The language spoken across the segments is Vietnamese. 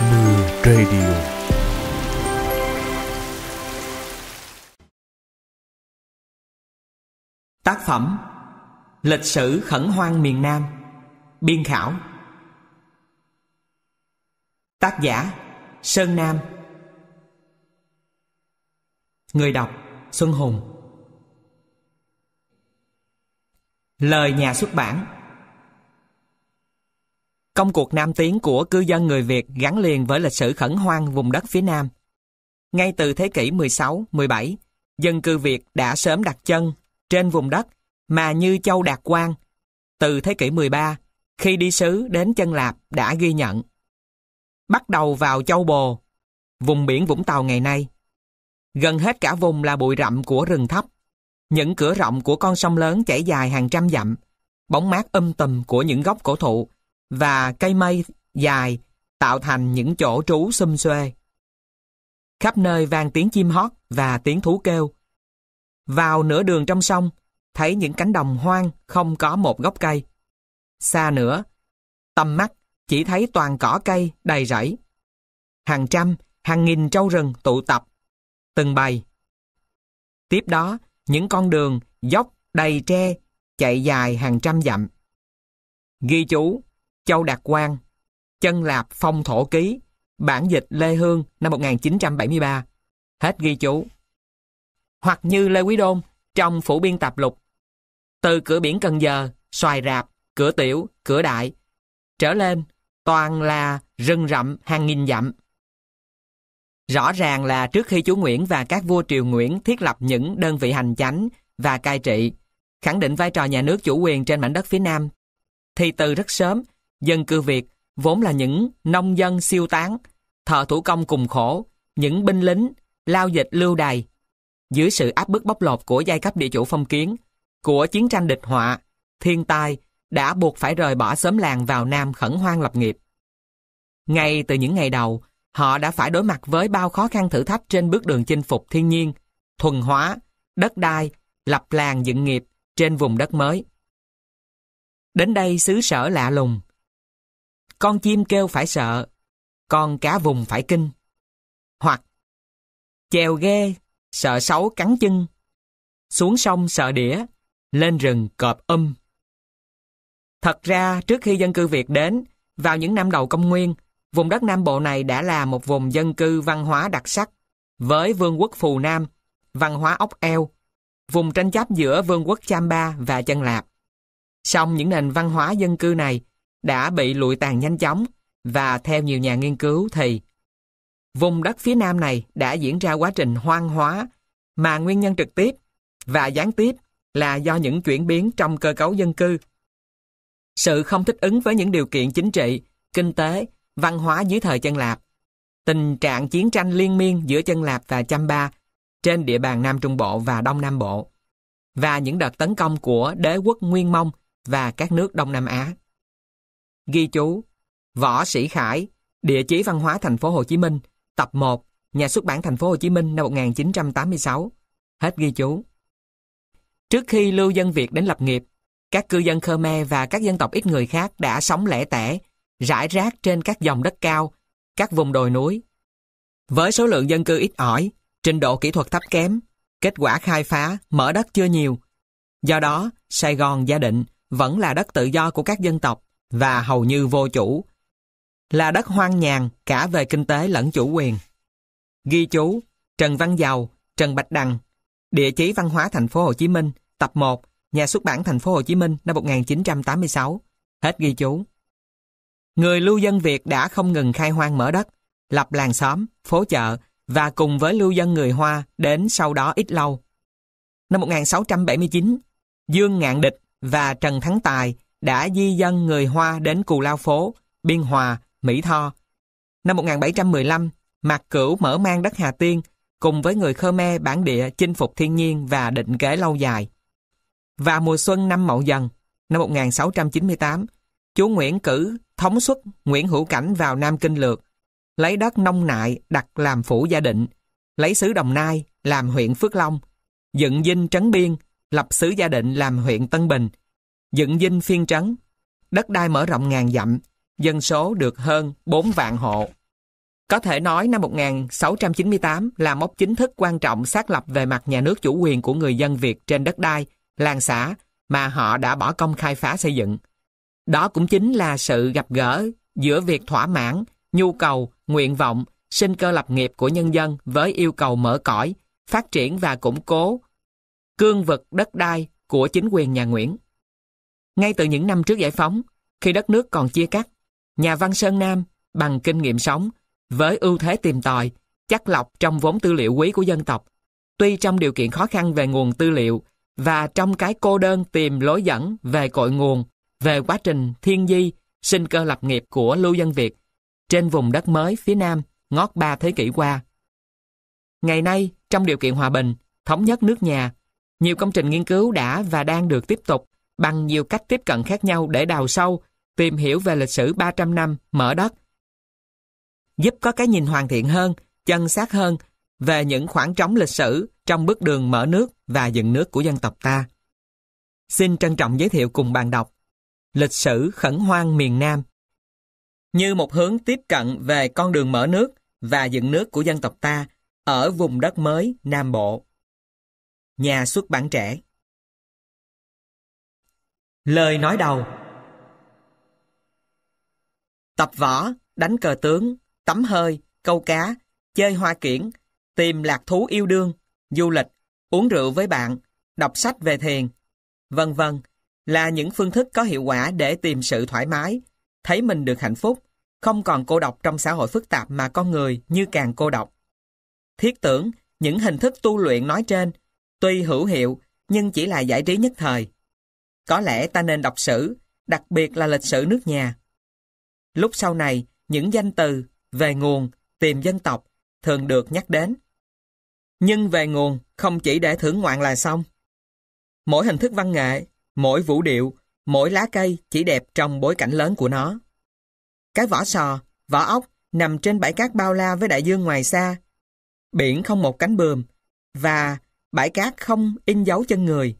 Mưa Radio Tác phẩm Lịch sử khẩn hoang miền Nam Biên khảo Tác giả Sơn Nam Người đọc Xuân Hùng Lời nhà xuất bản Công cuộc nam tiến của cư dân người Việt gắn liền với lịch sử khẩn hoang vùng đất phía Nam. Ngay từ thế kỷ 16, 17, dân cư Việt đã sớm đặt chân trên vùng đất mà như Châu Đạt Quang từ thế kỷ 13 khi đi sứ đến chân Lạp đã ghi nhận. Bắt đầu vào Châu Bồ, vùng biển Vũng Tàu ngày nay. Gần hết cả vùng là bụi rậm của rừng thấp, những cửa rộng của con sông lớn chảy dài hàng trăm dặm, bóng mát âm um tùm của những gốc cổ thụ và cây mây dài tạo thành những chỗ trú xum xuê. Khắp nơi vang tiếng chim hót và tiếng thú kêu. Vào nửa đường trong sông, thấy những cánh đồng hoang không có một gốc cây. Xa nữa, tầm mắt chỉ thấy toàn cỏ cây đầy rẫy. Hàng trăm, hàng nghìn trâu rừng tụ tập, từng bầy. Tiếp đó, những con đường dốc đầy tre chạy dài hàng trăm dặm. Ghi chú, Châu Đạt Quang, Chân Lạp Phong Thổ Ký, bản dịch Lê Hương năm 1973. Hết ghi chú. Hoặc như Lê Quý Đôn trong phủ biên tập lục. Từ cửa biển Cần Giờ, xoài rạp, cửa tiểu, cửa đại, trở lên toàn là rừng rậm hàng nghìn dặm. Rõ ràng là trước khi chúa Nguyễn và các vua triều Nguyễn thiết lập những đơn vị hành chánh và cai trị, khẳng định vai trò nhà nước chủ quyền trên mảnh đất phía Nam, thì từ rất sớm Dân cư Việt vốn là những nông dân siêu tán, thợ thủ công cùng khổ, những binh lính, lao dịch lưu đày. Dưới sự áp bức bóc lột của giai cấp địa chủ phong kiến, của chiến tranh địch họa, thiên tai đã buộc phải rời bỏ xóm làng vào Nam khẩn hoang lập nghiệp. Ngay từ những ngày đầu, họ đã phải đối mặt với bao khó khăn thử thách trên bước đường chinh phục thiên nhiên, thuần hóa, đất đai, lập làng dựng nghiệp trên vùng đất mới. Đến đây xứ sở lạ lùng, con chim kêu phải sợ, con cá vùng phải kinh. Hoặc chèo ghe, sợ sấu cắn chân, xuống sông sợ đĩa, lên rừng cọp âm. Thật ra, trước khi dân cư Việt đến, vào những năm đầu công nguyên, vùng đất Nam Bộ này đã là một vùng dân cư văn hóa đặc sắc, với vương quốc Phù Nam, văn hóa ốc eo, vùng tranh chấp giữa vương quốc Chamba và Chân Lạp. Song những nền văn hóa dân cư này đã bị lụi tàn nhanh chóng và theo nhiều nhà nghiên cứu thì vùng đất phía nam này đã diễn ra quá trình hoang hóa mà nguyên nhân trực tiếp và gián tiếp là do những chuyển biến trong cơ cấu dân cư. Sự không thích ứng với những điều kiện chính trị, kinh tế, văn hóa dưới thời chân Lạp, tình trạng chiến tranh liên miên giữa chân Lạp và chăm ba trên địa bàn Nam Trung Bộ và Đông Nam Bộ, và những đợt tấn công của đế quốc Nguyên Mông và các nước Đông Nam Á. Ghi chú Võ Sĩ Khải Địa chỉ văn hóa thành phố Hồ Chí Minh Tập 1 Nhà xuất bản thành phố Hồ Chí Minh năm 1986 Hết ghi chú Trước khi lưu dân Việt đến lập nghiệp các cư dân Khmer và các dân tộc ít người khác đã sống lẻ tẻ, rải rác trên các dòng đất cao, các vùng đồi núi. Với số lượng dân cư ít ỏi, trình độ kỹ thuật thấp kém, kết quả khai phá, mở đất chưa nhiều. Do đó, Sài Gòn gia định vẫn là đất tự do của các dân tộc, và hầu như vô chủ, là đất hoang nhàn cả về kinh tế lẫn chủ quyền. Ghi chú Trần Văn Dầu, Trần Bạch Đằng, Địa chỉ văn hóa thành phố Hồ Chí Minh, tập 1, Nhà xuất bản thành phố Hồ Chí Minh năm 1986. Hết ghi chú. Người lưu dân Việt đã không ngừng khai hoang mở đất, lập làng xóm, phố chợ và cùng với lưu dân người Hoa đến sau đó ít lâu. Năm 1679, Dương Ngạn Địch và Trần Thắng Tài đã di dân người Hoa đến Cù Lao Phố, Biên Hòa, Mỹ Tho. Năm 1715, Mạc Cửu mở mang đất Hà Tiên cùng với người Khmer bản địa chinh phục thiên nhiên và định kế lâu dài. Và mùa xuân năm Mậu Dần, năm 1698, chú Nguyễn cử thống xuất Nguyễn Hữu Cảnh vào Nam Kinh Lược, lấy đất nông nại đặt làm phủ gia định, lấy xứ Đồng Nai làm huyện Phước Long, dựng dinh trấn biên, lập xứ gia định làm huyện Tân Bình, dựng dinh phiên trấn, đất đai mở rộng ngàn dặm, dân số được hơn 4 vạn hộ. Có thể nói năm 1698 là mốc chính thức quan trọng xác lập về mặt nhà nước chủ quyền của người dân Việt trên đất đai, làng xã mà họ đã bỏ công khai phá xây dựng. Đó cũng chính là sự gặp gỡ giữa việc thỏa mãn, nhu cầu, nguyện vọng, sinh cơ lập nghiệp của nhân dân với yêu cầu mở cõi, phát triển và củng cố cương vực đất đai của chính quyền nhà Nguyễn. Ngay từ những năm trước giải phóng, khi đất nước còn chia cắt, nhà văn Sơn Nam, bằng kinh nghiệm sống, với ưu thế tìm tòi, chắc lọc trong vốn tư liệu quý của dân tộc, tuy trong điều kiện khó khăn về nguồn tư liệu và trong cái cô đơn tìm lối dẫn về cội nguồn, về quá trình thiên di, sinh cơ lập nghiệp của lưu dân Việt trên vùng đất mới phía Nam ngót ba thế kỷ qua. Ngày nay, trong điều kiện hòa bình, thống nhất nước nhà, nhiều công trình nghiên cứu đã và đang được tiếp tục bằng nhiều cách tiếp cận khác nhau để đào sâu, tìm hiểu về lịch sử 300 năm mở đất. Giúp có cái nhìn hoàn thiện hơn, chân xác hơn về những khoảng trống lịch sử trong bước đường mở nước và dựng nước của dân tộc ta. Xin trân trọng giới thiệu cùng bạn đọc Lịch sử khẩn hoang miền Nam Như một hướng tiếp cận về con đường mở nước và dựng nước của dân tộc ta ở vùng đất mới Nam Bộ. Nhà xuất bản trẻ Lời nói đầu Tập võ, đánh cờ tướng, tắm hơi, câu cá, chơi hoa kiển, tìm lạc thú yêu đương, du lịch, uống rượu với bạn, đọc sách về thiền, vân vân là những phương thức có hiệu quả để tìm sự thoải mái, thấy mình được hạnh phúc, không còn cô độc trong xã hội phức tạp mà con người như càng cô độc. Thiết tưởng, những hình thức tu luyện nói trên, tuy hữu hiệu nhưng chỉ là giải trí nhất thời. Có lẽ ta nên đọc sử, đặc biệt là lịch sử nước nhà. Lúc sau này, những danh từ về nguồn, tìm dân tộc thường được nhắc đến. Nhưng về nguồn không chỉ để thưởng ngoạn là xong. Mỗi hình thức văn nghệ, mỗi vũ điệu, mỗi lá cây chỉ đẹp trong bối cảnh lớn của nó. Cái vỏ sò, vỏ ốc nằm trên bãi cát bao la với đại dương ngoài xa. Biển không một cánh bườm và bãi cát không in dấu chân người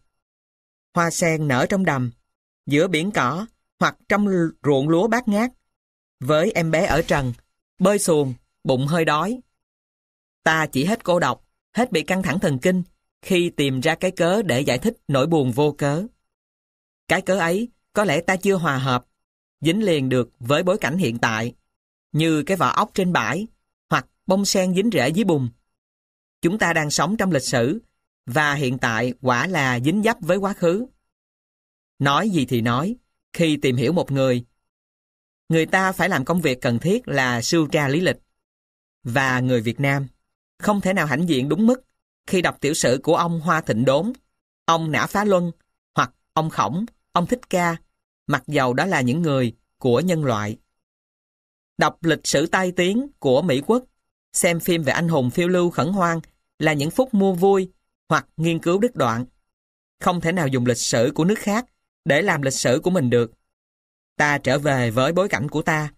hoa sen nở trong đầm, giữa biển cỏ hoặc trong ruộng lúa bát ngát. Với em bé ở trần, bơi xuồng, bụng hơi đói. Ta chỉ hết cô độc, hết bị căng thẳng thần kinh khi tìm ra cái cớ để giải thích nỗi buồn vô cớ. Cái cớ ấy có lẽ ta chưa hòa hợp, dính liền được với bối cảnh hiện tại, như cái vỏ ốc trên bãi hoặc bông sen dính rễ dưới bùn. Chúng ta đang sống trong lịch sử và hiện tại quả là dính dấp với quá khứ. Nói gì thì nói, khi tìm hiểu một người, người ta phải làm công việc cần thiết là sưu tra lý lịch. Và người Việt Nam không thể nào hãnh diện đúng mức khi đọc tiểu sử của ông Hoa Thịnh Đốn, ông Nã Phá Luân hoặc ông Khổng, ông Thích Ca, mặc dầu đó là những người của nhân loại. Đọc lịch sử tai tiếng của Mỹ Quốc, xem phim về anh hùng phiêu lưu khẩn hoang là những phút mua vui hoặc nghiên cứu đứt đoạn. Không thể nào dùng lịch sử của nước khác để làm lịch sử của mình được. Ta trở về với bối cảnh của ta.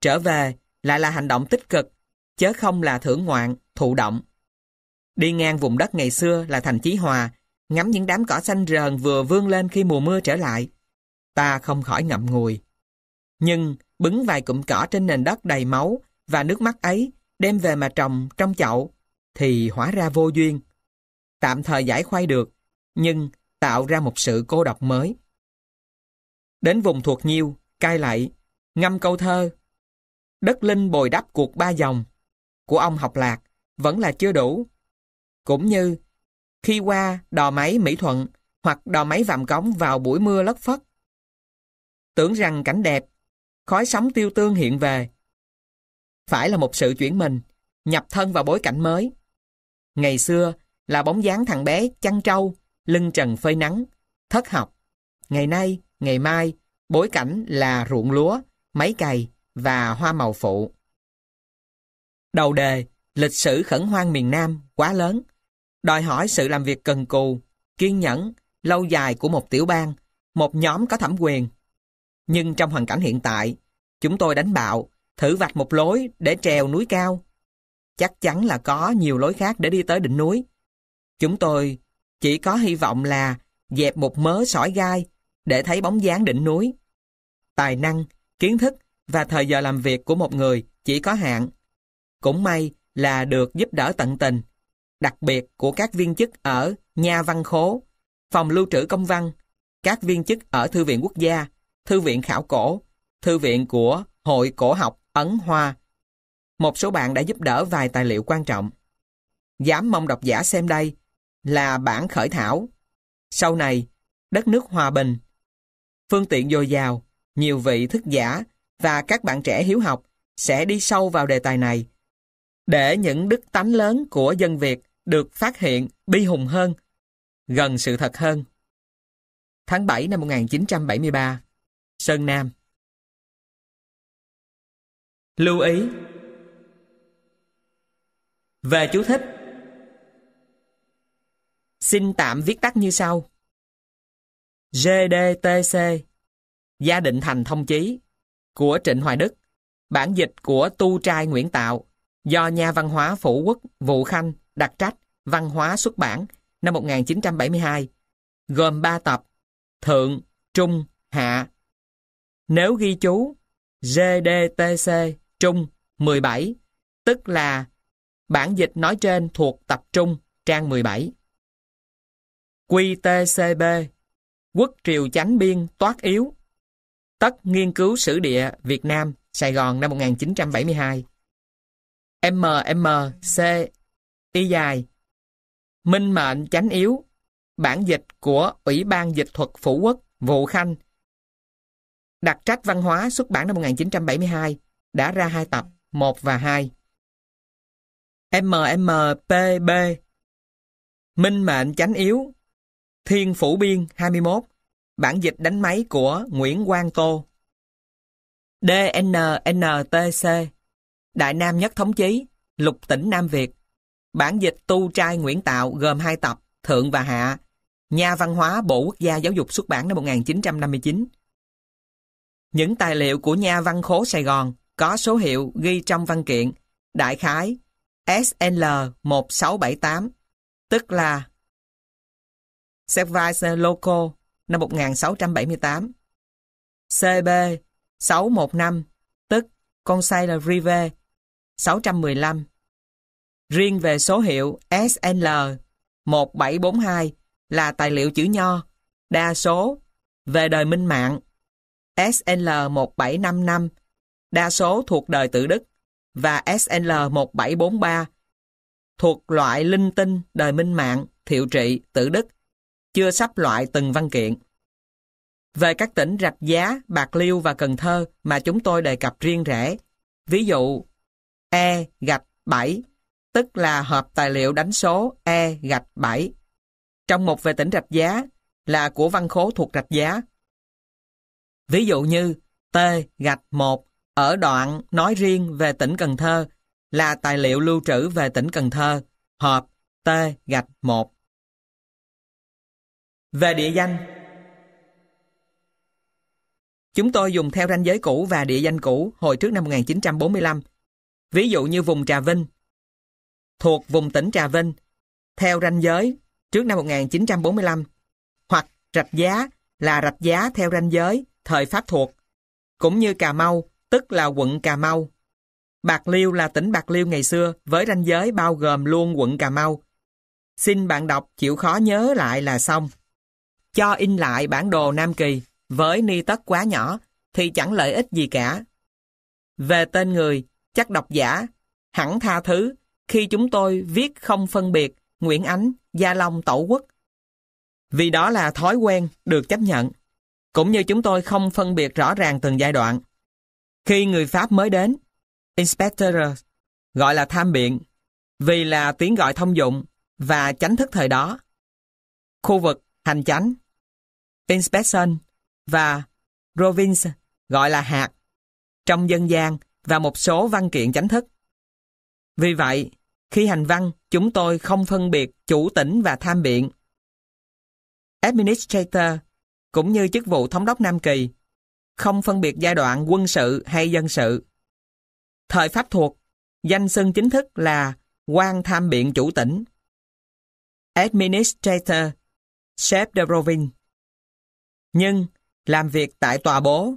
Trở về lại là hành động tích cực, chứ không là thưởng ngoạn, thụ động. Đi ngang vùng đất ngày xưa là thành Chí Hòa, ngắm những đám cỏ xanh rờn vừa vươn lên khi mùa mưa trở lại. Ta không khỏi ngậm ngùi. Nhưng bứng vài cụm cỏ trên nền đất đầy máu và nước mắt ấy đem về mà trồng trong chậu thì hóa ra vô duyên tạm thời giải khoai được, nhưng tạo ra một sự cô độc mới. Đến vùng thuộc nhiêu, cai lại, ngâm câu thơ. Đất linh bồi đắp cuộc ba dòng của ông học lạc vẫn là chưa đủ. Cũng như khi qua đò máy Mỹ Thuận hoặc đò máy vạm Cống vào buổi mưa lất phất. Tưởng rằng cảnh đẹp, khói sóng tiêu tương hiện về. Phải là một sự chuyển mình, nhập thân vào bối cảnh mới. Ngày xưa, là bóng dáng thằng bé chăn trâu, lưng trần phơi nắng, thất học. Ngày nay, ngày mai, bối cảnh là ruộng lúa, máy cày và hoa màu phụ. Đầu đề, lịch sử khẩn hoang miền Nam quá lớn, đòi hỏi sự làm việc cần cù, kiên nhẫn, lâu dài của một tiểu bang, một nhóm có thẩm quyền. Nhưng trong hoàn cảnh hiện tại, chúng tôi đánh bạo, thử vạch một lối để trèo núi cao. Chắc chắn là có nhiều lối khác để đi tới đỉnh núi, Chúng tôi chỉ có hy vọng là dẹp một mớ sỏi gai để thấy bóng dáng đỉnh núi. Tài năng, kiến thức và thời giờ làm việc của một người chỉ có hạn. Cũng may là được giúp đỡ tận tình, đặc biệt của các viên chức ở nhà Văn Khố, Phòng Lưu trữ Công văn, các viên chức ở Thư viện Quốc gia, Thư viện Khảo Cổ, Thư viện của Hội Cổ học Ấn Hoa. Một số bạn đã giúp đỡ vài tài liệu quan trọng. Dám mong độc giả xem đây là bản khởi thảo. Sau này, đất nước hòa bình, phương tiện dồi dào, nhiều vị thức giả và các bạn trẻ hiếu học sẽ đi sâu vào đề tài này để những đức tánh lớn của dân Việt được phát hiện bi hùng hơn, gần sự thật hơn. Tháng 7 năm 1973, Sơn Nam Lưu ý Về chú thích Xin tạm viết tắt như sau. GDTC Gia định thành thông chí của Trịnh Hoài Đức Bản dịch của tu trai Nguyễn Tạo do nhà văn hóa Phủ Quốc Vũ Khanh đặc trách văn hóa xuất bản năm 1972 gồm 3 tập Thượng, Trung, Hạ Nếu ghi chú GDTC Trung 17 tức là bản dịch nói trên thuộc tập trung trang 17 QTCB Quốc triều chánh biên toát yếu Tất nghiên cứu sử địa Việt Nam Sài Gòn năm 1972 MMC Y dài Minh mệnh chánh yếu Bản dịch của Ủy ban Dịch thuật Phủ Quốc Vụ Khanh Đặc trách văn hóa xuất bản năm 1972 đã ra hai tập 1 và 2 MMPB Minh mệnh chánh yếu Thiên Phủ Biên 21 Bản dịch đánh máy của Nguyễn Quang Tô DNNTC Đại Nam Nhất Thống Chí Lục tỉnh Nam Việt Bản dịch tu trai Nguyễn Tạo gồm hai tập Thượng và Hạ Nhà văn hóa Bộ Quốc gia Giáo dục xuất bản năm 1959 Những tài liệu của nhà văn khố Sài Gòn có số hiệu ghi trong văn kiện Đại khái SL 1678 tức là Service Loco năm 1678. CB 615 tức con là Rive 615. Riêng về số hiệu SNL 1742 là tài liệu chữ nho, đa số về đời minh mạng. SNL 1755 đa số thuộc đời tự đức và SNL 1743 thuộc loại linh tinh đời minh mạng, thiệu trị, tự đức chưa sắp loại từng văn kiện. Về các tỉnh Rạch Giá, Bạc Liêu và Cần Thơ mà chúng tôi đề cập riêng rẽ, ví dụ E gạch 7, tức là hộp tài liệu đánh số E gạch 7. Trong một về tỉnh Rạch Giá là của văn khố thuộc Rạch Giá. Ví dụ như T gạch 1 ở đoạn nói riêng về tỉnh Cần Thơ là tài liệu lưu trữ về tỉnh Cần Thơ, hộp T gạch 1. Về địa danh Chúng tôi dùng theo ranh giới cũ và địa danh cũ hồi trước năm 1945. Ví dụ như vùng Trà Vinh, thuộc vùng tỉnh Trà Vinh, theo ranh giới trước năm 1945, hoặc Rạch Giá là Rạch Giá theo ranh giới thời Pháp thuộc, cũng như Cà Mau, tức là quận Cà Mau. Bạc Liêu là tỉnh Bạc Liêu ngày xưa với ranh giới bao gồm luôn quận Cà Mau. Xin bạn đọc chịu khó nhớ lại là xong cho in lại bản đồ Nam Kỳ với ni tất quá nhỏ thì chẳng lợi ích gì cả. Về tên người, chắc độc giả hẳn tha thứ khi chúng tôi viết không phân biệt Nguyễn Ánh, Gia Long, Tẩu Quốc. Vì đó là thói quen được chấp nhận, cũng như chúng tôi không phân biệt rõ ràng từng giai đoạn. Khi người Pháp mới đến, Inspector gọi là tham biện vì là tiếng gọi thông dụng và chánh thức thời đó. Khu vực hành chánh Inspection và Province gọi là hạt trong dân gian và một số văn kiện chánh thức. Vì vậy, khi hành văn, chúng tôi không phân biệt chủ tỉnh và tham biện. Administrator cũng như chức vụ thống đốc Nam Kỳ không phân biệt giai đoạn quân sự hay dân sự. Thời Pháp thuộc, danh xưng chính thức là quan tham biện chủ tỉnh. Administrator, chef de province nhưng làm việc tại tòa bố.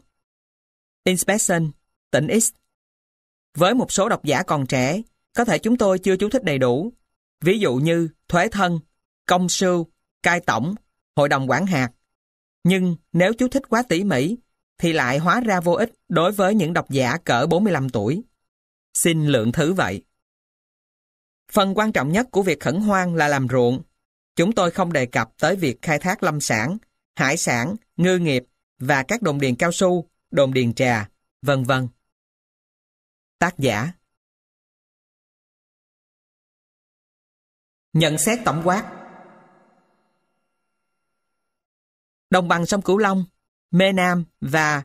Inspection, tỉnh X. Với một số độc giả còn trẻ, có thể chúng tôi chưa chú thích đầy đủ. Ví dụ như thuế thân, công sưu, cai tổng, hội đồng quản hạt. Nhưng nếu chú thích quá tỉ mỉ, thì lại hóa ra vô ích đối với những độc giả cỡ 45 tuổi. Xin lượng thứ vậy. Phần quan trọng nhất của việc khẩn hoang là làm ruộng. Chúng tôi không đề cập tới việc khai thác lâm sản hải sản, ngư nghiệp và các đồng điền cao su, đồng điền trà, vân vân. Tác giả Nhận xét tổng quát Đồng bằng sông Cửu Long, Mê Nam và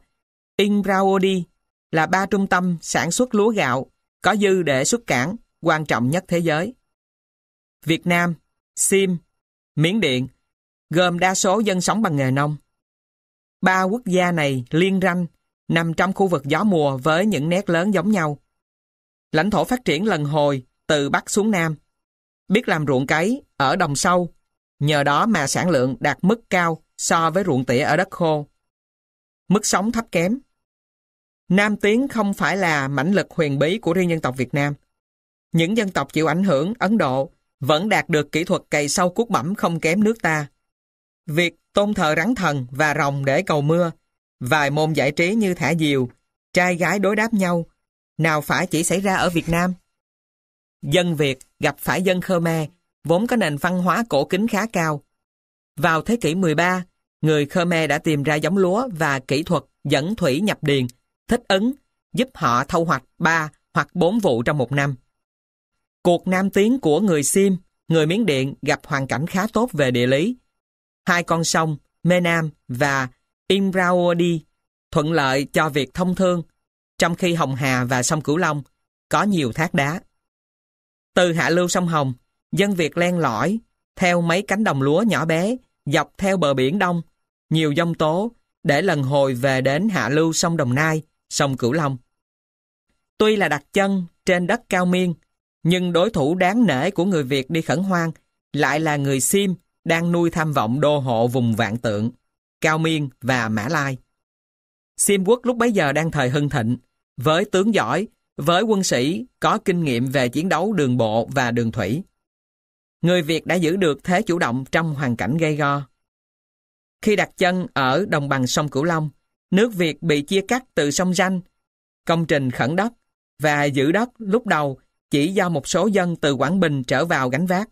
Inbraudi là ba trung tâm sản xuất lúa gạo có dư để xuất cảng quan trọng nhất thế giới. Việt Nam, Sim, Miến Điện gồm đa số dân sống bằng nghề nông. Ba quốc gia này liên ranh, nằm trong khu vực gió mùa với những nét lớn giống nhau. Lãnh thổ phát triển lần hồi từ Bắc xuống Nam. Biết làm ruộng cấy ở đồng sâu, nhờ đó mà sản lượng đạt mức cao so với ruộng tỉa ở đất khô. Mức sống thấp kém. Nam tiến không phải là mãnh lực huyền bí của riêng dân tộc Việt Nam. Những dân tộc chịu ảnh hưởng Ấn Độ vẫn đạt được kỹ thuật cày sâu cuốc bẩm không kém nước ta việc tôn thờ rắn thần và rồng để cầu mưa, vài môn giải trí như thả diều, trai gái đối đáp nhau, nào phải chỉ xảy ra ở Việt Nam. Dân Việt gặp phải dân Khmer, vốn có nền văn hóa cổ kính khá cao. Vào thế kỷ 13, người Khmer đã tìm ra giống lúa và kỹ thuật dẫn thủy nhập điền, thích ứng, giúp họ thâu hoạch 3 hoặc 4 vụ trong một năm. Cuộc nam tiến của người Sim, người Miến Điện gặp hoàn cảnh khá tốt về địa lý, hai con sông Menam và Imraodi thuận lợi cho việc thông thương, trong khi Hồng Hà và sông Cửu Long có nhiều thác đá. Từ hạ lưu sông Hồng, dân Việt len lỏi theo mấy cánh đồng lúa nhỏ bé dọc theo bờ biển Đông, nhiều dông tố để lần hồi về đến hạ lưu sông Đồng Nai, sông Cửu Long. Tuy là đặt chân trên đất cao miên, nhưng đối thủ đáng nể của người Việt đi khẩn hoang lại là người Sim đang nuôi tham vọng đô hộ vùng Vạn Tượng, Cao Miên và Mã Lai. Xiêm quốc lúc bấy giờ đang thời hưng thịnh, với tướng giỏi, với quân sĩ có kinh nghiệm về chiến đấu đường bộ và đường thủy. Người Việt đã giữ được thế chủ động trong hoàn cảnh gây go. Khi đặt chân ở đồng bằng sông Cửu Long, nước Việt bị chia cắt từ sông danh, công trình khẩn đất và giữ đất lúc đầu chỉ do một số dân từ Quảng Bình trở vào gánh vác.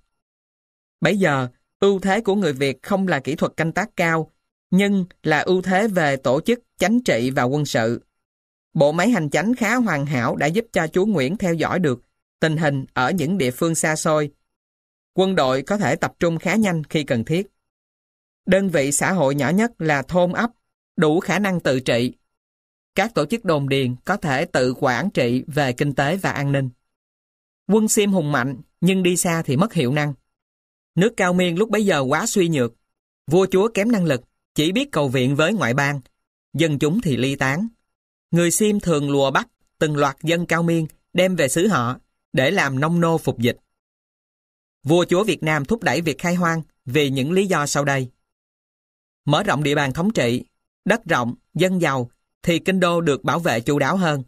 Bấy giờ, Ưu thế của người Việt không là kỹ thuật canh tác cao, nhưng là ưu thế về tổ chức, chánh trị và quân sự. Bộ máy hành chánh khá hoàn hảo đã giúp cho chú Nguyễn theo dõi được tình hình ở những địa phương xa xôi. Quân đội có thể tập trung khá nhanh khi cần thiết. Đơn vị xã hội nhỏ nhất là thôn ấp, đủ khả năng tự trị. Các tổ chức đồn điền có thể tự quản trị về kinh tế và an ninh. Quân xiêm hùng mạnh nhưng đi xa thì mất hiệu năng. Nước cao miên lúc bấy giờ quá suy nhược, vua chúa kém năng lực, chỉ biết cầu viện với ngoại bang, dân chúng thì ly tán. Người Sim thường lùa bắt từng loạt dân cao miên đem về xứ họ để làm nông nô phục dịch. Vua chúa Việt Nam thúc đẩy việc khai hoang vì những lý do sau đây. Mở rộng địa bàn thống trị, đất rộng, dân giàu thì kinh đô được bảo vệ chu đáo hơn.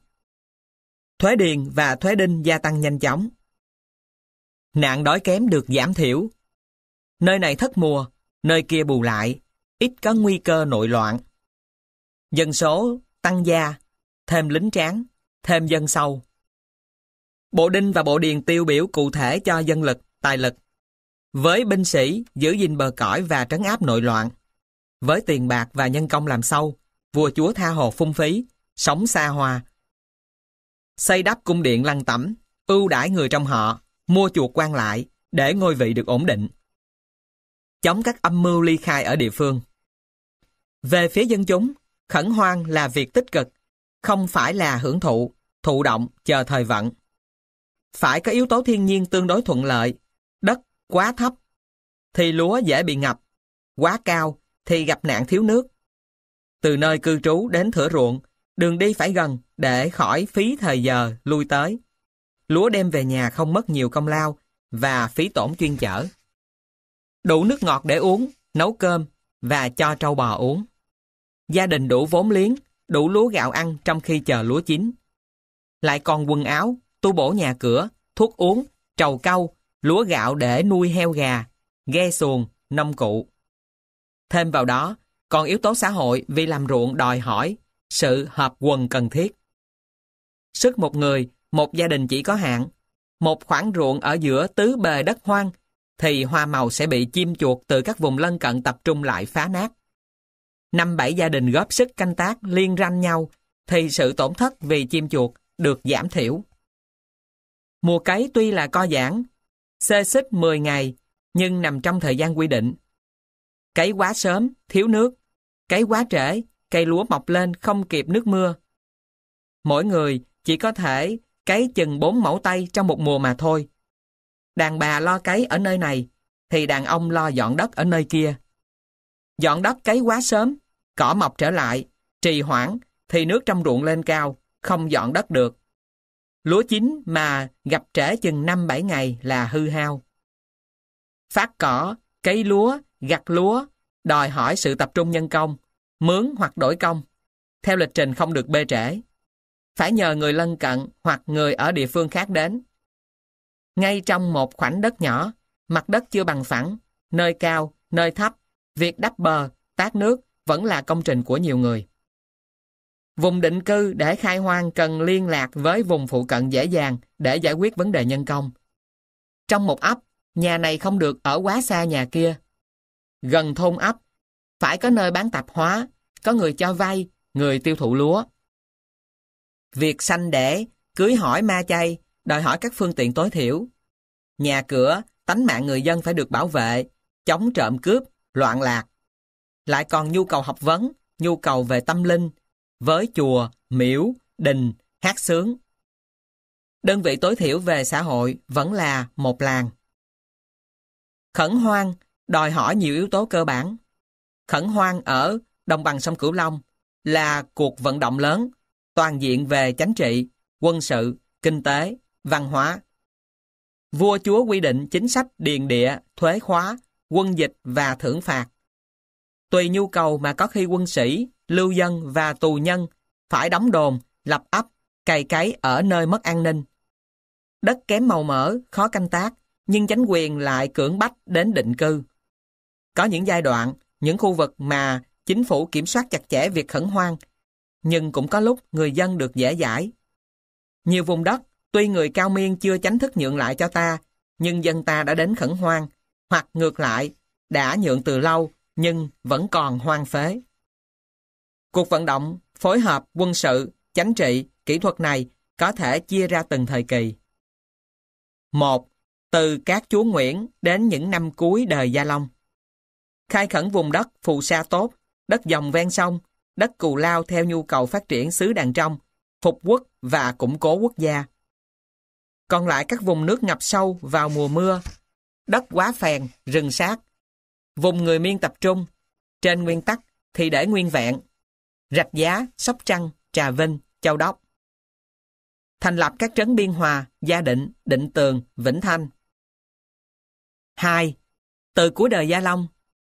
Thuế điền và thuế đinh gia tăng nhanh chóng. Nạn đói kém được giảm thiểu Nơi này thất mùa, nơi kia bù lại, ít có nguy cơ nội loạn. Dân số tăng gia, thêm lính tráng, thêm dân sâu. Bộ đinh và bộ điền tiêu biểu cụ thể cho dân lực, tài lực. Với binh sĩ, giữ gìn bờ cõi và trấn áp nội loạn. Với tiền bạc và nhân công làm sâu, vua chúa tha hồ phung phí, sống xa hoa. Xây đắp cung điện lăng tẩm, ưu đãi người trong họ, mua chuộc quan lại, để ngôi vị được ổn định chống các âm mưu ly khai ở địa phương. Về phía dân chúng, khẩn hoang là việc tích cực, không phải là hưởng thụ, thụ động, chờ thời vận. Phải có yếu tố thiên nhiên tương đối thuận lợi, đất quá thấp thì lúa dễ bị ngập, quá cao thì gặp nạn thiếu nước. Từ nơi cư trú đến thửa ruộng, đường đi phải gần để khỏi phí thời giờ lui tới. Lúa đem về nhà không mất nhiều công lao và phí tổn chuyên chở đủ nước ngọt để uống, nấu cơm và cho trâu bò uống. Gia đình đủ vốn liếng, đủ lúa gạo ăn trong khi chờ lúa chín. Lại còn quần áo, tu bổ nhà cửa, thuốc uống, trầu cau, lúa gạo để nuôi heo gà, ghe xuồng, nông cụ. Thêm vào đó, còn yếu tố xã hội vì làm ruộng đòi hỏi sự hợp quần cần thiết. Sức một người, một gia đình chỉ có hạn. Một khoảng ruộng ở giữa tứ bề đất hoang thì hoa màu sẽ bị chim chuột từ các vùng lân cận tập trung lại phá nát. Năm bảy gia đình góp sức canh tác liên ranh nhau thì sự tổn thất vì chim chuột được giảm thiểu. Mùa cấy tuy là co giãn, xê xích 10 ngày nhưng nằm trong thời gian quy định. Cấy quá sớm, thiếu nước, cấy quá trễ, cây lúa mọc lên không kịp nước mưa. Mỗi người chỉ có thể cấy chừng 4 mẫu tay trong một mùa mà thôi. Đàn bà lo cấy ở nơi này, thì đàn ông lo dọn đất ở nơi kia. Dọn đất cấy quá sớm, cỏ mọc trở lại, trì hoãn, thì nước trong ruộng lên cao, không dọn đất được. Lúa chín mà gặp trễ chừng 5-7 ngày là hư hao. Phát cỏ, cấy lúa, gặt lúa, đòi hỏi sự tập trung nhân công, mướn hoặc đổi công, theo lịch trình không được bê trễ. Phải nhờ người lân cận hoặc người ở địa phương khác đến. Ngay trong một khoảnh đất nhỏ, mặt đất chưa bằng phẳng, nơi cao, nơi thấp, việc đắp bờ, tát nước vẫn là công trình của nhiều người. Vùng định cư để khai hoang cần liên lạc với vùng phụ cận dễ dàng để giải quyết vấn đề nhân công. Trong một ấp, nhà này không được ở quá xa nhà kia. Gần thôn ấp, phải có nơi bán tạp hóa, có người cho vay, người tiêu thụ lúa. Việc sanh đẻ, cưới hỏi ma chay đòi hỏi các phương tiện tối thiểu. Nhà cửa, tánh mạng người dân phải được bảo vệ, chống trộm cướp, loạn lạc. Lại còn nhu cầu học vấn, nhu cầu về tâm linh, với chùa, miễu, đình, hát sướng. Đơn vị tối thiểu về xã hội vẫn là một làng. Khẩn hoang đòi hỏi nhiều yếu tố cơ bản. Khẩn hoang ở đồng bằng sông Cửu Long là cuộc vận động lớn, toàn diện về chính trị, quân sự, kinh tế văn hóa. Vua chúa quy định chính sách điền địa, thuế khóa, quân dịch và thưởng phạt. Tùy nhu cầu mà có khi quân sĩ, lưu dân và tù nhân phải đóng đồn, lập ấp, cày cấy ở nơi mất an ninh. Đất kém màu mỡ, khó canh tác, nhưng chánh quyền lại cưỡng bách đến định cư. Có những giai đoạn, những khu vực mà chính phủ kiểm soát chặt chẽ việc khẩn hoang, nhưng cũng có lúc người dân được dễ dãi. Nhiều vùng đất Tuy người cao miên chưa chánh thức nhượng lại cho ta, nhưng dân ta đã đến khẩn hoang, hoặc ngược lại, đã nhượng từ lâu nhưng vẫn còn hoang phế. Cuộc vận động, phối hợp quân sự, chánh trị, kỹ thuật này có thể chia ra từng thời kỳ. 1. Từ các chúa Nguyễn đến những năm cuối đời Gia Long. Khai khẩn vùng đất phù sa tốt, đất dòng ven sông, đất cù lao theo nhu cầu phát triển xứ đàn trong, phục quốc và củng cố quốc gia còn lại các vùng nước ngập sâu vào mùa mưa, đất quá phèn, rừng sát. Vùng người miên tập trung, trên nguyên tắc thì để nguyên vẹn. Rạch Giá, Sóc Trăng, Trà Vinh, Châu Đốc. Thành lập các trấn Biên Hòa, Gia Định, Định Tường, Vĩnh Thanh. 2. Từ cuối đời Gia Long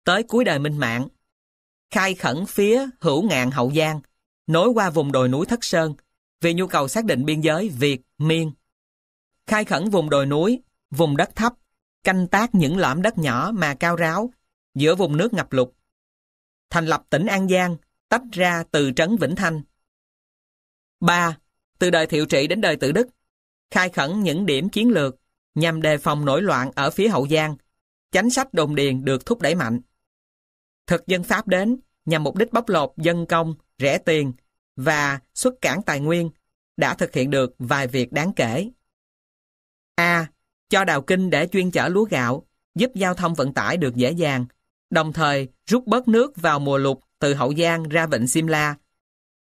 tới cuối đời Minh Mạng, khai khẩn phía hữu ngạn Hậu Giang, nối qua vùng đồi núi Thất Sơn vì nhu cầu xác định biên giới Việt, Miên khai khẩn vùng đồi núi, vùng đất thấp, canh tác những lõm đất nhỏ mà cao ráo giữa vùng nước ngập lụt. Thành lập tỉnh An Giang, tách ra từ trấn Vĩnh Thanh. 3. Từ đời thiệu trị đến đời tự đức, khai khẩn những điểm chiến lược nhằm đề phòng nổi loạn ở phía Hậu Giang, chính sách đồn điền được thúc đẩy mạnh. Thực dân Pháp đến nhằm mục đích bóc lột dân công, rẻ tiền và xuất cản tài nguyên đã thực hiện được vài việc đáng kể. A. Cho đào kinh để chuyên chở lúa gạo, giúp giao thông vận tải được dễ dàng, đồng thời rút bớt nước vào mùa lục từ Hậu Giang ra Vịnh Simla.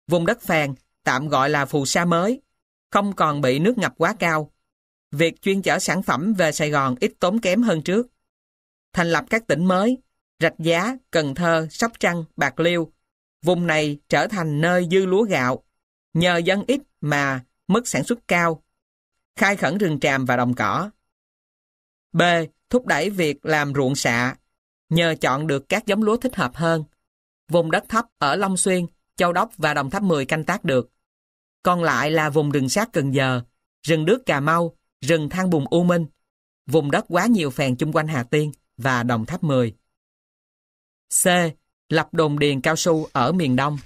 Vùng đất phèn, tạm gọi là phù sa mới, không còn bị nước ngập quá cao. Việc chuyên chở sản phẩm về Sài Gòn ít tốn kém hơn trước. Thành lập các tỉnh mới, Rạch Giá, Cần Thơ, Sóc Trăng, Bạc Liêu. Vùng này trở thành nơi dư lúa gạo. Nhờ dân ít mà mức sản xuất cao, khai khẩn rừng tràm và đồng cỏ. B. Thúc đẩy việc làm ruộng xạ nhờ chọn được các giống lúa thích hợp hơn. Vùng đất thấp ở Long Xuyên, Châu Đốc và Đồng Tháp 10 canh tác được. Còn lại là vùng rừng sát Cần Giờ, rừng nước Cà Mau, rừng thang bùn U Minh, vùng đất quá nhiều phèn chung quanh Hà Tiên và Đồng Tháp 10. C. Lập đồn điền cao su ở miền Đông.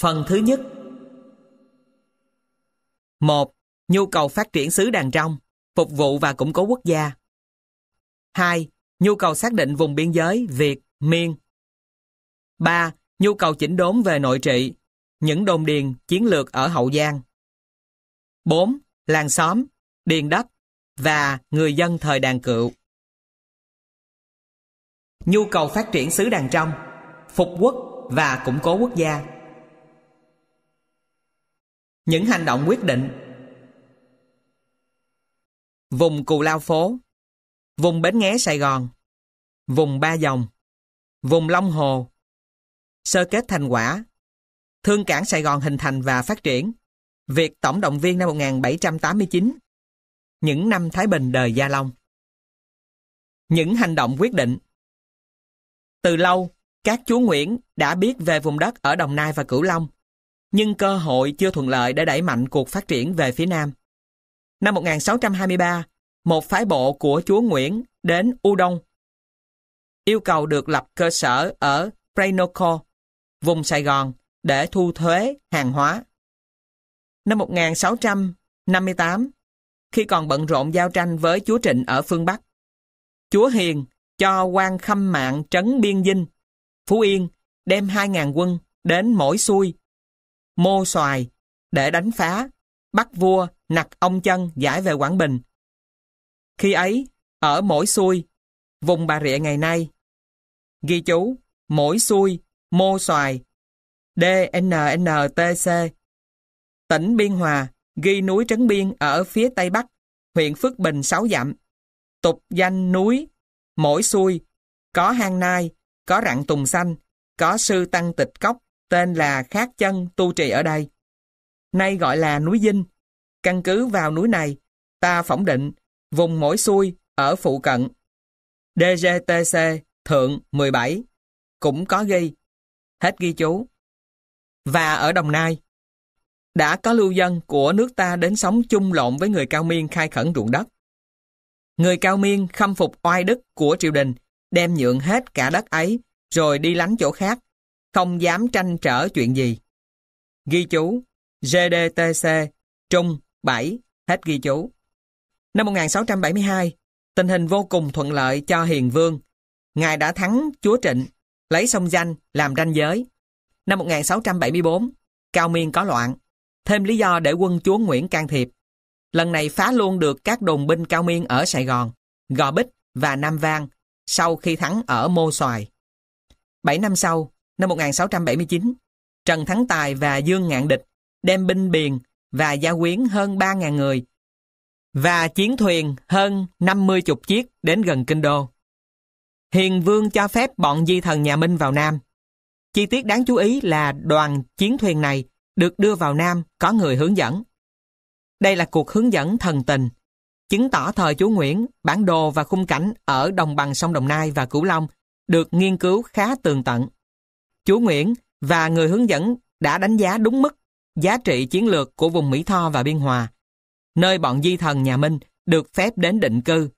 Phần thứ nhất một Nhu cầu phát triển xứ đàn trong, phục vụ và củng cố quốc gia. 2. Nhu cầu xác định vùng biên giới Việt, Miên. 3. Nhu cầu chỉnh đốn về nội trị, những đồn điền, chiến lược ở Hậu Giang. 4. Làng xóm, điền đất và người dân thời đàn cựu. Nhu cầu phát triển xứ đàn trong, phục quốc và củng cố quốc gia những hành động quyết định vùng cù lao phố vùng bến nghé sài gòn vùng ba dòng vùng long hồ sơ kết thành quả thương cảng sài gòn hình thành và phát triển việc tổng động viên năm 1789 những năm thái bình đời gia long những hành động quyết định từ lâu các chúa nguyễn đã biết về vùng đất ở đồng nai và cửu long nhưng cơ hội chưa thuận lợi để đẩy mạnh cuộc phát triển về phía Nam. Năm 1623, một phái bộ của chúa Nguyễn đến U Đông, yêu cầu được lập cơ sở ở Prenoco, vùng Sài Gòn, để thu thuế hàng hóa. Năm 1658, khi còn bận rộn giao tranh với chúa Trịnh ở phương Bắc, chúa Hiền cho quan khâm mạng trấn Biên Dinh, Phú Yên đem 2.000 quân đến mỗi xuôi mô xoài để đánh phá, bắt vua nặc ông chân giải về Quảng Bình. Khi ấy, ở mỗi xuôi, vùng Bà Rịa ngày nay, ghi chú, mỗi xuôi, mô xoài, DNNTC, tỉnh Biên Hòa, ghi núi Trấn Biên ở phía Tây Bắc, huyện Phước Bình 6 dặm, tục danh núi, mỗi xuôi, có hang nai, có rặng tùng xanh, có sư tăng tịch cốc, tên là khát Chân tu trì ở đây. Nay gọi là núi Dinh. Căn cứ vào núi này, ta phỏng định vùng mỗi xuôi ở phụ cận. DGTC Thượng 17 cũng có ghi. Hết ghi chú. Và ở Đồng Nai, đã có lưu dân của nước ta đến sống chung lộn với người cao miên khai khẩn ruộng đất. Người cao miên khâm phục oai đức của triều đình, đem nhượng hết cả đất ấy, rồi đi lánh chỗ khác, không dám tranh trở chuyện gì. Ghi chú GDTC Trung 7 hết ghi chú. Năm 1672, tình hình vô cùng thuận lợi cho Hiền Vương. Ngài đã thắng Chúa Trịnh, lấy sông danh làm ranh giới. Năm 1674, Cao Miên có loạn, thêm lý do để quân Chúa Nguyễn can thiệp. Lần này phá luôn được các đồn binh Cao Miên ở Sài Gòn, Gò Bích và Nam Vang sau khi thắng ở Mô Xoài. bảy năm sau, năm 1679, Trần Thắng Tài và Dương Ngạn Địch đem binh biền và gia quyến hơn 3.000 người và chiến thuyền hơn 50 chục chiếc đến gần Kinh Đô. Hiền Vương cho phép bọn di thần nhà Minh vào Nam. Chi tiết đáng chú ý là đoàn chiến thuyền này được đưa vào Nam có người hướng dẫn. Đây là cuộc hướng dẫn thần tình, chứng tỏ thời chú Nguyễn, bản đồ và khung cảnh ở đồng bằng sông Đồng Nai và Cửu Long được nghiên cứu khá tường tận chú Nguyễn và người hướng dẫn đã đánh giá đúng mức giá trị chiến lược của vùng Mỹ Tho và Biên Hòa, nơi bọn di thần nhà Minh được phép đến định cư.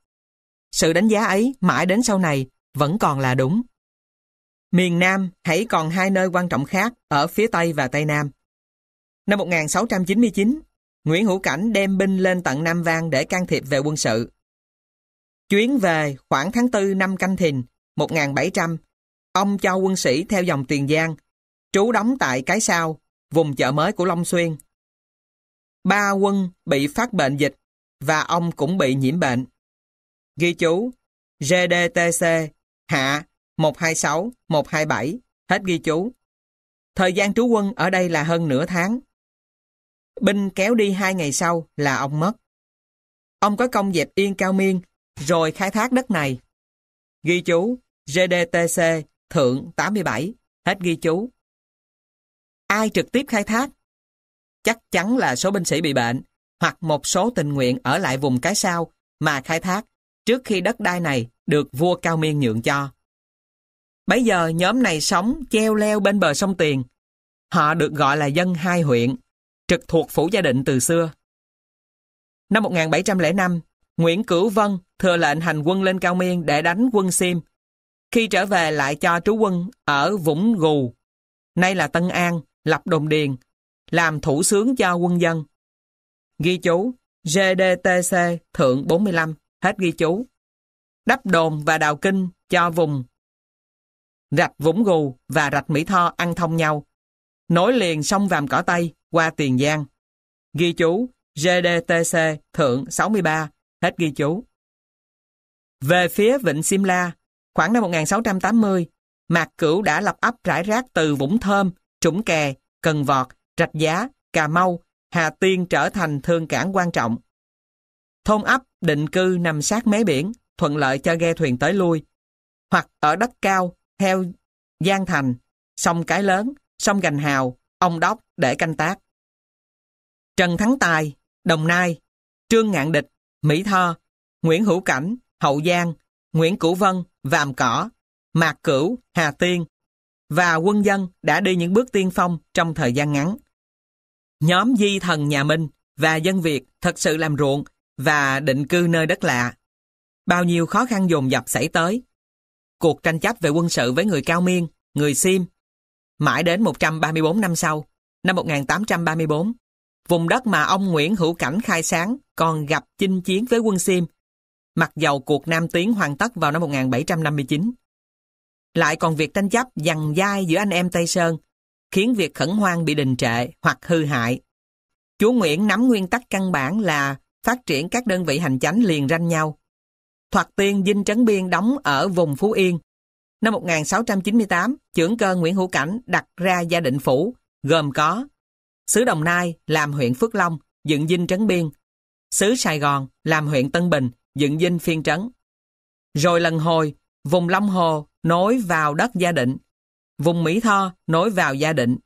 Sự đánh giá ấy mãi đến sau này vẫn còn là đúng. Miền Nam hãy còn hai nơi quan trọng khác ở phía Tây và Tây Nam. Năm 1699, Nguyễn Hữu Cảnh đem binh lên tận Nam Vang để can thiệp về quân sự. Chuyến về khoảng tháng 4 năm Canh Thìn 1700 Ông cho quân sĩ theo dòng Tiền Giang, trú đóng tại Cái Sao, vùng chợ mới của Long Xuyên. Ba quân bị phát bệnh dịch và ông cũng bị nhiễm bệnh. Ghi chú GDTC hạ 126-127 hết ghi chú. Thời gian trú quân ở đây là hơn nửa tháng. Binh kéo đi hai ngày sau là ông mất. Ông có công dẹp Yên Cao Miên rồi khai thác đất này. Ghi chú GDTC Thượng 87. Hết ghi chú. Ai trực tiếp khai thác? Chắc chắn là số binh sĩ bị bệnh hoặc một số tình nguyện ở lại vùng cái sao mà khai thác trước khi đất đai này được vua Cao Miên nhượng cho. bây giờ nhóm này sống treo leo bên bờ sông Tiền. Họ được gọi là dân hai huyện, trực thuộc phủ gia định từ xưa. Năm 1705, Nguyễn Cửu Vân thừa lệnh hành quân lên Cao Miên để đánh quân Sim khi trở về lại cho trú quân ở Vũng Gù, nay là Tân An, lập đồn điền, làm thủ sướng cho quân dân. Ghi chú GDTC Thượng 45, hết ghi chú. Đắp đồn và đào kinh cho vùng rạch Vũng Gù và rạch Mỹ Tho ăn thông nhau, nối liền sông Vàm Cỏ Tây qua Tiền Giang. Ghi chú GDTC Thượng 63, hết ghi chú. Về phía Vịnh Simla, Khoảng năm 1680, Mạc Cửu đã lập ấp rải rác từ Vũng Thơm, Trũng Kè, Cần Vọt, Rạch Giá, Cà Mau, Hà Tiên trở thành thương cảng quan trọng. Thôn ấp định cư nằm sát mé biển, thuận lợi cho ghe thuyền tới lui. Hoặc ở đất cao, theo Giang Thành, sông Cái Lớn, sông Gành Hào, ông Đốc để canh tác. Trần Thắng Tài, Đồng Nai, Trương Ngạn Địch, Mỹ Tho, Nguyễn Hữu Cảnh, Hậu Giang, Nguyễn Cửu Vân, Vàm Cỏ, Mạc Cửu, Hà Tiên và quân dân đã đi những bước tiên phong trong thời gian ngắn. Nhóm di thần nhà Minh và dân Việt thật sự làm ruộng và định cư nơi đất lạ. Bao nhiêu khó khăn dồn dập xảy tới. Cuộc tranh chấp về quân sự với người Cao Miên, người Sim. Mãi đến 134 năm sau, năm 1834, vùng đất mà ông Nguyễn Hữu Cảnh khai sáng còn gặp chinh chiến với quân Sim mặc dầu cuộc Nam Tiến hoàn tất vào năm 1759. Lại còn việc tranh chấp dằn dai giữa anh em Tây Sơn, khiến việc khẩn hoang bị đình trệ hoặc hư hại. Chúa Nguyễn nắm nguyên tắc căn bản là phát triển các đơn vị hành chánh liền ranh nhau. Thoạt tiên Dinh Trấn Biên đóng ở vùng Phú Yên. Năm 1698, trưởng cơ Nguyễn Hữu Cảnh đặt ra gia định phủ, gồm có xứ Đồng Nai làm huyện Phước Long, dựng Dinh Trấn Biên, xứ Sài Gòn làm huyện Tân Bình, dựng dinh phiên trấn. Rồi lần hồi, vùng Long Hồ nối vào đất Gia Định, vùng Mỹ Tho nối vào Gia Định,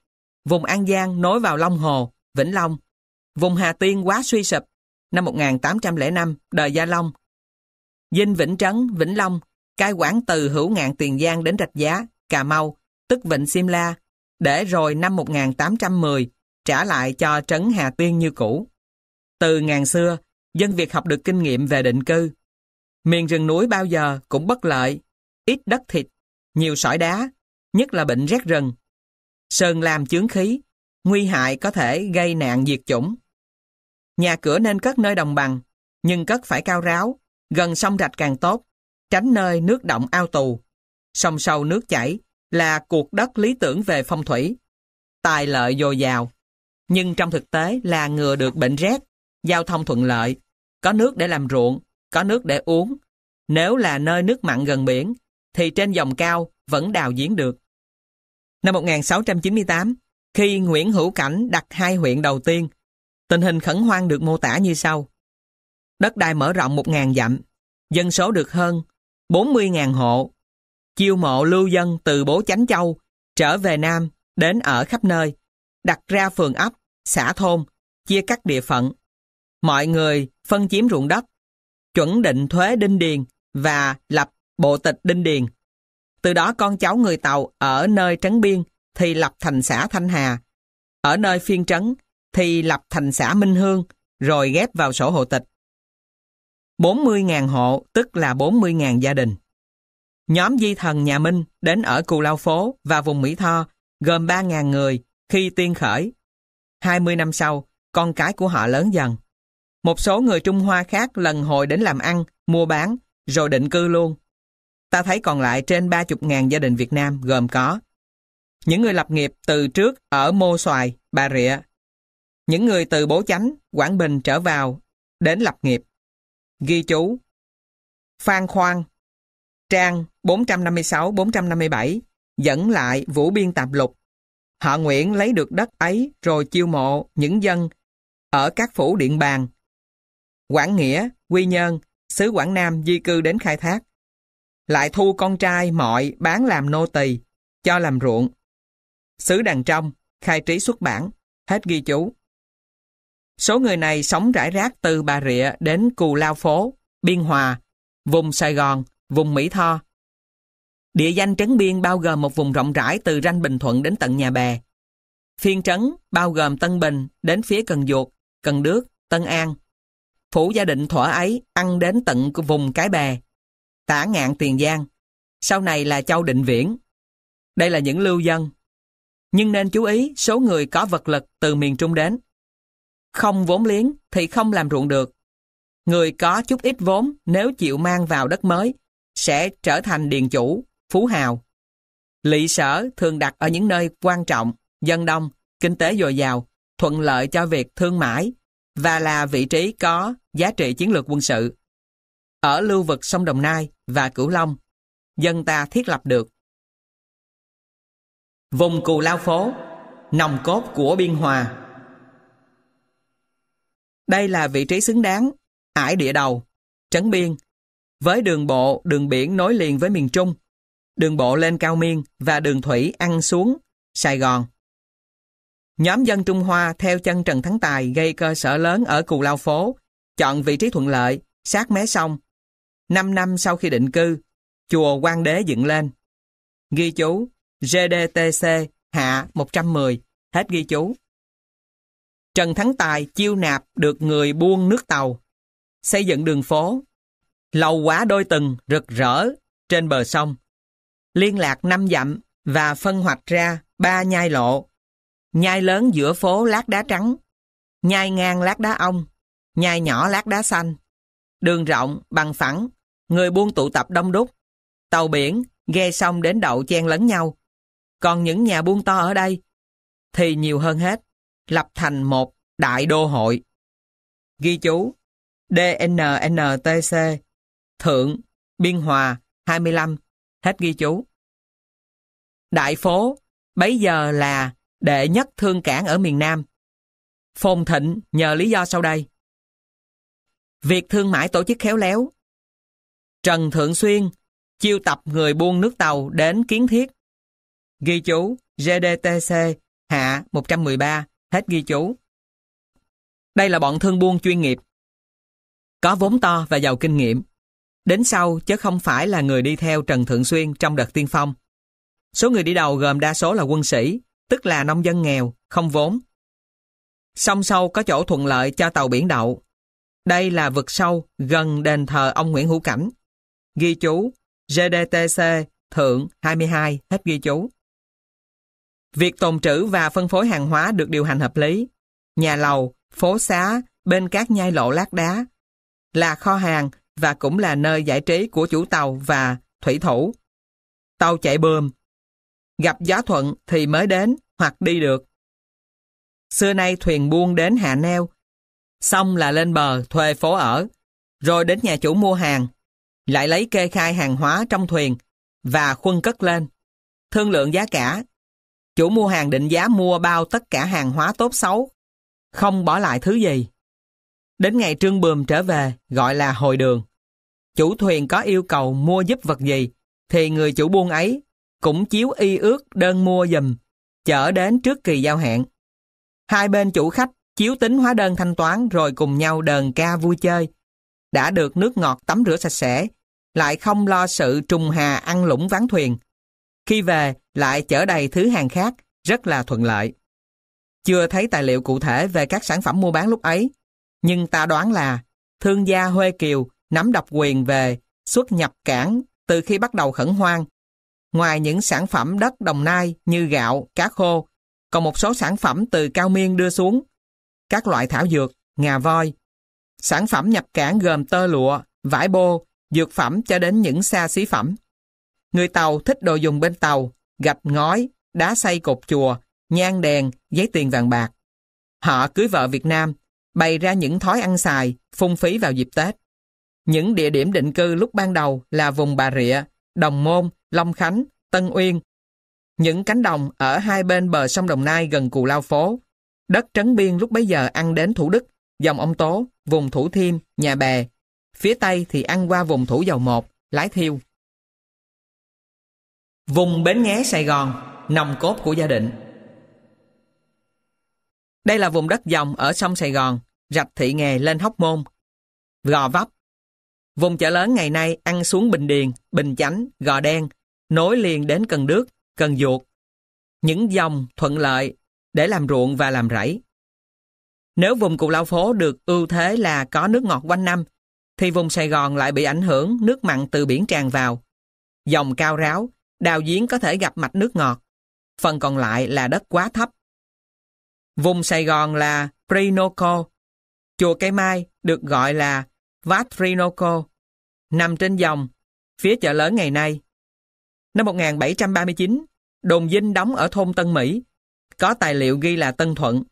vùng An Giang nối vào Long Hồ, Vĩnh Long, vùng Hà Tiên quá suy sụp, năm 1805, đời Gia Long. Dinh Vĩnh Trấn, Vĩnh Long, cai quản từ hữu ngạn Tiền Giang đến Rạch Giá, Cà Mau, tức Vịnh la, để rồi năm 1810 trả lại cho trấn Hà Tiên như cũ. Từ ngàn xưa, dân Việt học được kinh nghiệm về định cư. Miền rừng núi bao giờ cũng bất lợi, ít đất thịt, nhiều sỏi đá, nhất là bệnh rét rừng. Sơn làm chướng khí, nguy hại có thể gây nạn diệt chủng. Nhà cửa nên cất nơi đồng bằng, nhưng cất phải cao ráo, gần sông rạch càng tốt, tránh nơi nước động ao tù. Sông sâu nước chảy là cuộc đất lý tưởng về phong thủy. Tài lợi dồi dào, nhưng trong thực tế là ngừa được bệnh rét, giao thông thuận lợi, có nước để làm ruộng, có nước để uống. Nếu là nơi nước mặn gần biển, thì trên dòng cao vẫn đào diễn được. Năm 1698, khi Nguyễn Hữu Cảnh đặt hai huyện đầu tiên, tình hình khẩn hoang được mô tả như sau. Đất đai mở rộng 1.000 dặm, dân số được hơn 40.000 hộ, chiêu mộ lưu dân từ Bố Chánh Châu trở về Nam đến ở khắp nơi, đặt ra phường ấp, xã thôn, chia cắt địa phận, mọi người phân chiếm ruộng đất, chuẩn định thuế đinh điền và lập bộ tịch đinh điền. Từ đó con cháu người Tàu ở nơi trấn biên thì lập thành xã Thanh Hà, ở nơi phiên trấn thì lập thành xã Minh Hương rồi ghép vào sổ hộ tịch. 40.000 hộ tức là 40.000 gia đình. Nhóm di thần nhà Minh đến ở Cù Lao Phố và vùng Mỹ Tho gồm 3.000 người khi tiên khởi. 20 năm sau, con cái của họ lớn dần. Một số người Trung Hoa khác lần hồi đến làm ăn, mua bán, rồi định cư luôn. Ta thấy còn lại trên 30.000 gia đình Việt Nam gồm có những người lập nghiệp từ trước ở Mô Xoài, Bà Rịa, những người từ Bố Chánh, Quảng Bình trở vào đến lập nghiệp. Ghi chú Phan Khoan Trang 456-457 dẫn lại Vũ Biên Tạp Lục. Họ nguyện lấy được đất ấy rồi chiêu mộ những dân ở các phủ điện bàn Quảng Nghĩa, Quy Nhơn, xứ Quảng Nam di cư đến khai thác. Lại thu con trai mọi bán làm nô tỳ, cho làm ruộng. Xứ đàn trong, khai trí xuất bản, hết ghi chú. Số người này sống rải rác từ Bà Rịa đến Cù Lao Phố, Biên Hòa, vùng Sài Gòn, vùng Mỹ Tho. Địa danh trấn biên bao gồm một vùng rộng rãi từ ranh Bình Thuận đến tận nhà bè. Phiên trấn bao gồm Tân Bình đến phía Cần Duột, Cần Đước, Tân An, phủ gia định thỏa ấy ăn đến tận vùng cái bè, tả ngạn Tiền Giang, sau này là Châu Định Viễn. Đây là những lưu dân. Nhưng nên chú ý số người có vật lực từ miền Trung đến. Không vốn liếng thì không làm ruộng được. Người có chút ít vốn nếu chịu mang vào đất mới sẽ trở thành điền chủ, phú hào. Lỵ sở thường đặt ở những nơi quan trọng, dân đông, kinh tế dồi dào, thuận lợi cho việc thương mại, và là vị trí có giá trị chiến lược quân sự. Ở lưu vực sông Đồng Nai và Cửu Long, dân ta thiết lập được. Vùng Cù Lao Phố, nòng cốt của Biên Hòa. Đây là vị trí xứng đáng, ải địa đầu, trấn biên, với đường bộ, đường biển nối liền với miền Trung, đường bộ lên Cao Miên và đường thủy ăn xuống Sài Gòn. Nhóm dân Trung Hoa theo chân Trần Thắng Tài gây cơ sở lớn ở Cù Lao Phố, chọn vị trí thuận lợi, sát mé sông. Năm năm sau khi định cư, chùa Quang Đế dựng lên. Ghi chú GDTC hạ 110, hết ghi chú. Trần Thắng Tài chiêu nạp được người buôn nước tàu, xây dựng đường phố, lầu quá đôi tầng rực rỡ trên bờ sông, liên lạc năm dặm và phân hoạch ra ba nhai lộ nhai lớn giữa phố lát đá trắng, nhai ngang lát đá ong, nhai nhỏ lát đá xanh. Đường rộng, bằng phẳng, người buôn tụ tập đông đúc. Tàu biển, ghe sông đến đậu chen lấn nhau. Còn những nhà buôn to ở đây thì nhiều hơn hết, lập thành một đại đô hội. Ghi chú DNNTC Thượng Biên Hòa 25 Hết ghi chú Đại phố bấy giờ là đệ nhất thương cảng ở miền Nam. Phồn thịnh nhờ lý do sau đây. Việc thương mại tổ chức khéo léo. Trần Thượng Xuyên chiêu tập người buôn nước tàu đến kiến thiết. Ghi chú GDTC hạ 113, hết ghi chú. Đây là bọn thương buôn chuyên nghiệp. Có vốn to và giàu kinh nghiệm. Đến sau chứ không phải là người đi theo Trần Thượng Xuyên trong đợt tiên phong. Số người đi đầu gồm đa số là quân sĩ, tức là nông dân nghèo, không vốn. Sông sâu có chỗ thuận lợi cho tàu biển đậu. Đây là vực sâu gần đền thờ ông Nguyễn Hữu Cảnh. Ghi chú GDTC Thượng 22 hết ghi chú. Việc tồn trữ và phân phối hàng hóa được điều hành hợp lý. Nhà lầu, phố xá, bên các nhai lộ lát đá là kho hàng và cũng là nơi giải trí của chủ tàu và thủy thủ. Tàu chạy bơm, gặp gió thuận thì mới đến hoặc đi được. Xưa nay thuyền buôn đến hạ neo, xong là lên bờ thuê phố ở, rồi đến nhà chủ mua hàng, lại lấy kê khai hàng hóa trong thuyền và khuân cất lên, thương lượng giá cả. Chủ mua hàng định giá mua bao tất cả hàng hóa tốt xấu, không bỏ lại thứ gì. Đến ngày trương bườm trở về gọi là hồi đường. Chủ thuyền có yêu cầu mua giúp vật gì thì người chủ buôn ấy cũng chiếu y ước đơn mua dùm, chở đến trước kỳ giao hẹn. Hai bên chủ khách chiếu tính hóa đơn thanh toán rồi cùng nhau đờn ca vui chơi. Đã được nước ngọt tắm rửa sạch sẽ, lại không lo sự trùng hà ăn lũng ván thuyền. Khi về, lại chở đầy thứ hàng khác, rất là thuận lợi. Chưa thấy tài liệu cụ thể về các sản phẩm mua bán lúc ấy, nhưng ta đoán là thương gia Huê Kiều nắm độc quyền về xuất nhập cảng từ khi bắt đầu khẩn hoang ngoài những sản phẩm đất Đồng Nai như gạo, cá khô, còn một số sản phẩm từ Cao Miên đưa xuống, các loại thảo dược, ngà voi. Sản phẩm nhập cảng gồm tơ lụa, vải bô, dược phẩm cho đến những xa xí phẩm. Người tàu thích đồ dùng bên tàu, gạch ngói, đá xây cột chùa, nhang đèn, giấy tiền vàng bạc. Họ cưới vợ Việt Nam, bày ra những thói ăn xài, phung phí vào dịp Tết. Những địa điểm định cư lúc ban đầu là vùng Bà Rịa, Đồng Môn, Long Khánh, Tân Uyên. Những cánh đồng ở hai bên bờ sông Đồng Nai gần Cù Lao Phố. Đất trấn biên lúc bấy giờ ăn đến Thủ Đức, dòng ông Tố, vùng Thủ Thiêm, Nhà Bè. Phía Tây thì ăn qua vùng Thủ Dầu Một, Lái Thiêu. Vùng Bến Nghé Sài Gòn, nòng cốt của gia định. Đây là vùng đất dòng ở sông Sài Gòn, rạch thị nghè lên Hóc Môn, Gò Vấp, Vùng chợ lớn ngày nay ăn xuống Bình Điền, Bình Chánh, Gò Đen, nối liền đến Cần Đước, Cần Duột. Những dòng thuận lợi để làm ruộng và làm rẫy. Nếu vùng Cù Lao Phố được ưu thế là có nước ngọt quanh năm, thì vùng Sài Gòn lại bị ảnh hưởng nước mặn từ biển tràn vào. Dòng cao ráo, đào giếng có thể gặp mạch nước ngọt. Phần còn lại là đất quá thấp. Vùng Sài Gòn là Prinoco. Chùa Cây Mai được gọi là Vát Rinoco, nằm trên dòng, phía chợ lớn ngày nay. Năm 1739, đồn dinh đóng ở thôn Tân Mỹ, có tài liệu ghi là Tân Thuận.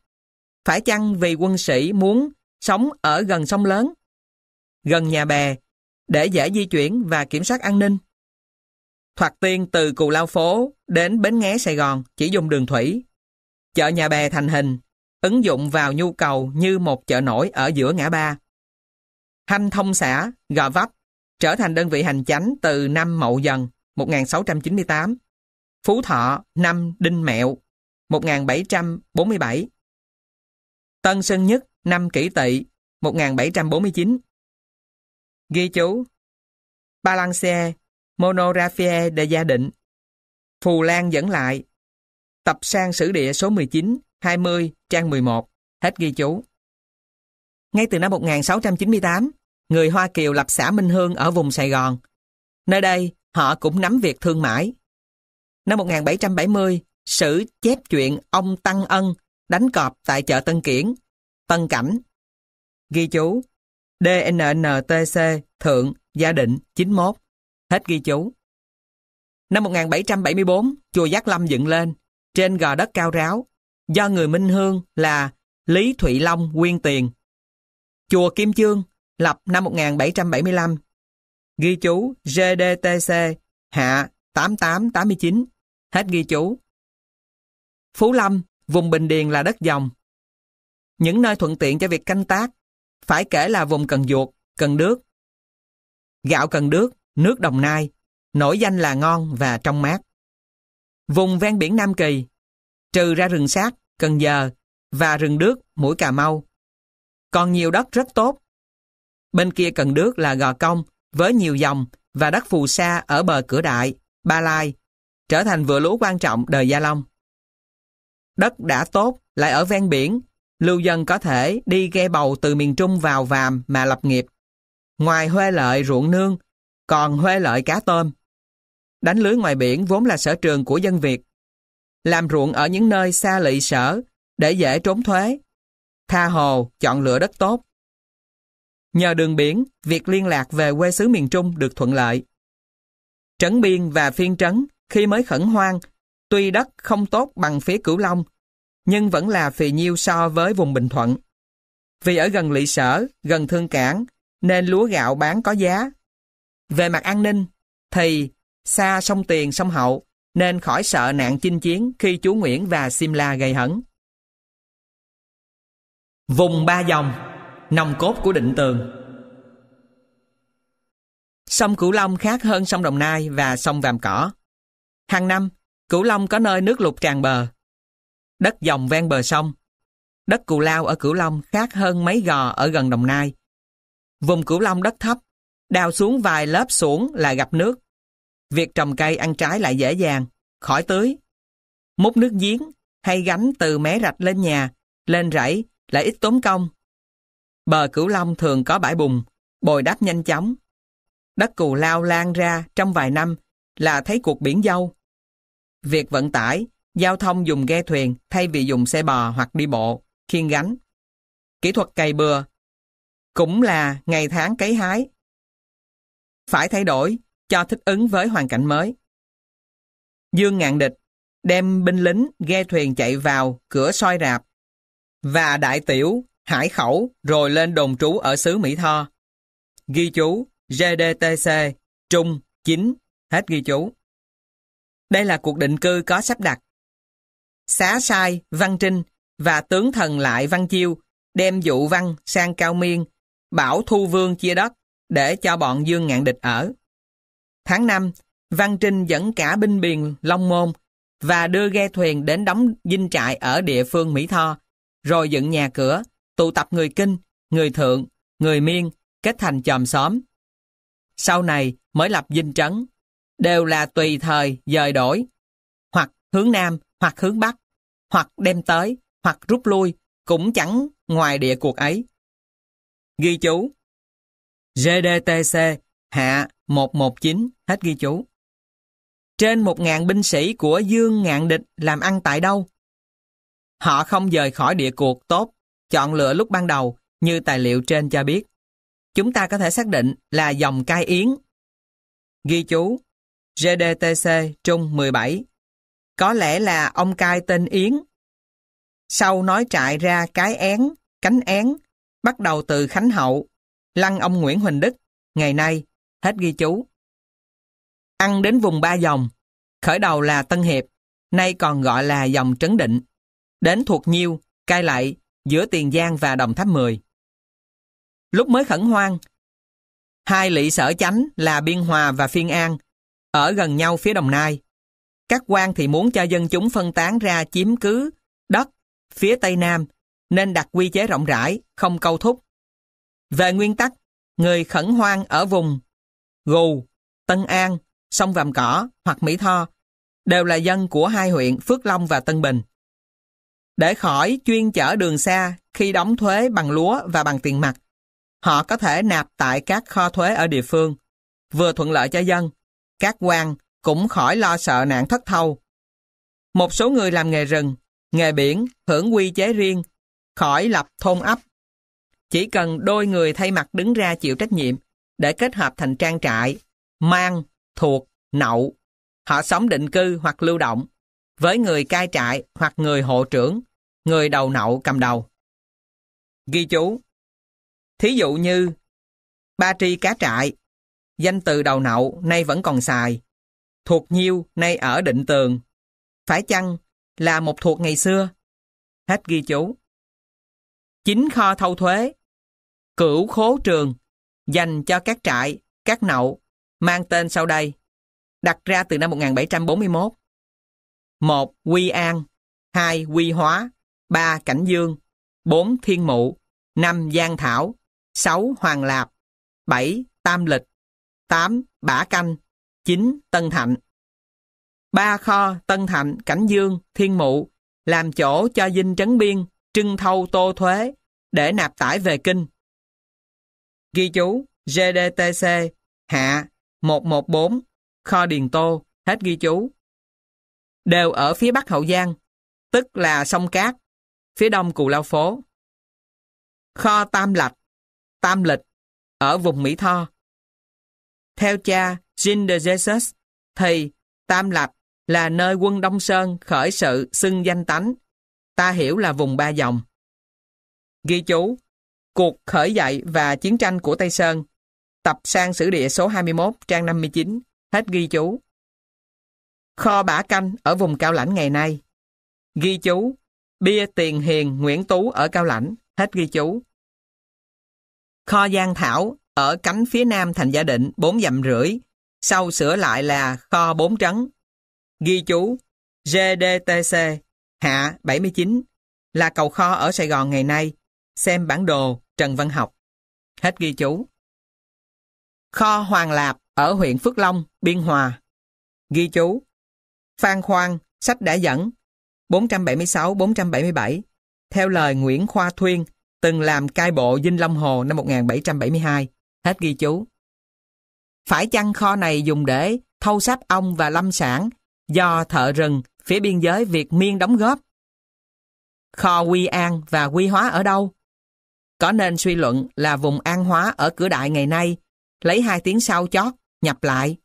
Phải chăng vì quân sĩ muốn sống ở gần sông lớn, gần nhà bè, để dễ di chuyển và kiểm soát an ninh? Thoạt tiên từ Cù Lao Phố đến Bến Nghé Sài Gòn chỉ dùng đường thủy. Chợ nhà bè thành hình, ứng dụng vào nhu cầu như một chợ nổi ở giữa ngã ba. Hanh thông xã Gò Vấp trở thành đơn vị hành chánh từ năm Mậu Dần 1698. Phú Thọ năm Đinh Mẹo 1747. Tân Sơn Nhất năm Kỷ Tỵ 1749. Ghi chú Balance Monographie de Gia Định Phù Lan dẫn lại Tập sang sử địa số 19, 20, trang 11 Hết ghi chú ngay từ năm 1698, người Hoa Kiều lập xã Minh Hương ở vùng Sài Gòn. Nơi đây, họ cũng nắm việc thương mại. Năm 1770, sử chép chuyện ông Tăng Ân đánh cọp tại chợ Tân Kiển, Tân Cảnh. Ghi chú DNNTC Thượng Gia Định 91 Hết ghi chú Năm 1774, chùa Giác Lâm dựng lên trên gò đất cao ráo do người Minh Hương là Lý Thụy Long quyên tiền Chùa Kim Chương, lập năm 1775. Ghi chú GDTC, hạ 8889. Hết ghi chú. Phú Lâm, vùng Bình Điền là đất dòng. Những nơi thuận tiện cho việc canh tác, phải kể là vùng Cần Duột, Cần Đước. Gạo Cần Đước, nước Đồng Nai, nổi danh là ngon và trong mát. Vùng ven biển Nam Kỳ, trừ ra rừng sát, Cần Giờ và rừng Đước, mũi Cà Mau, còn nhiều đất rất tốt. Bên kia Cần Đước là Gò Công, với nhiều dòng và đất phù sa ở bờ cửa đại, Ba Lai, trở thành vựa lúa quan trọng đời Gia Long. Đất đã tốt, lại ở ven biển, lưu dân có thể đi ghe bầu từ miền Trung vào vàm mà lập nghiệp. Ngoài huê lợi ruộng nương, còn huê lợi cá tôm. Đánh lưới ngoài biển vốn là sở trường của dân Việt. Làm ruộng ở những nơi xa lỵ sở để dễ trốn thuế Tha hồ, chọn lựa đất tốt. Nhờ đường biển, việc liên lạc về quê xứ miền Trung được thuận lợi. Trấn biên và phiên trấn, khi mới khẩn hoang, tuy đất không tốt bằng phía Cửu Long, nhưng vẫn là phì nhiêu so với vùng Bình Thuận. Vì ở gần lỵ sở, gần thương cảng, nên lúa gạo bán có giá. Về mặt an ninh, thì xa sông Tiền, sông Hậu, nên khỏi sợ nạn chinh chiến khi chú Nguyễn và Simla gây hấn. Vùng ba dòng Nòng cốt của định tường Sông Cửu Long khác hơn sông Đồng Nai và sông Vàm Cỏ. Hàng năm, Cửu Long có nơi nước lụt tràn bờ. Đất dòng ven bờ sông. Đất Cù Lao ở Cửu Long khác hơn mấy gò ở gần Đồng Nai. Vùng Cửu Long đất thấp, đào xuống vài lớp xuống là gặp nước. Việc trồng cây ăn trái lại dễ dàng, khỏi tưới. Múc nước giếng hay gánh từ mé rạch lên nhà, lên rẫy lại ít tốn công. Bờ Cửu Long thường có bãi bùn, bồi đắp nhanh chóng. Đất cù lao lan ra trong vài năm là thấy cuộc biển dâu. Việc vận tải, giao thông dùng ghe thuyền thay vì dùng xe bò hoặc đi bộ, khiên gánh. Kỹ thuật cày bừa cũng là ngày tháng cấy hái. Phải thay đổi cho thích ứng với hoàn cảnh mới. Dương ngạn địch đem binh lính ghe thuyền chạy vào cửa soi rạp và đại tiểu, hải khẩu rồi lên đồn trú ở xứ Mỹ Tho. Ghi chú GDTC Trung 9 hết ghi chú. Đây là cuộc định cư có sắp đặt. Xá Sai, Văn Trinh và tướng thần lại Văn Chiêu đem dụ văn sang Cao Miên, bảo Thu Vương chia đất để cho bọn Dương Ngạn Địch ở. Tháng 5, Văn Trinh dẫn cả binh biền Long Môn và đưa ghe thuyền đến đóng dinh trại ở địa phương Mỹ Tho rồi dựng nhà cửa, tụ tập người Kinh, người Thượng, người Miên, kết thành chòm xóm. Sau này mới lập dinh trấn, đều là tùy thời dời đổi, hoặc hướng Nam, hoặc hướng Bắc, hoặc đem tới, hoặc rút lui, cũng chẳng ngoài địa cuộc ấy. Ghi chú GDTC hạ 119 hết ghi chú. Trên 1.000 binh sĩ của Dương Ngạn Địch làm ăn tại đâu? Họ không rời khỏi địa cuộc tốt, chọn lựa lúc ban đầu như tài liệu trên cho biết. Chúng ta có thể xác định là dòng cai yến. Ghi chú GDTC Trung 17 Có lẽ là ông cai tên Yến. Sau nói trại ra cái én, cánh én, bắt đầu từ Khánh Hậu, lăng ông Nguyễn Huỳnh Đức, ngày nay, hết ghi chú. Ăn đến vùng ba dòng, khởi đầu là Tân Hiệp, nay còn gọi là dòng Trấn Định đến thuộc Nhiêu, cai lại giữa Tiền Giang và Đồng Tháp 10. Lúc mới khẩn hoang, hai lỵ sở chánh là Biên Hòa và Phiên An ở gần nhau phía Đồng Nai. Các quan thì muốn cho dân chúng phân tán ra chiếm cứ đất phía Tây Nam nên đặt quy chế rộng rãi, không câu thúc. Về nguyên tắc, người khẩn hoang ở vùng Gù, Tân An, Sông Vàm Cỏ hoặc Mỹ Tho đều là dân của hai huyện Phước Long và Tân Bình để khỏi chuyên chở đường xa khi đóng thuế bằng lúa và bằng tiền mặt. Họ có thể nạp tại các kho thuế ở địa phương, vừa thuận lợi cho dân, các quan cũng khỏi lo sợ nạn thất thâu. Một số người làm nghề rừng, nghề biển hưởng quy chế riêng, khỏi lập thôn ấp. Chỉ cần đôi người thay mặt đứng ra chịu trách nhiệm để kết hợp thành trang trại, mang, thuộc, nậu. Họ sống định cư hoặc lưu động với người cai trại hoặc người hộ trưởng, người đầu nậu cầm đầu. Ghi chú Thí dụ như Ba tri cá trại Danh từ đầu nậu nay vẫn còn xài Thuộc nhiêu nay ở định tường Phải chăng là một thuộc ngày xưa Hết ghi chú Chính kho thâu thuế Cửu khố trường Dành cho các trại, các nậu Mang tên sau đây Đặt ra từ năm 1741 1. Quy An 2. Quy Hóa 3. Cảnh Dương 4. Thiên Mụ 5. Giang Thảo 6. Hoàng Lạp 7. Tam Lịch 8. Bả Canh 9. Tân Thạnh Ba kho Tân Thạnh, Cảnh Dương, Thiên Mụ làm chỗ cho dinh trấn biên, trưng thâu tô thuế để nạp tải về kinh. Ghi chú GDTC hạ 114 kho Điền Tô hết ghi chú đều ở phía bắc Hậu Giang, tức là sông Cát, phía đông Cù Lao Phố. Kho Tam Lạch, Tam Lịch, ở vùng Mỹ Tho. Theo cha Jean de Jesus, thì Tam Lạch là nơi quân Đông Sơn khởi sự xưng danh tánh, ta hiểu là vùng ba dòng. Ghi chú, cuộc khởi dậy và chiến tranh của Tây Sơn, tập sang sử địa số 21, trang 59, hết ghi chú. Kho bả canh ở vùng cao lãnh ngày nay. Ghi chú, bia tiền hiền Nguyễn Tú ở cao lãnh, hết ghi chú. Kho Giang Thảo ở cánh phía nam thành Gia Định 4 dặm rưỡi, sau sửa lại là kho 4 trấn. Ghi chú, GDTC, hạ 79, là cầu kho ở Sài Gòn ngày nay, xem bản đồ Trần Văn Học. Hết ghi chú. Kho Hoàng Lạp ở huyện Phước Long, Biên Hòa. Ghi chú, Phan Khoan, sách đã dẫn, 476-477, theo lời Nguyễn Khoa Thuyên, từng làm cai bộ Vinh Long Hồ năm 1772. Hết ghi chú. Phải chăng kho này dùng để thâu sáp ong và lâm sản do thợ rừng phía biên giới Việt Miên đóng góp? Kho Quy An và Quy Hóa ở đâu? Có nên suy luận là vùng An Hóa ở cửa đại ngày nay, lấy hai tiếng sau chót, nhập lại.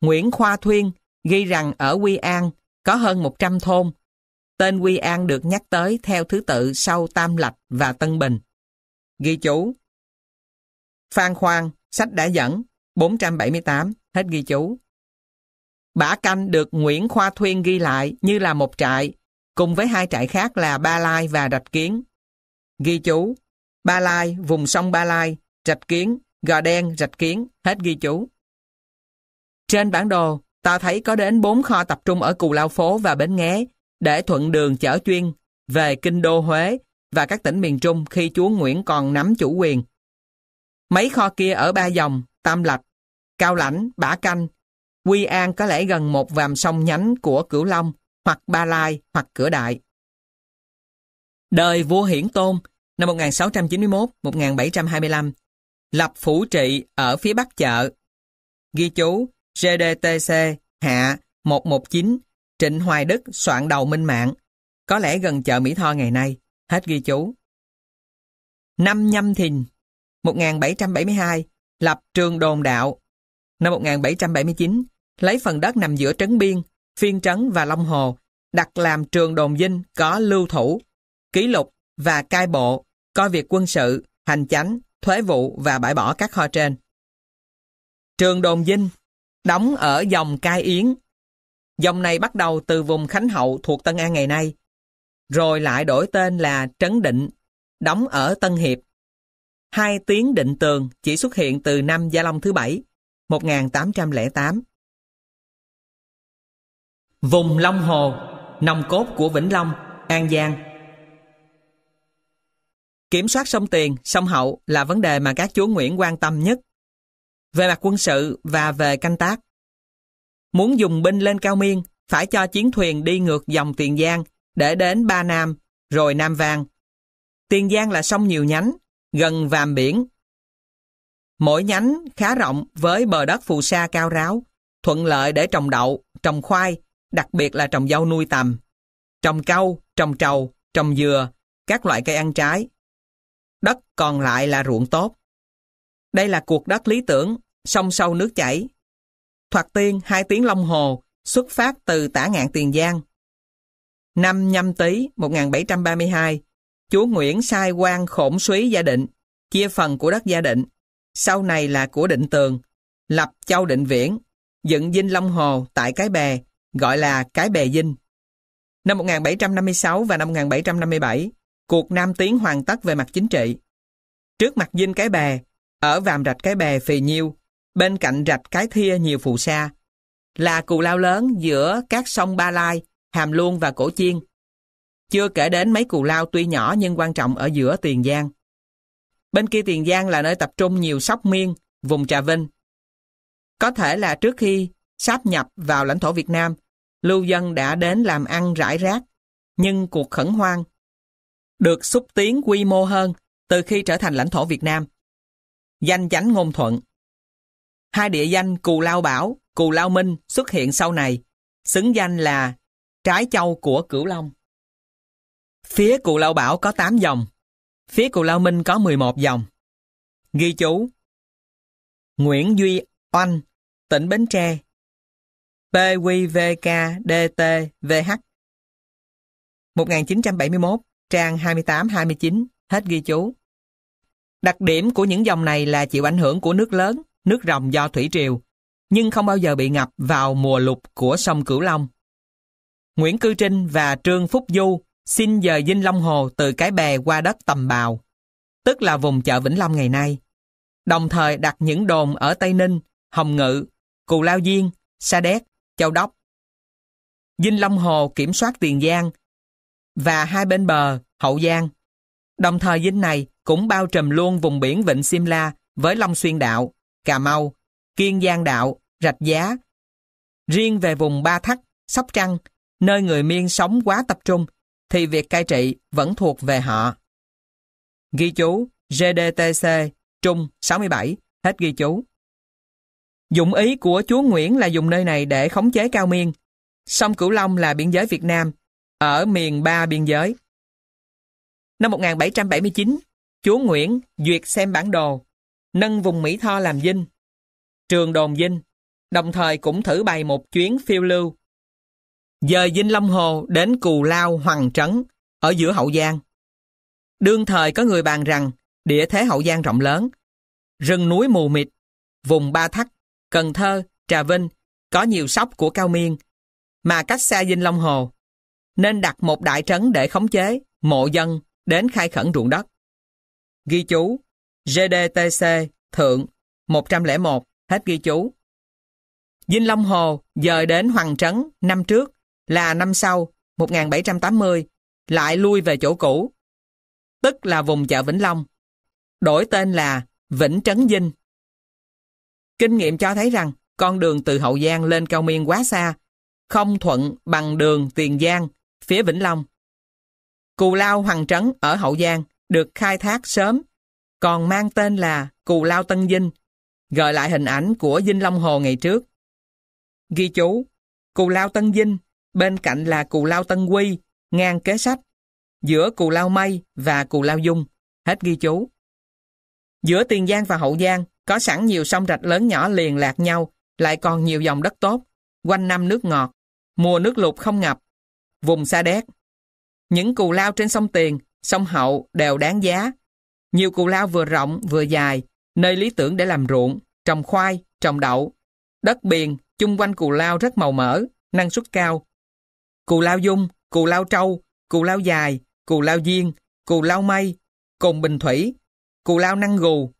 Nguyễn Khoa Thuyên ghi rằng ở Quy An có hơn 100 thôn. Tên Quy An được nhắc tới theo thứ tự sau Tam Lạch và Tân Bình. Ghi chú Phan Khoan, sách đã dẫn, 478, hết ghi chú. Bả Canh được Nguyễn Khoa Thuyên ghi lại như là một trại, cùng với hai trại khác là Ba Lai và Rạch Kiến. Ghi chú Ba Lai, vùng sông Ba Lai, Rạch Kiến, Gò Đen, Rạch Kiến, hết ghi chú. Trên bản đồ, Ta thấy có đến bốn kho tập trung ở Cù Lao Phố và Bến Nghé để thuận đường chở chuyên về Kinh Đô Huế và các tỉnh miền Trung khi chúa Nguyễn còn nắm chủ quyền. Mấy kho kia ở Ba Dòng, Tam Lạch, Cao Lãnh, Bả Canh, Quy An có lẽ gần một vàm sông nhánh của Cửu Long hoặc Ba Lai hoặc Cửa Đại. Đời vua Hiển Tôn năm 1691-1725 lập phủ trị ở phía bắc chợ. Ghi chú, GDTC Hạ 119 Trịnh Hoài Đức soạn đầu minh mạng có lẽ gần chợ Mỹ Tho ngày nay hết ghi chú Năm Nhâm Thìn 1772 lập trường đồn đạo năm 1779 lấy phần đất nằm giữa Trấn Biên Phiên Trấn và Long Hồ đặt làm trường đồn dinh có lưu thủ ký lục và cai bộ coi việc quân sự, hành chánh thuế vụ và bãi bỏ các kho trên Trường đồn dinh đóng ở dòng Cai Yến. Dòng này bắt đầu từ vùng Khánh Hậu thuộc Tân An ngày nay, rồi lại đổi tên là Trấn Định, đóng ở Tân Hiệp. Hai tiếng định tường chỉ xuất hiện từ năm Gia Long thứ bảy, 1808. Vùng Long Hồ, nòng cốt của Vĩnh Long, An Giang. Kiểm soát sông Tiền, sông Hậu là vấn đề mà các chúa Nguyễn quan tâm nhất về mặt quân sự và về canh tác. Muốn dùng binh lên cao miên, phải cho chiến thuyền đi ngược dòng Tiền Giang để đến Ba Nam, rồi Nam Vang. Tiền Giang là sông nhiều nhánh, gần vàm biển. Mỗi nhánh khá rộng với bờ đất phù sa cao ráo, thuận lợi để trồng đậu, trồng khoai, đặc biệt là trồng dâu nuôi tầm, trồng cau, trồng trầu, trồng dừa, các loại cây ăn trái. Đất còn lại là ruộng tốt. Đây là cuộc đất lý tưởng sông sâu nước chảy. Thoạt tiên hai tiếng Long Hồ xuất phát từ tả ngạn Tiền Giang. Năm nhâm tý 1732, chúa Nguyễn sai quan khổng suý gia định, chia phần của đất gia định, sau này là của định tường, lập châu định viễn, dựng dinh Long Hồ tại Cái Bè, gọi là Cái Bè Dinh. Năm 1756 và năm 1757, cuộc Nam Tiến hoàn tất về mặt chính trị. Trước mặt dinh Cái Bè, ở vàm rạch Cái Bè Phì Nhiêu, Bên cạnh rạch cái thia nhiều phù sa, là cù lao lớn giữa các sông Ba Lai, Hàm Luông và Cổ Chiên. Chưa kể đến mấy cù lao tuy nhỏ nhưng quan trọng ở giữa Tiền Giang. Bên kia Tiền Giang là nơi tập trung nhiều sóc miên, vùng Trà Vinh. Có thể là trước khi sáp nhập vào lãnh thổ Việt Nam, lưu dân đã đến làm ăn rải rác, nhưng cuộc khẩn hoang được xúc tiến quy mô hơn từ khi trở thành lãnh thổ Việt Nam. Danh chánh ngôn thuận Hai địa danh Cù Lao Bảo, Cù Lao Minh xuất hiện sau này, xứng danh là trái châu của Cửu Long. Phía Cù Lao Bảo có 8 dòng, phía Cù Lao Minh có 11 dòng. Ghi chú Nguyễn Duy Oanh, tỉnh Bến Tre PQVKDTVH 1971, trang 28-29, hết ghi chú. Đặc điểm của những dòng này là chịu ảnh hưởng của nước lớn, nước rồng do thủy triều, nhưng không bao giờ bị ngập vào mùa lục của sông Cửu Long. Nguyễn Cư Trinh và Trương Phúc Du xin dời Dinh Long Hồ từ cái bè qua đất tầm bào, tức là vùng chợ Vĩnh Long ngày nay. Đồng thời đặt những đồn ở Tây Ninh, Hồng Ngự, Cù Lao Diên, Sa Đéc, Châu Đốc. Dinh Long Hồ kiểm soát Tiền Giang và hai bên bờ Hậu Giang. Đồng thời dinh này cũng bao trùm luôn vùng biển Vịnh Simla với Long Xuyên Đạo, Cà Mau, Kiên Giang Đạo, Rạch Giá. Riêng về vùng Ba Thắt, Sóc Trăng, nơi người miên sống quá tập trung, thì việc cai trị vẫn thuộc về họ. Ghi chú GDTC Trung 67, hết ghi chú. Dụng ý của chúa Nguyễn là dùng nơi này để khống chế cao miên. Sông Cửu Long là biên giới Việt Nam, ở miền ba biên giới. Năm 1779, chúa Nguyễn duyệt xem bản đồ nâng vùng Mỹ Tho làm dinh, trường đồn dinh, đồng thời cũng thử bày một chuyến phiêu lưu. Dời dinh Long Hồ đến Cù Lao Hoàng Trấn, ở giữa Hậu Giang. Đương thời có người bàn rằng địa thế Hậu Giang rộng lớn, rừng núi mù mịt, vùng Ba thắc Cần Thơ, Trà Vinh, có nhiều sóc của cao miên, mà cách xa dinh Long Hồ, nên đặt một đại trấn để khống chế, mộ dân đến khai khẩn ruộng đất. Ghi chú, GDTC Thượng 101 hết ghi chú. Vinh Long Hồ dời đến Hoàng Trấn năm trước là năm sau 1780 lại lui về chỗ cũ tức là vùng chợ Vĩnh Long đổi tên là Vĩnh Trấn Vinh. Kinh nghiệm cho thấy rằng con đường từ Hậu Giang lên Cao Miên quá xa không thuận bằng đường Tiền Giang phía Vĩnh Long. Cù Lao Hoàng Trấn ở Hậu Giang được khai thác sớm còn mang tên là Cù Lao Tân Dinh, gợi lại hình ảnh của Dinh Long Hồ ngày trước. Ghi chú, Cù Lao Tân Dinh, bên cạnh là Cù Lao Tân Quy, ngang kế sách, giữa Cù Lao Mây và Cù Lao Dung, hết ghi chú. Giữa Tiền Giang và Hậu Giang có sẵn nhiều sông rạch lớn nhỏ liền lạc nhau, lại còn nhiều dòng đất tốt, quanh năm nước ngọt, mùa nước lụt không ngập, vùng xa đét. Những cù lao trên sông Tiền, sông Hậu đều đáng giá nhiều cụ lao vừa rộng vừa dài, nơi lý tưởng để làm ruộng, trồng khoai, trồng đậu. Đất biển, chung quanh cụ lao rất màu mỡ, năng suất cao. Cụ lao dung, cụ lao trâu, cụ lao dài, cụ lao diên, cụ lao mây, cùng bình thủy, cụ lao năng gù.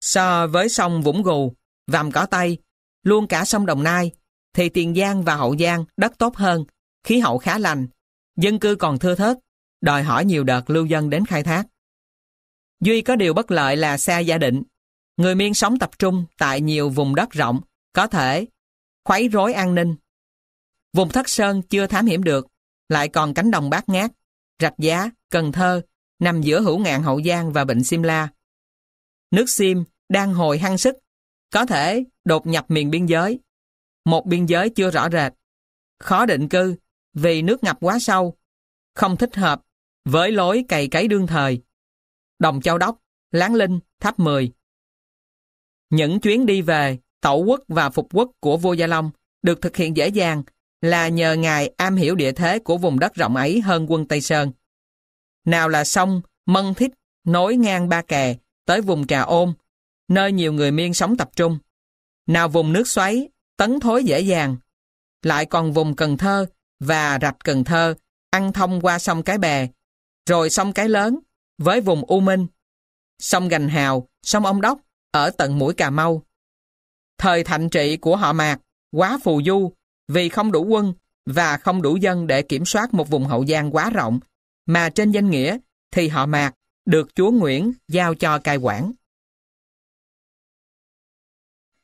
So với sông Vũng Gù, Vàm Cỏ Tây, luôn cả sông Đồng Nai, thì Tiền Giang và Hậu Giang đất tốt hơn, khí hậu khá lành, dân cư còn thưa thớt, đòi hỏi nhiều đợt lưu dân đến khai thác. Duy có điều bất lợi là xa gia định. Người miên sống tập trung tại nhiều vùng đất rộng, có thể khuấy rối an ninh. Vùng Thất Sơn chưa thám hiểm được, lại còn cánh đồng bát ngát, rạch giá, Cần Thơ, nằm giữa hữu ngạn Hậu Giang và Bệnh Simla. Nước Sim đang hồi hăng sức, có thể đột nhập miền biên giới. Một biên giới chưa rõ rệt, khó định cư vì nước ngập quá sâu, không thích hợp với lối cày cấy đương thời. Đồng Châu Đốc, Láng Linh, Tháp mười. Những chuyến đi về, tẩu quốc và phục quốc của vua Gia Long được thực hiện dễ dàng là nhờ Ngài am hiểu địa thế của vùng đất rộng ấy hơn quân Tây Sơn. Nào là sông, mân thích, nối ngang ba kè, tới vùng Trà Ôm, nơi nhiều người miên sống tập trung. Nào vùng nước xoáy, tấn thối dễ dàng. Lại còn vùng Cần Thơ và rạch Cần Thơ, ăn thông qua sông Cái Bè, rồi sông Cái Lớn, với vùng U Minh, sông Gành Hào, sông Ông Đốc ở tận mũi Cà Mau. Thời thạnh trị của họ Mạc quá phù du vì không đủ quân và không đủ dân để kiểm soát một vùng hậu giang quá rộng, mà trên danh nghĩa thì họ Mạc được Chúa Nguyễn giao cho cai quản.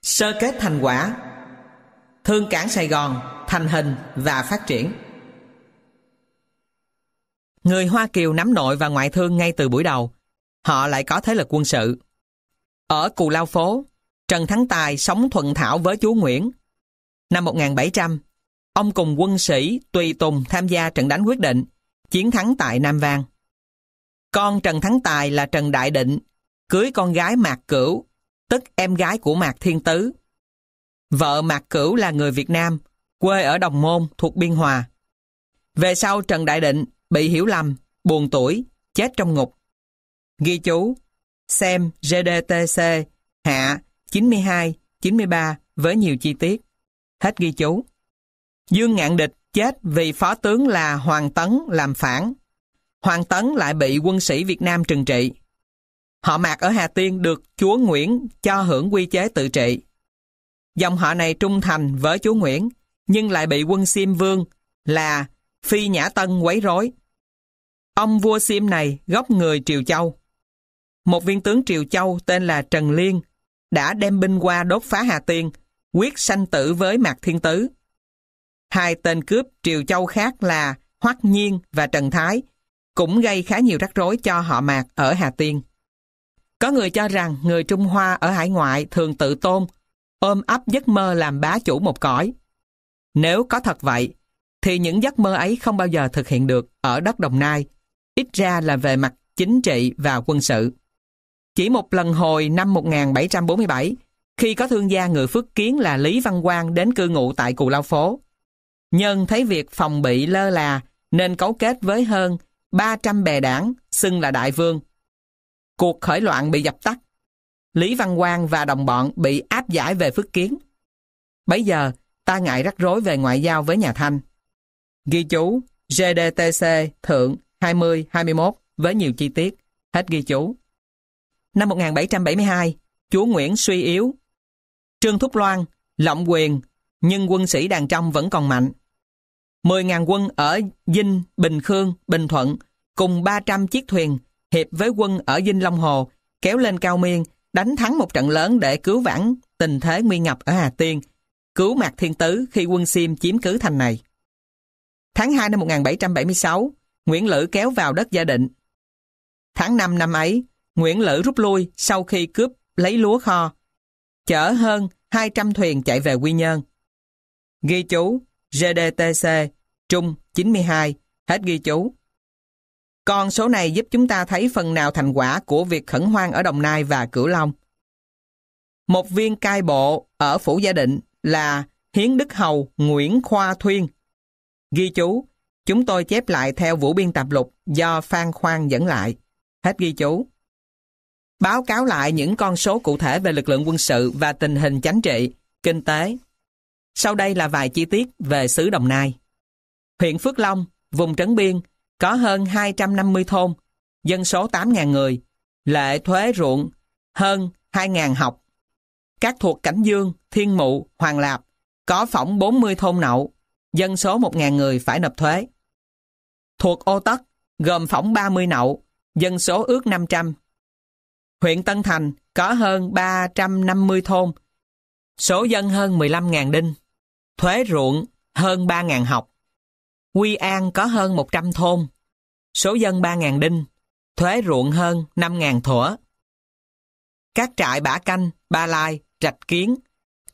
Sơ kết thành quả Thương cảng Sài Gòn, thành hình và phát triển Người Hoa Kiều nắm nội và ngoại thương ngay từ buổi đầu. Họ lại có thế lực quân sự. Ở Cù Lao Phố, Trần Thắng Tài sống thuận thảo với chúa Nguyễn. Năm 1700, ông cùng quân sĩ Tùy Tùng tham gia trận đánh quyết định, chiến thắng tại Nam Vang. Con Trần Thắng Tài là Trần Đại Định, cưới con gái Mạc Cửu, tức em gái của Mạc Thiên Tứ. Vợ Mạc Cửu là người Việt Nam, quê ở Đồng Môn thuộc Biên Hòa. Về sau Trần Đại Định bị hiểu lầm, buồn tuổi, chết trong ngục. Ghi chú, xem GDTC hạ 92, 93 với nhiều chi tiết. Hết ghi chú. Dương Ngạn Địch chết vì phó tướng là Hoàng Tấn làm phản. Hoàng Tấn lại bị quân sĩ Việt Nam trừng trị. Họ Mạc ở Hà Tiên được Chúa Nguyễn cho hưởng quy chế tự trị. Dòng họ này trung thành với Chúa Nguyễn, nhưng lại bị quân Sim Vương là Phi Nhã Tân quấy rối. Ông vua Sim này gốc người Triều Châu. Một viên tướng Triều Châu tên là Trần Liên đã đem binh qua đốt phá Hà Tiên, quyết sanh tử với Mạc Thiên Tứ. Hai tên cướp Triều Châu khác là Hoắc Nhiên và Trần Thái cũng gây khá nhiều rắc rối cho họ Mạc ở Hà Tiên. Có người cho rằng người Trung Hoa ở hải ngoại thường tự tôn, ôm ấp giấc mơ làm bá chủ một cõi. Nếu có thật vậy, thì những giấc mơ ấy không bao giờ thực hiện được ở đất Đồng Nai, ít ra là về mặt chính trị và quân sự. Chỉ một lần hồi năm 1747, khi có thương gia người Phước Kiến là Lý Văn Quang đến cư ngụ tại Cù Lao Phố. Nhân thấy việc phòng bị lơ là nên cấu kết với hơn 300 bè đảng, xưng là Đại Vương. Cuộc khởi loạn bị dập tắt. Lý Văn Quang và đồng bọn bị áp giải về Phước Kiến. Bấy giờ, ta ngại rắc rối về ngoại giao với nhà Thanh. Ghi chú GDTC Thượng 20, 21 với nhiều chi tiết. Hết ghi chú. Năm 1772, chúa Nguyễn suy yếu. Trương Thúc Loan, lộng quyền, nhưng quân sĩ đàn trong vẫn còn mạnh. 10.000 quân ở Vinh, Bình Khương, Bình Thuận cùng 300 chiếc thuyền hiệp với quân ở Vinh Long Hồ kéo lên cao miên đánh thắng một trận lớn để cứu vãn tình thế nguy ngập ở Hà Tiên cứu Mạc Thiên Tứ khi quân Sim chiếm cứ thành này. Tháng 2 năm 1776, Nguyễn Lữ kéo vào đất gia định. Tháng 5 năm ấy, Nguyễn Lữ rút lui sau khi cướp lấy lúa kho, chở hơn 200 thuyền chạy về Quy Nhơn. Ghi chú GDTC Trung 92, hết ghi chú. Con số này giúp chúng ta thấy phần nào thành quả của việc khẩn hoang ở Đồng Nai và Cửu Long. Một viên cai bộ ở Phủ Gia Định là Hiến Đức Hầu Nguyễn Khoa Thuyên. Ghi chú Chúng tôi chép lại theo vũ biên tập lục do Phan Khoan dẫn lại. Hết ghi chú. Báo cáo lại những con số cụ thể về lực lượng quân sự và tình hình chính trị, kinh tế. Sau đây là vài chi tiết về xứ Đồng Nai. Huyện Phước Long, vùng trấn biên, có hơn 250 thôn, dân số 8.000 người, lệ thuế ruộng hơn 2.000 học. Các thuộc Cảnh Dương, Thiên Mụ, Hoàng Lạp có phỏng 40 thôn nậu, dân số 1.000 người phải nộp thuế. Thuộc ô tất, gồm phỏng 30 nậu, dân số ước 500. Huyện Tân Thành có hơn 350 thôn, số dân hơn 15.000 đinh, thuế ruộng hơn 3.000 học. Quy An có hơn 100 thôn, số dân 3.000 đinh, thuế ruộng hơn 5.000 thủa. Các trại bả canh, ba lai, trạch kiến,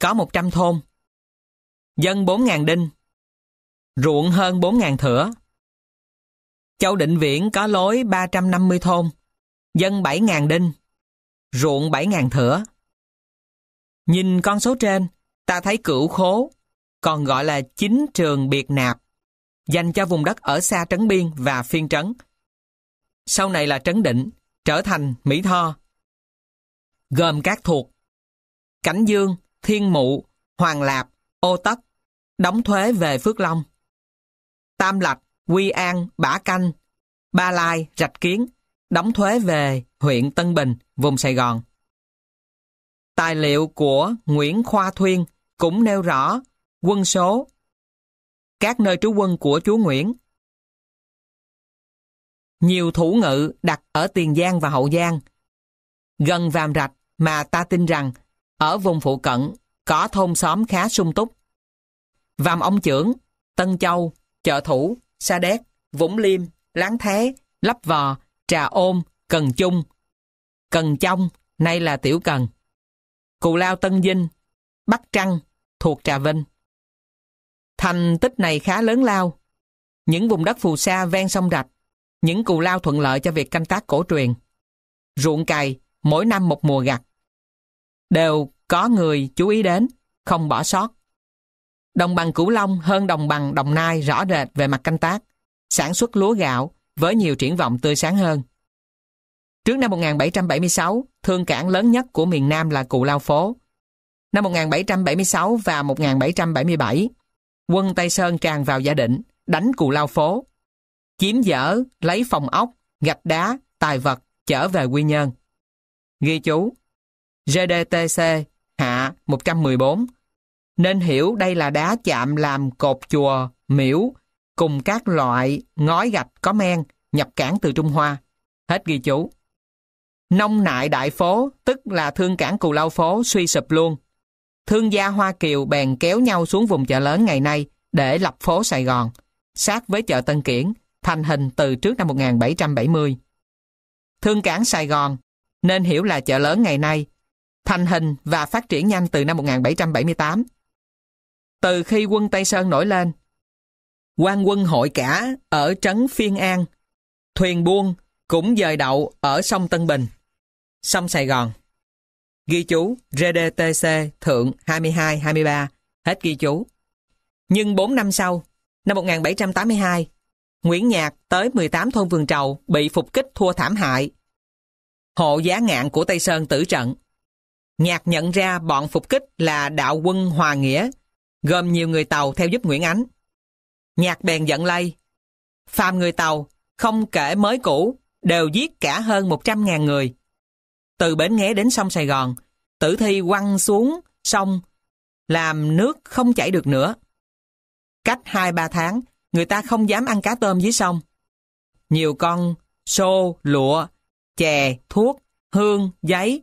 có 100 thôn. Dân 4.000 đinh, ruộng hơn 4.000 thửa. Châu Định Viễn có lối 350 thôn, dân 7.000 đinh, ruộng 7.000 thửa. Nhìn con số trên, ta thấy cửu khố, còn gọi là chính trường biệt nạp, dành cho vùng đất ở xa trấn biên và phiên trấn. Sau này là trấn định, trở thành Mỹ Tho. Gồm các thuộc Cảnh Dương, Thiên Mụ, Hoàng Lạp, Ô Tất, đóng thuế về Phước Long. Tam Lạch, Quy An, Bả Canh, Ba Lai, Rạch Kiến, đóng thuế về huyện Tân Bình, vùng Sài Gòn. Tài liệu của Nguyễn Khoa Thuyên cũng nêu rõ quân số, các nơi trú quân của chúa Nguyễn. Nhiều thủ ngự đặt ở Tiền Giang và Hậu Giang, gần Vàm Rạch mà ta tin rằng ở vùng phụ cận có thôn xóm khá sung túc. Vàm Ông Chưởng, Tân Châu, Chợ Thủ, Sa Đéc, Vũng Liêm, Láng Thế, lắp Vò, Trà Ôm, Cần Chung, Cần Trong, nay là Tiểu Cần, Cù Lao Tân Dinh, Bắc Trăng, thuộc Trà Vinh. Thành tích này khá lớn lao. Những vùng đất phù sa ven sông Rạch, những cù lao thuận lợi cho việc canh tác cổ truyền. Ruộng cày, mỗi năm một mùa gặt. Đều có người chú ý đến, không bỏ sót. Đồng bằng Cửu Long hơn đồng bằng Đồng Nai rõ rệt về mặt canh tác, sản xuất lúa gạo với nhiều triển vọng tươi sáng hơn. Trước năm 1776, thương cảng lớn nhất của miền Nam là Cù Lao Phố. Năm 1776 và 1777, quân Tây Sơn tràn vào Gia Định, đánh Cù Lao Phố, chiếm dở, lấy phòng ốc, gạch đá, tài vật, trở về Quy Nhơn. Ghi chú GDTC hạ 114 nên hiểu đây là đá chạm làm cột chùa, miễu, cùng các loại ngói gạch có men nhập cảng từ Trung Hoa. Hết ghi chú. Nông nại đại phố, tức là thương cảng Cù Lao Phố suy sụp luôn. Thương gia Hoa Kiều bèn kéo nhau xuống vùng chợ lớn ngày nay để lập phố Sài Gòn, sát với chợ Tân Kiển, thành hình từ trước năm 1770. Thương cảng Sài Gòn, nên hiểu là chợ lớn ngày nay, thành hình và phát triển nhanh từ năm 1778. Từ khi quân Tây Sơn nổi lên, quan quân hội cả ở trấn Phiên An, thuyền buôn cũng dời đậu ở sông Tân Bình, sông Sài Gòn. Ghi chú GDTC Thượng 22-23, hết ghi chú. Nhưng 4 năm sau, năm 1782, Nguyễn Nhạc tới 18 thôn vườn trầu bị phục kích thua thảm hại. Hộ giá ngạn của Tây Sơn tử trận. Nhạc nhận ra bọn phục kích là đạo quân Hòa Nghĩa gồm nhiều người Tàu theo giúp Nguyễn Ánh. Nhạc bèn giận lây. Phàm người Tàu, không kể mới cũ, đều giết cả hơn 100.000 người. Từ Bến Nghé đến sông Sài Gòn, tử thi quăng xuống sông, làm nước không chảy được nữa. Cách 2-3 tháng, người ta không dám ăn cá tôm dưới sông. Nhiều con xô, lụa, chè, thuốc, hương, giấy,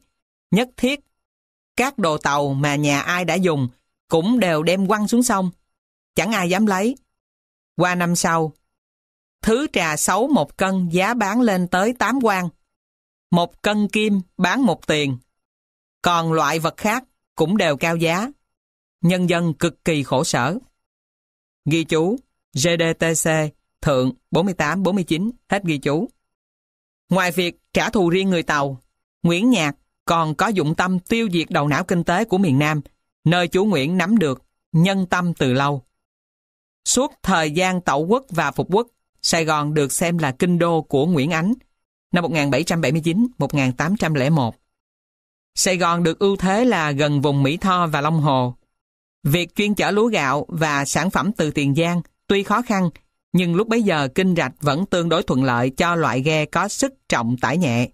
nhất thiết. Các đồ tàu mà nhà ai đã dùng cũng đều đem quăng xuống sông. Chẳng ai dám lấy. Qua năm sau, thứ trà xấu một cân giá bán lên tới 8 quan. Một cân kim bán một tiền. Còn loại vật khác cũng đều cao giá. Nhân dân cực kỳ khổ sở. Ghi chú GDTC Thượng 48-49 hết ghi chú. Ngoài việc trả thù riêng người Tàu, Nguyễn Nhạc còn có dụng tâm tiêu diệt đầu não kinh tế của miền Nam nơi chủ Nguyễn nắm được nhân tâm từ lâu. Suốt thời gian tẩu quốc và phục quốc, Sài Gòn được xem là kinh đô của Nguyễn Ánh năm 1779-1801. Sài Gòn được ưu thế là gần vùng Mỹ Tho và Long Hồ. Việc chuyên chở lúa gạo và sản phẩm từ Tiền Giang tuy khó khăn, nhưng lúc bấy giờ kinh rạch vẫn tương đối thuận lợi cho loại ghe có sức trọng tải nhẹ.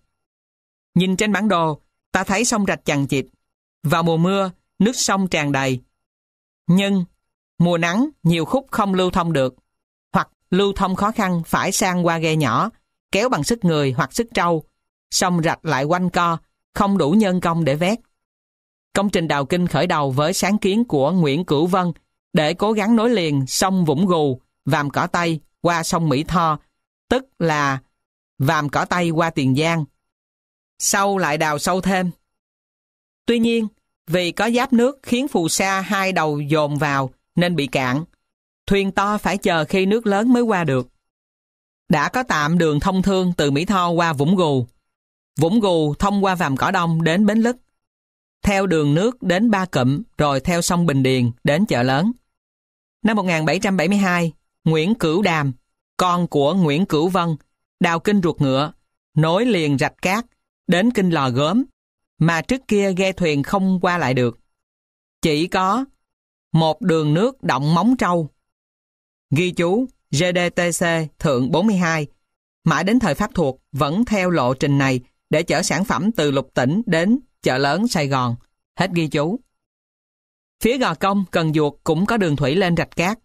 Nhìn trên bản đồ, ta thấy sông rạch chằng chịt. Vào mùa mưa, nước sông tràn đầy. Nhưng, mùa nắng nhiều khúc không lưu thông được, hoặc lưu thông khó khăn phải sang qua ghe nhỏ, kéo bằng sức người hoặc sức trâu, sông rạch lại quanh co, không đủ nhân công để vét. Công trình đào kinh khởi đầu với sáng kiến của Nguyễn Cửu Vân để cố gắng nối liền sông Vũng Gù, Vàm Cỏ Tây qua sông Mỹ Tho, tức là Vàm Cỏ Tây qua Tiền Giang. Sau lại đào sâu thêm. Tuy nhiên, vì có giáp nước khiến phù sa hai đầu dồn vào nên bị cạn. Thuyền to phải chờ khi nước lớn mới qua được. Đã có tạm đường thông thương từ Mỹ Tho qua Vũng Gù. Vũng Gù thông qua Vàm Cỏ Đông đến Bến Lức. Theo đường nước đến Ba Cụm rồi theo sông Bình Điền đến chợ lớn. Năm 1772, Nguyễn Cửu Đàm, con của Nguyễn Cửu Vân, đào kinh ruột ngựa, nối liền rạch cát, đến kinh lò gốm mà trước kia ghe thuyền không qua lại được. Chỉ có một đường nước động móng trâu. Ghi chú GDTC thượng 42, mãi đến thời Pháp thuộc vẫn theo lộ trình này để chở sản phẩm từ lục tỉnh đến chợ lớn Sài Gòn. Hết ghi chú. Phía Gò Công, Cần Duột cũng có đường thủy lên rạch cát.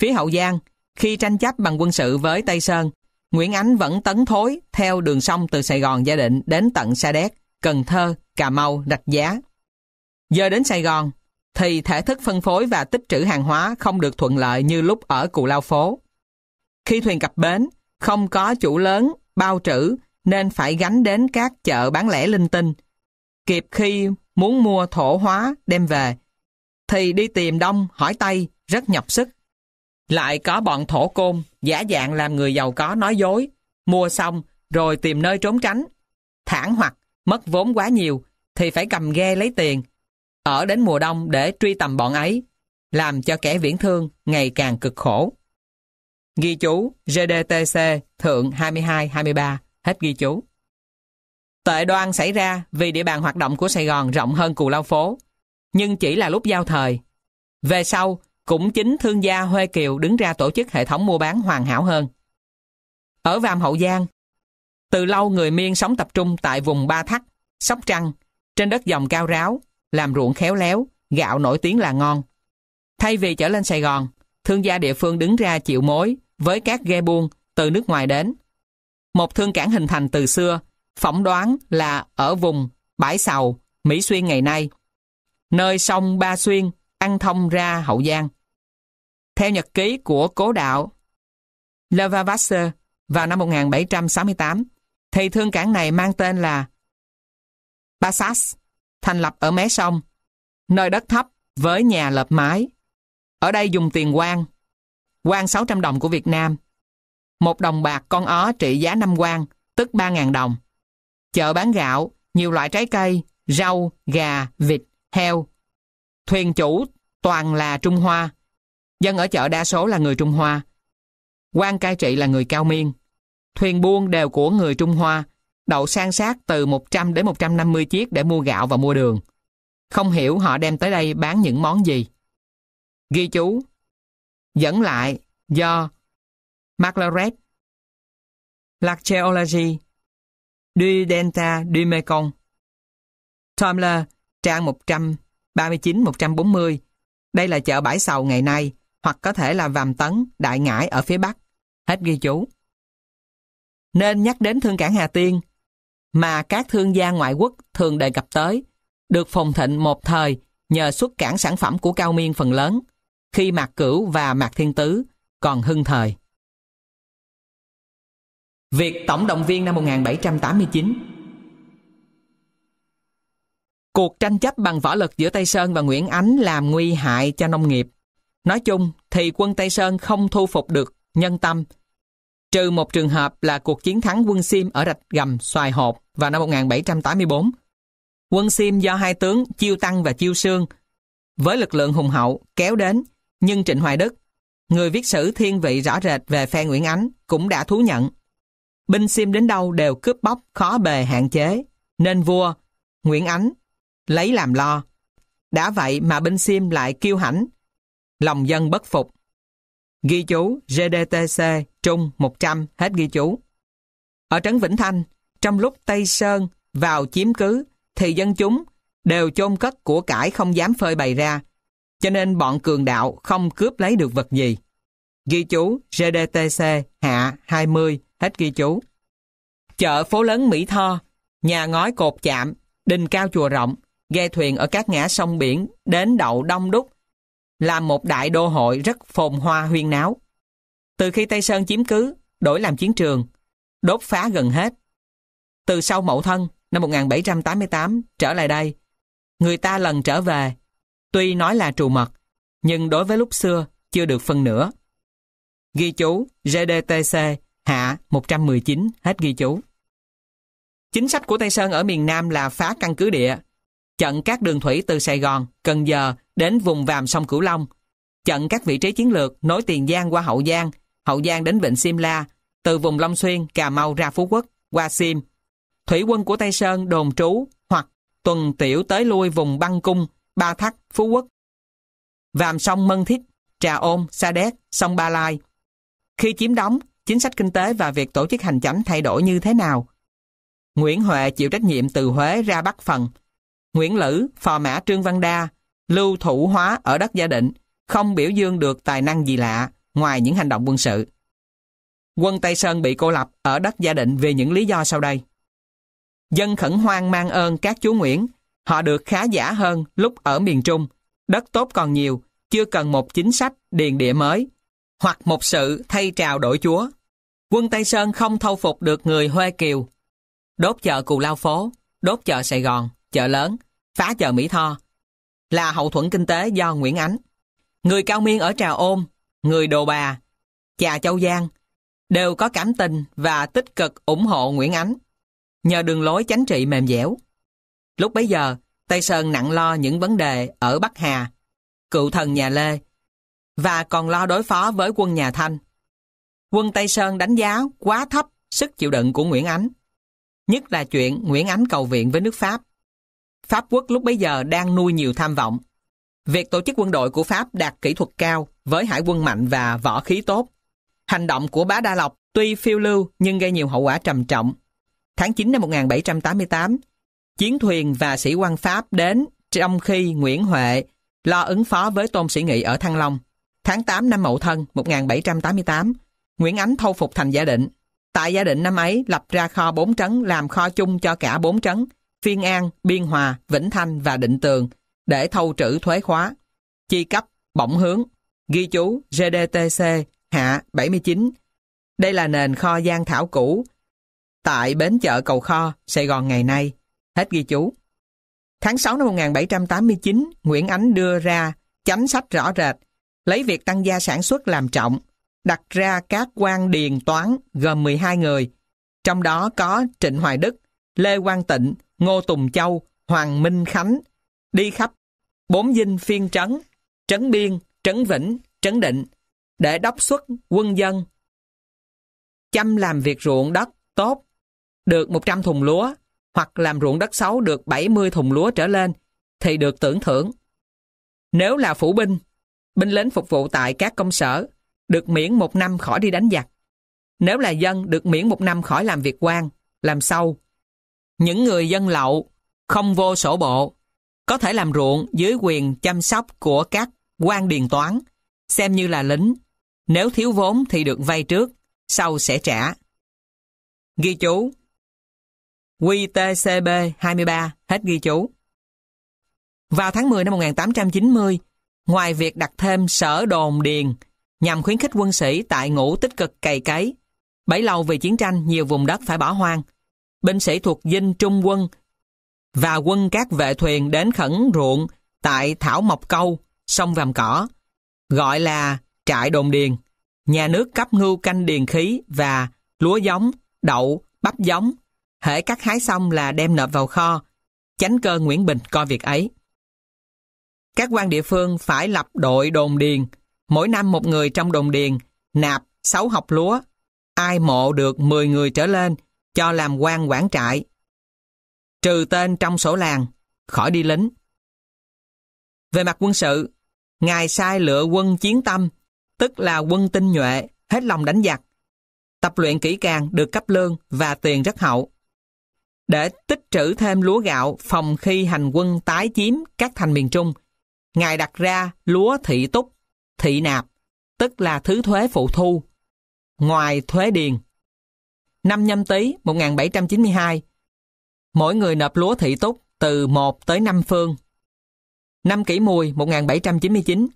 Phía Hậu Giang, khi tranh chấp bằng quân sự với Tây Sơn, Nguyễn Ánh vẫn tấn thối theo đường sông từ Sài Gòn Gia Định đến tận Sa Đéc. Cần Thơ, Cà Mau, Rạch Giá. Giờ đến Sài Gòn, thì thể thức phân phối và tích trữ hàng hóa không được thuận lợi như lúc ở Cù Lao Phố. Khi thuyền cập bến, không có chủ lớn, bao trữ, nên phải gánh đến các chợ bán lẻ linh tinh. Kịp khi muốn mua thổ hóa đem về, thì đi tìm đông, hỏi tây, rất nhọc sức. Lại có bọn thổ côn, giả dạng làm người giàu có nói dối, mua xong rồi tìm nơi trốn tránh, thản hoặc mất vốn quá nhiều, thì phải cầm ghe lấy tiền, ở đến mùa đông để truy tầm bọn ấy, làm cho kẻ viễn thương ngày càng cực khổ. Ghi chú GDTC Thượng 22-23, hết ghi chú. Tệ đoan xảy ra vì địa bàn hoạt động của Sài Gòn rộng hơn Cù Lao Phố, nhưng chỉ là lúc giao thời. Về sau, cũng chính thương gia Huê Kiều đứng ra tổ chức hệ thống mua bán hoàn hảo hơn. Ở Vàm Hậu Giang, từ lâu người Miên sống tập trung tại vùng Ba Thắt, Sóc Trăng, trên đất dòng cao ráo, làm ruộng khéo léo, gạo nổi tiếng là ngon. Thay vì trở lên Sài Gòn, thương gia địa phương đứng ra chịu mối với các ghe buôn từ nước ngoài đến. Một thương cảng hình thành từ xưa, phỏng đoán là ở vùng Bãi Sầu, Mỹ Xuyên ngày nay, nơi sông Ba Xuyên ăn thông ra Hậu Giang. Theo nhật ký của cố đạo Lava vào năm 1768, thì thương cảng này mang tên là Passas, thành lập ở mé sông, nơi đất thấp với nhà lợp mái. Ở đây dùng tiền quan, quan 600 đồng của Việt Nam. Một đồng bạc con ó trị giá 5 quan, tức 3.000 đồng. Chợ bán gạo, nhiều loại trái cây, rau, gà, vịt, heo. Thuyền chủ toàn là Trung Hoa. Dân ở chợ đa số là người Trung Hoa. quan cai trị là người cao miên. Thuyền buôn đều của người Trung Hoa, đậu san sát từ 100 đến 150 chiếc để mua gạo và mua đường. Không hiểu họ đem tới đây bán những món gì. Ghi chú Dẫn lại do Maclaret L'archéologie Du Delta du Mekong Tumblr trang 139-140 Đây là chợ bãi sầu ngày nay hoặc có thể là vàm tấn, đại ngãi ở phía bắc. Hết ghi chú nên nhắc đến thương cảng Hà Tiên, mà các thương gia ngoại quốc thường đề cập tới, được phồn thịnh một thời nhờ xuất cảng sản phẩm của cao miên phần lớn, khi Mạc Cửu và Mạc Thiên Tứ còn hưng thời. Việc tổng động viên năm 1789 Cuộc tranh chấp bằng võ lực giữa Tây Sơn và Nguyễn Ánh làm nguy hại cho nông nghiệp. Nói chung thì quân Tây Sơn không thu phục được nhân tâm, trừ một trường hợp là cuộc chiến thắng quân Sim ở rạch gầm Xoài hộp vào năm 1784. Quân Sim do hai tướng Chiêu Tăng và Chiêu Sương với lực lượng hùng hậu kéo đến, nhưng Trịnh Hoài Đức, người viết sử thiên vị rõ rệt về phe Nguyễn Ánh cũng đã thú nhận. Binh Sim đến đâu đều cướp bóc khó bề hạn chế, nên vua Nguyễn Ánh lấy làm lo. Đã vậy mà binh Sim lại kiêu hãnh, lòng dân bất phục. Ghi chú GDTC Trung 100 hết ghi chú. Ở Trấn Vĩnh Thanh, trong lúc Tây Sơn vào chiếm cứ thì dân chúng đều chôn cất của cải không dám phơi bày ra, cho nên bọn cường đạo không cướp lấy được vật gì. Ghi chú GDTC hạ 20 hết ghi chú. Chợ phố lớn Mỹ Tho, nhà ngói cột chạm, đình cao chùa rộng, ghe thuyền ở các ngã sông biển đến đậu đông đúc là một đại đô hội rất phồn hoa huyên náo. Từ khi Tây Sơn chiếm cứ, đổi làm chiến trường, đốt phá gần hết. Từ sau mậu thân năm 1788 trở lại đây, người ta lần trở về, tuy nói là trù mật, nhưng đối với lúc xưa chưa được phân nửa. Ghi chú GDTC hạ 119 hết ghi chú. Chính sách của Tây Sơn ở miền Nam là phá căn cứ địa, chặn các đường thủy từ Sài Gòn, Cần Giờ đến vùng vàm sông Cửu Long, chặn các vị trí chiến lược nối Tiền Giang qua Hậu Giang, Hậu Giang đến Vịnh Simla, từ vùng Long Xuyên, Cà Mau ra Phú Quốc, qua Sim. Thủy quân của Tây Sơn đồn trú hoặc tuần tiểu tới lui vùng Băng Cung, Ba Thắt, Phú Quốc. Vàm sông Mân Thiết, Trà ôm Sa Đéc, sông Ba Lai. Khi chiếm đóng, chính sách kinh tế và việc tổ chức hành chánh thay đổi như thế nào? Nguyễn Huệ chịu trách nhiệm từ Huế ra Bắc Phần, Nguyễn Lữ, phò mã Trương Văn Đa, lưu thủ hóa ở đất gia định, không biểu dương được tài năng gì lạ ngoài những hành động quân sự. Quân Tây Sơn bị cô lập ở đất gia định vì những lý do sau đây. Dân khẩn hoang mang ơn các chúa Nguyễn, họ được khá giả hơn lúc ở miền Trung, đất tốt còn nhiều, chưa cần một chính sách điền địa mới, hoặc một sự thay trào đổi chúa. Quân Tây Sơn không thâu phục được người Huê Kiều. Đốt chợ Cù Lao Phố, đốt chợ Sài Gòn chợ lớn, phá chợ Mỹ Tho, là hậu thuẫn kinh tế do Nguyễn Ánh. Người cao miên ở Trà Ôm, người Đồ Bà, Trà Châu Giang đều có cảm tình và tích cực ủng hộ Nguyễn Ánh nhờ đường lối chánh trị mềm dẻo. Lúc bấy giờ, Tây Sơn nặng lo những vấn đề ở Bắc Hà, cựu thần nhà Lê, và còn lo đối phó với quân nhà Thanh. Quân Tây Sơn đánh giá quá thấp sức chịu đựng của Nguyễn Ánh, nhất là chuyện Nguyễn Ánh cầu viện với nước Pháp. Pháp quốc lúc bấy giờ đang nuôi nhiều tham vọng. Việc tổ chức quân đội của Pháp đạt kỹ thuật cao với hải quân mạnh và võ khí tốt. Hành động của Bá Đa Lộc tuy phiêu lưu nhưng gây nhiều hậu quả trầm trọng. Tháng 9 năm 1788, chiến thuyền và sĩ quan Pháp đến trong khi Nguyễn Huệ lo ứng phó với Tôn Sĩ Nghị ở Thăng Long. Tháng 8 năm Mậu Thân 1788, Nguyễn Ánh thâu phục thành Gia Định. Tại Gia Định năm ấy lập ra kho bốn trấn làm kho chung cho cả bốn trấn Phiên An, Biên Hòa, Vĩnh Thanh và Định Tường để thâu trữ thuế khóa. Chi cấp, bổng hướng, ghi chú GDTC hạ 79. Đây là nền kho gian thảo cũ tại bến chợ Cầu Kho, Sài Gòn ngày nay. Hết ghi chú. Tháng 6 năm 1789, Nguyễn Ánh đưa ra chánh sách rõ rệt, lấy việc tăng gia sản xuất làm trọng, đặt ra các quan điền toán gồm 12 người, trong đó có Trịnh Hoài Đức, Lê Quang Tịnh, Ngô Tùng Châu, Hoàng Minh Khánh, đi khắp bốn dinh phiên trấn, trấn biên, trấn vĩnh, trấn định, để đốc xuất quân dân. Chăm làm việc ruộng đất tốt, được 100 thùng lúa, hoặc làm ruộng đất xấu được 70 thùng lúa trở lên, thì được tưởng thưởng. Nếu là phủ binh, binh lính phục vụ tại các công sở, được miễn một năm khỏi đi đánh giặc. Nếu là dân, được miễn một năm khỏi làm việc quan, làm sâu, những người dân lậu, không vô sổ bộ, có thể làm ruộng dưới quyền chăm sóc của các quan điền toán, xem như là lính. Nếu thiếu vốn thì được vay trước, sau sẽ trả. Ghi chú QTCB 23, hết ghi chú. Vào tháng 10 năm 1890, ngoài việc đặt thêm sở đồn điền nhằm khuyến khích quân sĩ tại ngũ tích cực cày cấy, bấy lâu vì chiến tranh nhiều vùng đất phải bỏ hoang, binh sĩ thuộc dinh trung quân và quân các vệ thuyền đến khẩn ruộng tại Thảo Mộc Câu, sông Vàm Cỏ, gọi là trại đồn điền. Nhà nước cấp ngưu canh điền khí và lúa giống, đậu, bắp giống. Hễ cắt hái xong là đem nộp vào kho. Chánh cơ Nguyễn Bình coi việc ấy. Các quan địa phương phải lập đội đồn điền. Mỗi năm một người trong đồn điền nạp 6 học lúa. Ai mộ được 10 người trở lên cho làm quan quản trại, trừ tên trong sổ làng, khỏi đi lính. Về mặt quân sự, Ngài sai lựa quân chiến tâm, tức là quân tinh nhuệ, hết lòng đánh giặc. Tập luyện kỹ càng được cấp lương và tiền rất hậu. Để tích trữ thêm lúa gạo phòng khi hành quân tái chiếm các thành miền Trung, Ngài đặt ra lúa thị túc, thị nạp, tức là thứ thuế phụ thu, ngoài thuế điền năm nhâm tý 1792. Mỗi người nộp lúa thị túc từ 1 tới 5 phương. Năm kỷ mùi 1799,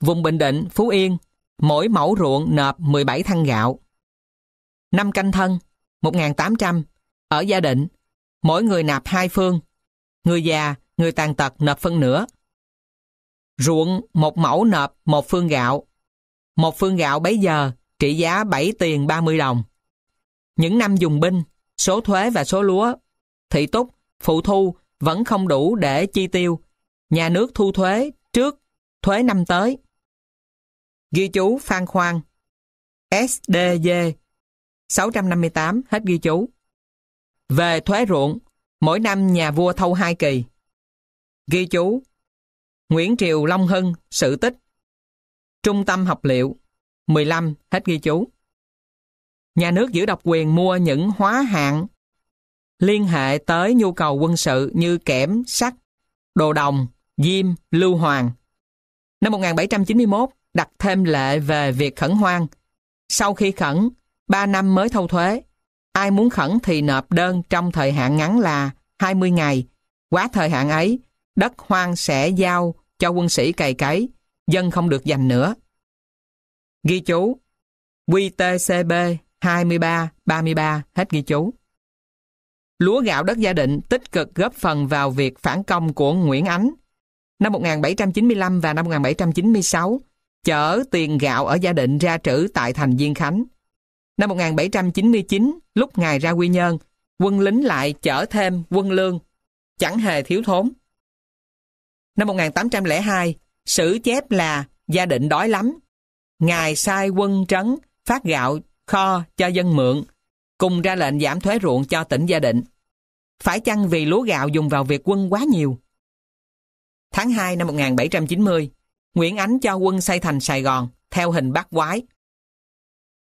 vùng Bình Định, Phú Yên, mỗi mẫu ruộng nộp 17 thăng gạo. Năm canh thân 1800, ở gia định, mỗi người nạp hai phương, người già, người tàn tật nộp phân nửa. Ruộng một mẫu nộp một phương gạo, một phương gạo bấy giờ trị giá 7 tiền 30 đồng. Những năm dùng binh, số thuế và số lúa, thị túc, phụ thu vẫn không đủ để chi tiêu. Nhà nước thu thuế trước thuế năm tới. Ghi chú Phan Khoan SDG 658 hết ghi chú. Về thuế ruộng, mỗi năm nhà vua thâu hai kỳ. Ghi chú Nguyễn Triều Long Hưng, Sự tích Trung tâm học liệu 15 hết ghi chú nhà nước giữ độc quyền mua những hóa hạng liên hệ tới nhu cầu quân sự như kẽm, sắt, đồ đồng, diêm, lưu hoàng. Năm 1791, đặt thêm lệ về việc khẩn hoang. Sau khi khẩn, 3 năm mới thâu thuế. Ai muốn khẩn thì nộp đơn trong thời hạn ngắn là 20 ngày. Quá thời hạn ấy, đất hoang sẽ giao cho quân sĩ cày cấy, dân không được giành nữa. Ghi chú, QTCB 23, 33, hết ghi chú. Lúa gạo đất gia định tích cực góp phần vào việc phản công của Nguyễn Ánh. Năm 1795 và năm 1796, chở tiền gạo ở gia định ra trữ tại thành Diên Khánh. Năm 1799, lúc ngài ra Quy Nhơn, quân lính lại chở thêm quân lương, chẳng hề thiếu thốn. Năm 1802, sử chép là gia định đói lắm. Ngài sai quân trấn phát gạo kho cho dân mượn, cùng ra lệnh giảm thuế ruộng cho tỉnh Gia Định. Phải chăng vì lúa gạo dùng vào việc quân quá nhiều? Tháng 2 năm 1790, Nguyễn Ánh cho quân xây thành Sài Gòn theo hình bát quái.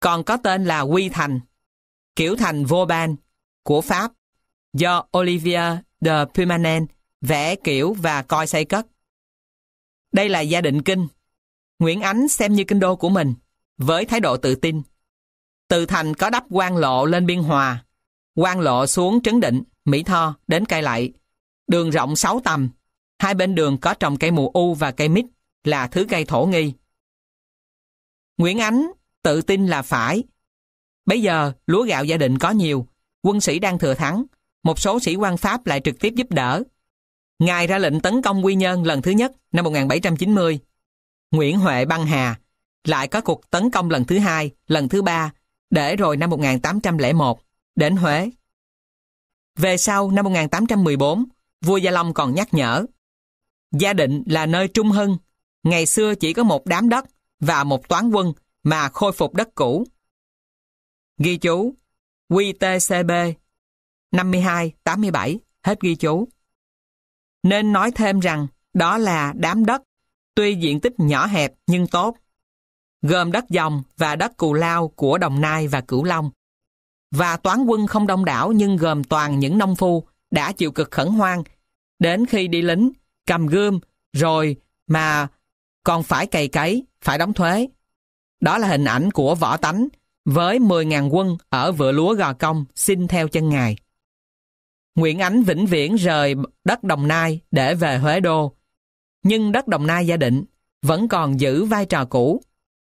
Còn có tên là Quy Thành, kiểu thành Vauban của Pháp do Olivier de Pumanen vẽ kiểu và coi xây cất. Đây là gia định kinh. Nguyễn Ánh xem như kinh đô của mình, với thái độ tự tin. Từ thành có đắp quan lộ lên biên hòa, quan lộ xuống Trấn Định, Mỹ Tho đến cây lại. Đường rộng 6 tầm, hai bên đường có trồng cây mù u và cây mít là thứ cây thổ nghi. Nguyễn Ánh tự tin là phải. Bây giờ lúa gạo gia đình có nhiều, quân sĩ đang thừa thắng, một số sĩ quan Pháp lại trực tiếp giúp đỡ. Ngài ra lệnh tấn công Quy Nhơn lần thứ nhất năm 1790. Nguyễn Huệ băng hà, lại có cuộc tấn công lần thứ hai, lần thứ ba để rồi năm 1801 đến Huế. Về sau năm 1814, vua Gia Long còn nhắc nhở Gia Định là nơi trung hưng, ngày xưa chỉ có một đám đất và một toán quân mà khôi phục đất cũ. Ghi chú QTCB 5287 hết ghi chú. Nên nói thêm rằng đó là đám đất, tuy diện tích nhỏ hẹp nhưng tốt gồm đất dòng và đất cù lao của Đồng Nai và Cửu Long. Và toán quân không đông đảo nhưng gồm toàn những nông phu đã chịu cực khẩn hoang, đến khi đi lính, cầm gươm, rồi mà còn phải cày cấy, phải đóng thuế. Đó là hình ảnh của võ tánh với 10.000 quân ở vựa lúa gò công xin theo chân ngài. Nguyễn Ánh vĩnh viễn rời đất Đồng Nai để về Huế Đô. Nhưng đất Đồng Nai gia định vẫn còn giữ vai trò cũ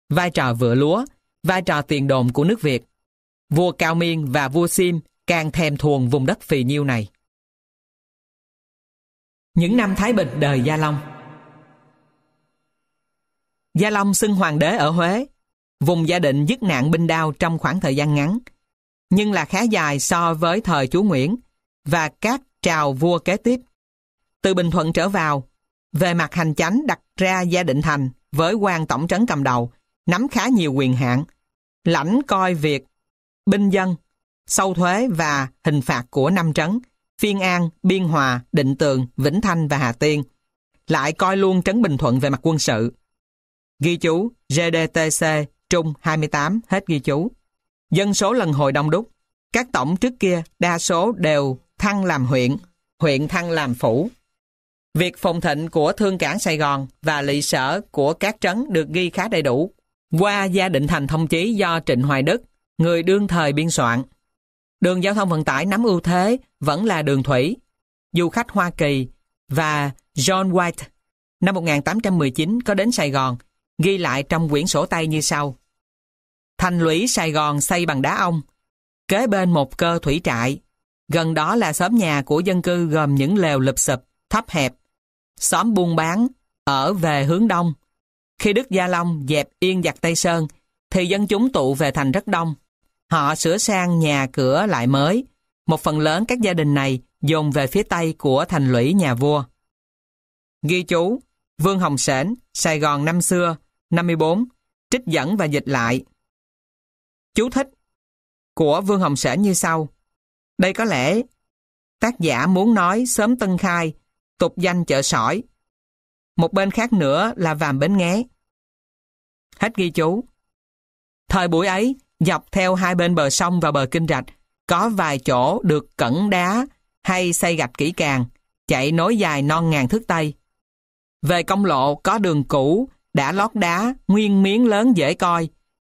vai trò vựa lúa, vai trò tiền đồn của nước Việt. Vua Cao Miên và vua Sim càng thèm thuồng vùng đất phì nhiêu này. Những năm Thái Bình đời Gia Long Gia Long xưng hoàng đế ở Huế. Vùng gia định dứt nạn binh đao trong khoảng thời gian ngắn, nhưng là khá dài so với thời chúa Nguyễn và các trào vua kế tiếp. Từ Bình Thuận trở vào, về mặt hành chánh đặt ra gia định thành với quan tổng trấn cầm đầu nắm khá nhiều quyền hạn, lãnh coi việc binh dân, sâu thuế và hình phạt của năm trấn, Phiên An, Biên Hòa, Định Tường, Vĩnh Thanh và Hà Tiên, lại coi luôn trấn Bình Thuận về mặt quân sự. Ghi chú GDTC Trung 28 hết ghi chú. Dân số lần hội đông đúc, các tổng trước kia đa số đều thăng làm huyện, huyện thăng làm phủ. Việc phòng thịnh của thương cảng Sài Gòn và lỵ sở của các trấn được ghi khá đầy đủ qua gia định thành thông chí do Trịnh Hoài Đức, người đương thời biên soạn. Đường giao thông vận tải nắm ưu thế vẫn là đường thủy. Du khách Hoa Kỳ và John White năm 1819 có đến Sài Gòn, ghi lại trong quyển sổ tay như sau. Thành lũy Sài Gòn xây bằng đá ông kế bên một cơ thủy trại. Gần đó là xóm nhà của dân cư gồm những lều lụp sụp, thấp hẹp. Xóm buôn bán, ở về hướng đông, khi Đức Gia Long dẹp yên giặc Tây Sơn, thì dân chúng tụ về thành rất đông. Họ sửa sang nhà cửa lại mới. Một phần lớn các gia đình này dồn về phía Tây của thành lũy nhà vua. Ghi chú, Vương Hồng Sển, Sài Gòn năm xưa, 54, trích dẫn và dịch lại. Chú thích của Vương Hồng Sển như sau. Đây có lẽ tác giả muốn nói sớm tân khai, tục danh chợ sỏi, một bên khác nữa là vàm bến nghé. Hết ghi chú. Thời buổi ấy, dọc theo hai bên bờ sông và bờ kinh rạch, có vài chỗ được cẩn đá hay xây gạch kỹ càng, chạy nối dài non ngàn thước Tây. Về công lộ có đường cũ, đã lót đá, nguyên miếng lớn dễ coi,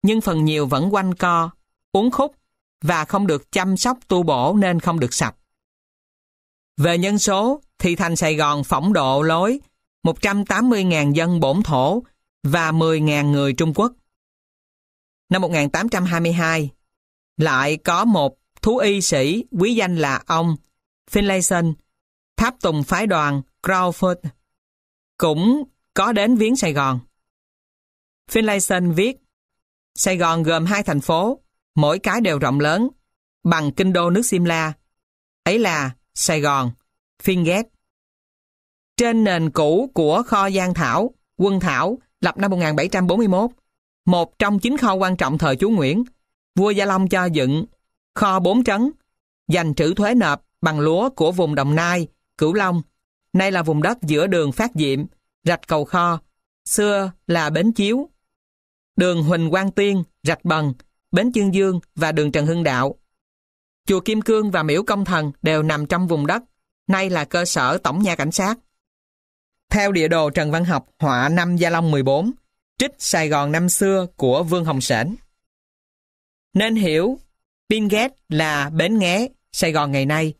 nhưng phần nhiều vẫn quanh co, uống khúc và không được chăm sóc tu bổ nên không được sạch. Về nhân số thì thành Sài Gòn phỏng độ lối 180.000 dân bổn thổ và 10.000 người Trung Quốc. Năm 1822, lại có một thú y sĩ quý danh là ông Finlayson, tháp tùng phái đoàn Crawford, cũng có đến viếng Sài Gòn. Finlayson viết, Sài Gòn gồm hai thành phố, mỗi cái đều rộng lớn, bằng kinh đô nước Simla, ấy là Sài Gòn, Phiên Ghét trên nền cũ của kho gian thảo, quân thảo, lập năm 1741, một trong chín kho quan trọng thời chú Nguyễn. Vua Gia Long cho dựng kho bốn trấn, dành trữ thuế nộp bằng lúa của vùng Đồng Nai, Cửu Long. Nay là vùng đất giữa đường Phát Diệm, rạch cầu kho, xưa là Bến Chiếu, đường Huỳnh Quang Tiên, rạch Bần, Bến Chương Dương và đường Trần Hưng Đạo. Chùa Kim Cương và Miễu Công Thần đều nằm trong vùng đất, nay là cơ sở tổng nhà cảnh sát. Theo địa đồ Trần Văn Học, họa năm Gia Long 14, trích Sài Gòn năm xưa của Vương Hồng Sển. Nên hiểu, Pingate là Bến Nghé, Sài Gòn ngày nay,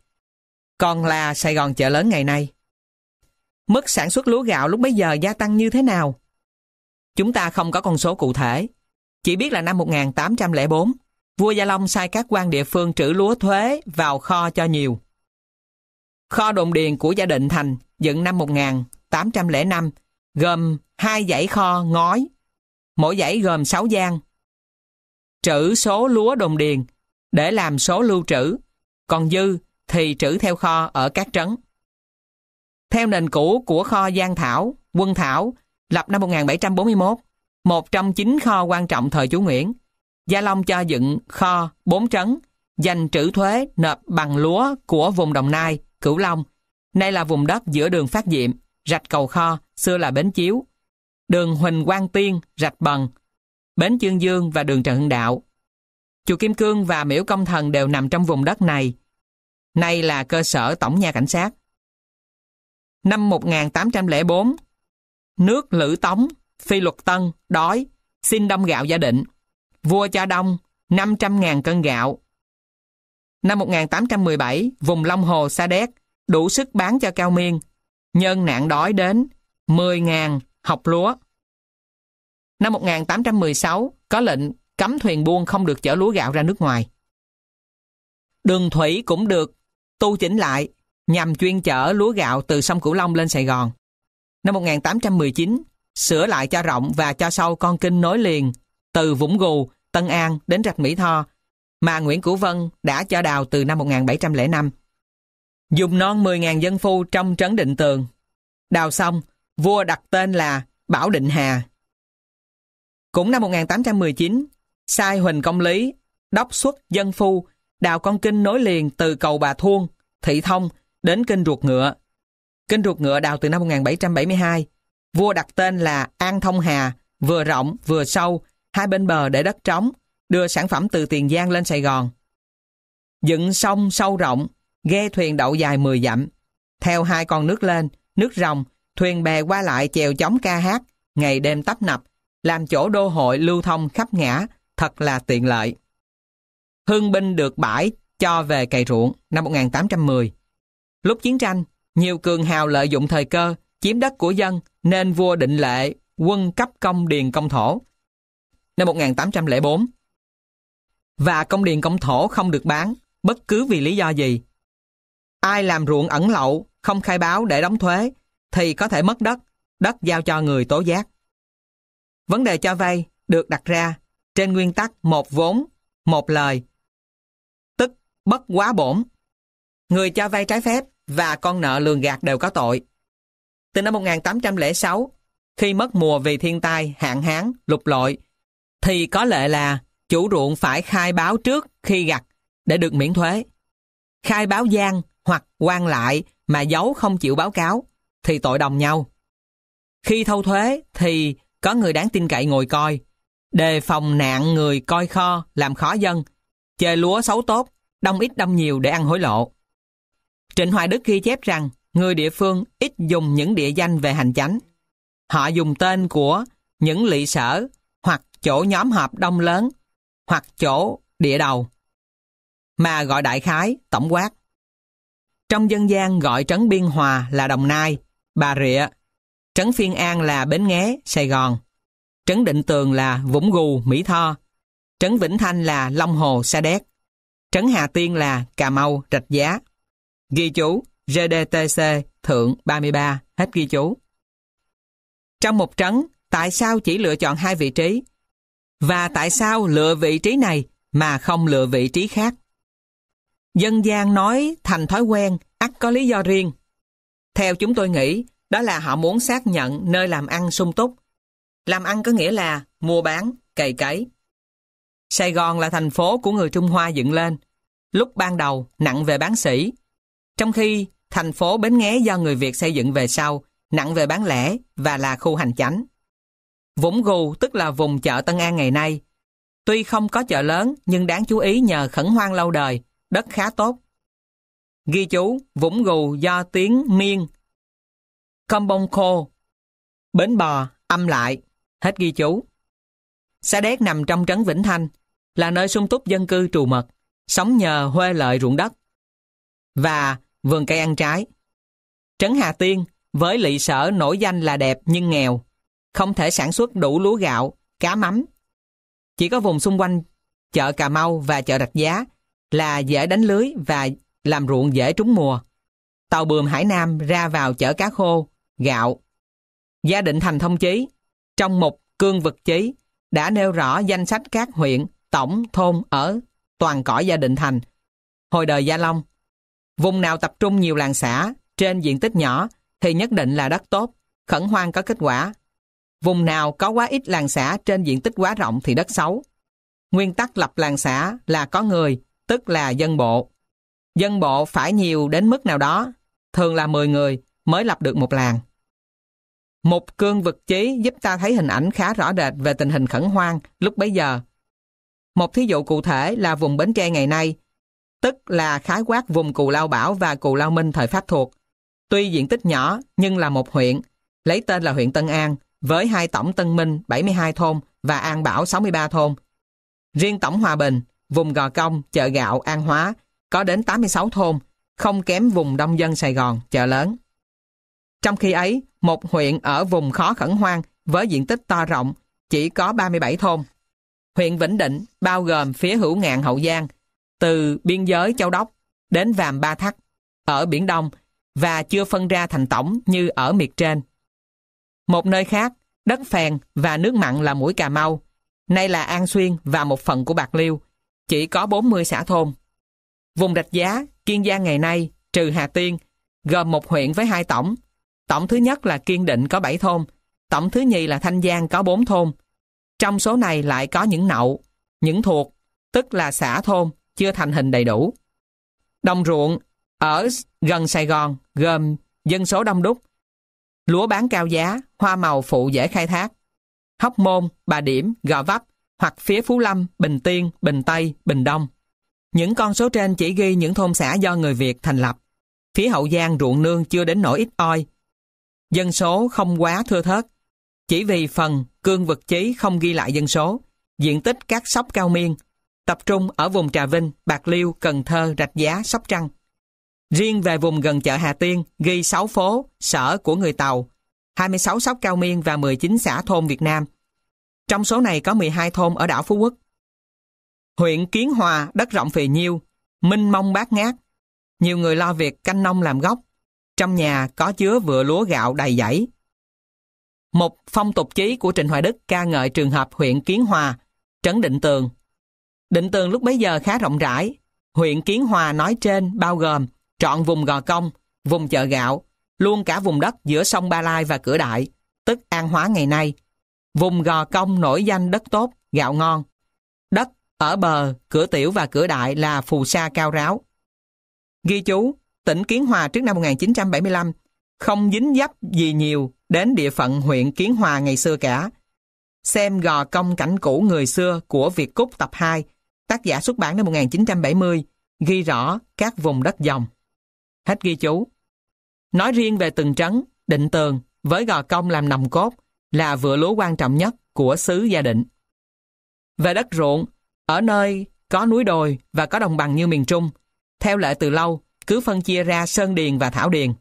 còn là Sài Gòn chợ lớn ngày nay. Mức sản xuất lúa gạo lúc bấy giờ gia tăng như thế nào? Chúng ta không có con số cụ thể, chỉ biết là năm 1804, vua Gia Long sai các quan địa phương trữ lúa thuế vào kho cho nhiều. Kho đồn điền của gia định thành dựng năm 1000 805, gồm hai dãy kho ngói, mỗi dãy gồm 6 gian. Trữ số lúa đồng điền để làm số lưu trữ, còn dư thì trữ theo kho ở các trấn. Theo nền cũ của kho Giang Thảo, Quân Thảo, lập năm 1741, một trong chín kho quan trọng thời chú Nguyễn, Gia Long cho dựng kho 4 trấn, dành trữ thuế nộp bằng lúa của vùng Đồng Nai, Cửu Long, nay là vùng đất giữa đường Phát Diệm rạch cầu kho, xưa là bến chiếu, đường Huỳnh Quang Tiên, rạch bần, bến Chương Dương và đường Trần Hưng Đạo. Chùa Kim Cương và Miễu Công Thần đều nằm trong vùng đất này. Nay là cơ sở tổng nhà cảnh sát. Năm 1804, nước Lữ Tống, Phi Luật Tân, đói, xin đông gạo gia định. Vua cho đông, 500.000 cân gạo. Năm 1817, vùng Long Hồ Sa Đéc đủ sức bán cho Cao Miên nhân nạn đói đến 10.000 học lúa. Năm 1816, có lệnh cấm thuyền buôn không được chở lúa gạo ra nước ngoài. Đường thủy cũng được tu chỉnh lại nhằm chuyên chở lúa gạo từ sông Cửu Long lên Sài Gòn. Năm 1819, sửa lại cho rộng và cho sâu con kinh nối liền từ Vũng Gù, Tân An đến Rạch Mỹ Tho mà Nguyễn Cửu Vân đã cho đào từ năm 1705 dùng non 10.000 dân phu trong trấn định tường. Đào xong, vua đặt tên là Bảo Định Hà. Cũng năm 1819, sai Huỳnh Công Lý, đốc xuất dân phu, đào con kinh nối liền từ cầu Bà Thuông, Thị Thông đến kinh ruột ngựa. Kinh ruột ngựa đào từ năm 1772, vua đặt tên là An Thông Hà, vừa rộng vừa sâu, hai bên bờ để đất trống, đưa sản phẩm từ Tiền Giang lên Sài Gòn. Dựng sông sâu rộng, ghe thuyền đậu dài 10 dặm. Theo hai con nước lên, nước rồng, thuyền bè qua lại chèo chống ca hát, ngày đêm tấp nập, làm chỗ đô hội lưu thông khắp ngã, thật là tiện lợi. Hương binh được bãi cho về cày ruộng năm 1810. Lúc chiến tranh, nhiều cường hào lợi dụng thời cơ, chiếm đất của dân nên vua định lệ quân cấp công điền công thổ. Năm 1804 Và công điền công thổ không được bán, bất cứ vì lý do gì, Ai làm ruộng ẩn lậu, không khai báo để đóng thuế, thì có thể mất đất, đất giao cho người tố giác. Vấn đề cho vay được đặt ra trên nguyên tắc một vốn, một lời, tức bất quá bổn. Người cho vay trái phép và con nợ lường gạt đều có tội. Từ năm 1806, khi mất mùa vì thiên tai, hạn hán, lục lội, thì có lệ là chủ ruộng phải khai báo trước khi gặt để được miễn thuế. Khai báo gian hoặc quan lại mà giấu không chịu báo cáo thì tội đồng nhau. Khi thâu thuế thì có người đáng tin cậy ngồi coi, đề phòng nạn người coi kho làm khó dân, chê lúa xấu tốt, đông ít đông nhiều để ăn hối lộ. Trịnh Hoài Đức ghi chép rằng người địa phương ít dùng những địa danh về hành chánh. Họ dùng tên của những lị sở hoặc chỗ nhóm họp đông lớn hoặc chỗ địa đầu mà gọi đại khái, tổng quát. Trong dân gian gọi trấn Biên Hòa là Đồng Nai, Bà Rịa, trấn Phiên An là Bến Nghé, Sài Gòn, trấn Định Tường là Vũng Gù, Mỹ Tho, trấn Vĩnh Thanh là Long Hồ, Sa Đéc, trấn Hà Tiên là Cà Mau, Rạch Giá. Ghi chú GDTC Thượng 33, hết ghi chú. Trong một trấn, tại sao chỉ lựa chọn hai vị trí? Và tại sao lựa vị trí này mà không lựa vị trí khác? Dân gian nói thành thói quen, ắt có lý do riêng. Theo chúng tôi nghĩ, đó là họ muốn xác nhận nơi làm ăn sung túc. Làm ăn có nghĩa là mua bán, cày cấy. Sài Gòn là thành phố của người Trung Hoa dựng lên. Lúc ban đầu nặng về bán sỉ. Trong khi thành phố Bến Nghé do người Việt xây dựng về sau, nặng về bán lẻ và là khu hành chánh. Vũng Gù tức là vùng chợ Tân An ngày nay. Tuy không có chợ lớn nhưng đáng chú ý nhờ khẩn hoang lâu đời đất khá tốt. Ghi chú, vũng gù do tiếng miên. Công bông khô, bến bò, âm lại, hết ghi chú. Sa Đéc nằm trong trấn Vĩnh Thanh, là nơi sung túc dân cư trù mật, sống nhờ huê lợi ruộng đất và vườn cây ăn trái. Trấn Hà Tiên với lỵ sở nổi danh là đẹp nhưng nghèo, không thể sản xuất đủ lúa gạo, cá mắm. Chỉ có vùng xung quanh chợ Cà Mau và chợ Rạch Giá là dễ đánh lưới và làm ruộng dễ trúng mùa. Tàu bườm Hải Nam ra vào chở cá khô, gạo. Gia định thành thông chí, trong mục cương vực chí, đã nêu rõ danh sách các huyện, tổng, thôn ở toàn cõi gia định thành. Hồi đời Gia Long, vùng nào tập trung nhiều làng xã trên diện tích nhỏ thì nhất định là đất tốt, khẩn hoang có kết quả. Vùng nào có quá ít làng xã trên diện tích quá rộng thì đất xấu. Nguyên tắc lập làng xã là có người, tức là dân bộ. Dân bộ phải nhiều đến mức nào đó, thường là 10 người mới lập được một làng. Một cương vực chí giúp ta thấy hình ảnh khá rõ rệt về tình hình khẩn hoang lúc bấy giờ. Một thí dụ cụ thể là vùng Bến Tre ngày nay, tức là khái quát vùng Cù Lao Bảo và Cù Lao Minh thời Pháp thuộc. Tuy diện tích nhỏ nhưng là một huyện, lấy tên là huyện Tân An, với hai tổng Tân Minh 72 thôn và An Bảo 63 thôn. Riêng tổng Hòa Bình vùng Gò Công, chợ gạo An Hóa, có đến 86 thôn, không kém vùng đông dân Sài Gòn, chợ lớn. Trong khi ấy, một huyện ở vùng khó khẩn hoang với diện tích to rộng, chỉ có 37 thôn. Huyện Vĩnh Định bao gồm phía hữu ngạn Hậu Giang, từ biên giới Châu Đốc đến Vàm Ba Thắt, ở Biển Đông và chưa phân ra thành tổng như ở miệt trên. Một nơi khác, đất phèn và nước mặn là mũi Cà Mau, nay là An Xuyên và một phần của Bạc Liêu, chỉ có 40 xã thôn. Vùng Rạch Giá, Kiên Giang ngày nay, trừ Hà Tiên, gồm một huyện với hai tổng. Tổng thứ nhất là Kiên Định có 7 thôn, tổng thứ nhì là Thanh Giang có 4 thôn. Trong số này lại có những nậu, những thuộc, tức là xã thôn, chưa thành hình đầy đủ. Đồng ruộng, ở gần Sài Gòn, gồm dân số đông đúc, lúa bán cao giá, hoa màu phụ dễ khai thác. Hóc Môn, Bà Điểm, Gò Vấp hoặc phía Phú Lâm, Bình Tiên, Bình Tây, Bình Đông. Những con số trên chỉ ghi những thôn xã do người Việt thành lập. Phía Hậu Giang ruộng nương chưa đến nỗi ít oi. Dân số không quá thưa thớt. Chỉ vì phần cương vật chí không ghi lại dân số, diện tích các sóc cao miên, tập trung ở vùng Trà Vinh, Bạc Liêu, Cần Thơ, Rạch Giá, Sóc Trăng. Riêng về vùng gần chợ Hà Tiên, ghi 6 phố, sở của người Tàu, 26 sóc cao miên và 19 xã thôn Việt Nam, trong số này có 12 thôn ở đảo Phú Quốc. Huyện Kiến Hòa, đất rộng phì nhiêu, minh mông bát ngát. Nhiều người lo việc canh nông làm gốc. Trong nhà có chứa vựa lúa gạo đầy dãy. Một phong tục chí của Trịnh Hoài Đức ca ngợi trường hợp huyện Kiến Hòa, Trấn Định Tường. Định Tường lúc bấy giờ khá rộng rãi. Huyện Kiến Hòa nói trên bao gồm trọn vùng Gò Công, vùng chợ gạo, luôn cả vùng đất giữa sông Ba Lai và Cửa Đại, tức An Hóa ngày nay, Vùng gò công nổi danh đất tốt, gạo ngon. Đất ở bờ, cửa tiểu và cửa đại là phù sa cao ráo. Ghi chú, tỉnh Kiến Hòa trước năm 1975 không dính dấp gì nhiều đến địa phận huyện Kiến Hòa ngày xưa cả. Xem gò công cảnh cũ người xưa của Việt Cúc tập 2, tác giả xuất bản năm 1970, ghi rõ các vùng đất dòng. Hết ghi chú. Nói riêng về từng trấn, định tường, với gò công làm nòng cốt, là vựa lúa quan trọng nhất của xứ Gia Định. Về đất ruộng, ở nơi có núi đồi và có đồng bằng như miền Trung, theo lệ từ lâu, cứ phân chia ra sơn điền và thảo điền.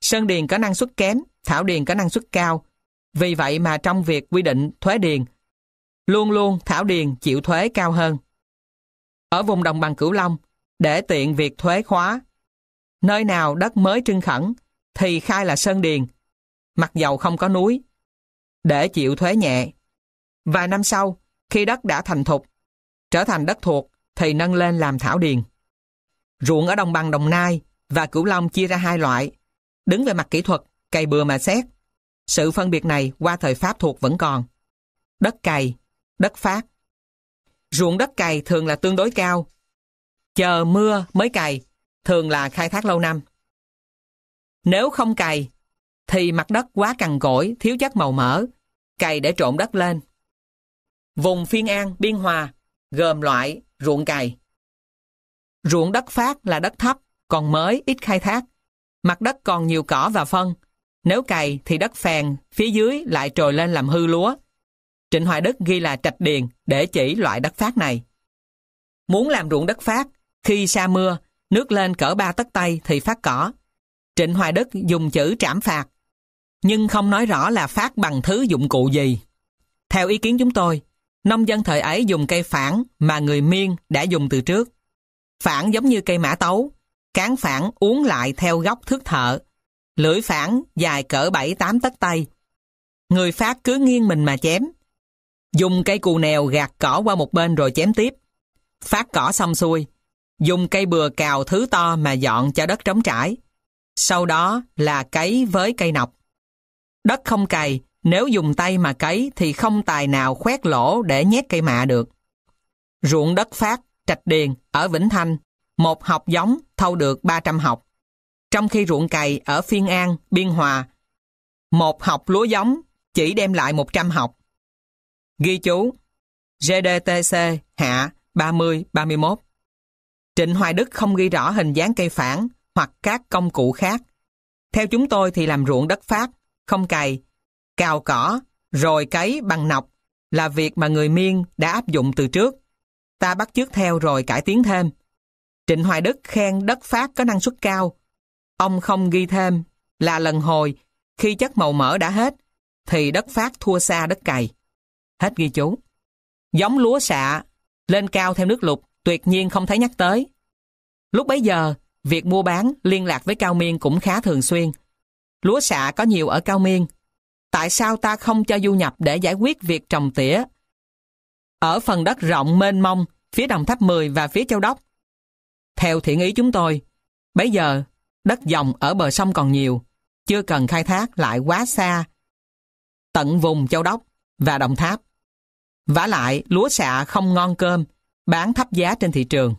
Sơn điền có năng suất kém, thảo điền có năng suất cao. Vì vậy mà trong việc quy định thuế điền, luôn luôn thảo điền chịu thuế cao hơn. Ở vùng đồng bằng Cửu Long, để tiện việc thuế khóa, nơi nào đất mới trưng khẩn thì khai là sơn điền. Mặc dầu không có núi, để chịu thuế nhẹ. Vài năm sau, khi đất đã thành thục, trở thành đất thuộc thì nâng lên làm thảo điền. Ruộng ở đồng bằng Đồng Nai và Cửu Long chia ra hai loại. Đứng về mặt kỹ thuật, cày bừa mà xét. Sự phân biệt này qua thời Pháp thuộc vẫn còn. Đất cày, đất phát Ruộng đất cày thường là tương đối cao. Chờ mưa mới cày, thường là khai thác lâu năm. Nếu không cày, thì mặt đất quá cằn cỗi, thiếu chất màu mỡ, cày để trộn đất lên. Vùng phiên an, biên hòa, gồm loại ruộng cày. Ruộng đất phát là đất thấp, còn mới, ít khai thác. Mặt đất còn nhiều cỏ và phân. Nếu cày thì đất phèn, phía dưới lại trồi lên làm hư lúa. Trịnh Hoài Đức ghi là trạch điền để chỉ loại đất phát này. Muốn làm ruộng đất phát, khi xa mưa, nước lên cỡ ba tấc tay thì phát cỏ. Trịnh Hoài Đức dùng chữ trảm phạt nhưng không nói rõ là phát bằng thứ dụng cụ gì. Theo ý kiến chúng tôi, nông dân thời ấy dùng cây phản mà người miên đã dùng từ trước. Phản giống như cây mã tấu, cán phản uốn lại theo góc thước thợ, lưỡi phản dài cỡ 7-8 tấc tay. Người phát cứ nghiêng mình mà chém. Dùng cây cù nèo gạt cỏ qua một bên rồi chém tiếp. Phát cỏ xong xuôi, dùng cây bừa cào thứ to mà dọn cho đất trống trải. Sau đó là cấy với cây nọc. Đất không cày, nếu dùng tay mà cấy thì không tài nào khoét lỗ để nhét cây mạ được. Ruộng đất phát, Trạch Điền ở Vĩnh Thanh, một học giống thâu được 300 học. Trong khi ruộng cày ở Phiên An, Biên Hòa, một học lúa giống chỉ đem lại 100 học. Ghi chú GDTC hạ 30-31 Trịnh Hoài Đức không ghi rõ hình dáng cây phản hoặc các công cụ khác. Theo chúng tôi thì làm ruộng đất phát không cày, cào cỏ, rồi cấy bằng nọc là việc mà người miên đã áp dụng từ trước. Ta bắt chước theo rồi cải tiến thêm. Trịnh Hoài Đức khen đất phát có năng suất cao. Ông không ghi thêm là lần hồi khi chất màu mỡ đã hết thì đất phát thua xa đất cày. Hết ghi chú. Giống lúa xạ lên cao theo nước lục tuyệt nhiên không thấy nhắc tới. Lúc bấy giờ, việc mua bán liên lạc với Cao Miên cũng khá thường xuyên. Lúa xạ có nhiều ở cao miên. Tại sao ta không cho du nhập để giải quyết việc trồng tỉa? Ở phần đất rộng mênh mông, phía đồng tháp 10 và phía châu đốc. Theo thiện ý chúng tôi, bây giờ đất dòng ở bờ sông còn nhiều, chưa cần khai thác lại quá xa. Tận vùng châu đốc và đồng tháp. vả lại, lúa xạ không ngon cơm, bán thấp giá trên thị trường.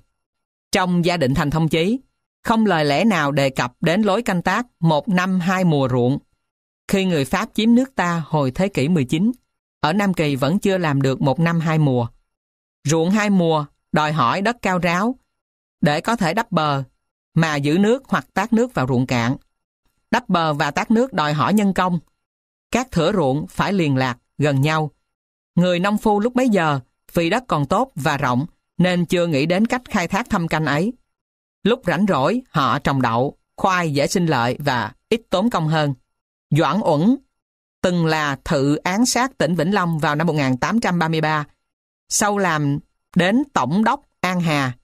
Trong gia định thành thông chí, không lời lẽ nào đề cập đến lối canh tác một năm hai mùa ruộng. Khi người Pháp chiếm nước ta hồi thế kỷ 19, ở Nam Kỳ vẫn chưa làm được một năm hai mùa. Ruộng hai mùa đòi hỏi đất cao ráo để có thể đắp bờ mà giữ nước hoặc tác nước vào ruộng cạn. Đắp bờ và tác nước đòi hỏi nhân công. Các thửa ruộng phải liền lạc, gần nhau. Người nông phu lúc bấy giờ vì đất còn tốt và rộng nên chưa nghĩ đến cách khai thác thâm canh ấy. Lúc rảnh rỗi, họ trồng đậu, khoai dễ sinh lợi và ít tốn công hơn. Doãn Uẩn từng là thự án sát tỉnh Vĩnh Long vào năm 1833, sau làm đến tổng đốc An Hà,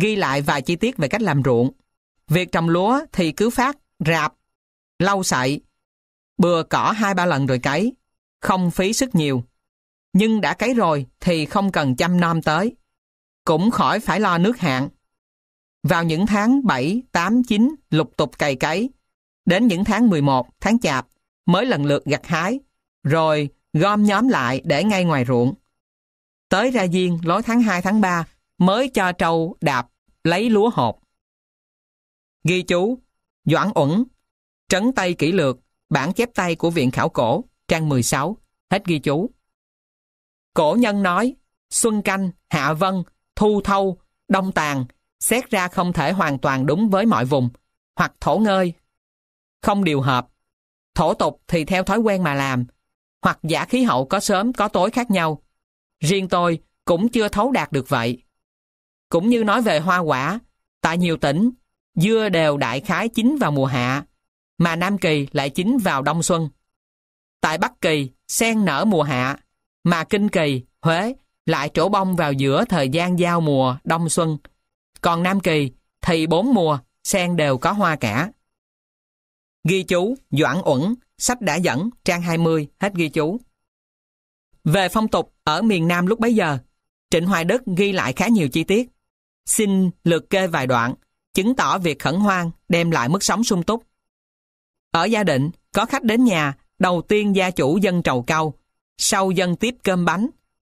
ghi lại vài chi tiết về cách làm ruộng. Việc trồng lúa thì cứ phát, rạp, lau sậy, bừa cỏ hai ba lần rồi cấy, không phí sức nhiều. Nhưng đã cấy rồi thì không cần chăm nom tới, cũng khỏi phải lo nước hạn. Vào những tháng 7, 8, 9 lục tục cày cấy. Đến những tháng 11, tháng chạp mới lần lượt gặt hái, rồi gom nhóm lại để ngay ngoài ruộng. Tới ra viên lối tháng 2 tháng 3 mới cho trâu đạp lấy lúa hột. Ghi chú, Doãn Uẩn, Trấn Tây Kỷ Lược, bản chép tay của Viện Khảo Cổ, trang 16, hết ghi chú. Cổ nhân nói, Xuân Canh, Hạ Vân, Thu Thâu, Đông Tàn, xét ra không thể hoàn toàn đúng với mọi vùng, hoặc thổ ngơi, không điều hợp, thổ tục thì theo thói quen mà làm, hoặc giả khí hậu có sớm có tối khác nhau. Riêng tôi cũng chưa thấu đạt được vậy. Cũng như nói về hoa quả, tại nhiều tỉnh, dưa đều đại khái chín vào mùa hạ, mà Nam Kỳ lại chín vào đông xuân. Tại Bắc Kỳ, sen nở mùa hạ, mà Kinh Kỳ, Huế lại trổ bông vào giữa thời gian giao mùa đông xuân. Còn Nam Kỳ thì bốn mùa, sen đều có hoa cả. Ghi chú, Doãn Uẩn, sách đã dẫn, trang 20, hết ghi chú. Về phong tục ở miền Nam lúc bấy giờ, Trịnh Hoài Đức ghi lại khá nhiều chi tiết. Xin lượt kê vài đoạn, chứng tỏ việc khẩn hoang đem lại mức sống sung túc. Ở gia định, có khách đến nhà, đầu tiên gia chủ dân trầu cau, sau dân tiếp cơm bánh,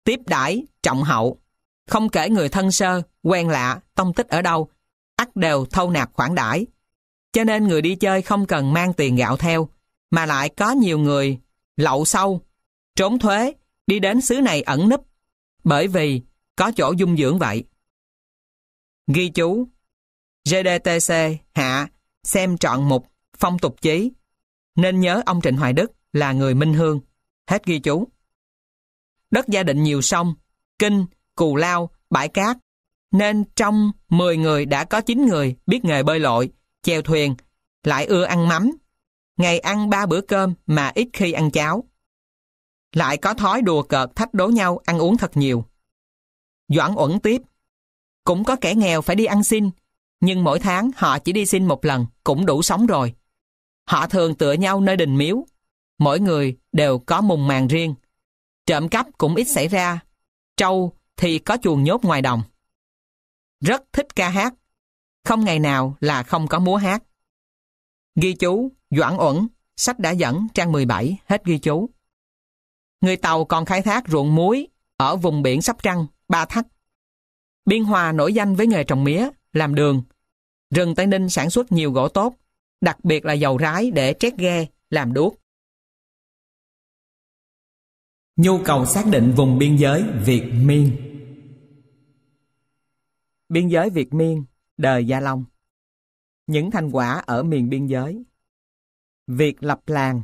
tiếp đãi trọng hậu. Không kể người thân sơ, quen lạ, tông tích ở đâu, ắt đều thâu nạp khoản đãi. Cho nên người đi chơi không cần mang tiền gạo theo, mà lại có nhiều người lậu sâu, trốn thuế, đi đến xứ này ẩn nấp, bởi vì có chỗ dung dưỡng vậy. Ghi chú GDTC hạ xem trọn mục phong tục chí nên nhớ ông Trịnh Hoài Đức là người Minh Hương. Hết ghi chú. Đất gia định nhiều sông, kinh, cù lao, bãi cát. Nên trong 10 người đã có 9 người biết nghề bơi lội, chèo thuyền, lại ưa ăn mắm. Ngày ăn 3 bữa cơm mà ít khi ăn cháo. Lại có thói đùa cợt thách đố nhau ăn uống thật nhiều. Doãn uẩn tiếp. Cũng có kẻ nghèo phải đi ăn xin, nhưng mỗi tháng họ chỉ đi xin một lần cũng đủ sống rồi. Họ thường tựa nhau nơi đình miếu, mỗi người đều có mùng màng riêng. Trộm cắp cũng ít xảy ra. Trâu, thì có chuồng nhốt ngoài đồng. Rất thích ca hát, không ngày nào là không có múa hát. Ghi chú, Doãn Uẩn, sách đã dẫn, trang 17, hết ghi chú. Người Tàu còn khai thác ruộng muối ở vùng biển Sóc Trăng, Ba Thắt. Biên Hòa nổi danh với nghề trồng mía, làm đường. Rừng Tây Ninh sản xuất nhiều gỗ tốt, đặc biệt là dầu rái để trét ghe, làm đuốc. Nhu cầu xác định vùng biên giới Việt Miên Biên giới Việt Miên, đời Gia Long Những thành quả ở miền biên giới Việc lập làng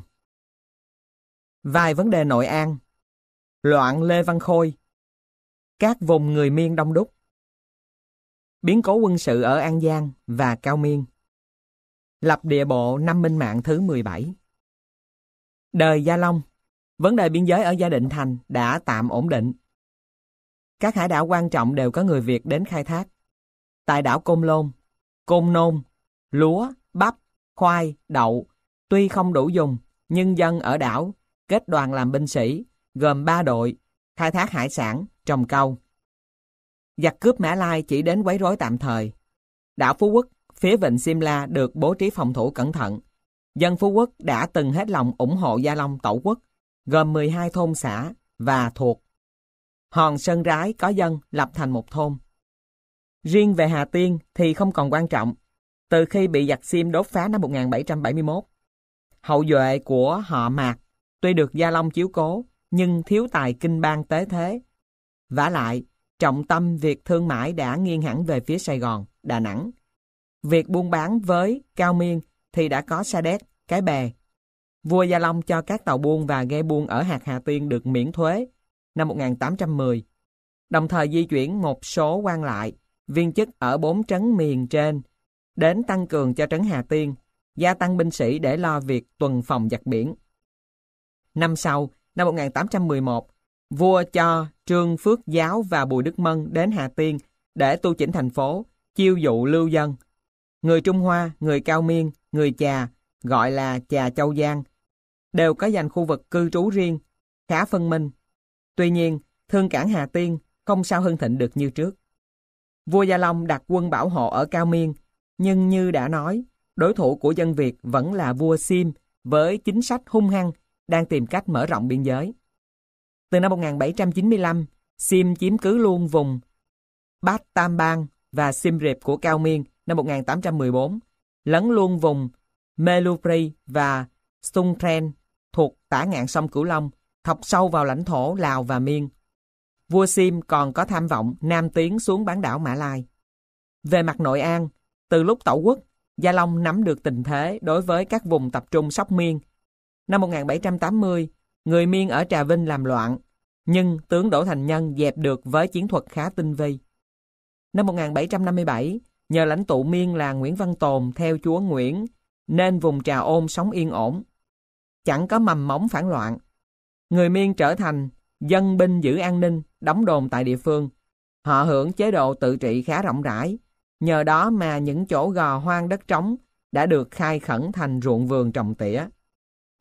Vài vấn đề nội an Loạn Lê Văn Khôi Các vùng người miên đông đúc Biến cố quân sự ở An Giang và Cao Miên Lập địa bộ năm minh mạng thứ 17 Đời Gia Long Vấn đề biên giới ở Gia Định Thành đã tạm ổn định. Các hải đảo quan trọng đều có người Việt đến khai thác. Tại đảo Côn Lôn, Côn Nôn, lúa, bắp, khoai, đậu, tuy không đủ dùng, nhưng dân ở đảo kết đoàn làm binh sĩ, gồm 3 đội, khai thác hải sản, trồng câu. Giặc cướp Mã Lai chỉ đến quấy rối tạm thời. Đảo Phú Quốc, phía vịnh Simla được bố trí phòng thủ cẩn thận. Dân Phú Quốc đã từng hết lòng ủng hộ Gia Long tổ quốc gồm 12 thôn xã và thuộc. Hòn Sơn Rái có dân lập thành một thôn. Riêng về Hà Tiên thì không còn quan trọng, từ khi bị giặc Sim đốt phá năm 1771. Hậu duệ của họ Mạc tuy được Gia Long chiếu cố nhưng thiếu tài kinh bang tế thế. vả lại, trọng tâm việc thương mại đã nghiêng hẳn về phía Sài Gòn, Đà Nẵng. Việc buôn bán với Cao Miên thì đã có Sa Đéc, Cái Bè Vua Gia Long cho các tàu buôn và ghe buôn ở hạt Hà Tiên được miễn thuế năm 1810, đồng thời di chuyển một số quan lại, viên chức ở bốn trấn miền trên đến tăng cường cho trấn Hà Tiên, gia tăng binh sĩ để lo việc tuần phòng giặc biển. Năm sau, năm 1811, vua cho Trương Phước Giáo và Bùi Đức Mân đến Hà Tiên để tu chỉnh thành phố, chiêu dụ lưu dân. Người Trung Hoa, người Cao Miên, người Chà gọi là Chà Châu Giang, đều có dành khu vực cư trú riêng, khá phân minh. Tuy nhiên, thương cảng Hà Tiên không sao hưng thịnh được như trước. Vua Gia Long đặt quân bảo hộ ở Cao Miên, nhưng như đã nói, đối thủ của dân Việt vẫn là vua Sim với chính sách hung hăng đang tìm cách mở rộng biên giới. Từ năm 1795, Sim chiếm cứ luôn vùng Bát Tam Bang và Sim Riệp của Cao Miên năm 1814, lấn luôn vùng Melupri và Sung Tren thuộc tả ngạn sông Cửu Long, thọc sâu vào lãnh thổ Lào và Miên. Vua Sim còn có tham vọng nam tiến xuống bán đảo Mã Lai. Về mặt nội an, từ lúc tẩu quốc, Gia Long nắm được tình thế đối với các vùng tập trung sóc Miên. Năm 1780, người Miên ở Trà Vinh làm loạn, nhưng tướng Đỗ Thành Nhân dẹp được với chiến thuật khá tinh vi. Năm 1757, nhờ lãnh tụ Miên là Nguyễn Văn Tồn theo chúa Nguyễn, nên vùng Trà Ôn sống yên ổn chẳng có mầm móng phản loạn. Người Miên trở thành dân binh giữ an ninh, đóng đồn tại địa phương. Họ hưởng chế độ tự trị khá rộng rãi, nhờ đó mà những chỗ gò hoang đất trống đã được khai khẩn thành ruộng vườn trồng tỉa.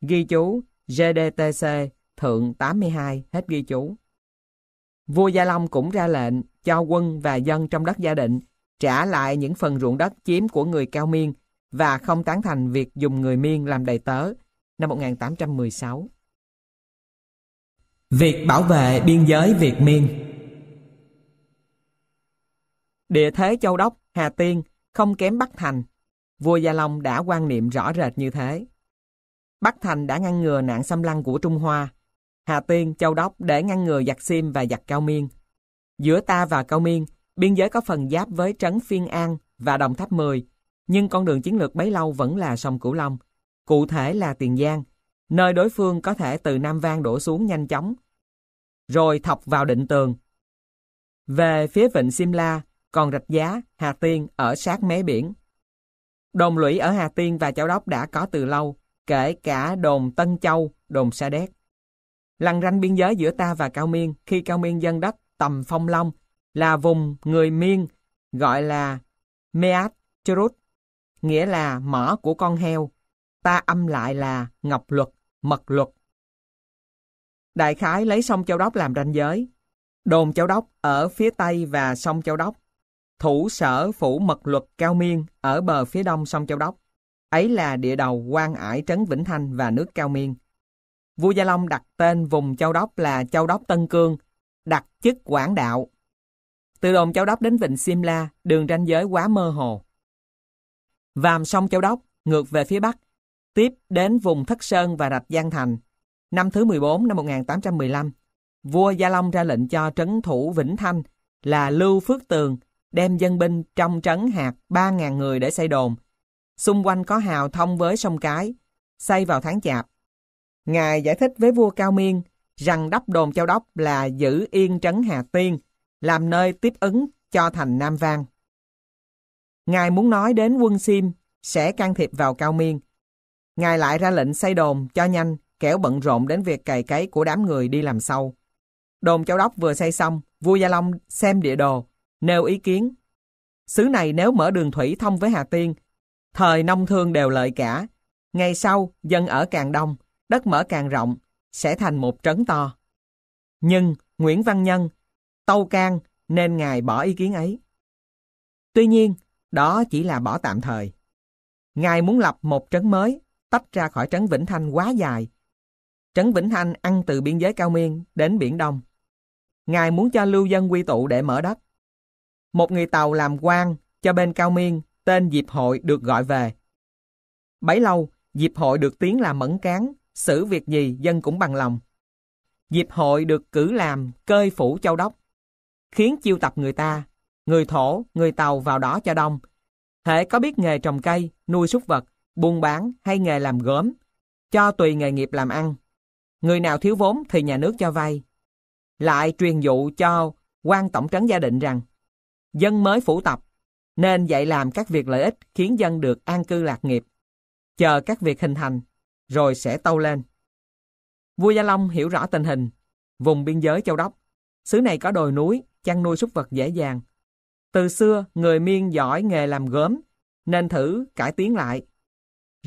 Ghi chú GDTC Thượng 82 hết ghi chú. Vua Gia Long cũng ra lệnh cho quân và dân trong đất gia định trả lại những phần ruộng đất chiếm của người cao miên và không tán thành việc dùng người miên làm đầy tớ năm 1816. Việc bảo vệ biên giới Việt Miên Địa thế châu đốc, Hà Tiên không kém Bắc Thành. Vua Gia Long đã quan niệm rõ rệt như thế. Bắc Thành đã ngăn ngừa nạn xâm lăng của Trung Hoa. Hà Tiên, châu đốc để ngăn ngừa giặc Sim và giặc Cao Miên. Giữa ta và Cao Miên, biên giới có phần giáp với trấn Phiên An và Đồng Tháp 10, nhưng con đường chiến lược bấy lâu vẫn là sông Cửu Long, cụ thể là Tiền Giang, nơi đối phương có thể từ Nam Vang đổ xuống nhanh chóng, rồi thọc vào định tường. Về phía vịnh Simla, còn rạch giá, Hà Tiên ở sát mé biển. Đồn lũy ở Hà Tiên và Châu Đốc đã có từ lâu, kể cả đồn Tân Châu, đồn Sa Đéc. Lằn ranh biên giới giữa ta và Cao Miên khi Cao Miên dân đất tầm Phong Long là vùng người Miên gọi là Meat Churut, nghĩa là mỏ của con heo ta âm lại là ngọc luật, mật luật. Đại khái lấy sông Châu Đốc làm ranh giới. Đồn Châu Đốc ở phía Tây và sông Châu Đốc. Thủ sở phủ mật luật Cao Miên ở bờ phía đông sông Châu Đốc. Ấy là địa đầu quan ải trấn Vĩnh Thanh và nước Cao Miên. Vua Gia Long đặt tên vùng Châu Đốc là Châu Đốc Tân Cương, đặt chức quản đạo. Từ đồn Châu Đốc đến Vịnh Simla, đường ranh giới quá mơ hồ. Vàm sông Châu Đốc, ngược về phía Bắc, tiếp đến vùng Thất Sơn và Rạch Giang Thành. Năm thứ 14 năm 1815, vua Gia Long ra lệnh cho trấn thủ Vĩnh Thanh là Lưu Phước Tường đem dân binh trong trấn hạt 3.000 người để xây đồn. Xung quanh có hào thông với sông Cái, xây vào tháng chạp. Ngài giải thích với vua Cao Miên rằng đắp đồn châu đốc là giữ yên trấn Hà Tiên, làm nơi tiếp ứng cho thành Nam Vang. Ngài muốn nói đến quân Sim sẽ can thiệp vào Cao Miên, Ngài lại ra lệnh xây đồn cho nhanh, kẻo bận rộn đến việc cày cấy của đám người đi làm sâu. Đồn Châu Đốc vừa xây xong, vua Gia Long xem địa đồ, nêu ý kiến. Xứ này nếu mở đường thủy thông với Hà Tiên, thời nông thương đều lợi cả. Ngày sau, dân ở càng đông, đất mở càng rộng, sẽ thành một trấn to. Nhưng Nguyễn Văn Nhân, tâu can nên ngài bỏ ý kiến ấy. Tuy nhiên, đó chỉ là bỏ tạm thời. Ngài muốn lập một trấn mới, tách ra khỏi trấn Vĩnh Thanh quá dài. Trấn Vĩnh Thanh ăn từ biên giới cao miên đến biển Đông. Ngài muốn cho lưu dân quy tụ để mở đất. Một người tàu làm quan cho bên cao miên tên Diệp Hội được gọi về. Bấy lâu, Diệp Hội được tiếng là mẫn cán, xử việc gì dân cũng bằng lòng. Diệp Hội được cử làm cơi phủ châu đốc, khiến chiêu tập người ta, người thổ, người tàu vào đó cho đông. Hễ có biết nghề trồng cây, nuôi súc vật, buôn bán hay nghề làm gốm, cho tùy nghề nghiệp làm ăn. Người nào thiếu vốn thì nhà nước cho vay. Lại truyền dụ cho quan tổng trấn gia định rằng dân mới phủ tập nên dạy làm các việc lợi ích khiến dân được an cư lạc nghiệp. Chờ các việc hình thành rồi sẽ tâu lên. Vua Gia Long hiểu rõ tình hình, vùng biên giới châu Đốc. Xứ này có đồi núi, chăn nuôi súc vật dễ dàng. Từ xưa, người miên giỏi nghề làm gốm, nên thử cải tiến lại,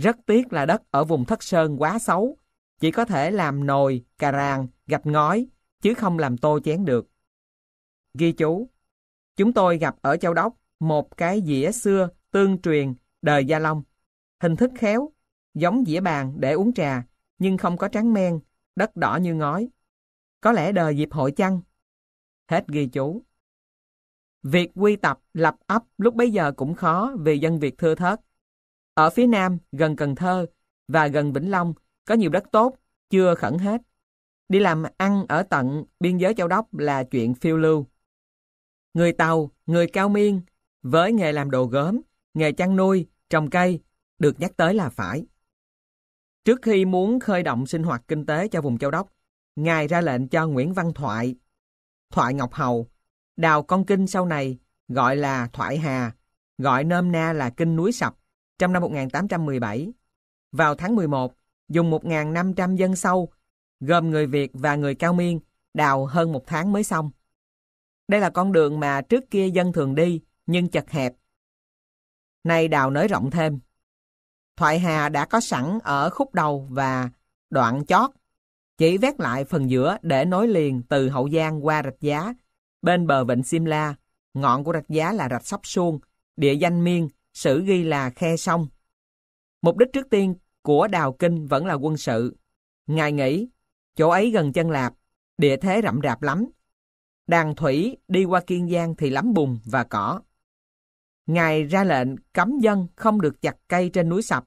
rất tiếc là đất ở vùng thất sơn quá xấu, chỉ có thể làm nồi, cà ràng, gạch ngói, chứ không làm tô chén được. Ghi chú, chúng tôi gặp ở Châu Đốc một cái dĩa xưa tương truyền đời Gia Long. Hình thức khéo, giống dĩa bàn để uống trà, nhưng không có trắng men, đất đỏ như ngói. Có lẽ đời dịp hội chăng? Hết ghi chú. Việc quy tập, lập ấp lúc bấy giờ cũng khó vì dân Việt thưa thớt. Ở phía nam, gần Cần Thơ và gần Vĩnh Long, có nhiều đất tốt, chưa khẩn hết. Đi làm ăn ở tận biên giới châu đốc là chuyện phiêu lưu. Người Tàu, người Cao Miên, với nghề làm đồ gốm, nghề chăn nuôi, trồng cây, được nhắc tới là phải. Trước khi muốn khơi động sinh hoạt kinh tế cho vùng châu đốc, Ngài ra lệnh cho Nguyễn Văn Thoại, Thoại Ngọc Hầu, đào con kinh sau này gọi là Thoại Hà, gọi nôm na là kinh núi sập, trong năm 1817. Vào tháng 11, dùng 1.500 dân sâu, gồm người Việt và người Cao Miên, đào hơn một tháng mới xong. Đây là con đường mà trước kia dân thường đi, nhưng chật hẹp. Nay đào nới rộng thêm. Thoại Hà đã có sẵn ở khúc đầu và đoạn chót, chỉ vét lại phần giữa để nối liền từ Hậu Giang qua Rạch Giá, bên bờ Vịnh Simla, ngọn của Rạch Giá là Rạch Sóc Suông, địa danh Miên, sử ghi là khe sông. Mục đích trước tiên của đào kinh vẫn là quân sự. Ngài nghĩ, chỗ ấy gần chân lạp, địa thế rậm rạp lắm. Đàn thủy đi qua Kiên Giang thì lắm bùn và cỏ. Ngài ra lệnh cấm dân không được chặt cây trên núi sập,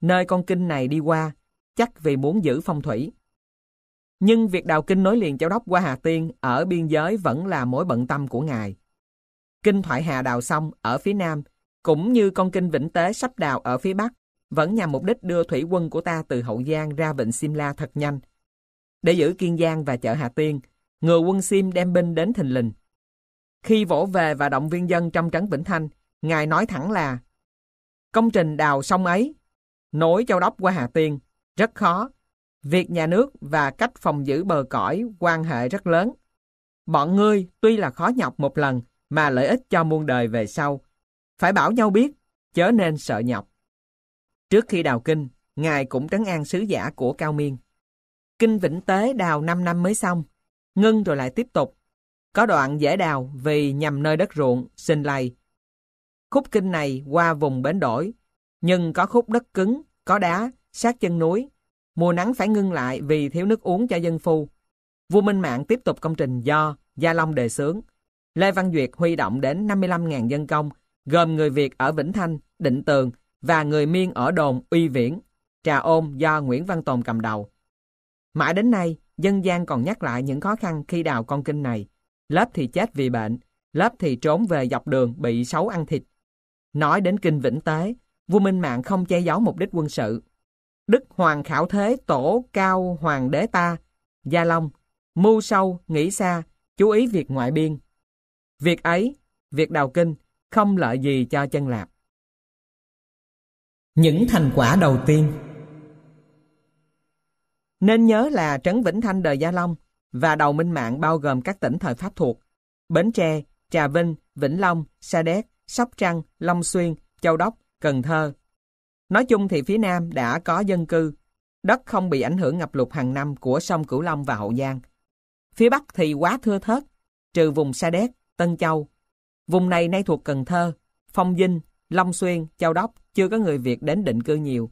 nơi con kinh này đi qua, chắc vì muốn giữ phong thủy. Nhưng việc đào kinh nối liền châu đốc qua Hà Tiên ở biên giới vẫn là mối bận tâm của Ngài. Kinh Thoại Hà đào xong ở phía nam cũng như con kênh Vĩnh Tế sắp đào ở phía Bắc, vẫn nhằm mục đích đưa thủy quân của ta từ Hậu Giang ra Vịnh Simla thật nhanh. Để giữ Kiên Giang và chợ Hà Tiên, ngừa quân Sim đem binh đến Thình Lình. Khi vỗ về và động viên dân trong trấn Vĩnh Thanh, Ngài nói thẳng là Công trình đào sông ấy, nối châu đốc qua Hà Tiên, rất khó. Việc nhà nước và cách phòng giữ bờ cõi quan hệ rất lớn. Bọn ngươi tuy là khó nhọc một lần mà lợi ích cho muôn đời về sau phải bảo nhau biết, chớ nên sợ nhọc. Trước khi đào kinh, Ngài cũng trấn an sứ giả của Cao Miên. Kinh Vĩnh Tế đào 5 năm mới xong, ngưng rồi lại tiếp tục. Có đoạn dễ đào vì nhằm nơi đất ruộng, sinh lầy. Khúc kinh này qua vùng bến đổi, nhưng có khúc đất cứng, có đá, sát chân núi. Mùa nắng phải ngưng lại vì thiếu nước uống cho dân phu. Vua Minh Mạng tiếp tục công trình do Gia Long đề xướng. Lê Văn Duyệt huy động đến 55.000 dân công gồm người Việt ở Vĩnh Thanh, Định Tường và người Miên ở đồn Uy Viễn, Trà Ôm do Nguyễn Văn Tồn cầm đầu. Mãi đến nay, dân gian còn nhắc lại những khó khăn khi đào con kinh này. Lớp thì chết vì bệnh, lớp thì trốn về dọc đường bị xấu ăn thịt. Nói đến kinh Vĩnh Tế, vua Minh Mạng không che giấu mục đích quân sự. Đức Hoàng Khảo Thế Tổ Cao Hoàng Đế Ta, Gia Long, mưu sâu, nghĩ xa, chú ý việc ngoại biên. Việc ấy, việc đào kinh, không lợi gì cho chân lạp. Những thành quả đầu tiên Nên nhớ là Trấn Vĩnh Thanh đời Gia Long và đầu Minh Mạng bao gồm các tỉnh thời Pháp thuộc Bến Tre, Trà Vinh, Vĩnh Long, Sa Đéc, Sóc Trăng, Long Xuyên, Châu Đốc, Cần Thơ. Nói chung thì phía Nam đã có dân cư, đất không bị ảnh hưởng ngập lụt hàng năm của sông Cửu Long và Hậu Giang. Phía Bắc thì quá thưa thớt, trừ vùng Sa Đéc, Tân Châu, Vùng này nay thuộc Cần Thơ, Phong Vinh, Long Xuyên, Châu Đốc chưa có người Việt đến định cư nhiều.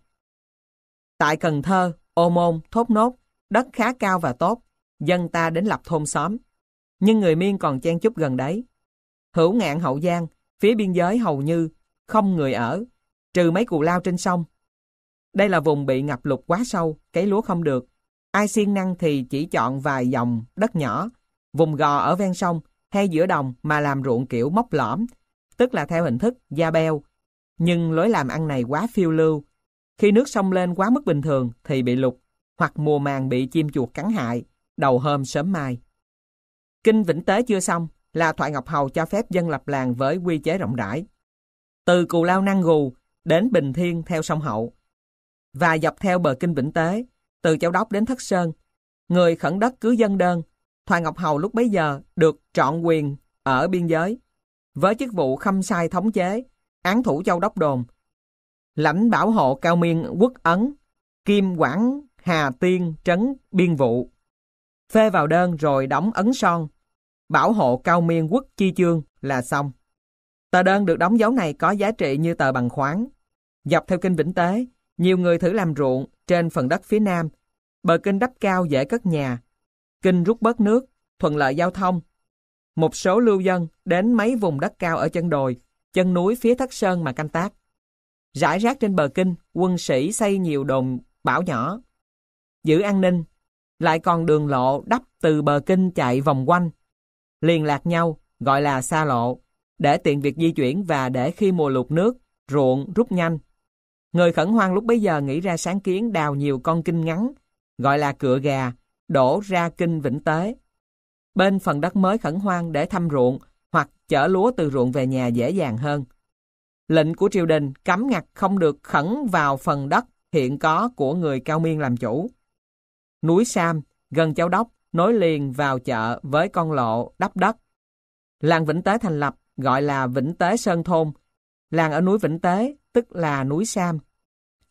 Tại Cần Thơ, Ô Môn, Thốt Nốt, đất khá cao và tốt, dân ta đến lập thôn xóm. Nhưng người Miên còn chen chúc gần đấy. Hữu ngạn Hậu Giang, phía biên giới hầu như không người ở, trừ mấy cụ lao trên sông. Đây là vùng bị ngập lụt quá sâu, cấy lúa không được. Ai siêng năng thì chỉ chọn vài dòng đất nhỏ, vùng gò ở ven sông hay giữa đồng mà làm ruộng kiểu móc lõm, tức là theo hình thức da beo. Nhưng lối làm ăn này quá phiêu lưu. Khi nước sông lên quá mức bình thường thì bị lục, hoặc mùa màng bị chim chuột cắn hại, đầu hôm sớm mai. Kinh Vĩnh Tế chưa xong là Thoại Ngọc Hầu cho phép dân lập làng với quy chế rộng rãi. Từ Cù Lao Năng Gù đến Bình Thiên theo sông Hậu và dọc theo bờ Kinh Vĩnh Tế, từ Châu Đốc đến Thất Sơn, người khẩn đất cứ dân đơn Thoại Ngọc Hầu lúc bấy giờ được trọn quyền ở biên giới với chức vụ khâm sai thống chế, án thủ châu đốc đồn, lãnh bảo hộ cao miên quốc ấn, kim quảng hà tiên trấn biên vụ. Phê vào đơn rồi đóng ấn son, bảo hộ cao miên quốc chi chương là xong. Tờ đơn được đóng dấu này có giá trị như tờ bằng khoáng. Dọc theo kinh Vĩnh Tế, nhiều người thử làm ruộng trên phần đất phía nam. Bờ kinh đắp cao dễ cất nhà, kinh rút bớt nước, thuận lợi giao thông. Một số lưu dân đến mấy vùng đất cao ở chân đồi, chân núi phía Thất Sơn mà canh tác. Rải rác trên bờ kinh, quân sĩ xây nhiều đồn bảo nhỏ. Giữ an ninh, lại còn đường lộ đắp từ bờ kinh chạy vòng quanh. Liên lạc nhau, gọi là xa lộ, để tiện việc di chuyển và để khi mùa lụt nước, ruộng rút nhanh. Người khẩn hoang lúc bấy giờ nghĩ ra sáng kiến đào nhiều con kinh ngắn, gọi là cửa gà, đổ ra kinh Vĩnh Tế. Bên phần đất mới khẩn hoang để thăm ruộng hoặc chở lúa từ ruộng về nhà dễ dàng hơn. Lệnh của triều đình cấm ngặt không được khẩn vào phần đất hiện có của người cao miên làm chủ. Núi Sam, gần Châu Đốc, nối liền vào chợ với con lộ đắp đất. Làng Vĩnh Tế thành lập gọi là Vĩnh Tế Sơn Thôn. Làng ở núi Vĩnh Tế, tức là núi Sam.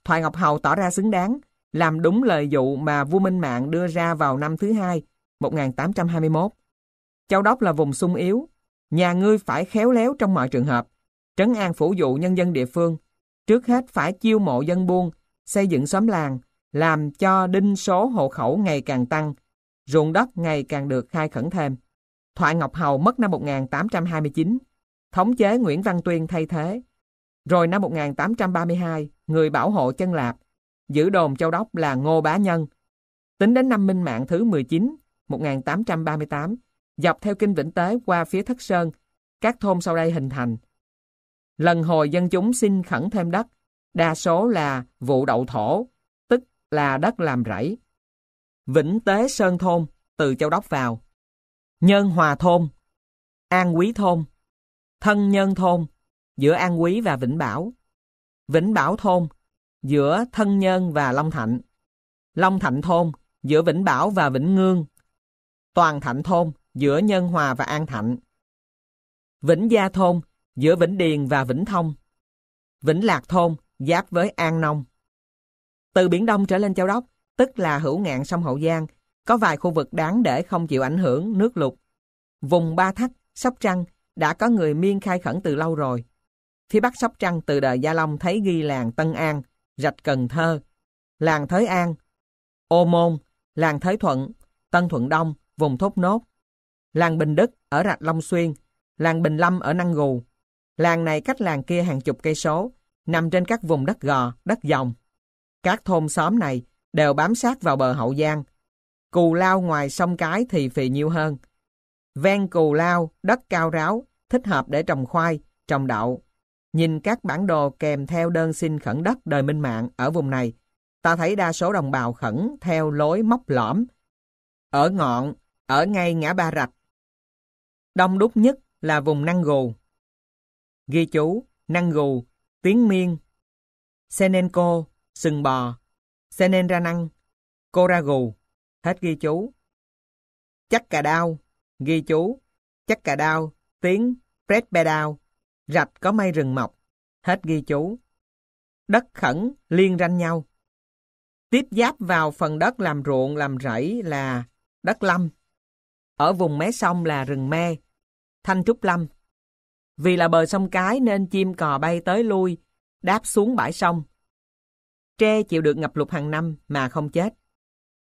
Thoại Ngọc Hầu tỏ ra xứng đáng làm đúng lời dụ mà vua Minh Mạng đưa ra vào năm thứ hai, 1821. Châu Đốc là vùng sung yếu, nhà ngươi phải khéo léo trong mọi trường hợp, trấn an phủ dụ nhân dân địa phương, trước hết phải chiêu mộ dân buôn, xây dựng xóm làng, làm cho đinh số hộ khẩu ngày càng tăng, ruộng đất ngày càng được khai khẩn thêm. Thoại Ngọc Hầu mất năm 1829, thống chế Nguyễn Văn Tuyên thay thế. Rồi năm 1832, người bảo hộ chân lạp, giữ đồn châu đốc là Ngô Bá Nhân. Tính đến năm Minh Mạng thứ 19, 1838, dọc theo Kinh Vĩnh Tế qua phía Thất Sơn, các thôn sau đây hình thành. Lần hồi dân chúng xin khẩn thêm đất, đa số là vụ đậu thổ, tức là đất làm rẫy. Vĩnh Tế Sơn Thôn, từ Châu Đốc vào. Nhân Hòa Thôn, An Quý Thôn, Thân Nhân Thôn, giữa An Quý và Vĩnh Bảo. Vĩnh Bảo Thôn, giữa Thân Nhân và Long Thạnh, Long Thạnh Thôn giữa Vĩnh Bảo và Vĩnh Ngương, Toàn Thạnh Thôn giữa Nhân Hòa và An Thạnh, Vĩnh Gia Thôn giữa Vĩnh Điền và Vĩnh Thông, Vĩnh Lạc Thôn giáp với An Nông. Từ Biển Đông trở lên Châu Đốc, tức là hữu ngạn sông Hậu Giang, có vài khu vực đáng để không chịu ảnh hưởng nước lụt. Vùng Ba Thách, Sóc Trăng đã có người miên khai khẩn từ lâu rồi. Phía Bắc Sóc Trăng từ đời Gia Long thấy ghi làng Tân An, rạch Cần Thơ, làng Thới An, Ô Môn, làng Thới Thuận, Tân Thuận Đông, vùng Thốt Nốt, làng Bình Đức ở rạch Long Xuyên, làng Bình Lâm ở Năng Gù. Làng này cách làng kia hàng chục cây số, nằm trên các vùng đất gò, đất dòng. Các thôn xóm này đều bám sát vào bờ Hậu Giang. Cù lao ngoài sông cái thì phì nhiêu hơn. Ven cù lao, đất cao ráo, thích hợp để trồng khoai, trồng đậu, Nhìn các bản đồ kèm theo đơn xin khẩn đất đời minh mạng ở vùng này, ta thấy đa số đồng bào khẩn theo lối móc lõm. Ở ngọn, ở ngay ngã ba rạch. Đông đúc nhất là vùng Năng Gù. Ghi chú, Năng Gù, Tiến Miên, Senenco, Sừng Bò, Senen Ra Năng, Cô Ra Gù. Hết ghi chú. Chắc cà đao, ghi chú. Chắc cà đao, tiếng Pret Bè Đao, rạch có mây rừng mọc, hết ghi chú. Đất khẩn liên ranh nhau. Tiếp giáp vào phần đất làm ruộng, làm rẫy là đất lâm. Ở vùng mé sông là rừng me, thanh trúc lâm. Vì là bờ sông cái nên chim cò bay tới lui, đáp xuống bãi sông. Tre chịu được ngập lụt hàng năm mà không chết.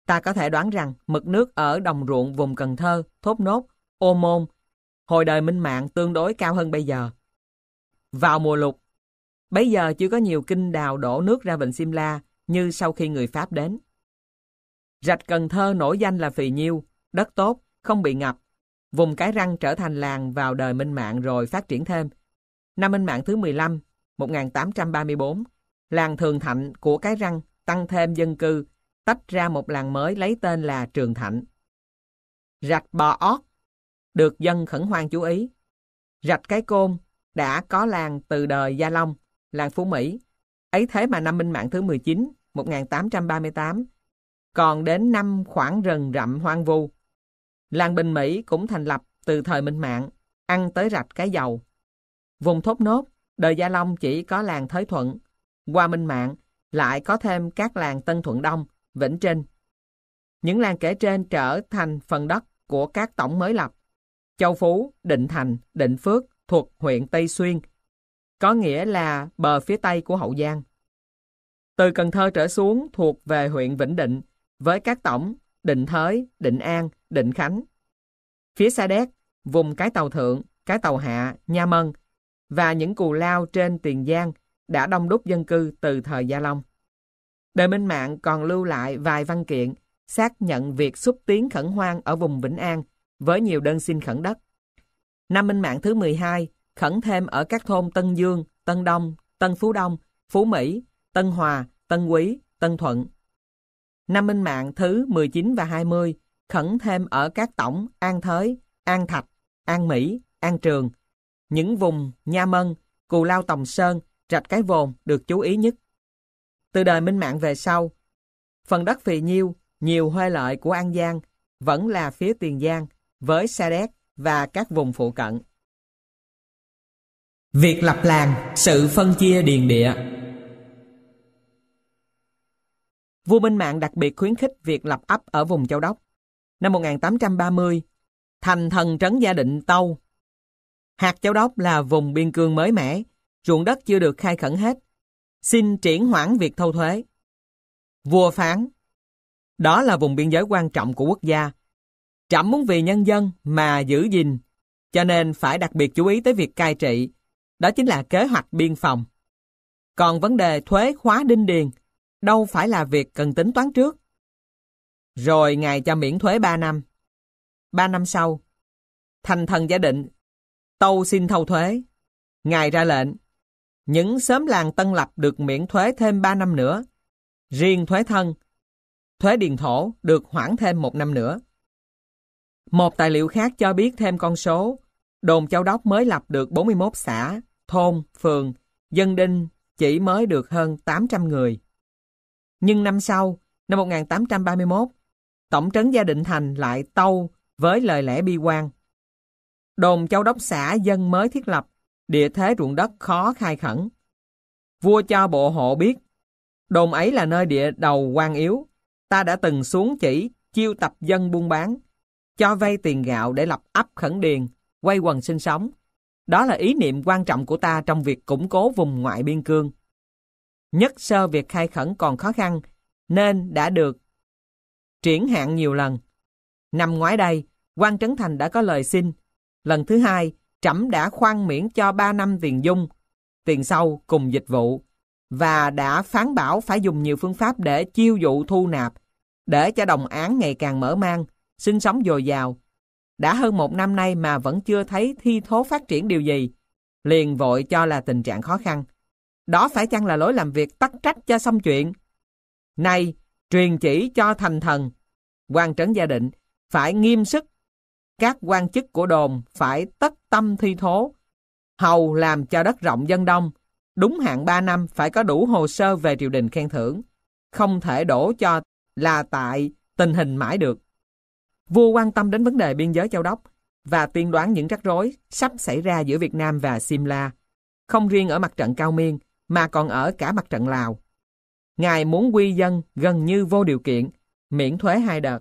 Ta có thể đoán rằng mực nước ở đồng ruộng vùng Cần Thơ, Thốt Nốt, Ô Môn, hồi đời Minh Mạng tương đối cao hơn bây giờ. Vào mùa lục, bấy giờ chưa có nhiều kinh đào đổ nước ra vịnh Simla như sau khi người Pháp đến. Rạch Cần Thơ nổi danh là phì nhiêu, đất tốt, không bị ngập. Vùng cái răng trở thành làng vào đời Minh Mạng rồi phát triển thêm. Năm Minh Mạng thứ 15, 1834, làng Thường Thạnh của cái răng tăng thêm dân cư, tách ra một làng mới lấy tên là Trường Thạnh. Rạch Bò Ót được dân khẩn hoang chú ý. Rạch Cái Côn đã có làng từ đời Gia Long, làng Phú Mỹ. Ấy thế mà năm Minh Mạng thứ 19, 1838, còn đến năm khoảng rừng rậm hoang vu. Làng Bình Mỹ cũng thành lập từ thời Minh Mạng, ăn tới rạch cái dầu. Vùng thốt nốt, đời Gia Long chỉ có làng Thới Thuận. Qua Minh Mạng, lại có thêm các làng Tân Thuận Đông, Vĩnh Trinh. Những làng kể trên trở thành phần đất của các tổng mới lập. Châu Phú, Định Thành, Định Phước, thuộc huyện Tây Xuyên, có nghĩa là bờ phía Tây của Hậu Giang. Từ Cần Thơ trở xuống thuộc về huyện Vĩnh Định với các tổng Định Thới, Định An, Định Khánh. Phía Sa Đéc, vùng Cái Tàu Thượng, Cái Tàu Hạ, Nha Mân và những cù lao trên Tiền Giang đã đông đúc dân cư từ thời Gia Long. Đời Minh Mạng còn lưu lại vài văn kiện xác nhận việc xúc tiến khẩn hoang ở vùng Vĩnh An với nhiều đơn xin khẩn đất. Năm minh mạng thứ 12 khẩn thêm ở các thôn Tân Dương, Tân Đông, Tân Phú Đông, Phú Mỹ, Tân Hòa, Tân Quý, Tân Thuận. Năm minh mạng thứ 19 và 20 khẩn thêm ở các tổng An Thới, An Thạch, An Mỹ, An Trường. Những vùng Nha Mân, Cù Lao Tòng Sơn, Rạch Cái Vồn được chú ý nhất. Từ đời minh mạng về sau, phần đất phì nhiêu, nhiều huê lợi của An Giang vẫn là phía Tiền Giang với Sa Đéc, và các vùng phụ cận. Việc lập làng, sự phân chia điền địa Vua Minh Mạng đặc biệt khuyến khích việc lập ấp ở vùng Châu Đốc. Năm 1830, thành thần trấn gia định Tâu. Hạt Châu Đốc là vùng biên cương mới mẻ, ruộng đất chưa được khai khẩn hết. Xin triển hoãn việc thâu thuế. Vua phán, đó là vùng biên giới quan trọng của quốc gia, Trẫm muốn vì nhân dân mà giữ gìn, cho nên phải đặc biệt chú ý tới việc cai trị, đó chính là kế hoạch biên phòng. Còn vấn đề thuế khóa đinh điền, đâu phải là việc cần tính toán trước. Rồi ngài cho miễn thuế 3 năm. 3 năm sau, thành thần gia định, tâu xin thâu thuế. Ngài ra lệnh, những xóm làng tân lập được miễn thuế thêm 3 năm nữa. Riêng thuế thân, thuế điền thổ được hoãn thêm 1 năm nữa. Một tài liệu khác cho biết thêm con số, đồn Châu Đốc mới lập được 41 xã, thôn, phường, dân đinh chỉ mới được hơn 800 người. Nhưng năm sau, năm 1831, Tổng trấn Gia Định Thành lại tâu với lời lẽ bi quan. Đồn Châu Đốc xã dân mới thiết lập, địa thế ruộng đất khó khai khẩn. Vua cho bộ hộ biết, đồn ấy là nơi địa đầu quan yếu, ta đã từng xuống chỉ chiêu tập dân buôn bán, cho vay tiền gạo để lập ấp khẩn điền, quay quần sinh sống. Đó là ý niệm quan trọng của ta trong việc củng cố vùng ngoại biên cương. Nhất sơ việc khai khẩn còn khó khăn, nên đã được triển hạn nhiều lần. Năm ngoái đây, quan Trấn Thành đã có lời xin. Lần thứ hai, trẫm đã khoan miễn cho 3 năm tiền dung, tiền sâu cùng dịch vụ và đã phán bảo phải dùng nhiều phương pháp để chiêu dụ thu nạp, để cho đồng án ngày càng mở mang, sinh sống dồi dào. Đã hơn một năm nay mà vẫn chưa thấy thi thố phát triển điều gì, liền vội cho là tình trạng khó khăn. Đó phải chăng là lối làm việc tắt trách cho xong chuyện? này truyền chỉ cho thành thần, quan trấn gia định, phải nghiêm sức. Các quan chức của đồn phải tất tâm thi thố, hầu làm cho đất rộng dân đông. Đúng hạn 3 năm phải có đủ hồ sơ về triều đình khen thưởng, không thể đổ cho là tại tình hình mãi được. Vua quan tâm đến vấn đề biên giới châu Đốc và tiên đoán những rắc rối sắp xảy ra giữa Việt Nam và Simla, không riêng ở mặt trận Cao Miên mà còn ở cả mặt trận Lào. Ngài muốn quy dân gần như vô điều kiện, miễn thuế hai đợt.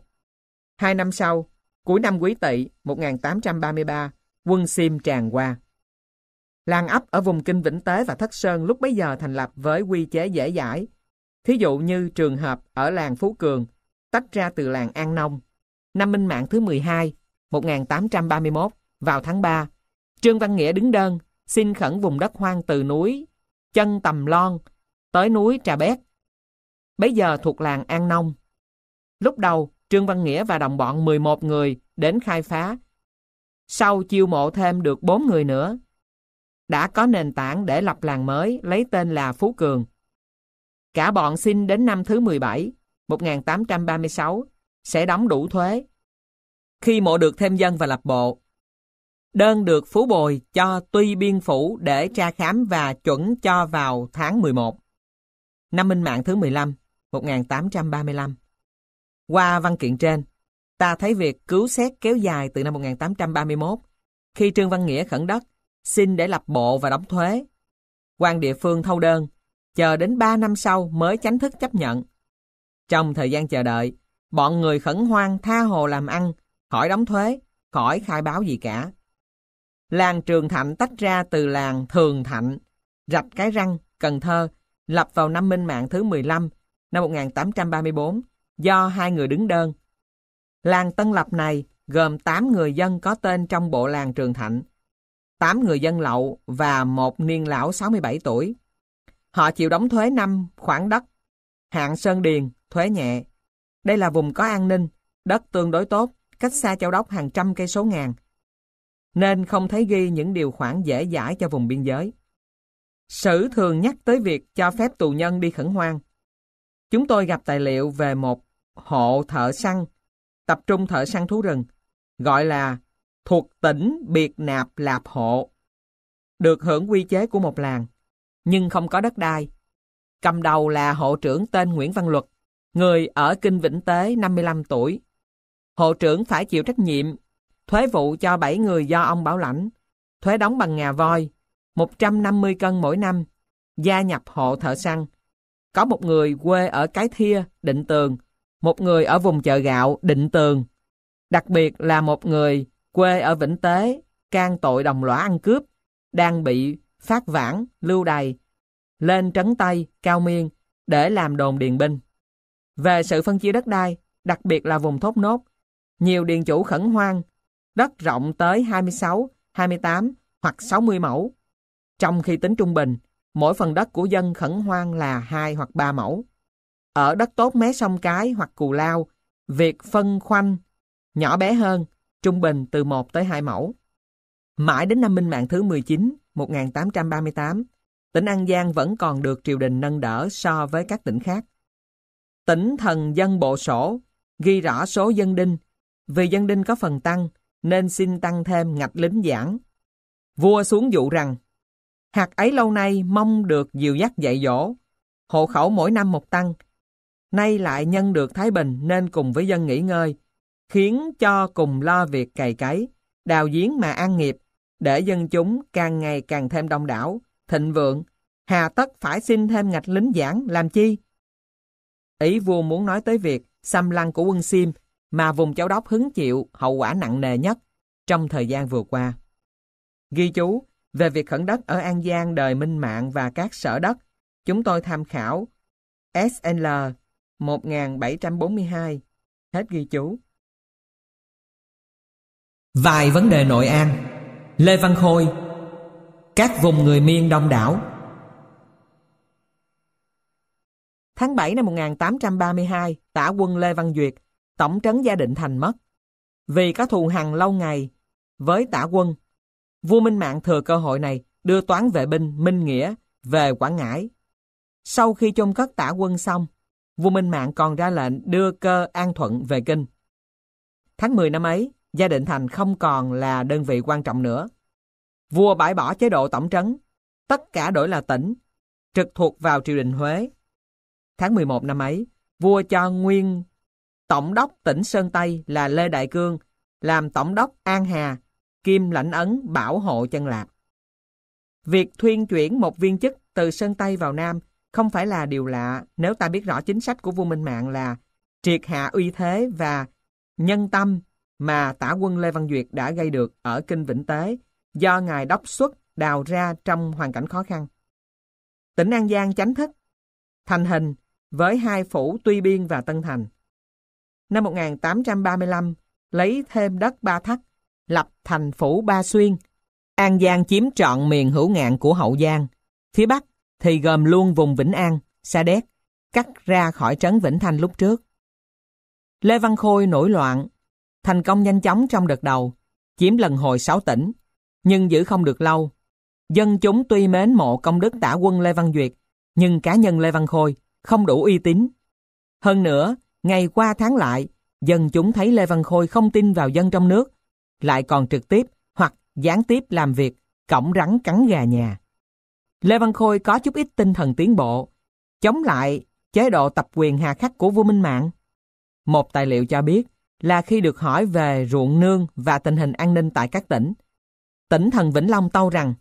Hai năm sau, cuối năm Quý Tỵ 1833, quân Sim tràn qua. Làng ấp ở vùng Kinh Vĩnh Tế và Thất Sơn lúc bấy giờ thành lập với quy chế dễ dãi. Thí dụ như trường hợp ở làng Phú Cường, tách ra từ làng An Nông năm minh mạng thứ 12, 1831, vào tháng 3, Trương Văn Nghĩa đứng đơn, xin khẩn vùng đất hoang từ núi, chân tầm lon, tới núi Trà Bét. Bây giờ thuộc làng An Nông. Lúc đầu, Trương Văn Nghĩa và đồng bọn 11 người đến khai phá. Sau chiêu mộ thêm được 4 người nữa. Đã có nền tảng để lập làng mới lấy tên là Phú Cường. Cả bọn xin đến năm thứ 17, 1836 sẽ đóng đủ thuế. Khi mộ được thêm dân và lập bộ, đơn được phú bồi cho tuy biên phủ để tra khám và chuẩn cho vào tháng 11. Năm Minh Mạng thứ 15, 1835. Qua văn kiện trên, ta thấy việc cứu xét kéo dài từ năm 1831, khi Trương Văn Nghĩa khẩn đất, xin để lập bộ và đóng thuế. quan địa phương thâu đơn, chờ đến 3 năm sau mới chánh thức chấp nhận. Trong thời gian chờ đợi, Bọn người khẩn hoang tha hồ làm ăn, khỏi đóng thuế, khỏi khai báo gì cả. Làng Trường Thạnh tách ra từ làng Thường Thạnh, rạch cái răng, Cần Thơ, lập vào năm minh mạng thứ 15, năm 1834, do hai người đứng đơn. Làng Tân Lập này gồm 8 người dân có tên trong bộ làng Trường Thạnh, 8 người dân lậu và một niên lão 67 tuổi. Họ chịu đóng thuế năm khoảng đất, hạng sơn điền, thuế nhẹ, đây là vùng có an ninh, đất tương đối tốt, cách xa châu đốc hàng trăm cây số ngàn, nên không thấy ghi những điều khoản dễ dãi cho vùng biên giới. Sử thường nhắc tới việc cho phép tù nhân đi khẩn hoang. Chúng tôi gặp tài liệu về một hộ thợ săn, tập trung thợ săn thú rừng, gọi là thuộc tỉnh biệt nạp lạp hộ, được hưởng quy chế của một làng, nhưng không có đất đai. Cầm đầu là hộ trưởng tên Nguyễn Văn Luật, người ở Kinh Vĩnh Tế 55 tuổi. Hộ trưởng phải chịu trách nhiệm, thuế vụ cho 7 người do ông bảo lãnh, thuế đóng bằng ngà voi, 150 cân mỗi năm, gia nhập hộ thợ săn. Có một người quê ở Cái Thia, Định Tường, một người ở vùng chợ gạo, Định Tường. Đặc biệt là một người quê ở Vĩnh Tế, can tội đồng lõa ăn cướp, đang bị phát vãn, lưu đày, lên trấn Tây, Cao Miên để làm đồn điền binh. Về sự phân chia đất đai, đặc biệt là vùng thốt nốt, nhiều điền chủ khẩn hoang, đất rộng tới 26, 28 hoặc 60 mẫu. Trong khi tính trung bình, mỗi phần đất của dân khẩn hoang là 2 hoặc 3 mẫu. Ở đất tốt mé sông cái hoặc cù lao, việc phân khoanh nhỏ bé hơn, trung bình từ 1 tới 2 mẫu. Mãi đến năm Minh Mạng thứ 19, 1838, tỉnh An Giang vẫn còn được triều đình nâng đỡ so với các tỉnh khác. Tỉnh thần dân bộ sổ, ghi rõ số dân đinh. Vì dân đinh có phần tăng, nên xin tăng thêm ngạch lính giảng. Vua xuống dụ rằng, hạt ấy lâu nay mong được dìu dắt dạy dỗ, hộ khẩu mỗi năm một tăng. Nay lại nhân được Thái Bình nên cùng với dân nghỉ ngơi, khiến cho cùng lo việc cày cấy, đào giếng mà an nghiệp, để dân chúng càng ngày càng thêm đông đảo, thịnh vượng, hà tất phải xin thêm ngạch lính giảng làm chi? Ý vua muốn nói tới việc xâm lăng của quân Sim mà vùng châu đốc hứng chịu hậu quả nặng nề nhất trong thời gian vừa qua. Ghi chú, về việc khẩn đất ở An Giang đời Minh Mạng và các sở đất, chúng tôi tham khảo SNL 1742. Hết ghi chú. Vài vấn đề nội an Lê Văn Khôi Các vùng người miên đông đảo Tháng 7 năm 1832, tả quân Lê Văn Duyệt, tổng trấn gia định thành mất. Vì có thù hằn lâu ngày với tả quân, vua Minh Mạng thừa cơ hội này đưa toán vệ binh Minh Nghĩa về Quảng Ngãi. Sau khi chôn cất tả quân xong, vua Minh Mạng còn ra lệnh đưa cơ An Thuận về Kinh. Tháng 10 năm ấy, gia định thành không còn là đơn vị quan trọng nữa. Vua bãi bỏ chế độ tổng trấn, tất cả đổi là tỉnh, trực thuộc vào triều đình Huế tháng 11 năm ấy, vua cho nguyên tổng đốc tỉnh Sơn Tây là Lê Đại Cương làm tổng đốc An Hà, kim lãnh ấn bảo hộ chân lạp. Việc thuyên chuyển một viên chức từ Sơn Tây vào Nam không phải là điều lạ nếu ta biết rõ chính sách của vua Minh Mạng là triệt hạ uy thế và nhân tâm mà tả quân Lê Văn Duyệt đã gây được ở Kinh Vĩnh Tế do Ngài Đốc Xuất đào ra trong hoàn cảnh khó khăn. Tỉnh An Giang chánh thức, thành hình với hai phủ Tuy Biên và Tân Thành. Năm 1835, lấy thêm đất Ba Thắt, lập thành phủ Ba Xuyên. An Giang chiếm trọn miền hữu ngạn của Hậu Giang. Phía Bắc thì gồm luôn vùng Vĩnh An, Sa Đéc, cắt ra khỏi trấn Vĩnh Thanh lúc trước. Lê Văn Khôi nổi loạn, thành công nhanh chóng trong đợt đầu, chiếm lần hồi 6 tỉnh, nhưng giữ không được lâu. Dân chúng tuy mến mộ công đức tả quân Lê Văn Duyệt, nhưng cá nhân Lê Văn Khôi không đủ uy tín. Hơn nữa, ngày qua tháng lại, dân chúng thấy Lê Văn Khôi không tin vào dân trong nước, lại còn trực tiếp hoặc gián tiếp làm việc cõng rắn cắn gà nhà. Lê Văn Khôi có chút ít tinh thần tiến bộ, chống lại chế độ tập quyền hà khắc của vua Minh Mạng. Một tài liệu cho biết là khi được hỏi về ruộng nương và tình hình an ninh tại các tỉnh, tỉnh thần Vĩnh Long tâu rằng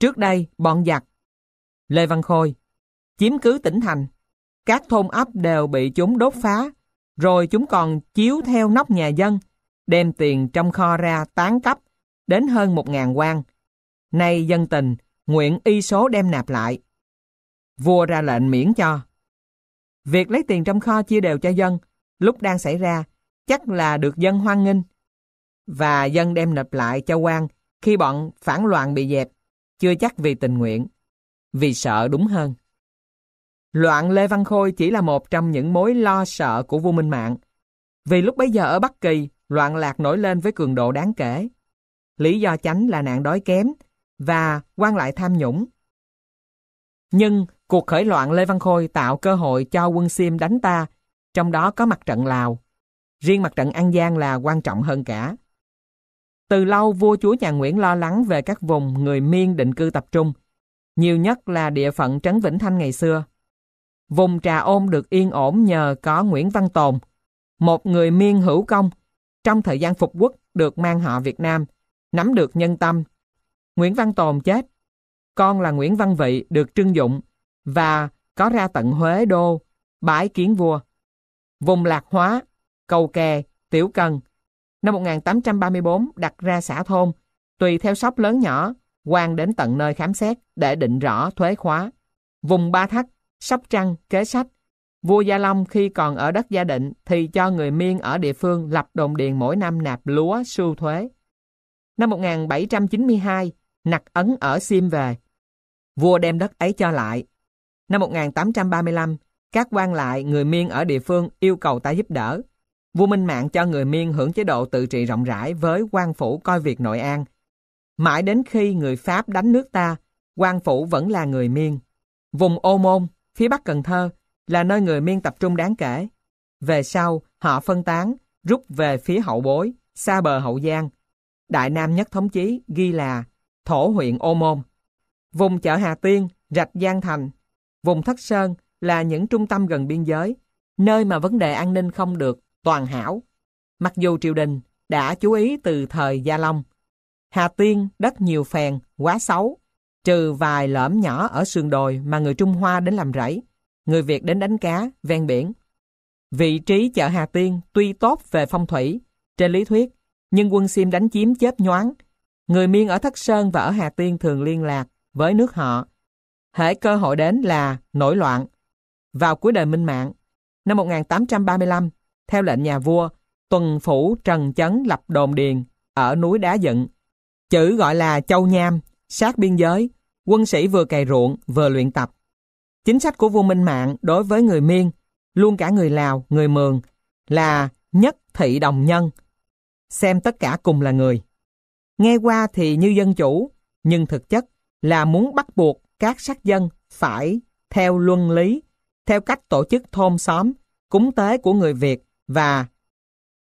Trước đây, bọn giặc Lê Văn Khôi chiếm cứ tỉnh thành các thôn ấp đều bị chúng đốt phá, rồi chúng còn chiếu theo nóc nhà dân, đem tiền trong kho ra tán cấp, đến hơn một ngàn quan. Nay dân tình, nguyện y số đem nạp lại. Vua ra lệnh miễn cho. Việc lấy tiền trong kho chia đều cho dân, lúc đang xảy ra, chắc là được dân hoan nghênh. Và dân đem nạp lại cho quan khi bọn phản loạn bị dẹp, chưa chắc vì tình nguyện, vì sợ đúng hơn. Loạn Lê Văn Khôi chỉ là một trong những mối lo sợ của vua Minh Mạng. Vì lúc bấy giờ ở Bắc Kỳ, loạn lạc nổi lên với cường độ đáng kể. Lý do chánh là nạn đói kém và quan lại tham nhũng. Nhưng cuộc khởi loạn Lê Văn Khôi tạo cơ hội cho quân Sim đánh ta, trong đó có mặt trận Lào. Riêng mặt trận An Giang là quan trọng hơn cả. Từ lâu vua chúa nhà Nguyễn lo lắng về các vùng người miên định cư tập trung, nhiều nhất là địa phận Trấn Vĩnh Thanh ngày xưa. Vùng trà ôn được yên ổn nhờ có Nguyễn Văn Tồn, một người miên hữu công, trong thời gian phục quốc được mang họ Việt Nam, nắm được nhân tâm. Nguyễn Văn Tồn chết, con là Nguyễn Văn Vị được trưng dụng và có ra tận Huế Đô, bái kiến vua. Vùng Lạc Hóa, Cầu Kè, Tiểu Cần, năm 1834 đặt ra xã thôn, tùy theo sóc lớn nhỏ, quan đến tận nơi khám xét để định rõ thuế khóa. Vùng Ba Thắt, Sóc Trăng, Kế Sách. Vua Gia Long khi còn ở đất Gia Định thì cho người Miên ở địa phương lập đồn điền mỗi năm nạp lúa, sưu thuế. Năm 1792, nặc ấn ở Sim về. Vua đem đất ấy cho lại. Năm 1835, các quan lại người Miên ở địa phương yêu cầu ta giúp đỡ. Vua Minh Mạng cho người Miên hưởng chế độ tự trị rộng rãi với quan phủ coi việc nội an. Mãi đến khi người Pháp đánh nước ta, quan phủ vẫn là người Miên. Vùng Ô Môn, phía bắc Cần Thơ là nơi người Miên tập trung đáng kể. Về sau, họ phân tán, rút về phía hậu bối, xa bờ hậu giang. Đại Nam nhất thống chí ghi là thổ huyện Ô Môn. Vùng chợ Hà Tiên, rạch Giang Thành, vùng Thất Sơn là những trung tâm gần biên giới, nơi mà vấn đề an ninh không được toàn hảo. Mặc dù triều đình đã chú ý từ thời Gia Long, Hà Tiên đất nhiều phèn, quá xấu, trừ vài lõm nhỏ ở sườn đồi mà người Trung Hoa đến làm rẫy, người Việt đến đánh cá, ven biển. Vị trí chợ Hà Tiên tuy tốt về phong thủy, trên lý thuyết, nhưng quân Sim đánh chiếm chớp nhoáng. Người Miên ở Thất Sơn và ở Hà Tiên thường liên lạc với nước họ. Hễ cơ hội đến là nổi loạn. Vào cuối đời Minh Mạng, năm 1835, theo lệnh nhà vua, tuần phủ Trần Chấn lập đồn điền ở núi Đá Dựng. Chữ gọi là Châu Nham sát biên giới, quân sĩ vừa cày ruộng vừa luyện tập. Chính sách của vua Minh Mạng đối với người Miên, luôn cả người Lào, người Mường là nhất thị đồng nhân, xem tất cả cùng là người. Nghe qua thì như dân chủ, nhưng thực chất là muốn bắt buộc các sắc dân phải theo luân lý, theo cách tổ chức thôn xóm, cúng tế của người Việt và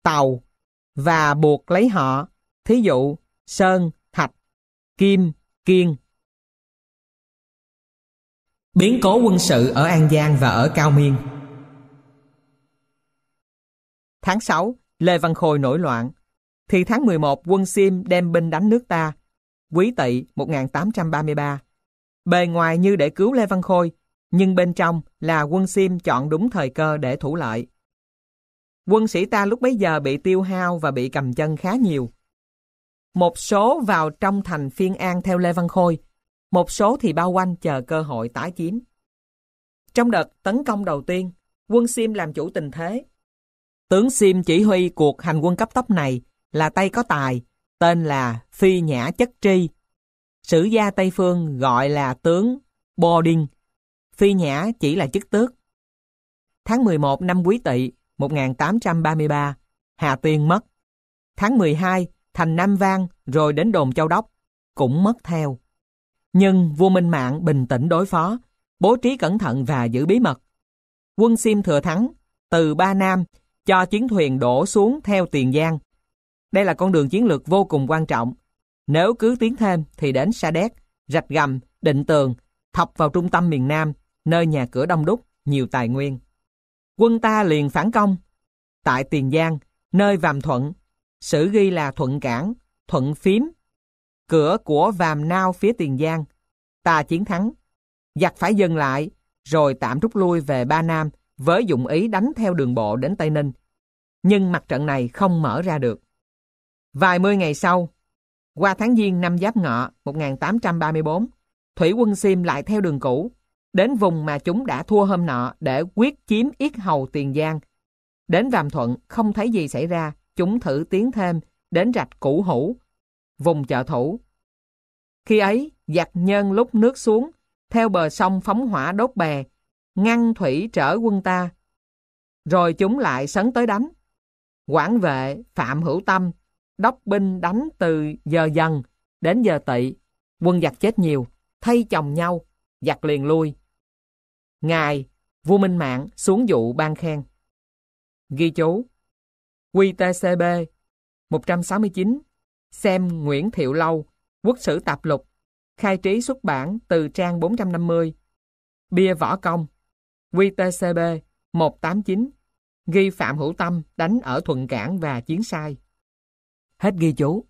Tàu và buộc lấy họ, thí dụ Sơn, Thạch, Kim, Kiên Biến cố quân sự ở An Giang và ở Cao Miên Tháng 6, Lê Văn Khôi nổi loạn. Thì tháng 11 quân Sim đem binh đánh nước ta. Quý Tỵ 1833. Bề ngoài như để cứu Lê Văn Khôi, nhưng bên trong là quân Sim chọn đúng thời cơ để thủ lợi. Quân sĩ ta lúc bấy giờ bị tiêu hao và bị cầm chân khá nhiều một số vào trong thành phiên an theo Lê Văn Khôi, một số thì bao quanh chờ cơ hội tái chiếm. Trong đợt tấn công đầu tiên, quân Sim làm chủ tình thế. Tướng Sim chỉ huy cuộc hành quân cấp tốc này là tay có tài, tên là Phi Nhã Chất Tri. Sử gia Tây Phương gọi là tướng Bồ Đinh. Phi Nhã chỉ là chức tước. Tháng 11 năm Quý Tỵ 1833, Hà Tiên mất. Tháng 12 thành Nam Vang rồi đến đồn Châu Đốc, cũng mất theo. Nhưng vua Minh Mạng bình tĩnh đối phó, bố trí cẩn thận và giữ bí mật. Quân Sim thừa thắng, từ Ba Nam, cho chiến thuyền đổ xuống theo Tiền Giang. Đây là con đường chiến lược vô cùng quan trọng. Nếu cứ tiến thêm thì đến Sa Đéc, Rạch Gầm, Định Tường, thọc vào trung tâm miền Nam, nơi nhà cửa đông đúc, nhiều tài nguyên. Quân ta liền phản công. Tại Tiền Giang, nơi Vàm Thuận sử ghi là thuận cảng, thuận phím, cửa của vàm nao phía Tiền Giang. Ta chiến thắng, giặc phải dừng lại, rồi tạm rút lui về Ba Nam với dụng ý đánh theo đường bộ đến Tây Ninh. Nhưng mặt trận này không mở ra được. Vài mươi ngày sau, qua tháng Giêng năm Giáp Ngọ 1834, thủy quân Sim lại theo đường cũ, đến vùng mà chúng đã thua hôm nọ để quyết chiếm Yết Hầu Tiền Giang. Đến Vàm Thuận không thấy gì xảy ra, chúng thử tiến thêm đến rạch cũ hữu, vùng chợ thủ. Khi ấy, giặc nhân lúc nước xuống, theo bờ sông phóng hỏa đốt bè, ngăn thủy trở quân ta. Rồi chúng lại sấn tới đánh. quản vệ Phạm Hữu Tâm đốc binh đánh từ giờ dần đến giờ tỵ. Quân giặc chết nhiều, thay chồng nhau, giặc liền lui. Ngài, vua Minh Mạng xuống dụ ban khen. Ghi chú, QTCB 169 xem Nguyễn Thiệu Lâu Quốc sử tạp lục khai trí xuất bản từ trang 450 Bia Võ Công QTCB 189 ghi Phạm Hữu Tâm đánh ở Thuận Cảng và Chiến Sai Hết ghi chú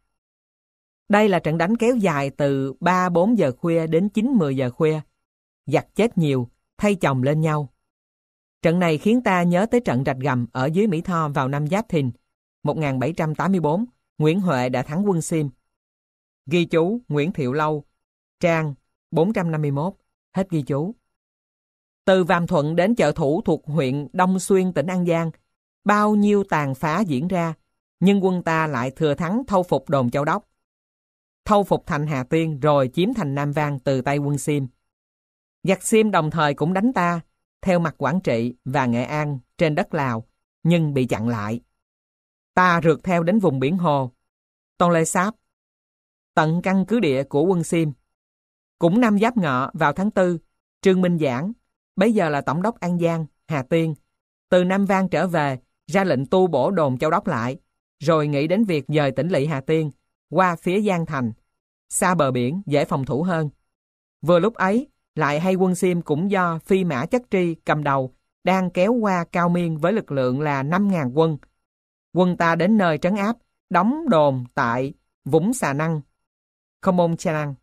Đây là trận đánh kéo dài từ 3-4 giờ khuya đến 9-10 giờ khuya giặt chết nhiều thay chồng lên nhau Trận này khiến ta nhớ tới trận rạch gầm ở dưới Mỹ Tho vào năm Giáp Thìn 1784, Nguyễn Huệ đã thắng quân Sim. Ghi chú Nguyễn Thiệu Lâu, trang 451, hết ghi chú. Từ Vàm Thuận đến chợ thủ thuộc huyện Đông Xuyên tỉnh An Giang, bao nhiêu tàn phá diễn ra, nhưng quân ta lại thừa thắng thâu phục đồn châu đốc. Thâu phục thành Hà Tiên rồi chiếm thành Nam Vang từ tay quân Sim. Giặc Sim đồng thời cũng đánh ta, theo mặt Quảng Trị và Nghệ An trên đất Lào, nhưng bị chặn lại. Ta rượt theo đến vùng biển Hồ, Tôn Lê Sáp, tận căn cứ địa của quân Sim. Cũng năm Giáp Ngọ vào tháng 4, Trương Minh Giảng, bây giờ là Tổng đốc An Giang, Hà Tiên, từ Nam Vang trở về, ra lệnh tu bổ đồn châu đốc lại, rồi nghĩ đến việc dời tỉnh lỵ Hà Tiên qua phía Giang Thành, xa bờ biển dễ phòng thủ hơn. Vừa lúc ấy, lại hay quân Sim cũng do Phi Mã chất Tri cầm đầu đang kéo qua Cao Miên với lực lượng là 5.000 quân. Quân ta đến nơi trấn áp, đóng đồn tại Vũng Xà Năng, Không Môn Cha Năng.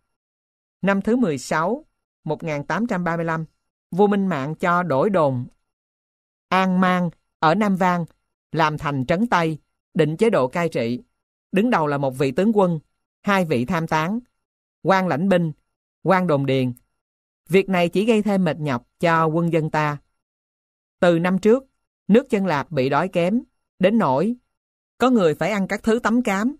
Năm thứ 16, 1835, vua Minh Mạng cho đổi đồn An Mang ở Nam Vang, làm thành trấn Tây, định chế độ cai trị. Đứng đầu là một vị tướng quân, hai vị tham tán, quan lãnh binh, quan đồn điền, Việc này chỉ gây thêm mệt nhọc cho quân dân ta. Từ năm trước, nước chân lạp bị đói kém, đến nỗi có người phải ăn các thứ tấm cám,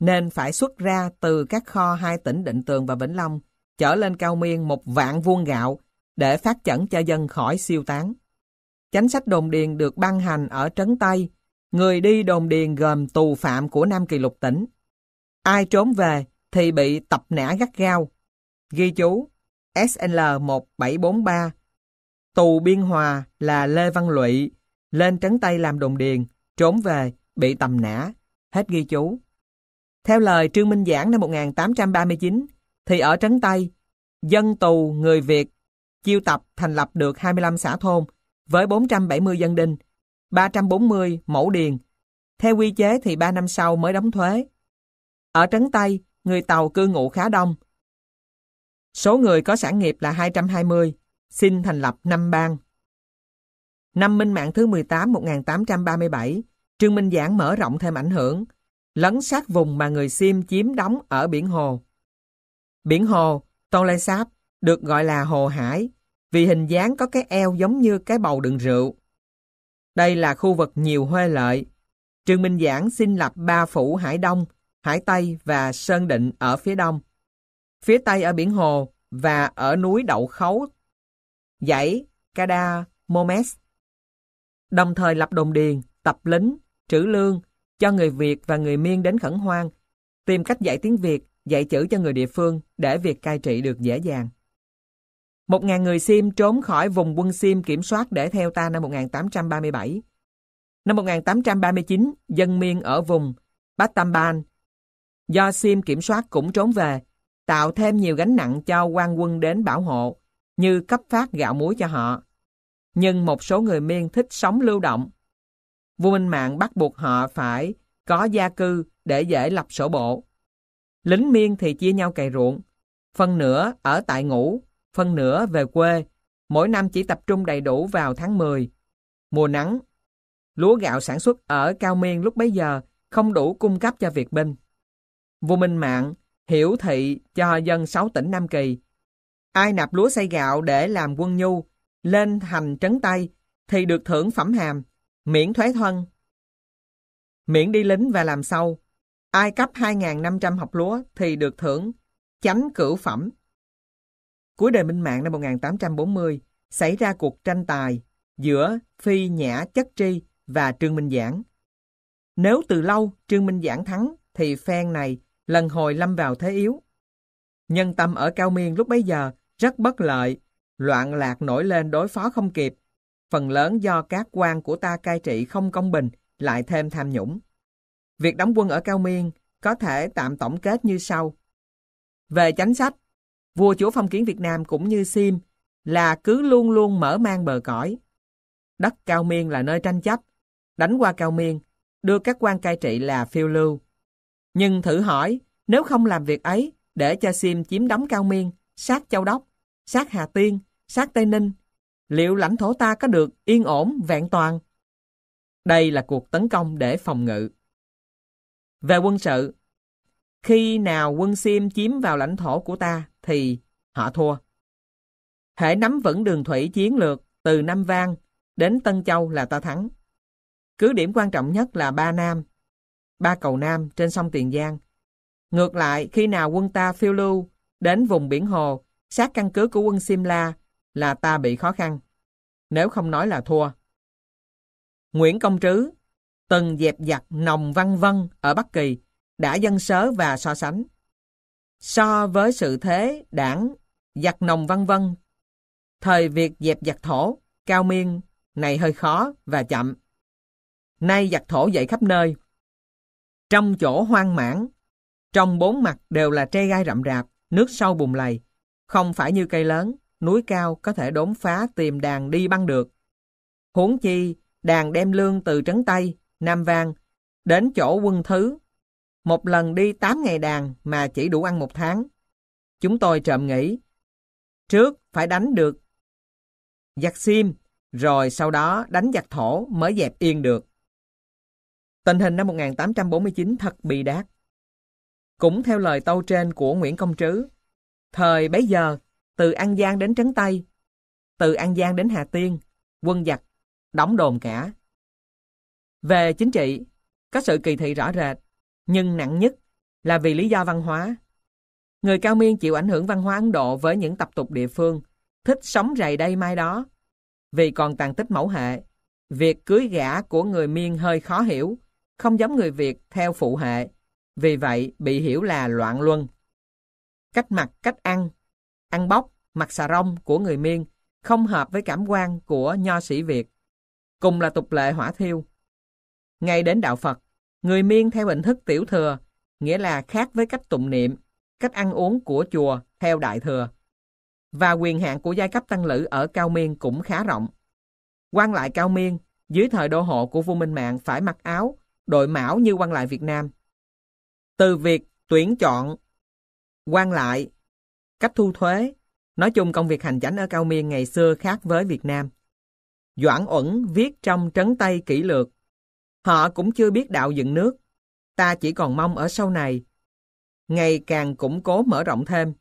nên phải xuất ra từ các kho hai tỉnh Định Tường và Vĩnh Long, chở lên cao miên một vạn vuông gạo để phát chẩn cho dân khỏi siêu tán. Chánh sách đồn điền được ban hành ở Trấn Tây, người đi đồn điền gồm tù phạm của Nam Kỳ Lục tỉnh. Ai trốn về thì bị tập nã gắt gao. Ghi chú, SL1743. Tù Biên Hòa là Lê Văn Lụy, lên trấn Tây làm đồn điền, trốn về, bị tầm nã. Hết ghi chú. Theo lời Trương Minh Giảng năm 1839, thì ở Trấn Tây, dân tù người Việt chiêu tập thành lập được 25 xã thôn với 470 dân đinh, 340 mẫu điền. Theo quy chế thì 3 năm sau mới đóng thuế. Ở Trấn Tây, người Tàu cư ngụ khá đông, Số người có sản nghiệp là 220, xin thành lập 5 bang. Năm Minh Mạng thứ 18 1837, Trương Minh Giảng mở rộng thêm ảnh hưởng, lấn sát vùng mà người Sim chiếm đóng ở Biển Hồ. Biển Hồ, Tô Lai Sáp, được gọi là Hồ Hải, vì hình dáng có cái eo giống như cái bầu đựng rượu. Đây là khu vực nhiều huê lợi. Trương Minh Giảng xin lập ba phủ Hải Đông, Hải Tây và Sơn Định ở phía đông. Phía Tây ở biển Hồ và ở núi Đậu Khấu, dãy Cada Momes. Đồng thời lập đồn điền, tập lính, trữ lương cho người Việt và người Miên đến khẩn hoang, tìm cách dạy tiếng Việt, dạy chữ cho người địa phương để việc cai trị được dễ dàng. Một ngàn người Sim trốn khỏi vùng quân Sim kiểm soát để theo ta năm 1837. Năm 1839, dân Miên ở vùng Batamban do Sim kiểm soát cũng trốn về tạo thêm nhiều gánh nặng cho quan quân đến bảo hộ, như cấp phát gạo muối cho họ. Nhưng một số người Miên thích sống lưu động. Vua Minh Mạng bắt buộc họ phải có gia cư để dễ lập sổ bộ. Lính Miên thì chia nhau cày ruộng, phần nửa ở tại ngũ, phần nửa về quê, mỗi năm chỉ tập trung đầy đủ vào tháng 10. Mùa nắng, lúa gạo sản xuất ở Cao Miên lúc bấy giờ không đủ cung cấp cho việc binh. Vua Minh Mạng hiểu thị cho dân sáu tỉnh Nam Kỳ. Ai nạp lúa xây gạo để làm quân nhu, lên thành trấn Tây, thì được thưởng phẩm hàm, miễn thuế thân. Miễn đi lính và làm sâu. Ai cấp 2.500 học lúa thì được thưởng, chánh cửu phẩm. Cuối đời Minh Mạng năm 1840, xảy ra cuộc tranh tài giữa Phi Nhã Chất Tri và Trương Minh Giảng. Nếu từ lâu Trương Minh Giảng thắng, thì phen này lần hồi lâm vào thế yếu. Nhân tâm ở cao miên lúc bấy giờ rất bất lợi, loạn lạc nổi lên đối phó không kịp, phần lớn do các quan của ta cai trị không công bình, lại thêm tham nhũng. Việc đóng quân ở cao miên có thể tạm tổng kết như sau. Về chánh sách, vua chúa phong kiến Việt Nam cũng như Sim là cứ luôn luôn mở mang bờ cõi. Đất cao miên là nơi tranh chấp, đánh qua cao miên, đưa các quan cai trị là phiêu lưu. Nhưng thử hỏi, nếu không làm việc ấy, để cho Sim chiếm đóng Cao Miên, sát Châu Đốc, sát Hà Tiên, sát Tây Ninh, liệu lãnh thổ ta có được yên ổn, vẹn toàn? Đây là cuộc tấn công để phòng ngự. Về quân sự, khi nào quân Sim chiếm vào lãnh thổ của ta thì họ thua. Hễ nắm vững đường thủy chiến lược từ Nam Vang đến Tân Châu là ta thắng. Cứ điểm quan trọng nhất là Ba Nam, ba cầu Nam trên sông Tiền Giang. Ngược lại, khi nào quân ta phiêu lưu đến vùng biển Hồ, sát căn cứ của quân Simla là ta bị khó khăn, nếu không nói là thua. Nguyễn Công Trứ từng dẹp giặc nồng văn vân ở Bắc Kỳ đã dân sớ và so sánh. So với sự thế đảng giặc nồng văn vân, thời việc dẹp giặc thổ, cao miên này hơi khó và chậm. Nay giặc thổ dậy khắp nơi, trong chỗ hoang mãn, trong bốn mặt đều là tre gai rậm rạp, nước sâu bùng lầy. Không phải như cây lớn, núi cao có thể đốn phá tìm đàn đi băng được. Huống chi, đàn đem lương từ Trấn Tây, Nam Vang, đến chỗ quân thứ. Một lần đi 8 ngày đàn mà chỉ đủ ăn một tháng. Chúng tôi trộm nghĩ, trước phải đánh được giặc sim, rồi sau đó đánh giặc thổ mới dẹp yên được. Tình hình năm 1849 thật bị đát. Cũng theo lời tâu trên của Nguyễn Công Trứ, thời bấy giờ, từ An Giang đến Trấn Tây, từ An Giang đến Hà Tiên, quân giặc, đóng đồn cả. Về chính trị, có sự kỳ thị rõ rệt, nhưng nặng nhất là vì lý do văn hóa. Người cao miên chịu ảnh hưởng văn hóa Ấn Độ với những tập tục địa phương, thích sống rày đây mai đó. Vì còn tàn tích mẫu hệ, việc cưới gả của người miên hơi khó hiểu, không giống người Việt theo phụ hệ, vì vậy bị hiểu là loạn luân. Cách mặc, cách ăn, ăn bóc, mặc xà rong của người Miên không hợp với cảm quan của nho sĩ Việt. Cùng là tục lệ hỏa thiêu. Ngay đến đạo Phật, người Miên theo hình thức tiểu thừa, nghĩa là khác với cách tụng niệm, cách ăn uống của chùa theo đại thừa. Và quyền hạn của giai cấp tăng lữ ở Cao Miên cũng khá rộng. quan lại Cao Miên, dưới thời đô hộ của vua Minh Mạng phải mặc áo đội mão như quan lại Việt Nam. Từ việc tuyển chọn, quan lại, cách thu thuế, nói chung công việc hành chánh ở Cao Miên ngày xưa khác với Việt Nam. Doãn ẩn viết trong trấn Tây kỹ lược, họ cũng chưa biết đạo dựng nước, ta chỉ còn mong ở sau này. Ngày càng củng cố mở rộng thêm,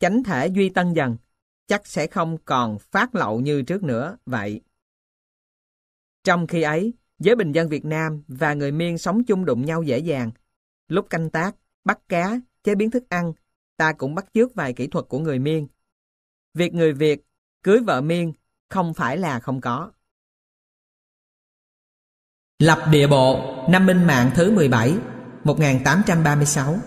chánh thể duy tân dần, chắc sẽ không còn phát lậu như trước nữa, vậy. Trong khi ấy, Giới bình dân Việt Nam và người Miên sống chung đụng nhau dễ dàng. Lúc canh tác, bắt cá, chế biến thức ăn, ta cũng bắt chước vài kỹ thuật của người Miên. Việc người Việt cưới vợ Miên không phải là không có. Lập địa bộ, năm minh mạng thứ 17, 1836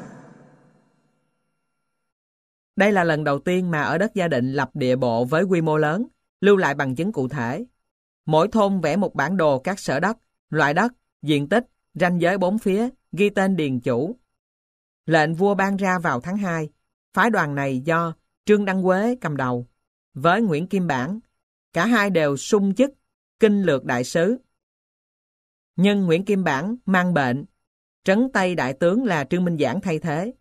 Đây là lần đầu tiên mà ở đất gia định lập địa bộ với quy mô lớn, lưu lại bằng chứng cụ thể. Mỗi thôn vẽ một bản đồ các sở đất, loại đất, diện tích, ranh giới bốn phía, ghi tên điền chủ. Lệnh vua ban ra vào tháng 2. Phái đoàn này do Trương Đăng Quế cầm đầu với Nguyễn Kim Bản. Cả hai đều sung chức kinh lược đại sứ. Nhưng Nguyễn Kim Bản mang bệnh, trấn tây đại tướng là Trương Minh Giảng thay thế.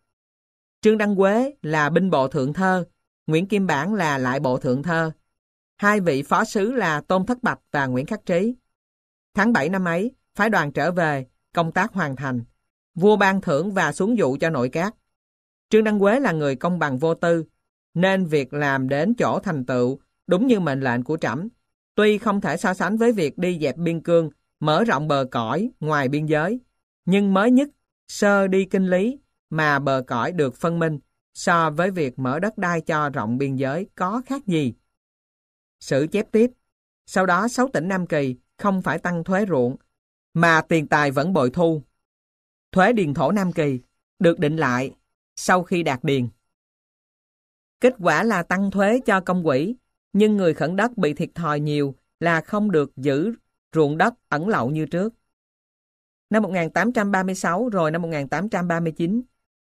Trương Đăng Quế là binh bộ thượng thơ, Nguyễn Kim Bản là lại bộ thượng thơ. Hai vị phó sứ là Tôn Thất Bạch và Nguyễn Khắc Trí. Tháng 7 năm ấy, phái đoàn trở về, công tác hoàn thành. Vua ban thưởng và xuống dụ cho nội các. Trương Đăng Quế là người công bằng vô tư, nên việc làm đến chỗ thành tựu đúng như mệnh lệnh của trẫm Tuy không thể so sánh với việc đi dẹp biên cương, mở rộng bờ cõi ngoài biên giới, nhưng mới nhất sơ đi kinh lý mà bờ cõi được phân minh so với việc mở đất đai cho rộng biên giới có khác gì sử chép tiếp. Sau đó 6 tỉnh Nam Kỳ không phải tăng thuế ruộng, mà tiền tài vẫn bội thu. Thuế điền thổ Nam Kỳ được định lại sau khi đạt điền. Kết quả là tăng thuế cho công quỹ, nhưng người khẩn đất bị thiệt thòi nhiều là không được giữ ruộng đất ẩn lậu như trước. Năm 1836 rồi năm 1839,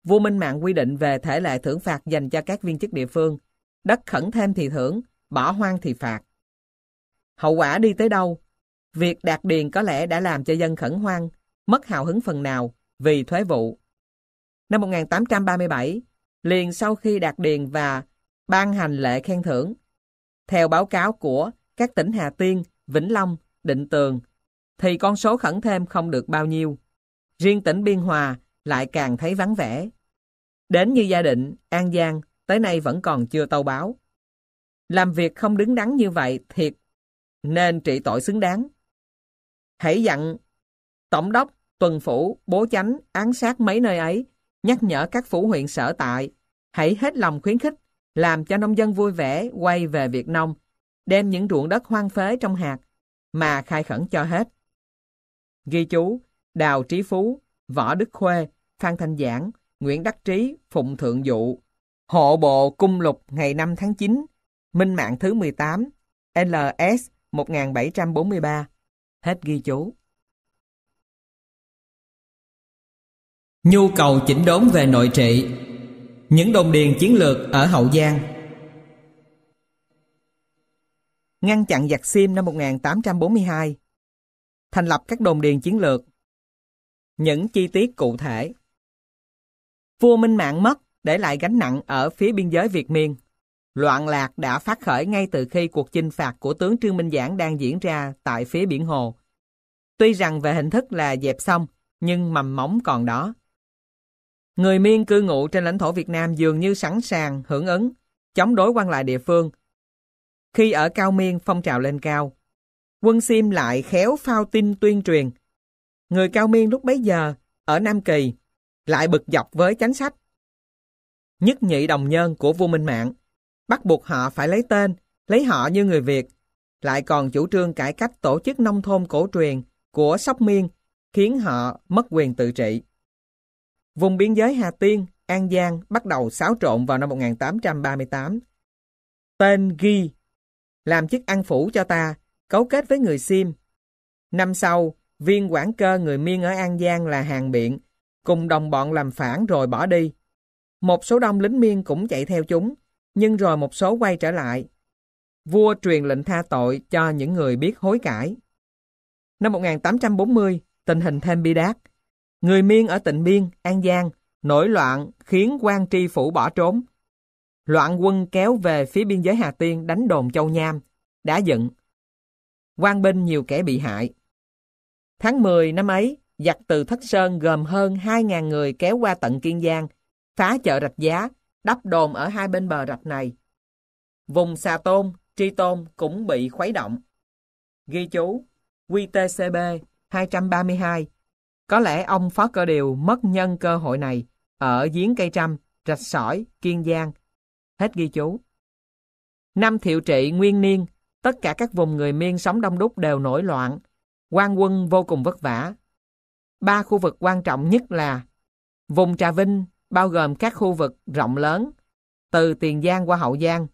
vua Minh Mạng quy định về thể lệ thưởng phạt dành cho các viên chức địa phương. Đất khẩn thêm thì thưởng, bỏ hoang thì phạt. Hậu quả đi tới đâu? Việc đạt điền có lẽ đã làm cho dân khẩn hoang, mất hào hứng phần nào vì thuế vụ. Năm 1837, liền sau khi đạt điền và ban hành lệ khen thưởng, theo báo cáo của các tỉnh Hà Tiên, Vĩnh Long, Định Tường, thì con số khẩn thêm không được bao nhiêu. Riêng tỉnh Biên Hòa lại càng thấy vắng vẻ. Đến như gia định, An Giang, tới nay vẫn còn chưa tâu báo. Làm việc không đứng đắn như vậy thiệt, nên trị tội xứng đáng. Hãy dặn Tổng đốc, tuần phủ, bố chánh, án sát mấy nơi ấy, nhắc nhở các phủ huyện sở tại, hãy hết lòng khuyến khích, làm cho nông dân vui vẻ quay về việc nông, đem những ruộng đất hoang phế trong hạt mà khai khẩn cho hết. Ghi chú, Đào Trí Phú, Võ Đức Khuê, Phan Thanh Giảng, Nguyễn Đắc Trí, Phụng Thượng Dụ, Hộ Bộ Cung Lục ngày 5 tháng 9 Minh mạng thứ 18, LS 1743. Hết ghi chú. Nhu cầu chỉnh đốn về nội trị Những đồng điền chiến lược ở Hậu Giang Ngăn chặn giặc sim năm 1842 Thành lập các đồn điền chiến lược Những chi tiết cụ thể Vua Minh Mạng mất để lại gánh nặng ở phía biên giới Việt Miên Loạn lạc đã phát khởi ngay từ khi cuộc chinh phạt của tướng Trương Minh Giảng đang diễn ra tại phía biển hồ. Tuy rằng về hình thức là dẹp xong, nhưng mầm móng còn đó. Người miên cư ngụ trên lãnh thổ Việt Nam dường như sẵn sàng hưởng ứng, chống đối quan lại địa phương. Khi ở cao miên phong trào lên cao, quân Sim lại khéo phao tin tuyên truyền. Người cao miên lúc bấy giờ, ở Nam Kỳ, lại bực dọc với chánh sách. Nhất nhị đồng nhân của vua Minh Mạng bắt buộc họ phải lấy tên, lấy họ như người Việt. Lại còn chủ trương cải cách tổ chức nông thôn cổ truyền của Sóc Miên khiến họ mất quyền tự trị. Vùng biên giới Hà Tiên, An Giang bắt đầu xáo trộn vào năm 1838. Tên Ghi làm chức ăn phủ cho ta, cấu kết với người Sim. Năm sau, viên quản cơ người Miên ở An Giang là Hàng Biện, cùng đồng bọn làm phản rồi bỏ đi. Một số đông lính Miên cũng chạy theo chúng, nhưng rồi một số quay trở lại. Vua truyền lệnh tha tội cho những người biết hối cải. Năm 1840, tình hình thêm bi đát. Người Miên ở tỉnh Biên, An Giang, nổi loạn khiến quan tri phủ bỏ trốn. Loạn quân kéo về phía biên giới Hà Tiên đánh đồn Châu Nham, đã dựng quan binh nhiều kẻ bị hại. Tháng 10 năm ấy, giặc từ Thất Sơn gồm hơn 2.000 người kéo qua tận Kiên Giang, phá chợ Rạch Giá, đắp đồn ở hai bên bờ rạch này. Vùng xà tôm, tri tôm cũng bị khuấy động. Ghi chú, QTCB 232. Có lẽ ông Phó Cơ Điều mất nhân cơ hội này ở giếng cây trăm, rạch sỏi, kiên giang. Hết ghi chú. Năm thiệu trị nguyên niên, tất cả các vùng người miên sống đông đúc đều nổi loạn. quan quân vô cùng vất vả. Ba khu vực quan trọng nhất là vùng Trà Vinh, bao gồm các khu vực rộng lớn từ Tiền Giang qua Hậu Giang.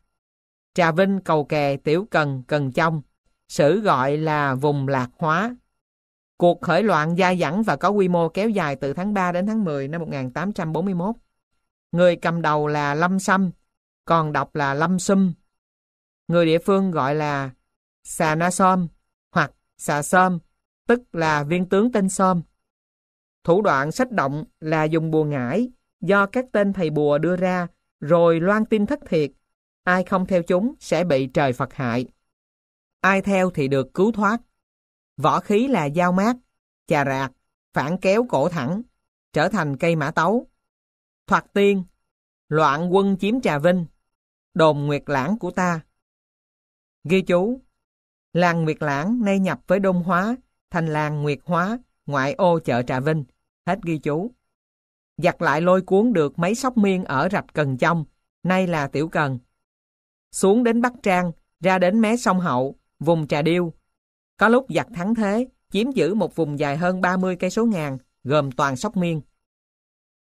Trà Vinh, Cầu Kè, Tiểu Cần, Cần Trong, sử gọi là vùng lạc hóa. Cuộc khởi loạn dai dẳng và có quy mô kéo dài từ tháng 3 đến tháng 10 năm 1841. Người cầm đầu là Lâm Sâm, còn đọc là Lâm Sum. Người địa phương gọi là Xà Na Sôm hoặc Xà Sôm, tức là viên tướng tên Sôm. Thủ đoạn sách động là dùng bùa ngải, do các tên thầy bùa đưa ra rồi loan tin thất thiệt. Ai không theo chúng sẽ bị trời Phật hại. Ai theo thì được cứu thoát. Võ khí là dao mát, chà rạc, phản kéo cổ thẳng, trở thành cây mã tấu. Thoạt tiên, loạn quân chiếm Trà Vinh, đồn Nguyệt Lãng của ta. Ghi chú, làng Nguyệt Lãng nay nhập với Đông Hóa, thành làng Nguyệt Hóa, ngoại ô chợ Trà Vinh. Hết ghi chú giặt lại lôi cuốn được mấy sóc miên ở rạch Cần Trong, nay là Tiểu Cần. Xuống đến Bắc Trang, ra đến mé sông Hậu, vùng Trà Điêu. Có lúc giặc thắng thế, chiếm giữ một vùng dài hơn 30 cây số ngàn, gồm toàn sóc miên.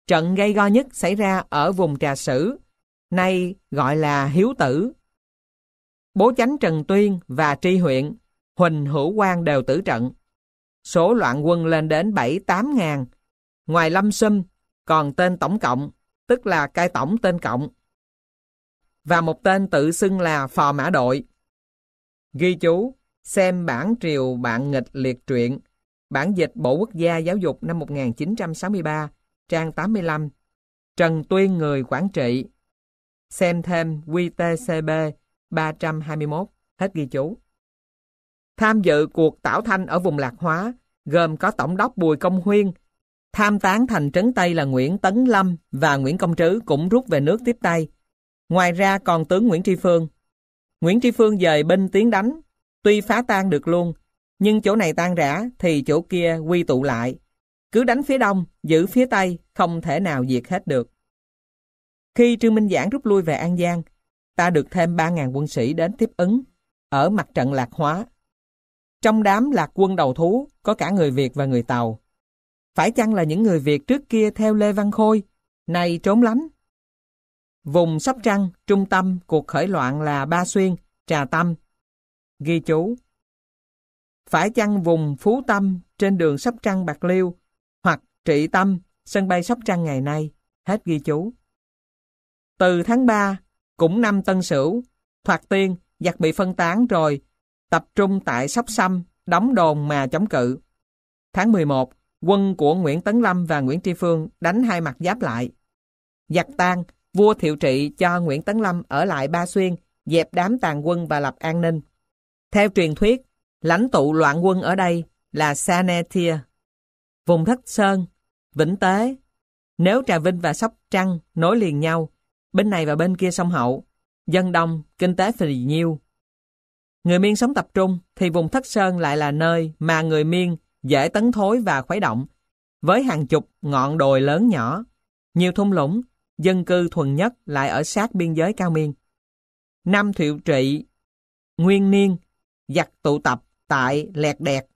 Trận gây go nhất xảy ra ở vùng Trà Sử, nay gọi là Hiếu Tử. Bố chánh Trần Tuyên và Tri Huyện, Huỳnh Hữu Quang đều tử trận. Số loạn quân lên đến 7-8 ngàn. Ngoài Lâm Sâm, còn tên tổng cộng, tức là cai tổng tên cộng. Và một tên tự xưng là phò mã đội. Ghi chú, xem bản triều bạn nghịch liệt truyện, bản dịch Bộ Quốc gia Giáo dục năm 1963, trang 85, Trần Tuyên Người Quản trị. Xem thêm QTCB 321, hết ghi chú. Tham dự cuộc tảo thanh ở vùng Lạc Hóa, gồm có Tổng đốc Bùi Công Huyên, Tham tán thành trấn Tây là Nguyễn Tấn Lâm và Nguyễn Công Trứ cũng rút về nước tiếp tay. Ngoài ra còn tướng Nguyễn Tri Phương. Nguyễn Tri Phương dời binh tiến đánh, tuy phá tan được luôn, nhưng chỗ này tan rã thì chỗ kia quy tụ lại. Cứ đánh phía đông, giữ phía tây, không thể nào diệt hết được. Khi Trương Minh Giảng rút lui về An Giang, ta được thêm 3.000 quân sĩ đến tiếp ứng, ở mặt trận Lạc Hóa. Trong đám lạc quân đầu thú có cả người Việt và người Tàu. Phải chăng là những người Việt trước kia theo Lê Văn Khôi, nay trốn lánh? Vùng Sóc Trăng, trung tâm, cuộc khởi loạn là Ba Xuyên, Trà Tâm. Ghi chú. Phải chăng vùng Phú Tâm trên đường Sóc Trăng Bạc Liêu hoặc Trị Tâm, sân bay Sóc Trăng ngày nay? Hết ghi chú. Từ tháng 3, cũng năm Tân Sửu, Thoạt Tiên giặc bị phân tán rồi tập trung tại Sóc Xăm, đóng đồn mà chống cự. Tháng 11, quân của Nguyễn Tấn Lâm và Nguyễn Tri Phương đánh hai mặt giáp lại. Giặc tan, vua thiệu trị cho Nguyễn Tấn Lâm ở lại Ba Xuyên, dẹp đám tàn quân và lập an ninh. Theo truyền thuyết, lãnh tụ loạn quân ở đây là Sanetia, vùng Thất Sơn, Vĩnh Tế. Nếu Trà Vinh và Sóc Trăng nối liền nhau, bên này và bên kia sông Hậu, dân đông, kinh tế phì nhiêu. Người Miên sống tập trung thì vùng Thất Sơn lại là nơi mà người Miên dễ tấn thối và khuấy động, với hàng chục ngọn đồi lớn nhỏ, nhiều thung lũng, dân cư thuần nhất lại ở sát biên giới cao miên. Năm thiệu trị, nguyên niên, giặc tụ tập tại Lẹt Đẹt.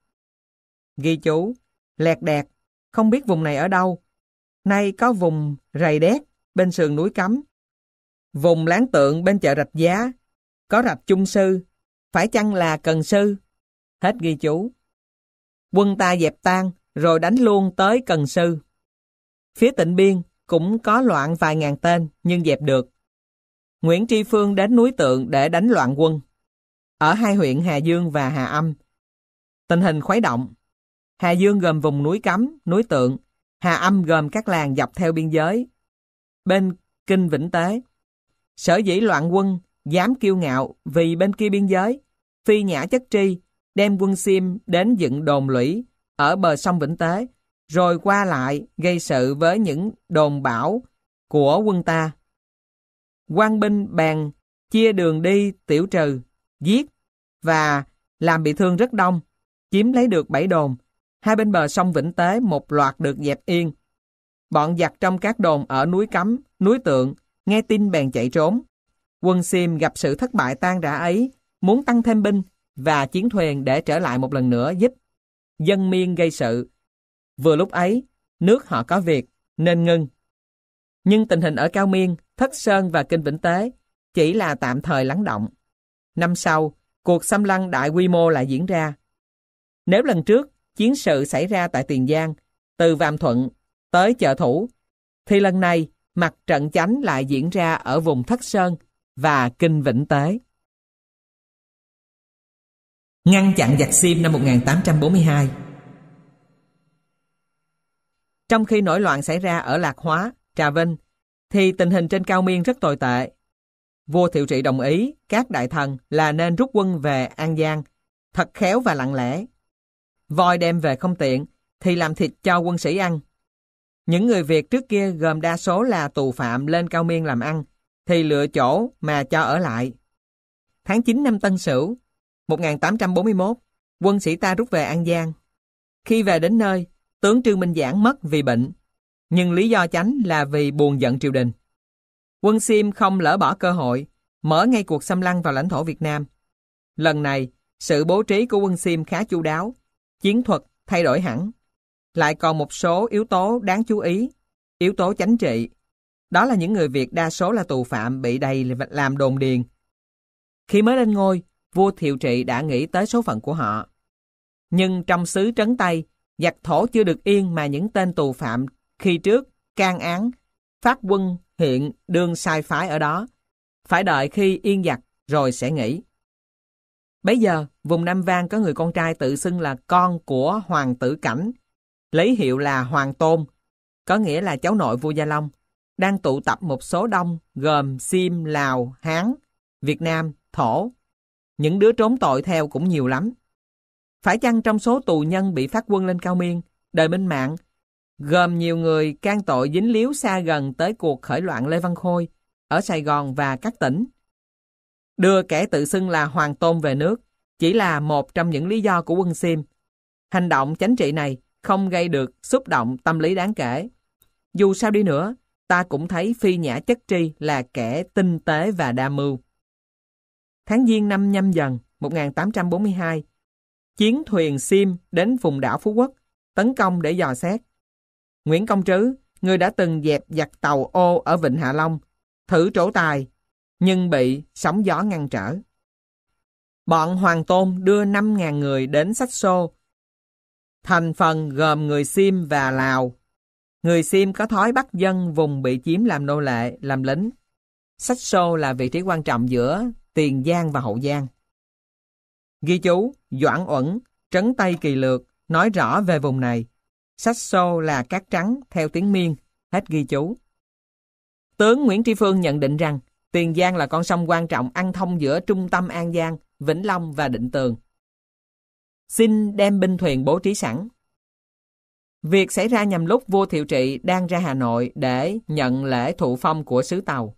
Ghi chú, Lẹt Đẹt, không biết vùng này ở đâu. Nay có vùng Rầy Đét, bên sườn núi Cấm. Vùng láng tượng bên chợ Rạch Giá, có rạch Trung Sư, phải chăng là Cần Sư? Hết ghi chú. Quân ta dẹp tan, rồi đánh luôn tới Cần Sư. Phía tịnh biên cũng có loạn vài ngàn tên, nhưng dẹp được. Nguyễn Tri Phương đến núi Tượng để đánh loạn quân. Ở hai huyện Hà Dương và Hà Âm, tình hình khuấy động. Hà Dương gồm vùng núi Cấm, núi Tượng, Hà Âm gồm các làng dọc theo biên giới. Bên Kinh Vĩnh Tế, sở dĩ loạn quân, dám kiêu ngạo vì bên kia biên giới, phi nhã chất tri, đem quân Sim đến dựng đồn lũy ở bờ sông Vĩnh Tế, rồi qua lại gây sự với những đồn bảo của quân ta. quan binh bèn chia đường đi tiểu trừ, giết và làm bị thương rất đông, chiếm lấy được bảy đồn. Hai bên bờ sông Vĩnh Tế một loạt được dẹp yên. Bọn giặc trong các đồn ở núi Cấm, núi Tượng, nghe tin bèn chạy trốn. Quân Sim gặp sự thất bại tan rã ấy, muốn tăng thêm binh, và chiến thuyền để trở lại một lần nữa giúp dân miên gây sự. Vừa lúc ấy, nước họ có việc nên ngưng. Nhưng tình hình ở Cao Miên, Thất Sơn và Kinh Vĩnh Tế chỉ là tạm thời lắng động. Năm sau, cuộc xâm lăng đại quy mô lại diễn ra. Nếu lần trước chiến sự xảy ra tại Tiền Giang, từ Vàm Thuận tới chợ thủ, thì lần này mặt trận chánh lại diễn ra ở vùng Thất Sơn và Kinh Vĩnh Tế. Ngăn chặn giặc Sim năm 1842 Trong khi nổi loạn xảy ra ở Lạc Hóa, Trà Vinh, thì tình hình trên cao miên rất tồi tệ. Vua Thiệu Trị đồng ý các đại thần là nên rút quân về An Giang, thật khéo và lặng lẽ. Voi đem về không tiện, thì làm thịt cho quân sĩ ăn. Những người Việt trước kia gồm đa số là tù phạm lên cao miên làm ăn, thì lựa chỗ mà cho ở lại. Tháng 9 năm Tân Sửu, 1841, quân sĩ ta rút về An Giang. Khi về đến nơi, tướng Trương Minh Giảng mất vì bệnh, nhưng lý do chánh là vì buồn giận triều đình. Quân Sim không lỡ bỏ cơ hội, mở ngay cuộc xâm lăng vào lãnh thổ Việt Nam. Lần này, sự bố trí của quân Sim khá chu đáo, chiến thuật thay đổi hẳn. Lại còn một số yếu tố đáng chú ý, yếu tố chánh trị. Đó là những người Việt đa số là tù phạm bị đầy làm đồn điền. Khi mới lên ngôi, vua Thiệu Trị đã nghĩ tới số phận của họ. Nhưng trong xứ trấn Tây, giặc thổ chưa được yên mà những tên tù phạm khi trước can án, phát quân hiện đương sai phái ở đó. Phải đợi khi yên giặc rồi sẽ nghỉ. bây giờ, vùng Nam Vang có người con trai tự xưng là con của Hoàng tử Cảnh, lấy hiệu là Hoàng Tôn, có nghĩa là cháu nội vua Gia Long, đang tụ tập một số đông gồm Sim, Lào, Hán, Việt Nam, Thổ những đứa trốn tội theo cũng nhiều lắm. Phải chăng trong số tù nhân bị phát quân lên cao miên, đời minh mạng, gồm nhiều người can tội dính líu xa gần tới cuộc khởi loạn Lê Văn Khôi ở Sài Gòn và các tỉnh. Đưa kẻ tự xưng là Hoàng Tôn về nước chỉ là một trong những lý do của quân Sim. Hành động chánh trị này không gây được xúc động tâm lý đáng kể. Dù sao đi nữa, ta cũng thấy Phi Nhã Chất Tri là kẻ tinh tế và đa mưu. Tháng Giêng năm nhâm dần 1842, chiến thuyền Sim đến vùng đảo Phú Quốc, tấn công để dò xét. Nguyễn Công Trứ, người đã từng dẹp giặt tàu ô ở Vịnh Hạ Long, thử trổ tài, nhưng bị sóng gió ngăn trở. Bọn Hoàng Tôn đưa 5.000 người đến Sách Xô. Thành phần gồm người Sim và Lào. Người Sim có thói bắt dân vùng bị chiếm làm nô lệ, làm lính. Sách Xô là vị trí quan trọng giữa Tiền Giang và Hậu Giang. Ghi chú, Doãn Uẩn, Trấn Tây Kỳ Lược, nói rõ về vùng này. Sách xô là cát trắng theo tiếng miên, hết ghi chú. Tướng Nguyễn Tri Phương nhận định rằng Tiền Giang là con sông quan trọng ăn thông giữa trung tâm An Giang, Vĩnh Long và Định Tường. Xin đem binh thuyền bố trí sẵn. Việc xảy ra nhằm lúc vua Thiệu Trị đang ra Hà Nội để nhận lễ thụ phong của sứ Tàu.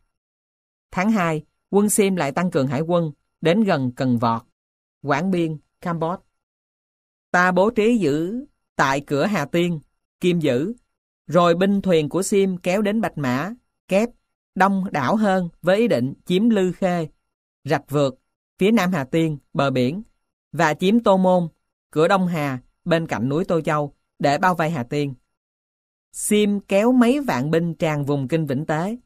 Tháng 2, Quân Sim lại tăng cường hải quân, đến gần Cần Vọt, Quảng Biên, Campuchia. Ta bố trí giữ tại cửa Hà Tiên, Kim Dữ, rồi binh thuyền của Sim kéo đến Bạch Mã, Kép, đông đảo hơn với ý định chiếm Lư Khê, rạch vượt, phía Nam Hà Tiên, bờ biển, và chiếm Tô Môn, cửa Đông Hà, bên cạnh núi Tô Châu, để bao vây Hà Tiên. Sim kéo mấy vạn binh tràn vùng kinh Vĩnh Tế,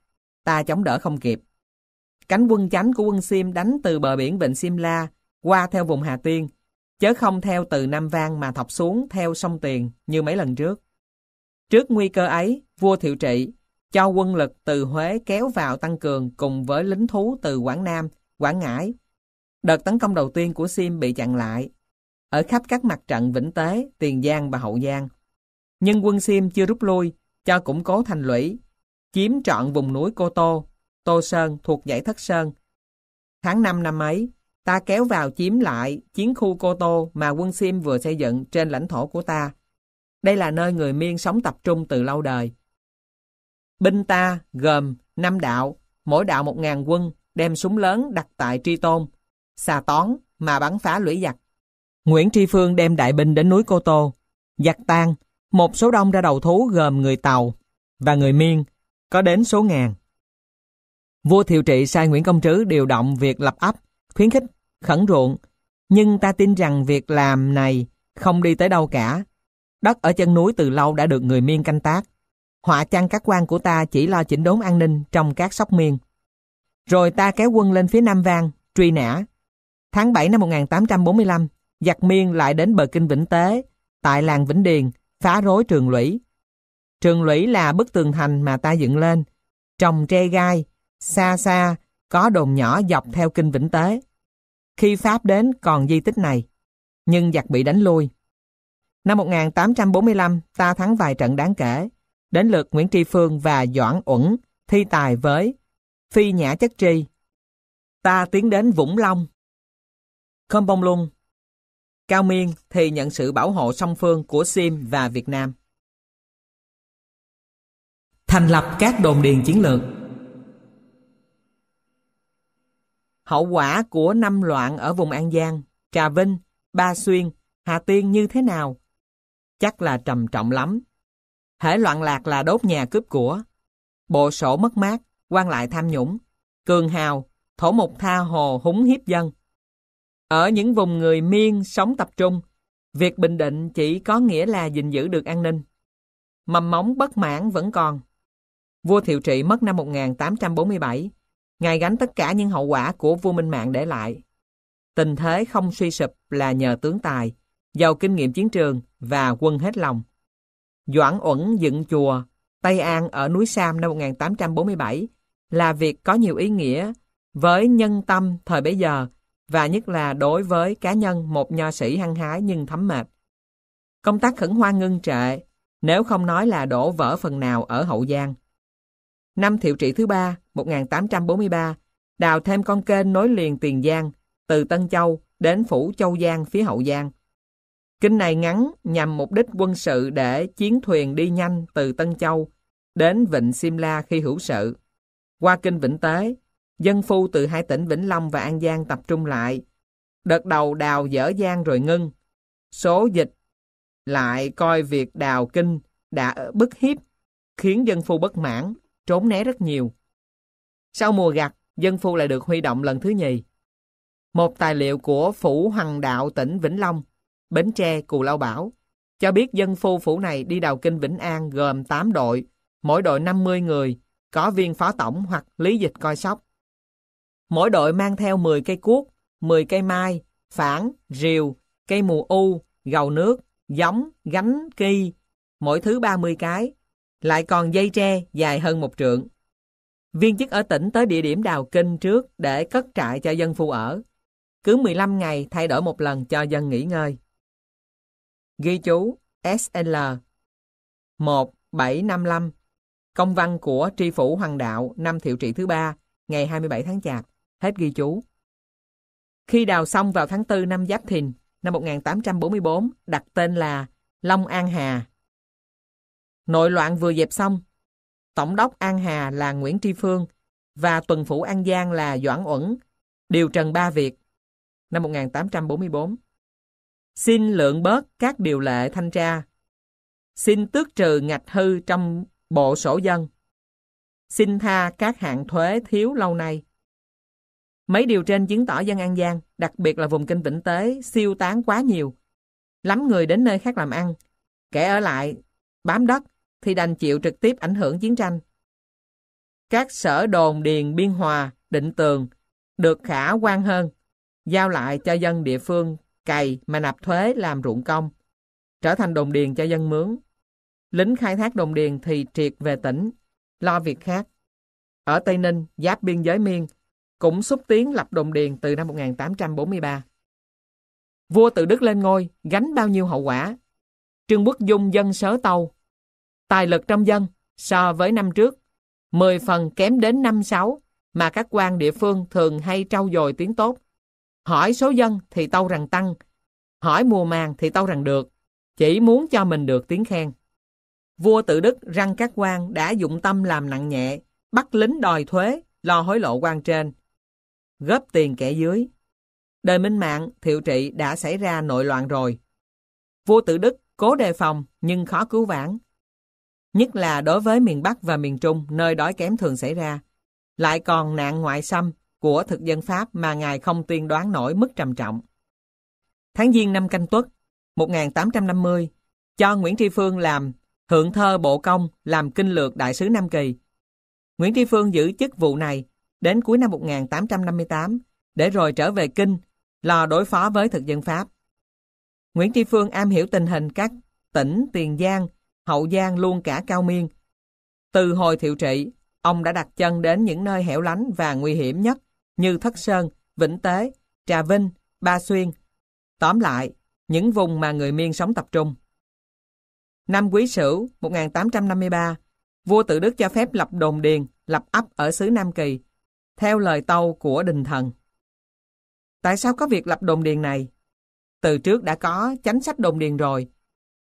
ta chống đỡ không kịp. Cánh quân chánh của quân Sim đánh từ bờ biển Vịnh Simla qua theo vùng Hà Tiên, chớ không theo từ Nam Vang mà thọc xuống theo sông Tiền như mấy lần trước. Trước nguy cơ ấy, vua Thiệu Trị cho quân lực từ Huế kéo vào tăng cường cùng với lính thú từ Quảng Nam, Quảng Ngãi. Đợt tấn công đầu tiên của Sim bị chặn lại ở khắp các mặt trận Vĩnh Tế, Tiền Giang và Hậu Giang. Nhưng quân Sim chưa rút lui, cho củng cố thành lũy, chiếm trọn vùng núi Cô Tô, Tô Sơn thuộc dãy Thất Sơn. Tháng 5 năm ấy, ta kéo vào chiếm lại chiến khu Cô Tô mà quân Sim vừa xây dựng trên lãnh thổ của ta. Đây là nơi người Miên sống tập trung từ lâu đời. Binh ta gồm năm đạo, mỗi đạo 1.000 quân, đem súng lớn đặt tại Tri Tôn, xà tón mà bắn phá lưỡi giặc. Nguyễn Tri Phương đem đại binh đến núi Cô Tô, giặc tan, một số đông ra đầu thú gồm người Tàu và người Miên, có đến số ngàn. Vua Thiệu Trị sai Nguyễn Công Trứ điều động việc lập ấp, khuyến khích, khẩn ruộng, nhưng ta tin rằng việc làm này không đi tới đâu cả. Đất ở chân núi từ lâu đã được người miên canh tác. Họa chăng các quan của ta chỉ lo chỉnh đốn an ninh trong các sóc miên. Rồi ta kéo quân lên phía Nam Vang, truy nã. Tháng 7 năm 1845, giặc miên lại đến bờ kinh Vĩnh Tế, tại làng Vĩnh Điền, phá rối trường lũy. Trường lũy là bức tường thành mà ta dựng lên, trồng tre gai, Xa xa, có đồn nhỏ dọc theo kinh Vĩnh Tế. Khi Pháp đến còn di tích này, nhưng giặc bị đánh lui. Năm 1845, ta thắng vài trận đáng kể. Đến lượt Nguyễn Tri Phương và Doãn Uẩn thi tài với Phi Nhã Chất Tri. Ta tiến đến Vũng Long. không Bông Luân. Cao Miên thì nhận sự bảo hộ song phương của Sim và Việt Nam. Thành lập các đồn điền chiến lược hậu quả của năm loạn ở vùng An Giang, Trà Vinh, Ba Xuyên, Hà Tiên như thế nào? Chắc là trầm trọng lắm. Hễ loạn lạc là đốt nhà cướp của, bộ sổ mất mát, quan lại tham nhũng, cường hào, thổ mục tha hồ húng hiếp dân. Ở những vùng người miên sống tập trung, việc bình định chỉ có nghĩa là gìn giữ được an ninh. Mầm móng bất mãn vẫn còn. Vua Thiệu Trị mất năm 1847, Ngài gánh tất cả những hậu quả của vua Minh Mạng để lại. Tình thế không suy sụp là nhờ tướng tài, giàu kinh nghiệm chiến trường và quân hết lòng. Doãn Uẩn dựng chùa Tây An ở núi Sam năm 1847 là việc có nhiều ý nghĩa với nhân tâm thời bấy giờ và nhất là đối với cá nhân một nho sĩ hăng hái nhưng thấm mệt. Công tác khẩn hoa ngưng trệ, nếu không nói là đổ vỡ phần nào ở Hậu Giang. Năm thiệu trị thứ ba, 1843, đào thêm con kênh nối liền Tiền Giang, từ Tân Châu đến Phủ Châu Giang phía Hậu Giang. Kinh này ngắn nhằm mục đích quân sự để chiến thuyền đi nhanh từ Tân Châu đến Vịnh Simla khi hữu sự. Qua kinh Vĩnh Tế, dân phu từ hai tỉnh Vĩnh Long và An Giang tập trung lại. Đợt đầu đào dở giang rồi ngưng. Số dịch lại coi việc đào kinh đã bức hiếp, khiến dân phu bất mãn, trốn né rất nhiều. Sau mùa gặt, dân phu lại được huy động lần thứ nhì. Một tài liệu của Phủ Hoàng Đạo tỉnh Vĩnh Long, Bến Tre, Cù Lao Bảo, cho biết dân phu phủ này đi đào kinh Vĩnh An gồm 8 đội, mỗi đội 50 người, có viên phó tổng hoặc lý dịch coi sóc. Mỗi đội mang theo 10 cây cuốc, 10 cây mai, phản, rìu, cây mù u, gầu nước, giống, gánh, ki, mỗi thứ 30 cái, lại còn dây tre dài hơn một trượng. Viên chức ở tỉnh tới địa điểm đào kinh trước để cất trại cho dân phu ở. Cứ 15 ngày thay đổi một lần cho dân nghỉ ngơi. Ghi chú SL 1755 Công văn của Tri Phủ Hoàng Đạo năm Thiệu Trị thứ ba ngày 27 tháng Chạp. Hết ghi chú. Khi đào xong vào tháng 4 năm Giáp Thìn, năm 1844, đặt tên là Long An Hà. Nội loạn vừa dẹp xong, Tổng đốc An Hà là Nguyễn Tri Phương và tuần phủ An Giang là Doãn Uẩn, điều trần ba việc năm 1844. Xin lượng bớt các điều lệ thanh tra. Xin tước trừ ngạch hư trong bộ sổ dân. Xin tha các hạng thuế thiếu lâu nay. Mấy điều trên chứng tỏ dân An Giang, đặc biệt là vùng kinh vĩnh tế, siêu tán quá nhiều. Lắm người đến nơi khác làm ăn, kẻ ở lại, bám đất, thì đành chịu trực tiếp ảnh hưởng chiến tranh. Các sở đồn Điền Biên Hòa, Định Tường được khả quan hơn, giao lại cho dân địa phương cày mà nạp thuế làm ruộng công, trở thành đồn điền cho dân mướn. Lính khai thác đồn điền thì triệt về tỉnh, lo việc khác. Ở Tây Ninh, giáp biên giới miên, cũng xúc tiến lập đồn điền từ năm 1843. Vua Tự Đức lên ngôi, gánh bao nhiêu hậu quả? Trương Quốc Dung dân sớ tâu, Tài lực trong dân so với năm trước 10 phần kém đến năm 6 mà các quan địa phương thường hay trau dồi tiếng tốt. Hỏi số dân thì tâu rằng tăng, hỏi mùa màng thì tâu rằng được, chỉ muốn cho mình được tiếng khen. Vua tự đức răng các quan đã dụng tâm làm nặng nhẹ, bắt lính đòi thuế, lo hối lộ quan trên, góp tiền kẻ dưới. Đời minh mạng, thiệu trị đã xảy ra nội loạn rồi. Vua tự đức cố đề phòng nhưng khó cứu vãn, nhất là đối với miền Bắc và miền Trung, nơi đói kém thường xảy ra. Lại còn nạn ngoại xâm của thực dân Pháp mà ngài không tuyên đoán nổi mức trầm trọng. Tháng Giêng năm Canh Tuất, 1850, cho Nguyễn Tri Phương làm Thượng thơ Bộ Công làm kinh lược đại sứ Nam Kỳ. Nguyễn Tri Phương giữ chức vụ này đến cuối năm 1858 để rồi trở về Kinh lo đối phó với thực dân Pháp. Nguyễn Tri Phương am hiểu tình hình các tỉnh Tiền Giang, Hậu Giang luôn cả Cao Miên. Từ hồi thiệu trị, ông đã đặt chân đến những nơi hẻo lánh và nguy hiểm nhất như Thất Sơn, Vĩnh Tế, Trà Vinh, Ba Xuyên. Tóm lại, những vùng mà người Miên sống tập trung. Năm Quý Sửu 1853, vua Tự Đức cho phép lập đồn điền, lập ấp ở xứ Nam Kỳ, theo lời tâu của đình thần. Tại sao có việc lập đồn điền này? Từ trước đã có chánh sách đồn điền rồi,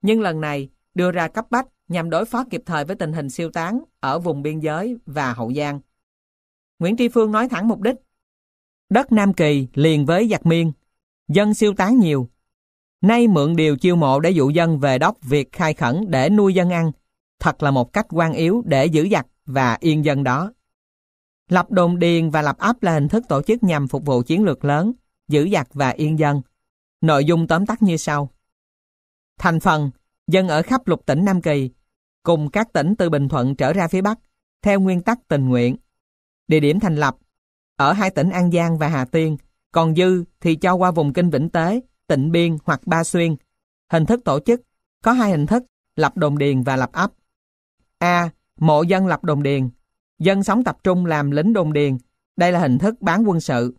nhưng lần này đưa ra cấp bách nhằm đối phó kịp thời với tình hình siêu tán ở vùng biên giới và Hậu Giang. Nguyễn Tri Phương nói thẳng mục đích. Đất Nam Kỳ liền với giặc miên, dân siêu tán nhiều. Nay mượn điều chiêu mộ để dụ dân về đốc việc khai khẩn để nuôi dân ăn, thật là một cách quan yếu để giữ giặc và yên dân đó. Lập đồn điền và lập ấp là hình thức tổ chức nhằm phục vụ chiến lược lớn, giữ giặc và yên dân. Nội dung tóm tắt như sau. Thành phần dân ở khắp lục tỉnh Nam Kỳ, cùng các tỉnh từ Bình Thuận trở ra phía Bắc, theo nguyên tắc tình nguyện. Địa điểm thành lập, ở hai tỉnh An Giang và Hà Tiên, còn dư thì cho qua vùng kinh Vĩnh Tế, tỉnh Biên hoặc Ba Xuyên. Hình thức tổ chức, có hai hình thức, lập đồn điền và lập ấp. A. Mộ dân lập đồn điền. Dân sống tập trung làm lính đồn điền. Đây là hình thức bán quân sự.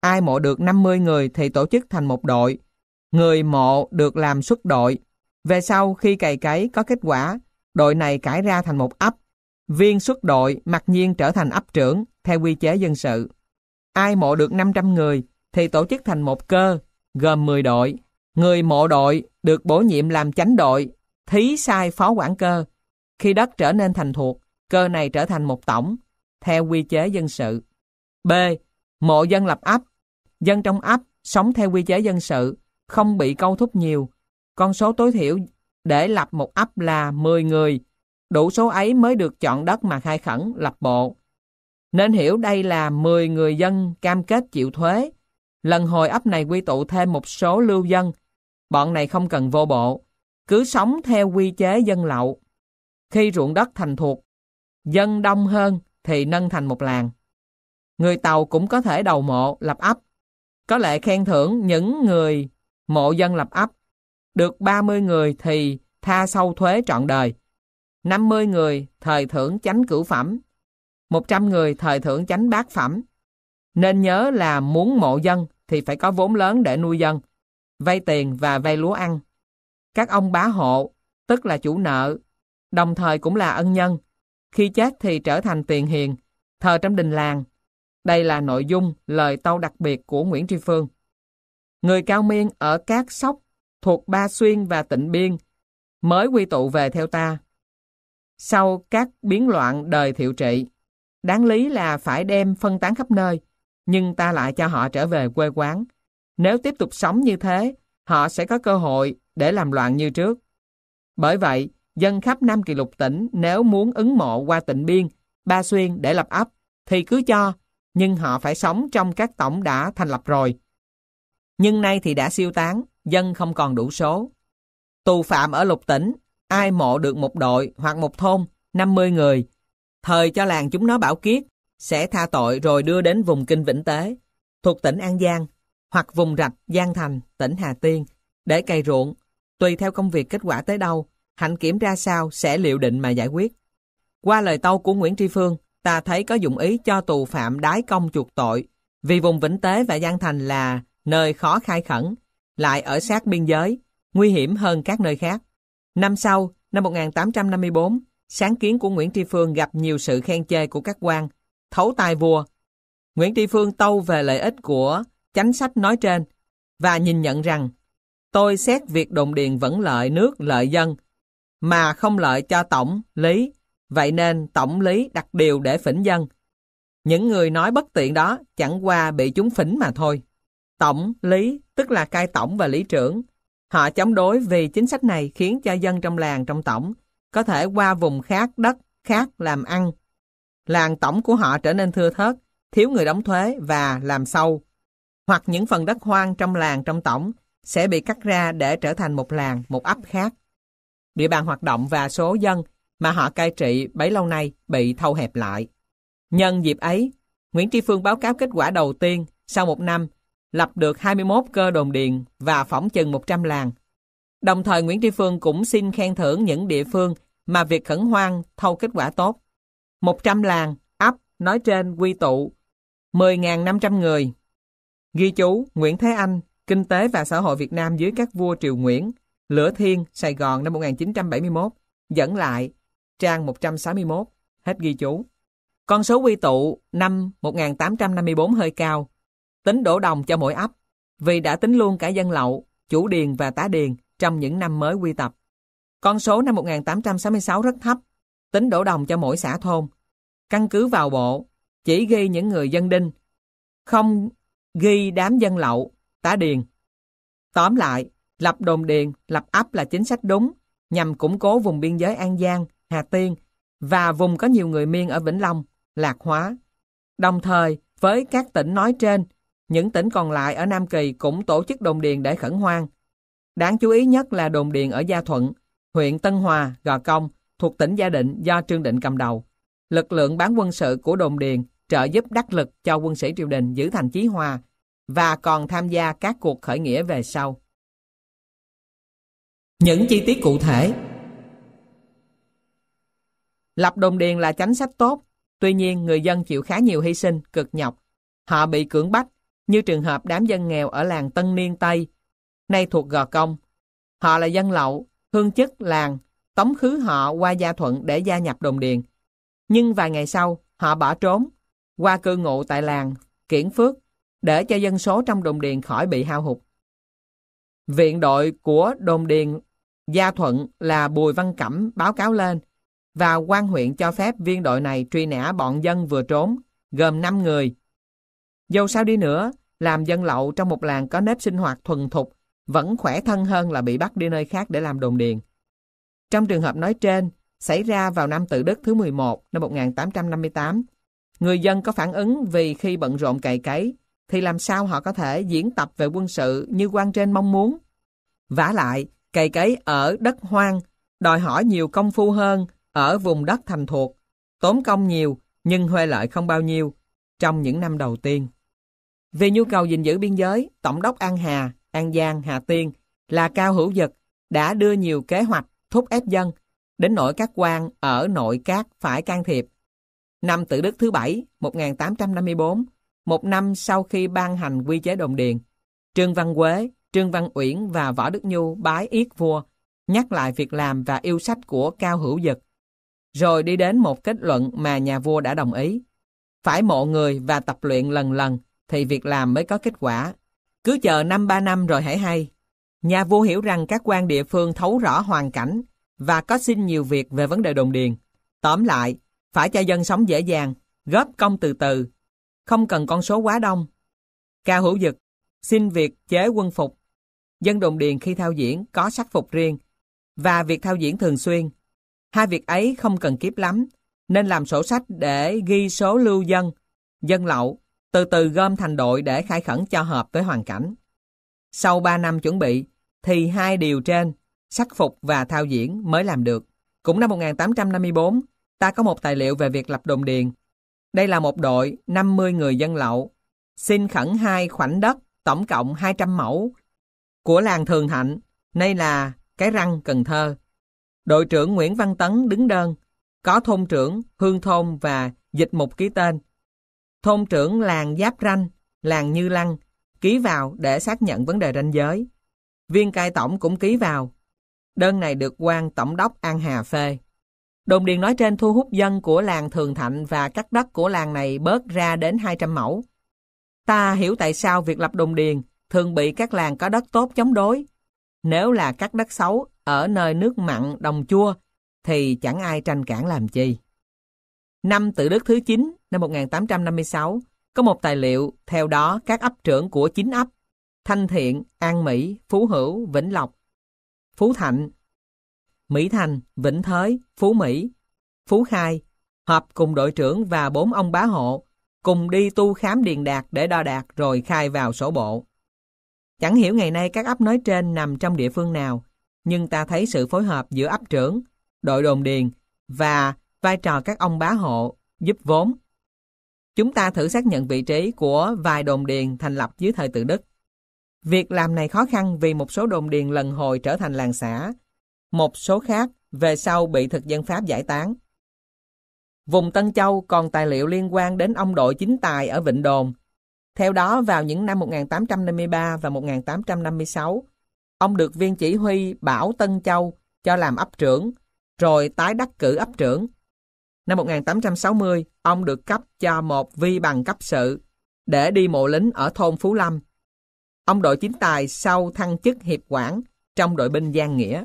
Ai mộ được 50 người thì tổ chức thành một đội. Người mộ được làm xuất đội, về sau khi cày cấy có kết quả, đội này cải ra thành một ấp. Viên xuất đội mặc nhiên trở thành ấp trưởng theo quy chế dân sự. Ai mộ được 500 người thì tổ chức thành một cơ gồm 10 đội. Người mộ đội được bổ nhiệm làm chánh đội, thí sai phó quản cơ. Khi đất trở nên thành thuộc, cơ này trở thành một tổng theo quy chế dân sự. B. Mộ dân lập ấp. Dân trong ấp sống theo quy chế dân sự, không bị câu thúc nhiều, con số tối thiểu để lập một ấp là 10 người, đủ số ấy mới được chọn đất mà khai khẩn lập bộ. Nên hiểu đây là 10 người dân cam kết chịu thuế. Lần hồi ấp này quy tụ thêm một số lưu dân. Bọn này không cần vô bộ, cứ sống theo quy chế dân lậu. Khi ruộng đất thành thuộc, dân đông hơn thì nâng thành một làng. Người Tàu cũng có thể đầu mộ, lập ấp. Có lệ khen thưởng những người mộ dân lập ấp được 30 người thì tha sâu thuế trọn đời. 50 người thời thưởng chánh cửu phẩm. 100 người thời thưởng chánh bát phẩm. Nên nhớ là muốn mộ dân thì phải có vốn lớn để nuôi dân, vay tiền và vay lúa ăn. Các ông bá hộ, tức là chủ nợ, đồng thời cũng là ân nhân. Khi chết thì trở thành tiền hiền, thờ trong đình làng. Đây là nội dung lời tâu đặc biệt của Nguyễn Tri Phương. Người cao miên ở các sóc thuộc Ba Xuyên và Tịnh Biên, mới quy tụ về theo ta. Sau các biến loạn đời thiệu trị, đáng lý là phải đem phân tán khắp nơi, nhưng ta lại cho họ trở về quê quán. Nếu tiếp tục sống như thế, họ sẽ có cơ hội để làm loạn như trước. Bởi vậy, dân khắp Nam Kỳ Lục tỉnh nếu muốn ứng mộ qua tịnh biên, Ba Xuyên để lập ấp, thì cứ cho, nhưng họ phải sống trong các tổng đã thành lập rồi. Nhưng nay thì đã siêu tán, dân không còn đủ số. Tù phạm ở lục tỉnh, ai mộ được một đội hoặc một thôn, 50 người, thời cho làng chúng nó bảo kiết, sẽ tha tội rồi đưa đến vùng kinh Vĩnh Tế, thuộc tỉnh An Giang, hoặc vùng rạch Giang Thành, tỉnh Hà Tiên, để cày ruộng, tùy theo công việc kết quả tới đâu, hạnh kiểm ra sao sẽ liệu định mà giải quyết. Qua lời tâu của Nguyễn Tri Phương, ta thấy có dụng ý cho tù phạm đái công chuộc tội, vì vùng Vĩnh Tế và Giang Thành là nơi khó khai khẩn, lại ở sát biên giới, nguy hiểm hơn các nơi khác. Năm sau, năm 1854, sáng kiến của Nguyễn Tri Phương gặp nhiều sự khen chê của các quan, thấu tai vua. Nguyễn Tri Phương tâu về lợi ích của chánh sách nói trên và nhìn nhận rằng tôi xét việc đồn điền vẫn lợi nước lợi dân mà không lợi cho tổng, lý. Vậy nên tổng lý đặt điều để phỉnh dân. Những người nói bất tiện đó chẳng qua bị chúng phỉnh mà thôi. Tổng, Lý, tức là cai tổng và lý trưởng. Họ chống đối vì chính sách này khiến cho dân trong làng trong tổng có thể qua vùng khác đất khác làm ăn. Làng tổng của họ trở nên thưa thớt, thiếu người đóng thuế và làm sâu. Hoặc những phần đất hoang trong làng trong tổng sẽ bị cắt ra để trở thành một làng, một ấp khác. Địa bàn hoạt động và số dân mà họ cai trị bấy lâu nay bị thâu hẹp lại. Nhân dịp ấy, Nguyễn Tri Phương báo cáo kết quả đầu tiên sau một năm lập được 21 cơ đồn điền và phỏng chừng 100 làng. Đồng thời Nguyễn Tri Phương cũng xin khen thưởng những địa phương mà việc khẩn hoang thâu kết quả tốt. 100 làng, ấp, nói trên quy tụ, 10.500 người. Ghi chú Nguyễn Thế Anh, Kinh tế và xã hội Việt Nam dưới các vua Triều Nguyễn, Lửa Thiên, Sài Gòn năm 1971, dẫn lại, trang 161, hết ghi chú. Con số quy tụ năm 1854 hơi cao, tính đổ đồng cho mỗi ấp, vì đã tính luôn cả dân lậu, chủ điền và tá điền trong những năm mới quy tập. Con số năm 1866 rất thấp, tính đổ đồng cho mỗi xã thôn. Căn cứ vào bộ, chỉ ghi những người dân đinh, không ghi đám dân lậu, tá điền. Tóm lại, lập đồn điền, lập ấp là chính sách đúng, nhằm củng cố vùng biên giới An Giang, Hà Tiên và vùng có nhiều người miên ở Vĩnh Long, Lạc Hóa. Đồng thời, với các tỉnh nói trên, những tỉnh còn lại ở Nam Kỳ cũng tổ chức đồn điền để khẩn hoang. Đáng chú ý nhất là đồn điền ở Gia Thuận, huyện Tân Hòa, Gò Công thuộc tỉnh Gia Định do Trương Định cầm đầu. Lực lượng bán quân sự của đồn điền trợ giúp đắc lực cho quân sĩ triều đình giữ thành chí hòa và còn tham gia các cuộc khởi nghĩa về sau. Những chi tiết cụ thể Lập đồn điền là chánh sách tốt, tuy nhiên người dân chịu khá nhiều hy sinh, cực nhọc. Họ bị cưỡng bách, như trường hợp đám dân nghèo ở làng Tân Niên Tây, nay thuộc Gò Công. Họ là dân lậu, hương chức làng, tống khứ họ qua Gia Thuận để gia nhập đồn điền. Nhưng vài ngày sau, họ bỏ trốn, qua cư ngụ tại làng Kiển Phước để cho dân số trong đồn điền khỏi bị hao hụt. Viện đội của đồn điền Gia Thuận là Bùi Văn Cẩm báo cáo lên và quan huyện cho phép viên đội này truy nã bọn dân vừa trốn, gồm 5 người. Dù sao đi nữa, làm dân lậu trong một làng có nếp sinh hoạt thuần thục vẫn khỏe thân hơn là bị bắt đi nơi khác để làm đồn điền. Trong trường hợp nói trên, xảy ra vào năm tự đức thứ 11 năm 1858, người dân có phản ứng vì khi bận rộn cày cấy, thì làm sao họ có thể diễn tập về quân sự như quan trên mong muốn. vả lại, cày cấy ở đất hoang, đòi hỏi nhiều công phu hơn ở vùng đất thành thuộc, tốn công nhiều nhưng huê lợi không bao nhiêu trong những năm đầu tiên. Về nhu cầu gìn giữ biên giới, Tổng đốc An Hà, An Giang, Hà Tiên là Cao Hữu vật đã đưa nhiều kế hoạch thúc ép dân, đến nội các quan ở nội các phải can thiệp. Năm Tự Đức thứ bảy, 1854, một năm sau khi ban hành quy chế đồng điền, Trương Văn Quế, Trương Văn Uyển và Võ Đức Nhu bái yết vua, nhắc lại việc làm và yêu sách của Cao Hữu Dật, rồi đi đến một kết luận mà nhà vua đã đồng ý. Phải mộ người và tập luyện lần lần, thì việc làm mới có kết quả. Cứ chờ 5-3 năm rồi hãy hay. Nhà vua hiểu rằng các quan địa phương thấu rõ hoàn cảnh và có xin nhiều việc về vấn đề đồng điền. Tóm lại, phải cho dân sống dễ dàng, góp công từ từ, không cần con số quá đông. Cao Hữu Dực xin việc chế quân phục. Dân đồng điền khi thao diễn có sắc phục riêng và việc thao diễn thường xuyên. Hai việc ấy không cần kiếp lắm, nên làm sổ sách để ghi số lưu dân, dân lậu từ từ gom thành đội để khai khẩn cho hợp với hoàn cảnh. Sau 3 năm chuẩn bị, thì hai điều trên, sắc phục và thao diễn mới làm được. Cũng năm 1854, ta có một tài liệu về việc lập đồn điền. Đây là một đội 50 người dân lậu, xin khẩn hai khoảnh đất, tổng cộng 200 mẫu, của làng Thường Thạnh, nay là Cái Răng, Cần Thơ. Đội trưởng Nguyễn Văn Tấn đứng đơn, có thôn trưởng, hương thôn và dịch mục ký tên thôn trưởng làng Giáp Ranh, làng Như Lăng, ký vào để xác nhận vấn đề ranh giới. Viên cai tổng cũng ký vào. Đơn này được quan tổng đốc An Hà phê. Đồn điền nói trên thu hút dân của làng Thường Thạnh và các đất của làng này bớt ra đến 200 mẫu. Ta hiểu tại sao việc lập đồn điền thường bị các làng có đất tốt chống đối. Nếu là các đất xấu ở nơi nước mặn, đồng chua, thì chẳng ai tranh cản làm chi. Năm tự đức thứ 9 năm 1856, có một tài liệu theo đó các ấp trưởng của chín ấp Thanh Thiện, An Mỹ, Phú Hữu, Vĩnh Lộc, Phú Thạnh, Mỹ Thành, Vĩnh Thới, Phú Mỹ, Phú Khai họp cùng đội trưởng và bốn ông bá hộ cùng đi tu khám điền đạt để đo đạt rồi khai vào sổ bộ. Chẳng hiểu ngày nay các ấp nói trên nằm trong địa phương nào, nhưng ta thấy sự phối hợp giữa ấp trưởng, đội đồn điền và vai trò các ông bá hộ, giúp vốn. Chúng ta thử xác nhận vị trí của vài đồn điền thành lập dưới thời tự Đức. Việc làm này khó khăn vì một số đồn điền lần hồi trở thành làng xã, một số khác về sau bị thực dân Pháp giải tán. Vùng Tân Châu còn tài liệu liên quan đến ông đội chính tài ở Vịnh Đồn. Theo đó, vào những năm 1853 và 1856, ông được viên chỉ huy Bảo Tân Châu cho làm ấp trưởng, rồi tái đắc cử ấp trưởng Năm 1860, ông được cấp cho một vi bằng cấp sự để đi mộ lính ở thôn Phú Lâm. Ông đội chính tài sau thăng chức hiệp quản trong đội binh Giang Nghĩa.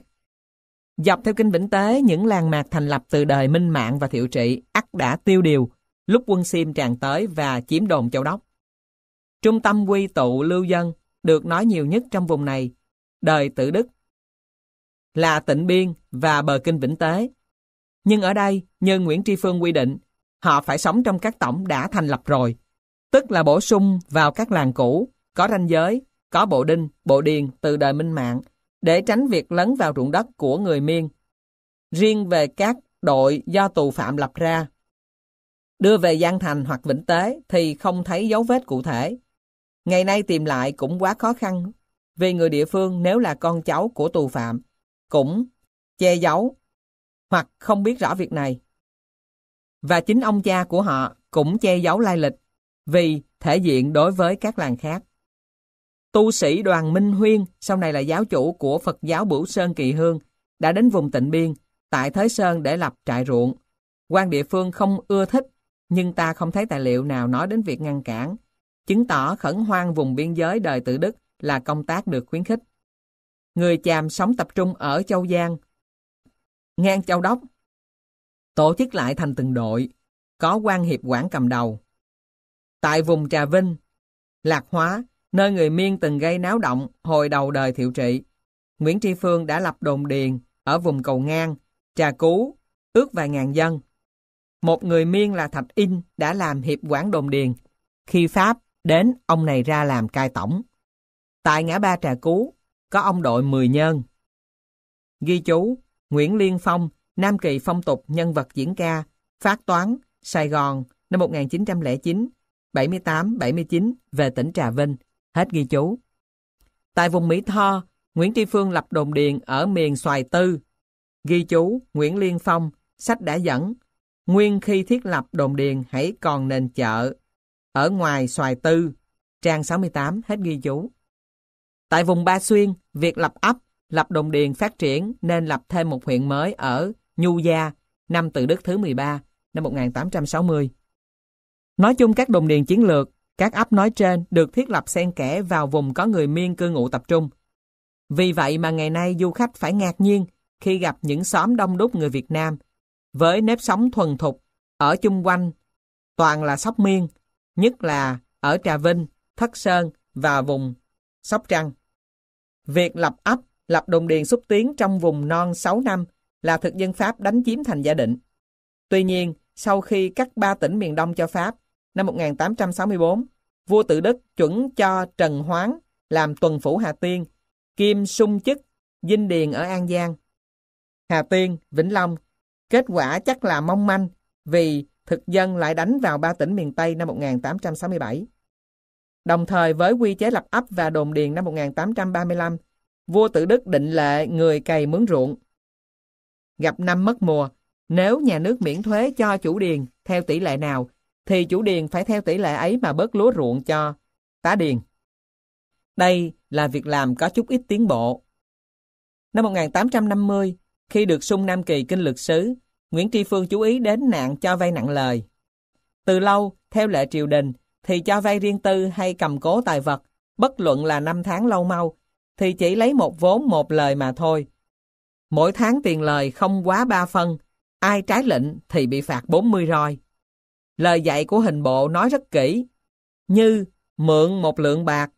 Dọc theo kinh Vĩnh Tế, những làng mạc thành lập từ đời Minh Mạng và Thiệu Trị ắt đã tiêu điều lúc quân Sim tràn tới và chiếm đồn Châu Đốc. Trung tâm quy tụ lưu dân được nói nhiều nhất trong vùng này, đời Tử Đức, là tịnh biên và bờ kinh Vĩnh Tế, nhưng ở đây, như Nguyễn Tri Phương quy định, họ phải sống trong các tổng đã thành lập rồi, tức là bổ sung vào các làng cũ, có ranh giới, có bộ đinh, bộ điền từ đời minh mạng, để tránh việc lấn vào ruộng đất của người miên. Riêng về các đội do tù phạm lập ra, đưa về Giang Thành hoặc Vĩnh Tế thì không thấy dấu vết cụ thể. Ngày nay tìm lại cũng quá khó khăn, vì người địa phương nếu là con cháu của tù phạm, cũng che giấu hoặc không biết rõ việc này. Và chính ông cha của họ cũng che giấu lai lịch vì thể diện đối với các làng khác. Tu sĩ Đoàn Minh Huyên, sau này là giáo chủ của Phật giáo Bửu Sơn Kỳ Hương, đã đến vùng tịnh biên, tại Thới Sơn để lập trại ruộng. quan địa phương không ưa thích, nhưng ta không thấy tài liệu nào nói đến việc ngăn cản, chứng tỏ khẩn hoang vùng biên giới đời tự Đức là công tác được khuyến khích. Người chàm sống tập trung ở Châu Giang, ngang châu đốc. Tổ chức lại thành từng đội, có quan hiệp quản cầm đầu. Tại vùng Trà Vinh, Lạc Hóa, nơi người Miên từng gây náo động hồi đầu đời thiệu trị, Nguyễn Tri Phương đã lập đồn điền ở vùng Cầu Ngang, Trà Cú, ước vài ngàn dân. Một người Miên là Thạch In đã làm hiệp quản đồn điền. Khi Pháp đến, ông này ra làm cai tổng. Tại ngã ba Trà Cú, có ông đội 10 nhân. Ghi chú, Nguyễn Liên Phong, Nam Kỳ Phong tục nhân vật diễn ca, phát toán, Sài Gòn năm 1909, 78-79 về tỉnh Trà Vinh. Hết ghi chú. Tại vùng Mỹ Tho, Nguyễn Tri Phương lập đồn điền ở miền Xoài Tư. Ghi chú Nguyễn Liên Phong, sách đã dẫn. Nguyên khi thiết lập đồn điền hãy còn nền chợ. Ở ngoài Xoài Tư, trang 68, hết ghi chú. Tại vùng Ba Xuyên, việc lập ấp lập đồng điền phát triển nên lập thêm một huyện mới ở Nhu Gia, năm Tự Đức thứ 13, năm 1860. Nói chung các đồng điền chiến lược, các ấp nói trên được thiết lập xen kẽ vào vùng có người miên cư ngụ tập trung. Vì vậy mà ngày nay du khách phải ngạc nhiên khi gặp những xóm đông đúc người Việt Nam với nếp sống thuần thục ở chung quanh toàn là sóc miên, nhất là ở Trà Vinh, Thất Sơn và vùng Sóc Trăng. Việc lập ấp lập đồn điền xúc tiến trong vùng non 6 năm là thực dân Pháp đánh chiếm thành Gia Định. Tuy nhiên, sau khi cắt ba tỉnh miền Đông cho Pháp, năm 1864, vua tự Đức chuẩn cho Trần Hoáng làm tuần phủ Hà Tiên, kim sung chức, dinh điền ở An Giang. Hà Tiên, Vĩnh Long, kết quả chắc là mong manh vì thực dân lại đánh vào ba tỉnh miền Tây năm 1867. Đồng thời với quy chế lập ấp và đồn điền năm 1835, vua tự đức định lệ người cày mướn ruộng. Gặp năm mất mùa, nếu nhà nước miễn thuế cho chủ điền theo tỷ lệ nào, thì chủ điền phải theo tỷ lệ ấy mà bớt lúa ruộng cho tá điền. Đây là việc làm có chút ít tiến bộ. Năm 1850, khi được sung Nam Kỳ kinh lực sứ, Nguyễn Tri Phương chú ý đến nạn cho vay nặng lời. Từ lâu, theo lệ triều đình, thì cho vay riêng tư hay cầm cố tài vật, bất luận là năm tháng lâu mau, thì chỉ lấy một vốn một lời mà thôi. Mỗi tháng tiền lời không quá ba phân, ai trái lệnh thì bị phạt 40 roi. Lời dạy của hình bộ nói rất kỹ, như mượn một lượng bạc,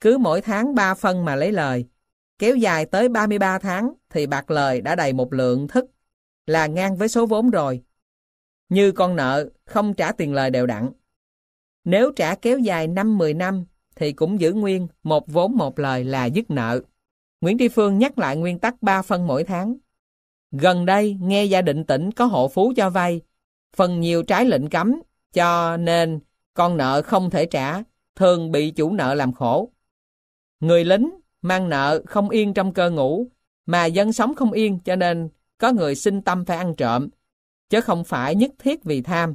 cứ mỗi tháng ba phân mà lấy lời, kéo dài tới 33 tháng thì bạc lời đã đầy một lượng thức, là ngang với số vốn rồi. Như con nợ không trả tiền lời đều đặn. Nếu trả kéo dài 5-10 năm thì cũng giữ nguyên một vốn một lời là dứt nợ. Nguyễn Tri Phương nhắc lại nguyên tắc 3 phân mỗi tháng. Gần đây, nghe gia đình tỉnh có hộ phú cho vay, phần nhiều trái lệnh cấm, cho nên con nợ không thể trả, thường bị chủ nợ làm khổ. Người lính mang nợ không yên trong cơ ngủ, mà dân sống không yên cho nên có người sinh tâm phải ăn trộm, chứ không phải nhất thiết vì tham.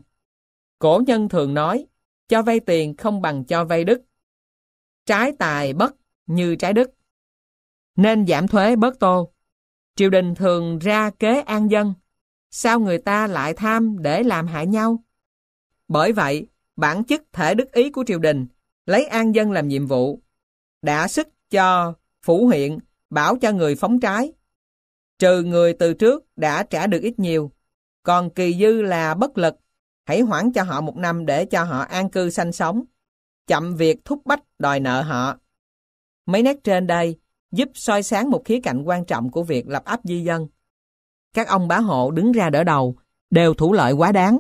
Cổ nhân thường nói, cho vay tiền không bằng cho vay đức trái tài bất như trái đức. Nên giảm thuế bớt tô. Triều đình thường ra kế an dân. Sao người ta lại tham để làm hại nhau? Bởi vậy, bản chất thể đức ý của triều đình lấy an dân làm nhiệm vụ đã sức cho phủ huyện bảo cho người phóng trái trừ người từ trước đã trả được ít nhiều còn kỳ dư là bất lực hãy hoãn cho họ một năm để cho họ an cư sanh sống chậm việc thúc bách đòi nợ họ. Mấy nét trên đây giúp soi sáng một khía cạnh quan trọng của việc lập áp di dân. Các ông bá hộ đứng ra đỡ đầu đều thủ lợi quá đáng.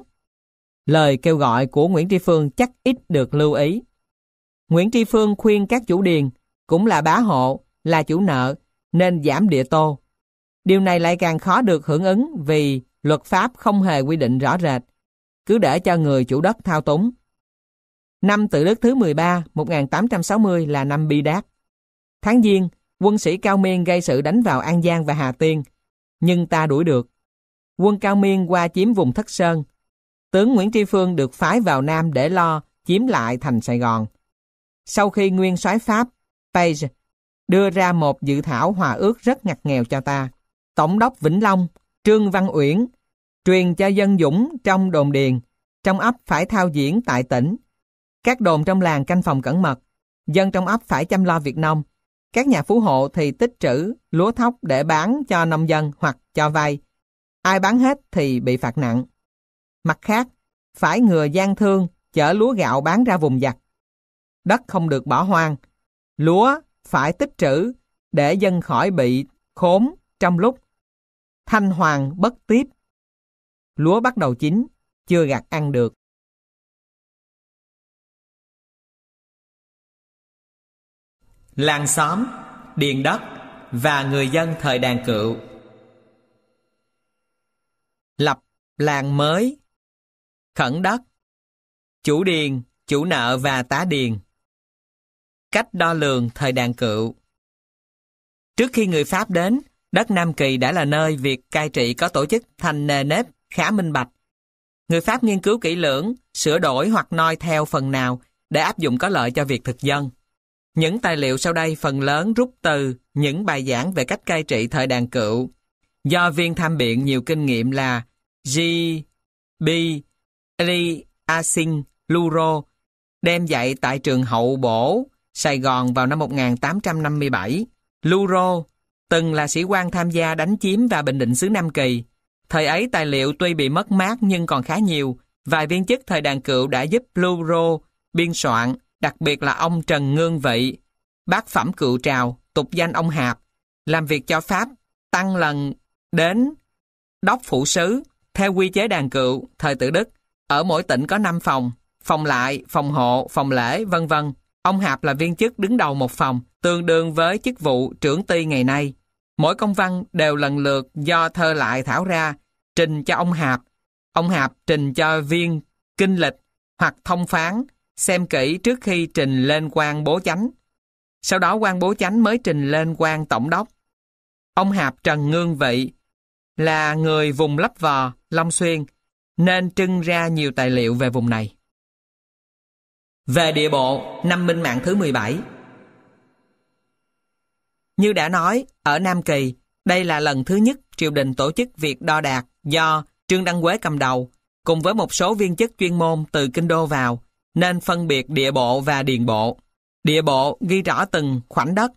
Lời kêu gọi của Nguyễn Tri Phương chắc ít được lưu ý. Nguyễn Tri Phương khuyên các chủ điền cũng là bá hộ, là chủ nợ nên giảm địa tô. Điều này lại càng khó được hưởng ứng vì luật pháp không hề quy định rõ rệt, cứ để cho người chủ đất thao túng. Năm tự đức thứ 13, 1860 là năm bi đát. Tháng Giêng, quân sĩ Cao Miên gây sự đánh vào An Giang và Hà Tiên, nhưng ta đuổi được. Quân Cao Miên qua chiếm vùng Thất Sơn. Tướng Nguyễn Tri Phương được phái vào Nam để lo chiếm lại thành Sài Gòn. Sau khi nguyên soái Pháp, Page đưa ra một dự thảo hòa ước rất ngặt nghèo cho ta. Tổng đốc Vĩnh Long, Trương Văn Uyển, truyền cho dân Dũng trong đồn điền, trong ấp phải thao diễn tại tỉnh, các đồn trong làng canh phòng cẩn mật, dân trong ấp phải chăm lo việc nông. Các nhà phú hộ thì tích trữ lúa thóc để bán cho nông dân hoặc cho vay. Ai bán hết thì bị phạt nặng. Mặt khác, phải ngừa gian thương chở lúa gạo bán ra vùng giặc. Đất không được bỏ hoang. Lúa phải tích trữ để dân khỏi bị khốn trong lúc thanh hoàng bất tiếp. Lúa bắt đầu chín, chưa gặt ăn được. làng xóm, điền đất và người dân thời đàn cựu. Lập làng mới, khẩn đất, chủ điền, chủ nợ và tá điền. Cách đo lường thời đàn cựu. Trước khi người Pháp đến, đất Nam Kỳ đã là nơi việc cai trị có tổ chức thành nề nếp khá minh bạch. Người Pháp nghiên cứu kỹ lưỡng, sửa đổi hoặc noi theo phần nào để áp dụng có lợi cho việc thực dân. Những tài liệu sau đây phần lớn rút từ những bài giảng về cách cai trị thời đàn cựu do viên tham biện nhiều kinh nghiệm là G. B. Eli Asing Luro đem dạy tại trường Hậu Bổ, Sài Gòn vào năm 1857. Luro từng là sĩ quan tham gia đánh chiếm và bình định xứ Nam Kỳ. Thời ấy tài liệu tuy bị mất mát nhưng còn khá nhiều. Vài viên chức thời đàn cựu đã giúp Luro biên soạn đặc biệt là ông Trần Ngương Vị, bác phẩm cựu trào, tục danh ông Hạp, làm việc cho Pháp, tăng lần đến đốc phủ sứ, theo quy chế đàn cựu, thời tự Đức. Ở mỗi tỉnh có 5 phòng, phòng lại, phòng hộ, phòng lễ, vân vân. Ông Hạp là viên chức đứng đầu một phòng, tương đương với chức vụ trưởng ty ngày nay. Mỗi công văn đều lần lượt do thơ lại thảo ra, trình cho ông Hạp. Ông Hạp trình cho viên kinh lịch hoặc thông phán xem kỹ trước khi trình lên quan bố chánh. Sau đó quan bố chánh mới trình lên quan tổng đốc. Ông Hạp Trần Ngương Vị là người vùng lấp vò, Long Xuyên, nên trưng ra nhiều tài liệu về vùng này. Về địa bộ, năm minh mạng thứ 17 Như đã nói, ở Nam Kỳ, đây là lần thứ nhất triều đình tổ chức việc đo đạt do Trương Đăng Quế cầm đầu, cùng với một số viên chức chuyên môn từ Kinh Đô vào, nên phân biệt địa bộ và điền bộ. Địa bộ ghi rõ từng khoảnh đất,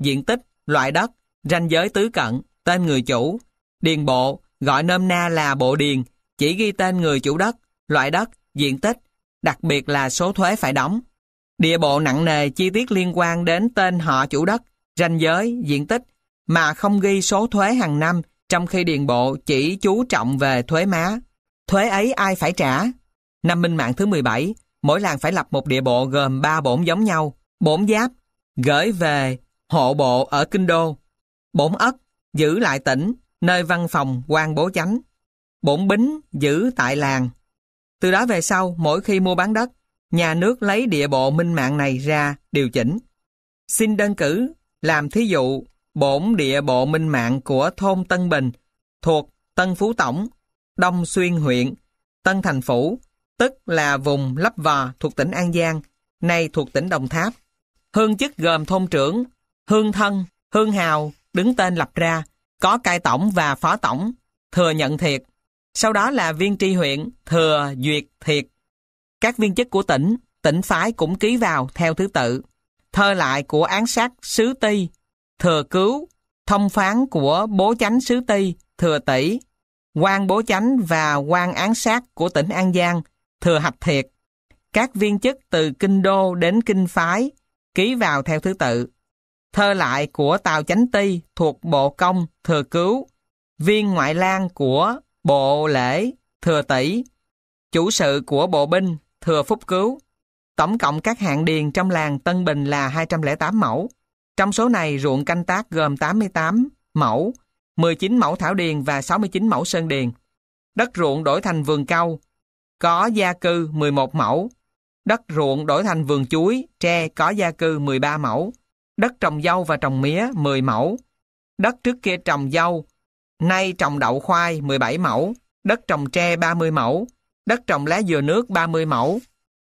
diện tích, loại đất, ranh giới tứ cận, tên người chủ. Điền bộ gọi nôm na là bộ điền, chỉ ghi tên người chủ đất, loại đất, diện tích, đặc biệt là số thuế phải đóng. Địa bộ nặng nề chi tiết liên quan đến tên họ chủ đất, ranh giới, diện tích mà không ghi số thuế hàng năm trong khi điền bộ chỉ chú trọng về thuế má. Thuế ấy ai phải trả? Năm minh mạng thứ 17, mỗi làng phải lập một địa bộ gồm ba bổn giống nhau, bổn giáp, gửi về, hộ bộ ở Kinh Đô, bổn ất, giữ lại tỉnh, nơi văn phòng quan bố chánh, bổn bính, giữ tại làng. Từ đó về sau, mỗi khi mua bán đất, nhà nước lấy địa bộ minh mạng này ra điều chỉnh. Xin đơn cử, làm thí dụ, bổn địa bộ minh mạng của thôn Tân Bình thuộc Tân Phú Tổng, Đông Xuyên huyện, Tân Thành Phủ, tức là vùng Lấp Vò thuộc tỉnh An Giang, nay thuộc tỉnh Đồng Tháp. Hương chức gồm thôn trưởng, hương thân, hương hào, đứng tên lập ra, có cai tổng và phó tổng, thừa nhận thiệt. Sau đó là viên tri huyện, thừa duyệt thiệt. Các viên chức của tỉnh, tỉnh phái cũng ký vào theo thứ tự. Thơ lại của án sát sứ ti, thừa cứu, thông phán của bố chánh sứ ti, thừa tỷ, quan bố chánh và quan án sát của tỉnh An Giang, thừa hạch thiệt. Các viên chức từ kinh đô đến kinh phái ký vào theo thứ tự. Thơ lại của Tào Chánh Ti thuộc Bộ Công Thừa Cứu, viên ngoại lang của Bộ Lễ Thừa Tỷ, chủ sự của Bộ Binh Thừa Phúc Cứu. Tổng cộng các hạng điền trong làng Tân Bình là 208 mẫu. Trong số này ruộng canh tác gồm 88 mẫu, 19 mẫu thảo điền và 69 mẫu sơn điền. Đất ruộng đổi thành vườn cau, có gia cư 11 mẫu, đất ruộng đổi thành vườn chuối, tre có gia cư 13 mẫu, đất trồng dâu và trồng mía 10 mẫu, đất trước kia trồng dâu, nay trồng đậu khoai 17 mẫu, đất trồng tre 30 mẫu, đất trồng lá dừa nước 30 mẫu,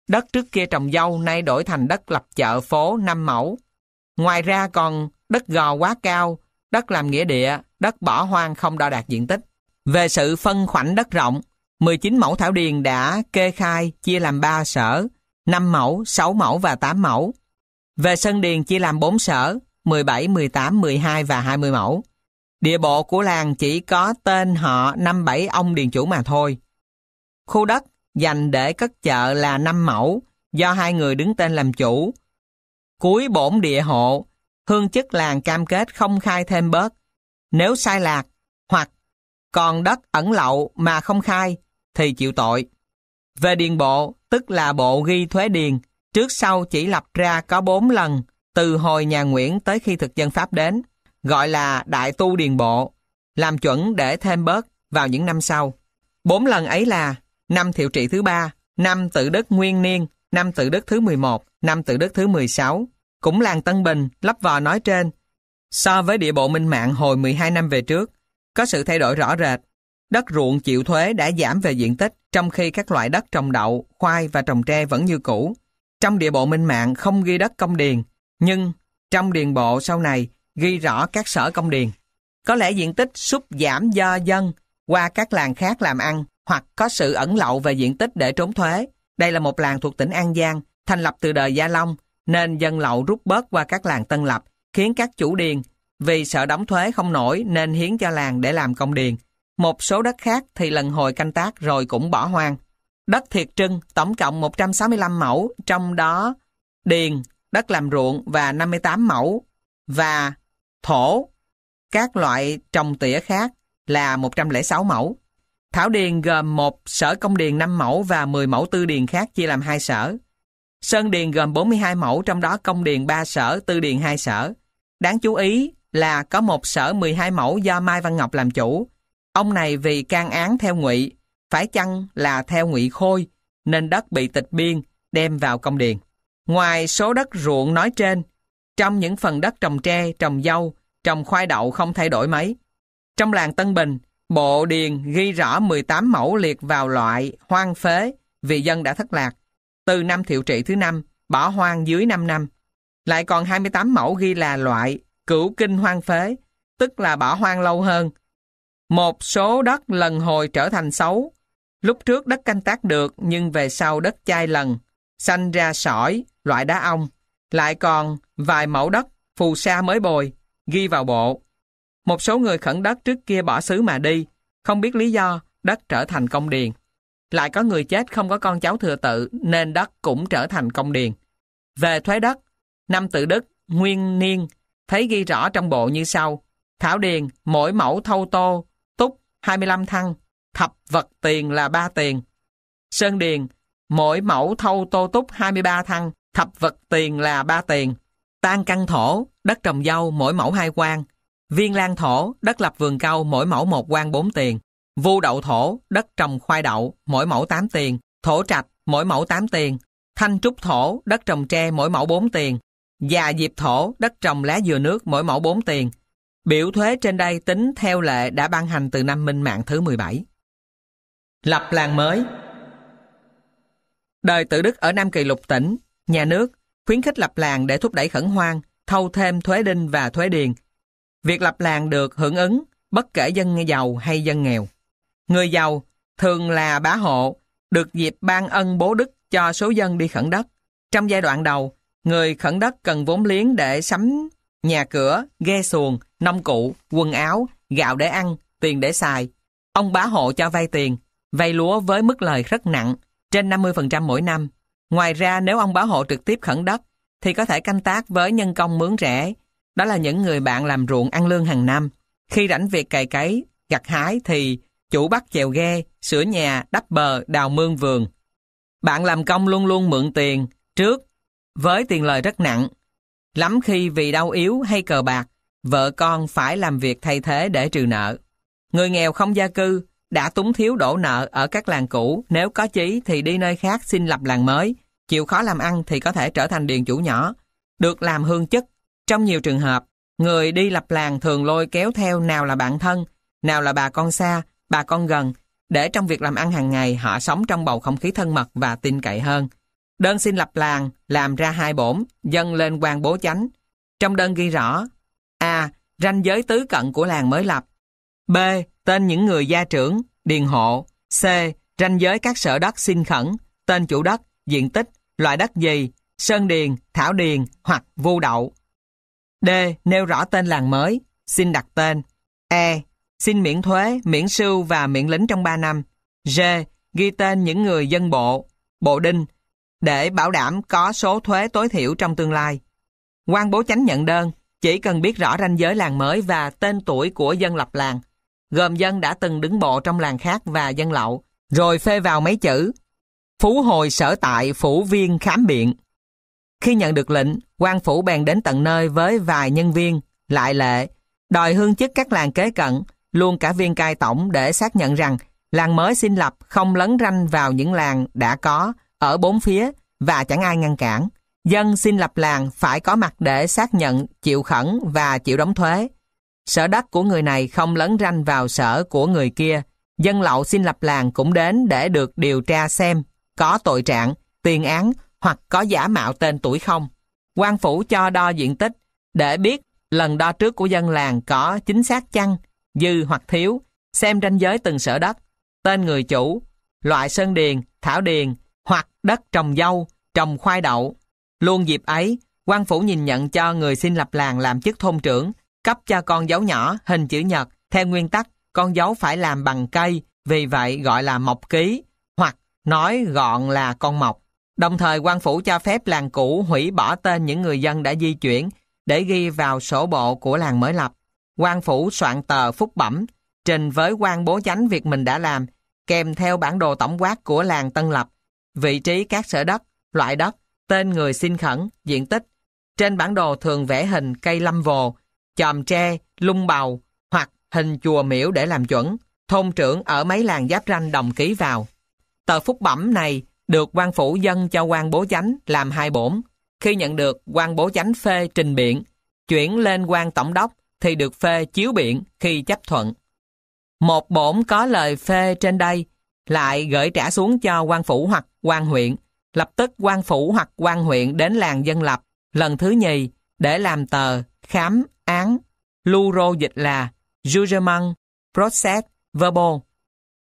đất trước kia trồng dâu nay đổi thành đất lập chợ phố 5 mẫu. Ngoài ra còn đất gò quá cao, đất làm nghĩa địa, đất bỏ hoang không đo đạt diện tích. Về sự phân khoảnh đất rộng, 19 mẫu thảo điền đã kê khai chia làm 3 sở, 5 mẫu, 6 mẫu và 8 mẫu. Về sân điền chia làm 4 sở, 17, 18, 12 và 20 mẫu. Địa bộ của làng chỉ có tên họ 57 ông điền chủ mà thôi. Khu đất dành để cất chợ là 5 mẫu, do hai người đứng tên làm chủ. Cuối bổn địa hộ, hương chức làng cam kết không khai thêm bớt. Nếu sai lạc hoặc còn đất ẩn lậu mà không khai thì chịu tội. Về điền bộ, tức là bộ ghi thuế điền, trước sau chỉ lập ra có 4 lần, từ hồi nhà Nguyễn tới khi thực dân Pháp đến, gọi là Đại Tu Điền Bộ, làm chuẩn để thêm bớt vào những năm sau. Bốn lần ấy là năm thiệu trị thứ ba, năm tự đức nguyên niên, năm tự đức thứ 11, năm tự đức thứ 16, cũng làng Tân Bình, lắp vò nói trên. So với địa bộ minh mạng hồi 12 năm về trước, có sự thay đổi rõ rệt Đất ruộng chịu thuế đã giảm về diện tích, trong khi các loại đất trồng đậu, khoai và trồng tre vẫn như cũ. Trong địa bộ minh mạng không ghi đất công điền, nhưng trong điền bộ sau này ghi rõ các sở công điền. Có lẽ diện tích sút giảm do dân qua các làng khác làm ăn hoặc có sự ẩn lậu về diện tích để trốn thuế. Đây là một làng thuộc tỉnh An Giang, thành lập từ đời Gia Long, nên dân lậu rút bớt qua các làng tân lập, khiến các chủ điền vì sợ đóng thuế không nổi nên hiến cho làng để làm công điền. Một số đất khác thì lần hồi canh tác rồi cũng bỏ hoang. Đất thiệt trưng tổng cộng 165 mẫu, trong đó điền, đất làm ruộng và 58 mẫu và thổ, các loại trồng tỉa khác là 106 mẫu. Thảo điền gồm một sở công điền 5 mẫu và 10 mẫu tư điền khác chia làm hai sở. Sơn điền gồm 42 mẫu trong đó công điền 3 sở, tư điền 2 sở. Đáng chú ý là có một sở 12 mẫu do Mai Văn Ngọc làm chủ, Ông này vì can án theo ngụy, phải chăng là theo ngụy khôi, nên đất bị tịch biên, đem vào công điền. Ngoài số đất ruộng nói trên, trong những phần đất trồng tre, trồng dâu, trồng khoai đậu không thay đổi mấy. Trong làng Tân Bình, bộ điền ghi rõ 18 mẫu liệt vào loại hoang phế vì dân đã thất lạc. Từ năm thiệu trị thứ năm, bỏ hoang dưới 5 năm. Lại còn 28 mẫu ghi là loại cửu kinh hoang phế, tức là bỏ hoang lâu hơn, một số đất lần hồi trở thành xấu. Lúc trước đất canh tác được nhưng về sau đất chai lần, sanh ra sỏi, loại đá ong. Lại còn vài mẫu đất phù sa mới bồi, ghi vào bộ. Một số người khẩn đất trước kia bỏ xứ mà đi, không biết lý do đất trở thành công điền. Lại có người chết không có con cháu thừa tự nên đất cũng trở thành công điền. Về thuế đất, năm tự đức, nguyên niên, thấy ghi rõ trong bộ như sau. Thảo điền, mỗi mẫu thâu tô, 25 thăng, thập vật tiền là 3 tiền. Sơn Điền, mỗi mẫu thâu tô túc 23 thăng, thập vật tiền là 3 tiền. Tan căn thổ, đất trồng dâu mỗi mẫu 2 quan. Viên lan thổ, đất lập vườn cao mỗi mẫu 1 quan 4 tiền. Vu đậu thổ, đất trồng khoai đậu mỗi mẫu 8 tiền. Thổ trạch, mỗi mẫu 8 tiền. Thanh trúc thổ, đất trồng tre mỗi mẫu 4 tiền. Già diệp thổ, đất trồng lá dừa nước mỗi mẫu 4 tiền. Biểu thuế trên đây tính theo lệ đã ban hành từ năm Minh Mạng thứ 17. Lập làng mới Đời tự đức ở Nam Kỳ Lục tỉnh, nhà nước khuyến khích lập làng để thúc đẩy khẩn hoang, thâu thêm thuế đinh và thuế điền. Việc lập làng được hưởng ứng bất kể dân giàu hay dân nghèo. Người giàu thường là bá hộ, được dịp ban ân bố đức cho số dân đi khẩn đất. Trong giai đoạn đầu, người khẩn đất cần vốn liếng để sắm nhà cửa, ghe xuồng, nông cụ, quần áo, gạo để ăn, tiền để xài. Ông bá hộ cho vay tiền, vay lúa với mức lời rất nặng, trên 50% mỗi năm. Ngoài ra nếu ông bá hộ trực tiếp khẩn đất, thì có thể canh tác với nhân công mướn rẻ. Đó là những người bạn làm ruộng ăn lương hàng năm. Khi rảnh việc cày cấy, gặt hái thì chủ bắt chèo ghe, sửa nhà, đắp bờ, đào mương vườn. Bạn làm công luôn luôn mượn tiền, trước, với tiền lời rất nặng, Lắm khi vì đau yếu hay cờ bạc, vợ con phải làm việc thay thế để trừ nợ. Người nghèo không gia cư đã túng thiếu đổ nợ ở các làng cũ, nếu có chí thì đi nơi khác xin lập làng mới, chịu khó làm ăn thì có thể trở thành điền chủ nhỏ, được làm hương chức. Trong nhiều trường hợp, người đi lập làng thường lôi kéo theo nào là bạn thân, nào là bà con xa, bà con gần, để trong việc làm ăn hàng ngày họ sống trong bầu không khí thân mật và tin cậy hơn. Đơn xin lập làng, làm ra hai bổn, dâng lên quan bố chánh. Trong đơn ghi rõ A. Ranh giới tứ cận của làng mới lập B. Tên những người gia trưởng, điền hộ C. Ranh giới các sở đất xin khẩn, tên chủ đất, diện tích, loại đất gì, sơn điền, thảo điền hoặc vu đậu. D. Nêu rõ tên làng mới, xin đặt tên. E. Xin miễn thuế, miễn sưu và miễn lính trong 3 năm. G. Ghi tên những người dân bộ, bộ đinh, để bảo đảm có số thuế tối thiểu trong tương lai. quan bố chánh nhận đơn chỉ cần biết rõ ranh giới làng mới và tên tuổi của dân lập làng, gồm dân đã từng đứng bộ trong làng khác và dân lậu, rồi phê vào mấy chữ Phú hồi sở tại phủ viên khám biện. Khi nhận được lệnh, quan phủ bèn đến tận nơi với vài nhân viên, lại lệ, đòi hương chức các làng kế cận, luôn cả viên cai tổng để xác nhận rằng làng mới xin lập không lấn ranh vào những làng đã có, ở bốn phía và chẳng ai ngăn cản. Dân xin lập làng phải có mặt để xác nhận, chịu khẩn và chịu đóng thuế. Sở đất của người này không lấn ranh vào sở của người kia. Dân lậu xin lập làng cũng đến để được điều tra xem có tội trạng, tiền án hoặc có giả mạo tên tuổi không. quan phủ cho đo diện tích để biết lần đo trước của dân làng có chính xác chăng, dư hoặc thiếu, xem ranh giới từng sở đất, tên người chủ, loại sơn điền, thảo điền, đất trồng dâu, trồng khoai đậu. Luôn dịp ấy, quan phủ nhìn nhận cho người xin lập làng làm chức thôn trưởng, cấp cho con dấu nhỏ hình chữ nhật. Theo nguyên tắc, con dấu phải làm bằng cây, vì vậy gọi là mộc ký, hoặc nói gọn là con mộc. Đồng thời quan phủ cho phép làng cũ hủy bỏ tên những người dân đã di chuyển để ghi vào sổ bộ của làng mới lập. Quan phủ soạn tờ phúc bẩm, trình với quan bố chánh việc mình đã làm, kèm theo bản đồ tổng quát của làng Tân Lập vị trí các sở đất, loại đất, tên người xin khẩn, diện tích. Trên bản đồ thường vẽ hình cây lâm vồ, chòm tre, lung bầu hoặc hình chùa miễu để làm chuẩn. Thôn trưởng ở mấy làng giáp ranh đồng ký vào. Tờ phúc bẩm này được quan phủ dân cho quan bố chánh làm hai bổn. Khi nhận được, quan bố chánh phê trình biện, chuyển lên quan tổng đốc thì được phê chiếu biện khi chấp thuận. Một bổn có lời phê trên đây lại gửi trả xuống cho quan phủ hoặc quan huyện. Lập tức quan phủ hoặc quan huyện đến làng dân lập lần thứ nhì để làm tờ, khám, án, lưu rô dịch là jugement, process, verbal.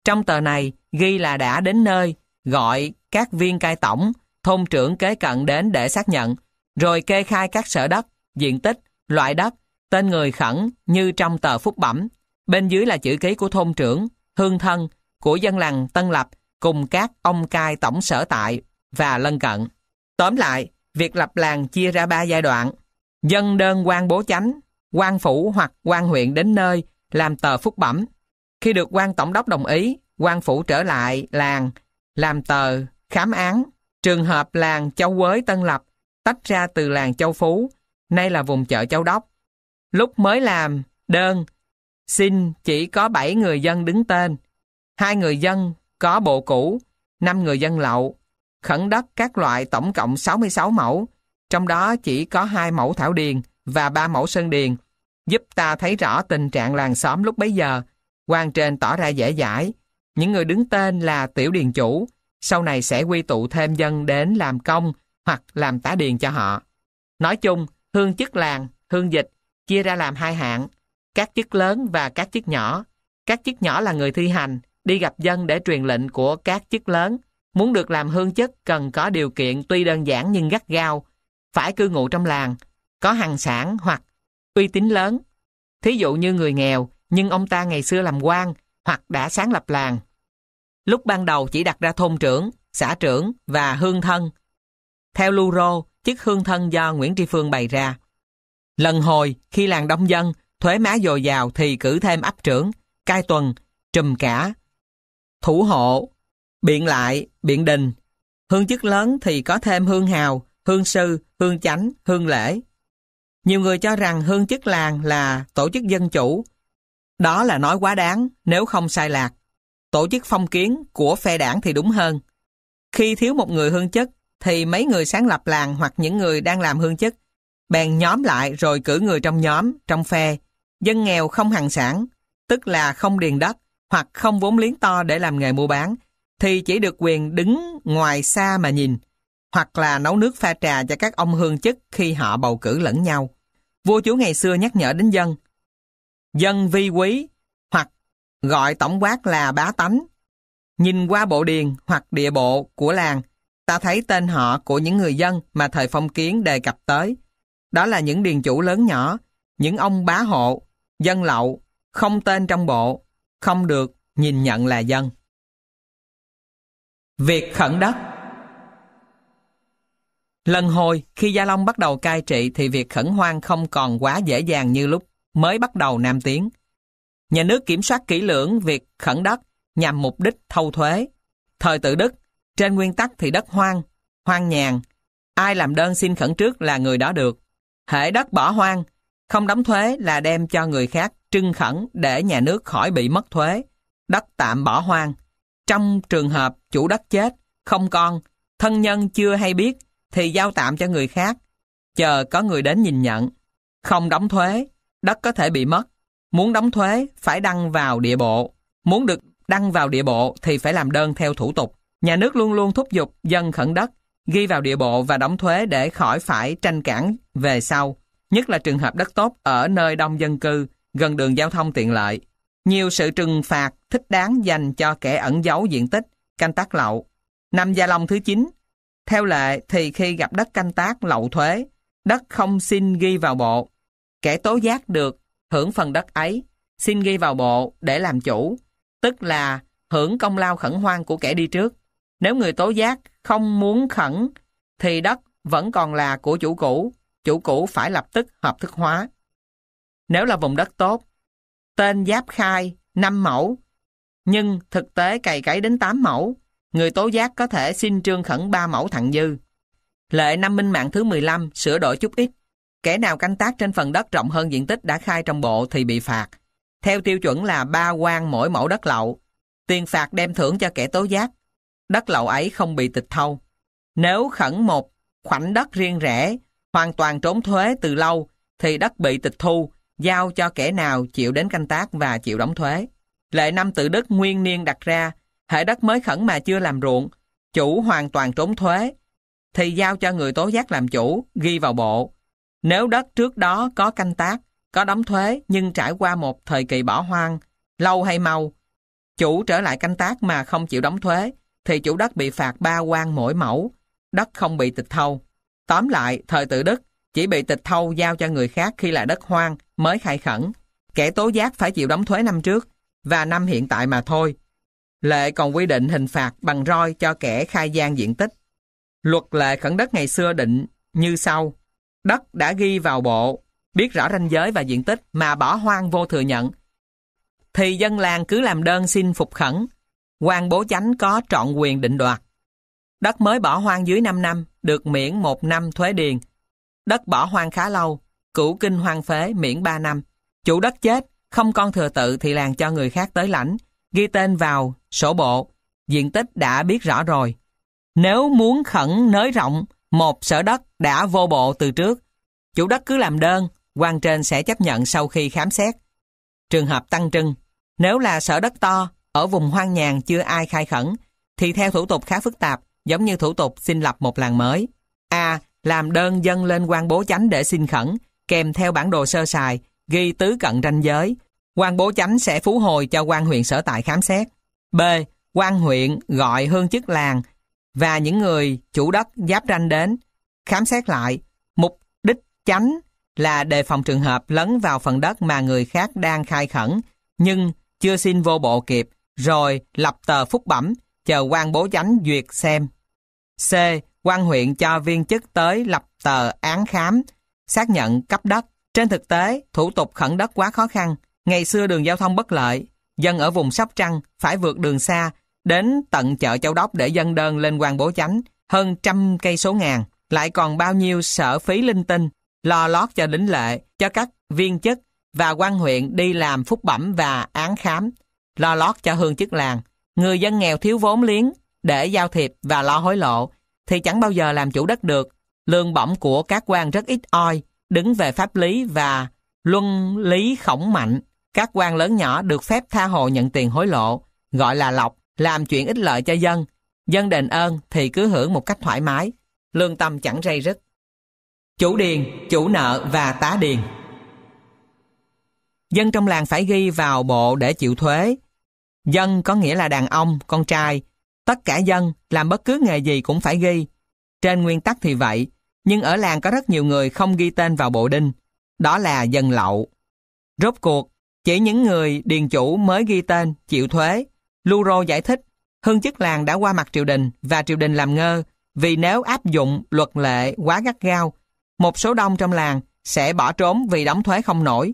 Trong tờ này ghi là đã đến nơi, gọi các viên cai tổng, thôn trưởng kế cận đến để xác nhận, rồi kê khai các sở đất, diện tích, loại đất, tên người khẩn như trong tờ phúc bẩm. Bên dưới là chữ ký của thôn trưởng, hương thân, của dân làng Tân Lập cùng các ông cai tổng sở tại và lân cận. Tóm lại, việc lập làng chia ra ba giai đoạn. Dân đơn quan bố chánh, quan phủ hoặc quan huyện đến nơi làm tờ phúc bẩm. Khi được quan tổng đốc đồng ý, quan phủ trở lại làng, làm tờ, khám án. Trường hợp làng Châu Quới Tân Lập tách ra từ làng Châu Phú, nay là vùng chợ Châu Đốc. Lúc mới làm, đơn, xin chỉ có 7 người dân đứng tên, hai người dân có bộ cũ, năm người dân lậu, khẩn đất các loại tổng cộng 66 mẫu, trong đó chỉ có hai mẫu thảo điền và ba mẫu sơn điền, giúp ta thấy rõ tình trạng làng xóm lúc bấy giờ. quan trên tỏ ra dễ dãi, những người đứng tên là tiểu điền chủ, sau này sẽ quy tụ thêm dân đến làm công hoặc làm tá điền cho họ. Nói chung, hương chức làng, hương dịch chia ra làm hai hạng, các chức lớn và các chức nhỏ. Các chức nhỏ là người thi hành, đi gặp dân để truyền lệnh của các chức lớn. Muốn được làm hương chức cần có điều kiện tuy đơn giản nhưng gắt gao, phải cư ngụ trong làng, có hàng sản hoặc uy tín lớn. Thí dụ như người nghèo, nhưng ông ta ngày xưa làm quan hoặc đã sáng lập làng. Lúc ban đầu chỉ đặt ra thôn trưởng, xã trưởng và hương thân. Theo lưu rô, chức hương thân do Nguyễn Tri Phương bày ra. Lần hồi, khi làng đông dân, thuế má dồi dào thì cử thêm ấp trưởng, cai tuần, trùm cả, thủ hộ, biện lại, biện đình. Hương chức lớn thì có thêm hương hào, hương sư, hương chánh, hương lễ. Nhiều người cho rằng hương chức làng là tổ chức dân chủ. Đó là nói quá đáng nếu không sai lạc. Tổ chức phong kiến của phe đảng thì đúng hơn. Khi thiếu một người hương chức thì mấy người sáng lập làng hoặc những người đang làm hương chức bèn nhóm lại rồi cử người trong nhóm, trong phe. Dân nghèo không hàng sản, tức là không điền đất, hoặc không vốn liếng to để làm nghề mua bán, thì chỉ được quyền đứng ngoài xa mà nhìn, hoặc là nấu nước pha trà cho các ông hương chức khi họ bầu cử lẫn nhau. Vua chúa ngày xưa nhắc nhở đến dân, dân vi quý, hoặc gọi tổng quát là bá tánh. Nhìn qua bộ điền hoặc địa bộ của làng, ta thấy tên họ của những người dân mà thời phong kiến đề cập tới. Đó là những điền chủ lớn nhỏ, những ông bá hộ, dân lậu, không tên trong bộ, không được nhìn nhận là dân. Việc khẩn đất Lần hồi, khi Gia Long bắt đầu cai trị thì việc khẩn hoang không còn quá dễ dàng như lúc mới bắt đầu Nam Tiến. Nhà nước kiểm soát kỹ lưỡng việc khẩn đất nhằm mục đích thâu thuế. Thời tự Đức, trên nguyên tắc thì đất hoang, hoang nhàn. Ai làm đơn xin khẩn trước là người đó được. Hệ đất bỏ hoang, không đóng thuế là đem cho người khác trưng khẩn để nhà nước khỏi bị mất thuế, đất tạm bỏ hoang. Trong trường hợp chủ đất chết, không con, thân nhân chưa hay biết thì giao tạm cho người khác, chờ có người đến nhìn nhận. Không đóng thuế, đất có thể bị mất. Muốn đóng thuế phải đăng vào địa bộ. Muốn được đăng vào địa bộ thì phải làm đơn theo thủ tục. Nhà nước luôn luôn thúc giục dân khẩn đất, ghi vào địa bộ và đóng thuế để khỏi phải tranh cản về sau, nhất là trường hợp đất tốt ở nơi đông dân cư gần đường giao thông tiện lợi. Nhiều sự trừng phạt thích đáng dành cho kẻ ẩn giấu diện tích, canh tác lậu. Năm Gia Long thứ 9, theo lệ thì khi gặp đất canh tác lậu thuế, đất không xin ghi vào bộ. Kẻ tố giác được hưởng phần đất ấy, xin ghi vào bộ để làm chủ, tức là hưởng công lao khẩn hoang của kẻ đi trước. Nếu người tố giác không muốn khẩn, thì đất vẫn còn là của chủ cũ, chủ cũ phải lập tức hợp thức hóa. Nếu là vùng đất tốt, tên giáp khai 5 mẫu, nhưng thực tế cày cấy đến 8 mẫu, người tố giác có thể xin trương khẩn 3 mẫu thặng dư. Lệ năm minh mạng thứ 15 sửa đổi chút ít. Kẻ nào canh tác trên phần đất rộng hơn diện tích đã khai trong bộ thì bị phạt. Theo tiêu chuẩn là 3 quan mỗi mẫu đất lậu. Tiền phạt đem thưởng cho kẻ tố giác. Đất lậu ấy không bị tịch thâu. Nếu khẩn một khoảnh đất riêng rẽ, hoàn toàn trốn thuế từ lâu, thì đất bị tịch thu giao cho kẻ nào chịu đến canh tác và chịu đóng thuế. Lệ năm tự đức nguyên niên đặt ra, hệ đất mới khẩn mà chưa làm ruộng, chủ hoàn toàn trốn thuế, thì giao cho người tố giác làm chủ, ghi vào bộ. Nếu đất trước đó có canh tác, có đóng thuế nhưng trải qua một thời kỳ bỏ hoang, lâu hay mau, chủ trở lại canh tác mà không chịu đóng thuế, thì chủ đất bị phạt ba quan mỗi mẫu, đất không bị tịch thâu. Tóm lại, thời tự đức chỉ bị tịch thâu giao cho người khác khi là đất hoang, mới khai khẩn. Kẻ tố giác phải chịu đóng thuế năm trước và năm hiện tại mà thôi. Lệ còn quy định hình phạt bằng roi cho kẻ khai gian diện tích. Luật lệ khẩn đất ngày xưa định như sau. Đất đã ghi vào bộ, biết rõ ranh giới và diện tích mà bỏ hoang vô thừa nhận. Thì dân làng cứ làm đơn xin phục khẩn. quan bố chánh có trọn quyền định đoạt. Đất mới bỏ hoang dưới 5 năm, được miễn 1 năm thuế điền. Đất bỏ hoang khá lâu, cửu kinh hoang phế miễn 3 năm. Chủ đất chết, không con thừa tự thì làng cho người khác tới lãnh, ghi tên vào sổ bộ, diện tích đã biết rõ rồi. Nếu muốn khẩn nới rộng, một sở đất đã vô bộ từ trước. Chủ đất cứ làm đơn, quan trên sẽ chấp nhận sau khi khám xét. Trường hợp tăng trưng, nếu là sở đất to, ở vùng hoang nhàn chưa ai khai khẩn, thì theo thủ tục khá phức tạp, giống như thủ tục xin lập một làng mới. A. làm đơn dân lên quan bố chánh để xin khẩn, kèm theo bản đồ sơ sài ghi tứ cận ranh giới. Quan bố chánh sẽ phú hồi cho quan huyện sở tại khám xét. B. Quan huyện gọi hương chức làng và những người chủ đất giáp ranh đến khám xét lại. Mục đích chánh là đề phòng trường hợp lấn vào phần đất mà người khác đang khai khẩn nhưng chưa xin vô bộ kịp rồi lập tờ phúc bẩm chờ quan bố chánh duyệt xem. C. Quan huyện cho viên chức tới lập tờ án khám xác nhận cấp đất. Trên thực tế, thủ tục khẩn đất quá khó khăn. Ngày xưa đường giao thông bất lợi, dân ở vùng Sóc Trăng phải vượt đường xa đến tận chợ Châu Đốc để dân đơn lên quan bố chánh, hơn trăm cây số ngàn, lại còn bao nhiêu sở phí linh tinh, lo lót cho đính lệ, cho các viên chức và quan huyện đi làm phúc bẩm và án khám, lo lót cho hương chức làng. Người dân nghèo thiếu vốn liếng để giao thiệp và lo hối lộ thì chẳng bao giờ làm chủ đất được, lương bổng của các quan rất ít oi, đứng về pháp lý và luân lý khổng mạnh. Các quan lớn nhỏ được phép tha hồ nhận tiền hối lộ, gọi là lộc, làm chuyện ích lợi cho dân. Dân đền ơn thì cứ hưởng một cách thoải mái, lương tâm chẳng rây rứt. Chủ điền, chủ nợ và tá điền Dân trong làng phải ghi vào bộ để chịu thuế. Dân có nghĩa là đàn ông, con trai. Tất cả dân làm bất cứ nghề gì cũng phải ghi, trên nguyên tắc thì vậy, nhưng ở làng có rất nhiều người không ghi tên vào bộ đinh. Đó là dân lậu. Rốt cuộc, chỉ những người điền chủ mới ghi tên, chịu thuế. Luro giải thích, hương chức làng đã qua mặt triều đình và triều đình làm ngơ vì nếu áp dụng luật lệ quá gắt gao, một số đông trong làng sẽ bỏ trốn vì đóng thuế không nổi.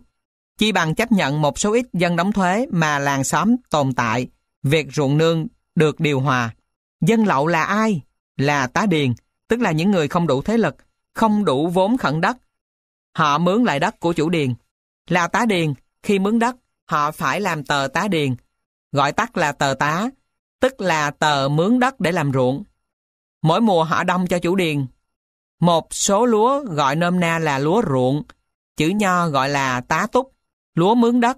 chỉ bằng chấp nhận một số ít dân đóng thuế mà làng xóm tồn tại, việc ruộng nương được điều hòa. Dân lậu là ai? Là tá điền tức là những người không đủ thế lực, không đủ vốn khẩn đất. Họ mướn lại đất của chủ điền. Là tá điền, khi mướn đất, họ phải làm tờ tá điền, gọi tắt là tờ tá, tức là tờ mướn đất để làm ruộng. Mỗi mùa họ đông cho chủ điền. Một số lúa gọi nôm na là lúa ruộng, chữ nho gọi là tá túc, lúa mướn đất,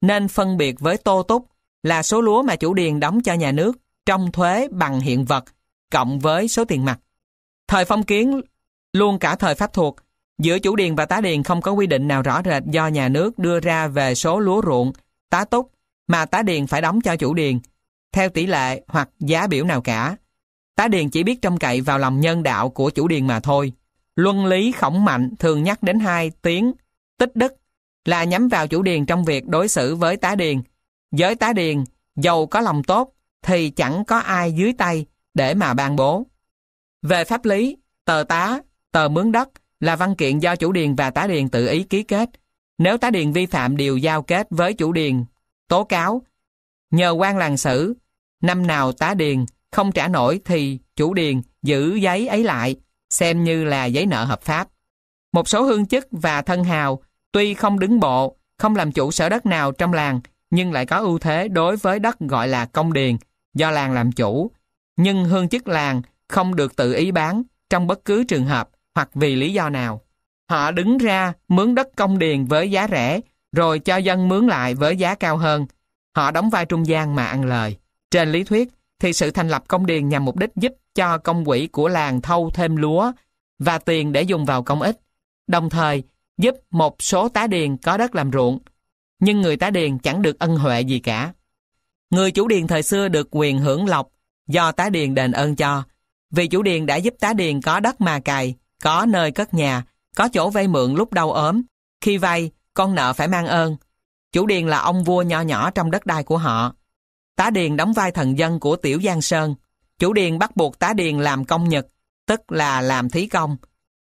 nên phân biệt với tô túc là số lúa mà chủ điền đóng cho nhà nước trong thuế bằng hiện vật cộng với số tiền mặt. Thời phong kiến, luôn cả thời pháp thuộc, giữa chủ điền và tá điền không có quy định nào rõ rệt do nhà nước đưa ra về số lúa ruộng, tá túc mà tá điền phải đóng cho chủ điền, theo tỷ lệ hoặc giá biểu nào cả. Tá điền chỉ biết trông cậy vào lòng nhân đạo của chủ điền mà thôi. Luân lý khổng mạnh thường nhắc đến hai tiếng tích đức là nhắm vào chủ điền trong việc đối xử với tá điền. Với tá điền, giàu có lòng tốt thì chẳng có ai dưới tay để mà ban bố. Về pháp lý, tờ tá, tờ mướn đất là văn kiện do chủ điền và tá điền tự ý ký kết. Nếu tá điền vi phạm điều giao kết với chủ điền, tố cáo, nhờ quan làng xử, năm nào tá điền không trả nổi thì chủ điền giữ giấy ấy lại, xem như là giấy nợ hợp pháp. Một số hương chức và thân hào tuy không đứng bộ, không làm chủ sở đất nào trong làng, nhưng lại có ưu thế đối với đất gọi là công điền, do làng làm chủ. Nhưng hương chức làng không được tự ý bán trong bất cứ trường hợp hoặc vì lý do nào. Họ đứng ra mướn đất công điền với giá rẻ, rồi cho dân mướn lại với giá cao hơn. Họ đóng vai trung gian mà ăn lời. Trên lý thuyết, thì sự thành lập công điền nhằm mục đích giúp cho công quỹ của làng thâu thêm lúa và tiền để dùng vào công ích, đồng thời giúp một số tá điền có đất làm ruộng. Nhưng người tá điền chẳng được ân huệ gì cả. Người chủ điền thời xưa được quyền hưởng lộc do tá điền đền ơn cho, vì chủ điền đã giúp tá điền có đất mà cày, có nơi cất nhà, có chỗ vay mượn lúc đau ốm. Khi vay, con nợ phải mang ơn. Chủ điền là ông vua nhỏ nhỏ trong đất đai của họ. Tá điền đóng vai thần dân của Tiểu Giang Sơn. Chủ điền bắt buộc tá điền làm công nhật, tức là làm thí công.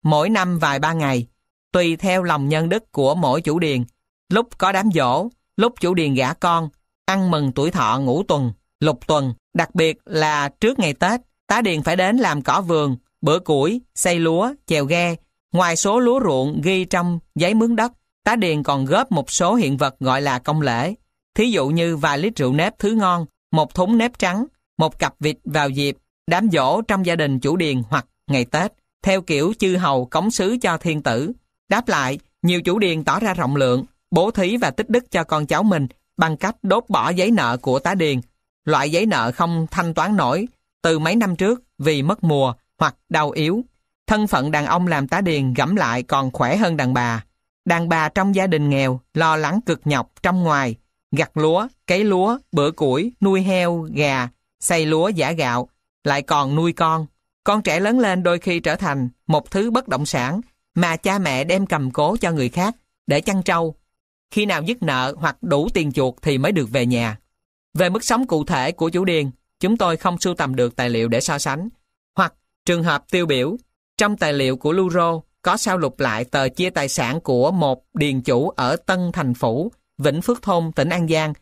Mỗi năm vài ba ngày, tùy theo lòng nhân đức của mỗi chủ điền. Lúc có đám dỗ, lúc chủ điền gả con, ăn mừng tuổi thọ ngủ tuần, lục tuần, đặc biệt là trước ngày Tết, tá điền phải đến làm cỏ vườn, bữa củi, xây lúa, chèo ghe. Ngoài số lúa ruộng ghi trong giấy mướn đất, tá điền còn góp một số hiện vật gọi là công lễ. Thí dụ như vài lít rượu nếp thứ ngon, một thúng nếp trắng, một cặp vịt vào dịp, đám dỗ trong gia đình chủ điền hoặc ngày Tết, theo kiểu chư hầu cống sứ cho thiên tử. Đáp lại, nhiều chủ điền tỏ ra rộng lượng, bố thí và tích đức cho con cháu mình bằng cách đốt bỏ giấy nợ của tá điền. Loại giấy nợ không thanh toán nổi từ mấy năm trước vì mất mùa hoặc đau yếu. Thân phận đàn ông làm tá điền gẫm lại còn khỏe hơn đàn bà. Đàn bà trong gia đình nghèo, lo lắng cực nhọc trong ngoài, gặt lúa, cấy lúa, bữa củi, nuôi heo, gà, xây lúa giả gạo, lại còn nuôi con. Con trẻ lớn lên đôi khi trở thành một thứ bất động sản mà cha mẹ đem cầm cố cho người khác để chăn trâu. Khi nào dứt nợ hoặc đủ tiền chuột thì mới được về nhà. Về mức sống cụ thể của chủ điền, chúng tôi không sưu tầm được tài liệu để so sánh. Hoặc trường hợp tiêu biểu, trong tài liệu của Luro có sao lục lại tờ chia tài sản của một điền chủ ở Tân Thành Phủ, Vĩnh Phước Thôn, tỉnh An Giang,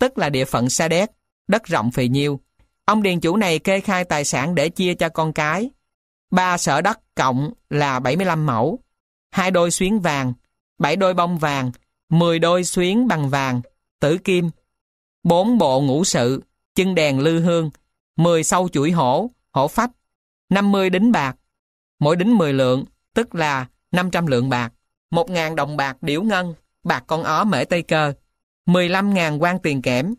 tức là địa phận Sa Đéc, đất rộng phì nhiêu. Ông điền chủ này kê khai tài sản để chia cho con cái. Ba sở đất cộng là 75 mẫu, hai đôi xuyến vàng, bảy đôi bông vàng, 10 đôi xuyến bằng vàng, tử kim, bốn bộ ngũ sự, chân đèn lư hương, 10 sâu chuỗi hổ, hổ phách, 50 đính bạc, mỗi đính 10 lượng, tức là 500 lượng bạc, 1.000 đồng bạc điểu ngân, bạc con ó mễ Tây Cơ, 15.000 quan tiền kẽm,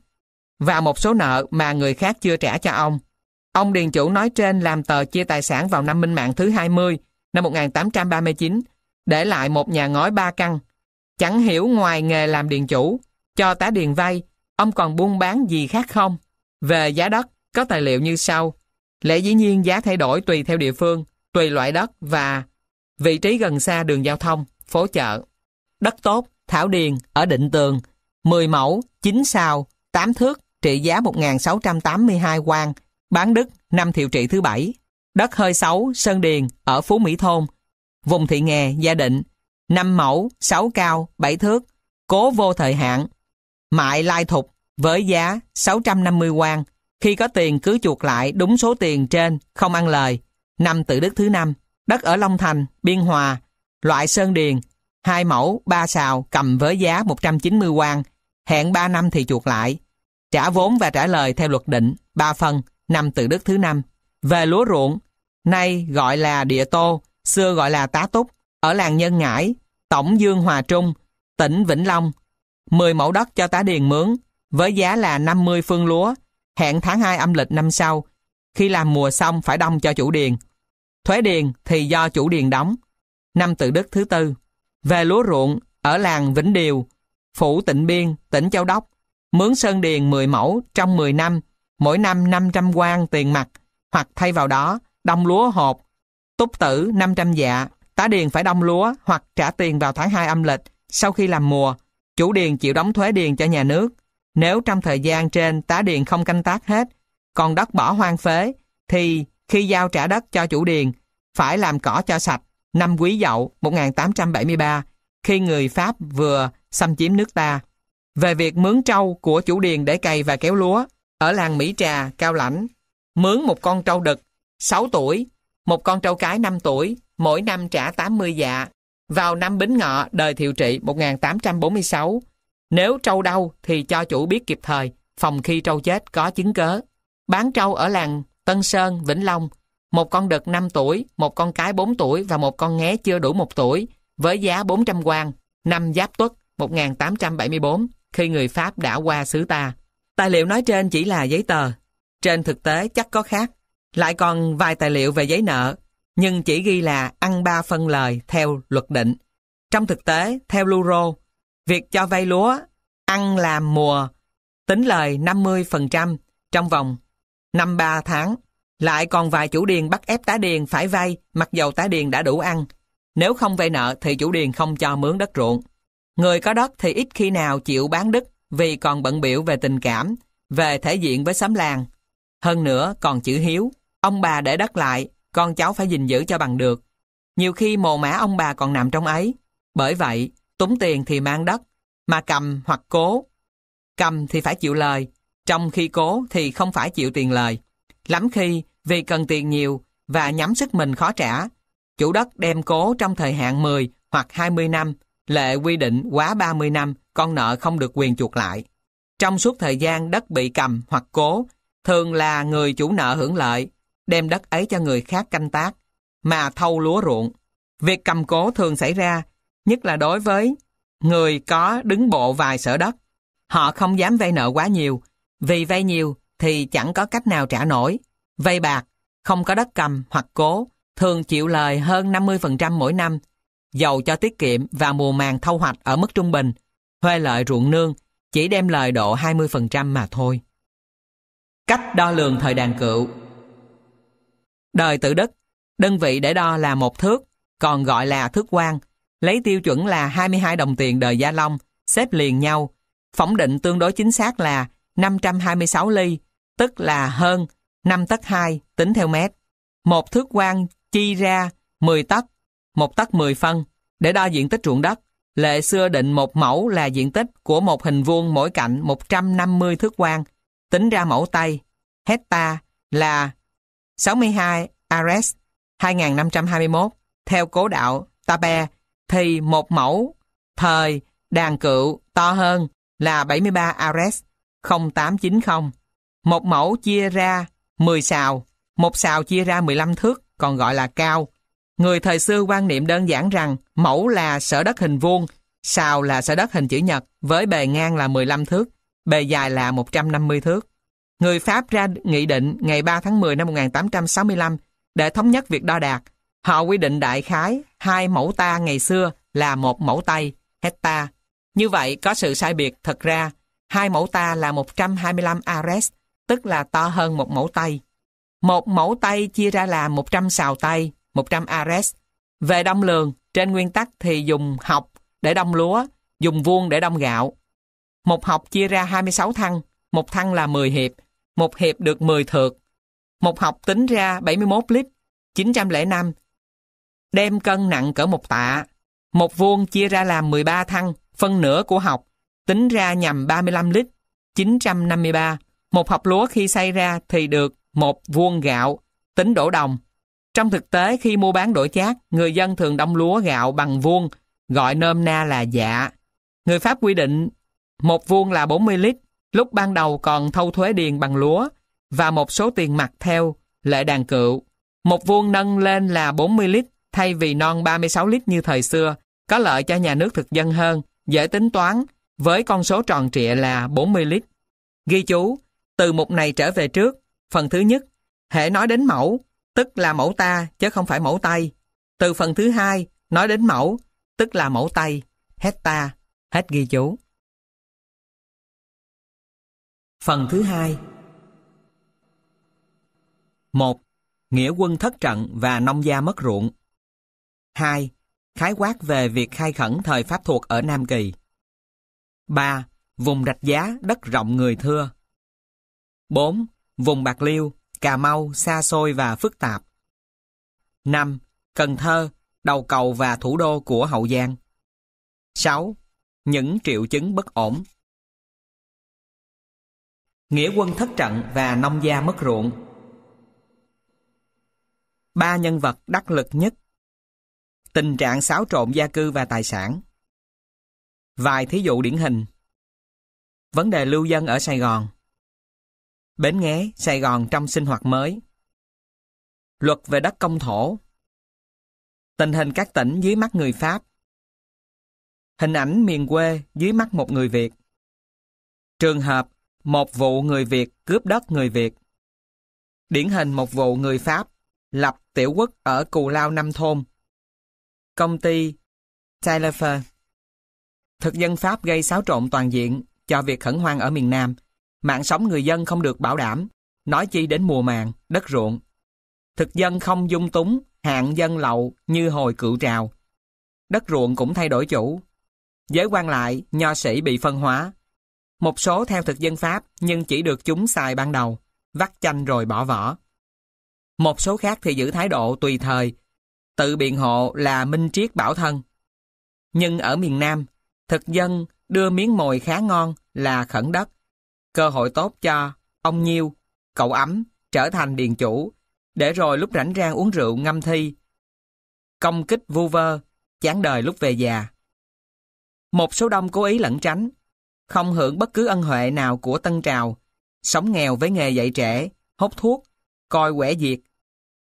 và một số nợ mà người khác chưa trả cho ông. Ông Điền Chủ nói trên làm tờ chia tài sản vào năm Minh Mạng thứ 20, năm 1839, để lại một nhà ngói ba căn. Chẳng hiểu ngoài nghề làm Điền Chủ, cho tá Điền vay, ông còn buôn bán gì khác không? Về giá đất, có tài liệu như sau. Lẽ dĩ nhiên giá thay đổi tùy theo địa phương, tùy loại đất và vị trí gần xa đường giao thông, phố chợ. Đất tốt, Thảo Điền, ở Định Tường, 10 mẫu, 9 sao, 8 thước, trị giá 1.682 quan, bán Đức, năm thiệu trị thứ bảy Đất hơi xấu, Sơn Điền, ở Phú Mỹ Thôn, vùng thị nghè, gia định, 5 mẫu, 6 cao, 7 thước, cố vô thời hạn, mại lai thục, với giá 650 quan. Khi có tiền cứ chuột lại đúng số tiền trên, không ăn lời. Năm tự đức thứ năm, đất ở Long Thành, Biên Hòa, loại Sơn Điền, hai mẫu, ba xào cầm với giá 190 quan, hẹn 3 năm thì chuột lại. Trả vốn và trả lời theo luật định, 3 phần, năm tự đức thứ năm. Về lúa ruộng, nay gọi là địa tô, xưa gọi là tá túc, ở làng Nhân Ngãi, Tổng Dương Hòa Trung, tỉnh Vĩnh Long, 10 mẫu đất cho tá điền mướn, với giá là 50 phương lúa, hẹn tháng 2 âm lịch năm sau. Khi làm mùa xong phải đong cho chủ điền. Thuế điền thì do chủ điền đóng. Năm tự đức thứ tư. Về lúa ruộng, ở làng Vĩnh Điều, phủ Tịnh Biên, tỉnh Châu Đốc, mướn sơn điền 10 mẫu trong 10 năm, mỗi năm 500 quan tiền mặt, hoặc thay vào đó, đông lúa hộp, túc tử 500 dạ, tá điền phải đông lúa hoặc trả tiền vào tháng 2 âm lịch sau khi làm mùa, chủ điền chịu đóng thuế điền cho nhà nước. Nếu trong thời gian trên tá điền không canh tác hết, còn đất bỏ hoang phế, thì khi giao trả đất cho chủ điền, phải làm cỏ cho sạch năm quý dậu 1873 khi người Pháp vừa xâm chiếm nước ta. Về việc mướn trâu của chủ điền để cày và kéo lúa, ở làng Mỹ Trà, Cao Lãnh, mướn một con trâu đực 6 tuổi, một con trâu cái 5 tuổi, mỗi năm trả 80 dạ. Vào năm Bính Ngọ, đời Thiệu Trị 1846, nếu trâu đau thì cho chủ biết kịp thời, phòng khi trâu chết có chứng cớ. Bán trâu ở làng Tân Sơn, Vĩnh Long, một con đực 5 tuổi, một con cái 4 tuổi và một con nghé chưa đủ 1 tuổi, với giá 400 quan, năm Giáp Tuất 1874, khi người Pháp đã qua xứ ta. Tài liệu nói trên chỉ là giấy tờ, trên thực tế chắc có khác. Lại còn vài tài liệu về giấy nợ, nhưng chỉ ghi là ăn ba phân lời theo luật định. Trong thực tế, theo Luro, Việc cho vay lúa, ăn làm mùa, tính lời 50% trong vòng năm ba tháng. Lại còn vài chủ điền bắt ép tá điền phải vay mặc dầu tá điền đã đủ ăn. Nếu không vay nợ thì chủ điền không cho mướn đất ruộng. Người có đất thì ít khi nào chịu bán đất vì còn bận biểu về tình cảm, về thể diện với xóm làng. Hơn nữa còn chữ hiếu, ông bà để đất lại, con cháu phải gìn giữ cho bằng được. Nhiều khi mồ mã ông bà còn nằm trong ấy. Bởi vậy, Túng tiền thì mang đất, mà cầm hoặc cố. Cầm thì phải chịu lời, trong khi cố thì không phải chịu tiền lời. Lắm khi vì cần tiền nhiều và nhắm sức mình khó trả, chủ đất đem cố trong thời hạn 10 hoặc 20 năm, lệ quy định quá 30 năm, con nợ không được quyền chuộc lại. Trong suốt thời gian đất bị cầm hoặc cố, thường là người chủ nợ hưởng lợi, đem đất ấy cho người khác canh tác, mà thâu lúa ruộng. Việc cầm cố thường xảy ra nhất là đối với người có đứng bộ vài sở đất. Họ không dám vay nợ quá nhiều, vì vay nhiều thì chẳng có cách nào trả nổi. Vay bạc, không có đất cầm hoặc cố, thường chịu lời hơn 50% mỗi năm. Dầu cho tiết kiệm và mùa màng thâu hoạch ở mức trung bình, thuê lợi ruộng nương chỉ đem lời độ 20% mà thôi. Cách đo lường thời đàn cựu Đời tự đức, đơn vị để đo là một thước, còn gọi là thước quan, lấy tiêu chuẩn là 22 đồng tiền đời Gia Long, xếp liền nhau. Phỏng định tương đối chính xác là 526 ly, tức là hơn 5 tấc 2 tính theo mét. Một thước quan chi ra 10 tấc, một tấc 10 phân, để đo diện tích ruộng đất. Lệ xưa định một mẫu là diện tích của một hình vuông mỗi cạnh 150 thước quan, tính ra mẫu Tây, hecta là 62 Ares 2521, theo cố đạo Tabe thì một mẫu thời đàn cựu to hơn là 73 Ares 0890. Một mẫu chia ra 10 sào, một sào chia ra 15 thước, còn gọi là cao. Người thời xưa quan niệm đơn giản rằng mẫu là sở đất hình vuông, sào là sở đất hình chữ nhật với bề ngang là 15 thước, bề dài là 150 thước. Người Pháp ra nghị định ngày 3 tháng 10 năm 1865 để thống nhất việc đo đạc Họ quy định đại khái hai mẫu ta ngày xưa là một mẫu Tây, hecta. Như vậy có sự sai biệt thật ra, hai mẫu ta là 125 ares, tức là to hơn một mẫu Tây. Một mẫu Tây chia ra là 100 sào Tây, 100 ares. Về đông lường, trên nguyên tắc thì dùng học để đông lúa, dùng vuông để đông gạo. Một học chia ra 26 thăng, một thăng là 10 hiệp, một hiệp được 10 thượt. Một học tính ra 71 lít, 905 đem cân nặng cỡ một tạ. Một vuông chia ra làm 13 thăng, phân nửa của học, tính ra nhằm 35 lít, 953. Một hộp lúa khi xay ra thì được một vuông gạo, tính đổ đồng. Trong thực tế khi mua bán đổi chác, người dân thường đong lúa gạo bằng vuông, gọi nôm na là dạ. Người Pháp quy định một vuông là 40 lít, lúc ban đầu còn thâu thuế điền bằng lúa và một số tiền mặt theo lệ đàn cựu. Một vuông nâng lên là 40 lít, thay vì non 36 lít như thời xưa, có lợi cho nhà nước thực dân hơn, dễ tính toán, với con số tròn trịa là 40 lít. Ghi chú, từ mục này trở về trước, phần thứ nhất, hệ nói đến mẫu, tức là mẫu ta chứ không phải mẫu tay. Từ phần thứ hai, nói đến mẫu, tức là mẫu tay, hết ta hết ghi chú. Phần thứ hai một Nghĩa quân thất trận và nông gia mất ruộng 2. Khái quát về việc khai khẩn thời Pháp thuộc ở Nam Kỳ. 3. Vùng rạch giá, đất rộng người thưa. 4. Vùng Bạc Liêu, Cà Mau, xa xôi và phức tạp. 5. Cần Thơ, đầu cầu và thủ đô của Hậu Giang. 6. Những triệu chứng bất ổn. Nghĩa quân thất trận và nông gia mất ruộng. Ba nhân vật đắc lực nhất tình trạng xáo trộn gia cư và tài sản. Vài thí dụ điển hình. Vấn đề lưu dân ở Sài Gòn. Bến Nghé, Sài Gòn trong sinh hoạt mới. Luật về đất công thổ. Tình hình các tỉnh dưới mắt người Pháp. Hình ảnh miền quê dưới mắt một người Việt. Trường hợp một vụ người Việt cướp đất người Việt. Điển hình một vụ người Pháp lập tiểu quốc ở Cù Lao Năm Thôn công ty Telefer. Thực dân Pháp gây xáo trộn toàn diện cho việc khẩn hoang ở miền Nam. Mạng sống người dân không được bảo đảm, nói chi đến mùa màng, đất ruộng. Thực dân không dung túng, hạng dân lậu như hồi cựu trào. Đất ruộng cũng thay đổi chủ. Giới quan lại, nho sĩ bị phân hóa. Một số theo thực dân Pháp nhưng chỉ được chúng xài ban đầu, vắt chanh rồi bỏ vỏ. Một số khác thì giữ thái độ tùy thời, tự biện hộ là minh triết bảo thân. Nhưng ở miền Nam, thực dân đưa miếng mồi khá ngon là khẩn đất. Cơ hội tốt cho ông Nhiêu, cậu ấm trở thành điền chủ, để rồi lúc rảnh rang uống rượu ngâm thi. Công kích vu vơ, chán đời lúc về già. Một số đông cố ý lẩn tránh, không hưởng bất cứ ân huệ nào của tân trào, sống nghèo với nghề dạy trẻ, hút thuốc, coi quẻ diệt,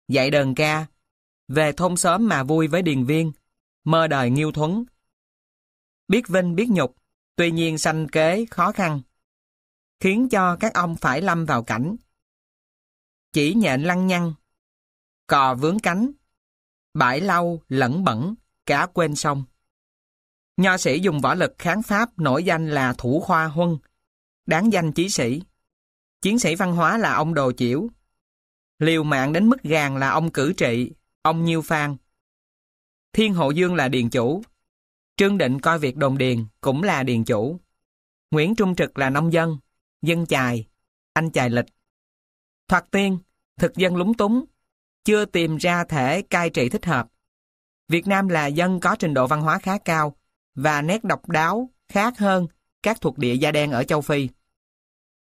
dạy đờn ca, về thôn xóm mà vui với điền viên, mơ đời nghiêu thuấn. Biết vinh biết nhục, tuy nhiên sanh kế khó khăn, khiến cho các ông phải lâm vào cảnh. Chỉ nhện lăng nhăng, cò vướng cánh, bãi lau lẫn bẩn, cả quên sông. Nho sĩ dùng võ lực kháng Pháp nổi danh là Thủ Khoa Huân, đáng danh chí sĩ. Chiến sĩ văn hóa là ông Đồ Chiểu. Liều mạng đến mức gàn là ông Cử Trị, ông Nhiêu Phan. Thiên Hộ Dương là điền chủ. Trương Định coi việc đồn điền cũng là điền chủ. Nguyễn Trung Trực là nông dân, dân chài, anh chài lịch. Thoạt tiên, thực dân lúng túng, chưa tìm ra thể cai trị thích hợp. Việt Nam là dân có trình độ văn hóa khá cao và nét độc đáo khác hơn các thuộc địa da đen ở châu Phi.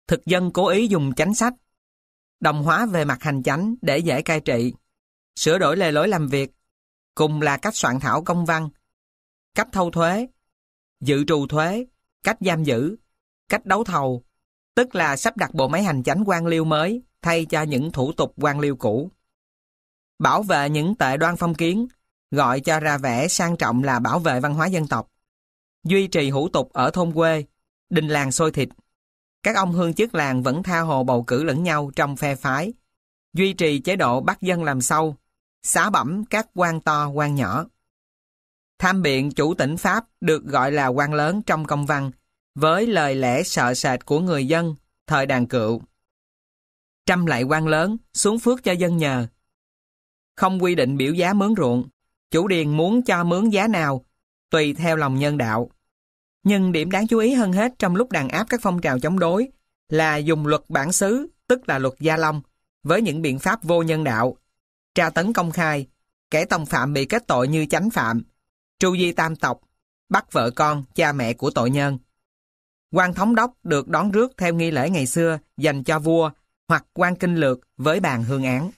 Thực dân cố ý dùng chánh sách, đồng hóa về mặt hành chánh để dễ cai trị sửa đổi lề lối làm việc, cùng là cách soạn thảo công văn, cách thâu thuế, dự trù thuế, cách giam giữ, cách đấu thầu, tức là sắp đặt bộ máy hành chánh quan liêu mới thay cho những thủ tục quan liêu cũ. Bảo vệ những tệ đoan phong kiến, gọi cho ra vẻ sang trọng là bảo vệ văn hóa dân tộc. Duy trì hữu tục ở thôn quê, đình làng sôi thịt. Các ông hương chức làng vẫn tha hồ bầu cử lẫn nhau trong phe phái. Duy trì chế độ bắt dân làm sâu, xá bẩm các quan to quan nhỏ. Tham biện chủ tỉnh Pháp được gọi là quan lớn trong công văn, với lời lẽ sợ sệt của người dân thời đàn cựu. Trăm lại quan lớn xuống phước cho dân nhờ. Không quy định biểu giá mướn ruộng, chủ điền muốn cho mướn giá nào, tùy theo lòng nhân đạo. Nhưng điểm đáng chú ý hơn hết trong lúc đàn áp các phong trào chống đối là dùng luật bản xứ, tức là luật Gia Long, với những biện pháp vô nhân đạo tra tấn công khai, kẻ tòng phạm bị kết tội như chánh phạm, tru di tam tộc, bắt vợ con, cha mẹ của tội nhân. quan thống đốc được đón rước theo nghi lễ ngày xưa dành cho vua hoặc quan kinh lược với bàn hương án.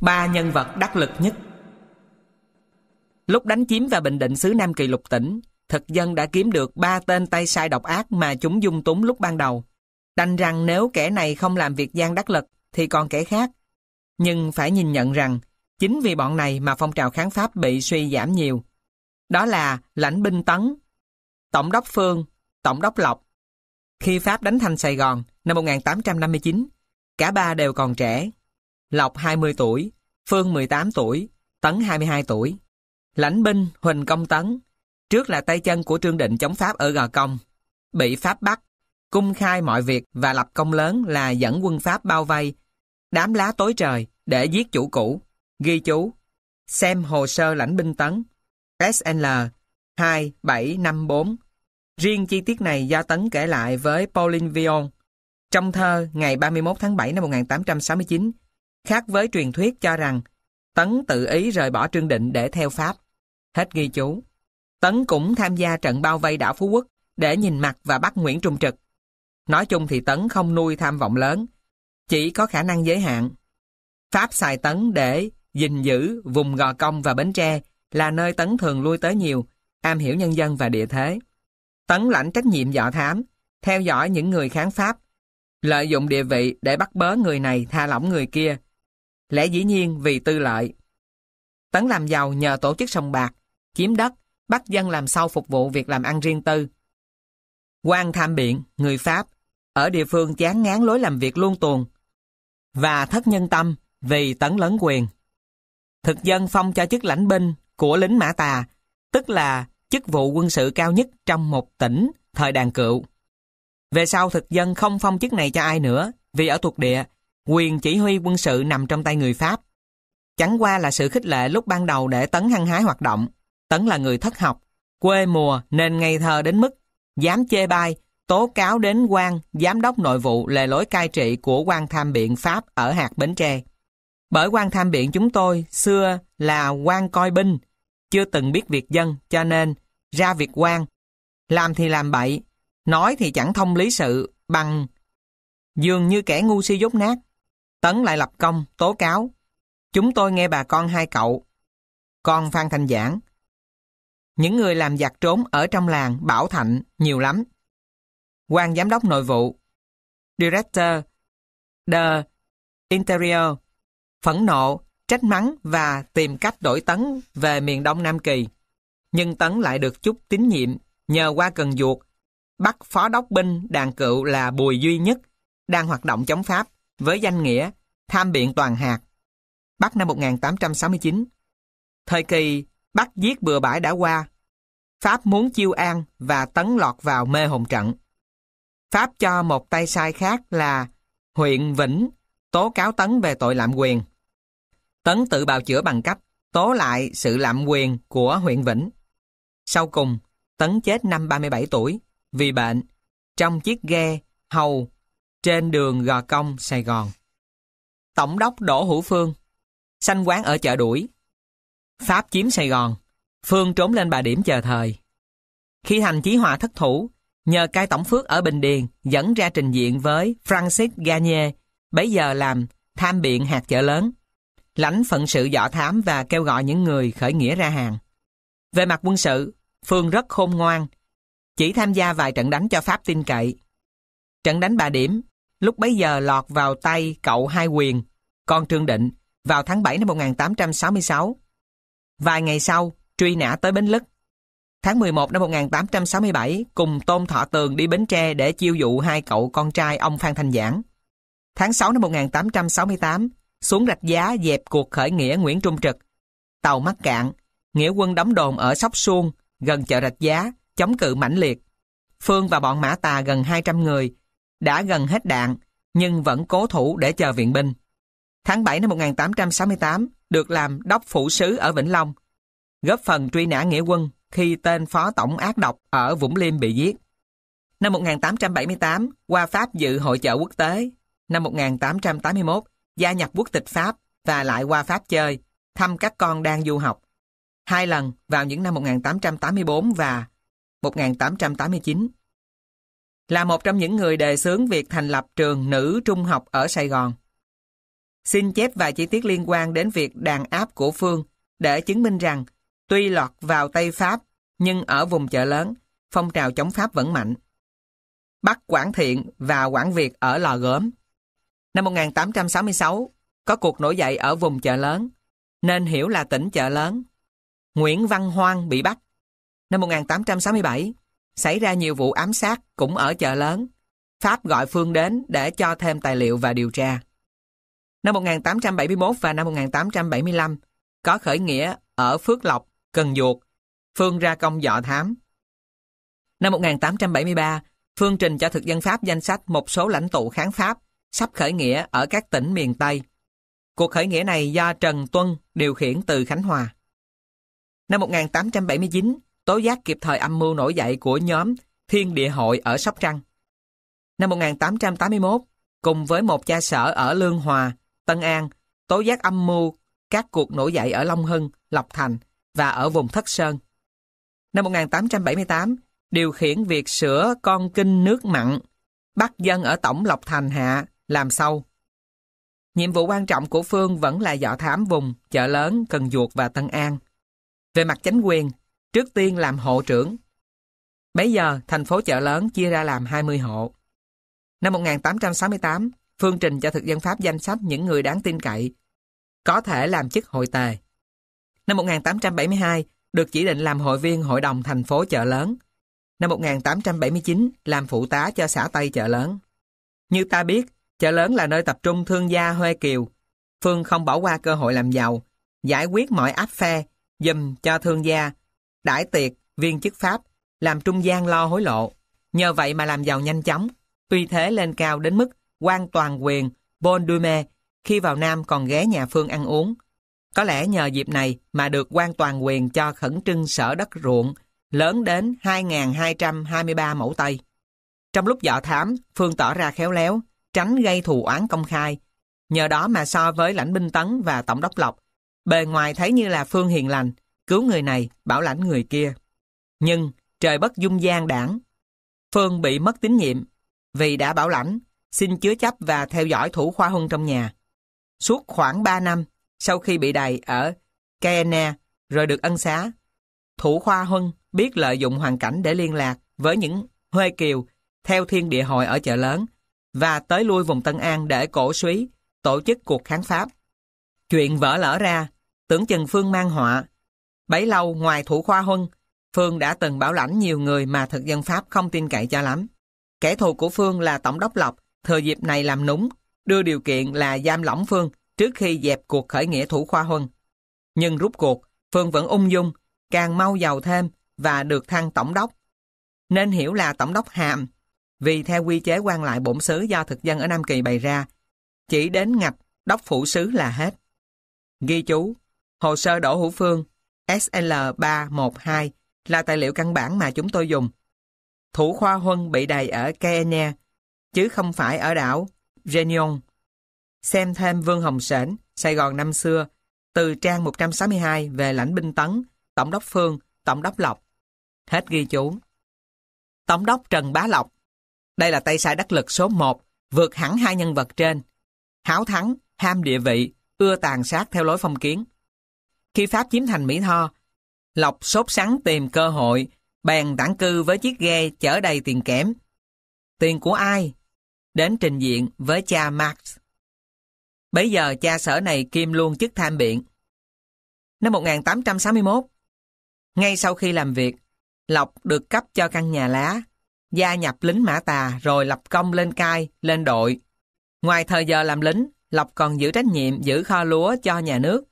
Ba nhân vật đắc lực nhất Lúc đánh chiếm và bình định xứ Nam Kỳ lục tỉnh, thực dân đã kiếm được ba tên tay sai độc ác mà chúng dung túng lúc ban đầu. Đành rằng nếu kẻ này không làm việc gian đắc lực, thì còn kẻ khác nhưng phải nhìn nhận rằng chính vì bọn này mà phong trào kháng Pháp bị suy giảm nhiều. Đó là lãnh binh tấn, tổng đốc Phương, tổng đốc Lộc. Khi Pháp đánh thành Sài Gòn năm 1859, cả ba đều còn trẻ. Lộc 20 tuổi, Phương 18 tuổi, Tấn 22 tuổi. Lãnh binh Huỳnh Công Tấn, trước là tay chân của Trương Định chống Pháp ở Gò Công, bị Pháp bắt, cung khai mọi việc và lập công lớn là dẫn quân Pháp bao vây đám lá tối trời để giết chủ cũ. Ghi chú, xem hồ sơ lãnh binh tấn, SNL 2754. Riêng chi tiết này do Tấn kể lại với Pauline Vion trong thơ ngày 31 tháng 7 năm 1869, khác với truyền thuyết cho rằng Tấn tự ý rời bỏ Trương Định để theo Pháp. Hết ghi chú. Tấn cũng tham gia trận bao vây đảo Phú Quốc để nhìn mặt và bắt Nguyễn Trung Trực. Nói chung thì Tấn không nuôi tham vọng lớn, chỉ có khả năng giới hạn. Pháp xài tấn để gìn giữ vùng Gò Công và Bến Tre là nơi tấn thường lui tới nhiều, am hiểu nhân dân và địa thế. Tấn lãnh trách nhiệm dò thám, theo dõi những người kháng Pháp, lợi dụng địa vị để bắt bớ người này tha lỏng người kia. Lẽ dĩ nhiên vì tư lợi. Tấn làm giàu nhờ tổ chức sông bạc, chiếm đất, bắt dân làm sau phục vụ việc làm ăn riêng tư. quan tham biện, người Pháp, ở địa phương chán ngán lối làm việc luôn tuồn, và thất nhân tâm vì tấn lớn quyền. Thực dân phong cho chức lãnh binh của lính Mã Tà, tức là chức vụ quân sự cao nhất trong một tỉnh thời đàn cựu. Về sau thực dân không phong chức này cho ai nữa, vì ở thuộc địa, quyền chỉ huy quân sự nằm trong tay người Pháp. Chẳng qua là sự khích lệ lúc ban đầu để Tấn hăng hái hoạt động. Tấn là người thất học, quê mùa nên ngây thơ đến mức dám chê bai tố cáo đến quan giám đốc nội vụ lề lối cai trị của quan tham biện Pháp ở hạt Bến Tre. Bởi quan tham biện chúng tôi xưa là quan coi binh, chưa từng biết việc dân cho nên ra việc quan, làm thì làm bậy, nói thì chẳng thông lý sự bằng dường như kẻ ngu si dốt nát. Tấn lại lập công, tố cáo. Chúng tôi nghe bà con hai cậu, con Phan Thành Giảng. Những người làm giặc trốn ở trong làng Bảo Thạnh nhiều lắm quan giám đốc nội vụ, Director, The Interior, phẫn nộ, trách mắng và tìm cách đổi Tấn về miền Đông Nam Kỳ. Nhưng Tấn lại được chút tín nhiệm nhờ qua cần duột, bắt phó đốc binh đàn cựu là Bùi Duy Nhất đang hoạt động chống Pháp với danh nghĩa tham biện toàn hạt. Bắt năm 1869. Thời kỳ bắt giết bừa bãi đã qua. Pháp muốn chiêu an và tấn lọt vào mê hồn trận. Pháp cho một tay sai khác là huyện Vĩnh tố cáo Tấn về tội lạm quyền. Tấn tự bào chữa bằng cách tố lại sự lạm quyền của huyện Vĩnh. Sau cùng, Tấn chết năm 37 tuổi vì bệnh trong chiếc ghe hầu trên đường Gò Công, Sài Gòn. Tổng đốc Đỗ Hữu Phương sanh quán ở chợ đuổi. Pháp chiếm Sài Gòn, Phương trốn lên Bà Điểm chờ thời. Khi thành chí hòa thất thủ, nhờ cai tổng phước ở Bình Điền dẫn ra trình diện với Francis Gagne, bấy giờ làm tham biện hạt chợ lớn, lãnh phận sự dọ thám và kêu gọi những người khởi nghĩa ra hàng. Về mặt quân sự, Phương rất khôn ngoan, chỉ tham gia vài trận đánh cho Pháp tin cậy. Trận đánh Bà Điểm, lúc bấy giờ lọt vào tay cậu Hai Quyền, con Trương Định, vào tháng 7 năm 1866. Vài ngày sau, truy nã tới Bến Lức, Tháng 11 năm 1867, cùng Tôn Thọ Tường đi Bến Tre để chiêu dụ hai cậu con trai ông Phan Thanh Giảng. Tháng 6 năm 1868, xuống rạch giá dẹp cuộc khởi nghĩa Nguyễn Trung Trực. Tàu mắc cạn, nghĩa quân đóng đồn ở Sóc Suông, gần chợ rạch giá, chống cự mãnh liệt. Phương và bọn mã tà gần 200 người, đã gần hết đạn, nhưng vẫn cố thủ để chờ viện binh. Tháng 7 năm 1868, được làm đốc phủ sứ ở Vĩnh Long, góp phần truy nã nghĩa quân khi tên phó tổng ác độc ở Vũng Liêm bị giết. Năm 1878, qua Pháp dự hội chợ quốc tế. Năm 1881, gia nhập quốc tịch Pháp và lại qua Pháp chơi, thăm các con đang du học. Hai lần vào những năm 1884 và 1889. Là một trong những người đề xướng việc thành lập trường nữ trung học ở Sài Gòn. Xin chép vài chi tiết liên quan đến việc đàn áp của Phương để chứng minh rằng Tuy lọt vào tay Pháp, nhưng ở vùng chợ lớn, phong trào chống Pháp vẫn mạnh. Bắt Quảng Thiện và Quảng Việt ở Lò Gốm. Năm 1866, có cuộc nổi dậy ở vùng chợ lớn, nên hiểu là tỉnh chợ lớn. Nguyễn Văn Hoang bị bắt. Năm 1867, xảy ra nhiều vụ ám sát cũng ở chợ lớn. Pháp gọi Phương đến để cho thêm tài liệu và điều tra. Năm 1871 và năm 1875, có khởi nghĩa ở Phước Lộc Cần Duột, Phương ra công dọ thám. Năm 1873, Phương trình cho thực dân Pháp danh sách một số lãnh tụ kháng Pháp sắp khởi nghĩa ở các tỉnh miền Tây. Cuộc khởi nghĩa này do Trần Tuân điều khiển từ Khánh Hòa. Năm 1879, tố giác kịp thời âm mưu nổi dậy của nhóm Thiên Địa Hội ở Sóc Trăng. Năm 1881, cùng với một cha sở ở Lương Hòa, Tân An, tố giác âm mưu các cuộc nổi dậy ở Long Hưng, Lộc Thành và ở vùng Thất Sơn. Năm 1878, điều khiển việc sửa con kinh nước mặn, bắt dân ở Tổng Lộc Thành Hạ làm sâu. Nhiệm vụ quan trọng của Phương vẫn là dọ thám vùng, chợ lớn, Cần Duột và Tân An. Về mặt chánh quyền, trước tiên làm hộ trưởng. bây giờ, thành phố chợ lớn chia ra làm 20 hộ. Năm 1868, Phương trình cho thực dân Pháp danh sách những người đáng tin cậy, có thể làm chức hội tề. Năm 1872, được chỉ định làm hội viên hội đồng thành phố chợ lớn. Năm 1879, làm phụ tá cho xã Tây chợ lớn. Như ta biết, chợ lớn là nơi tập trung thương gia Huê Kiều. Phương không bỏ qua cơ hội làm giàu, giải quyết mọi áp phe, dùm cho thương gia, đãi tiệc, viên chức Pháp, làm trung gian lo hối lộ. Nhờ vậy mà làm giàu nhanh chóng, tuy thế lên cao đến mức quan toàn quyền Bon Dume khi vào Nam còn ghé nhà Phương ăn uống. Có lẽ nhờ dịp này mà được quan toàn quyền cho khẩn trưng sở đất ruộng lớn đến 2.223 mẫu Tây. Trong lúc dọ thám, Phương tỏ ra khéo léo, tránh gây thù oán công khai. Nhờ đó mà so với lãnh binh tấn và tổng đốc lộc, bề ngoài thấy như là Phương hiền lành, cứu người này, bảo lãnh người kia. Nhưng trời bất dung gian đảng. Phương bị mất tín nhiệm, vì đã bảo lãnh, xin chứa chấp và theo dõi thủ khoa huân trong nhà. Suốt khoảng 3 năm, sau khi bị đày ở Caena rồi được ân xá. Thủ khoa Huân biết lợi dụng hoàn cảnh để liên lạc với những Huê Kiều theo thiên địa hội ở chợ lớn và tới lui vùng Tân An để cổ suý tổ chức cuộc kháng Pháp. Chuyện vỡ lỡ ra, tưởng chừng Phương mang họa. Bấy lâu ngoài thủ khoa Huân, Phương đã từng bảo lãnh nhiều người mà thực dân Pháp không tin cậy cho lắm. Kẻ thù của Phương là Tổng đốc Lộc, thừa dịp này làm núng, đưa điều kiện là giam lỏng Phương trước khi dẹp cuộc khởi nghĩa thủ khoa huân. Nhưng rút cuộc, Phương vẫn ung dung, càng mau giàu thêm và được thăng tổng đốc. Nên hiểu là tổng đốc hàm, vì theo quy chế quan lại bổn sứ do thực dân ở Nam Kỳ bày ra, chỉ đến ngạch đốc phụ sứ là hết. Ghi chú, hồ sơ đổ Hữu Phương SL312 là tài liệu căn bản mà chúng tôi dùng. Thủ khoa huân bị đày ở Kenya, chứ không phải ở đảo Réunion. Xem thêm Vương Hồng Sển, Sài Gòn năm xưa, từ trang 162 về lãnh binh tấn, Tổng đốc Phương, Tổng đốc Lộc. Hết ghi chú. Tổng đốc Trần Bá Lộc. Đây là tay sai đắc lực số 1, vượt hẳn hai nhân vật trên. Háo thắng, ham địa vị, ưa tàn sát theo lối phong kiến. Khi Pháp chiếm thành Mỹ Tho, Lộc sốt sắng tìm cơ hội, bèn tản cư với chiếc ghe chở đầy tiền kém. Tiền của ai? Đến trình diện với cha max bây giờ cha sở này Kim luôn chức tham biện. Năm 1861, ngay sau khi làm việc, Lộc được cấp cho căn nhà lá, gia nhập lính Mã Tà rồi lập công lên cai, lên đội. Ngoài thời giờ làm lính, Lộc còn giữ trách nhiệm giữ kho lúa cho nhà nước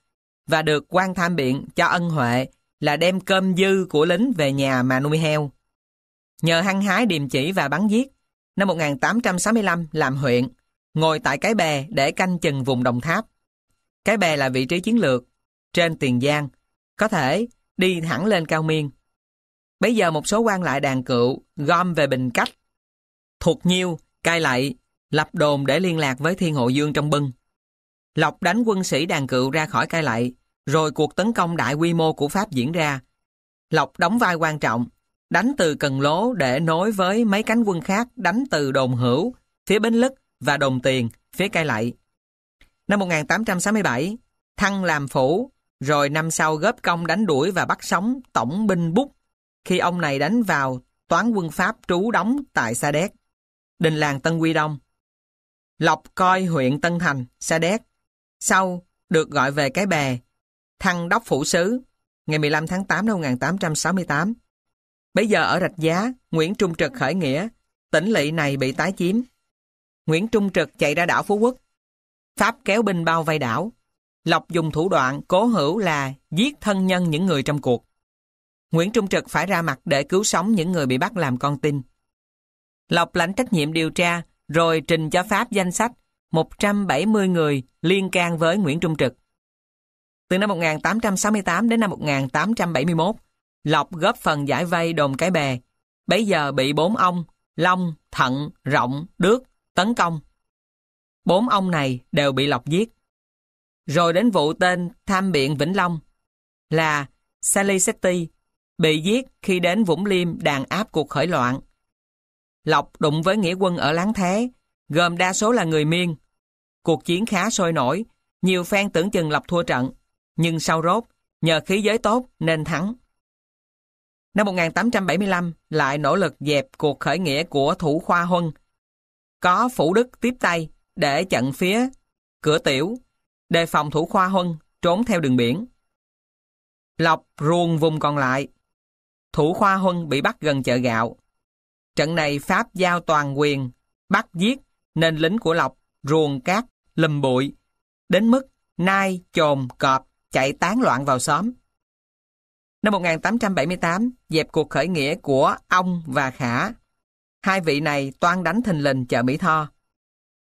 và được quan tham biện cho ân huệ là đem cơm dư của lính về nhà mà nuôi heo. Nhờ hăng hái điềm chỉ và bắn giết, năm 1865 làm huyện ngồi tại cái bè để canh chừng vùng Đồng Tháp. Cái bè là vị trí chiến lược, trên Tiền Giang, có thể đi thẳng lên Cao Miên. Bây giờ một số quan lại đàn cựu gom về Bình Cách, thuộc Nhiêu, Cai lại, lập đồn để liên lạc với Thiên Hộ Dương trong bưng. Lộc đánh quân sĩ đàn cựu ra khỏi Cai lại, rồi cuộc tấn công đại quy mô của Pháp diễn ra. Lộc đóng vai quan trọng, đánh từ Cần Lố để nối với mấy cánh quân khác đánh từ Đồn Hữu, phía Bến Lức và đồng tiền phía cai lại. Năm 1867, Thăng làm phủ, rồi năm sau góp công đánh đuổi và bắt sống tổng binh Búc khi ông này đánh vào toán quân Pháp trú đóng tại Sa Đéc, đình làng Tân Quy Đông. Lộc coi huyện Tân Thành, Sa Đéc, sau được gọi về cái bè, thăng đốc phủ sứ, ngày 15 tháng 8 năm 1868. Bây giờ ở Rạch Giá, Nguyễn Trung Trực khởi nghĩa, tỉnh lỵ này bị tái chiếm. Nguyễn Trung Trực chạy ra đảo Phú Quốc. Pháp kéo binh bao vây đảo. Lộc dùng thủ đoạn cố hữu là giết thân nhân những người trong cuộc. Nguyễn Trung Trực phải ra mặt để cứu sống những người bị bắt làm con tin. Lộc lãnh trách nhiệm điều tra rồi trình cho Pháp danh sách 170 người liên can với Nguyễn Trung Trực. Từ năm 1868 đến năm 1871, Lộc góp phần giải vây đồn cái bè. Bấy giờ bị bốn ông, Long, Thận, Rộng, Đức tấn công. Bốn ông này đều bị Lộc giết. Rồi đến vụ tên Tham Biện Vĩnh Long là Salicetti bị giết khi đến Vũng Liêm đàn áp cuộc khởi loạn. Lộc đụng với nghĩa quân ở Láng Thế, gồm đa số là người miên. Cuộc chiến khá sôi nổi, nhiều phen tưởng chừng Lộc thua trận, nhưng sau rốt, nhờ khí giới tốt nên thắng. Năm 1875 lại nỗ lực dẹp cuộc khởi nghĩa của Thủ Khoa Huân, có Phủ Đức tiếp tay để chặn phía cửa tiểu, đề phòng thủ khoa huân trốn theo đường biển. lọc ruồng vùng còn lại. Thủ khoa huân bị bắt gần chợ gạo. Trận này Pháp giao toàn quyền, bắt giết nên lính của lọc ruồng cát, lùm bụi, đến mức nai, chồn, cọp chạy tán loạn vào xóm. Năm 1878, dẹp cuộc khởi nghĩa của ông và Khả Hai vị này toan đánh thình lình chợ Mỹ Tho.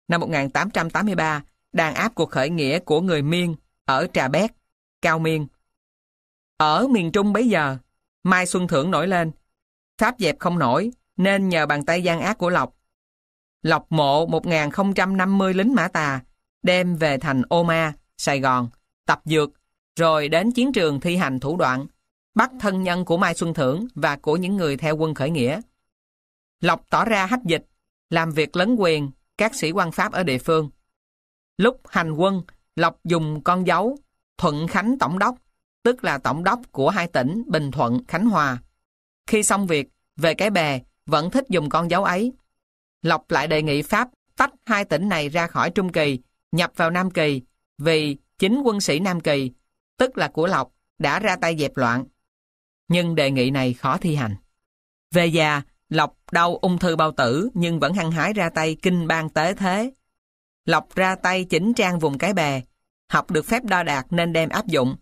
Năm 1883, đàn áp cuộc khởi nghĩa của người Miên ở Trà Bét, Cao Miên. Ở miền Trung bấy giờ, Mai Xuân Thưởng nổi lên. Pháp dẹp không nổi, nên nhờ bàn tay gian ác của Lộc. Lộc mộ 1050 lính mã tà, đem về thành Ô Ma, Sài Gòn, tập dược, rồi đến chiến trường thi hành thủ đoạn, bắt thân nhân của Mai Xuân Thưởng và của những người theo quân khởi nghĩa. Lộc tỏ ra hách dịch, làm việc lấn quyền các sĩ quan Pháp ở địa phương. Lúc hành quân, Lộc dùng con dấu Thuận Khánh Tổng đốc, tức là tổng đốc của hai tỉnh Bình Thuận, Khánh Hòa. Khi xong việc, về cái bè, vẫn thích dùng con dấu ấy. Lộc lại đề nghị Pháp tách hai tỉnh này ra khỏi Trung Kỳ, nhập vào Nam Kỳ, vì chính quân sĩ Nam Kỳ, tức là của Lộc, đã ra tay dẹp loạn. Nhưng đề nghị này khó thi hành. Về già, Lộc đau ung thư bao tử nhưng vẫn hăng hái ra tay kinh ban tế thế. Lộc ra tay chỉnh trang vùng cái bè, học được phép đo đạt nên đem áp dụng,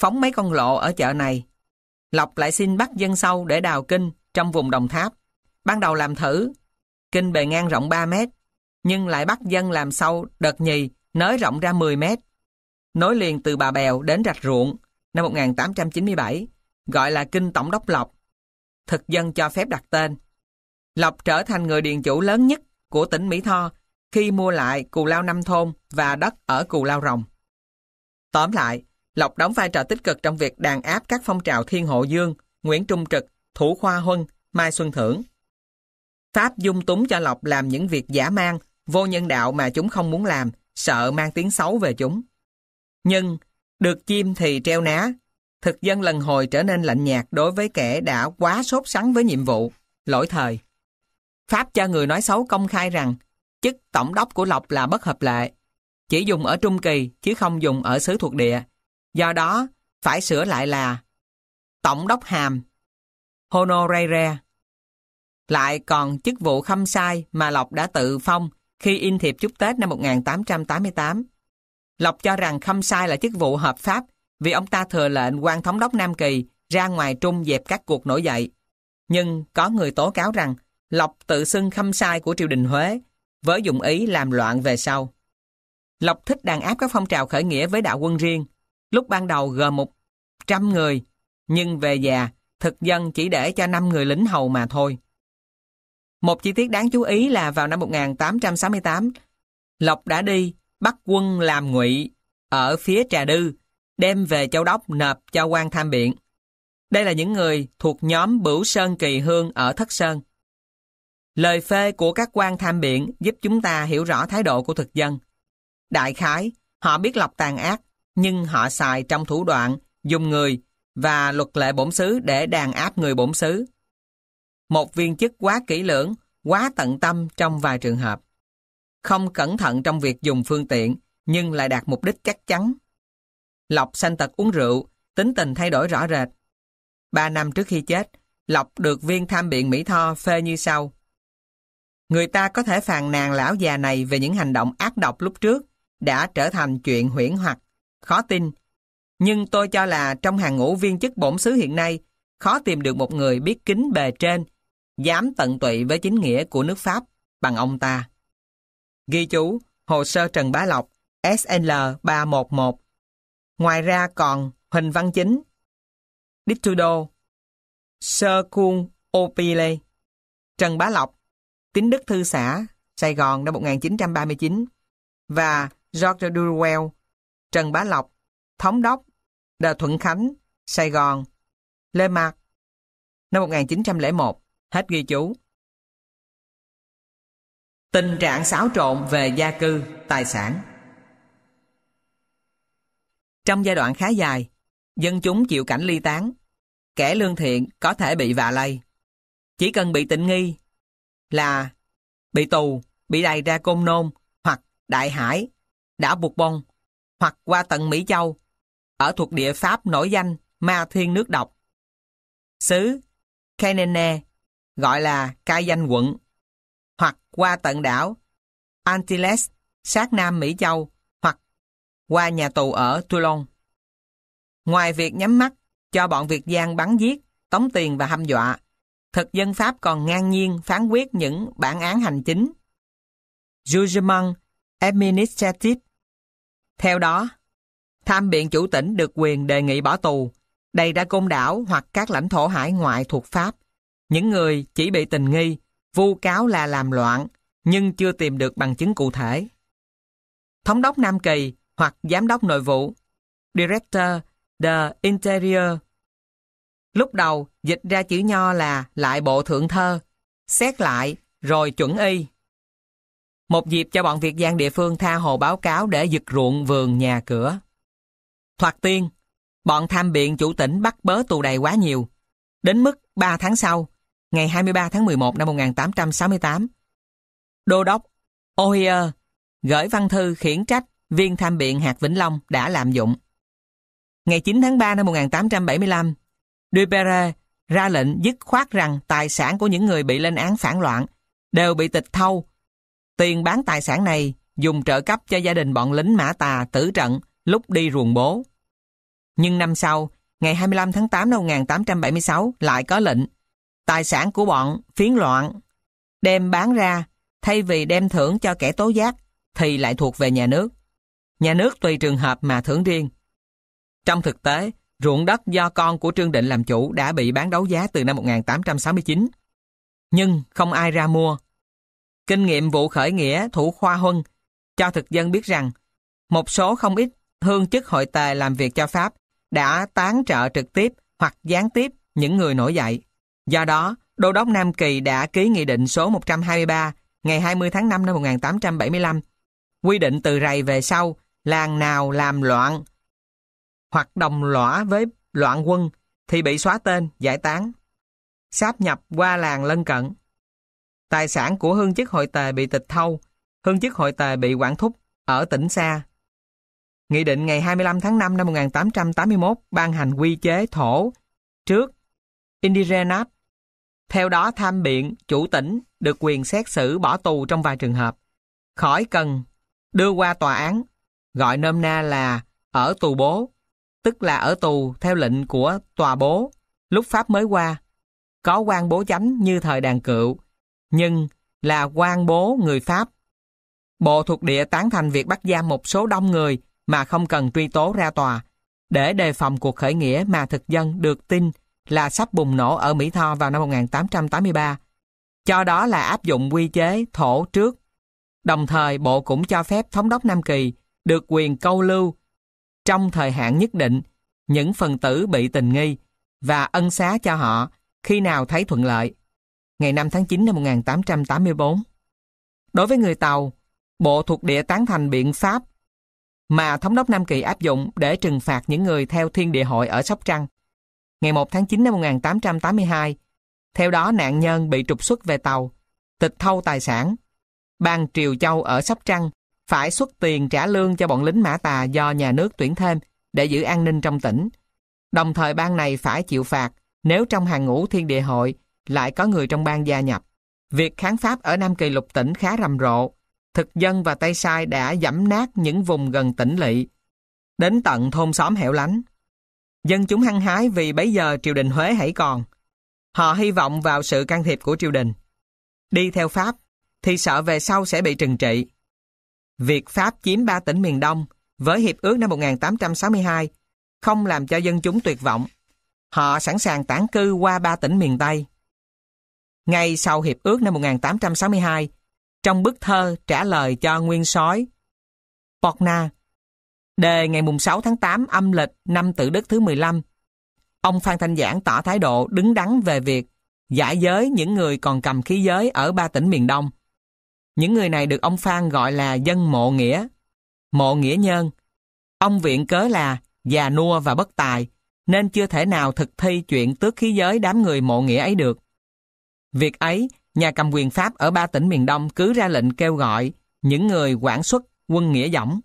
phóng mấy con lộ ở chợ này. Lộc lại xin bắt dân sâu để đào kinh trong vùng đồng tháp. Ban đầu làm thử, kinh bề ngang rộng 3 mét, nhưng lại bắt dân làm sâu đợt nhì nới rộng ra 10 mét. Nối liền từ Bà Bèo đến Rạch Ruộng năm 1897, gọi là kinh tổng đốc Lộc. Thực dân cho phép đặt tên. Lộc trở thành người điền chủ lớn nhất của tỉnh Mỹ Tho khi mua lại Cù Lao Năm Thôn và đất ở Cù Lao Rồng. Tóm lại, Lộc đóng vai trò tích cực trong việc đàn áp các phong trào Thiên Hộ Dương, Nguyễn Trung Trực, Thủ Khoa Huân, Mai Xuân Thưởng. Pháp dung túng cho Lộc làm những việc giả mang, vô nhân đạo mà chúng không muốn làm, sợ mang tiếng xấu về chúng. Nhưng, được chim thì treo ná, thực dân lần hồi trở nên lạnh nhạt đối với kẻ đã quá sốt sắng với nhiệm vụ, lỗi thời. Pháp cho người nói xấu công khai rằng chức tổng đốc của Lộc là bất hợp lệ, chỉ dùng ở Trung Kỳ chứ không dùng ở xứ thuộc địa. Do đó, phải sửa lại là tổng đốc hàm, honorere. Lại còn chức vụ khâm sai mà Lộc đã tự phong khi in thiệp chúc Tết năm 1888. Lộc cho rằng khâm sai là chức vụ hợp pháp vì ông ta thừa lệnh quan thống đốc Nam Kỳ ra ngoài Trung dẹp các cuộc nổi dậy. Nhưng có người tố cáo rằng Lộc tự xưng khâm sai của triều đình Huế, với dụng ý làm loạn về sau. Lộc thích đàn áp các phong trào khởi nghĩa với đạo quân riêng. Lúc ban đầu gồm một trăm người, nhưng về già, thực dân chỉ để cho năm người lính hầu mà thôi. Một chi tiết đáng chú ý là vào năm 1868, Lộc đã đi bắt quân làm ngụy ở phía Trà Đư, đem về Châu Đốc nộp cho quan tham biện. Đây là những người thuộc nhóm Bửu Sơn Kỳ Hương ở Thất Sơn. Lời phê của các quan tham biện giúp chúng ta hiểu rõ thái độ của thực dân. Đại khái, họ biết lọc tàn ác, nhưng họ xài trong thủ đoạn, dùng người và luật lệ bổn xứ để đàn áp người bổn xứ. Một viên chức quá kỹ lưỡng, quá tận tâm trong vài trường hợp. Không cẩn thận trong việc dùng phương tiện, nhưng lại đạt mục đích chắc chắn. Lộc sanh tật uống rượu, tính tình thay đổi rõ rệt. Ba năm trước khi chết, Lộc được viên tham biện Mỹ Tho phê như sau. Người ta có thể phàn nàn lão già này về những hành động ác độc lúc trước đã trở thành chuyện huyễn hoặc, khó tin. Nhưng tôi cho là trong hàng ngũ viên chức bổn sứ hiện nay, khó tìm được một người biết kính bề trên, dám tận tụy với chính nghĩa của nước Pháp bằng ông ta. Ghi chú, hồ sơ Trần Bá Lộc, SL 311. Ngoài ra còn Huỳnh Văn Chính, Dittudo, Sơ Cuông Opile, Trần Bá Lộc, Tín Đức Thư Xã, Sài Gòn năm 1939 và George Durwell, Trần Bá Lộc, Thống Đốc, Đà Thuận Khánh, Sài Gòn, Lê Mạc, năm 1901. Hết ghi chú. Tình trạng xáo trộn về gia cư, tài sản Trong giai đoạn khá dài, dân chúng chịu cảnh ly tán. Kẻ lương thiện có thể bị vạ lây. Chỉ cần bị tình nghi là bị tù, bị đày ra Côn Nôn hoặc Đại Hải, đã Buộc Bông hoặc qua tận Mỹ Châu ở thuộc địa Pháp nổi danh ma thiên nước độc. Xứ Canene gọi là cai danh quận hoặc qua tận đảo Antilles sát Nam Mỹ Châu hoặc qua nhà tù ở Toulon. Ngoài việc nhắm mắt cho bọn Việt gian bắn giết, tống tiền và hăm dọa, thực dân Pháp còn ngang nhiên phán quyết những bản án hành chính. Jugement Administrative Theo đó, tham biện chủ tỉnh được quyền đề nghị bỏ tù, đầy ra côn đảo hoặc các lãnh thổ hải ngoại thuộc Pháp. Những người chỉ bị tình nghi, vu cáo là làm loạn, nhưng chưa tìm được bằng chứng cụ thể. Thống đốc Nam Kỳ hoặc Giám đốc Nội vụ Director the Interior Lúc đầu dịch ra chữ nho là lại bộ thượng thơ, xét lại rồi chuẩn y. Một dịp cho bọn Việt gian địa phương tha hồ báo cáo để giật ruộng vườn nhà cửa. Thoạt tiên, bọn tham biện chủ tỉnh bắt bớ tù đầy quá nhiều. Đến mức 3 tháng sau, ngày 23 tháng 11 năm 1868, Đô đốc Ohier gửi văn thư khiển trách viên tham biện hạt Vĩnh Long đã lạm dụng. Ngày 9 tháng 3 năm 1875, Dupere ra lệnh dứt khoát rằng tài sản của những người bị lên án phản loạn đều bị tịch thâu. Tiền bán tài sản này dùng trợ cấp cho gia đình bọn lính Mã Tà tử trận lúc đi ruồng bố. Nhưng năm sau, ngày 25 tháng 8 năm 1876 lại có lệnh tài sản của bọn phiến loạn đem bán ra thay vì đem thưởng cho kẻ tố giác thì lại thuộc về nhà nước. Nhà nước tùy trường hợp mà thưởng riêng. Trong thực tế, ruộng đất do con của Trương Định làm chủ đã bị bán đấu giá từ năm 1869. Nhưng không ai ra mua. Kinh nghiệm vụ khởi nghĩa thủ khoa huân cho thực dân biết rằng một số không ít hương chức hội tề làm việc cho Pháp đã tán trợ trực tiếp hoặc gián tiếp những người nổi dậy. Do đó, Đô đốc Nam Kỳ đã ký nghị định số 123 ngày 20 tháng 5 năm 1875 quy định từ rày về sau làng nào làm loạn hoặc đồng lõa với loạn quân thì bị xóa tên, giải tán, sáp nhập qua làng lân cận. Tài sản của hương chức hội tề bị tịch thâu, hương chức hội tề bị quản thúc ở tỉnh xa. Nghị định ngày 25 tháng 5 năm 1881 ban hành quy chế thổ trước Indirenat. Theo đó tham biện chủ tỉnh được quyền xét xử bỏ tù trong vài trường hợp, khỏi cần đưa qua tòa án, gọi nôm na là ở tù bố tức là ở tù theo lệnh của tòa bố, lúc Pháp mới qua. Có quan bố chánh như thời đàn cựu, nhưng là quan bố người Pháp. Bộ thuộc địa tán thành việc bắt giam một số đông người mà không cần truy tố ra tòa, để đề phòng cuộc khởi nghĩa mà thực dân được tin là sắp bùng nổ ở Mỹ Tho vào năm 1883. Cho đó là áp dụng quy chế thổ trước. Đồng thời, Bộ cũng cho phép Thống đốc Nam Kỳ được quyền câu lưu trong thời hạn nhất định những phần tử bị tình nghi và ân xá cho họ khi nào thấy thuận lợi. Ngày 5 tháng 9 năm 1884. Đối với người Tàu, Bộ thuộc địa tán thành biện pháp mà Thống đốc Nam Kỳ áp dụng để trừng phạt những người theo Thiên Địa Hội ở Sóc Trăng. Ngày 1 tháng 9 năm 1882, theo đó nạn nhân bị trục xuất về tàu, tịch thâu tài sản. Ban Triều Châu ở Sóc Trăng phải xuất tiền trả lương cho bọn lính mã tà do nhà nước tuyển thêm để giữ an ninh trong tỉnh. Đồng thời ban này phải chịu phạt nếu trong hàng ngũ thiên địa hội lại có người trong ban gia nhập. Việc kháng Pháp ở Nam Kỳ Lục tỉnh khá rầm rộ. Thực dân và Tây Sai đã dẫm nát những vùng gần tỉnh lỵ, đến tận thôn xóm hẻo lánh. Dân chúng hăng hái vì bấy giờ triều đình Huế hãy còn. Họ hy vọng vào sự can thiệp của triều đình. Đi theo Pháp thì sợ về sau sẽ bị trừng trị. Việc Pháp chiếm ba tỉnh miền Đông với Hiệp ước năm 1862 không làm cho dân chúng tuyệt vọng. Họ sẵn sàng tản cư qua ba tỉnh miền Tây. Ngay sau Hiệp ước năm 1862, trong bức thơ trả lời cho nguyên sói Portna, đề ngày 6 tháng 8 âm lịch năm tự đức thứ 15, ông Phan Thanh Giảng tỏ thái độ đứng đắn về việc giải giới những người còn cầm khí giới ở ba tỉnh miền Đông. Những người này được ông Phan gọi là dân mộ nghĩa, mộ nghĩa nhân. Ông viện cớ là già nua và bất tài, nên chưa thể nào thực thi chuyện tước khí giới đám người mộ nghĩa ấy được. Việc ấy, nhà cầm quyền Pháp ở ba tỉnh miền Đông cứ ra lệnh kêu gọi những người quản xuất quân nghĩa dõng.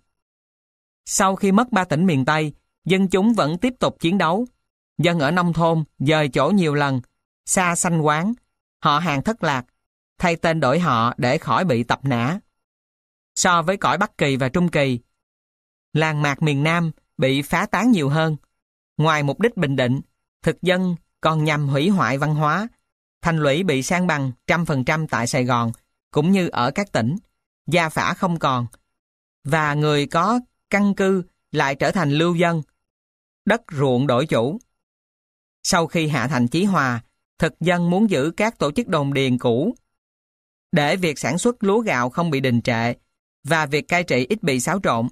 Sau khi mất ba tỉnh miền Tây, dân chúng vẫn tiếp tục chiến đấu. Dân ở nông thôn dời chỗ nhiều lần, xa xanh quán, họ hàng thất lạc, thay tên đổi họ để khỏi bị tập nã. So với cõi Bắc Kỳ và Trung Kỳ, làng mạc miền Nam bị phá tán nhiều hơn. Ngoài mục đích bình định, thực dân còn nhằm hủy hoại văn hóa. Thành lũy bị sang bằng trăm phần trăm tại Sài Gòn, cũng như ở các tỉnh. Gia phả không còn. Và người có căn cư lại trở thành lưu dân. Đất ruộng đổi chủ. Sau khi hạ thành Chí Hòa, thực dân muốn giữ các tổ chức đồn điền cũ để việc sản xuất lúa gạo không bị đình trệ và việc cai trị ít bị xáo trộn.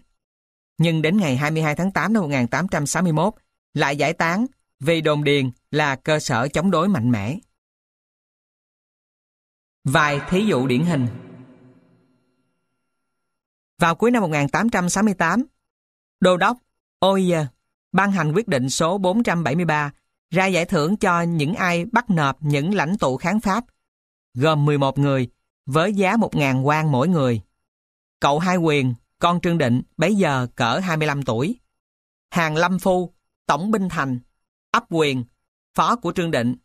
Nhưng đến ngày 22 tháng 8 năm 1861 lại giải tán vì đồn điền là cơ sở chống đối mạnh mẽ. Vài thí dụ điển hình Vào cuối năm 1868, Đô đốc Oyer ban hành quyết định số 473 ra giải thưởng cho những ai bắt nộp những lãnh tụ kháng Pháp, gồm 11 người với giá 1.000 quan mỗi người. Cậu Hai Quyền, con Trương Định, bấy giờ cỡ 25 tuổi. Hàng Lâm Phu, Tổng Binh Thành, ấp quyền, phó của Trương Định.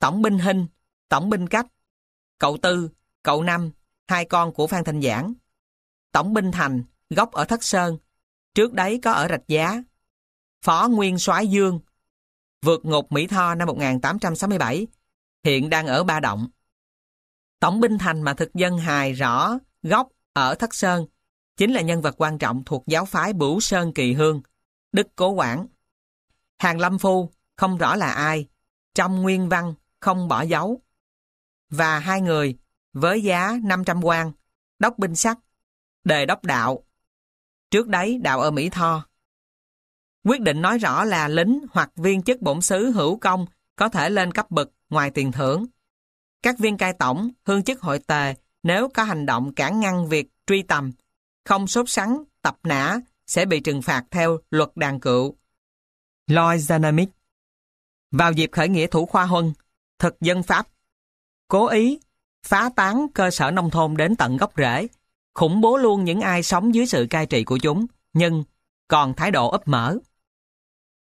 Tổng Binh Hinh, Tổng Binh Cách, cậu Tư, cậu Năm, hai con của Phan Thanh Giảng. Tổng Binh Thành, gốc ở Thất Sơn, trước đấy có ở Rạch Giá. Phó Nguyên soái Dương, vượt ngục Mỹ Tho năm 1867, hiện đang ở Ba Động. Tổng binh thành mà thực dân hài rõ gốc ở Thất Sơn chính là nhân vật quan trọng thuộc giáo phái Bửu Sơn Kỳ Hương, Đức Cố Quảng. Hàng Lâm Phu không rõ là ai, trong nguyên văn không bỏ dấu. Và hai người với giá 500 quan, đốc binh sắc, đề đốc đạo. Trước đấy đạo ở Mỹ Tho. Quyết định nói rõ là lính hoặc viên chức bổn xứ hữu công có thể lên cấp bậc ngoài tiền thưởng các viên cai tổng, hương chức hội tề nếu có hành động cản ngăn việc truy tầm, không sốt sắng, tập nã sẽ bị trừng phạt theo luật đàn cựu. Lloyd Zanamic Vào dịp khởi nghĩa thủ khoa huân, thực dân Pháp cố ý phá tán cơ sở nông thôn đến tận gốc rễ, khủng bố luôn những ai sống dưới sự cai trị của chúng, nhưng còn thái độ ấp mở.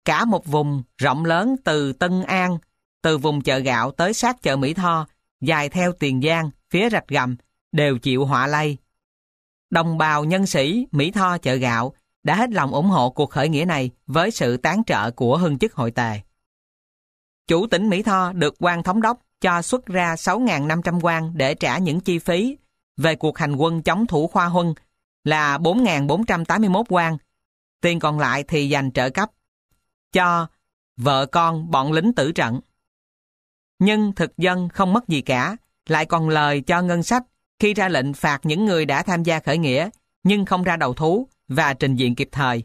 Cả một vùng rộng lớn từ Tân An, từ vùng chợ gạo tới sát chợ Mỹ Tho dài theo Tiền Giang, phía rạch gầm, đều chịu họa lây. Đồng bào nhân sĩ Mỹ Tho chợ gạo đã hết lòng ủng hộ cuộc khởi nghĩa này với sự tán trợ của hưng chức hội tề. Chủ tỉnh Mỹ Tho được quan thống đốc cho xuất ra 6.500 quan để trả những chi phí về cuộc hành quân chống thủ khoa huân là 4.481 quan, tiền còn lại thì dành trợ cấp cho vợ con bọn lính tử trận nhưng thực dân không mất gì cả, lại còn lời cho ngân sách khi ra lệnh phạt những người đã tham gia khởi nghĩa nhưng không ra đầu thú và trình diện kịp thời.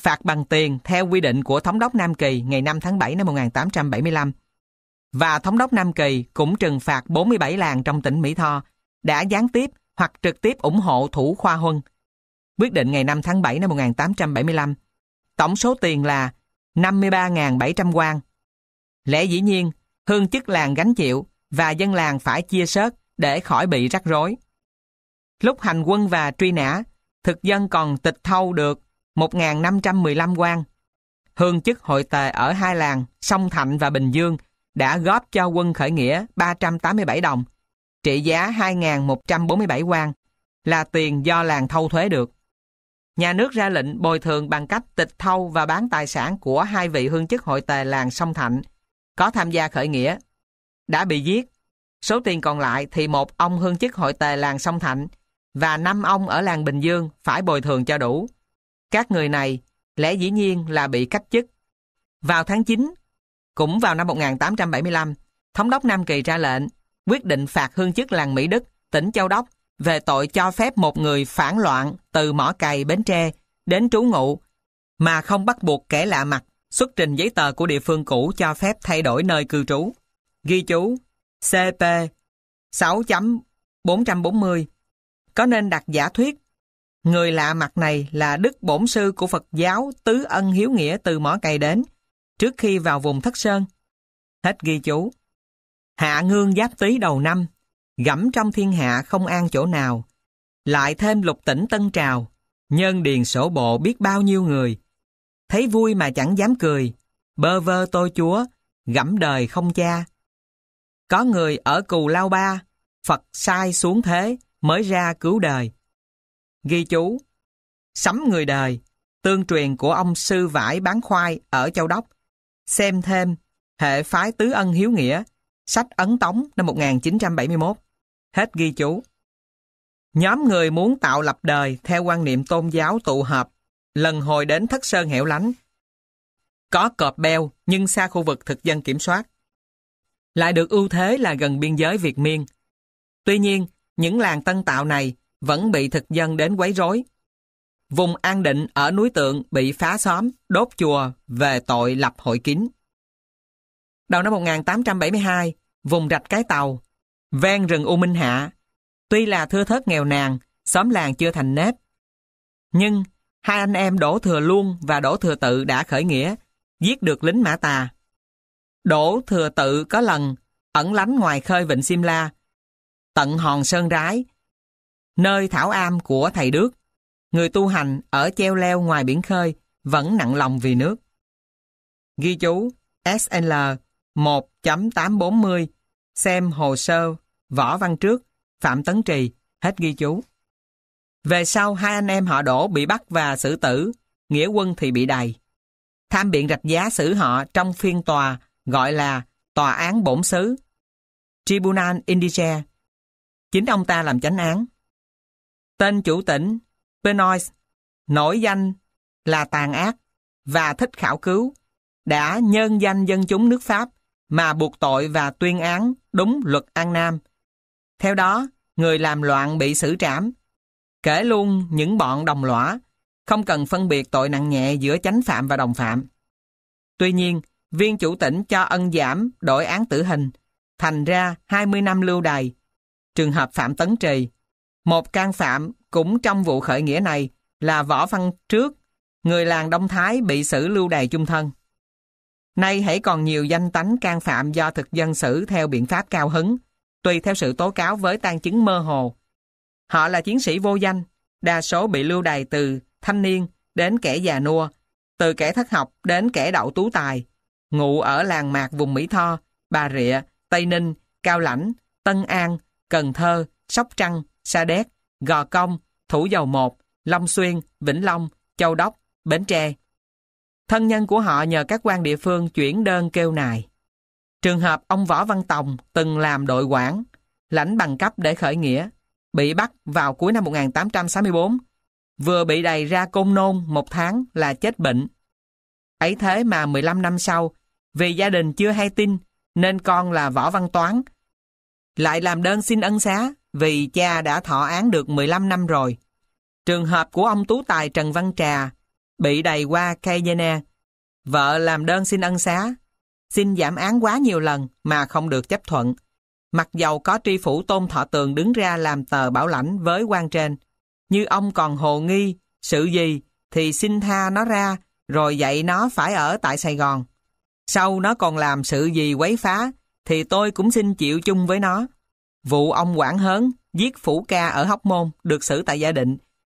Phạt bằng tiền theo quy định của Thống đốc Nam Kỳ ngày 5 tháng 7 năm 1875. Và Thống đốc Nam Kỳ cũng trừng phạt 47 làng trong tỉnh Mỹ Tho đã gián tiếp hoặc trực tiếp ủng hộ thủ khoa huân. Quyết định ngày 5 tháng 7 năm 1875, tổng số tiền là 53.700 quan. Lẽ dĩ nhiên, hương chức làng gánh chịu và dân làng phải chia sớt để khỏi bị rắc rối. Lúc hành quân và truy nã, thực dân còn tịch thâu được 1.515 quan. Hương chức hội tề ở hai làng Sông Thạnh và Bình Dương đã góp cho quân khởi nghĩa 387 đồng, trị giá 2.147 quan, là tiền do làng thâu thuế được. Nhà nước ra lệnh bồi thường bằng cách tịch thâu và bán tài sản của hai vị hương chức hội tề làng Sông Thạnh có tham gia khởi nghĩa, đã bị giết. Số tiền còn lại thì một ông hương chức hội tề làng Sông Thạnh và năm ông ở làng Bình Dương phải bồi thường cho đủ. Các người này lẽ dĩ nhiên là bị cách chức. Vào tháng 9, cũng vào năm 1875, Thống đốc Nam Kỳ ra lệnh quyết định phạt hương chức làng Mỹ Đức, tỉnh Châu Đốc về tội cho phép một người phản loạn từ mỏ cày Bến Tre đến trú ngụ mà không bắt buộc kẻ lạ mặt xuất trình giấy tờ của địa phương cũ cho phép thay đổi nơi cư trú. Ghi chú CP 6.440 Có nên đặt giả thuyết Người lạ mặt này là đức bổn sư của Phật giáo Tứ Ân Hiếu Nghĩa từ mỏ cày đến trước khi vào vùng Thất Sơn. Hết ghi chú. Hạ ngương giáp tý đầu năm gẫm trong thiên hạ không an chỗ nào. Lại thêm lục tỉnh Tân Trào nhân điền sổ bộ biết bao nhiêu người thấy vui mà chẳng dám cười, bơ vơ tôi chúa, gẫm đời không cha. Có người ở cù lao ba, Phật sai xuống thế mới ra cứu đời. Ghi chú, sắm người đời, tương truyền của ông sư vải bán khoai ở Châu Đốc. Xem thêm, hệ phái tứ ân hiếu nghĩa, sách ấn tống năm 1971. Hết ghi chú. Nhóm người muốn tạo lập đời theo quan niệm tôn giáo tụ hợp lần hồi đến thất sơn hẻo lánh. Có cọp beo nhưng xa khu vực thực dân kiểm soát. Lại được ưu thế là gần biên giới Việt Miên. Tuy nhiên, những làng tân tạo này vẫn bị thực dân đến quấy rối. Vùng An Định ở núi Tượng bị phá xóm, đốt chùa về tội lập hội kín. Đầu năm 1872, vùng rạch cái tàu, ven rừng U Minh Hạ, tuy là thưa thớt nghèo nàn, xóm làng chưa thành nếp. Nhưng hai anh em Đỗ Thừa Luông và Đỗ Thừa Tự đã khởi nghĩa, giết được lính Mã Tà. Đỗ Thừa Tự có lần ẩn lánh ngoài khơi Vịnh Simla, tận hòn Sơn Rái, nơi thảo am của thầy Đức, người tu hành ở treo leo ngoài biển khơi, vẫn nặng lòng vì nước. Ghi chú SL 1.840, xem hồ sơ Võ Văn Trước, Phạm Tấn Trì, hết ghi chú. Về sau hai anh em họ đổ bị bắt và xử tử, nghĩa quân thì bị đày. Tham biện rạch giá xử họ trong phiên tòa gọi là Tòa án Bổn xứ, Tribunal Indige. Chính ông ta làm chánh án. Tên chủ tỉnh, Benoist, nổi danh là tàn ác và thích khảo cứu, đã nhân danh dân chúng nước Pháp mà buộc tội và tuyên án đúng luật An Nam. Theo đó, người làm loạn bị xử trảm, kể luôn những bọn đồng lõa, không cần phân biệt tội nặng nhẹ giữa chánh phạm và đồng phạm. Tuy nhiên, viên chủ tỉnh cho ân giảm đổi án tử hình, thành ra 20 năm lưu đày. Trường hợp phạm tấn trì, một can phạm cũng trong vụ khởi nghĩa này là Võ Văn Trước, người làng Đông Thái bị xử lưu đày chung thân. Nay hãy còn nhiều danh tánh can phạm do thực dân xử theo biện pháp cao hứng, tùy theo sự tố cáo với tan chứng mơ hồ, Họ là chiến sĩ vô danh, đa số bị lưu đày từ thanh niên đến kẻ già nua, từ kẻ thất học đến kẻ đậu tú tài, ngụ ở làng mạc vùng Mỹ Tho, Bà Rịa, Tây Ninh, Cao Lãnh, Tân An, Cần Thơ, Sóc Trăng, Sa Đéc, Gò Công, Thủ Dầu Một, Long Xuyên, Vĩnh Long, Châu Đốc, Bến Tre. Thân nhân của họ nhờ các quan địa phương chuyển đơn kêu nài. Trường hợp ông Võ Văn Tòng từng làm đội quản, lãnh bằng cấp để khởi nghĩa, bị bắt vào cuối năm 1864, vừa bị đầy ra côn nôn một tháng là chết bệnh. Ấy thế mà 15 năm sau, vì gia đình chưa hay tin, nên con là Võ Văn Toán, lại làm đơn xin ân xá vì cha đã thọ án được 15 năm rồi. Trường hợp của ông Tú Tài Trần Văn Trà bị đầy qua Cayenne, vợ làm đơn xin ân xá, xin giảm án quá nhiều lần mà không được chấp thuận. Mặc dầu có tri phủ Tôn Thọ Tường đứng ra làm tờ bảo lãnh với quan trên, như ông còn hồ nghi, sự gì thì xin tha nó ra, rồi dạy nó phải ở tại Sài Gòn. Sau nó còn làm sự gì quấy phá, thì tôi cũng xin chịu chung với nó. Vụ ông quản Hớn giết Phủ Ca ở Hóc Môn được xử tại Gia Định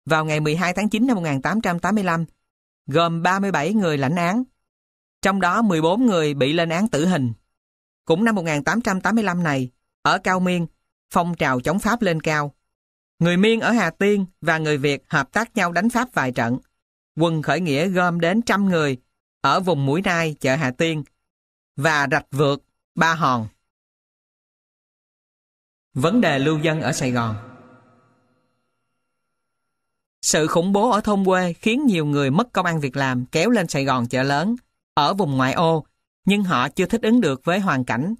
vào ngày 12 tháng 9 năm 1885, gồm 37 người lãnh án, trong đó 14 người bị lên án tử hình. Cũng năm 1885 này, ở Cao Miên, phong trào chống Pháp lên cao. Người Miên ở Hà Tiên và người Việt hợp tác nhau đánh Pháp vài trận. Quân khởi nghĩa gom đến trăm người ở vùng Mũi Nai, chợ Hà Tiên và rạch vượt Ba Hòn. Vấn đề lưu dân ở Sài Gòn Sự khủng bố ở thôn quê khiến nhiều người mất công ăn việc làm kéo lên Sài Gòn chợ lớn, ở vùng ngoại ô, nhưng họ chưa thích ứng được với hoàn cảnh,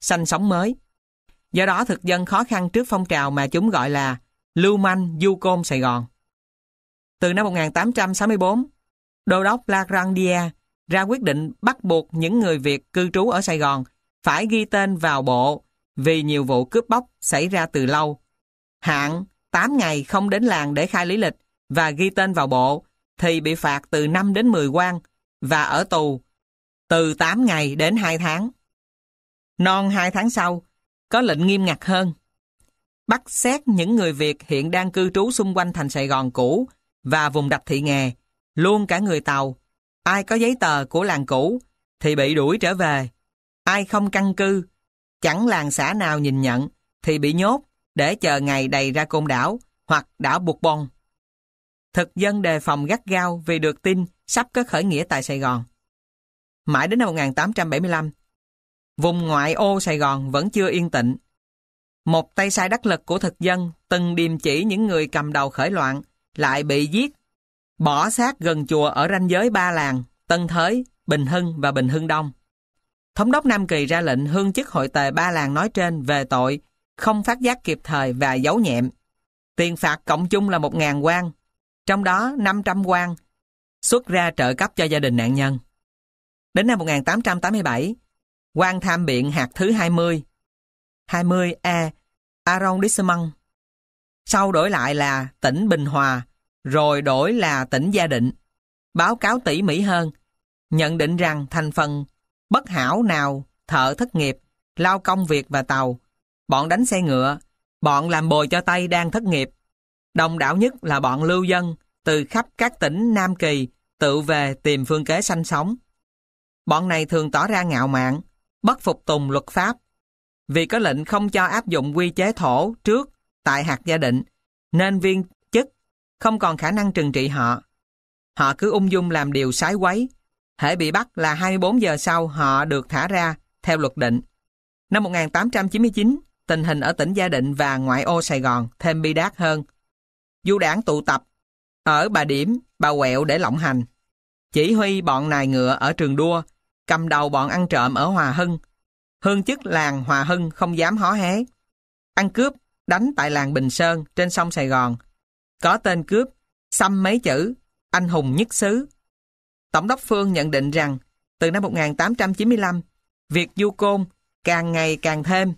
sanh sống mới. Do đó thực dân khó khăn trước phong trào mà chúng gọi là Lưu Manh Du Côn Sài Gòn. Từ năm 1864, Đô đốc La Grandia ra quyết định bắt buộc những người Việt cư trú ở Sài Gòn phải ghi tên vào bộ vì nhiều vụ cướp bóc xảy ra từ lâu. Hạn 8 ngày không đến làng để khai lý lịch và ghi tên vào bộ thì bị phạt từ 5 đến 10 quan và ở tù từ 8 ngày đến 2 tháng. Non 2 tháng sau, có lệnh nghiêm ngặt hơn. Bắt xét những người Việt hiện đang cư trú xung quanh thành Sài Gòn cũ và vùng đập thị nghè, luôn cả người Tàu. Ai có giấy tờ của làng cũ thì bị đuổi trở về. Ai không căn cư, chẳng làng xã nào nhìn nhận thì bị nhốt để chờ ngày đầy ra côn đảo hoặc đảo Buộc bon Thực dân đề phòng gắt gao vì được tin sắp có khởi nghĩa tại Sài Gòn. Mãi đến năm 1875, Vùng ngoại ô Sài Gòn vẫn chưa yên tịnh. Một tay sai đắc lực của thực dân từng điềm chỉ những người cầm đầu khởi loạn lại bị giết, bỏ xác gần chùa ở ranh giới ba làng Tân Thới, Bình Hưng và Bình Hưng Đông. Thống đốc Nam Kỳ ra lệnh hương chức hội tề ba làng nói trên về tội không phát giác kịp thời và giấu nhẹm. Tiền phạt cộng chung là 1.000 quan, trong đó 500 quan xuất ra trợ cấp cho gia đình nạn nhân. Đến năm 1887, quan tham biện hạt thứ 20. 20A, Arrondissement. Sau đổi lại là tỉnh Bình Hòa, rồi đổi là tỉnh Gia Định. Báo cáo tỉ mỉ hơn, nhận định rằng thành phần bất hảo nào thợ thất nghiệp, lao công việc và tàu, bọn đánh xe ngựa, bọn làm bồi cho tay đang thất nghiệp. Đồng đảo nhất là bọn lưu dân từ khắp các tỉnh Nam Kỳ tự về tìm phương kế sanh sống. Bọn này thường tỏ ra ngạo mạn, bất phục tùng luật pháp. Vì có lệnh không cho áp dụng quy chế thổ trước tại hạt gia định, nên viên chức không còn khả năng trừng trị họ. Họ cứ ung dung làm điều sái quấy. Hễ bị bắt là 24 giờ sau họ được thả ra theo luật định. Năm 1899, tình hình ở tỉnh Gia Định và ngoại ô Sài Gòn thêm bi đát hơn. Du đảng tụ tập ở Bà Điểm, Bà Quẹo để lộng hành. Chỉ huy bọn nài ngựa ở trường đua cầm đầu bọn ăn trộm ở Hòa Hưng. Hương chức làng Hòa Hưng không dám hó hé. Ăn cướp, đánh tại làng Bình Sơn trên sông Sài Gòn. Có tên cướp, xăm mấy chữ, anh hùng nhất xứ. Tổng đốc Phương nhận định rằng, từ năm 1895, việc du côn càng ngày càng thêm,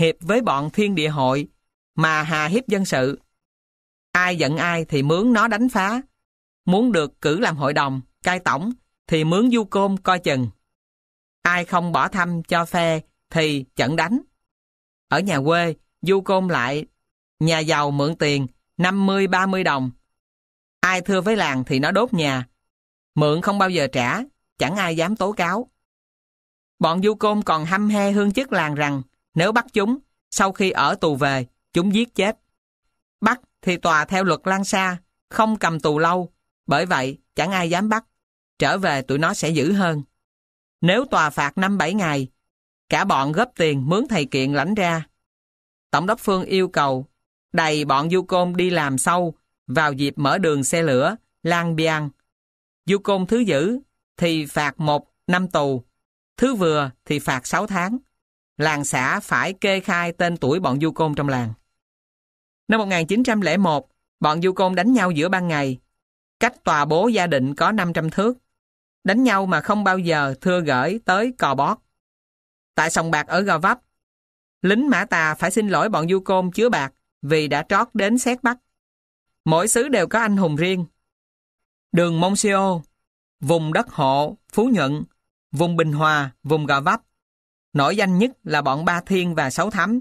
hiệp với bọn thiên địa hội mà hà hiếp dân sự. Ai giận ai thì mướn nó đánh phá. Muốn được cử làm hội đồng, cai tổng thì mướn du côn coi chừng. Ai không bỏ thăm cho phe thì chẳng đánh. Ở nhà quê, du côn lại, nhà giàu mượn tiền 50-30 đồng. Ai thưa với làng thì nó đốt nhà. Mượn không bao giờ trả, chẳng ai dám tố cáo. Bọn du côn còn hăm he hương chức làng rằng nếu bắt chúng, sau khi ở tù về, chúng giết chết. Bắt thì tòa theo luật lan xa, không cầm tù lâu, bởi vậy chẳng ai dám bắt. Trở về tụi nó sẽ giữ hơn. Nếu tòa phạt 5-7 ngày, cả bọn góp tiền mướn thầy kiện lãnh ra. Tổng đốc Phương yêu cầu đầy bọn du côn đi làm sâu vào dịp mở đường xe lửa, lan biang. Du côn thứ dữ thì phạt 1 năm tù, thứ vừa thì phạt 6 tháng. Làng xã phải kê khai tên tuổi bọn du côn trong làng. Năm 1901, bọn du côn đánh nhau giữa ban ngày. Cách tòa bố gia định có 500 thước đánh nhau mà không bao giờ thưa gửi tới cò bót. Tại sòng bạc ở Gò Vấp, lính Mã Tà phải xin lỗi bọn du côn chứa bạc vì đã trót đến xét bắt. Mỗi xứ đều có anh hùng riêng. Đường Mông Siêu, vùng đất hộ, Phú Nhuận, vùng Bình Hòa, vùng Gò Vấp. Nổi danh nhất là bọn Ba Thiên và Sáu Thắm.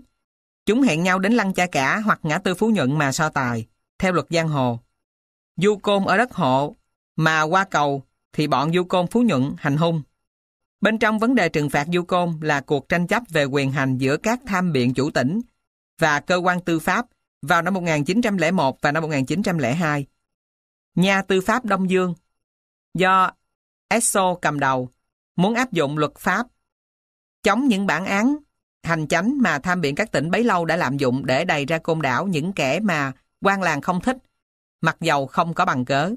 Chúng hẹn nhau đến Lăng Cha Cả hoặc ngã tư Phú Nhuận mà so tài, theo luật giang hồ. Du côn ở đất hộ, mà qua cầu thì bọn du côn phú nhuận hành hung. Bên trong vấn đề trừng phạt du côn là cuộc tranh chấp về quyền hành giữa các tham biện chủ tỉnh và cơ quan tư pháp vào năm 1901 và năm 1902. Nhà tư pháp Đông Dương do Esso cầm đầu muốn áp dụng luật pháp chống những bản án hành chánh mà tham biện các tỉnh bấy lâu đã lạm dụng để đầy ra côn đảo những kẻ mà quan làng không thích mặc dầu không có bằng cớ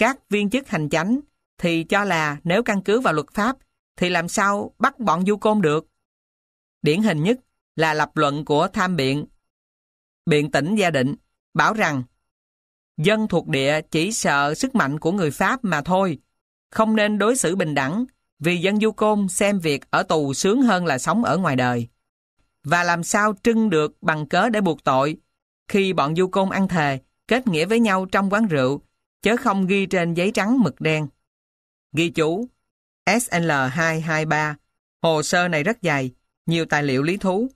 các viên chức hành chánh thì cho là nếu căn cứ vào luật pháp thì làm sao bắt bọn du côn được. Điển hình nhất là lập luận của tham biện. Biện tỉnh gia định bảo rằng dân thuộc địa chỉ sợ sức mạnh của người Pháp mà thôi, không nên đối xử bình đẳng vì dân du côn xem việc ở tù sướng hơn là sống ở ngoài đời. Và làm sao trưng được bằng cớ để buộc tội khi bọn du côn ăn thề kết nghĩa với nhau trong quán rượu chớ không ghi trên giấy trắng mực đen. Ghi chú SL223 Hồ sơ này rất dài, nhiều tài liệu lý thú.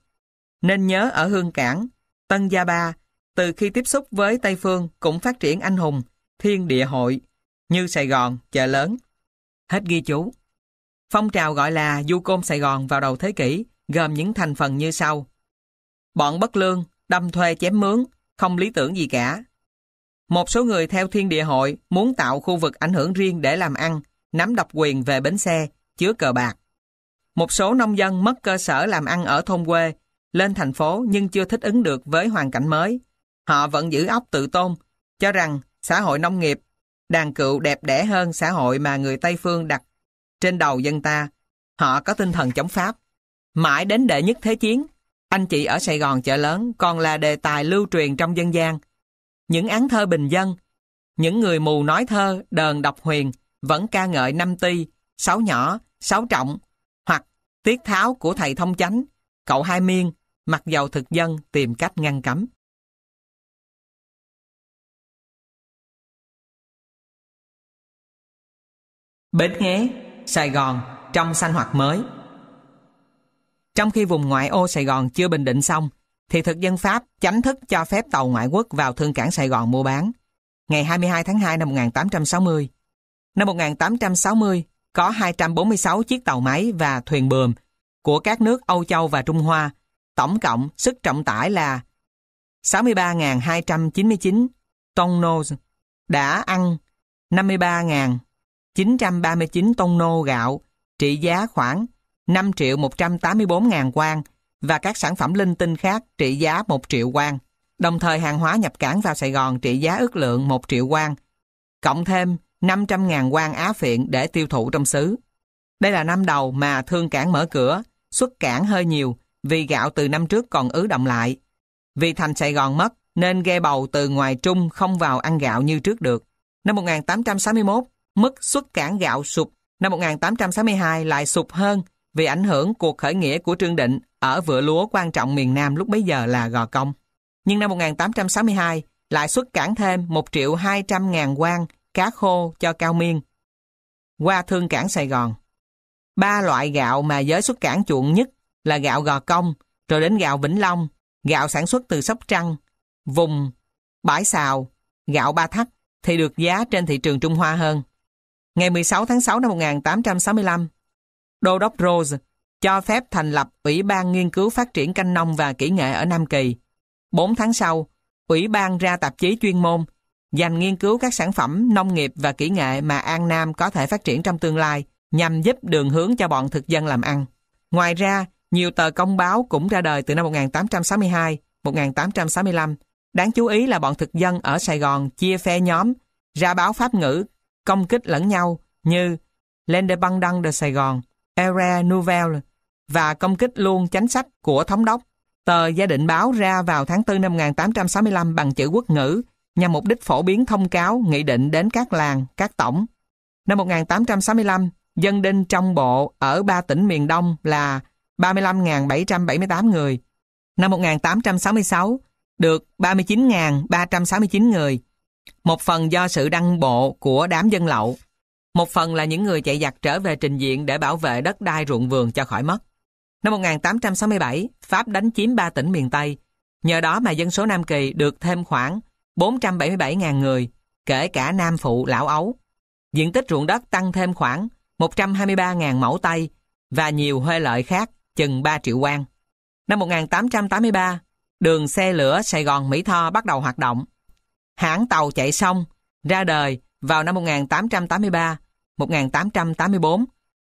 Nên nhớ ở Hương Cảng, Tân Gia Ba, từ khi tiếp xúc với Tây Phương cũng phát triển anh hùng, thiên địa hội, như Sài Gòn, chợ lớn. Hết ghi chú. Phong trào gọi là du côn Sài Gòn vào đầu thế kỷ, gồm những thành phần như sau. Bọn bất lương, đâm thuê chém mướn, không lý tưởng gì cả, một số người theo thiên địa hội muốn tạo khu vực ảnh hưởng riêng để làm ăn, nắm độc quyền về bến xe, chứa cờ bạc. Một số nông dân mất cơ sở làm ăn ở thôn quê, lên thành phố nhưng chưa thích ứng được với hoàn cảnh mới. Họ vẫn giữ ốc tự tôn, cho rằng xã hội nông nghiệp, đàn cựu đẹp đẽ hơn xã hội mà người Tây Phương đặt trên đầu dân ta. Họ có tinh thần chống Pháp. Mãi đến đệ nhất thế chiến, anh chị ở Sài Gòn chợ lớn còn là đề tài lưu truyền trong dân gian, những án thơ bình dân. Những người mù nói thơ, đờn đọc huyền, vẫn ca ngợi năm ti, sáu nhỏ, sáu trọng, hoặc tiết tháo của thầy thông chánh, cậu hai miên, mặc dầu thực dân tìm cách ngăn cấm. Bến Nghé, Sài Gòn, trong sanh hoạt mới Trong khi vùng ngoại ô Sài Gòn chưa bình định xong, thì thực dân Pháp chánh thức cho phép tàu ngoại quốc vào thương cảng Sài Gòn mua bán. Ngày 22 tháng 2 năm 1860. Năm 1860, có 246 chiếc tàu máy và thuyền buồm của các nước Âu Châu và Trung Hoa, tổng cộng sức trọng tải là 63.299 ton nô đã ăn 53.939 ton nô gạo trị giá khoảng 5 triệu 184 ngàn quan và các sản phẩm linh tinh khác trị giá 1 triệu quan. Đồng thời hàng hóa nhập cảng vào Sài Gòn trị giá ước lượng 1 triệu quan, cộng thêm 500.000 quan Á phiện để tiêu thụ trong xứ. Đây là năm đầu mà thương cảng mở cửa, xuất cảng hơi nhiều vì gạo từ năm trước còn ứ động lại. Vì thành Sài Gòn mất nên ghe bầu từ ngoài trung không vào ăn gạo như trước được. Năm 1861, mức xuất cảng gạo sụp, năm 1862 lại sụp hơn vì ảnh hưởng cuộc khởi nghĩa của Trương Định ở vựa lúa quan trọng miền Nam lúc bấy giờ là Gò Công. Nhưng năm 1862 lại xuất cản thêm 1 triệu 200 ngàn quan cá khô cho Cao Miên qua thương cảng Sài Gòn. Ba loại gạo mà giới xuất cảng chuộng nhất là gạo Gò Công, rồi đến gạo Vĩnh Long, gạo sản xuất từ Sóc Trăng, vùng, bãi xào, gạo Ba Thắt thì được giá trên thị trường Trung Hoa hơn. Ngày 16 tháng 6 năm 1865, Đô đốc Rose cho phép thành lập Ủy ban Nghiên cứu Phát triển Canh Nông và Kỹ nghệ ở Nam Kỳ. 4 tháng sau, Ủy ban ra tạp chí chuyên môn dành nghiên cứu các sản phẩm nông nghiệp và kỹ nghệ mà An Nam có thể phát triển trong tương lai nhằm giúp đường hướng cho bọn thực dân làm ăn. Ngoài ra, nhiều tờ công báo cũng ra đời từ năm 1862, 1865. Đáng chú ý là bọn thực dân ở Sài Gòn chia phe nhóm, ra báo pháp ngữ, công kích lẫn nhau như Lên de Băng Đăng de Sài Gòn, Era Nouvelle và công kích luôn chánh sách của thống đốc. Tờ Gia định báo ra vào tháng 4 năm 1865 bằng chữ quốc ngữ nhằm mục đích phổ biến thông cáo nghị định đến các làng, các tổng. Năm 1865, dân đinh trong bộ ở ba tỉnh miền Đông là 35.778 người. Năm 1866, được 39.369 người. Một phần do sự đăng bộ của đám dân lậu. Một phần là những người chạy giặc trở về trình diện để bảo vệ đất đai ruộng vườn cho khỏi mất. Năm 1867, Pháp đánh chiếm ba tỉnh miền Tây. Nhờ đó mà dân số Nam Kỳ được thêm khoảng 477.000 người, kể cả Nam Phụ, Lão Ấu. Diện tích ruộng đất tăng thêm khoảng 123.000 mẫu Tây và nhiều huê lợi khác chừng 3 triệu quan. Năm 1883, đường xe lửa Sài Gòn Mỹ Tho bắt đầu hoạt động. Hãng tàu chạy sông ra đời vào năm 1883 1884,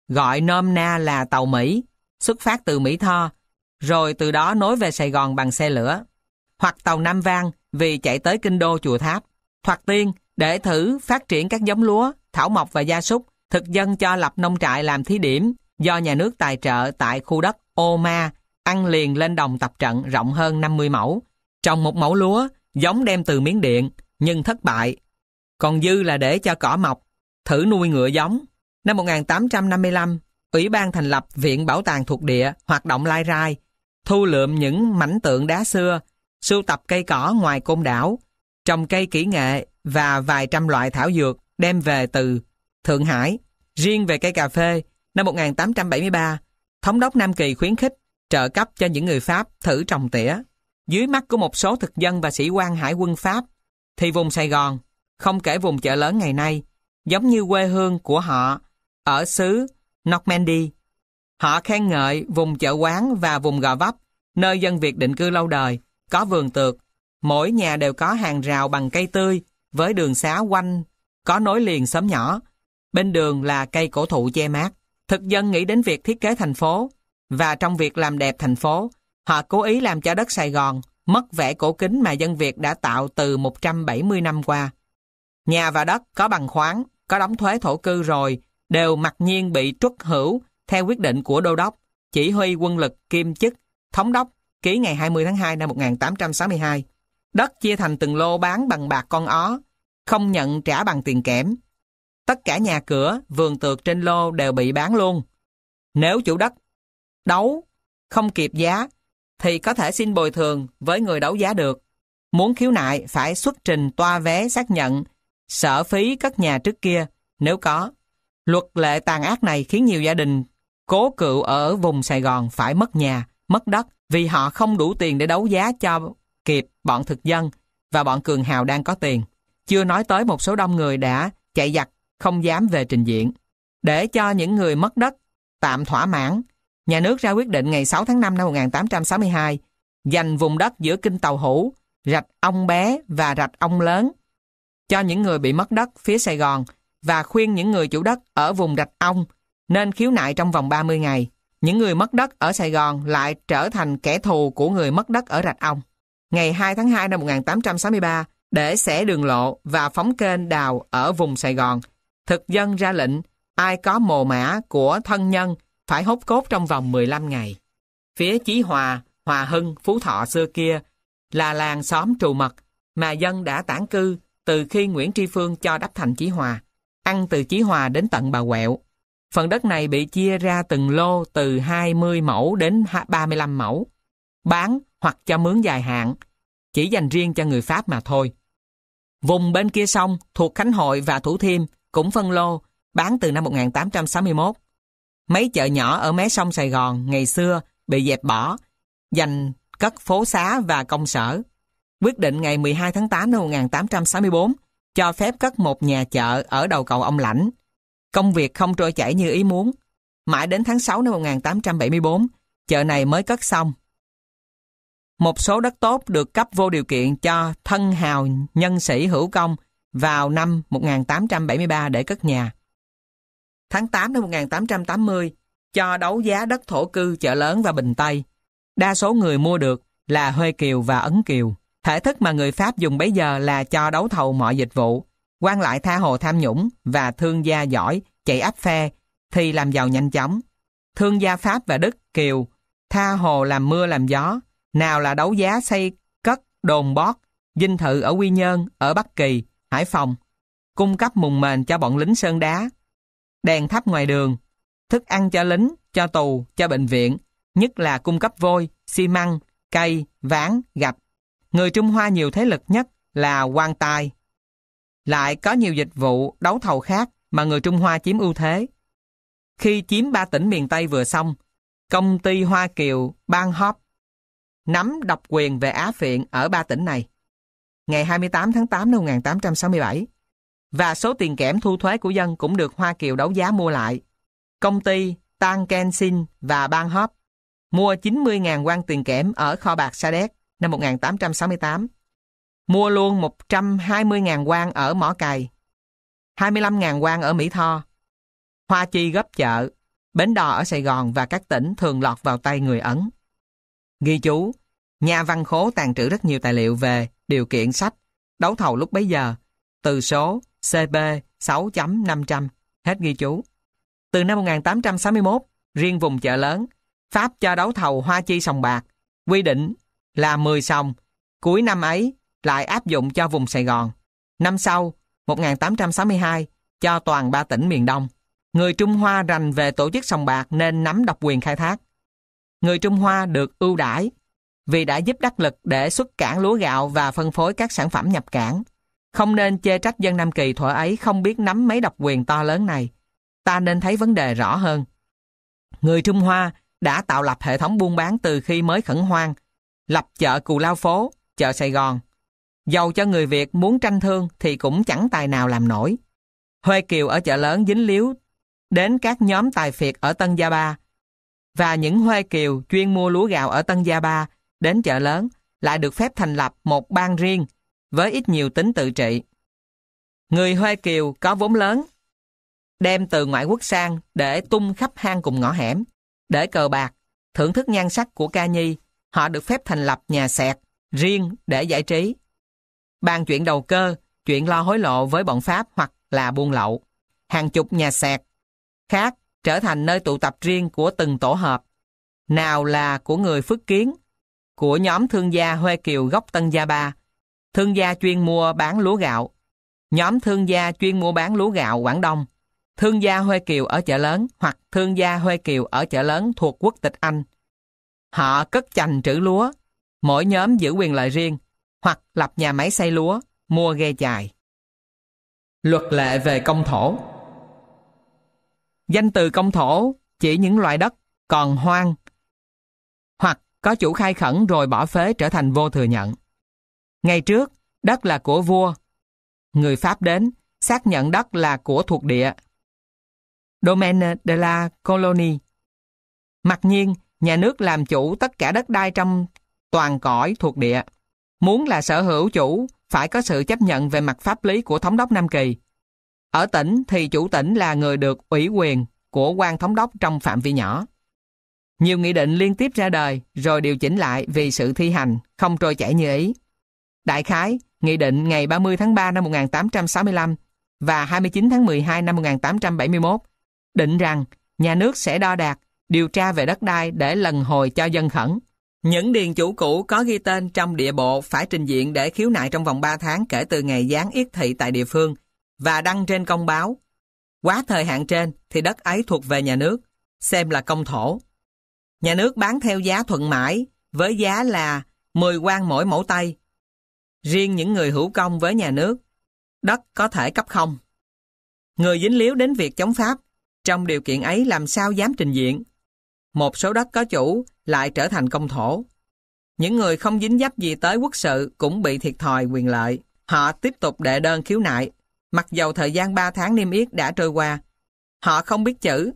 gọi nôm na là tàu Mỹ, xuất phát từ Mỹ Tho, rồi từ đó nối về Sài Gòn bằng xe lửa, hoặc tàu Nam Vang vì chạy tới Kinh Đô Chùa Tháp, hoặc Tiên để thử phát triển các giống lúa, thảo mộc và gia súc, thực dân cho lập nông trại làm thí điểm do nhà nước tài trợ tại khu đất Ô Ma, ăn liền lên đồng tập trận rộng hơn 50 mẫu. Trồng một mẫu lúa, giống đem từ Miến Điện, nhưng thất bại. Còn dư là để cho cỏ mọc, thử nuôi ngựa giống. Năm 1855, Ủy ban thành lập Viện Bảo tàng thuộc địa hoạt động lai rai, thu lượm những mảnh tượng đá xưa, sưu tập cây cỏ ngoài côn đảo, trồng cây kỹ nghệ và vài trăm loại thảo dược đem về từ Thượng Hải. Riêng về cây cà phê, năm 1873, Thống đốc Nam Kỳ khuyến khích trợ cấp cho những người Pháp thử trồng tỉa. Dưới mắt của một số thực dân và sĩ quan hải quân Pháp, thì vùng Sài Gòn, không kể vùng chợ lớn ngày nay, giống như quê hương của họ ở xứ Normandy. Họ khen ngợi vùng chợ quán và vùng gò vấp, nơi dân Việt định cư lâu đời, có vườn tược. Mỗi nhà đều có hàng rào bằng cây tươi, với đường xá quanh, có nối liền xóm nhỏ. Bên đường là cây cổ thụ che mát. Thực dân nghĩ đến việc thiết kế thành phố, và trong việc làm đẹp thành phố, họ cố ý làm cho đất Sài Gòn mất vẻ cổ kính mà dân Việt đã tạo từ 170 năm qua. Nhà và đất có bằng khoáng, có đóng thuế thổ cư rồi, đều mặc nhiên bị truất hữu theo quyết định của đô đốc, chỉ huy quân lực kiêm chức, thống đốc, ký ngày 20 tháng 2 năm 1862. Đất chia thành từng lô bán bằng bạc con ó, không nhận trả bằng tiền kẽm. Tất cả nhà cửa, vườn tược trên lô đều bị bán luôn. Nếu chủ đất đấu, không kịp giá, thì có thể xin bồi thường với người đấu giá được. Muốn khiếu nại phải xuất trình toa vé xác nhận Sở phí các nhà trước kia, nếu có. Luật lệ tàn ác này khiến nhiều gia đình cố cựu ở vùng Sài Gòn phải mất nhà, mất đất vì họ không đủ tiền để đấu giá cho kịp bọn thực dân và bọn cường hào đang có tiền. Chưa nói tới một số đông người đã chạy giặc, không dám về trình diện. Để cho những người mất đất tạm thỏa mãn, nhà nước ra quyết định ngày 6 tháng 5 năm 1862 dành vùng đất giữa kinh Tàu hủ rạch ông bé và rạch ông lớn cho những người bị mất đất phía Sài Gòn và khuyên những người chủ đất ở vùng Rạch Ong nên khiếu nại trong vòng 30 ngày. Những người mất đất ở Sài Gòn lại trở thành kẻ thù của người mất đất ở Rạch Ong. Ngày 2 tháng 2 năm 1863, để xẻ đường lộ và phóng kênh đào ở vùng Sài Gòn, thực dân ra lệnh ai có mồ mã của thân nhân phải hốt cốt trong vòng 15 ngày. Phía Chí Hòa, Hòa Hưng, Phú Thọ xưa kia là làng xóm trù mật mà dân đã tản cư từ khi Nguyễn Tri Phương cho đắp thành Chí Hòa, ăn từ Chí Hòa đến tận Bà Quẹo. Phần đất này bị chia ra từng lô từ 20 mẫu đến 35 mẫu, bán hoặc cho mướn dài hạn, chỉ dành riêng cho người Pháp mà thôi. Vùng bên kia sông thuộc Khánh Hội và Thủ Thiêm cũng phân lô, bán từ năm 1861. Mấy chợ nhỏ ở mé sông Sài Gòn ngày xưa bị dẹp bỏ, dành cất phố xá và công sở quyết định ngày 12 tháng 8 năm 1864 cho phép cất một nhà chợ ở đầu cầu ông Lãnh. Công việc không trôi chảy như ý muốn. Mãi đến tháng 6 năm 1874, chợ này mới cất xong. Một số đất tốt được cấp vô điều kiện cho thân hào nhân sĩ hữu công vào năm 1873 để cất nhà. Tháng 8 năm 1880, cho đấu giá đất thổ cư chợ lớn và Bình Tây. Đa số người mua được là Huê Kiều và Ấn Kiều. Thể thức mà người Pháp dùng bấy giờ là cho đấu thầu mọi dịch vụ, quan lại tha hồ tham nhũng và thương gia giỏi chạy áp phe thì làm giàu nhanh chóng. Thương gia Pháp và Đức kiều tha hồ làm mưa làm gió, nào là đấu giá xây cất đồn bót, dinh thự ở Quy Nhơn, ở Bắc Kỳ, Hải Phòng, cung cấp mùng mền cho bọn lính sơn đá, đèn thắp ngoài đường, thức ăn cho lính, cho tù, cho bệnh viện, nhất là cung cấp vôi, xi măng, cây, ván, gạch người Trung Hoa nhiều thế lực nhất là quan tài. Lại có nhiều dịch vụ, đấu thầu khác mà người Trung Hoa chiếm ưu thế. Khi chiếm ba tỉnh miền Tây vừa xong, công ty Hoa Kiều Ban Hop nắm độc quyền về Á Phiện ở ba tỉnh này. Ngày 28 tháng 8 năm 1867, và số tiền kẽm thu thuế của dân cũng được Hoa Kiều đấu giá mua lại. Công ty Tang Kenshin và Ban Hop mua 90.000 quan tiền kẽm ở kho bạc Sa Đéc năm 1868, mua luôn 120.000 quan ở Mỏ Cày, 25.000 quan ở Mỹ Tho, Hoa Chi gấp chợ, bến đò ở Sài Gòn và các tỉnh thường lọt vào tay người Ấn. Ghi chú, nhà văn khố tàn trữ rất nhiều tài liệu về điều kiện sách, đấu thầu lúc bấy giờ, từ số CB 6.500, hết ghi chú. Từ năm 1861, riêng vùng chợ lớn, Pháp cho đấu thầu Hoa Chi Sòng Bạc, quy định là 10 sòng, cuối năm ấy lại áp dụng cho vùng Sài Gòn. Năm sau, 1862, cho toàn ba tỉnh miền Đông. Người Trung Hoa rành về tổ chức sòng bạc nên nắm độc quyền khai thác. Người Trung Hoa được ưu đãi vì đã giúp đắc lực để xuất cảng lúa gạo và phân phối các sản phẩm nhập cảng. Không nên chê trách dân Nam Kỳ thuở ấy không biết nắm mấy độc quyền to lớn này. Ta nên thấy vấn đề rõ hơn. Người Trung Hoa đã tạo lập hệ thống buôn bán từ khi mới khẩn hoang, lập chợ Cù Lao Phố, chợ Sài Gòn. Dầu cho người Việt muốn tranh thương thì cũng chẳng tài nào làm nổi. Huê Kiều ở chợ lớn dính líu đến các nhóm tài phiệt ở Tân Gia Ba và những Huê Kiều chuyên mua lúa gạo ở Tân Gia Ba đến chợ lớn lại được phép thành lập một bang riêng với ít nhiều tính tự trị. Người Huê Kiều có vốn lớn đem từ ngoại quốc sang để tung khắp hang cùng ngõ hẻm, để cờ bạc, thưởng thức nhan sắc của ca nhi họ được phép thành lập nhà xẹt riêng để giải trí. Bàn chuyện đầu cơ, chuyện lo hối lộ với bọn Pháp hoặc là buôn lậu. Hàng chục nhà xẹt khác trở thành nơi tụ tập riêng của từng tổ hợp. Nào là của người phước kiến, của nhóm thương gia Huê Kiều gốc Tân Gia Ba, thương gia chuyên mua bán lúa gạo, nhóm thương gia chuyên mua bán lúa gạo Quảng Đông, thương gia Huê Kiều ở chợ lớn hoặc thương gia Huê Kiều ở chợ lớn thuộc quốc tịch Anh, Họ cất chành trữ lúa, mỗi nhóm giữ quyền lợi riêng, hoặc lập nhà máy xây lúa, mua ghe chài. Luật lệ về công thổ Danh từ công thổ chỉ những loại đất còn hoang hoặc có chủ khai khẩn rồi bỏ phế trở thành vô thừa nhận. Ngày trước, đất là của vua. Người Pháp đến, xác nhận đất là của thuộc địa. Domaine de la Colonie Mặc nhiên, nhà nước làm chủ tất cả đất đai trong toàn cõi thuộc địa. Muốn là sở hữu chủ, phải có sự chấp nhận về mặt pháp lý của thống đốc Nam Kỳ. Ở tỉnh thì chủ tỉnh là người được ủy quyền của quan thống đốc trong phạm vi nhỏ. Nhiều nghị định liên tiếp ra đời rồi điều chỉnh lại vì sự thi hành không trôi chảy như ý. Đại khái, nghị định ngày 30 tháng 3 năm 1865 và 29 tháng 12 năm 1871 định rằng nhà nước sẽ đo đạt điều tra về đất đai để lần hồi cho dân khẩn. Những điền chủ cũ có ghi tên trong địa bộ phải trình diện để khiếu nại trong vòng 3 tháng kể từ ngày gián yết thị tại địa phương và đăng trên công báo. Quá thời hạn trên thì đất ấy thuộc về nhà nước, xem là công thổ. Nhà nước bán theo giá thuận mãi với giá là 10 quan mỗi mẫu tay. Riêng những người hữu công với nhà nước, đất có thể cấp không. Người dính líu đến việc chống Pháp, trong điều kiện ấy làm sao dám trình diện một số đất có chủ lại trở thành công thổ. Những người không dính dấp gì tới quốc sự cũng bị thiệt thòi quyền lợi. Họ tiếp tục đệ đơn khiếu nại. Mặc dầu thời gian 3 tháng niêm yết đã trôi qua, họ không biết chữ.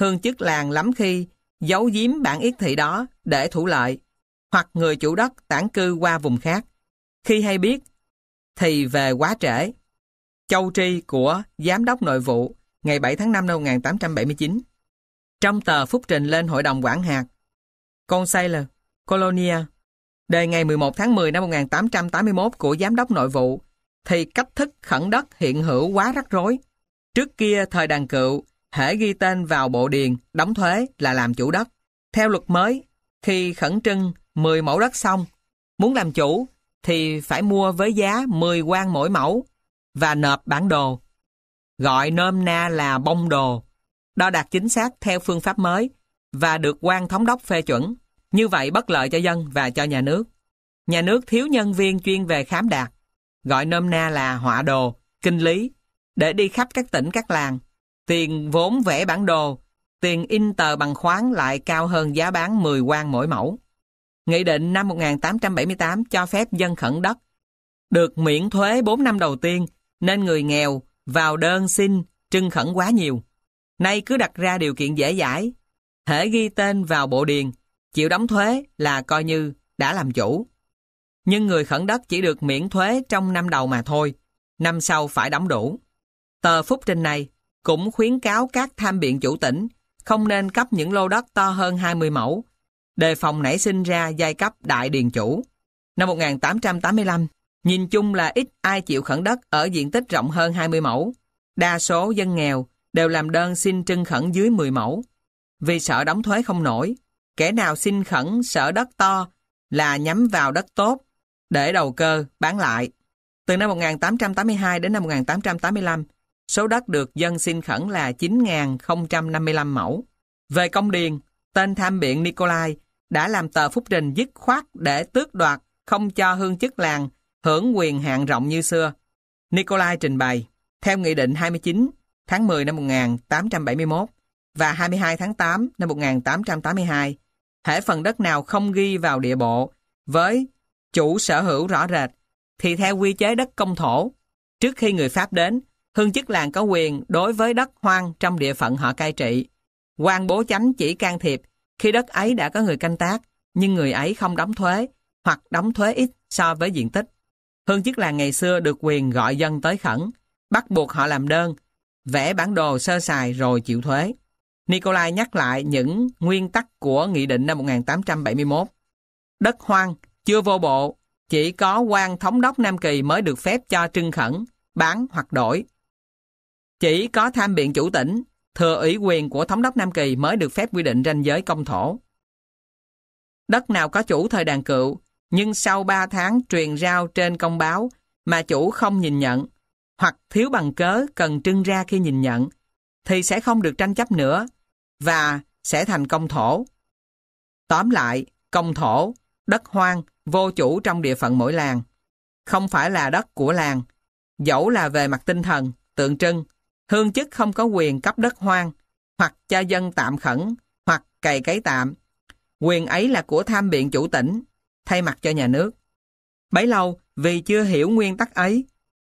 Hương chức làng lắm khi giấu giếm bản yết thị đó để thủ lợi hoặc người chủ đất tản cư qua vùng khác. Khi hay biết thì về quá trễ. Châu Tri của Giám đốc Nội vụ ngày 7 tháng 5 năm 1879 trong tờ phúc trình lên Hội đồng quản hạt, con Sailor, Colonia, đề ngày 11 tháng 10 năm 1881 của Giám đốc Nội vụ, thì cách thức khẩn đất hiện hữu quá rắc rối. Trước kia thời đàn cựu, hễ ghi tên vào bộ điền, đóng thuế là làm chủ đất. Theo luật mới, khi khẩn trưng 10 mẫu đất xong, muốn làm chủ thì phải mua với giá 10 quan mỗi mẫu và nộp bản đồ. Gọi nôm na là bông đồ đo đạt chính xác theo phương pháp mới và được quan thống đốc phê chuẩn. Như vậy bất lợi cho dân và cho nhà nước. Nhà nước thiếu nhân viên chuyên về khám đạt, gọi nôm na là họa đồ, kinh lý, để đi khắp các tỉnh các làng. Tiền vốn vẽ bản đồ, tiền in tờ bằng khoáng lại cao hơn giá bán 10 quan mỗi mẫu. Nghị định năm 1878 cho phép dân khẩn đất được miễn thuế 4 năm đầu tiên nên người nghèo vào đơn xin trưng khẩn quá nhiều. Nay cứ đặt ra điều kiện dễ dãi. Hễ ghi tên vào bộ điền, chịu đóng thuế là coi như đã làm chủ. Nhưng người khẩn đất chỉ được miễn thuế trong năm đầu mà thôi, năm sau phải đóng đủ. Tờ Phúc trên này cũng khuyến cáo các tham biện chủ tỉnh không nên cấp những lô đất to hơn 20 mẫu, đề phòng nảy sinh ra giai cấp đại điền chủ. Năm 1885, nhìn chung là ít ai chịu khẩn đất ở diện tích rộng hơn 20 mẫu. Đa số dân nghèo, đều làm đơn xin trưng khẩn dưới 10 mẫu. Vì sợ đóng thuế không nổi, kẻ nào xin khẩn sở đất to là nhắm vào đất tốt để đầu cơ bán lại. Từ năm 1882 đến năm 1885, số đất được dân xin khẩn là 9.055 mẫu. Về công điền, tên tham biện Nikolai đã làm tờ phúc trình dứt khoát để tước đoạt không cho hương chức làng hưởng quyền hạn rộng như xưa. Nikolai trình bày, theo Nghị định 29 tháng 10 năm 1871 và 22 tháng 8 năm 1882. Hệ phần đất nào không ghi vào địa bộ với chủ sở hữu rõ rệt thì theo quy chế đất công thổ, trước khi người Pháp đến, hương chức làng có quyền đối với đất hoang trong địa phận họ cai trị. quan bố chánh chỉ can thiệp khi đất ấy đã có người canh tác, nhưng người ấy không đóng thuế hoặc đóng thuế ít so với diện tích. Hương chức làng ngày xưa được quyền gọi dân tới khẩn, bắt buộc họ làm đơn, vẽ bản đồ sơ sài rồi chịu thuế. Nikolai nhắc lại những nguyên tắc của Nghị định năm 1871. Đất hoang, chưa vô bộ, chỉ có quan thống đốc Nam Kỳ mới được phép cho trưng khẩn, bán hoặc đổi. Chỉ có tham biện chủ tỉnh, thừa ủy quyền của thống đốc Nam Kỳ mới được phép quy định ranh giới công thổ. Đất nào có chủ thời đàn cựu, nhưng sau 3 tháng truyền rao trên công báo mà chủ không nhìn nhận hoặc thiếu bằng cớ cần trưng ra khi nhìn nhận, thì sẽ không được tranh chấp nữa và sẽ thành công thổ. Tóm lại, công thổ, đất hoang, vô chủ trong địa phận mỗi làng, không phải là đất của làng, dẫu là về mặt tinh thần, tượng trưng, hương chức không có quyền cấp đất hoang, hoặc cho dân tạm khẩn, hoặc cày cấy tạm. Quyền ấy là của tham biện chủ tỉnh, thay mặt cho nhà nước. Bấy lâu, vì chưa hiểu nguyên tắc ấy,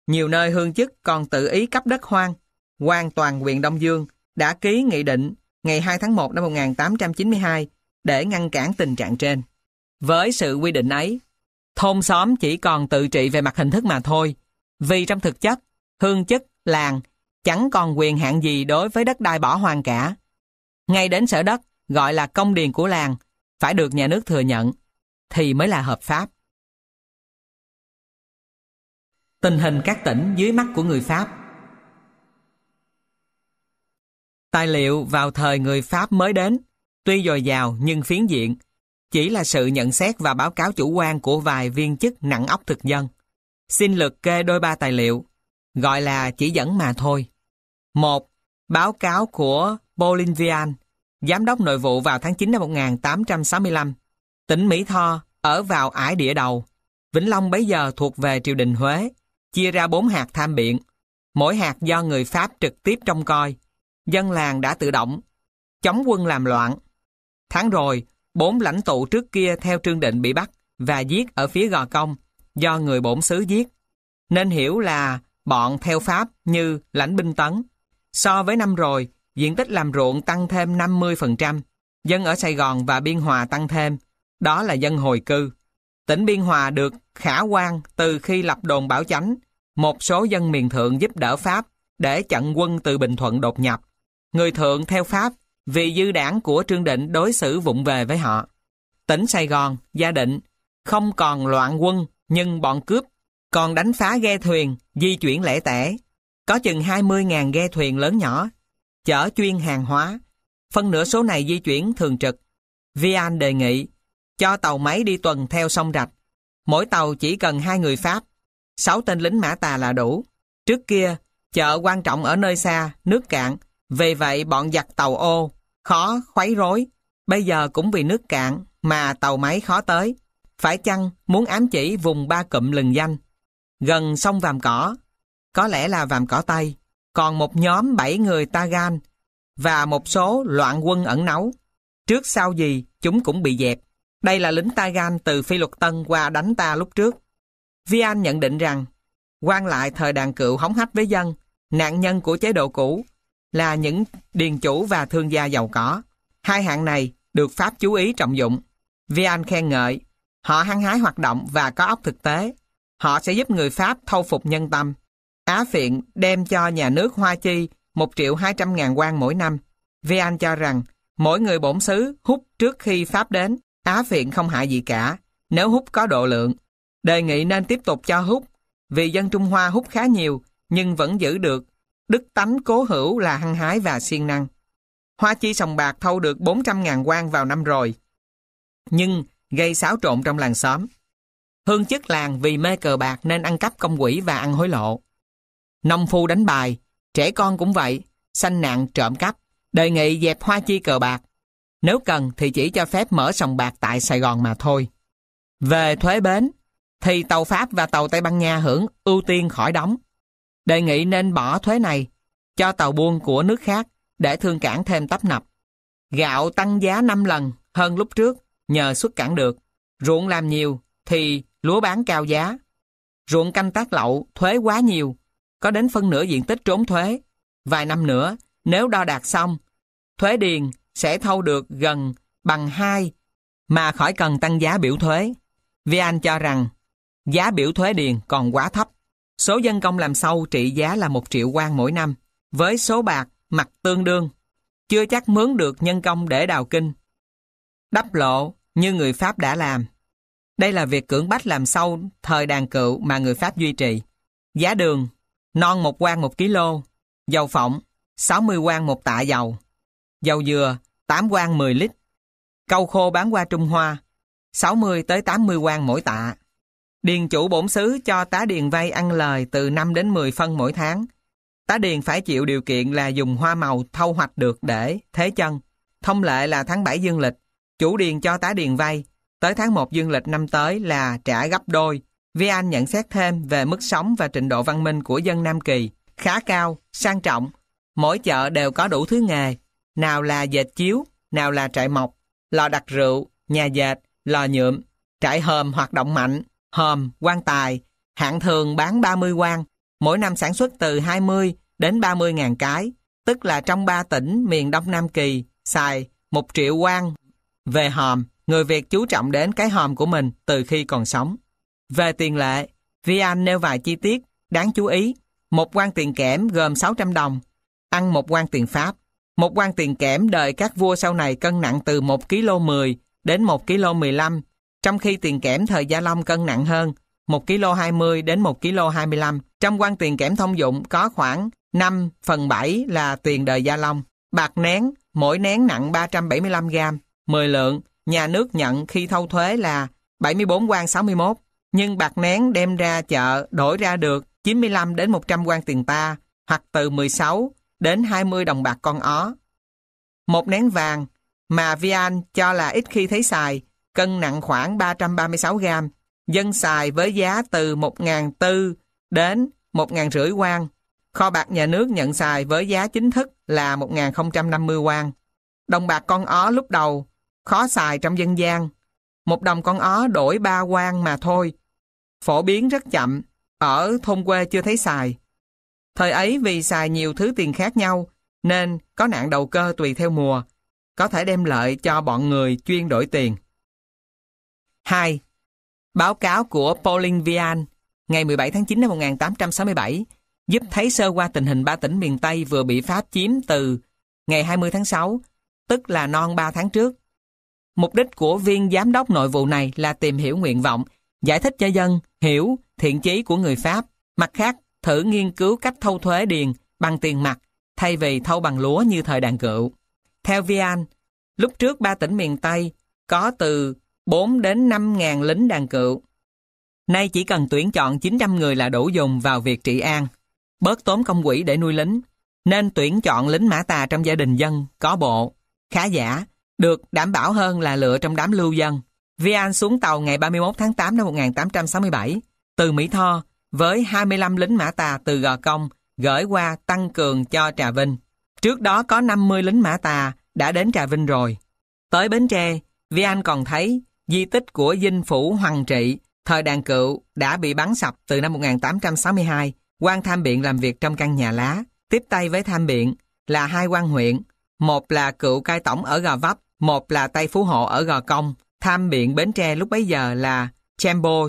nhiều nơi hương chức còn tự ý cấp đất hoang. Quan toàn quyền Đông Dương đã ký nghị định ngày 2 tháng 1 năm 1892 để ngăn cản tình trạng trên. Với sự quy định ấy, thôn xóm chỉ còn tự trị về mặt hình thức mà thôi, vì trong thực chất, hương chức, làng chẳng còn quyền hạn gì đối với đất đai bỏ hoang cả. Ngay đến sở đất, gọi là công điền của làng, phải được nhà nước thừa nhận, thì mới là hợp pháp. tình hình các tỉnh dưới mắt của người Pháp. Tài liệu vào thời người Pháp mới đến, tuy dồi dào nhưng phiến diện, chỉ là sự nhận xét và báo cáo chủ quan của vài viên chức nặng óc thực dân. Xin lượt kê đôi ba tài liệu, gọi là chỉ dẫn mà thôi. một Báo cáo của Bolivian Giám đốc nội vụ vào tháng 9 năm 1865, tỉnh Mỹ Tho ở vào ải địa đầu, Vĩnh Long bấy giờ thuộc về triều đình Huế chia ra bốn hạt tham biện. Mỗi hạt do người Pháp trực tiếp trông coi. Dân làng đã tự động, chống quân làm loạn. Tháng rồi, bốn lãnh tụ trước kia theo trương định bị bắt và giết ở phía Gò Công do người bổn xứ giết. Nên hiểu là bọn theo Pháp như lãnh binh tấn. So với năm rồi, diện tích làm ruộng tăng thêm 50%, dân ở Sài Gòn và Biên Hòa tăng thêm, đó là dân hồi cư. Tỉnh Biên Hòa được khả quan từ khi lập đồn Bảo Chánh. Một số dân miền thượng giúp đỡ Pháp để chặn quân từ Bình Thuận đột nhập. Người thượng theo Pháp vì dư đảng của Trương Định đối xử vụng về với họ. Tỉnh Sài Gòn, Gia Định không còn loạn quân nhưng bọn cướp còn đánh phá ghe thuyền, di chuyển lẻ tẻ. Có chừng 20.000 ghe thuyền lớn nhỏ, chở chuyên hàng hóa. Phân nửa số này di chuyển thường trực. Vian đề nghị cho tàu máy đi tuần theo sông rạch. Mỗi tàu chỉ cần hai người Pháp, sáu tên lính mã tà là đủ. Trước kia, chợ quan trọng ở nơi xa, nước cạn, vì vậy bọn giặc tàu ô, khó, khuấy rối. Bây giờ cũng vì nước cạn mà tàu máy khó tới. Phải chăng muốn ám chỉ vùng ba cụm lừng danh? Gần sông Vàm Cỏ, có lẽ là Vàm Cỏ Tây, còn một nhóm bảy người ta gan và một số loạn quân ẩn nấu Trước sau gì, chúng cũng bị dẹp. Đây là lính Tagan từ Phi Luật Tân qua đánh ta lúc trước. Vi An nhận định rằng, quan lại thời đàn cựu hóng hách với dân, nạn nhân của chế độ cũ là những điền chủ và thương gia giàu có. Hai hạng này được Pháp chú ý trọng dụng. Vi An khen ngợi, họ hăng hái hoạt động và có óc thực tế. Họ sẽ giúp người Pháp thâu phục nhân tâm. Á phiện đem cho nhà nước Hoa Chi 1 triệu 200 ngàn quan mỗi năm. Vi An cho rằng, mỗi người bổn xứ hút trước khi Pháp đến Á phiện không hại gì cả, nếu hút có độ lượng. Đề nghị nên tiếp tục cho hút, vì dân Trung Hoa hút khá nhiều, nhưng vẫn giữ được. Đức tánh cố hữu là hăng hái và siêng năng. Hoa chi sòng bạc thâu được 400.000 quan vào năm rồi, nhưng gây xáo trộn trong làng xóm. Hương chức làng vì mê cờ bạc nên ăn cắp công quỹ và ăn hối lộ. Nông phu đánh bài, trẻ con cũng vậy, sanh nạn trộm cắp, đề nghị dẹp hoa chi cờ bạc. Nếu cần thì chỉ cho phép mở sòng bạc tại Sài Gòn mà thôi. Về thuế bến, thì tàu Pháp và tàu Tây Ban Nha hưởng ưu tiên khỏi đóng. Đề nghị nên bỏ thuế này cho tàu buôn của nước khác để thương cảng thêm tấp nập. Gạo tăng giá 5 lần hơn lúc trước nhờ xuất cảng được. Ruộng làm nhiều thì lúa bán cao giá. Ruộng canh tác lậu thuế quá nhiều, có đến phân nửa diện tích trốn thuế. Vài năm nữa, nếu đo đạt xong, thuế điền sẽ thâu được gần bằng 2 mà khỏi cần tăng giá biểu thuế. Vì anh cho rằng giá biểu thuế điền còn quá thấp. Số dân công làm sâu trị giá là 1 triệu quan mỗi năm, với số bạc mặt tương đương. Chưa chắc mướn được nhân công để đào kinh. Đắp lộ như người Pháp đã làm. Đây là việc cưỡng bách làm sâu thời đàn cựu mà người Pháp duy trì. Giá đường, non một quan một kg, dầu phộng, 60 quan một tạ dầu dầu dừa 8 quan 10 lít, câu khô bán qua Trung Hoa 60 tới 80 quan mỗi tạ. Điền chủ bổn xứ cho tá điền vay ăn lời từ 5 đến 10 phân mỗi tháng. Tá điền phải chịu điều kiện là dùng hoa màu thâu hoạch được để thế chân. Thông lệ là tháng 7 dương lịch, chủ điền cho tá điền vay. Tới tháng 1 dương lịch năm tới là trả gấp đôi. Vi Anh nhận xét thêm về mức sống và trình độ văn minh của dân Nam Kỳ. Khá cao, sang trọng, mỗi chợ đều có đủ thứ nghề, nào là dệt chiếu, nào là trại mộc, lò đặt rượu, nhà dệt, lò nhuộm, trại hòm hoạt động mạnh, hòm, quan tài, hạng thường bán 30 quan, mỗi năm sản xuất từ 20 đến 30 ngàn cái, tức là trong 3 tỉnh miền Đông Nam Kỳ, xài 1 triệu quan. Về hòm, người Việt chú trọng đến cái hòm của mình từ khi còn sống. Về tiền lệ, Vi Anh nêu vài chi tiết đáng chú ý. Một quan tiền kẽm gồm 600 đồng, ăn một quan tiền Pháp. Một quan tiền kẽm đời các vua sau này cân nặng từ 1 kg 10 đến 1 kg 15, trong khi tiền kẽm thời Gia Long cân nặng hơn 1 kg 20 đến 1 kg 25. Trong quan tiền kẽm thông dụng có khoảng 5 phần 7 là tiền đời Gia Long. Bạc nén, mỗi nén nặng 375 gram, 10 lượng, nhà nước nhận khi thâu thuế là 74 quan 61. Nhưng bạc nén đem ra chợ đổi ra được 95 đến 100 quan tiền ta, hoặc từ 16 đến 20 đồng bạc con ó. Một nén vàng mà Vian cho là ít khi thấy xài, cân nặng khoảng 336 gram, dân xài với giá từ 1.400 đến 1.500 quan. Kho bạc nhà nước nhận xài với giá chính thức là 1.050 quan. Đồng bạc con ó lúc đầu khó xài trong dân gian. Một đồng con ó đổi ba quan mà thôi. Phổ biến rất chậm, ở thôn quê chưa thấy xài. Thời ấy vì xài nhiều thứ tiền khác nhau, nên có nạn đầu cơ tùy theo mùa, có thể đem lợi cho bọn người chuyên đổi tiền. 2. Báo cáo của Pauling Vian ngày 17 tháng 9 năm 1867 giúp thấy sơ qua tình hình ba tỉnh miền Tây vừa bị Pháp chiếm từ ngày 20 tháng 6, tức là non 3 tháng trước. Mục đích của viên giám đốc nội vụ này là tìm hiểu nguyện vọng, giải thích cho dân hiểu thiện chí của người Pháp, mặt khác thử nghiên cứu cách thâu thuế điền bằng tiền mặt thay vì thâu bằng lúa như thời đàn cựu. Theo Vian, lúc trước ba tỉnh miền Tây có từ 4 đến 5 ngàn lính đàn cựu. Nay chỉ cần tuyển chọn 900 người là đủ dùng vào việc trị an, bớt tốn công quỹ để nuôi lính, nên tuyển chọn lính mã tà trong gia đình dân, có bộ, khá giả, được đảm bảo hơn là lựa trong đám lưu dân. Vian xuống tàu ngày 31 tháng 8 năm 1867, từ Mỹ Tho, với 25 lính mã tà từ Gò Công gửi qua tăng cường cho Trà Vinh. Trước đó có 50 lính mã tà đã đến Trà Vinh rồi. Tới Bến Tre, Vi Anh còn thấy di tích của dinh phủ Hoàng Trị thời đàn cựu đã bị bắn sập từ năm 1862. quan tham biện làm việc trong căn nhà lá, tiếp tay với tham biện là hai quan huyện, một là cựu cai tổng ở Gò Vấp, một là Tây Phú Hộ ở Gò Công. Tham biện Bến Tre lúc bấy giờ là Chambo.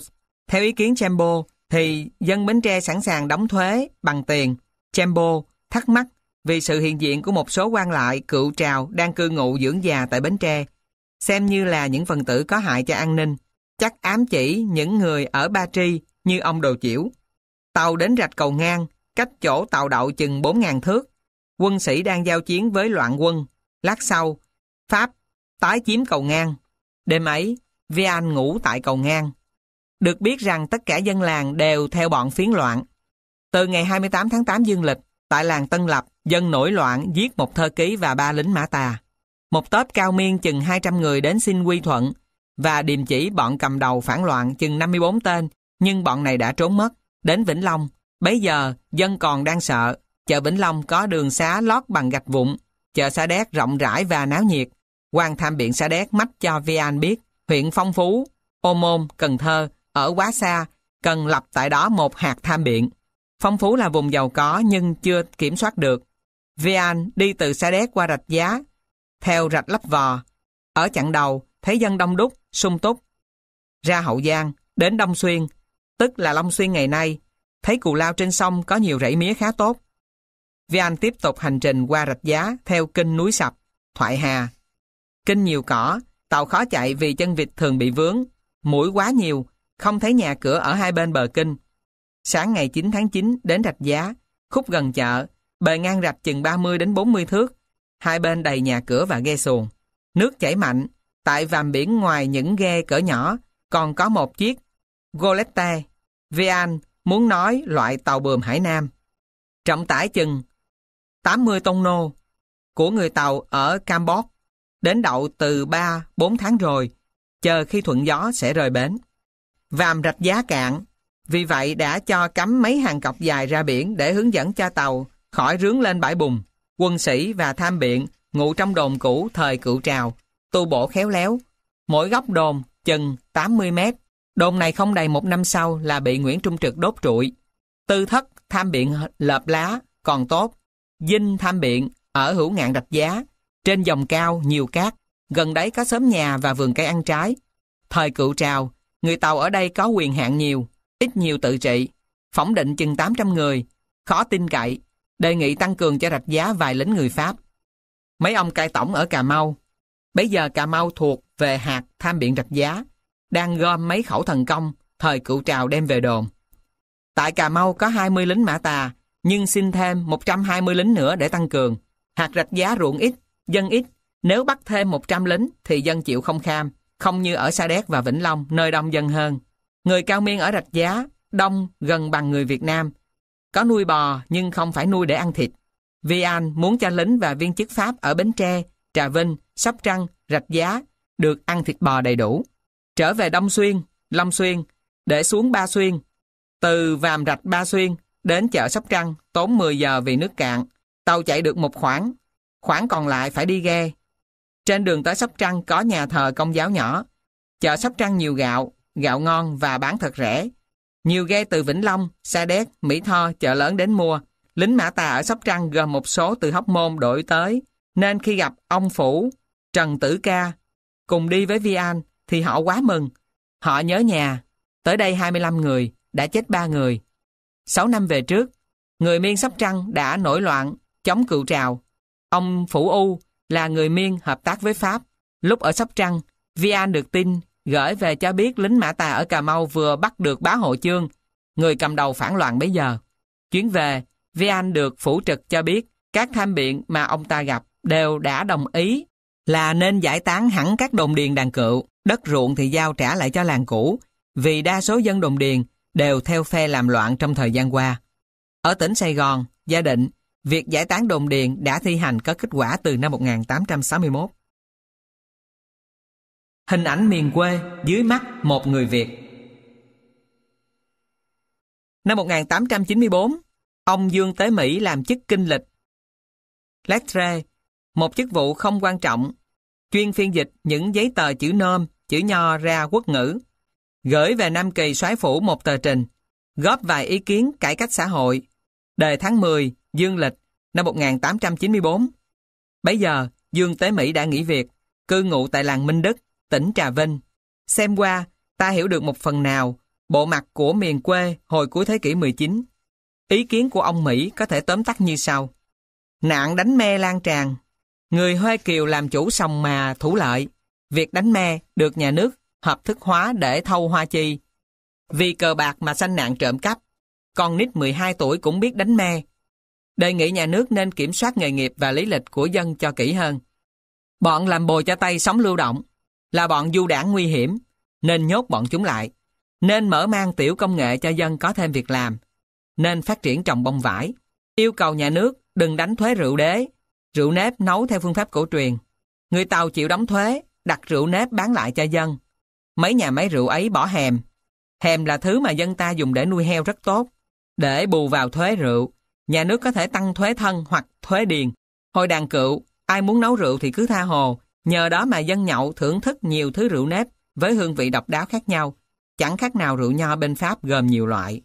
Theo ý kiến Chambo, thì dân Bến Tre sẵn sàng đóng thuế bằng tiền. Chambo thắc mắc vì sự hiện diện của một số quan lại cựu trào đang cư ngụ dưỡng già tại Bến Tre, xem như là những phần tử có hại cho an ninh, chắc ám chỉ những người ở Ba Tri như ông Đồ Chiểu. Tàu đến rạch cầu ngang, cách chỗ tàu đậu chừng 4.000 thước. Quân sĩ đang giao chiến với loạn quân. Lát sau, Pháp tái chiếm cầu ngang. Đêm ấy, Vian ngủ tại cầu ngang. Được biết rằng tất cả dân làng đều theo bọn phiến loạn. Từ ngày 28 tháng 8 dương lịch, tại làng Tân Lập, dân nổi loạn giết một thơ ký và ba lính mã tà. Một tớp cao miên chừng 200 người đến xin quy thuận và điềm chỉ bọn cầm đầu phản loạn chừng 54 tên, nhưng bọn này đã trốn mất, đến Vĩnh Long. bây giờ, dân còn đang sợ, chợ Vĩnh Long có đường xá lót bằng gạch vụn, chợ Sa Đéc rộng rãi và náo nhiệt. quan tham biện Sa Đéc mách cho Vian biết, huyện Phong Phú, Ô Môn, Cần Thơ ở quá xa, cần lập tại đó một hạt tham biện. Phong Phú là vùng giàu có nhưng chưa kiểm soát được. Vian đi từ Sa Đéc qua rạch giá, theo rạch lấp vò. Ở chặng đầu, thấy dân đông đúc, sung túc. Ra Hậu Giang, đến Đông Xuyên, tức là Long Xuyên ngày nay, thấy cù lao trên sông có nhiều rẫy mía khá tốt. Vian tiếp tục hành trình qua rạch giá theo kinh núi sập, Thoại Hà. Kinh nhiều cỏ, tàu khó chạy vì chân vịt thường bị vướng, mũi quá nhiều, không thấy nhà cửa ở hai bên bờ kinh. Sáng ngày 9 tháng 9 đến rạch giá, khúc gần chợ, bề ngang rạch chừng 30 đến 40 thước, hai bên đầy nhà cửa và ghe xuồng. Nước chảy mạnh, tại vàm biển ngoài những ghe cỡ nhỏ, còn có một chiếc Golette, Vian muốn nói loại tàu bườm Hải Nam. Trọng tải chừng 80 tông nô của người tàu ở Campuchia đến đậu từ 3-4 tháng rồi, chờ khi thuận gió sẽ rời bến vàm rạch giá cạn. Vì vậy đã cho cắm mấy hàng cọc dài ra biển để hướng dẫn cho tàu khỏi rướng lên bãi bùng. Quân sĩ và tham biện ngụ trong đồn cũ thời cựu trào, tu bổ khéo léo. Mỗi góc đồn chừng 80 mét. Đồn này không đầy một năm sau là bị Nguyễn Trung Trực đốt trụi. Tư thất tham biện lợp lá còn tốt. Dinh tham biện ở hữu ngạn rạch giá. Trên dòng cao nhiều cát, gần đấy có xóm nhà và vườn cây ăn trái. Thời cựu trào, Người Tàu ở đây có quyền hạn nhiều, ít nhiều tự trị, phỏng định chừng 800 người, khó tin cậy, đề nghị tăng cường cho rạch giá vài lính người Pháp. Mấy ông cai tổng ở Cà Mau, bây giờ Cà Mau thuộc về hạt tham biện rạch giá, đang gom mấy khẩu thần công, thời cựu trào đem về đồn. Tại Cà Mau có 20 lính mã tà, nhưng xin thêm 120 lính nữa để tăng cường. Hạt rạch giá ruộng ít, dân ít, nếu bắt thêm 100 lính thì dân chịu không kham không như ở Sa Đéc và Vĩnh Long, nơi đông dân hơn. Người cao miên ở Rạch Giá, đông gần bằng người Việt Nam. Có nuôi bò nhưng không phải nuôi để ăn thịt. Vi An muốn cho lính và viên chức Pháp ở Bến Tre, Trà Vinh, Sóc Trăng, Rạch Giá được ăn thịt bò đầy đủ. Trở về Đông Xuyên, Long Xuyên, để xuống Ba Xuyên. Từ Vàm Rạch Ba Xuyên đến chợ Sóc Trăng tốn 10 giờ vì nước cạn. Tàu chạy được một khoảng, khoảng còn lại phải đi ghe trên đường tới Sóc Trăng có nhà thờ công giáo nhỏ. Chợ Sóc Trăng nhiều gạo, gạo ngon và bán thật rẻ. Nhiều ghe từ Vĩnh Long, Sa Đéc, Mỹ Tho, chợ lớn đến mua. Lính Mã Tà ở Sóc Trăng gồm một số từ Hóc Môn đổi tới. Nên khi gặp ông Phủ, Trần Tử Ca, cùng đi với Vi An thì họ quá mừng. Họ nhớ nhà. Tới đây 25 người, đã chết 3 người. 6 năm về trước, người miên Sóc Trăng đã nổi loạn, chống cựu trào. Ông Phủ U là người Miên hợp tác với Pháp. Lúc ở Sóc Trăng, Vi An được tin gửi về cho biết lính Mã Tà ở Cà Mau vừa bắt được bá hộ chương, người cầm đầu phản loạn bấy giờ. Chuyến về, Vi An được phủ trực cho biết các tham biện mà ông ta gặp đều đã đồng ý là nên giải tán hẳn các đồn điền đàn cựu, đất ruộng thì giao trả lại cho làng cũ, vì đa số dân đồn điền đều theo phe làm loạn trong thời gian qua. Ở tỉnh Sài Gòn, Gia Định, Việc giải tán đồn điền đã thi hành có kết quả từ năm 1861. Hình ảnh miền quê dưới mắt một người Việt Năm 1894, ông Dương Tế Mỹ làm chức kinh lịch. Lettre, một chức vụ không quan trọng, chuyên phiên dịch những giấy tờ chữ nôm, chữ nho ra quốc ngữ. Gửi về Nam Kỳ soái phủ một tờ trình, góp vài ý kiến cải cách xã hội. Đề tháng 10 dương lịch năm 1894. Bấy giờ, Dương Tế Mỹ đã nghỉ việc, cư ngụ tại làng Minh Đức, tỉnh Trà Vinh. Xem qua, ta hiểu được một phần nào bộ mặt của miền quê hồi cuối thế kỷ 19. Ý kiến của ông Mỹ có thể tóm tắt như sau. Nạn đánh me lan tràn. Người Hoa Kiều làm chủ sòng mà thủ lợi. Việc đánh me được nhà nước hợp thức hóa để thâu hoa chi. Vì cờ bạc mà sanh nạn trộm cắp. Con nít 12 tuổi cũng biết đánh me, Đề nghị nhà nước nên kiểm soát nghề nghiệp và lý lịch của dân cho kỹ hơn. Bọn làm bồi cho tay sống lưu động, là bọn du đảng nguy hiểm, nên nhốt bọn chúng lại. Nên mở mang tiểu công nghệ cho dân có thêm việc làm. Nên phát triển trồng bông vải. Yêu cầu nhà nước đừng đánh thuế rượu đế, rượu nếp nấu theo phương pháp cổ truyền. Người Tàu chịu đóng thuế, đặt rượu nếp bán lại cho dân. Mấy nhà máy rượu ấy bỏ hèm. Hèm là thứ mà dân ta dùng để nuôi heo rất tốt. Để bù vào thuế rượu, Nhà nước có thể tăng thuế thân hoặc thuế điền. Hồi đàn cựu, ai muốn nấu rượu thì cứ tha hồ. Nhờ đó mà dân nhậu thưởng thức nhiều thứ rượu nếp với hương vị độc đáo khác nhau. Chẳng khác nào rượu nho bên Pháp gồm nhiều loại.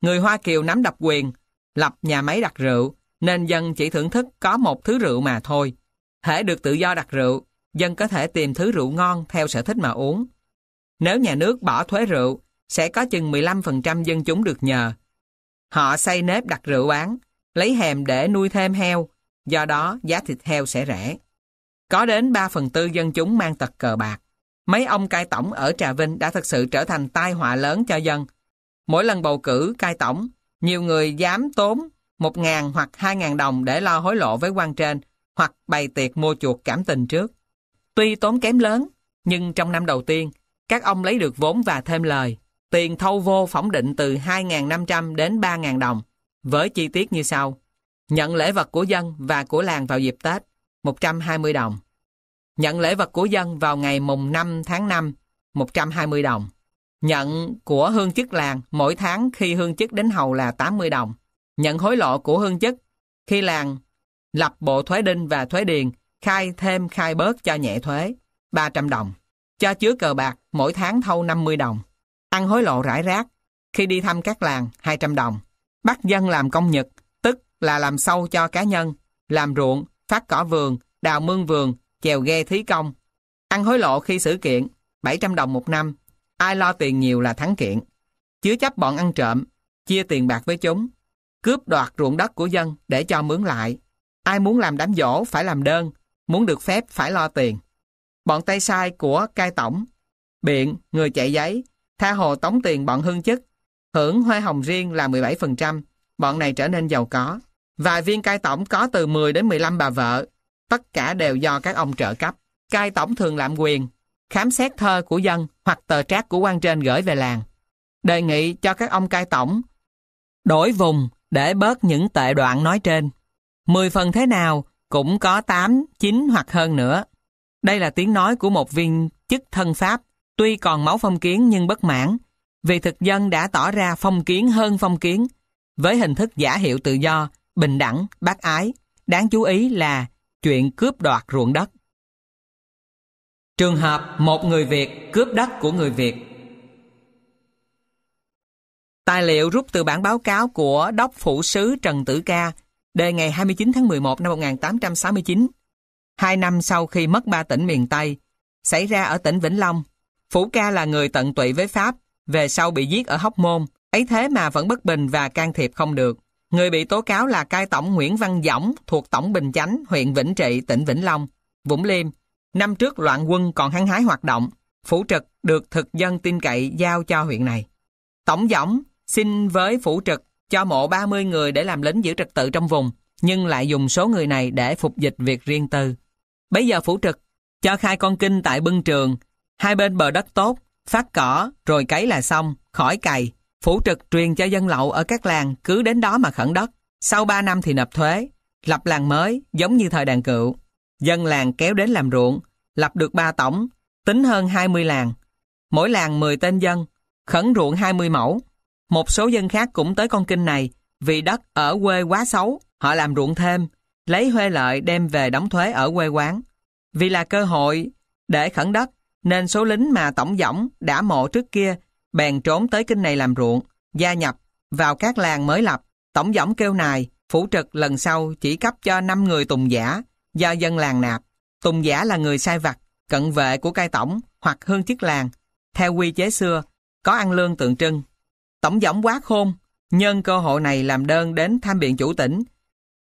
Người Hoa Kiều nắm độc quyền, lập nhà máy đặt rượu, nên dân chỉ thưởng thức có một thứ rượu mà thôi. Hễ được tự do đặt rượu, dân có thể tìm thứ rượu ngon theo sở thích mà uống. Nếu nhà nước bỏ thuế rượu, sẽ có chừng 15% dân chúng được nhờ. Họ xây nếp đặt rượu bán, lấy hèm để nuôi thêm heo, do đó giá thịt heo sẽ rẻ. Có đến 3 phần tư dân chúng mang tật cờ bạc. Mấy ông cai tổng ở Trà Vinh đã thực sự trở thành tai họa lớn cho dân. Mỗi lần bầu cử cai tổng, nhiều người dám tốn 1.000 hoặc 2.000 đồng để lo hối lộ với quan trên hoặc bày tiệc mua chuộc cảm tình trước. Tuy tốn kém lớn, nhưng trong năm đầu tiên, các ông lấy được vốn và thêm lời. Tiền thâu vô phỏng định từ 2.500 đến 3.000 đồng, với chi tiết như sau. Nhận lễ vật của dân và của làng vào dịp Tết, 120 đồng. Nhận lễ vật của dân vào ngày mùng 5 tháng 5, 120 đồng. Nhận của hương chức làng mỗi tháng khi hương chức đến hầu là 80 đồng. Nhận hối lộ của hương chức khi làng lập bộ thuế đinh và thuế điền khai thêm khai bớt cho nhẹ thuế 300 đồng. Cho chứa cờ bạc mỗi tháng thâu 50 đồng ăn hối lộ rải rác, khi đi thăm các làng 200 đồng, bắt dân làm công nhật, tức là làm sâu cho cá nhân, làm ruộng, phát cỏ vườn, đào mương vườn, chèo ghe thí công. Ăn hối lộ khi xử kiện, 700 đồng một năm, ai lo tiền nhiều là thắng kiện. Chứa chấp bọn ăn trộm, chia tiền bạc với chúng, cướp đoạt ruộng đất của dân để cho mướn lại. Ai muốn làm đám dỗ phải làm đơn, muốn được phép phải lo tiền. Bọn tay sai của cai tổng, biện, người chạy giấy, Tha hồ tống tiền bọn hương chức, hưởng hoa hồng riêng là 17%, bọn này trở nên giàu có. Vài viên cai tổng có từ 10 đến 15 bà vợ, tất cả đều do các ông trợ cấp. Cai tổng thường lạm quyền, khám xét thơ của dân hoặc tờ trác của quan trên gửi về làng. Đề nghị cho các ông cai tổng đổi vùng để bớt những tệ đoạn nói trên. 10 phần thế nào cũng có 8, 9 hoặc hơn nữa. Đây là tiếng nói của một viên chức thân Pháp Tuy còn máu phong kiến nhưng bất mãn, vì thực dân đã tỏ ra phong kiến hơn phong kiến, với hình thức giả hiệu tự do, bình đẳng, bác ái. Đáng chú ý là chuyện cướp đoạt ruộng đất. Trường hợp một người Việt cướp đất của người Việt Tài liệu rút từ bản báo cáo của Đốc Phủ Sứ Trần Tử Ca đề ngày 29 tháng 11 năm 1869 hai năm sau khi mất ba tỉnh miền Tây xảy ra ở tỉnh Vĩnh Long Phủ ca là người tận tụy với Pháp, về sau bị giết ở Hóc Môn, ấy thế mà vẫn bất bình và can thiệp không được. Người bị tố cáo là cai tổng Nguyễn Văn Dõng thuộc tổng Bình Chánh, huyện Vĩnh Trị, tỉnh Vĩnh Long, Vũng Liêm. Năm trước loạn quân còn hăng hái hoạt động, phủ trực được thực dân tin cậy giao cho huyện này. Tổng Dõng xin với phủ trực cho mộ 30 người để làm lính giữ trật tự trong vùng, nhưng lại dùng số người này để phục dịch việc riêng tư. Bây giờ phủ trực cho khai con kinh tại bưng trường Hai bên bờ đất tốt, phát cỏ, rồi cấy là xong, khỏi cày. Phủ trực truyền cho dân lậu ở các làng cứ đến đó mà khẩn đất. Sau 3 năm thì nộp thuế, lập làng mới giống như thời đàn cựu. Dân làng kéo đến làm ruộng, lập được 3 tổng, tính hơn 20 làng. Mỗi làng 10 tên dân, khẩn ruộng 20 mẫu. Một số dân khác cũng tới con kinh này vì đất ở quê quá xấu, họ làm ruộng thêm, lấy huê lợi đem về đóng thuế ở quê quán. Vì là cơ hội để khẩn đất, nên số lính mà tổng dõng đã mộ trước kia bèn trốn tới kinh này làm ruộng, gia nhập vào các làng mới lập. Tổng dõng kêu nài, phủ trực lần sau chỉ cấp cho 5 người tùng giả do dân làng nạp. Tùng giả là người sai vặt, cận vệ của cai tổng hoặc hương chức làng. Theo quy chế xưa, có ăn lương tượng trưng. Tổng dõng quá khôn, nhân cơ hội này làm đơn đến tham biện chủ tỉnh,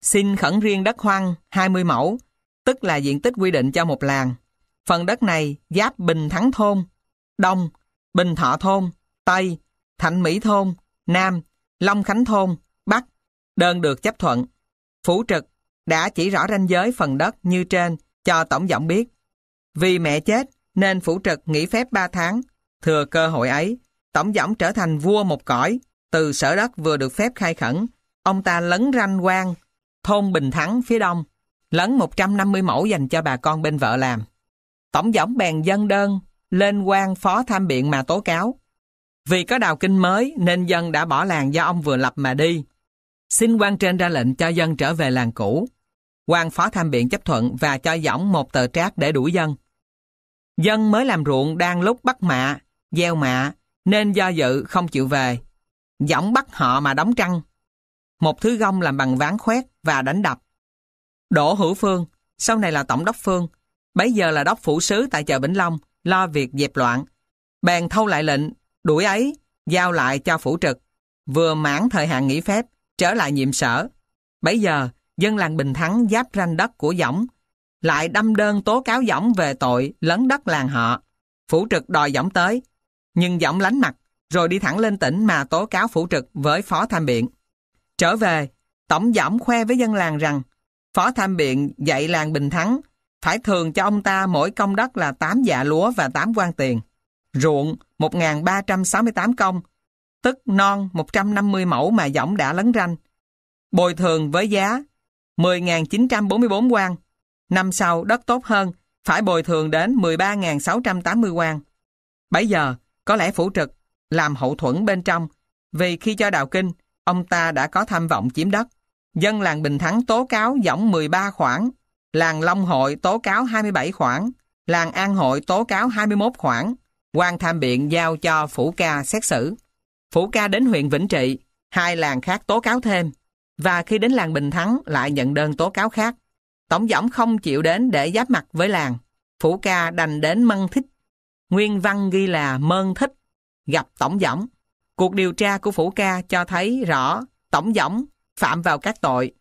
xin khẩn riêng đất hoang 20 mẫu, tức là diện tích quy định cho một làng. Phần đất này giáp Bình Thắng Thôn, Đông, Bình Thọ Thôn, Tây, Thạnh Mỹ Thôn, Nam, Long Khánh Thôn, Bắc, đơn được chấp thuận. Phủ trực đã chỉ rõ ranh giới phần đất như trên cho tổng giọng biết. Vì mẹ chết nên phủ trực nghỉ phép 3 tháng. Thừa cơ hội ấy, tổng giọng trở thành vua một cõi. Từ sở đất vừa được phép khai khẩn, ông ta lấn ranh quan, thôn Bình Thắng phía đông, lấn 150 mẫu dành cho bà con bên vợ làm. Tổng giỏng bèn dân đơn, lên quan phó tham biện mà tố cáo. Vì có đào kinh mới nên dân đã bỏ làng do ông vừa lập mà đi. Xin quan trên ra lệnh cho dân trở về làng cũ. quan phó tham biện chấp thuận và cho giỏng một tờ trác để đuổi dân. Dân mới làm ruộng đang lúc bắt mạ, gieo mạ, nên do dự không chịu về. Giỏng bắt họ mà đóng trăng. Một thứ gông làm bằng ván khoét và đánh đập. Đỗ Hữu Phương, sau này là Tổng đốc Phương, Bấy giờ là đốc phủ sứ tại chợ Vĩnh Long, lo việc dẹp loạn. Bèn thâu lại lệnh, đuổi ấy, giao lại cho phủ trực. Vừa mãn thời hạn nghỉ phép, trở lại nhiệm sở. Bấy giờ, dân làng Bình Thắng giáp ranh đất của Dõng, lại đâm đơn tố cáo Dõng về tội lấn đất làng họ. Phủ trực đòi Dõng tới, nhưng Dõng lánh mặt, rồi đi thẳng lên tỉnh mà tố cáo phủ trực với phó tham biện. Trở về, tổng Dõng khoe với dân làng rằng phó tham biện dạy làng Bình Thắng phải thường cho ông ta mỗi công đất là 8 dạ lúa và 8 quan tiền. Ruộng 1.368 công, tức non 150 mẫu mà giọng đã lấn ranh. Bồi thường với giá 10.944 quan. Năm sau đất tốt hơn, phải bồi thường đến 13.680 quan. Bây giờ, có lẽ phủ trực, làm hậu thuẫn bên trong, vì khi cho đạo kinh, ông ta đã có tham vọng chiếm đất. Dân làng Bình Thắng tố cáo giỏng 13 khoản làng Long Hội tố cáo 27 khoản, làng An Hội tố cáo 21 khoản, quan tham biện giao cho Phủ Ca xét xử. Phủ Ca đến huyện Vĩnh Trị, hai làng khác tố cáo thêm, và khi đến làng Bình Thắng lại nhận đơn tố cáo khác. Tổng giỏng không chịu đến để giáp mặt với làng. Phủ Ca đành đến Mân Thích. Nguyên văn ghi là Mơn Thích, gặp Tổng giỏng. Cuộc điều tra của Phủ Ca cho thấy rõ Tổng giỏng phạm vào các tội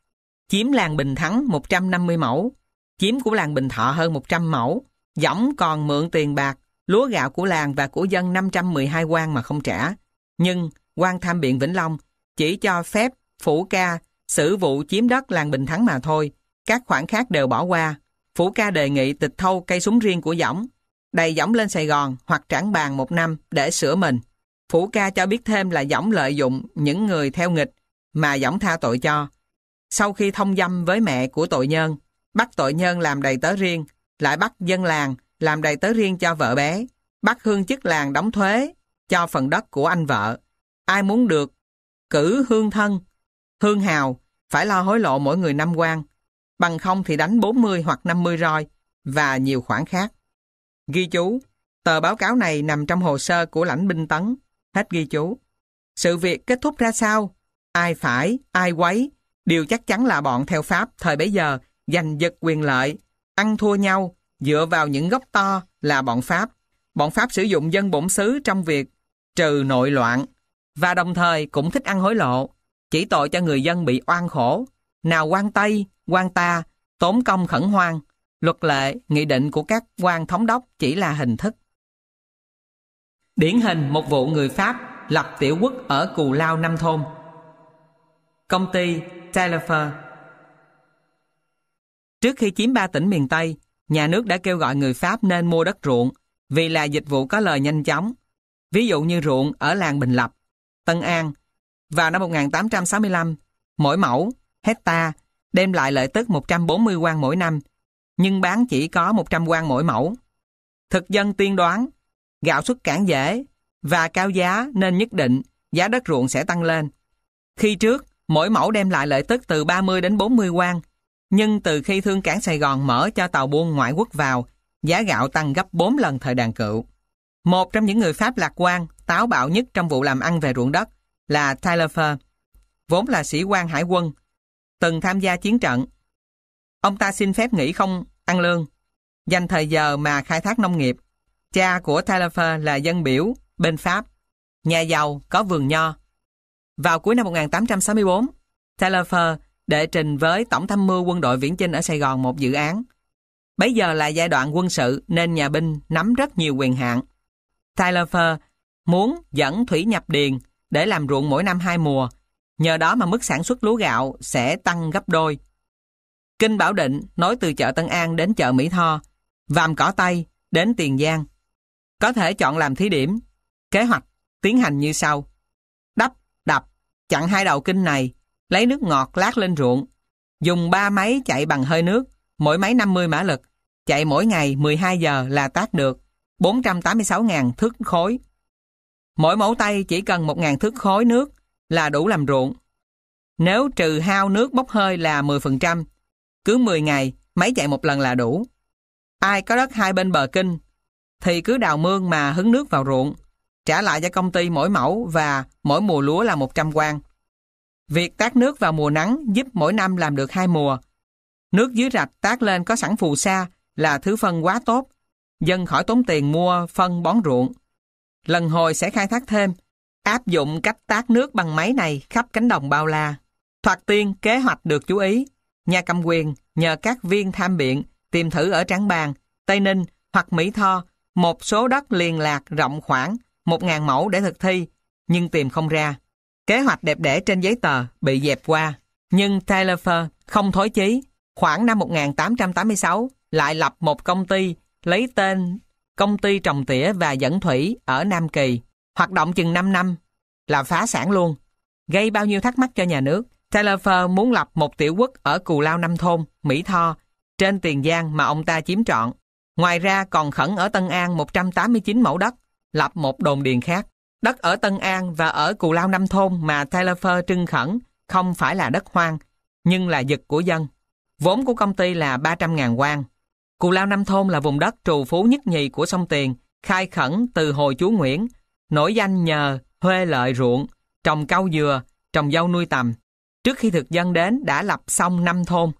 chiếm làng Bình Thắng 150 mẫu, chiếm của làng Bình Thọ hơn 100 mẫu. Dõng còn mượn tiền bạc, lúa gạo của làng và của dân 512 quan mà không trả. Nhưng quan tham biện Vĩnh Long chỉ cho phép phủ ca xử vụ chiếm đất làng Bình Thắng mà thôi. Các khoản khác đều bỏ qua. Phủ ca đề nghị tịch thâu cây súng riêng của Dõng, đầy Dõng lên Sài Gòn hoặc trảng bàn một năm để sửa mình. Phủ ca cho biết thêm là Dõng lợi dụng những người theo nghịch mà Dõng tha tội cho. Sau khi thông dâm với mẹ của tội nhân, bắt tội nhân làm đầy tớ riêng, lại bắt dân làng làm đầy tớ riêng cho vợ bé, bắt hương chức làng đóng thuế cho phần đất của anh vợ. Ai muốn được cử hương thân, hương hào phải lo hối lộ mỗi người năm quan, bằng không thì đánh 40 hoặc 50 roi và nhiều khoản khác. Ghi chú, tờ báo cáo này nằm trong hồ sơ của lãnh binh tấn, hết ghi chú. Sự việc kết thúc ra sao? Ai phải, ai quấy, điều chắc chắn là bọn theo Pháp thời bấy giờ giành giật quyền lợi, ăn thua nhau, dựa vào những gốc to là bọn Pháp. Bọn Pháp sử dụng dân bổn xứ trong việc trừ nội loạn và đồng thời cũng thích ăn hối lộ, chỉ tội cho người dân bị oan khổ. Nào quan Tây, quan ta, tốn công khẩn hoang, luật lệ, nghị định của các quan thống đốc chỉ là hình thức. Điển hình một vụ người Pháp lập tiểu quốc ở Cù Lao Năm Thôn. Công ty Telefer Trước khi chiếm ba tỉnh miền Tây, nhà nước đã kêu gọi người Pháp nên mua đất ruộng vì là dịch vụ có lời nhanh chóng. Ví dụ như ruộng ở làng Bình Lập, Tân An. Vào năm 1865, mỗi mẫu, hecta đem lại lợi tức 140 quan mỗi năm, nhưng bán chỉ có 100 quan mỗi mẫu. Thực dân tiên đoán, gạo xuất cản dễ và cao giá nên nhất định giá đất ruộng sẽ tăng lên. Khi trước, mỗi mẫu đem lại lợi tức từ 30 đến 40 quan, nhưng từ khi thương cảng Sài Gòn mở cho tàu buôn ngoại quốc vào, giá gạo tăng gấp 4 lần thời đàn cựu. Một trong những người Pháp lạc quan, táo bạo nhất trong vụ làm ăn về ruộng đất là Tyler Fur, vốn là sĩ quan hải quân, từng tham gia chiến trận. Ông ta xin phép nghỉ không ăn lương, dành thời giờ mà khai thác nông nghiệp. Cha của Tyler Fur là dân biểu bên Pháp, nhà giàu có vườn nho. Vào cuối năm 1864, Tyler Fur để trình với Tổng tham mưu quân đội viễn chinh ở Sài Gòn một dự án. Bây giờ là giai đoạn quân sự nên nhà binh nắm rất nhiều quyền hạn. Tyler Fur muốn dẫn thủy nhập điền để làm ruộng mỗi năm hai mùa, nhờ đó mà mức sản xuất lúa gạo sẽ tăng gấp đôi. Kinh Bảo Định nối từ chợ Tân An đến chợ Mỹ Tho, Vàm Cỏ Tây đến Tiền Giang. Có thể chọn làm thí điểm. Kế hoạch tiến hành như sau. Đắp, đập, chặn hai đầu kinh này, lấy nước ngọt lát lên ruộng, dùng ba máy chạy bằng hơi nước, mỗi máy 50 mã lực, chạy mỗi ngày 12 giờ là tác được 486.000 thước khối. Mỗi mẫu tay chỉ cần 1.000 thước khối nước là đủ làm ruộng. Nếu trừ hao nước bốc hơi là 10%, cứ 10 ngày máy chạy một lần là đủ. Ai có đất hai bên bờ kinh thì cứ đào mương mà hứng nước vào ruộng, trả lại cho công ty mỗi mẫu và mỗi mùa lúa là 100 quan. Việc tát nước vào mùa nắng giúp mỗi năm làm được hai mùa. Nước dưới rạch tát lên có sẵn phù sa là thứ phân quá tốt. Dân khỏi tốn tiền mua phân bón ruộng. Lần hồi sẽ khai thác thêm, áp dụng cách tát nước bằng máy này khắp cánh đồng bao la. Thoạt tiên kế hoạch được chú ý. Nhà cầm quyền nhờ các viên tham biện tìm thử ở Trảng Bàng, Tây Ninh hoặc Mỹ Tho một số đất liền lạc rộng khoảng 1.000 mẫu để thực thi, nhưng tìm không ra. Kế hoạch đẹp đẽ trên giấy tờ bị dẹp qua, nhưng Taylor không thối chí. Khoảng năm 1886, lại lập một công ty lấy tên Công ty Trồng Tỉa và Dẫn Thủy ở Nam Kỳ. Hoạt động chừng 5 năm là phá sản luôn. Gây bao nhiêu thắc mắc cho nhà nước. Taylor muốn lập một tiểu quốc ở Cù Lao Năm Thôn, Mỹ Tho, trên Tiền Giang mà ông ta chiếm trọn. Ngoài ra còn khẩn ở Tân An 189 mẫu đất, lập một đồn điền khác. Đất ở Tân An và ở Cù Lao Năm Thôn mà Telefer trưng khẩn không phải là đất hoang, nhưng là giật của dân. Vốn của công ty là 300.000 quan. Cù Lao Năm Thôn là vùng đất trù phú nhất nhì của sông Tiền, khai khẩn từ hồi chú Nguyễn, nổi danh nhờ huê lợi ruộng, trồng cau dừa, trồng dâu nuôi tầm. Trước khi thực dân đến đã lập xong năm thôn,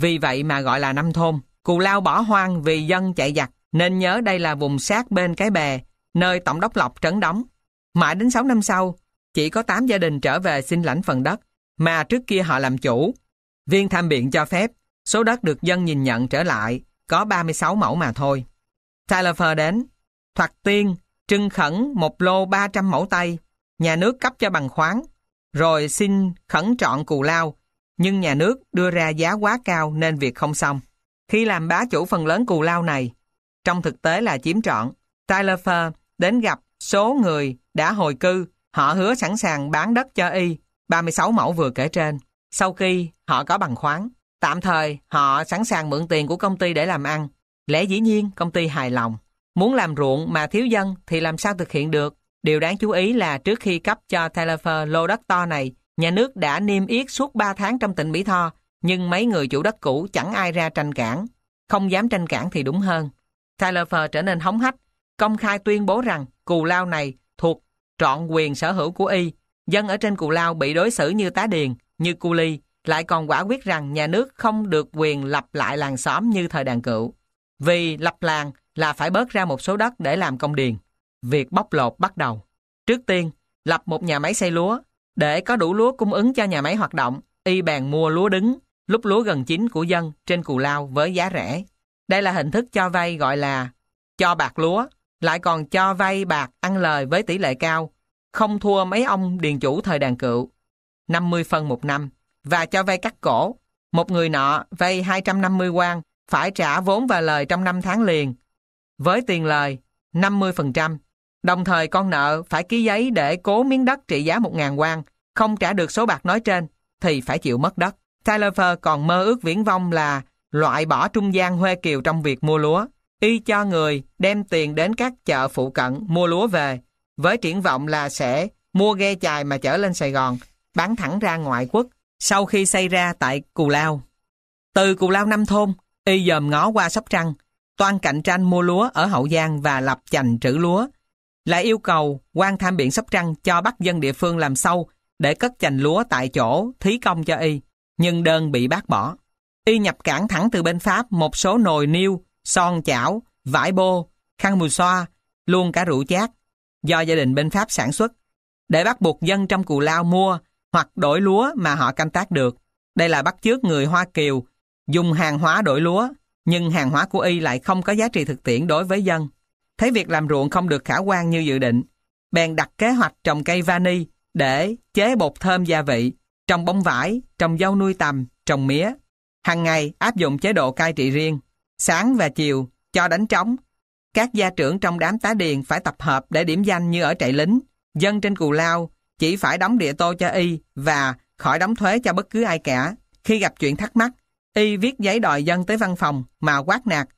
vì vậy mà gọi là năm thôn. Cù Lao bỏ hoang vì dân chạy giặc, nên nhớ đây là vùng sát bên cái bè, nơi Tổng đốc Lộc trấn đóng. Mãi đến 6 năm sau, chỉ có 8 gia đình trở về xin lãnh phần đất mà trước kia họ làm chủ. Viên tham biện cho phép, số đất được dân nhìn nhận trở lại có 36 mẫu mà thôi. Tyler đến, thoạt tiên, trưng khẩn một lô 300 mẫu Tây, nhà nước cấp cho bằng khoáng, rồi xin khẩn trọn cù lao, nhưng nhà nước đưa ra giá quá cao nên việc không xong. Khi làm bá chủ phần lớn cù lao này, trong thực tế là chiếm trọn, Tyler đến gặp Số người đã hồi cư, họ hứa sẵn sàng bán đất cho y, 36 mẫu vừa kể trên. Sau khi họ có bằng khoáng, tạm thời họ sẵn sàng mượn tiền của công ty để làm ăn. Lẽ dĩ nhiên công ty hài lòng. Muốn làm ruộng mà thiếu dân thì làm sao thực hiện được? Điều đáng chú ý là trước khi cấp cho Telefer lô đất to này, nhà nước đã niêm yết suốt 3 tháng trong tỉnh Mỹ Tho, nhưng mấy người chủ đất cũ chẳng ai ra tranh cản. Không dám tranh cản thì đúng hơn. Telefer trở nên hóng hách, công khai tuyên bố rằng Cù lao này thuộc trọn quyền sở hữu của y. Dân ở trên cù lao bị đối xử như tá điền, như cu ly, lại còn quả quyết rằng nhà nước không được quyền lập lại làng xóm như thời đàn cựu. Vì lập làng là phải bớt ra một số đất để làm công điền. Việc bóc lột bắt đầu. Trước tiên, lập một nhà máy xây lúa. Để có đủ lúa cung ứng cho nhà máy hoạt động, y bàn mua lúa đứng, lúc lúa gần chín của dân trên cù lao với giá rẻ. Đây là hình thức cho vay gọi là cho bạc lúa lại còn cho vay bạc ăn lời với tỷ lệ cao, không thua mấy ông điền chủ thời đàn cựu, 50 phân một năm, và cho vay cắt cổ. Một người nọ vay 250 quan, phải trả vốn và lời trong 5 tháng liền, với tiền lời 50%. Đồng thời con nợ phải ký giấy để cố miếng đất trị giá 1.000 quan, không trả được số bạc nói trên thì phải chịu mất đất. Tyler Fur còn mơ ước viễn vông là loại bỏ trung gian Huê Kiều trong việc mua lúa y cho người đem tiền đến các chợ phụ cận mua lúa về, với triển vọng là sẽ mua ghe chài mà chở lên Sài Gòn, bán thẳng ra ngoại quốc, sau khi xây ra tại Cù Lao. Từ Cù Lao năm thôn, y dòm ngó qua Sóc Trăng, toan cạnh tranh mua lúa ở Hậu Giang và lập chành trữ lúa. Lại yêu cầu quan tham biển Sóc Trăng cho bắt dân địa phương làm sâu để cất chành lúa tại chỗ thí công cho y, nhưng đơn bị bác bỏ. Y nhập cảng thẳng từ bên Pháp một số nồi niêu son chảo, vải bô, khăn mùi xoa, luôn cả rượu chát, do gia đình bên Pháp sản xuất, để bắt buộc dân trong Cù Lao mua hoặc đổi lúa mà họ canh tác được. Đây là bắt chước người Hoa Kiều, dùng hàng hóa đổi lúa, nhưng hàng hóa của y lại không có giá trị thực tiễn đối với dân. Thấy việc làm ruộng không được khả quan như dự định, bèn đặt kế hoạch trồng cây vani để chế bột thơm gia vị, trồng bông vải, trồng dâu nuôi tầm, trồng mía. Hàng ngày áp dụng chế độ cai trị riêng. Sáng và chiều, cho đánh trống. Các gia trưởng trong đám tá điền phải tập hợp để điểm danh như ở trại lính. Dân trên cù lao chỉ phải đóng địa tô cho y và khỏi đóng thuế cho bất cứ ai cả. Khi gặp chuyện thắc mắc, y viết giấy đòi dân tới văn phòng mà quát nạt.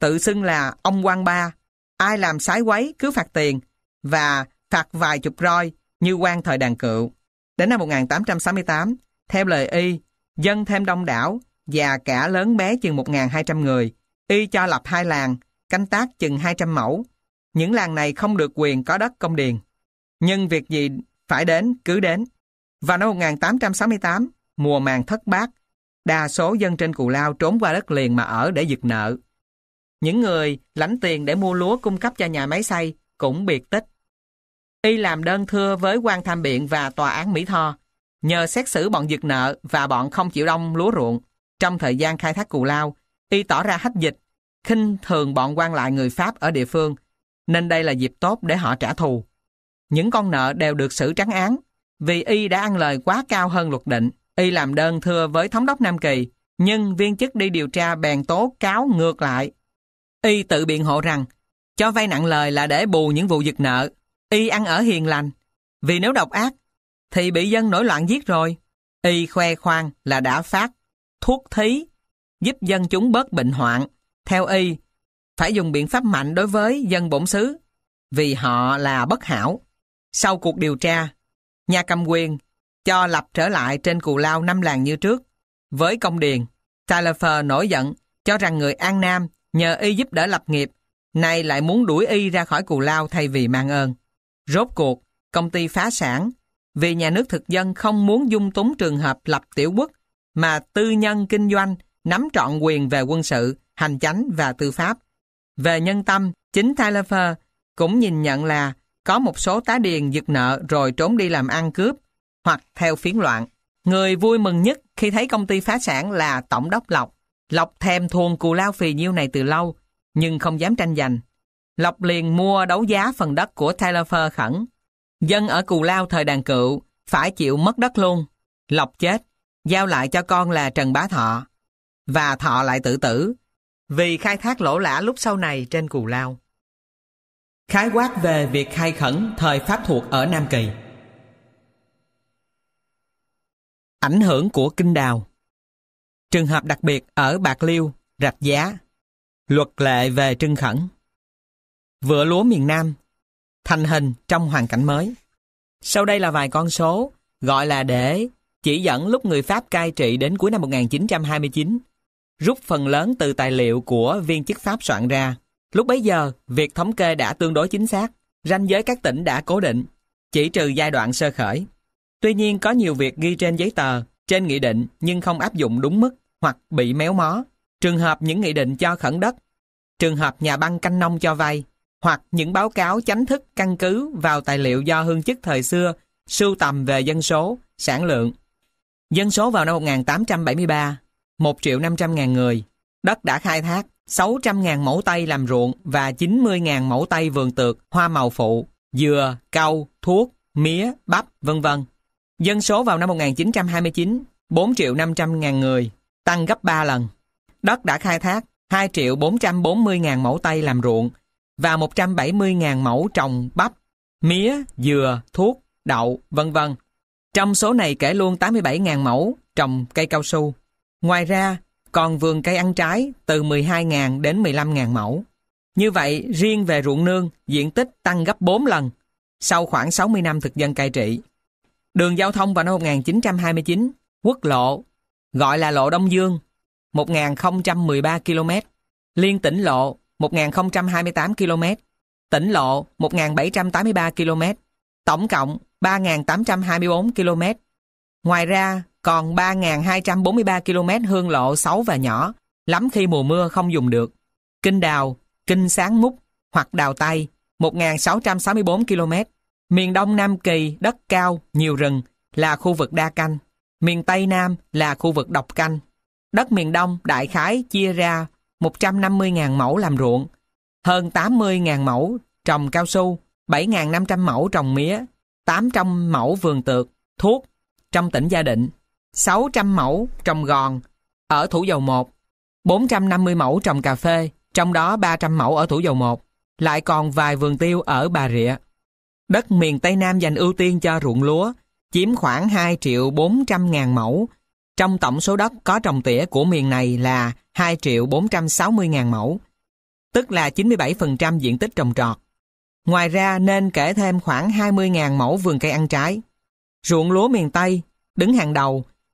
Tự xưng là ông quan ba. Ai làm sái quấy cứ phạt tiền và phạt vài chục roi như quan thời đàn cựu. Đến năm 1868, theo lời y, dân thêm đông đảo và cả lớn bé chừng 1.200 người y cho lập hai làng, canh tác chừng 200 mẫu. Những làng này không được quyền có đất công điền. Nhưng việc gì phải đến, cứ đến. Và năm 1868, mùa màng thất bát, đa số dân trên Cù Lao trốn qua đất liền mà ở để giật nợ. Những người lãnh tiền để mua lúa cung cấp cho nhà máy xây cũng biệt tích. Y làm đơn thưa với quan tham biện và tòa án Mỹ Tho, nhờ xét xử bọn giật nợ và bọn không chịu đông lúa ruộng trong thời gian khai thác Cù Lao Y tỏ ra hách dịch, khinh thường bọn quan lại người Pháp ở địa phương, nên đây là dịp tốt để họ trả thù. Những con nợ đều được xử trắng án, vì Y đã ăn lời quá cao hơn luật định. Y làm đơn thưa với thống đốc Nam Kỳ, nhưng viên chức đi điều tra bèn tố cáo ngược lại. Y tự biện hộ rằng, cho vay nặng lời là để bù những vụ giật nợ. Y ăn ở hiền lành, vì nếu độc ác, thì bị dân nổi loạn giết rồi. Y khoe khoang là đã phát thuốc thí giúp dân chúng bớt bệnh hoạn. Theo y, phải dùng biện pháp mạnh đối với dân bổn xứ, vì họ là bất hảo. Sau cuộc điều tra, nhà cầm quyền cho lập trở lại trên cù lao năm làng như trước. Với công điền, Talifer nổi giận, cho rằng người An Nam nhờ y giúp đỡ lập nghiệp, nay lại muốn đuổi y ra khỏi cù lao thay vì mang ơn. Rốt cuộc, công ty phá sản, vì nhà nước thực dân không muốn dung túng trường hợp lập tiểu quốc, mà tư nhân kinh doanh nắm trọn quyền về quân sự, hành chánh và tư pháp. Về nhân tâm, chính Taylor cũng nhìn nhận là có một số tá điền giật nợ rồi trốn đi làm ăn cướp hoặc theo phiến loạn. Người vui mừng nhất khi thấy công ty phá sản là Tổng đốc Lộc. Lộc thèm thuồng cù lao phì nhiêu này từ lâu, nhưng không dám tranh giành. Lộc liền mua đấu giá phần đất của Taylor khẩn. Dân ở cù lao thời đàn cựu phải chịu mất đất luôn. Lộc chết, giao lại cho con là Trần Bá Thọ và thọ lại tự tử vì khai thác lỗ lã lúc sau này trên cù lao. Khái quát về việc khai khẩn thời Pháp thuộc ở Nam Kỳ Ảnh hưởng của kinh đào Trường hợp đặc biệt ở Bạc Liêu, Rạch Giá Luật lệ về trưng khẩn Vựa lúa miền Nam Thành hình trong hoàn cảnh mới Sau đây là vài con số gọi là để chỉ dẫn lúc người Pháp cai trị đến cuối năm 1929 rút phần lớn từ tài liệu của viên chức Pháp soạn ra. Lúc bấy giờ, việc thống kê đã tương đối chính xác, ranh giới các tỉnh đã cố định, chỉ trừ giai đoạn sơ khởi. Tuy nhiên có nhiều việc ghi trên giấy tờ, trên nghị định nhưng không áp dụng đúng mức hoặc bị méo mó. Trường hợp những nghị định cho khẩn đất, trường hợp nhà băng canh nông cho vay, hoặc những báo cáo chánh thức căn cứ vào tài liệu do hương chức thời xưa sưu tầm về dân số, sản lượng. Dân số vào năm 1873 1 triệu 500 ngàn người. Đất đã khai thác 600 ngàn mẫu tay làm ruộng và 90 ngàn mẫu tay vườn tược, hoa màu phụ, dừa, cau, thuốc, mía, bắp, vân vân. Dân số vào năm 1929 4 triệu 500 ngàn người, tăng gấp 3 lần. Đất đã khai thác 2 triệu 440 ngàn mẫu tay làm ruộng và 170 ngàn mẫu trồng bắp, mía, dừa, thuốc, đậu, vân vân. Trong số này kể luôn 87 ngàn mẫu trồng cây cao su. Ngoài ra, còn vườn cây ăn trái từ 12.000 đến 15.000 mẫu. Như vậy, riêng về ruộng nương, diện tích tăng gấp 4 lần sau khoảng 60 năm thực dân cai trị. Đường giao thông vào năm 1929, quốc lộ, gọi là lộ Đông Dương, 1013 km, liên tỉnh lộ 1028 km, tỉnh lộ 1783 km, tổng cộng 3824 km. Ngoài ra, còn 3.243 km hương lộ xấu và nhỏ, lắm khi mùa mưa không dùng được. Kinh đào, kinh sáng múc hoặc đào tay, 1.664 km. Miền Đông Nam Kỳ, đất cao, nhiều rừng, là khu vực đa canh. Miền Tây Nam là khu vực độc canh. Đất miền Đông đại khái chia ra 150.000 mẫu làm ruộng, hơn 80.000 mẫu trồng cao su, 7.500 mẫu trồng mía, 800 mẫu vườn tược, thuốc trong tỉnh Gia Định. 600 mẫu trồng gòn ở Thủ Dầu 1, 450 mẫu trồng cà phê, trong đó 300 mẫu ở Thủ Dầu 1, lại còn vài vườn tiêu ở Bà Rịa. Đất miền Tây Nam dành ưu tiên cho ruộng lúa, chiếm khoảng 2 triệu 400 ngàn mẫu. Trong tổng số đất có trồng tỉa của miền này là 2 triệu 460 ngàn mẫu, tức là 97% diện tích trồng trọt. Ngoài ra nên kể thêm khoảng 20.000 mẫu vườn cây ăn trái. Ruộng lúa miền Tây đứng hàng đầu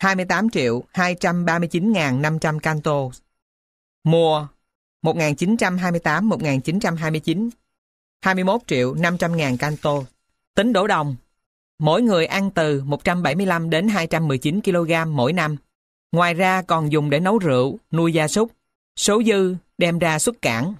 28 triệu 239.500 canto. Mua 1928-1929 21 triệu 500.000 canto. Tính đổ đồng Mỗi người ăn từ 175 đến 219 kg mỗi năm. Ngoài ra còn dùng để nấu rượu, nuôi gia súc. Số dư đem ra xuất cảng.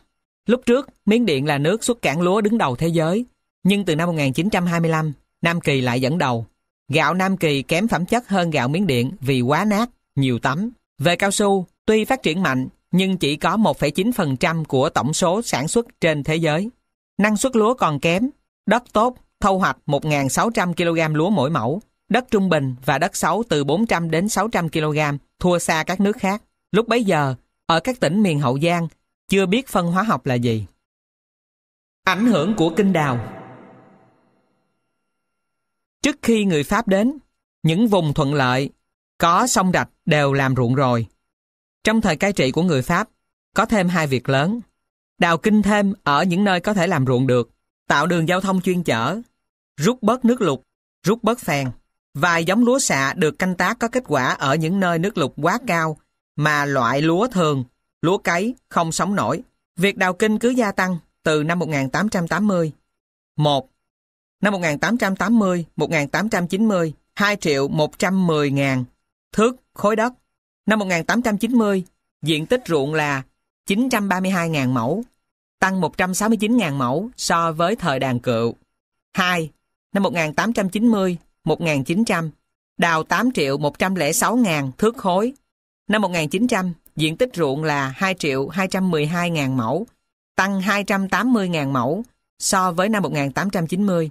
Lúc trước, Miến Điện là nước xuất cảng lúa đứng đầu thế giới. Nhưng từ năm 1925, Nam Kỳ lại dẫn đầu. Gạo Nam Kỳ kém phẩm chất hơn gạo Miến Điện vì quá nát, nhiều tấm. Về cao su, tuy phát triển mạnh, nhưng chỉ có 1,9% của tổng số sản xuất trên thế giới. Năng suất lúa còn kém, đất tốt, thâu hoạch 1.600 kg lúa mỗi mẫu, đất trung bình và đất xấu từ 400 đến 600 kg, thua xa các nước khác. Lúc bấy giờ, ở các tỉnh miền Hậu Giang, chưa biết phân hóa học là gì. Ảnh hưởng của kinh đào Trước khi người Pháp đến, những vùng thuận lợi, có sông rạch đều làm ruộng rồi. Trong thời cai trị của người Pháp, có thêm hai việc lớn. Đào kinh thêm ở những nơi có thể làm ruộng được, tạo đường giao thông chuyên chở, rút bớt nước lục, rút bớt phèn. Vài giống lúa xạ được canh tác có kết quả ở những nơi nước lục quá cao mà loại lúa thường, lúa cấy không sống nổi. Việc đào kinh cứ gia tăng từ năm 1880. 1. Năm 1880-1890, 2 triệu 110 ngàn thước khối đất. Năm 1890, diện tích ruộng là 932 ngàn mẫu, tăng 169 ngàn mẫu so với thời đàn cựu. 2. Năm 1890-1900, đào 8 triệu 106 ngàn thước khối. Năm 1900, diện tích ruộng là 2 triệu 212 ngàn mẫu, tăng 280 ngàn mẫu so với năm 1890.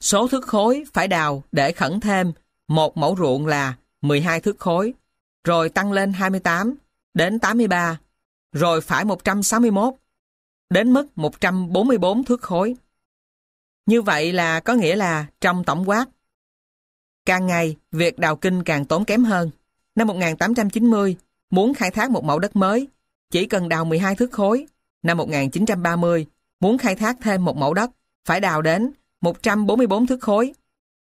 Số thước khối phải đào để khẩn thêm một mẫu ruộng là 12 thước khối, rồi tăng lên 28 đến 83, rồi phải 161 đến mức 144 thước khối. Như vậy là có nghĩa là trong tổng quát. Càng ngày, việc đào kinh càng tốn kém hơn. Năm 1890, muốn khai thác một mẫu đất mới, chỉ cần đào 12 thước khối. Năm 1930, muốn khai thác thêm một mẫu đất, phải đào đến 144 thước khối.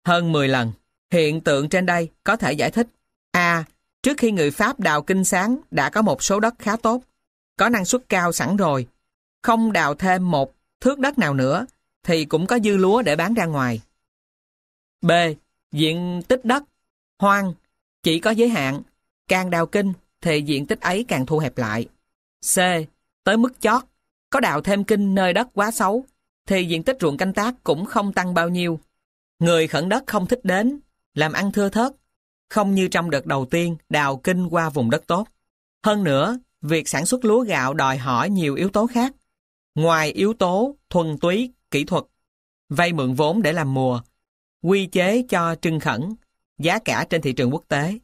Hơn 10 lần, hiện tượng trên đây có thể giải thích. A. Trước khi người Pháp đào kinh sáng đã có một số đất khá tốt, có năng suất cao sẵn rồi. Không đào thêm một thước đất nào nữa thì cũng có dư lúa để bán ra ngoài. B. Diện tích đất hoang chỉ có giới hạn, càng đào kinh thì diện tích ấy càng thu hẹp lại. C. Tới mức chót, có đào thêm kinh nơi đất quá xấu thì diện tích ruộng canh tác cũng không tăng bao nhiêu. Người khẩn đất không thích đến, làm ăn thưa thớt, không như trong đợt đầu tiên đào kinh qua vùng đất tốt. Hơn nữa, việc sản xuất lúa gạo đòi hỏi nhiều yếu tố khác. Ngoài yếu tố thuần túy, kỹ thuật, vay mượn vốn để làm mùa, quy chế cho trưng khẩn, giá cả trên thị trường quốc tế.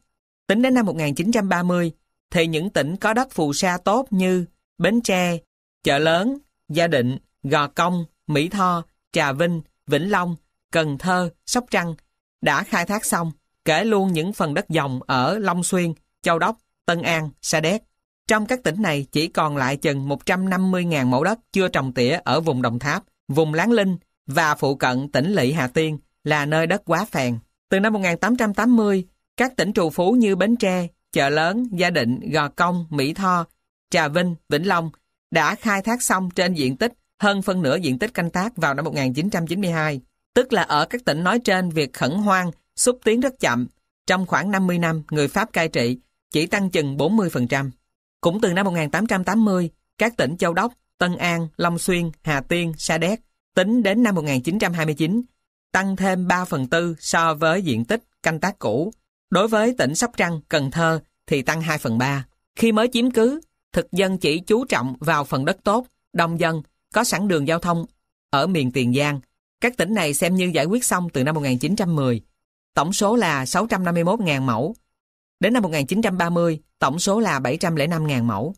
Tính đến năm 1930, thì những tỉnh có đất phù sa tốt như Bến Tre, Chợ Lớn, Gia Định, Gò Công, Mỹ Tho, Trà Vinh, Vĩnh Long, Cần Thơ, Sóc Trăng đã khai thác xong, kể luôn những phần đất dòng ở Long Xuyên, Châu Đốc, Tân An, Sa Đéc. Trong các tỉnh này chỉ còn lại chừng 150.000 mẫu đất chưa trồng tỉa ở vùng Đồng Tháp, vùng Láng Linh và phụ cận tỉnh Lị Hà Tiên là nơi đất quá phèn. Từ năm 1880, các tỉnh trù phú như Bến Tre, Chợ Lớn, Gia Định, Gò Công, Mỹ Tho, Trà Vinh, Vĩnh Long đã khai thác xong trên diện tích hơn phân nửa diện tích canh tác vào năm 1992. Tức là ở các tỉnh nói trên việc khẩn hoang, xúc tiến rất chậm. Trong khoảng 50 năm, người Pháp cai trị chỉ tăng chừng 40%. Cũng từ năm 1880, các tỉnh Châu Đốc, Tân An, Long Xuyên, Hà Tiên, Sa Đéc tính đến năm 1929 tăng thêm 3 phần tư so với diện tích canh tác cũ. Đối với tỉnh Sóc Trăng, Cần Thơ thì tăng 2 phần 3. Khi mới chiếm cứ, thực dân chỉ chú trọng vào phần đất tốt, đông dân có sẵn đường giao thông ở miền Tiền Giang. Các tỉnh này xem như giải quyết xong từ năm 1910. Tổng số là 651.000 mẫu. Đến năm 1930, tổng số là 705.000 mẫu.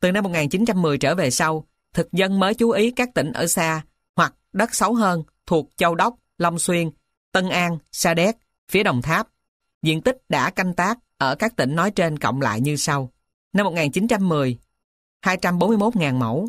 Từ năm 1910 trở về sau, thực dân mới chú ý các tỉnh ở xa hoặc đất xấu hơn thuộc Châu Đốc, Long Xuyên, Tân An, Sa Đéc, phía Đồng Tháp. Diện tích đã canh tác ở các tỉnh nói trên cộng lại như sau. Năm 1910, 241.000 mẫu.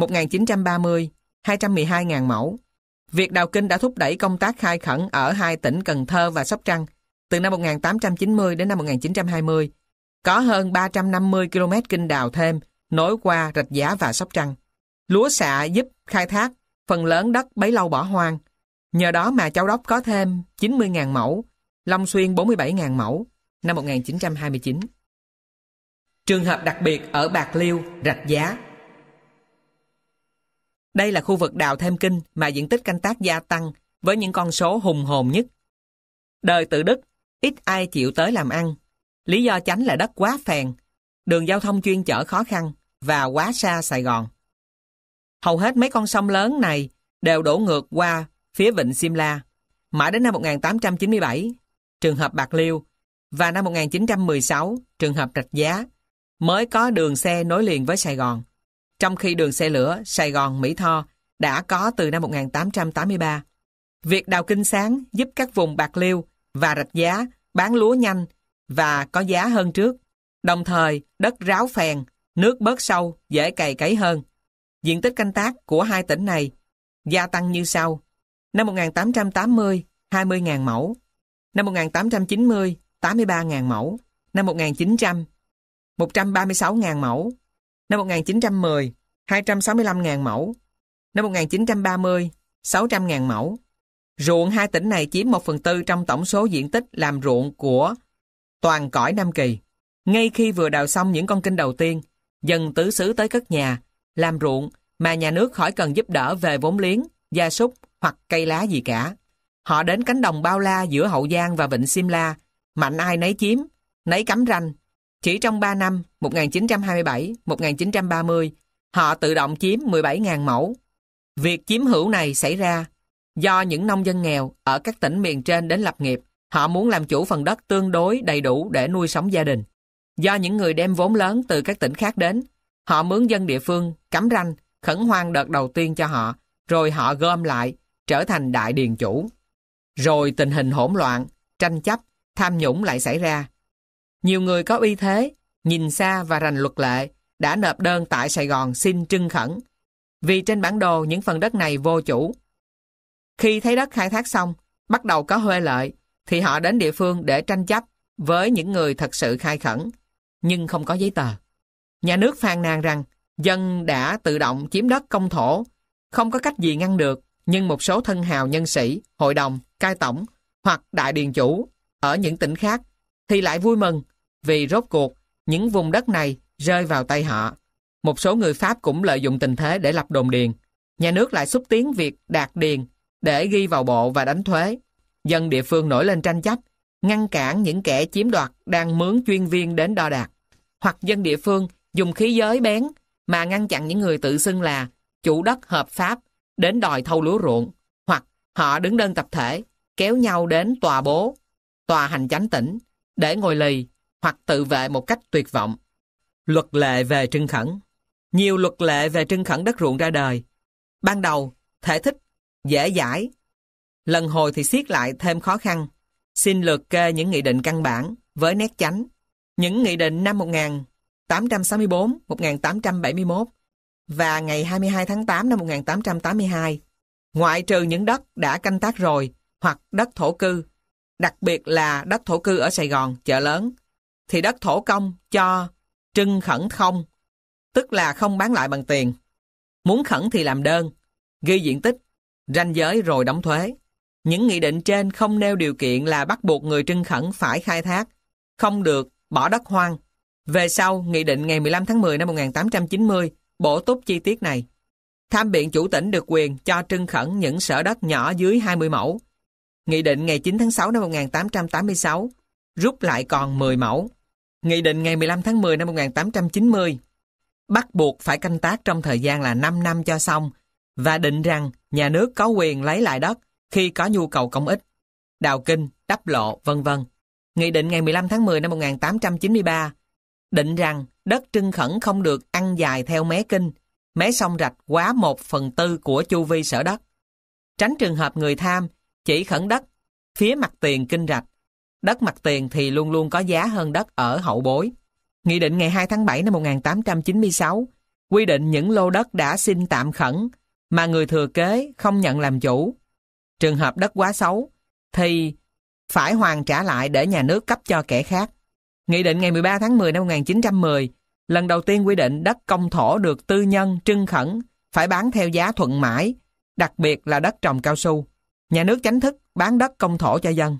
1930, 212.000 mẫu. Việc đào kinh đã thúc đẩy công tác khai khẩn ở hai tỉnh Cần Thơ và Sóc Trăng từ năm 1890 đến năm 1920. Có hơn 350 km kinh đào thêm, nối qua Rạch Giá và Sóc Trăng. Lúa xạ giúp khai thác phần lớn đất bấy lâu bỏ hoang. Nhờ đó mà Châu Đốc có thêm 90.000 mẫu, Long Xuyên 47.000 mẫu năm 1929. Trường hợp đặc biệt ở Bạc Liêu, Rạch Giá đây là khu vực đào thêm kinh mà diện tích canh tác gia tăng với những con số hùng hồn nhất. Đời tự Đức, ít ai chịu tới làm ăn. Lý do chánh là đất quá phèn, đường giao thông chuyên chở khó khăn và quá xa Sài Gòn. Hầu hết mấy con sông lớn này đều đổ ngược qua phía vịnh Simla. Mãi đến năm 1897, trường hợp Bạc Liêu và năm 1916, trường hợp Rạch Giá mới có đường xe nối liền với Sài Gòn trong khi đường xe lửa Sài Gòn Mỹ Tho đã có từ năm 1883. Việc đào kinh sáng giúp các vùng bạc liêu và rạch giá bán lúa nhanh và có giá hơn trước. Đồng thời, đất ráo phèn, nước bớt sâu, dễ cày cấy hơn. Diện tích canh tác của hai tỉnh này gia tăng như sau. Năm 1880, 20.000 mẫu. Năm 1890, 83.000 mẫu. Năm 1900, 136.000 mẫu. Năm 1910, 265.000 mẫu. Năm 1930, 600.000 mẫu. Ruộng hai tỉnh này chiếm 1 phần tư trong tổng số diện tích làm ruộng của toàn cõi Nam Kỳ. Ngay khi vừa đào xong những con kinh đầu tiên, dần tứ xứ tới cất nhà, làm ruộng mà nhà nước khỏi cần giúp đỡ về vốn liếng, gia súc hoặc cây lá gì cả. Họ đến cánh đồng bao la giữa Hậu Giang và Vịnh Simla, mạnh ai nấy chiếm, nấy cắm ranh, chỉ trong 3 năm 1927-1930, họ tự động chiếm 17.000 mẫu. Việc chiếm hữu này xảy ra do những nông dân nghèo ở các tỉnh miền trên đến lập nghiệp. Họ muốn làm chủ phần đất tương đối đầy đủ để nuôi sống gia đình. Do những người đem vốn lớn từ các tỉnh khác đến, họ mướn dân địa phương cắm ranh, khẩn hoang đợt đầu tiên cho họ, rồi họ gom lại, trở thành đại điền chủ. Rồi tình hình hỗn loạn, tranh chấp, tham nhũng lại xảy ra. Nhiều người có uy thế, nhìn xa và rành luật lệ, đã nộp đơn tại Sài Gòn xin trưng khẩn. Vì trên bản đồ những phần đất này vô chủ. Khi thấy đất khai thác xong, bắt đầu có huê lợi, thì họ đến địa phương để tranh chấp với những người thật sự khai khẩn, nhưng không có giấy tờ. Nhà nước phàn nàn rằng dân đã tự động chiếm đất công thổ, không có cách gì ngăn được, nhưng một số thân hào nhân sĩ, hội đồng, cai tổng hoặc đại điền chủ ở những tỉnh khác thì lại vui mừng vì rốt cuộc những vùng đất này rơi vào tay họ. Một số người Pháp cũng lợi dụng tình thế để lập đồn điền. Nhà nước lại xúc tiến việc đạt điền để ghi vào bộ và đánh thuế. Dân địa phương nổi lên tranh chấp, ngăn cản những kẻ chiếm đoạt đang mướn chuyên viên đến đo đạt, Hoặc dân địa phương dùng khí giới bén mà ngăn chặn những người tự xưng là chủ đất hợp pháp đến đòi thâu lúa ruộng. Hoặc họ đứng đơn tập thể, kéo nhau đến tòa bố, tòa hành chánh tỉnh, để ngồi lì hoặc tự vệ một cách tuyệt vọng. Luật lệ về trưng khẩn Nhiều luật lệ về trưng khẩn đất ruộng ra đời. Ban đầu, thể thích, dễ giải. Lần hồi thì siết lại thêm khó khăn. Xin lượt kê những nghị định căn bản với nét chánh. Những nghị định năm 1864, 1871 và ngày 22 tháng 8 năm 1882, ngoại trừ những đất đã canh tác rồi hoặc đất thổ cư đặc biệt là đất thổ cư ở Sài Gòn, chợ lớn, thì đất thổ công cho trưng khẩn không, tức là không bán lại bằng tiền. Muốn khẩn thì làm đơn, ghi diện tích, ranh giới rồi đóng thuế. Những nghị định trên không nêu điều kiện là bắt buộc người trưng khẩn phải khai thác, không được bỏ đất hoang. Về sau, nghị định ngày 15 tháng 10 năm 1890 bổ túc chi tiết này. Tham biện chủ tỉnh được quyền cho trưng khẩn những sở đất nhỏ dưới 20 mẫu, Nghị định ngày 9 tháng 6 năm 1886 rút lại còn 10 mẫu. Nghị định ngày 15 tháng 10 năm 1890 bắt buộc phải canh tác trong thời gian là 5 năm cho xong và định rằng nhà nước có quyền lấy lại đất khi có nhu cầu công ích, đào kinh, đắp lộ, vân vân. Nghị định ngày 15 tháng 10 năm 1893 định rằng đất trưng khẩn không được ăn dài theo mé kinh, mé sông rạch quá một phần tư của chu vi sở đất. Tránh trường hợp người tham chỉ khẩn đất, phía mặt tiền kinh rạch. Đất mặt tiền thì luôn luôn có giá hơn đất ở hậu bối. Nghị định ngày 2 tháng 7 năm 1896 quy định những lô đất đã xin tạm khẩn mà người thừa kế không nhận làm chủ. Trường hợp đất quá xấu thì phải hoàn trả lại để nhà nước cấp cho kẻ khác. Nghị định ngày 13 tháng 10 năm 1910 lần đầu tiên quy định đất công thổ được tư nhân trưng khẩn phải bán theo giá thuận mãi, đặc biệt là đất trồng cao su. Nhà nước chánh thức bán đất công thổ cho dân.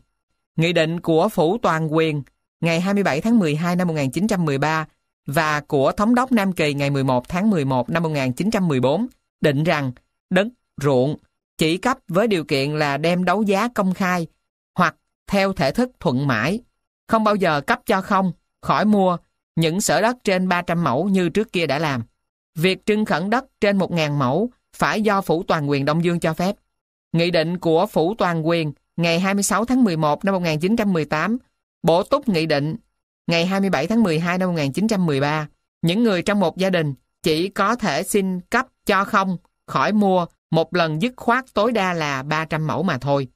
Nghị định của Phủ Toàn quyền ngày 27 tháng 12 năm 1913 và của Thống đốc Nam Kỳ ngày 11 tháng 11 năm 1914 định rằng đất ruộng chỉ cấp với điều kiện là đem đấu giá công khai hoặc theo thể thức thuận mãi, không bao giờ cấp cho không, khỏi mua những sở đất trên 300 mẫu như trước kia đã làm. Việc trưng khẩn đất trên 1.000 mẫu phải do Phủ Toàn quyền Đông Dương cho phép. Nghị định của Phủ Toàn quyền ngày 26 tháng 11 năm 1918 bổ túc nghị định ngày 27 tháng 12 năm 1913 những người trong một gia đình chỉ có thể xin cấp cho không khỏi mua một lần dứt khoát tối đa là 300 mẫu mà thôi.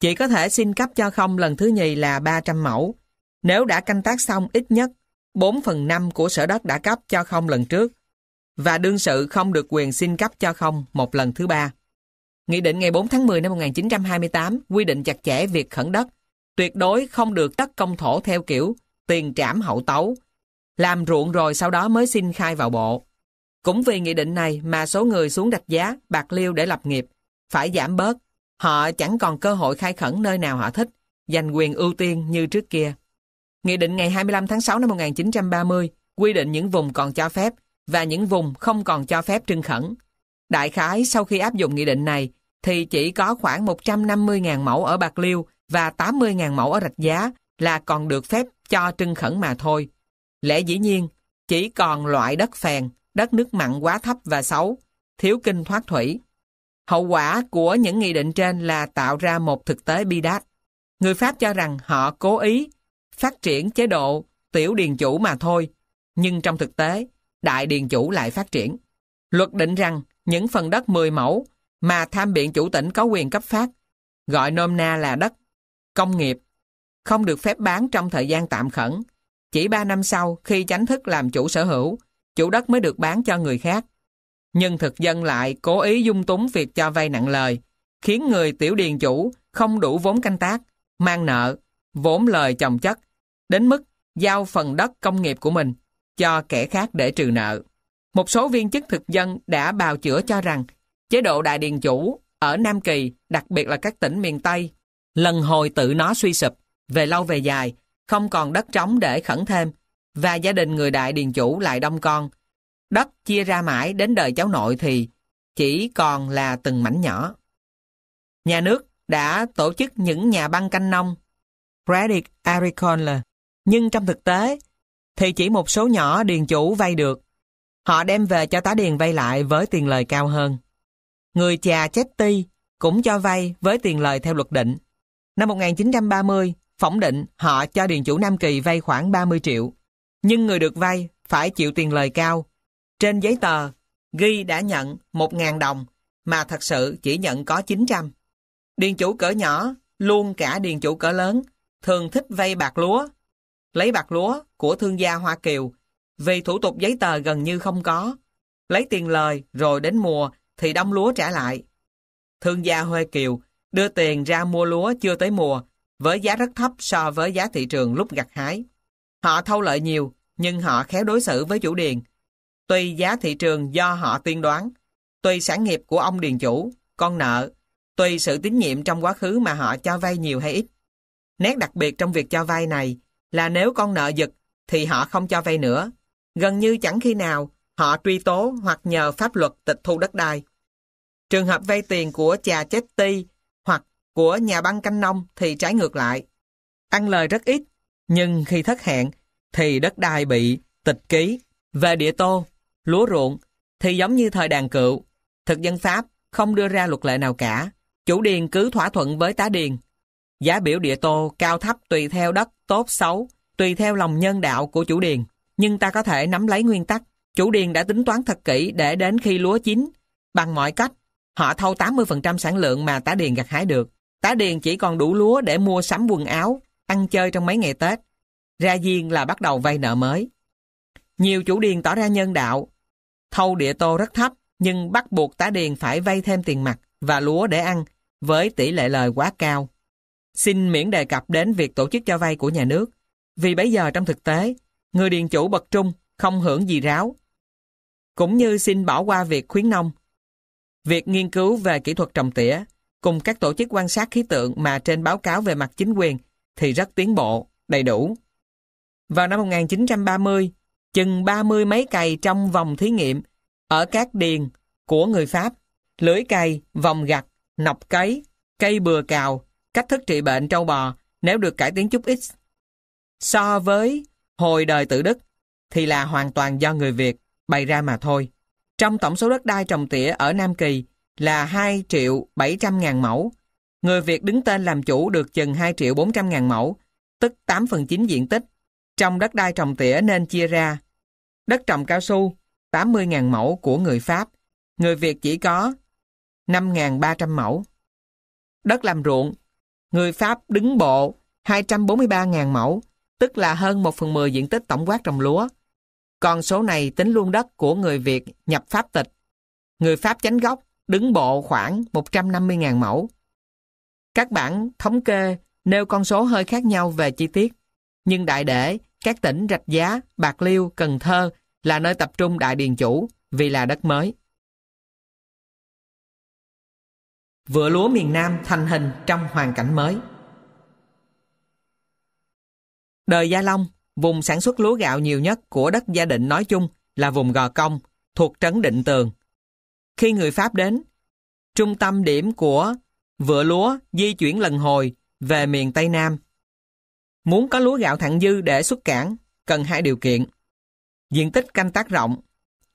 Chỉ có thể xin cấp cho không lần thứ nhì là 300 mẫu. Nếu đã canh tác xong ít nhất 4 phần 5 của sở đất đã cấp cho không lần trước và đương sự không được quyền xin cấp cho không một lần thứ ba. Nghị định ngày 4 tháng 10 năm 1928 quy định chặt chẽ việc khẩn đất, tuyệt đối không được đất công thổ theo kiểu tiền trảm hậu tấu, làm ruộng rồi sau đó mới xin khai vào bộ. Cũng vì nghị định này mà số người xuống đạch giá, bạc liêu để lập nghiệp, phải giảm bớt, họ chẳng còn cơ hội khai khẩn nơi nào họ thích, giành quyền ưu tiên như trước kia. Nghị định ngày 25 tháng 6 năm 1930 quy định những vùng còn cho phép và những vùng không còn cho phép trưng khẩn. Đại khái sau khi áp dụng nghị định này, thì chỉ có khoảng 150.000 mẫu ở Bạc Liêu và 80.000 mẫu ở Rạch Giá là còn được phép cho trưng khẩn mà thôi. Lẽ dĩ nhiên, chỉ còn loại đất phèn, đất nước mặn quá thấp và xấu, thiếu kinh thoát thủy. Hậu quả của những nghị định trên là tạo ra một thực tế bi đát. Người Pháp cho rằng họ cố ý phát triển chế độ tiểu điền chủ mà thôi, nhưng trong thực tế, đại điền chủ lại phát triển. Luật định rằng những phần đất 10 mẫu mà tham biện chủ tỉnh có quyền cấp phát, gọi nôm na là đất công nghiệp, không được phép bán trong thời gian tạm khẩn. Chỉ 3 năm sau, khi chánh thức làm chủ sở hữu, chủ đất mới được bán cho người khác. Nhưng thực dân lại cố ý dung túng việc cho vay nặng lời, khiến người tiểu điền chủ không đủ vốn canh tác, mang nợ, vốn lời chồng chất, đến mức giao phần đất công nghiệp của mình cho kẻ khác để trừ nợ. Một số viên chức thực dân đã bào chữa cho rằng chế độ đại điền chủ ở Nam Kỳ, đặc biệt là các tỉnh miền Tây, lần hồi tự nó suy sụp, về lâu về dài, không còn đất trống để khẩn thêm, và gia đình người đại điền chủ lại đông con. Đất chia ra mãi đến đời cháu nội thì chỉ còn là từng mảnh nhỏ. Nhà nước đã tổ chức những nhà băng canh nông, Credit Agricola, nhưng trong thực tế thì chỉ một số nhỏ điền chủ vay được Họ đem về cho tá điền vay lại với tiền lời cao hơn. Người cha chết ti cũng cho vay với tiền lời theo luật định. Năm 1930, phỏng định họ cho điền chủ Nam Kỳ vay khoảng 30 triệu. Nhưng người được vay phải chịu tiền lời cao. Trên giấy tờ, ghi đã nhận 1.000 đồng mà thật sự chỉ nhận có 900. Điền chủ cỡ nhỏ, luôn cả điền chủ cỡ lớn, thường thích vay bạc lúa. Lấy bạc lúa của thương gia Hoa Kiều vì thủ tục giấy tờ gần như không có. Lấy tiền lời rồi đến mùa thì đâm lúa trả lại. Thương gia Huê Kiều đưa tiền ra mua lúa chưa tới mùa với giá rất thấp so với giá thị trường lúc gặt hái. Họ thâu lợi nhiều nhưng họ khéo đối xử với chủ điền. Tuy giá thị trường do họ tiên đoán, tuy sản nghiệp của ông điền chủ, con nợ, tuy sự tín nhiệm trong quá khứ mà họ cho vay nhiều hay ít. Nét đặc biệt trong việc cho vay này là nếu con nợ giật thì họ không cho vay nữa gần như chẳng khi nào họ truy tố hoặc nhờ pháp luật tịch thu đất đai. Trường hợp vay tiền của chà chết ti hoặc của nhà băng canh nông thì trái ngược lại. Ăn lời rất ít, nhưng khi thất hẹn thì đất đai bị tịch ký. Về địa tô, lúa ruộng thì giống như thời đàn cựu, thực dân Pháp không đưa ra luật lệ nào cả. Chủ điền cứ thỏa thuận với tá điền. Giá biểu địa tô cao thấp tùy theo đất tốt xấu, tùy theo lòng nhân đạo của chủ điền nhưng ta có thể nắm lấy nguyên tắc. Chủ điền đã tính toán thật kỹ để đến khi lúa chín. Bằng mọi cách, họ thâu 80% sản lượng mà tá điền gặt hái được. Tá điền chỉ còn đủ lúa để mua sắm quần áo, ăn chơi trong mấy ngày Tết. Ra diên là bắt đầu vay nợ mới. Nhiều chủ điền tỏ ra nhân đạo. Thâu địa tô rất thấp, nhưng bắt buộc tá điền phải vay thêm tiền mặt và lúa để ăn với tỷ lệ lời quá cao. Xin miễn đề cập đến việc tổ chức cho vay của nhà nước, vì bây giờ trong thực tế, người điền chủ bậc trung không hưởng gì ráo. Cũng như xin bỏ qua việc khuyến nông. Việc nghiên cứu về kỹ thuật trồng tỉa cùng các tổ chức quan sát khí tượng mà trên báo cáo về mặt chính quyền thì rất tiến bộ, đầy đủ. Vào năm 1930, chừng 30 mấy cày trong vòng thí nghiệm ở các điền của người Pháp, lưới cày, vòng gặt, nọc cấy, cây bừa cào, cách thức trị bệnh trâu bò nếu được cải tiến chút ít. So với hồi đời tự Đức thì là hoàn toàn do người Việt bày ra mà thôi. Trong tổng số đất đai trồng tỉa ở Nam Kỳ là 2 triệu 700 ngàn mẫu. Người Việt đứng tên làm chủ được chừng 2 triệu 400 ngàn mẫu, tức 8 phần 9 diện tích. Trong đất đai trồng tỉa nên chia ra đất trồng cao su 80 ngàn mẫu của người Pháp, người Việt chỉ có 5.300 mẫu. Đất làm ruộng, người Pháp đứng bộ 243.000 mẫu, tức là hơn 1 phần 10 diện tích tổng quát trồng lúa. Còn số này tính luôn đất của người Việt nhập pháp tịch. Người Pháp chánh gốc đứng bộ khoảng 150.000 mẫu. Các bản thống kê nêu con số hơi khác nhau về chi tiết, nhưng đại để các tỉnh Rạch Giá, Bạc Liêu, Cần Thơ là nơi tập trung đại điền chủ vì là đất mới. Vựa lúa miền Nam thành hình trong hoàn cảnh mới. Đời Gia Long, vùng sản xuất lúa gạo nhiều nhất của đất Gia Định nói chung là vùng Gò Công, thuộc trấn Định Tường. Khi người Pháp đến, trung tâm điểm của vựa lúa di chuyển lần hồi về miền Tây Nam. Muốn có lúa gạo thặng dư để xuất cảng, cần hai điều kiện. Diện tích canh tác rộng,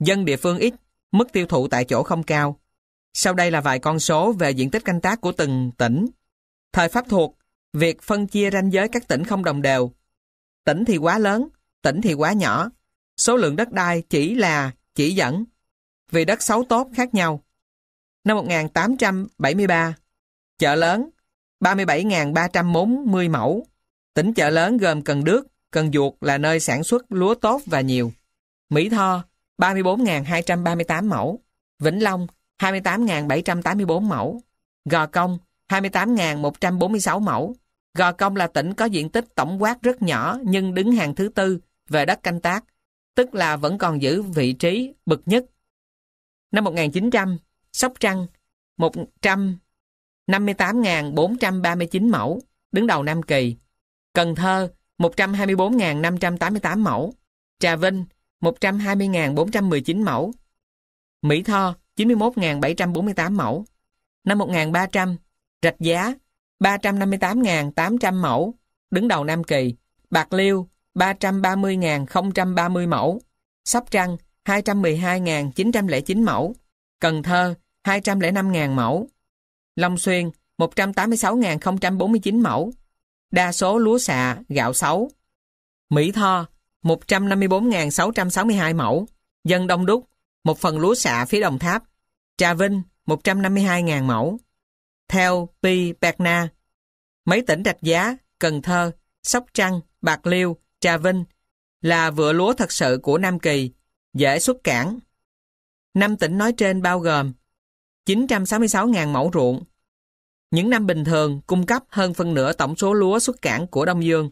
dân địa phương ít, mức tiêu thụ tại chỗ không cao. Sau đây là vài con số về diện tích canh tác của từng tỉnh. Thời Pháp thuộc, việc phân chia ranh giới các tỉnh không đồng đều tỉnh thì quá lớn, tỉnh thì quá nhỏ. Số lượng đất đai chỉ là chỉ dẫn, vì đất xấu tốt khác nhau. Năm 1873, chợ lớn 37.340 mẫu. Tỉnh chợ lớn gồm Cần Đức, Cần Duột là nơi sản xuất lúa tốt và nhiều. Mỹ Tho 34.238 mẫu. Vĩnh Long 28.784 mẫu. Gò Công 28.146 mẫu. Gò Công là tỉnh có diện tích tổng quát rất nhỏ nhưng đứng hàng thứ tư về đất canh tác, tức là vẫn còn giữ vị trí bậc nhất. Năm 1900, Sóc Trăng 158.439 mẫu, đứng đầu Nam Kỳ. Cần Thơ 124.588 mẫu, Trà Vinh 120.419 mẫu, Mỹ Tho 91.748 mẫu. Năm 1300, Rạch Giá 358.800 mẫu, đứng đầu Nam Kỳ, Bạc Liêu 330.030 mẫu, Sóc Trăng 212.909 mẫu, Cần Thơ 205.000 mẫu, Long Xuyên 186.049 mẫu, đa số lúa xạ, gạo xấu, Mỹ Tho 154.662 mẫu, dân Đông Đúc, một phần lúa xạ phía Đồng Tháp, Trà Vinh 152.000 mẫu theo P. Berna. Mấy tỉnh Rạch Giá, Cần Thơ, Sóc Trăng, Bạc Liêu, Trà Vinh là vựa lúa thật sự của Nam Kỳ, dễ xuất cảng. Năm tỉnh nói trên bao gồm 966.000 mẫu ruộng. Những năm bình thường cung cấp hơn phân nửa tổng số lúa xuất cảng của Đông Dương.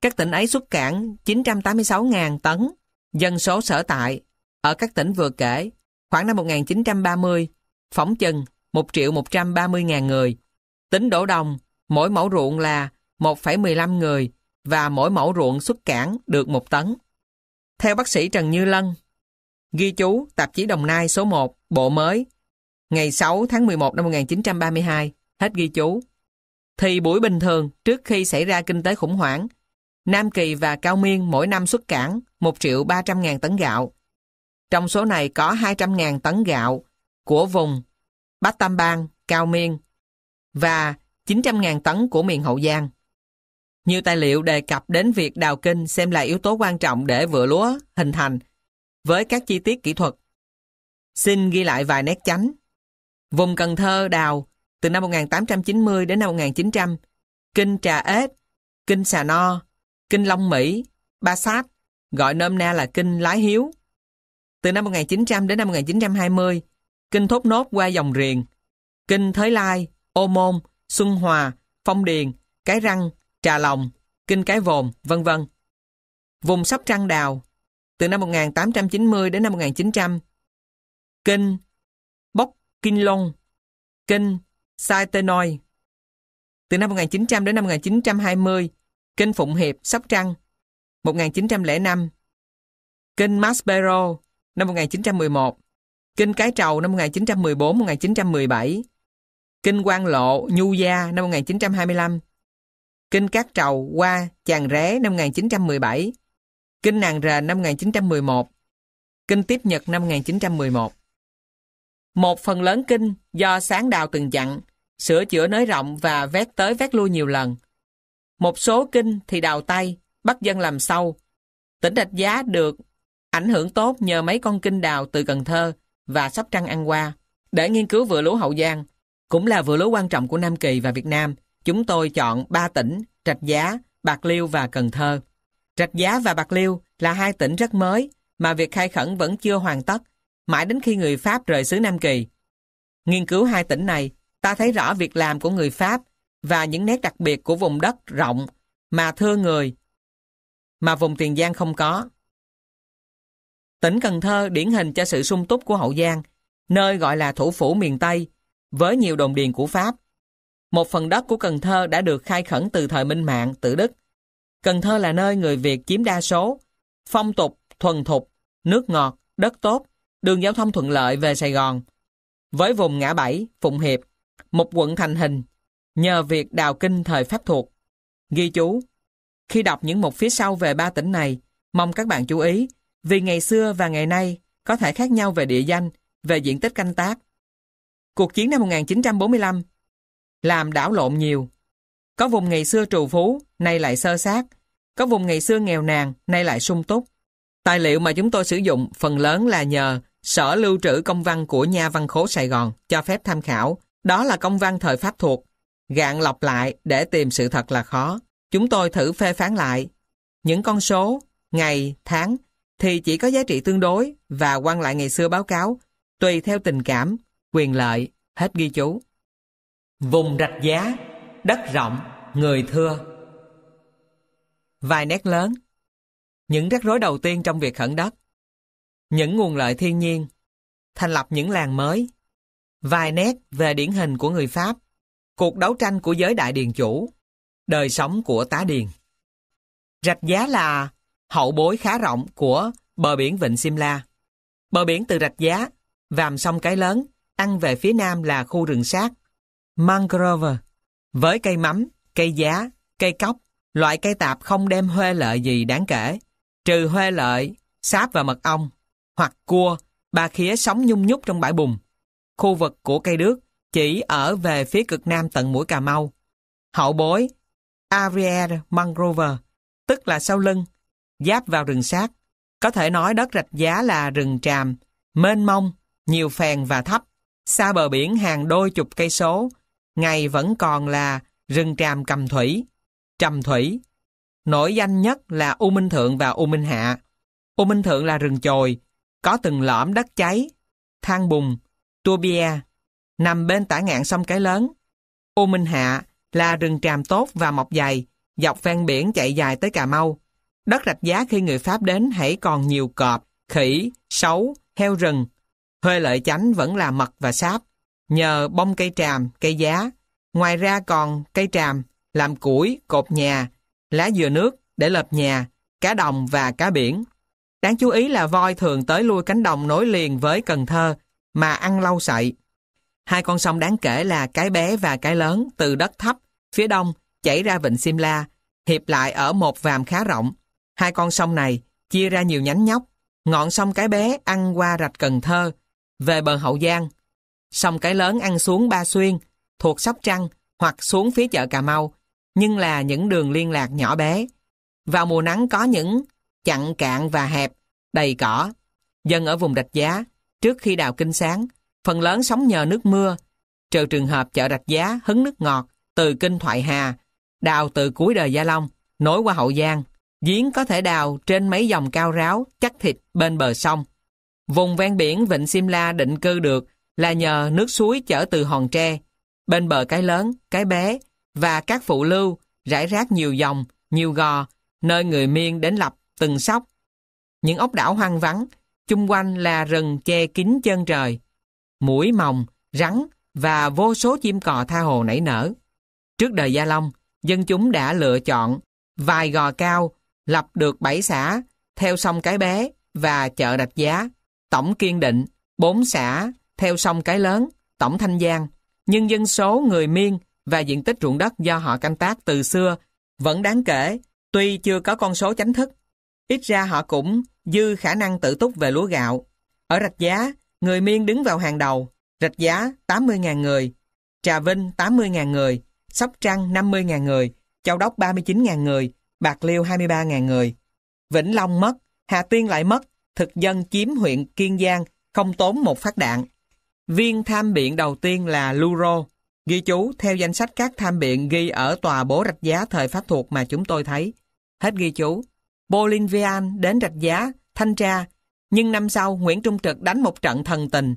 Các tỉnh ấy xuất cảng 986.000 tấn, dân số sở tại ở các tỉnh vừa kể khoảng năm 1930, phóng chừng 1 triệu 130 ngàn người. Tính đổ đồng, mỗi mẫu ruộng là 1,15 người và mỗi mẫu ruộng xuất cảng được 1 tấn. Theo bác sĩ Trần Như Lân, ghi chú tạp chí Đồng Nai số 1, bộ mới, ngày 6 tháng 11 năm 1932, hết ghi chú. Thì buổi bình thường, trước khi xảy ra kinh tế khủng hoảng, Nam Kỳ và Cao Miên mỗi năm xuất cảng 1 triệu 300 ngàn tấn gạo. Trong số này có 200 ngàn tấn gạo của vùng Bát Tam Bang, Cao Miên và 900.000 tấn của miền Hậu Giang. Nhiều tài liệu đề cập đến việc đào kinh xem là yếu tố quan trọng để vựa lúa hình thành với các chi tiết kỹ thuật. Xin ghi lại vài nét chánh. Vùng Cần Thơ đào từ năm 1890 đến năm 1900, kinh Trà Ết, kinh Xà No, kinh Long Mỹ, Ba Sát, gọi nôm na là kinh Lái Hiếu. Từ năm 1900 đến năm 1920, Kinh Thốt Nốt qua dòng riền, Kinh Thới Lai, Ô Môn, Xuân Hòa, Phong Điền, Cái Răng, Trà Lòng, Kinh Cái Vồn, vân vân. Vùng Sóc Trăng Đào, từ năm 1890 đến năm 1900, Kinh Bốc Kinh Long, Kinh Sai Tê Noi, từ năm 1900 đến năm 1920, Kinh Phụng Hiệp, Sóc Trăng, 1905, Kinh Maspero, năm 1911, Kinh Cái Trầu năm 1914-1917, Kinh Quang Lộ, Nhu Gia năm 1925, Kinh Cát Trầu, Qua, Chàng Ré năm 1917, Kinh Nàng Rền năm 1911, Kinh Tiếp Nhật năm 1911. Một phần lớn kinh do sáng đào từng chặn, sửa chữa nới rộng và vét tới vét lui nhiều lần. Một số kinh thì đào tay, bắt dân làm sâu. Tỉnh Đạch Giá được ảnh hưởng tốt nhờ mấy con kinh đào từ Cần Thơ và sắp Trăng ăn qua để nghiên cứu vựa lúa Hậu Giang, cũng là vựa lúa quan trọng của Nam Kỳ và Việt Nam. Chúng tôi chọn ba tỉnh Trạch Giá, Bạc Liêu và Cần Thơ. Trạch Giá và Bạc Liêu là hai tỉnh rất mới mà việc khai khẩn vẫn chưa hoàn tất mãi đến khi người Pháp rời xứ Nam Kỳ. Nghiên cứu hai tỉnh này, ta thấy rõ việc làm của người Pháp và những nét đặc biệt của vùng đất rộng mà thưa người mà vùng Tiền Giang không có. Tỉnh Cần Thơ điển hình cho sự sung túc của Hậu Giang, nơi gọi là thủ phủ miền Tây, với nhiều đồn điền của Pháp. Một phần đất của Cần Thơ đã được khai khẩn từ thời Minh Mạng, tự Đức. Cần Thơ là nơi người Việt chiếm đa số, phong tục, thuần thục, nước ngọt, đất tốt, đường giao thông thuận lợi về Sài Gòn. Với vùng ngã bảy, Phụng Hiệp, một quận thành hình, nhờ việc đào kinh thời Pháp thuộc. Ghi chú, khi đọc những mục phía sau về ba tỉnh này, mong các bạn chú ý vì ngày xưa và ngày nay có thể khác nhau về địa danh, về diện tích canh tác. Cuộc chiến năm 1945 làm đảo lộn nhiều. Có vùng ngày xưa trù phú, nay lại sơ sát. Có vùng ngày xưa nghèo nàn, nay lại sung túc. Tài liệu mà chúng tôi sử dụng phần lớn là nhờ Sở Lưu trữ Công văn của Nha văn khố Sài Gòn cho phép tham khảo. Đó là công văn thời Pháp thuộc. Gạn lọc lại để tìm sự thật là khó. Chúng tôi thử phê phán lại. Những con số, ngày, tháng thì chỉ có giá trị tương đối và quan lại ngày xưa báo cáo tùy theo tình cảm, quyền lợi, hết ghi chú. Vùng rạch giá, đất rộng, người thưa. Vài nét lớn. Những rắc rối đầu tiên trong việc khẩn đất. Những nguồn lợi thiên nhiên. Thành lập những làng mới. Vài nét về điển hình của người Pháp. Cuộc đấu tranh của giới đại điền chủ. Đời sống của tá điền. Rạch giá là hậu bối khá rộng của bờ biển Vịnh Simla. Bờ biển từ Rạch Giá, vàm sông Cái Lớn, ăn về phía nam là khu rừng sát, mangrove, với cây mắm, cây giá, cây cóc, loại cây tạp không đem huê lợi gì đáng kể, trừ huê lợi, sáp và mật ong, hoặc cua, ba khía sống nhung nhúc trong bãi bùn. Khu vực của cây đước chỉ ở về phía cực nam tận mũi Cà Mau. Hậu bối, Arriere mangrove, tức là sau lưng, giáp vào rừng sát. Có thể nói đất rạch giá là rừng tràm, mênh mông, nhiều phèn và thấp, xa bờ biển hàng đôi chục cây số, ngày vẫn còn là rừng tràm cầm thủy, trầm thủy. Nổi danh nhất là U Minh Thượng và U Minh Hạ. U Minh Thượng là rừng chồi, có từng lõm đất cháy, than bùn, tua bia, nằm bên tả ngạn sông Cái Lớn. U Minh Hạ là rừng tràm tốt và mọc dày, dọc ven biển chạy dài tới Cà Mau. Đất rạch giá khi người Pháp đến hãy còn nhiều cọp, khỉ, sấu, heo rừng. Huê lợi chánh vẫn là mật và sáp, nhờ bông cây tràm, cây giá. Ngoài ra còn cây tràm, làm củi, cột nhà, lá dừa nước để lợp nhà, cá đồng và cá biển. Đáng chú ý là voi thường tới lui cánh đồng nối liền với Cần Thơ mà ăn lâu sậy. Hai con sông đáng kể là cái bé và cái lớn từ đất thấp, phía đông chảy ra vịnh Simla, hiệp lại ở một vàm khá rộng. Hai con sông này chia ra nhiều nhánh nhóc. Ngọn sông Cái Bé ăn qua rạch Cần Thơ, về bờ Hậu Giang. Sông Cái Lớn ăn xuống Ba Xuyên, thuộc Sóc Trăng hoặc xuống phía chợ Cà Mau, nhưng là những đường liên lạc nhỏ bé. Vào mùa nắng có những chặn cạn và hẹp, đầy cỏ. Dân ở vùng Rạch Giá, trước khi đào kinh sáng, phần lớn sống nhờ nước mưa, trừ trường hợp chợ Rạch Giá hứng nước ngọt từ kinh Thoại Hà, đào từ cuối đời Gia Long, nối qua Hậu Giang. Giếng có thể đào trên mấy dòng cao ráo, chắc thịt bên bờ sông. Vùng ven biển Vịnh Simla định cư được là nhờ nước suối chở từ hòn tre, bên bờ cái lớn, cái bé và các phụ lưu rải rác nhiều dòng, nhiều gò, nơi người miên đến lập từng sóc. Những ốc đảo hoang vắng, chung quanh là rừng che kín chân trời. Mũi mòng, rắn và vô số chim cò tha hồ nảy nở. Trước đời Gia Long, dân chúng đã lựa chọn vài gò cao lập được 7 xã, theo sông Cái Bé và chợ Rạch Giá, tổng Kiên Định, 4 xã, theo sông Cái Lớn, tổng Thanh Giang. Nhưng dân số người Miên và diện tích ruộng đất do họ canh tác từ xưa vẫn đáng kể, tuy chưa có con số chánh thức. Ít ra họ cũng dư khả năng tự túc về lúa gạo. Ở Rạch Giá, người Miên đứng vào hàng đầu, Rạch Giá 80.000 người, Trà Vinh 80.000 người, Sóc Trăng 50.000 người, Châu Đốc 39.000 người, Bạc Liêu 23.000 người. Vĩnh Long mất, Hà Tiên lại mất, thực dân chiếm huyện Kiên Giang, không tốn một phát đạn. Viên tham biện đầu tiên là Luro, ghi chú theo danh sách các tham biện ghi ở tòa bố rạch giá thời Pháp thuộc mà chúng tôi thấy. Hết ghi chú. Bolivian đến rạch giá, thanh tra, nhưng năm sau Nguyễn Trung Trực đánh một trận thần tình,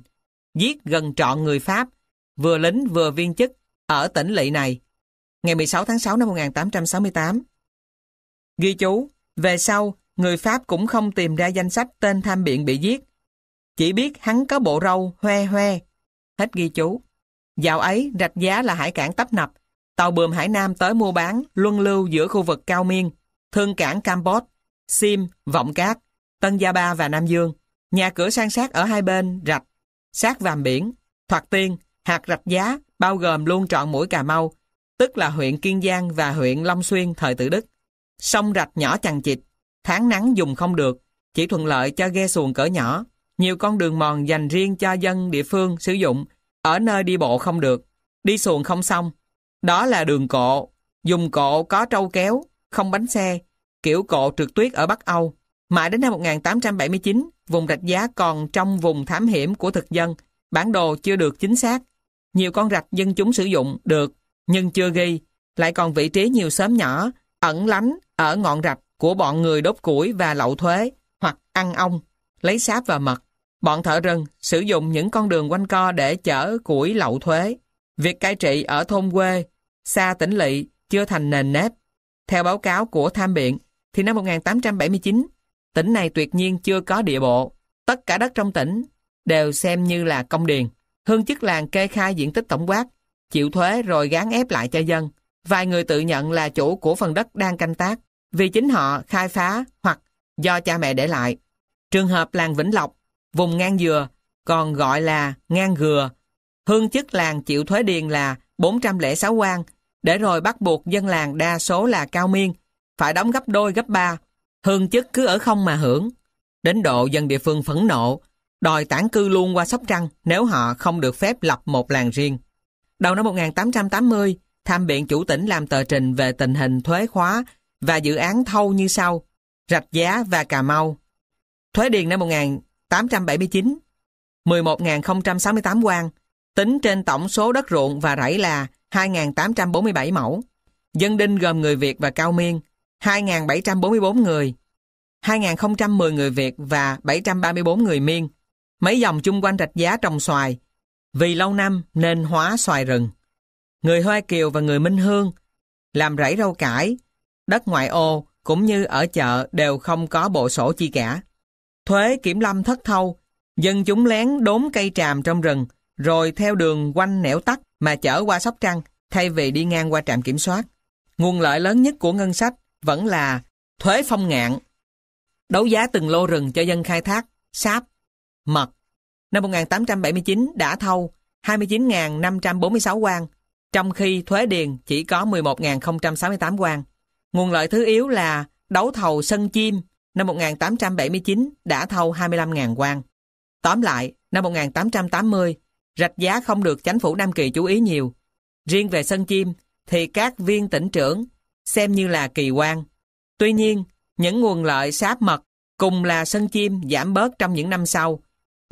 giết gần trọn người Pháp, vừa lính vừa viên chức ở tỉnh lỵ này. Ngày 16 tháng 6 năm 1868, Ghi chú, về sau, người Pháp cũng không tìm ra danh sách tên tham biện bị giết. Chỉ biết hắn có bộ râu hoe hoe. Hết ghi chú. Dạo ấy, rạch giá là hải cảng tấp nập. Tàu bườm Hải Nam tới mua bán, luân lưu giữa khu vực Cao Miên, Thương cảng Campos, Sim, Vọng Cát, Tân Gia Ba và Nam Dương. Nhà cửa san sát ở hai bên, rạch, sát vàm biển, thoạt tiên, hạt rạch giá, bao gồm luôn trọn mũi Cà Mau, tức là huyện Kiên Giang và huyện Long Xuyên thời tự Đức. Sông rạch nhỏ chằng chịt, tháng nắng dùng không được, chỉ thuận lợi cho ghe xuồng cỡ nhỏ. Nhiều con đường mòn dành riêng cho dân địa phương sử dụng, ở nơi đi bộ không được, đi xuồng không xong. Đó là đường cộ, dùng cộ có trâu kéo, không bánh xe, kiểu cộ trượt tuyết ở Bắc Âu. Mãi đến năm 1879, vùng rạch giá còn trong vùng thám hiểm của thực dân, bản đồ chưa được chính xác. Nhiều con rạch dân chúng sử dụng được, nhưng chưa ghi, lại còn vị trí nhiều xóm nhỏ, ẩn lánh ở ngọn rạch của bọn người đốt củi và lậu thuế hoặc ăn ong, lấy sáp và mật. Bọn thợ rừng sử dụng những con đường quanh co để chở củi lậu thuế. Việc cai trị ở thôn quê, xa tỉnh lỵ chưa thành nền nếp. Theo báo cáo của Tham Biện, thì năm 1879, tỉnh này tuyệt nhiên chưa có địa bộ. Tất cả đất trong tỉnh đều xem như là công điền. Hương chức làng kê khai diện tích tổng quát, chịu thuế rồi gán ép lại cho dân. Vài người tự nhận là chủ của phần đất đang canh tác vì chính họ khai phá hoặc do cha mẹ để lại. Trường hợp làng Vĩnh Lộc, vùng ngang dừa, còn gọi là ngang gừa. Hương chức làng chịu thuế điền là 406 quan, để rồi bắt buộc dân làng đa số là cao miên, phải đóng gấp đôi gấp ba. Hương chức cứ ở không mà hưởng. Đến độ dân địa phương phẫn nộ, đòi tản cư luôn qua Sóc Trăng nếu họ không được phép lập một làng riêng. Đầu năm 1880, tham biện chủ tỉnh làm tờ trình về tình hình thuế khóa và dự án thâu như sau, Rạch Giá và Cà Mau. Thuế điền năm 1879, 11.068 quan, tính trên tổng số đất ruộng và rẫy là 2.847 mẫu. Dân đinh gồm người Việt và Cao Miên, 2.744 người, 2.010 người Việt và 734 người Miên. Mấy dòng chung quanh rạch giá trồng xoài, vì lâu năm nên hóa xoài rừng người Hoa Kiều và người Minh Hương, làm rẫy rau cải, đất ngoại ô cũng như ở chợ đều không có bộ sổ chi cả. Thuế kiểm lâm thất thâu, dân chúng lén đốn cây tràm trong rừng, rồi theo đường quanh nẻo tắt mà chở qua Sóc Trăng thay vì đi ngang qua trạm kiểm soát. Nguồn lợi lớn nhất của ngân sách vẫn là thuế phong ngạn, đấu giá từng lô rừng cho dân khai thác, sáp, mật. Năm 1879 đã thâu 29.546 quan, trong khi thuế điền chỉ có 11.068 quan. Nguồn lợi thứ yếu là đấu thầu sân chim năm 1879 đã thâu 25.000 quan. Tóm lại, năm 1880, rạch giá không được chánh phủ Nam Kỳ chú ý nhiều. Riêng về sân chim thì các viên tỉnh trưởng xem như là kỳ quan. Tuy nhiên, những nguồn lợi sáp mật cùng là sân chim giảm bớt trong những năm sau,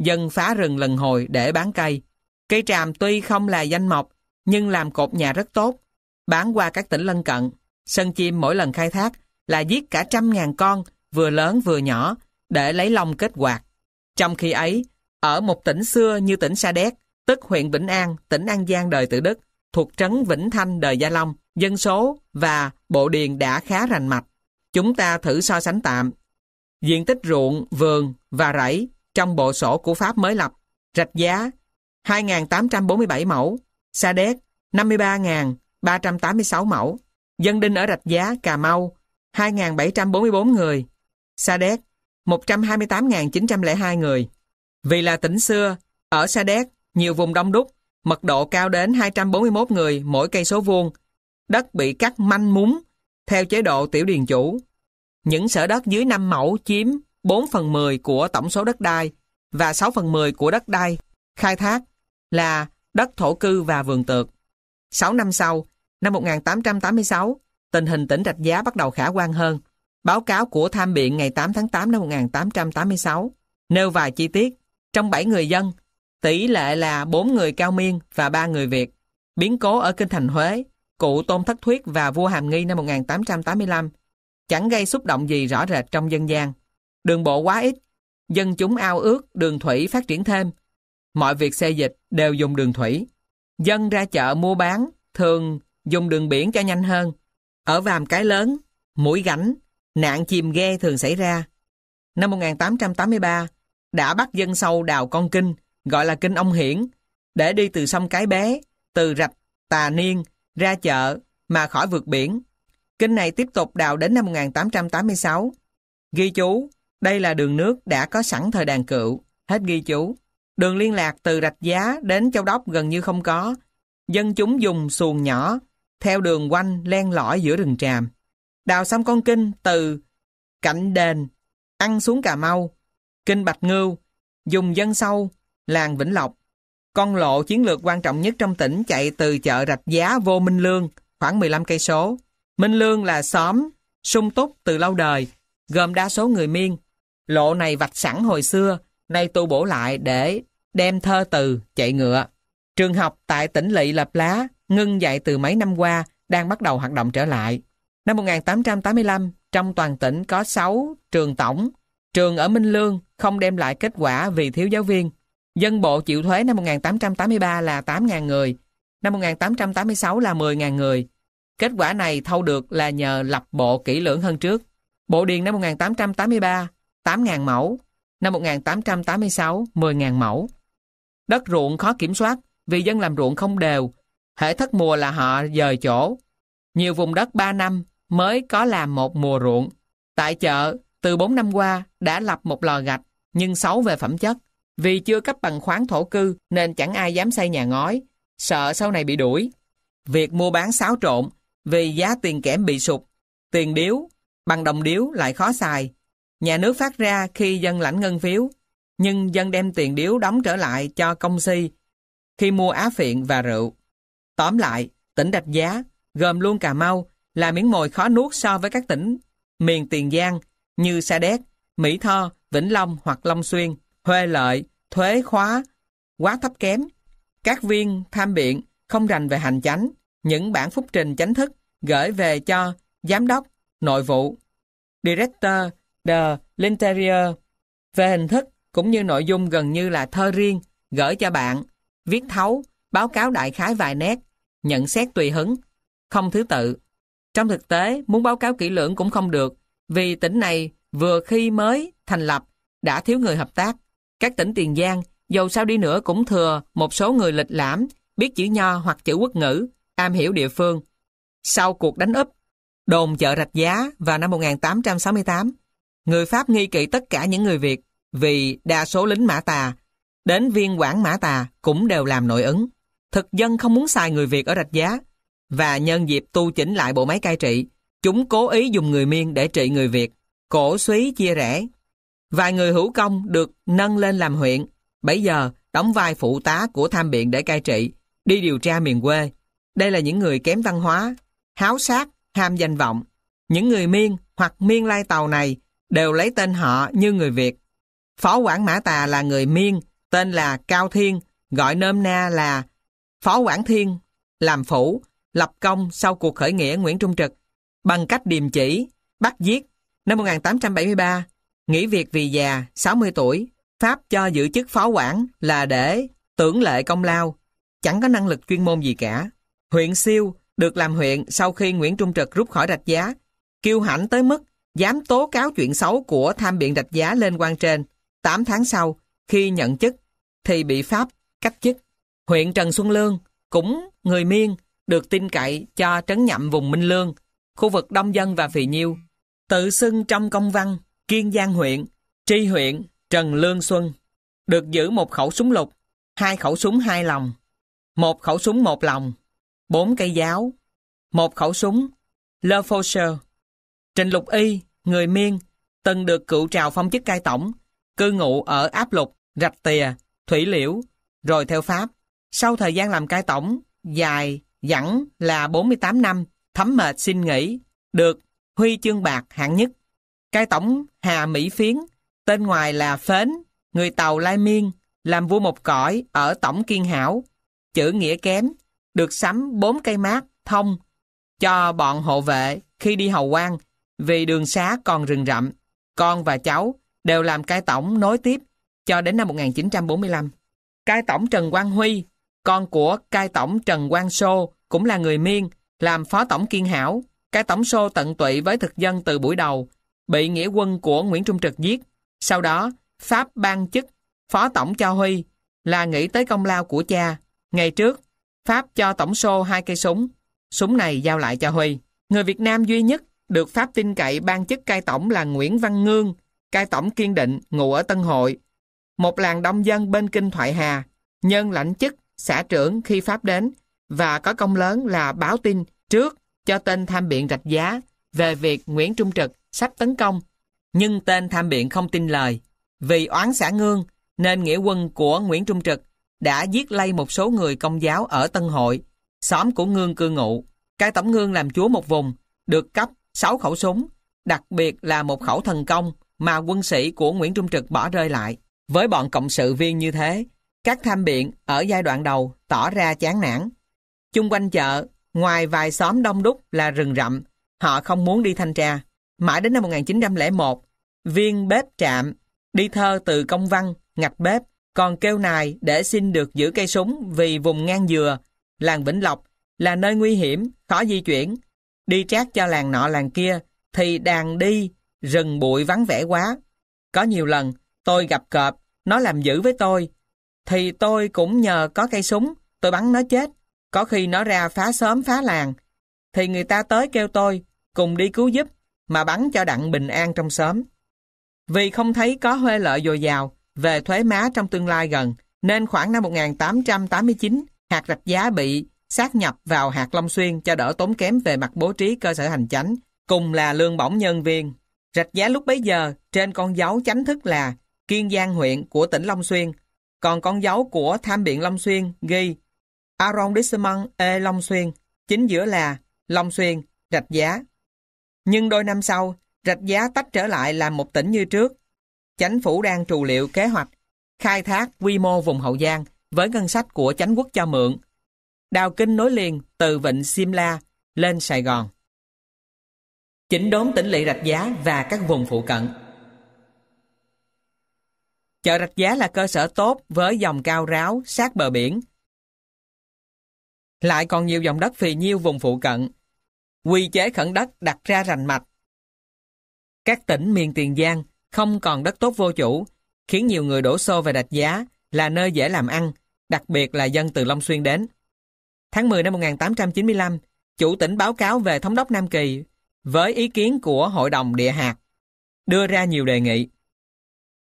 dần phá rừng lần hồi để bán cây. Cây tràm tuy không là danh mộc nhưng làm cột nhà rất tốt, bán qua các tỉnh lân cận. Sân chim mỗi lần khai thác là giết cả trăm ngàn con, vừa lớn vừa nhỏ, để lấy lòng kết quạt. Trong khi ấy, ở một tỉnh xưa như tỉnh Sa Đéc, tức huyện Vĩnh An, tỉnh An Giang đời Tự Đức, thuộc trấn Vĩnh Thanh đời Gia Long, dân số và bộ điền đã khá rành mạch. Chúng ta thử so sánh tạm. Diện tích ruộng, vườn và rẫy trong bộ sổ của Pháp mới lập, rạch giá 2.847 mẫu, Sa Đéc 53.386 mẫu, dân đinh ở Rạch Giá, Cà Mau 2.744 người, Sa Đéc 128.902 người. Vì là tỉnh xưa, ở Sa Đéc, nhiều vùng đông đúc, mật độ cao đến 241 người mỗi cây số vuông, đất bị cắt manh múng theo chế độ tiểu điền chủ. Những sở đất dưới 5 mẫu chiếm 4 phần 10 của tổng số đất đai và 6 phần 10 của đất đai khai thác là đất thổ cư và vườn tược. 6 năm sau, năm 1886, tình hình tỉnh Rạch Giá bắt đầu khả quan hơn. Báo cáo của Tham biện ngày 8 tháng 8 năm 1886 nêu vài chi tiết. Trong 7 người dân, tỷ lệ là 4 người cao miên và 3 người Việt. Biến cố ở Kinh Thành Huế, cụ Tôn Thất Thuyết và vua Hàm Nghi năm 1885 chẳng gây xúc động gì rõ rệt trong dân gian. Đường bộ quá ít, dân chúng ao ước đường thủy phát triển thêm, Mọi việc xe dịch đều dùng đường thủy. Dân ra chợ mua bán thường dùng đường biển cho nhanh hơn. Ở Vàm Cái Lớn, Mũi gánh nạn chìm ghe thường xảy ra. Năm 1883, đã bắt dân sâu đào con kinh, gọi là kinh ông Hiển, để đi từ sông Cái Bé, từ rạch Tà Niên, ra chợ mà khỏi vượt biển. Kinh này tiếp tục đào đến năm 1886. Ghi chú, đây là đường nước đã có sẵn thời đàn cựu. Hết ghi chú. Đường liên lạc từ Rạch Giá đến Châu Đốc gần như không có. Dân chúng dùng xuồng nhỏ, theo đường quanh len lỏi giữa rừng tràm. Đào xong con kinh từ Cạnh Đền, ăn xuống Cà Mau, Kinh Bạch Ngưu, dùng dân sâu, làng Vĩnh Lộc. Con lộ chiến lược quan trọng nhất trong tỉnh chạy từ chợ Rạch Giá vô Minh Lương, khoảng 15 cây số. Minh Lương là xóm sung túc từ lâu đời, gồm đa số người Miên. Lộ này vạch sẵn hồi xưa, nay tu bổ lại để đem thơ từ chạy ngựa. Trường học tại tỉnh Lị lập Lá ngưng dạy từ mấy năm qua đang bắt đầu hoạt động trở lại. Năm 1885, trong toàn tỉnh có 6 trường tổng. Trường ở Minh Lương không đem lại kết quả vì thiếu giáo viên. Dân bộ chịu thuế năm 1883 là 8.000 người, năm 1886 là 10.000 người. Kết quả này thâu được là nhờ lập bộ kỹ lưỡng hơn trước. Bộ điền năm 1883, 8.000 mẫu, Năm 1886, 10.000 mẫu. Đất ruộng khó kiểm soát vì dân làm ruộng không đều. Hệ thất mùa là họ dời chỗ. Nhiều vùng đất 3 năm mới có làm một mùa ruộng. Tại chợ, từ 4 năm qua đã lập một lò gạch nhưng xấu về phẩm chất. Vì chưa cấp bằng khoáng thổ cư nên chẳng ai dám xây nhà ngói, sợ sau này bị đuổi. Việc mua bán xáo trộn vì giá tiền kẽm bị sụp, tiền điếu, bằng đồng điếu lại khó xài, nhà nước phát ra khi dân lãnh ngân phiếu, nhưng dân đem tiền điếu đóng trở lại cho công si khi mua á phiện và rượu. Tóm lại, tỉnh Đạch Giá, gồm luôn Cà Mau, là miếng mồi khó nuốt so với các tỉnh miền Tiền Giang như Sa Đéc, Mỹ Tho, Vĩnh Long hoặc Long Xuyên, Huê Lợi, Thuế Khóa, quá thấp kém. Các viên tham biện không rành về hành chánh, những bản phúc trình chánh thức gửi về cho giám đốc, nội vụ, director The Linterior. Về hình thức cũng như nội dung gần như là thơ riêng, gửi cho bạn, viết thấu, báo cáo đại khái vài nét, nhận xét tùy hứng, không thứ tự. Trong thực tế, muốn báo cáo kỹ lưỡng cũng không được, vì tỉnh này vừa khi mới thành lập đã thiếu người hợp tác. Các tỉnh Tiền Giang, dầu sao đi nữa cũng thừa một số người lịch lãm, biết chữ nho hoặc chữ quốc ngữ, am hiểu địa phương. Sau cuộc đánh úp, đồn chợ rạch giá vào năm 1868, Người Pháp nghi kỵ tất cả những người Việt vì đa số lính Mã Tà đến viên quản Mã Tà cũng đều làm nội ứng. Thực dân không muốn xài người Việt ở Rạch Giá và nhân dịp tu chỉnh lại bộ máy cai trị chúng cố ý dùng người Miên để trị người Việt cổ suý chia rẽ. Vài người hữu công được nâng lên làm huyện bây giờ đóng vai phụ tá của tham biện để cai trị đi điều tra miền quê. Đây là những người kém văn hóa, háo sát, ham danh vọng. Những người miên hoặc miên lai tàu này đều lấy tên họ như người Việt. Phó quản Mã Tà là người Miên, tên là Cao Thiên, gọi nôm na là Phó quản Thiên, làm phủ, lập công sau cuộc khởi nghĩa Nguyễn Trung Trực bằng cách điềm chỉ, bắt giết năm 1873, nghỉ việc vì già 60 tuổi, Pháp cho giữ chức phó quản là để tưởng lệ công lao, chẳng có năng lực chuyên môn gì cả. Huyện Siêu được làm huyện sau khi Nguyễn Trung Trực rút khỏi rạch giá, kiêu hãnh tới mức dám tố cáo chuyện xấu của tham biện đạch giá lên quan trên. 8 tháng sau, khi nhận chức, thì bị Pháp cách chức. Huyện Trần Xuân Lương, cũng người miên, được tin cậy cho trấn nhậm vùng Minh Lương, khu vực Đông Dân và Phì Nhiêu. Tự xưng trong công văn, Kiên Giang huyện, Tri huyện, Trần Lương Xuân. Được giữ một khẩu súng lục, hai khẩu súng hai lòng, một khẩu súng một lòng, bốn cây giáo, một khẩu súng, Lơ Focher, Trình Lục Y, người Miên, từng được cựu trào phong chức cai tổng, cư ngụ ở Áp Lục, Rạch Tìa, Thủy Liễu, rồi theo Pháp. Sau thời gian làm cai tổng, dài, dẳng là 48 năm, thấm mệt xin nghỉ, được huy chương bạc hạng nhất. Cai tổng Hà Mỹ Phiến, tên ngoài là Phến, người tàu Lai Miên, làm vua một cõi ở Tổng Kiên Hảo, chữ nghĩa kém, được sắm bốn cây mát, thông, cho bọn hộ vệ khi đi hầu quan vì đường xá còn rừng rậm, con và cháu đều làm cai tổng nối tiếp cho đến năm 1945. Cai tổng Trần Quang Huy, con của cai tổng Trần Quang Sô cũng là người Miên, làm phó tổng kiên hảo. Cai tổng Sô tận tụy với thực dân từ buổi đầu, bị nghĩa quân của Nguyễn Trung Trực giết. Sau đó, Pháp ban chức phó tổng cho Huy là nghĩ tới công lao của cha. Ngày trước, Pháp cho tổng Sô hai cây súng, súng này giao lại cho Huy. Người Việt Nam duy nhất được Pháp tin cậy ban chức cai tổng là Nguyễn Văn Ngương, cai tổng kiên định, ngụ ở Tân Hội, một làng đông dân bên Kinh Thoại Hà, nhân lãnh chức, xã trưởng khi Pháp đến và có công lớn là báo tin trước cho tên tham biện rạch giá về việc Nguyễn Trung Trực sắp tấn công. Nhưng tên tham biện không tin lời. Vì oán xã Ngương nên nghĩa quân của Nguyễn Trung Trực đã giết lây một số người công giáo ở Tân Hội, xóm của Ngương cư ngụ. Cai tổng Ngương làm chúa một vùng, được cấp sáu khẩu súng, đặc biệt là một khẩu thần công mà quân sĩ của Nguyễn Trung Trực bỏ rơi lại. Với bọn cộng sự viên như thế, các tham biện ở giai đoạn đầu tỏ ra chán nản. Chung quanh chợ, ngoài vài xóm đông đúc là rừng rậm, họ không muốn đi thanh tra. Mãi đến năm 1901, viên bếp trạm, đi thơ từ công văn, ngạch bếp, còn kêu nài để xin được giữ cây súng vì vùng ngang dừa, làng Vĩnh Lộc là nơi nguy hiểm, khó di chuyển, đi trác cho làng nọ làng kia, thì đàn đi, rừng bụi vắng vẻ quá. Có nhiều lần, tôi gặp cọp, nó làm dữ với tôi. Thì tôi cũng nhờ có cây súng, tôi bắn nó chết. Có khi nó ra phá xóm phá làng, thì người ta tới kêu tôi, cùng đi cứu giúp, mà bắn cho đặng bình an trong xóm. Vì không thấy có huê lợi dồi dào về thuế má trong tương lai gần, nên khoảng năm 1889, hạt rạch giá bị sát nhập vào hạt Long Xuyên cho đỡ tốn kém về mặt bố trí cơ sở hành chánh, cùng là lương bổng nhân viên. Rạch giá lúc bấy giờ trên con dấu chánh thức là Kiên Giang huyện của tỉnh Long Xuyên, còn con dấu của tham biện Long Xuyên ghi Arrondissement E Long Xuyên, chính giữa là Long Xuyên, Rạch giá. Nhưng đôi năm sau, Rạch giá tách trở lại làm một tỉnh như trước. Chánh phủ đang trù liệu kế hoạch khai thác quy mô vùng Hậu Giang với ngân sách của chánh quốc cho mượn Đào kinh nối liền từ Vịnh Simla lên Sài Gòn. Chỉnh đốn tỉnh lỵ Rạch Giá và các vùng phụ cận. Chợ Rạch Giá là cơ sở tốt với dòng cao ráo sát bờ biển. Lại còn nhiều dòng đất phì nhiêu vùng phụ cận. Quy chế khẩn đất đặt ra rành mạch. Các tỉnh miền Tiền Giang không còn đất tốt vô chủ, khiến nhiều người đổ xô về Rạch Giá là nơi dễ làm ăn, đặc biệt là dân từ Long Xuyên đến. Tháng 10 năm 1895, chủ tỉnh báo cáo về thống đốc Nam Kỳ với ý kiến của Hội đồng Địa hạt, đưa ra nhiều đề nghị.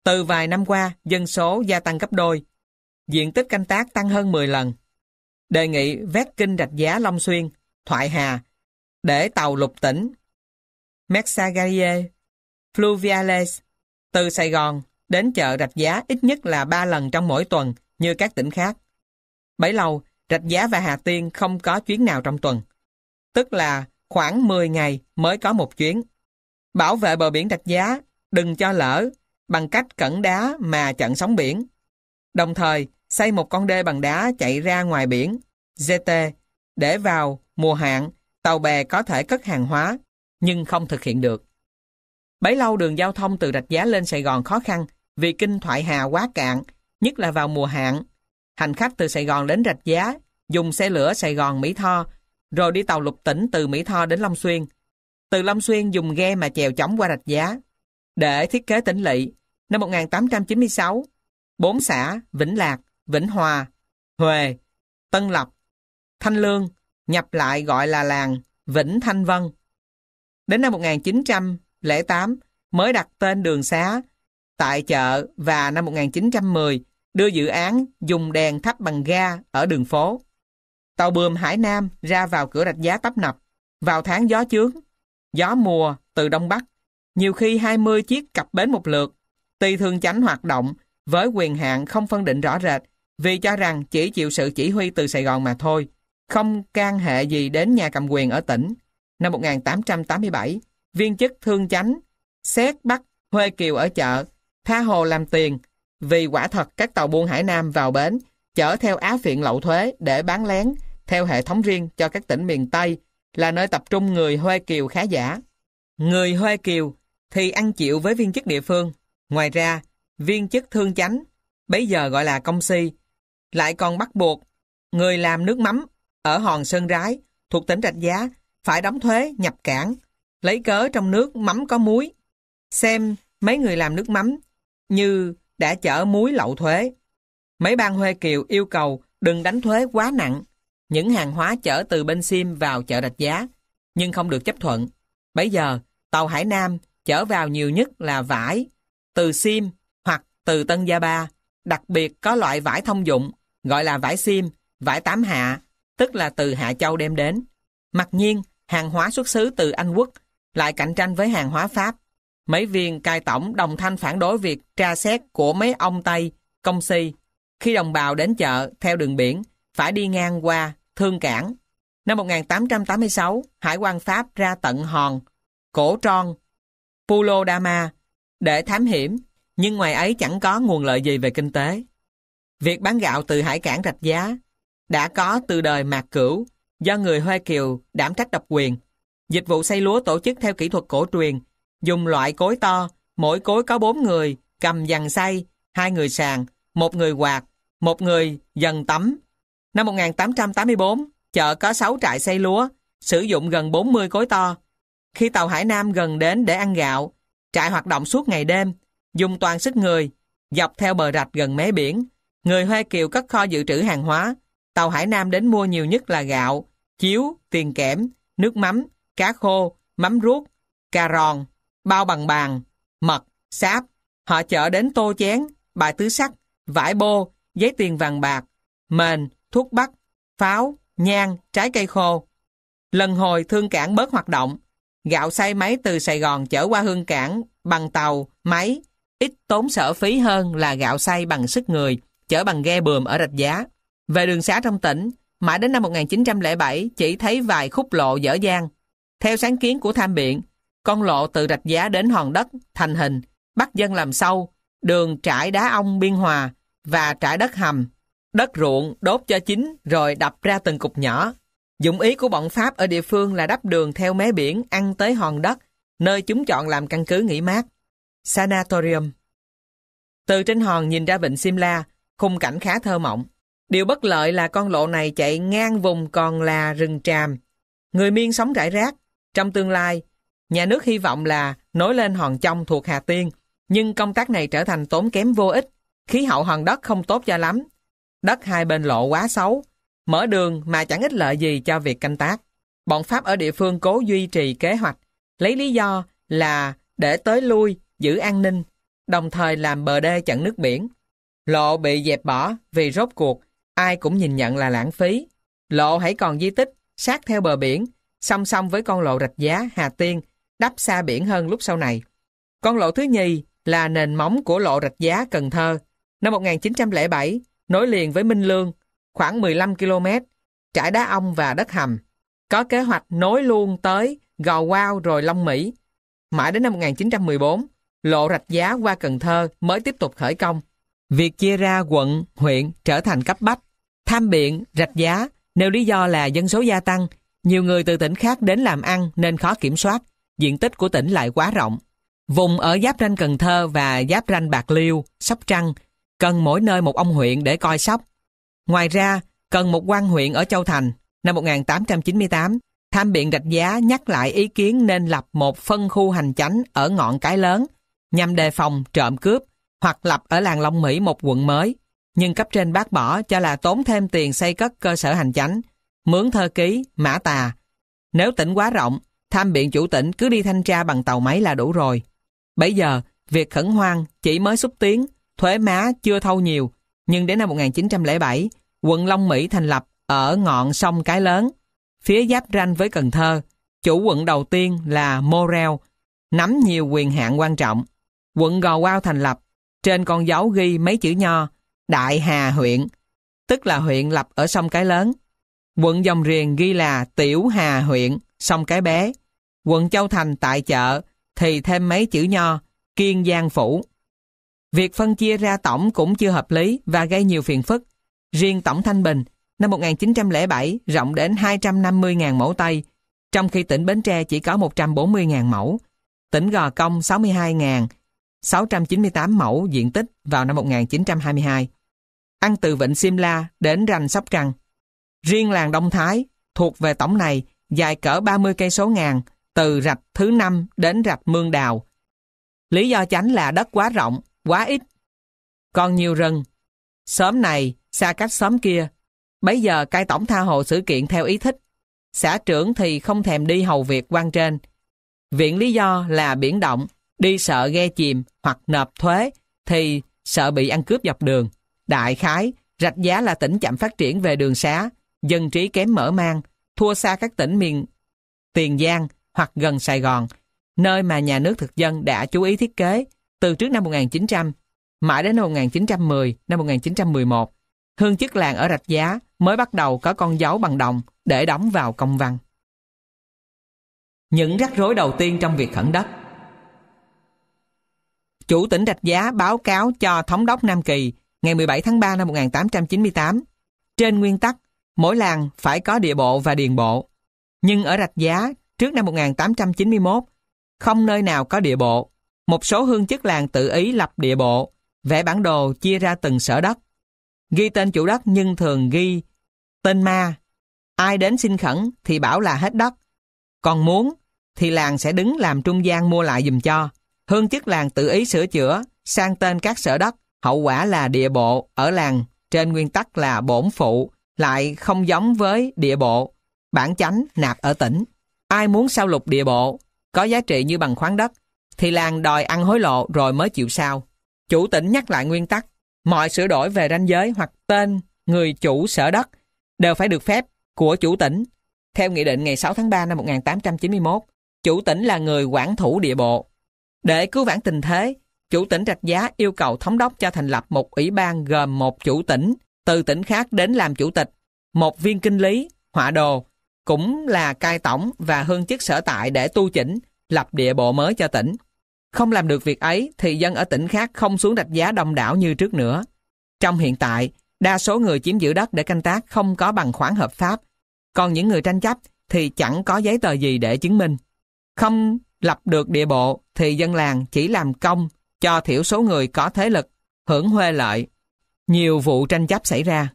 Từ vài năm qua, dân số gia tăng gấp đôi, diện tích canh tác tăng hơn 10 lần. Đề nghị vét kinh rạch giá Long Xuyên, Thoại Hà, để tàu lục tỉnh Mexagarie, Fluviales từ Sài Gòn đến chợ rạch giá ít nhất là 3 lần trong mỗi tuần như các tỉnh khác. Bảy Lầu Rạch Giá và Hà Tiên không có chuyến nào trong tuần. Tức là khoảng 10 ngày mới có một chuyến. Bảo vệ bờ biển Rạch Giá, đừng cho lỡ, bằng cách cẩn đá mà chặn sóng biển. Đồng thời, xây một con đê bằng đá chạy ra ngoài biển, GT, để vào mùa hạn, tàu bè có thể cất hàng hóa, nhưng không thực hiện được. Bấy lâu đường giao thông từ Rạch Giá lên Sài Gòn khó khăn vì kinh Thoại Hà quá cạn, nhất là vào mùa hạn Hành khách từ Sài Gòn đến Rạch Giá, dùng xe lửa Sài Gòn Mỹ Tho, rồi đi tàu lục tỉnh từ Mỹ Tho đến Long Xuyên. Từ Long Xuyên dùng ghe mà chèo chóng qua Rạch Giá. Để thiết kế tỉnh lỵ, năm 1896, bốn xã Vĩnh Lạc, Vĩnh Hòa, Huề, Tân Lập, Thanh Lương nhập lại gọi là làng Vĩnh Thanh Vân. Đến năm 1908 mới đặt tên đường xá tại chợ và năm 1910 đưa dự án dùng đèn thắp bằng ga ở đường phố. Tàu bườm Hải Nam ra vào cửa rạch giá tấp nập, vào tháng gió chướng, gió mùa từ Đông Bắc, nhiều khi 20 chiếc cặp bến một lượt, tùy thương chánh hoạt động với quyền hạn không phân định rõ rệt vì cho rằng chỉ chịu sự chỉ huy từ Sài Gòn mà thôi, không can hệ gì đến nhà cầm quyền ở tỉnh. Năm 1887, viên chức thương chánh, xét bắt Huê Kiều ở chợ, tha hồ làm tiền, vì quả thật các tàu buôn Hải Nam vào bến, chở theo á phiện lậu thuế để bán lén theo hệ thống riêng cho các tỉnh miền Tây là nơi tập trung người Huê Kiều khá giả. Người Huê Kiều thì ăn chịu với viên chức địa phương. Ngoài ra, viên chức thương chánh, bây giờ gọi là công si, lại còn bắt buộc người làm nước mắm ở Hòn Sơn Rái thuộc tỉnh Rạch Giá phải đóng thuế nhập cảng, lấy cớ trong nước mắm có muối. Xem mấy người làm nước mắm như đã chở muối lậu thuế. Mấy ban Huê Kiều yêu cầu đừng đánh thuế quá nặng. Những hàng hóa chở từ bên Sim vào chợ Rạch Giá, nhưng không được chấp thuận. Bây giờ, tàu Hải Nam chở vào nhiều nhất là vải, từ Sim hoặc từ Tân Gia Ba. Đặc biệt có loại vải thông dụng, gọi là vải Sim, vải tám hạ, tức là từ Hạ Châu đem đến. Mặc nhiên, hàng hóa xuất xứ từ Anh Quốc lại cạnh tranh với hàng hóa Pháp Mấy viên cai tổng đồng thanh phản đối việc tra xét của mấy ông Tây, công si. Khi đồng bào đến chợ theo đường biển, phải đi ngang qua Thương Cảng. Năm 1886, Hải quan Pháp ra tận Hòn, Cổ Tron, Pulo Dama để thám hiểm, nhưng ngoài ấy chẳng có nguồn lợi gì về kinh tế. Việc bán gạo từ hải cảng rạch giá đã có từ đời Mạc Cửu do người Hoa Kiều đảm trách độc quyền. Dịch vụ xây lúa tổ chức theo kỹ thuật cổ truyền dùng loại cối to, mỗi cối có 4 người, cầm dằn xay, hai người sàn, một người quạt, một người dần tắm. Năm 1884, chợ có 6 trại xây lúa, sử dụng gần 40 cối to. Khi tàu Hải Nam gần đến để ăn gạo, trại hoạt động suốt ngày đêm, dùng toàn sức người, dọc theo bờ rạch gần mé biển. Người Hoa Kiều cất kho dự trữ hàng hóa, tàu Hải Nam đến mua nhiều nhất là gạo, chiếu, tiền kẽm, nước mắm, cá khô, mắm ruốc, cà ròn, bao bằng bàn, mật, sáp. Họ chở đến tô chén, bài tứ sắc, vải bô, giấy tiền vàng bạc, mền, thuốc bắc, pháo, nhang, trái cây khô. Lần hồi thương cảng bớt hoạt động, gạo xay máy từ Sài Gòn chở qua hương cảng bằng tàu, máy, ít tốn sở phí hơn là gạo xay bằng sức người, chở bằng ghe bườm ở rạch giá. Về đường xá trong tỉnh, mãi đến năm 1907 chỉ thấy vài khúc lộ dở dang. Theo sáng kiến của Tham Biện, con lộ từ rạch giá đến hòn đất, thành hình, bắt dân làm sâu, đường trải đá ong biên hòa và trải đất hầm. Đất ruộng đốt cho chín rồi đập ra từng cục nhỏ. Dụng ý của bọn Pháp ở địa phương là đắp đường theo mé biển ăn tới hòn đất, nơi chúng chọn làm căn cứ nghỉ mát. Sanatorium Từ trên hòn nhìn ra vịnh Simla, khung cảnh khá thơ mộng. Điều bất lợi là con lộ này chạy ngang vùng còn là rừng tràm. Người miên sống rải rác. Trong tương lai, Nhà nước hy vọng là nối lên hòn trong thuộc Hà Tiên, nhưng công tác này trở thành tốn kém vô ích. Khí hậu hòn đất không tốt cho lắm. Đất hai bên lộ quá xấu, mở đường mà chẳng ích lợi gì cho việc canh tác. Bọn Pháp ở địa phương cố duy trì kế hoạch, lấy lý do là để tới lui, giữ an ninh, đồng thời làm bờ đê chặn nước biển. Lộ bị dẹp bỏ vì rốt cuộc, ai cũng nhìn nhận là lãng phí. Lộ hãy còn di tích, sát theo bờ biển, song song với con lộ rạch giá Hà Tiên đắp xa biển hơn lúc sau này. Con lộ thứ nhì là nền móng của lộ Rạch Giá Cần Thơ. Năm 1907, nối liền với Minh Lương, khoảng 15 km, trải đá ong và đất hầm. Có kế hoạch nối luôn tới Gò Quao rồi Long Mỹ. Mãi đến năm 1914, lộ Rạch Giá qua Cần Thơ mới tiếp tục khởi công. Việc chia ra quận, huyện trở thành cấp bách. Tham biện, rạch giá, nêu lý do là dân số gia tăng, nhiều người từ tỉnh khác đến làm ăn nên khó kiểm soát diện tích của tỉnh lại quá rộng. Vùng ở giáp ranh Cần Thơ và giáp ranh Bạc Liêu, Sóc Trăng cần mỗi nơi một ông huyện để coi sóc. Ngoài ra, cần một quan huyện ở Châu Thành. Năm 1898, Tham biện Rạch Giá nhắc lại ý kiến nên lập một phân khu hành chánh ở ngọn cái lớn nhằm đề phòng trộm cướp hoặc lập ở làng Long Mỹ một quận mới. Nhưng cấp trên bác bỏ cho là tốn thêm tiền xây cất cơ sở hành chánh, mướn thơ ký, mã tà. Nếu tỉnh quá rộng, tham biện chủ tỉnh cứ đi thanh tra bằng tàu máy là đủ rồi. Bây giờ, việc khẩn hoang chỉ mới xúc tiến, thuế má chưa thâu nhiều, nhưng đến năm 1907, quận Long Mỹ thành lập ở ngọn sông Cái Lớn, phía giáp ranh với Cần Thơ. Chủ quận đầu tiên là Morel, nắm nhiều quyền hạn quan trọng. Quận Gò Quao thành lập, trên con dấu ghi mấy chữ nho, Đại Hà huyện, tức là huyện lập ở sông Cái Lớn. Quận Dòng Riền ghi là Tiểu Hà huyện, xong cái bé. Quận Châu Thành tại chợ thì thêm mấy chữ nho, kiên giang phủ. Việc phân chia ra tổng cũng chưa hợp lý và gây nhiều phiền phức. Riêng tổng Thanh Bình, năm 1907 rộng đến 250.000 mẫu Tây, trong khi tỉnh Bến Tre chỉ có 140.000 mẫu, tỉnh Gò Công 62.698 mẫu diện tích vào năm 1922. Ăn từ Vịnh Simla đến Ranh Sóc Trăng. Riêng làng Đông Thái thuộc về tổng này dài cỡ 30 cây số ngàn, từ rạch thứ năm đến rạch Mương Đào. Lý do chánh là đất quá rộng, quá ít. Còn nhiều rừng. Xóm này, xa cách xóm kia. Bây giờ cai tổng tha hồ sự kiện theo ý thích. Xã trưởng thì không thèm đi hầu việc quan trên. Viện lý do là biển động, đi sợ ghe chìm hoặc nộp thuế thì sợ bị ăn cướp dọc đường. Đại khái, rạch giá là tỉnh chậm phát triển về đường xá, dân trí kém mở mang, thua xa các tỉnh miền Tiền Giang hoặc gần Sài Gòn, nơi mà nhà nước thực dân đã chú ý thiết kế từ trước năm 1900, mãi đến năm 1910, năm 1911. Hương chức làng ở Rạch Giá mới bắt đầu có con dấu bằng đồng để đóng vào công văn. Những rắc rối đầu tiên trong việc khẩn đất Chủ tỉnh Rạch Giá báo cáo cho Thống đốc Nam Kỳ ngày 17 tháng 3 năm 1898. Trên nguyên tắc, mỗi làng phải có địa bộ và điền bộ. Nhưng ở Rạch Giá, trước năm 1891, không nơi nào có địa bộ. Một số hương chức làng tự ý lập địa bộ, vẽ bản đồ chia ra từng sở đất. Ghi tên chủ đất nhưng thường ghi tên ma. Ai đến xin khẩn thì bảo là hết đất. Còn muốn thì làng sẽ đứng làm trung gian mua lại dùm cho. Hương chức làng tự ý sửa chữa, sang tên các sở đất, hậu quả là địa bộ ở làng trên nguyên tắc là bổn phụ lại không giống với địa bộ, bản chánh nạp ở tỉnh. Ai muốn sao lục địa bộ, có giá trị như bằng khoáng đất, thì làng đòi ăn hối lộ rồi mới chịu sao. Chủ tỉnh nhắc lại nguyên tắc, mọi sửa đổi về ranh giới hoặc tên người chủ sở đất đều phải được phép của chủ tỉnh. Theo nghị định ngày 6 tháng 3 năm 1891, chủ tỉnh là người quản thủ địa bộ. Để cứu vãn tình thế, chủ tỉnh trạch Giá yêu cầu thống đốc cho thành lập một ủy ban gồm một chủ tỉnh, từ tỉnh khác đến làm chủ tịch, một viên kinh lý, họa đồ, cũng là cai tổng và hơn chức sở tại để tu chỉnh, lập địa bộ mới cho tỉnh. Không làm được việc ấy thì dân ở tỉnh khác không xuống đạch giá đông đảo như trước nữa. Trong hiện tại, đa số người chiếm giữ đất để canh tác không có bằng khoản hợp pháp, còn những người tranh chấp thì chẳng có giấy tờ gì để chứng minh. Không lập được địa bộ thì dân làng chỉ làm công cho thiểu số người có thế lực, hưởng huê lợi nhiều vụ tranh chấp xảy ra.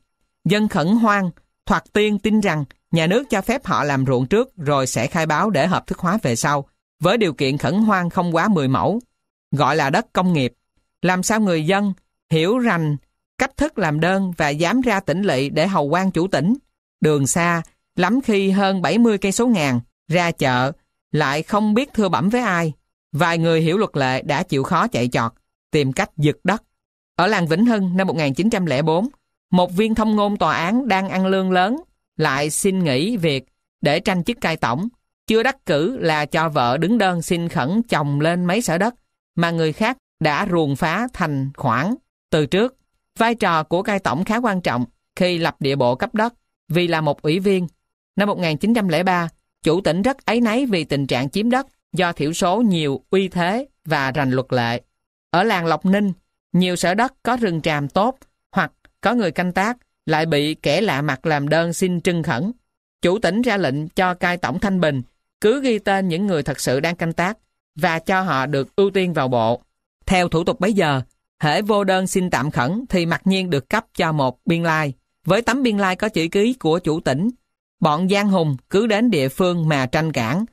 Dân khẩn hoang, thoạt tiên tin rằng nhà nước cho phép họ làm ruộng trước rồi sẽ khai báo để hợp thức hóa về sau, với điều kiện khẩn hoang không quá 10 mẫu, gọi là đất công nghiệp. Làm sao người dân hiểu rành cách thức làm đơn và dám ra tỉnh lỵ để hầu quan chủ tỉnh. Đường xa, lắm khi hơn 70 cây số ngàn, ra chợ, lại không biết thưa bẩm với ai. Vài người hiểu luật lệ đã chịu khó chạy chọt, tìm cách giật đất ở làng Vĩnh Hưng năm 1904, một viên thông ngôn tòa án đang ăn lương lớn lại xin nghỉ việc để tranh chức cai tổng. Chưa đắc cử là cho vợ đứng đơn xin khẩn chồng lên mấy sở đất mà người khác đã ruồng phá thành khoản từ trước. Vai trò của cai tổng khá quan trọng khi lập địa bộ cấp đất vì là một ủy viên. Năm 1903, chủ tỉnh rất ấy náy vì tình trạng chiếm đất do thiểu số nhiều uy thế và rành luật lệ. Ở làng Lộc Ninh, nhiều sở đất có rừng tràm tốt hoặc có người canh tác lại bị kẻ lạ mặt làm đơn xin trưng khẩn. Chủ tỉnh ra lệnh cho cai tổng Thanh Bình cứ ghi tên những người thật sự đang canh tác và cho họ được ưu tiên vào bộ. Theo thủ tục bấy giờ, hễ vô đơn xin tạm khẩn thì mặc nhiên được cấp cho một biên lai. Với tấm biên lai có chữ ký của chủ tỉnh, bọn Giang Hùng cứ đến địa phương mà tranh cản,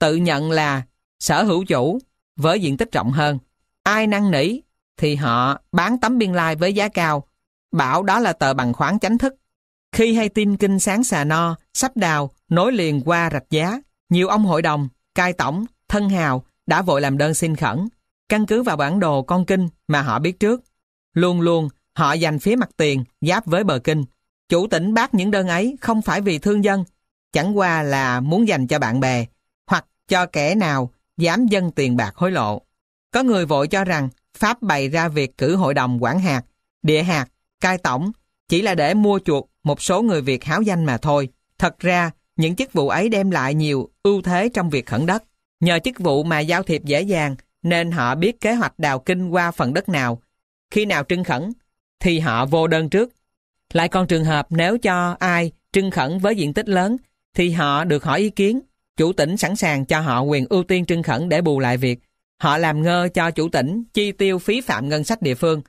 tự nhận là sở hữu chủ với diện tích rộng hơn. Ai năn nỉ thì họ bán tấm biên lai với giá cao, bảo đó là tờ bằng khoáng chánh thức. Khi hay tin kinh sáng xà no, sắp đào, nối liền qua rạch giá, nhiều ông hội đồng, cai tổng, thân hào đã vội làm đơn xin khẩn, căn cứ vào bản đồ con kinh mà họ biết trước. Luôn luôn, họ dành phía mặt tiền, giáp với bờ kinh. Chủ tỉnh bác những đơn ấy không phải vì thương dân, chẳng qua là muốn dành cho bạn bè, hoặc cho kẻ nào dám dân tiền bạc hối lộ. Có người vội cho rằng Pháp bày ra việc cử hội đồng quản hạt, địa hạt, cai tổng, chỉ là để mua chuộc một số người Việt háo danh mà thôi. Thật ra, những chức vụ ấy đem lại nhiều ưu thế trong việc khẩn đất. Nhờ chức vụ mà giao thiệp dễ dàng, nên họ biết kế hoạch đào kinh qua phần đất nào. Khi nào trưng khẩn, thì họ vô đơn trước. Lại còn trường hợp nếu cho ai trưng khẩn với diện tích lớn, thì họ được hỏi ý kiến. Chủ tỉnh sẵn sàng cho họ quyền ưu tiên trưng khẩn để bù lại việc họ làm ngơ cho chủ tỉnh chi tiêu phí phạm ngân sách địa phương,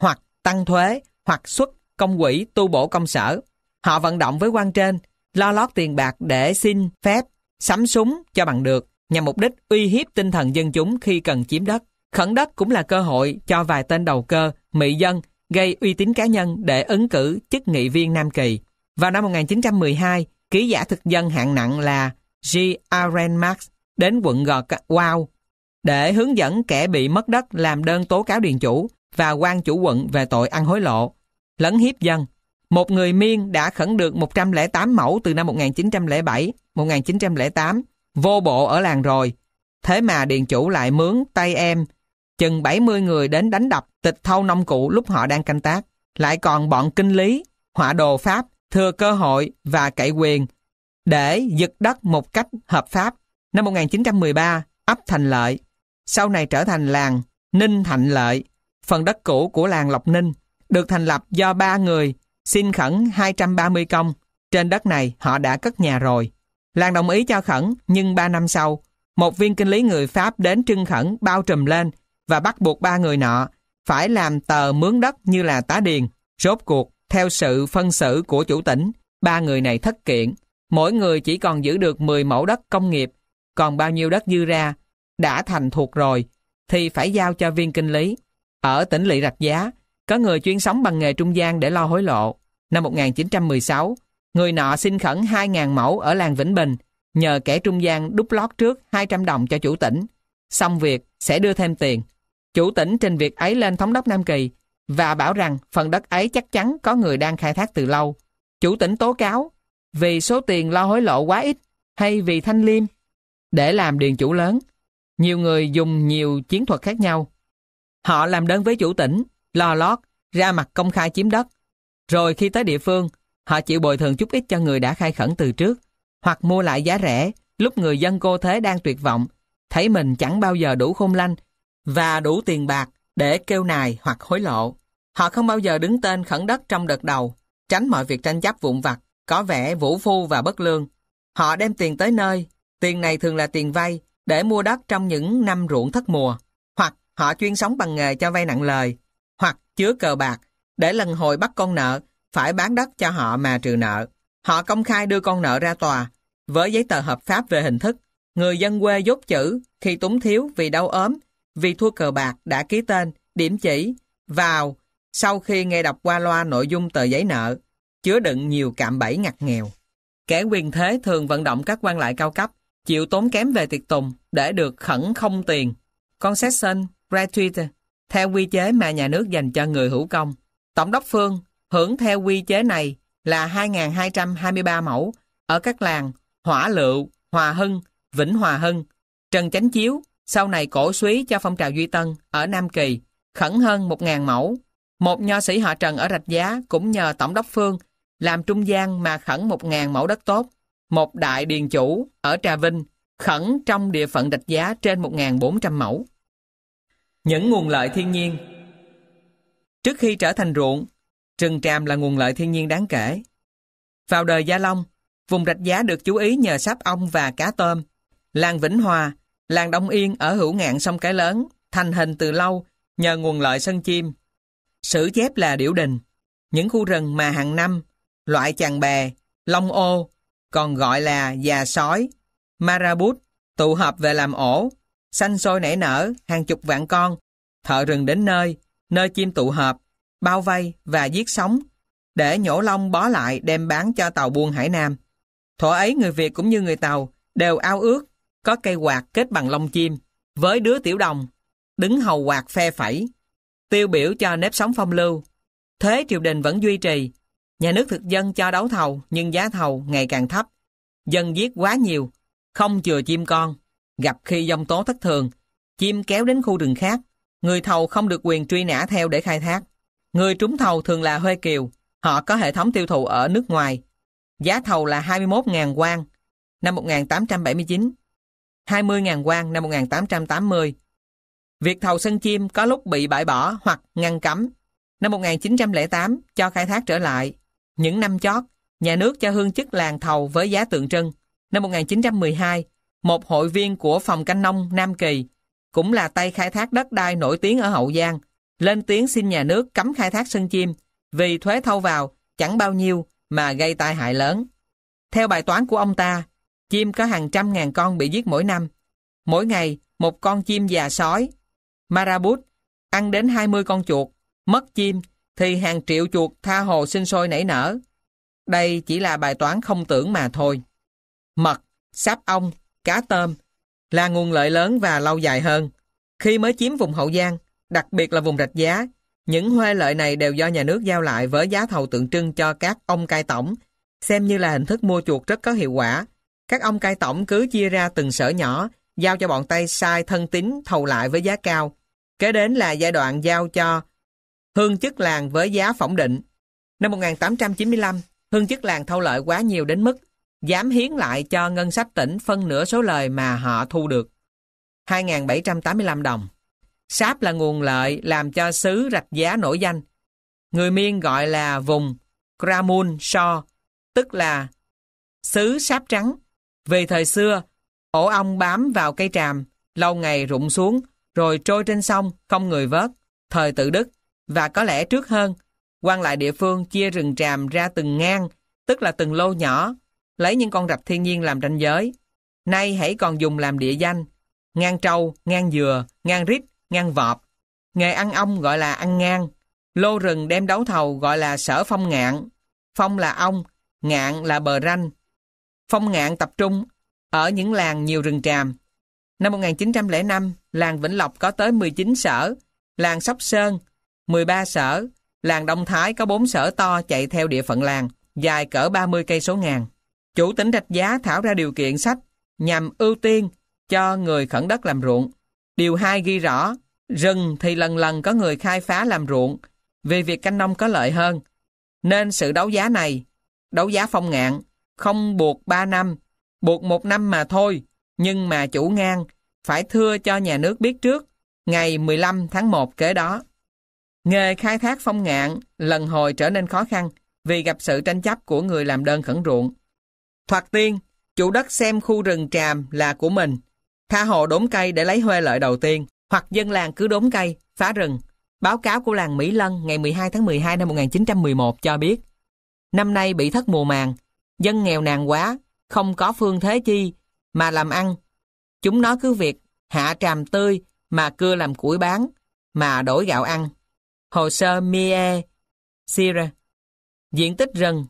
hoặc tăng thuế, hoặc xuất công quỹ tu bổ công sở. Họ vận động với quan trên, lo lót tiền bạc để xin phép, sắm súng cho bằng được, nhằm mục đích uy hiếp tinh thần dân chúng khi cần chiếm đất. Khẩn đất cũng là cơ hội cho vài tên đầu cơ, mị dân, gây uy tín cá nhân để ứng cử chức nghị viên Nam Kỳ. Vào năm 1912, ký giả thực dân hạng nặng là G. Aaron Marx đến quận Gò Wow để hướng dẫn kẻ bị mất đất làm đơn tố cáo điền chủ và quan chủ quận về tội ăn hối lộ, lấn hiếp dân. Một người miên đã khẩn được 108 mẫu từ năm 1907, 1908, vô bộ ở làng rồi. Thế mà điền chủ lại mướn tay em, chừng 70 người đến đánh đập, tịch thâu nông cụ lúc họ đang canh tác. Lại còn bọn kinh lý, họa đồ Pháp, thừa cơ hội và cậy quyền để giật đất một cách hợp pháp. Năm 1913, ấp thành lợi, sau này trở thành làng Ninh Thạnh Lợi, phần đất cũ của làng Lộc Ninh, được thành lập do ba người xin Khẩn 230 công. Trên đất này họ đã cất nhà rồi. Làng đồng ý cho Khẩn, nhưng ba năm sau, một viên kinh lý người Pháp đến trưng Khẩn bao trùm lên và bắt buộc ba người nọ phải làm tờ mướn đất như là tá điền. Rốt cuộc, theo sự phân xử của chủ tỉnh, ba người này thất kiện. Mỗi người chỉ còn giữ được 10 mẫu đất công nghiệp, còn bao nhiêu đất dư ra đã thành thuộc rồi thì phải giao cho viên kinh lý. Ở tỉnh Lị Rạch Giá, có người chuyên sống bằng nghề trung gian để lo hối lộ. Năm 1916, người nọ xin khẩn 2.000 mẫu ở làng Vĩnh Bình, nhờ kẻ trung gian đúc lót trước 200 đồng cho chủ tỉnh. Xong việc, sẽ đưa thêm tiền. Chủ tỉnh trình việc ấy lên thống đốc Nam Kỳ và bảo rằng phần đất ấy chắc chắn có người đang khai thác từ lâu. Chủ tỉnh tố cáo vì số tiền lo hối lộ quá ít hay vì thanh liêm. Để làm điền chủ lớn, nhiều người dùng nhiều chiến thuật khác nhau. Họ làm đơn với chủ tỉnh, lo lót, ra mặt công khai chiếm đất. Rồi khi tới địa phương, họ chịu bồi thường chút ít cho người đã khai khẩn từ trước, hoặc mua lại giá rẻ lúc người dân cô thế đang tuyệt vọng, thấy mình chẳng bao giờ đủ khôn lanh và đủ tiền bạc để kêu nài hoặc hối lộ. Họ không bao giờ đứng tên khẩn đất trong đợt đầu, tránh mọi việc tranh chấp vụn vặt, có vẻ vũ phu và bất lương. Họ đem tiền tới nơi, tiền này thường là tiền vay, để mua đất trong những năm ruộng thất mùa, hoặc họ chuyên sống bằng nghề cho vay nặng lời, hoặc chứa cờ bạc để lần hồi bắt con nợ phải bán đất cho họ mà trừ nợ. Họ công khai đưa con nợ ra tòa với giấy tờ hợp pháp về hình thức. Người dân quê dốt chữ khi túng thiếu vì đau ốm, vì thua cờ bạc đã ký tên, điểm chỉ, vào sau khi nghe đọc qua loa nội dung tờ giấy nợ, chứa đựng nhiều cạm bẫy ngặt nghèo. Kẻ quyền thế thường vận động các quan lại cao cấp chịu tốn kém về tiệc tùng để được khẩn không tiền, concession gratuity, theo quy chế mà nhà nước dành cho người hữu công. Tổng đốc Phương hưởng theo quy chế này là 2.223 mẫu ở các làng Hỏa Lựu, Hòa Hưng, Vĩnh Hòa Hưng, Trần Chánh Chiếu, sau này cổ suý cho phong trào Duy Tân ở Nam Kỳ, khẩn hơn 1.000 mẫu. Một nho sĩ họ Trần ở Rạch Giá cũng nhờ Tổng đốc Phương làm trung gian mà khẩn 1.000 mẫu đất tốt một đại điền chủ ở Trà Vinh, khẩn trong địa phận đạch giá trên 1.400 mẫu. Những nguồn lợi thiên nhiên Trước khi trở thành ruộng, rừng tràm là nguồn lợi thiên nhiên đáng kể. Vào đời Gia Long, vùng rạch giá được chú ý nhờ sáp ong và cá tôm. Làng Vĩnh Hòa, làng Đông Yên ở hữu ngạn sông Cái Lớn, thành hình từ lâu nhờ nguồn lợi sân chim. Sử chép là điểu đình, những khu rừng mà hàng năm, loại chàng bè, long ô, còn gọi là già sói, marabut, tụ hợp về làm ổ, xanh sôi nảy nở, hàng chục vạn con. Thợ rừng đến nơi, nơi chim tụ hợp, bao vây và giết sống, để nhổ lông bó lại đem bán cho tàu buôn Hải Nam. Thuở ấy người Việt cũng như người Tàu đều ao ước, có cây quạt kết bằng lông chim, với đứa tiểu đồng, đứng hầu quạt phe phẩy, tiêu biểu cho nếp sống phong lưu. Thế triều đình vẫn duy trì, Nhà nước thực dân cho đấu thầu nhưng giá thầu ngày càng thấp. Dân giết quá nhiều, không chừa chim con. Gặp khi dông tố thất thường, chim kéo đến khu rừng khác. Người thầu không được quyền truy nã theo để khai thác. Người trúng thầu thường là Huê Kiều. Họ có hệ thống tiêu thụ ở nước ngoài. Giá thầu là 21.000 quan năm 1879, 20.000 quan năm 1880. Việc thầu sân chim có lúc bị bãi bỏ hoặc ngăn cấm. Năm 1908 cho khai thác trở lại. Những năm chót, nhà nước cho hương chức làng thầu với giá tượng trưng. Năm 1912, một hội viên của phòng canh nông Nam Kỳ, cũng là tay khai thác đất đai nổi tiếng ở Hậu Giang, lên tiếng xin nhà nước cấm khai thác sân chim vì thuế thâu vào chẳng bao nhiêu mà gây tai hại lớn. Theo bài toán của ông ta, chim có hàng trăm ngàn con bị giết mỗi năm. Mỗi ngày, một con chim già sói, marabut, ăn đến 20 con chuột, mất chim thì hàng triệu chuột tha hồ sinh sôi nảy nở. Đây chỉ là bài toán không tưởng mà thôi. Mật, sáp ong, cá tôm là nguồn lợi lớn và lâu dài hơn. Khi mới chiếm vùng Hậu Giang, đặc biệt là vùng rạch giá, những huê lợi này đều do nhà nước giao lại với giá thầu tượng trưng cho các ông cai tổng, xem như là hình thức mua chuột rất có hiệu quả. Các ông cai tổng cứ chia ra từng sở nhỏ, giao cho bọn tay sai thân tín thầu lại với giá cao. Kế đến là giai đoạn giao cho Hương chức làng với giá phỏng định. Năm 1895, Hương chức làng thâu lợi quá nhiều đến mức dám hiến lại cho ngân sách tỉnh phân nửa số lời mà họ thu được. 2.785 đồng. Sáp là nguồn lợi làm cho xứ rạch giá nổi danh. Người miên gọi là vùng gramun So, tức là xứ sáp trắng. Về thời xưa, ổ ong bám vào cây tràm, lâu ngày rụng xuống, rồi trôi trên sông, không người vớt. Thời tự Đức, và có lẽ trước hơn, quan lại địa phương chia rừng tràm ra từng ngang, tức là từng lô nhỏ, lấy những con rạch thiên nhiên làm ranh giới. Nay hãy còn dùng làm địa danh, ngang trâu, ngang dừa, ngang rít, ngang vọp. Nghề ăn ong gọi là ăn ngang, lô rừng đem đấu thầu gọi là sở phong ngạn, phong là ong, ngạn là bờ ranh. Phong ngạn tập trung ở những làng nhiều rừng tràm. Năm 1905, làng Vĩnh Lộc có tới 19 sở, làng Sóc Sơn, 13 sở, làng Đông Thái có 4 sở to chạy theo địa phận làng, dài cỡ 30 cây số ngàn. Chủ tỉnh Rạch Giá thảo ra điều kiện sách nhằm ưu tiên cho người khẩn đất làm ruộng. Điều 2 ghi rõ, rừng thì lần lần có người khai phá làm ruộng vì việc canh nông có lợi hơn. Nên sự đấu giá này, đấu giá phong ngạn, không buộc 3 năm, buộc 1 năm mà thôi, nhưng mà chủ ngang phải thưa cho nhà nước biết trước ngày 15 tháng 1 kế đó. Nghề khai thác phong ngạn lần hồi trở nên khó khăn vì gặp sự tranh chấp của người làm đơn khẩn ruộng. Thoạt tiên, chủ đất xem khu rừng tràm là của mình, tha hồ đốn cây để lấy huê lợi đầu tiên, hoặc dân làng cứ đốn cây, phá rừng. Báo cáo của làng Mỹ Lân ngày 12 tháng 12 năm 1911 cho biết, năm nay bị thất mùa màng, dân nghèo nàn quá, không có phương thế chi mà làm ăn. Chúng nó cứ việc hạ tràm tươi mà cưa làm củi bán, mà đổi gạo ăn hồ sơ Mie Sierra, diện tích rừng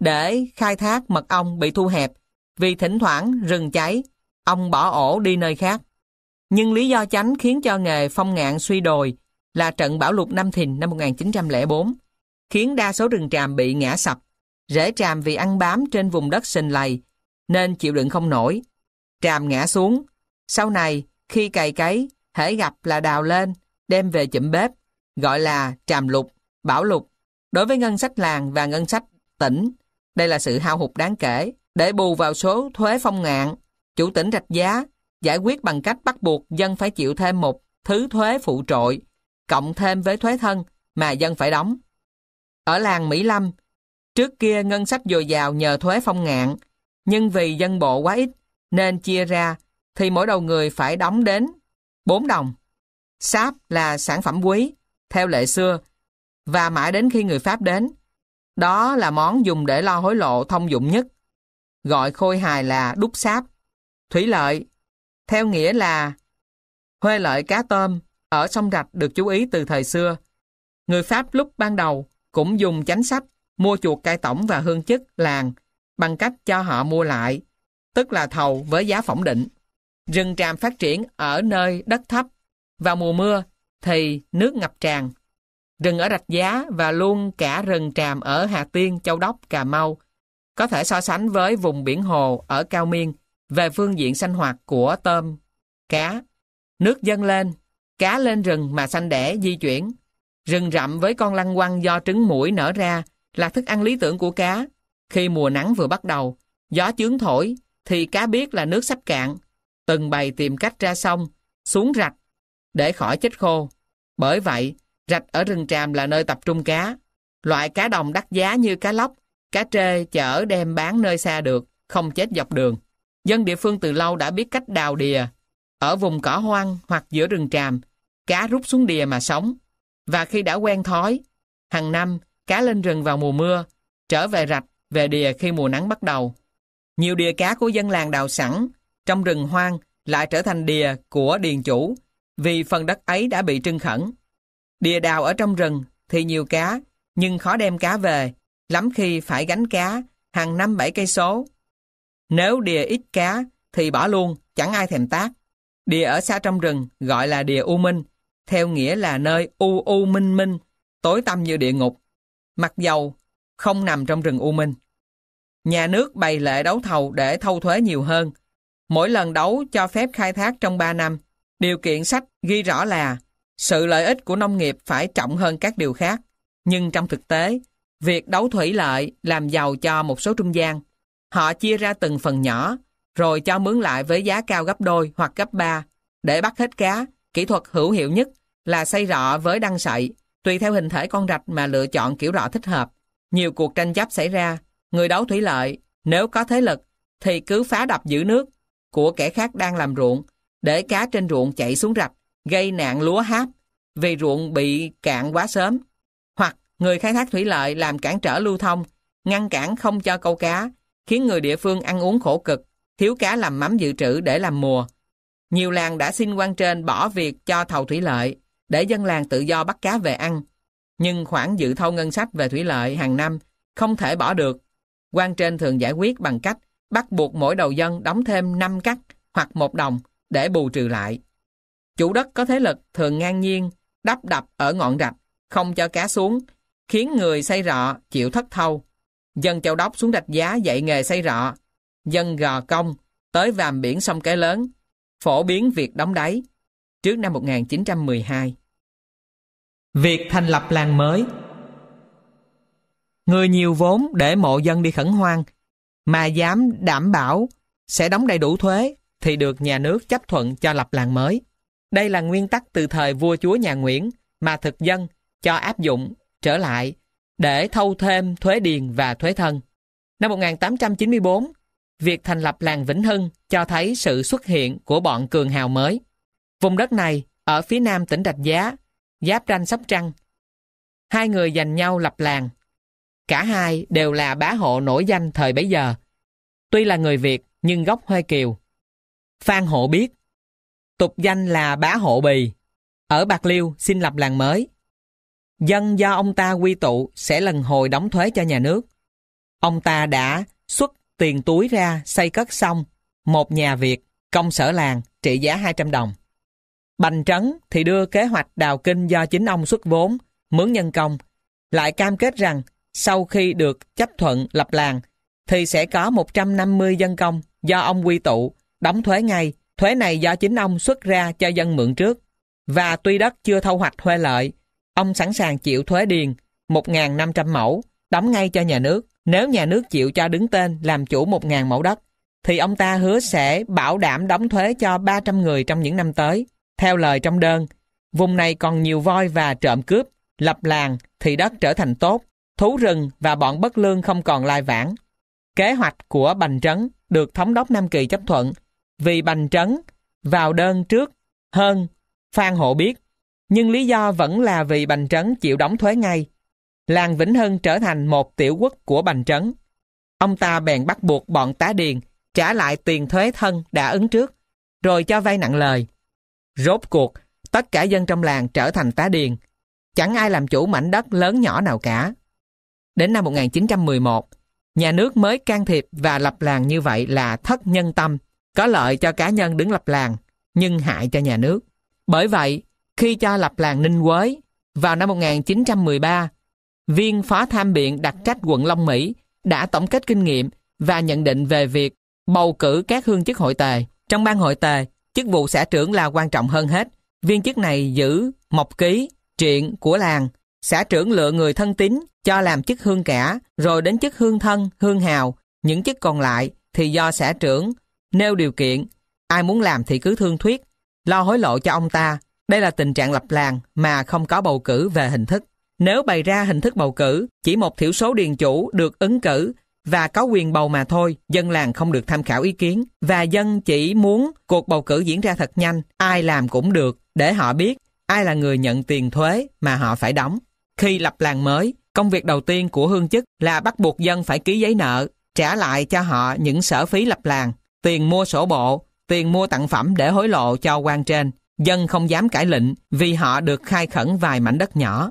để khai thác mật ong bị thu hẹp vì thỉnh thoảng rừng cháy, ong bỏ ổ đi nơi khác. Nhưng lý do chánh khiến cho nghề phong ngạn suy đồi là trận bão lụt năm thìn năm 1904, khiến đa số rừng tràm bị ngã sập, rễ tràm vì ăn bám trên vùng đất sình lầy nên chịu đựng không nổi. Tràm ngã xuống, sau này khi cày cấy, hễ gặp là đào lên, đem về chụm bếp gọi là tràm lục, bảo lục. Đối với ngân sách làng và ngân sách tỉnh, đây là sự hao hụt đáng kể. Để bù vào số thuế phong ngạn, chủ tỉnh rạch giá, giải quyết bằng cách bắt buộc dân phải chịu thêm một thứ thuế phụ trội, cộng thêm với thuế thân mà dân phải đóng. Ở làng Mỹ Lâm, trước kia ngân sách dồi dào nhờ thuế phong ngạn, nhưng vì dân bộ quá ít nên chia ra thì mỗi đầu người phải đóng đến 4 đồng. Sáp là sản phẩm quý, theo lệ xưa, và mãi đến khi người Pháp đến. Đó là món dùng để lo hối lộ thông dụng nhất. Gọi khôi hài là đúc sáp, thủy lợi, theo nghĩa là huê lợi cá tôm ở sông rạch được chú ý từ thời xưa. Người Pháp lúc ban đầu cũng dùng chánh sách mua chuột cai tổng và hương chức làng bằng cách cho họ mua lại, tức là thầu với giá phỏng định. Rừng tràm phát triển ở nơi đất thấp. Vào mùa mưa, thì nước ngập tràn. Rừng ở Rạch Giá và luôn cả rừng tràm ở Hà Tiên, Châu Đốc, Cà Mau có thể so sánh với vùng biển hồ ở Cao Miên về phương diện sinh hoạt của tôm, cá. Nước dâng lên, cá lên rừng mà sanh đẻ di chuyển. Rừng rậm với con lăng quăng do trứng mũi nở ra là thức ăn lý tưởng của cá. Khi mùa nắng vừa bắt đầu, gió chướng thổi thì cá biết là nước sắp cạn. Từng bầy tìm cách ra sông, xuống rạch để khỏi chết khô. Bởi vậy, rạch ở rừng tràm là nơi tập trung cá. Loại cá đồng đắt giá như cá lóc, cá trê chở đem bán nơi xa được, không chết dọc đường. Dân địa phương từ lâu đã biết cách đào đìa. Ở vùng cỏ hoang hoặc giữa rừng tràm, cá rút xuống đìa mà sống. Và khi đã quen thói, hàng năm cá lên rừng vào mùa mưa, trở về rạch, về đìa khi mùa nắng bắt đầu. Nhiều đìa cá của dân làng đào sẵn, trong rừng hoang lại trở thành đìa của điền chủ vì phần đất ấy đã bị trưng khẩn. Địa đào ở trong rừng thì nhiều cá, nhưng khó đem cá về, lắm khi phải gánh cá hàng năm bảy cây số. Nếu địa ít cá thì bỏ luôn, chẳng ai thèm tác. Địa ở xa trong rừng gọi là địa u minh, theo nghĩa là nơi u u minh minh, tối tăm như địa ngục. Mặc dầu không nằm trong rừng u minh. Nhà nước bày lệ đấu thầu để thâu thuế nhiều hơn. Mỗi lần đấu cho phép khai thác trong 3 năm, Điều kiện sách ghi rõ là sự lợi ích của nông nghiệp phải trọng hơn các điều khác. Nhưng trong thực tế, việc đấu thủy lợi làm giàu cho một số trung gian. Họ chia ra từng phần nhỏ, rồi cho mướn lại với giá cao gấp đôi hoặc gấp ba. Để bắt hết cá, kỹ thuật hữu hiệu nhất là xây rọ với đăng sậy, tùy theo hình thể con rạch mà lựa chọn kiểu rọ thích hợp. Nhiều cuộc tranh chấp xảy ra, người đấu thủy lợi, nếu có thế lực, thì cứ phá đập giữ nước của kẻ khác đang làm ruộng, để cá trên ruộng chạy xuống rạch, gây nạn lúa háp vì ruộng bị cạn quá sớm. Hoặc người khai thác thủy lợi làm cản trở lưu thông, ngăn cản không cho câu cá, khiến người địa phương ăn uống khổ cực, thiếu cá làm mắm dự trữ để làm mùa. Nhiều làng đã xin quan trên bỏ việc cho thầu thủy lợi để dân làng tự do bắt cá về ăn. Nhưng khoản dự thâu ngân sách về thủy lợi hàng năm không thể bỏ được. quan trên thường giải quyết bằng cách bắt buộc mỗi đầu dân đóng thêm 5 cắt hoặc một đồng để bù trừ lại. Chủ đất có thế lực thường ngang nhiên đắp đập ở ngọn rạch, không cho cá xuống, khiến người xây rọ chịu thất thâu. Dân châu đốc xuống đạch giá dạy nghề xây rọ, dân gò công tới vàm biển sông cái lớn, phổ biến việc đóng đáy trước năm 1912. Việc thành lập làng mới Người nhiều vốn để mộ dân đi khẩn hoang mà dám đảm bảo sẽ đóng đầy đủ thuế thì được nhà nước chấp thuận cho lập làng mới. Đây là nguyên tắc từ thời vua chúa nhà Nguyễn mà thực dân cho áp dụng trở lại để thâu thêm thuế điền và thuế thân. Năm 1894, việc thành lập làng Vĩnh Hưng cho thấy sự xuất hiện của bọn cường hào mới. Vùng đất này ở phía nam tỉnh Rạch Giá, giáp ranh Sóc Trăng. Hai người giành nhau lập làng. Cả hai đều là bá hộ nổi danh thời bấy giờ. Tuy là người Việt nhưng gốc Hoa Kiều. Phan Hộ biết, tục danh là Bá Hộ Bì, ở Bạc Liêu xin lập làng mới. Dân do ông ta quy tụ sẽ lần hồi đóng thuế cho nhà nước. Ông ta đã xuất tiền túi ra xây cất xong một nhà Việt, công sở làng trị giá 200 đồng. Bành Trấn thì đưa kế hoạch đào kinh do chính ông xuất vốn, mướn nhân công, lại cam kết rằng sau khi được chấp thuận lập làng thì sẽ có 150 dân công do ông quy tụ đóng thuế ngay. Thuế này do chính ông xuất ra cho dân mượn trước. Và tuy đất chưa thâu hoạch huê lợi, ông sẵn sàng chịu thuế điền 1.500 mẫu, đóng ngay cho nhà nước. Nếu nhà nước chịu cho đứng tên làm chủ 1.000 mẫu đất, thì ông ta hứa sẽ bảo đảm đóng thuế cho 300 người trong những năm tới. Theo lời trong đơn, vùng này còn nhiều voi và trộm cướp, lập làng thì đất trở thành tốt, thú rừng và bọn bất lương không còn lai vãng. Kế hoạch của Bành Trấn được Thống đốc Nam Kỳ chấp thuận vì Bành Trấn vào đơn trước hơn Phan Hộ biết, nhưng lý do vẫn là vì Bành Trấn chịu đóng thuế ngay. Làng Vĩnh Hưng trở thành một tiểu quốc của Bành Trấn. Ông ta bèn bắt buộc bọn tá điền trả lại tiền thuế thân đã ứng trước, rồi cho vay nặng lời. Rốt cuộc, tất cả dân trong làng trở thành tá điền, chẳng ai làm chủ mảnh đất lớn nhỏ nào cả. Đến năm 1911, nhà nước mới can thiệp và lập làng như vậy là thất nhân tâm có lợi cho cá nhân đứng lập làng, nhưng hại cho nhà nước. Bởi vậy, khi cho lập làng Ninh Quế vào năm 1913, viên phó tham biện đặc trách quận Long Mỹ đã tổng kết kinh nghiệm và nhận định về việc bầu cử các hương chức hội tề. Trong ban hội tề, chức vụ xã trưởng là quan trọng hơn hết. Viên chức này giữ mộc ký, triện của làng. Xã trưởng lựa người thân tín cho làm chức hương cả, rồi đến chức hương thân, hương hào. Những chức còn lại thì do xã trưởng nêu điều kiện, ai muốn làm thì cứ thương thuyết, lo hối lộ cho ông ta. Đây là tình trạng lập làng mà không có bầu cử về hình thức. Nếu bày ra hình thức bầu cử, chỉ một thiểu số điền chủ được ứng cử và có quyền bầu mà thôi, dân làng không được tham khảo ý kiến. Và dân chỉ muốn cuộc bầu cử diễn ra thật nhanh, ai làm cũng được, để họ biết ai là người nhận tiền thuế mà họ phải đóng. Khi lập làng mới, công việc đầu tiên của hương chức là bắt buộc dân phải ký giấy nợ, trả lại cho họ những sở phí lập làng tiền mua sổ bộ, tiền mua tặng phẩm để hối lộ cho quan trên. Dân không dám cải lệnh vì họ được khai khẩn vài mảnh đất nhỏ.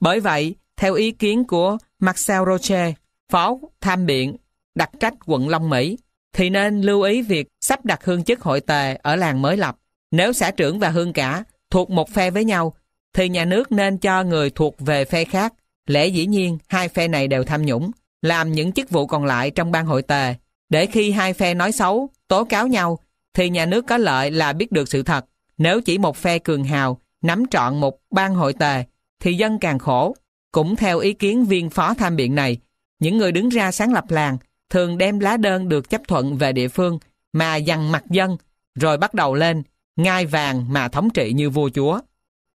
Bởi vậy, theo ý kiến của Marcel Rocher, phó tham biện đặc trách quận Long Mỹ, thì nên lưu ý việc sắp đặt hương chức hội tề ở làng mới lập. Nếu xã trưởng và hương cả thuộc một phe với nhau, thì nhà nước nên cho người thuộc về phe khác. Lẽ dĩ nhiên, hai phe này đều tham nhũng, làm những chức vụ còn lại trong ban hội tề để khi hai phe nói xấu, tố cáo nhau, thì nhà nước có lợi là biết được sự thật. Nếu chỉ một phe cường hào, nắm trọn một ban hội tề, thì dân càng khổ. Cũng theo ý kiến viên phó tham biện này, những người đứng ra sáng lập làng thường đem lá đơn được chấp thuận về địa phương mà dằn mặt dân, rồi bắt đầu lên, ngai vàng mà thống trị như vua chúa.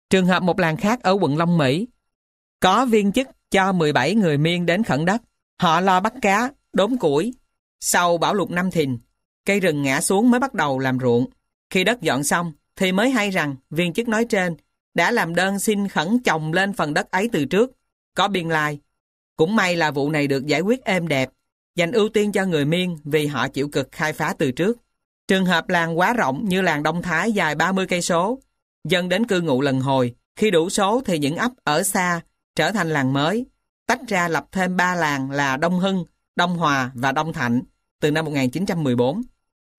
Trường hợp một làng khác ở quận Long Mỹ, có viên chức cho 17 người miên đến khẩn đất. Họ lo bắt cá, đốn củi, sau bão lụt năm thìn, cây rừng ngã xuống mới bắt đầu làm ruộng. Khi đất dọn xong, thì mới hay rằng viên chức nói trên đã làm đơn xin khẩn chồng lên phần đất ấy từ trước, có biên lai. Cũng may là vụ này được giải quyết êm đẹp, dành ưu tiên cho người miên vì họ chịu cực khai phá từ trước. Trường hợp làng quá rộng như làng Đông Thái dài 30 cây số, dân đến cư ngụ lần hồi, khi đủ số thì những ấp ở xa trở thành làng mới, tách ra lập thêm ba làng là Đông Hưng, Đông Hòa và Đông Thạnh từ năm 1914.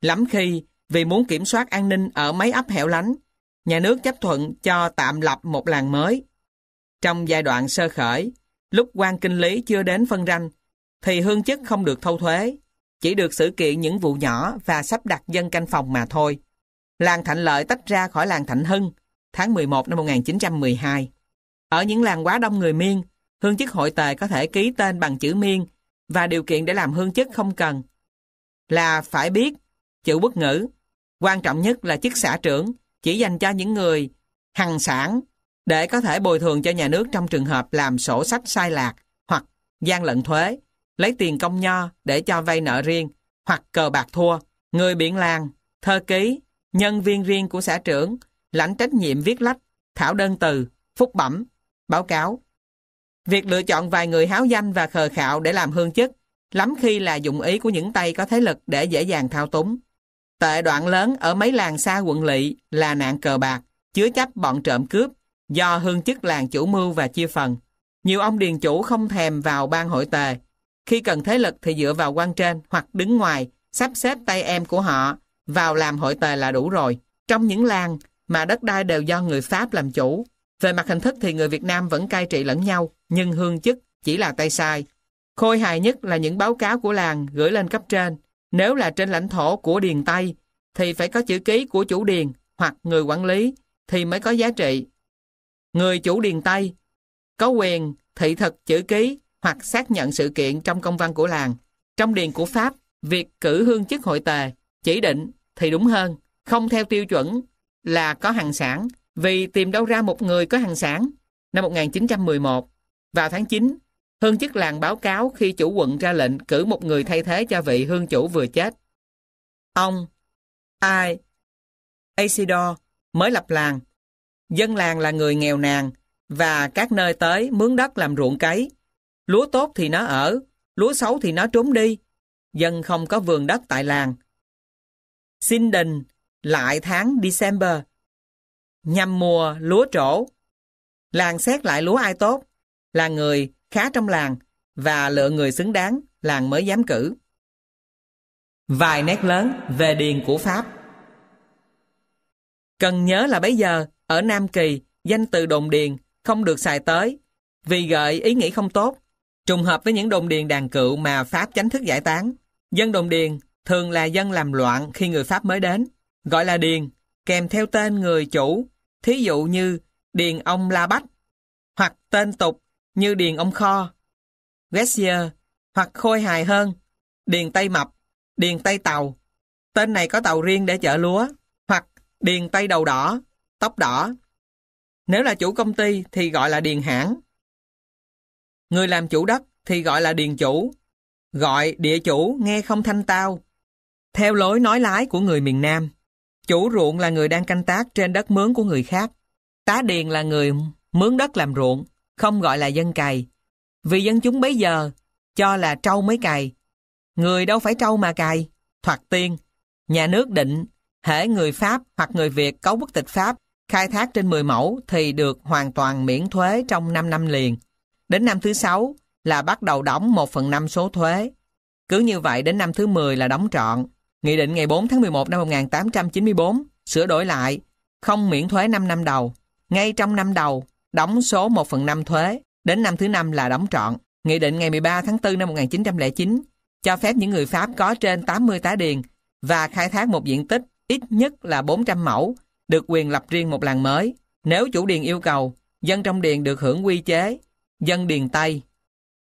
Lắm khi, vì muốn kiểm soát an ninh ở mấy ấp hẻo lánh, nhà nước chấp thuận cho tạm lập một làng mới. Trong giai đoạn sơ khởi, lúc quan kinh lý chưa đến phân ranh, thì hương chức không được thâu thuế, chỉ được xử kiện những vụ nhỏ và sắp đặt dân canh phòng mà thôi. Làng Thạnh Lợi tách ra khỏi làng Thạnh Hưng tháng 11 năm 1912. Ở những làng quá đông người miên, hương chức hội tề có thể ký tên bằng chữ miên và điều kiện để làm hương chức không cần là phải biết chữ quốc ngữ. Quan trọng nhất là chức xã trưởng chỉ dành cho những người hằng sản để có thể bồi thường cho nhà nước trong trường hợp làm sổ sách sai lạc hoặc gian lận thuế, lấy tiền công nho để cho vay nợ riêng hoặc cờ bạc thua. Người biển làng, thơ ký, nhân viên riêng của xã trưởng lãnh trách nhiệm viết lách, thảo đơn từ, phúc bẩm, báo cáo, Việc lựa chọn vài người háo danh và khờ khạo để làm hương chức, lắm khi là dụng ý của những tay có thế lực để dễ dàng thao túng. Tệ đoạn lớn ở mấy làng xa quận lỵ là nạn cờ bạc, chứa chấp bọn trộm cướp, do hương chức làng chủ mưu và chia phần. Nhiều ông điền chủ không thèm vào ban hội tề. Khi cần thế lực thì dựa vào quan trên hoặc đứng ngoài, sắp xếp tay em của họ vào làm hội tề là đủ rồi. Trong những làng mà đất đai đều do người Pháp làm chủ, về mặt hình thức thì người Việt Nam vẫn cai trị lẫn nhau, nhưng hương chức chỉ là tay sai. Khôi hài nhất là những báo cáo của làng gửi lên cấp trên. Nếu là trên lãnh thổ của Điền Tây, thì phải có chữ ký của chủ điền hoặc người quản lý thì mới có giá trị. Người chủ điền Tây có quyền thị thực chữ ký hoặc xác nhận sự kiện trong công văn của làng. Trong điền của Pháp, việc cử hương chức hội tề, chỉ định thì đúng hơn, không theo tiêu chuẩn là có hàng sản vì tìm đâu ra một người có hàng sản. Năm 1911, vào tháng 9, hương chức làng báo cáo khi chủ quận ra lệnh cử một người thay thế cho vị hương chủ vừa chết. Ông, ai, Asidor mới lập làng. Dân làng là người nghèo nàn và các nơi tới mướn đất làm ruộng cấy. Lúa tốt thì nó ở, lúa xấu thì nó trốn đi. Dân không có vườn đất tại làng. Xin đình lại tháng December nhằm mùa lúa trổ. Làng xét lại lúa ai tốt, là người khá trong làng và lựa người xứng đáng làng mới dám cử. Vài nét lớn về điền của Pháp Cần nhớ là bây giờ, ở Nam Kỳ, danh từ đồn điền không được xài tới vì gợi ý nghĩ không tốt, trùng hợp với những đồn điền đàn cựu mà Pháp chánh thức giải tán. Dân đồn điền thường là dân làm loạn khi người Pháp mới đến, gọi là điền kèm theo tên người chủ, thí dụ như Điền ông La Bách, hoặc tên tục như Điền ông Kho, Gessier, hoặc khôi hài hơn, Điền Tây Mập, Điền Tây Tàu. Tên này có tàu riêng để chở lúa, hoặc Điền Tây Đầu Đỏ, Tóc Đỏ. Nếu là chủ công ty thì gọi là Điền Hãng. Người làm chủ đất thì gọi là Điền Chủ. Gọi địa chủ nghe không thanh tao, theo lối nói lái của người miền Nam. Chủ ruộng là người đang canh tác trên đất mướn của người khác. Tá điền là người mướn đất làm ruộng, không gọi là dân cày. Vì dân chúng bấy giờ, cho là trâu mới cày. Người đâu phải trâu mà cày, thoạt tiên. Nhà nước định, hễ người Pháp hoặc người Việt có quốc tịch Pháp khai thác trên 10 mẫu thì được hoàn toàn miễn thuế trong 5 năm liền. Đến năm thứ 6 là bắt đầu đóng 1 phần 5 số thuế. Cứ như vậy đến năm thứ 10 là đóng trọn. Nghị định ngày 4 tháng 11 năm 1894 sửa đổi lại không miễn thuế 5 năm đầu. Ngay trong năm đầu, đóng số 1 phần 5 thuế, đến năm thứ năm là đóng trọn. Nghị định ngày 13 tháng 4 năm 1909 cho phép những người Pháp có trên 80 tá điền và khai thác một diện tích ít nhất là 400 mẫu, được quyền lập riêng một làng mới. Nếu chủ điền yêu cầu, dân trong điền được hưởng quy chế, dân điền Tây.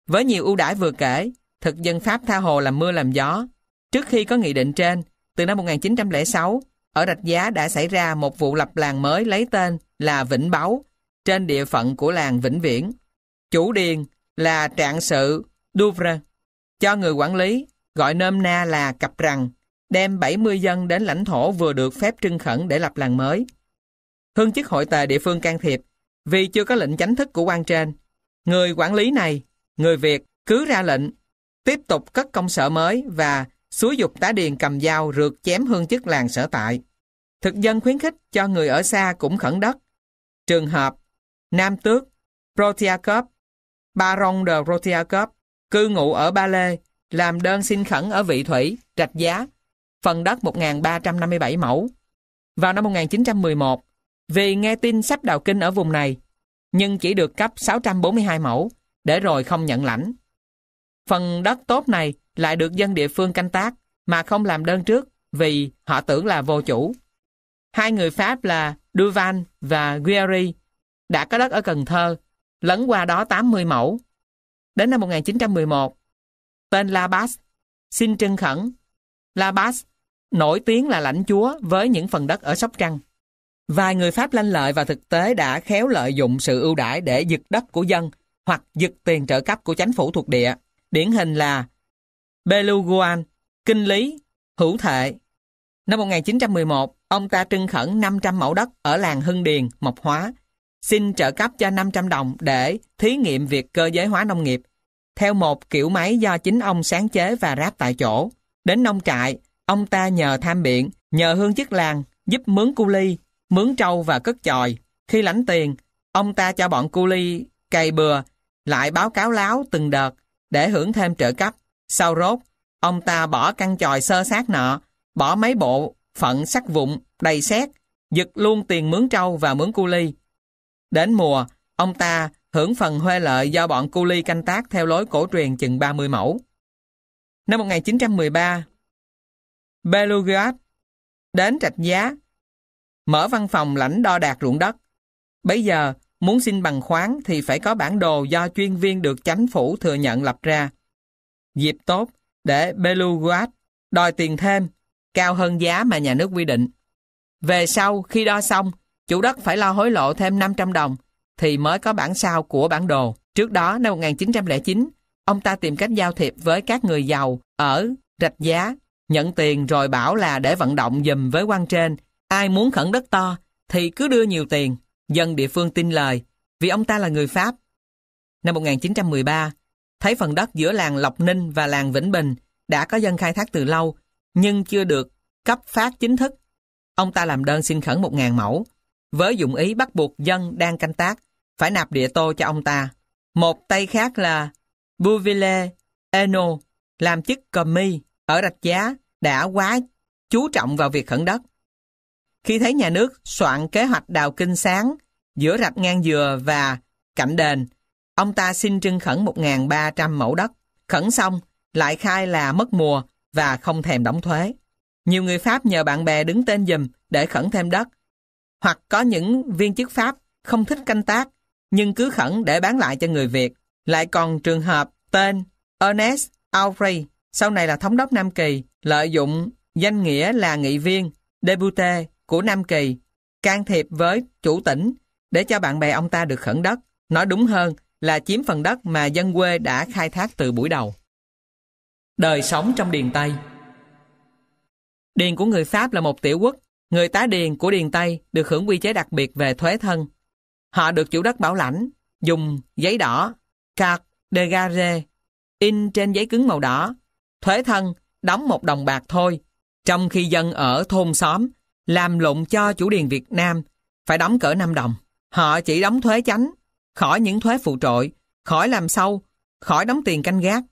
Với nhiều ưu đãi vừa kể, thực dân Pháp tha hồ làm mưa làm gió, Trước khi có nghị định trên, từ năm 1906, ở Rạch Giá đã xảy ra một vụ lập làng mới lấy tên là Vĩnh Báu trên địa phận của làng Vĩnh Viễn. Chủ điền là trạng sự Douvre cho người quản lý gọi nôm na là Cặp Rằng đem 70 dân đến lãnh thổ vừa được phép trưng khẩn để lập làng mới. Hương chức hội tề địa phương can thiệp vì chưa có lệnh chánh thức của quan trên. Người quản lý này, người Việt cứ ra lệnh tiếp tục cất công sở mới và xúi dục tá điền cầm dao rượt chém hương chức làng sở tại. Thực dân khuyến khích cho người ở xa cũng khẩn đất. Trường hợp Nam Tước, Protiakov, Baron de Protiakov, cư ngụ ở Ba Lê, làm đơn xin khẩn ở vị thủy, trạch giá, phần đất 1.357 mẫu. Vào năm 1911, vì nghe tin sắp đào kinh ở vùng này, nhưng chỉ được cấp 642 mẫu, để rồi không nhận lãnh. Phần đất tốt này lại được dân địa phương canh tác mà không làm đơn trước vì họ tưởng là vô chủ. Hai người Pháp là Duval và Guerry đã có đất ở Cần Thơ, lấn qua đó 80 mẫu. Đến năm 1911, tên La Bas xin trưng khẩn. La Bas nổi tiếng là lãnh chúa với những phần đất ở Sóc Trăng. Vài người Pháp lanh lợi và thực tế đã khéo lợi dụng sự ưu đãi để giật đất của dân hoặc giật tiền trợ cấp của chính phủ thuộc địa. Điển hình là Beluguan, Kinh Lý, Hữu Thệ. Năm 1911, ông ta trưng khẩn 500 mẫu đất ở làng Hưng Điền, Mộc Hóa, xin trợ cấp cho 500 đồng để thí nghiệm việc cơ giới hóa nông nghiệp, theo một kiểu máy do chính ông sáng chế và ráp tại chỗ. Đến nông trại, ông ta nhờ tham biện, nhờ hương chức làng, giúp mướn cu ly, mướn trâu và cất chòi. Khi lãnh tiền, ông ta cho bọn cu ly cày bừa, lại báo cáo láo từng đợt để hưởng thêm trợ cấp. Sau rốt, ông ta bỏ căn tròi sơ sát nọ, bỏ mấy bộ, phận sắc vụn, đầy xét, giật luôn tiền mướn trâu và mướn cu ly. Đến mùa, ông ta hưởng phần huê lợi do bọn cu ly canh tác theo lối cổ truyền chừng 30 mẫu. Năm 1913, Belugat đến trạch giá, mở văn phòng lãnh đo đạt ruộng đất. Bây giờ, muốn xin bằng khoáng thì phải có bản đồ do chuyên viên được chánh phủ thừa nhận lập ra dịp tốt để beluguat đòi tiền thêm, cao hơn giá mà nhà nước quy định. Về sau, khi đo xong, chủ đất phải lo hối lộ thêm 500 đồng, thì mới có bản sao của bản đồ. Trước đó, năm 1909, ông ta tìm cách giao thiệp với các người giàu ở rạch giá, nhận tiền rồi bảo là để vận động dùm với quan trên. Ai muốn khẩn đất to thì cứ đưa nhiều tiền. Dân địa phương tin lời, vì ông ta là người Pháp. Năm 1913, thấy phần đất giữa làng Lộc Ninh và làng Vĩnh Bình đã có dân khai thác từ lâu, nhưng chưa được cấp phát chính thức. Ông ta làm đơn xin khẩn 1.000 mẫu, với dụng ý bắt buộc dân đang canh tác phải nạp địa tô cho ông ta. Một tay khác là Bouville Eno làm chức commis ở Rạch Giá đã quá chú trọng vào việc khẩn đất. Khi thấy nhà nước soạn kế hoạch đào kinh sáng giữa rạch ngang dừa và cạnh đền, Ông ta xin trưng khẩn 1.300 mẫu đất. Khẩn xong, lại khai là mất mùa và không thèm đóng thuế. Nhiều người Pháp nhờ bạn bè đứng tên dùm để khẩn thêm đất. Hoặc có những viên chức Pháp không thích canh tác, nhưng cứ khẩn để bán lại cho người Việt. Lại còn trường hợp tên Ernest Aubrey, sau này là thống đốc Nam Kỳ, lợi dụng danh nghĩa là nghị viên, depute của Nam Kỳ, can thiệp với chủ tỉnh để cho bạn bè ông ta được khẩn đất. Nói đúng hơn là chiếm phần đất mà dân quê đã khai thác từ buổi đầu. Đời sống trong Điền Tây Điền của người Pháp là một tiểu quốc, người tá điền của Điền Tây được hưởng quy chế đặc biệt về thuế thân. Họ được chủ đất bảo lãnh, dùng giấy đỏ, carte de gare, in trên giấy cứng màu đỏ, thuế thân đóng một đồng bạc thôi, trong khi dân ở thôn xóm làm lộn cho chủ điền Việt Nam phải đóng cỡ 5 đồng. Họ chỉ đóng thuế chánh khỏi những thuế phụ trội, khỏi làm sâu, khỏi đóng tiền canh gác.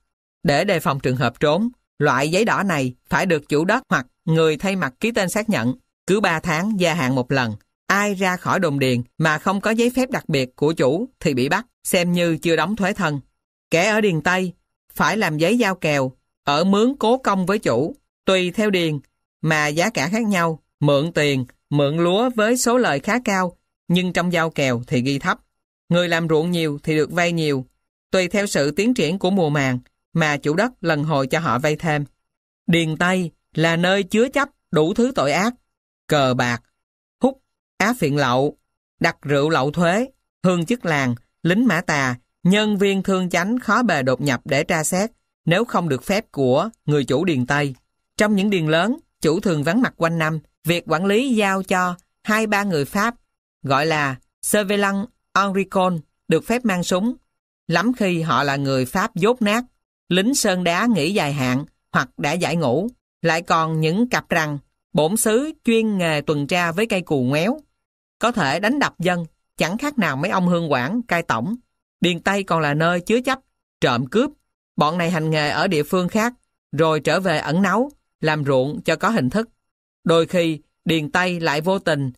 Để đề phòng trường hợp trốn, loại giấy đỏ này phải được chủ đất hoặc người thay mặt ký tên xác nhận, cứ 3 tháng gia hạn một lần. Ai ra khỏi đồn điền mà không có giấy phép đặc biệt của chủ thì bị bắt, xem như chưa đóng thuế thân. Kẻ ở điền Tây phải làm giấy giao kèo, ở mướn cố công với chủ, tùy theo điền mà giá cả khác nhau, mượn tiền, mượn lúa với số lời khá cao, nhưng trong giao kèo thì ghi thấp. Người làm ruộng nhiều thì được vay nhiều, tùy theo sự tiến triển của mùa màng mà chủ đất lần hồi cho họ vay thêm. Điền Tây là nơi chứa chấp đủ thứ tội ác, cờ bạc, hút, á phiện lậu, đặt rượu lậu thuế, hương chức làng, lính mã tà, nhân viên thương chánh khó bề đột nhập để tra xét nếu không được phép của người chủ điền Tây. Trong những điền lớn, chủ thường vắng mặt quanh năm, việc quản lý giao cho hai ba người Pháp gọi là sơ lăng. Henricon được phép mang súng, lắm khi họ là người Pháp dốt nát, lính sơn đá nghỉ dài hạn hoặc đã giải ngũ, lại còn những cặp răng, bổn xứ chuyên nghề tuần tra với cây cù ngoéo, có thể đánh đập dân, chẳng khác nào mấy ông hương quản, cai tổng. Điền Tây còn là nơi chứa chấp, trộm cướp. Bọn này hành nghề ở địa phương khác, rồi trở về ẩn náu, làm ruộng cho có hình thức. Đôi khi, Điền Tây lại vô tình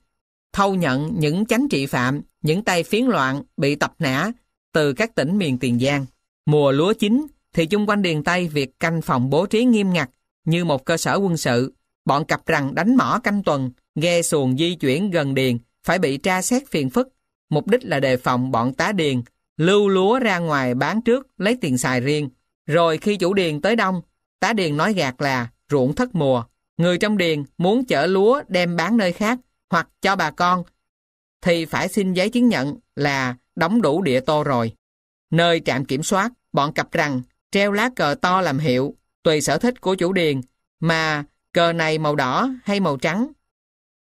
thâu nhận những chánh trị phạm những tay phiến loạn bị tập nã từ các tỉnh miền Tiền Giang. Mùa lúa chín thì chung quanh Điền Tây việc canh phòng bố trí nghiêm ngặt như một cơ sở quân sự. Bọn cặp rằng đánh mỏ canh tuần, ghe xuồng di chuyển gần Điền phải bị tra xét phiền phức. Mục đích là đề phòng bọn tá Điền lưu lúa ra ngoài bán trước lấy tiền xài riêng. Rồi khi chủ Điền tới đông, tá Điền nói gạt là ruộng thất mùa. Người trong Điền muốn chở lúa đem bán nơi khác hoặc cho bà con thì phải xin giấy chứng nhận là đóng đủ địa tô rồi. Nơi trạm kiểm soát, bọn cặp rằng treo lá cờ to làm hiệu, tùy sở thích của chủ điền, mà cờ này màu đỏ hay màu trắng.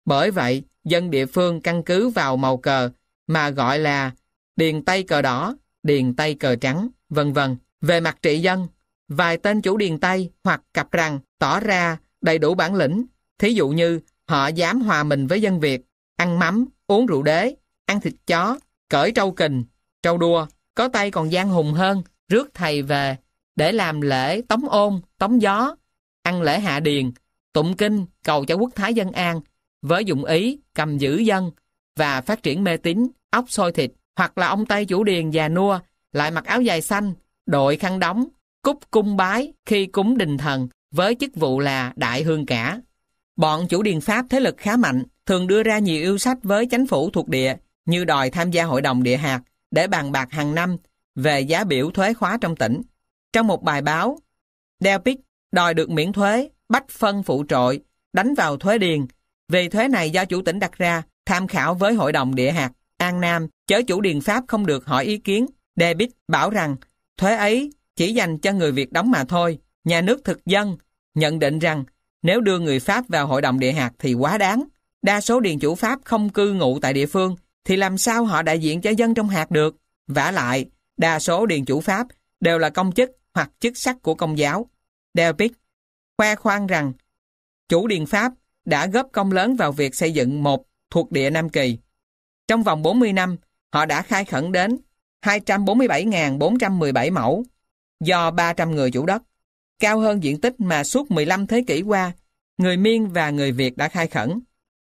Bởi vậy, dân địa phương căn cứ vào màu cờ mà gọi là điền tây cờ đỏ, điền tây cờ trắng, vân vân. Về mặt trị dân, vài tên chủ điền tây hoặc cặp rằng tỏ ra đầy đủ bản lĩnh, thí dụ như họ dám hòa mình với dân Việt, ăn mắm, uống rượu đế, ăn thịt chó, cởi trâu kình, trâu đua, có tay còn gian hùng hơn, rước thầy về, để làm lễ tống ôn, tống gió, ăn lễ hạ điền, tụng kinh, cầu cho quốc thái dân an, với dụng ý cầm giữ dân và phát triển mê tín, ốc sôi thịt, hoặc là ông Tây chủ điền già nua, lại mặc áo dài xanh, đội khăn đóng, cúc cung bái khi cúng đình thần với chức vụ là đại hương cả. Bọn chủ điền Pháp thế lực khá mạnh, thường đưa ra nhiều yêu sách với chính phủ thuộc địa như đòi tham gia hội đồng địa hạt để bàn bạc hàng năm về giá biểu thuế khóa trong tỉnh. Trong một bài báo, Delpic đòi được miễn thuế, bách phân phụ trội, đánh vào thuế điền vì thuế này do chủ tỉnh đặt ra tham khảo với hội đồng địa hạt An Nam chớ chủ điền Pháp không được hỏi ý kiến. Debit bảo rằng thuế ấy chỉ dành cho người Việt đóng mà thôi. Nhà nước thực dân nhận định rằng nếu đưa người Pháp vào hội đồng địa hạt thì quá đáng. Đa số điền chủ Pháp không cư ngụ tại địa phương thì làm sao họ đại diện cho dân trong hạt được? vả lại, đa số điền chủ Pháp đều là công chức hoặc chức sắc của công giáo. Delpic khoe khoang rằng chủ điền Pháp đã góp công lớn vào việc xây dựng một thuộc địa Nam Kỳ. Trong vòng 40 năm, họ đã khai khẩn đến 247.417 mẫu do 300 người chủ đất, cao hơn diện tích mà suốt 15 thế kỷ qua người Miên và người Việt đã khai khẩn.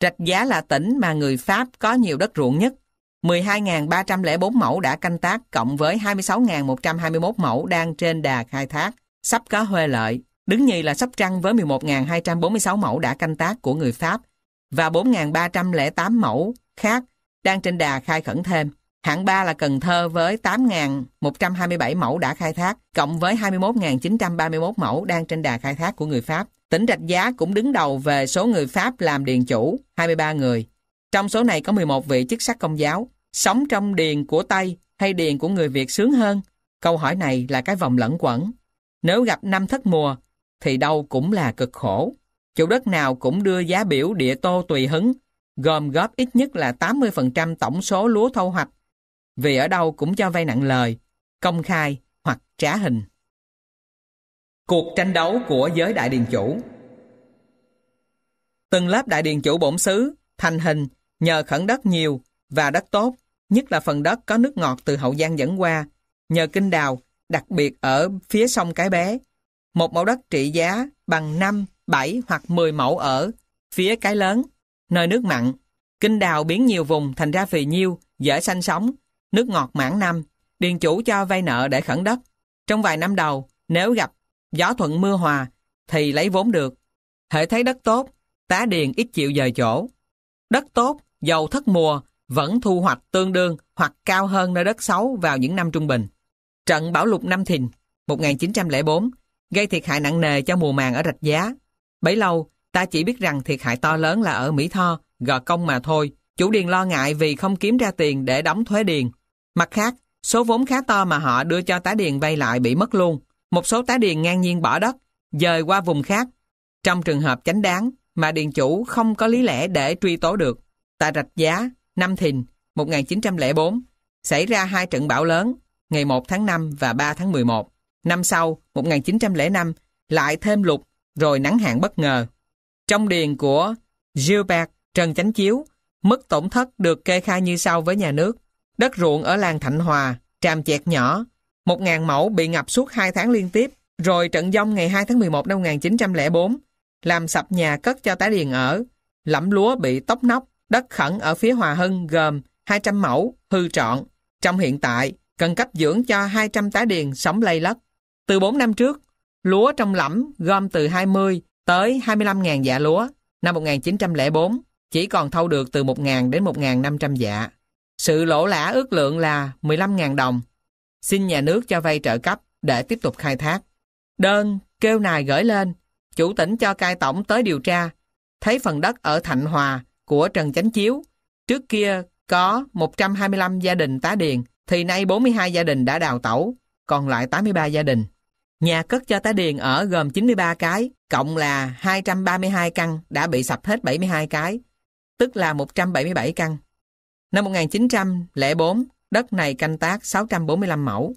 Trạch Giá là tỉnh mà người Pháp có nhiều đất ruộng nhất. 12.304 mẫu đã canh tác cộng với 26.121 mẫu đang trên đà khai thác, sắp có huê lợi. Đứng nhì là Sóc Trăng với 11.246 mẫu đã canh tác của người Pháp và 4.308 mẫu khác đang trên đà khai khẩn thêm. Hạng 3 là Cần Thơ với 8.127 mẫu đã khai thác, cộng với 21.931 mẫu đang trên đà khai thác của người Pháp. Tỉnh Rạch Giá cũng đứng đầu về số người Pháp làm điền chủ, 23 người. Trong số này có 11 vị chức sắc công giáo. Sống trong điền của Tây hay điền của người Việt sướng hơn? Câu hỏi này là cái vòng lẫn quẩn. Nếu gặp năm thất mùa, thì đâu cũng là cực khổ. Chủ đất nào cũng đưa giá biểu địa tô tùy hứng, gồm góp ít nhất là 80% tổng số lúa thâu hoạch. Vì ở đâu cũng cho vay nặng lời, công khai hoặc trá hình. Cuộc tranh đấu của giới đại điền chủ Từng lớp đại điền chủ bổn xứ thành hình nhờ khẩn đất nhiều và đất tốt, nhất là phần đất có nước ngọt từ Hậu Giang dẫn qua, nhờ kinh đào, đặc biệt ở phía sông Cái Bé. Một mẫu đất trị giá bằng 5, 7 hoặc 10 mẫu ở phía Cái Lớn, nơi nước mặn. Kinh đào biến nhiều vùng thành ra phì nhiêu, dễ sanh sống, nước ngọt mãn năm, điền chủ cho vay nợ để khẩn đất. Trong vài năm đầu, nếu gặp gió thuận mưa hòa, thì lấy vốn được. Hệ thấy đất tốt, tá điền ít chịu dời chỗ. Đất tốt, dầu thất mùa, vẫn thu hoạch tương đương hoặc cao hơn nơi đất xấu vào những năm trung bình. Trận bão Lục Năm Thìn 1904 gây thiệt hại nặng nề cho mùa màng ở Rạch Giá. Bấy lâu, ta chỉ biết rằng thiệt hại to lớn là ở Mỹ Tho, gò công mà thôi. Chủ điền lo ngại vì không kiếm ra tiền để đóng thuế điền. Mặt khác, số vốn khá to mà họ đưa cho tá điền vay lại bị mất luôn. Một số tá điền ngang nhiên bỏ đất, dời qua vùng khác. Trong trường hợp chánh đáng mà điền chủ không có lý lẽ để truy tố được. Tại Rạch Giá, Năm Thìn, 1904, xảy ra hai trận bão lớn, ngày 1 tháng 5 và 3 tháng 11. Năm sau, 1905, lại thêm lục, rồi nắng hạn bất ngờ. Trong điền của Gilbert Trần Chánh Chiếu, mức tổn thất được kê khai như sau với nhà nước. Đất ruộng ở làng Thạnh Hòa, tràm chẹt nhỏ, 1.000 mẫu bị ngập suốt 2 tháng liên tiếp, rồi trận dông ngày 2 tháng 11 năm 1904, làm sập nhà cất cho tá điền ở, lẫm lúa bị tóc nóc, đất khẩn ở phía Hòa Hưng gồm 200 mẫu, hư trọn. Trong hiện tại, cần cấp dưỡng cho 200 tá điền sống lây lất. Từ 4 năm trước, lúa trong lẫm gom từ 20 tới 25.000 dạ lúa. Năm 1904, chỉ còn thâu được từ 1.000 đến 1.500 dạ. Sự lỗ lã ước lượng là 15.000 đồng xin nhà nước cho vay trợ cấp để tiếp tục khai thác. Đơn, kêu nài gửi lên, chủ tỉnh cho cai tổng tới điều tra, thấy phần đất ở Thạnh Hòa của Trần Chánh Chiếu, trước kia có 125 gia đình tá điền, thì nay 42 gia đình đã đào tẩu, còn lại 83 gia đình. Nhà cất cho tá điền ở gồm 93 cái, cộng là 232 căn đã bị sập hết 72 cái, tức là 177 căn. Năm 1904, đất này canh tác 645 mẫu.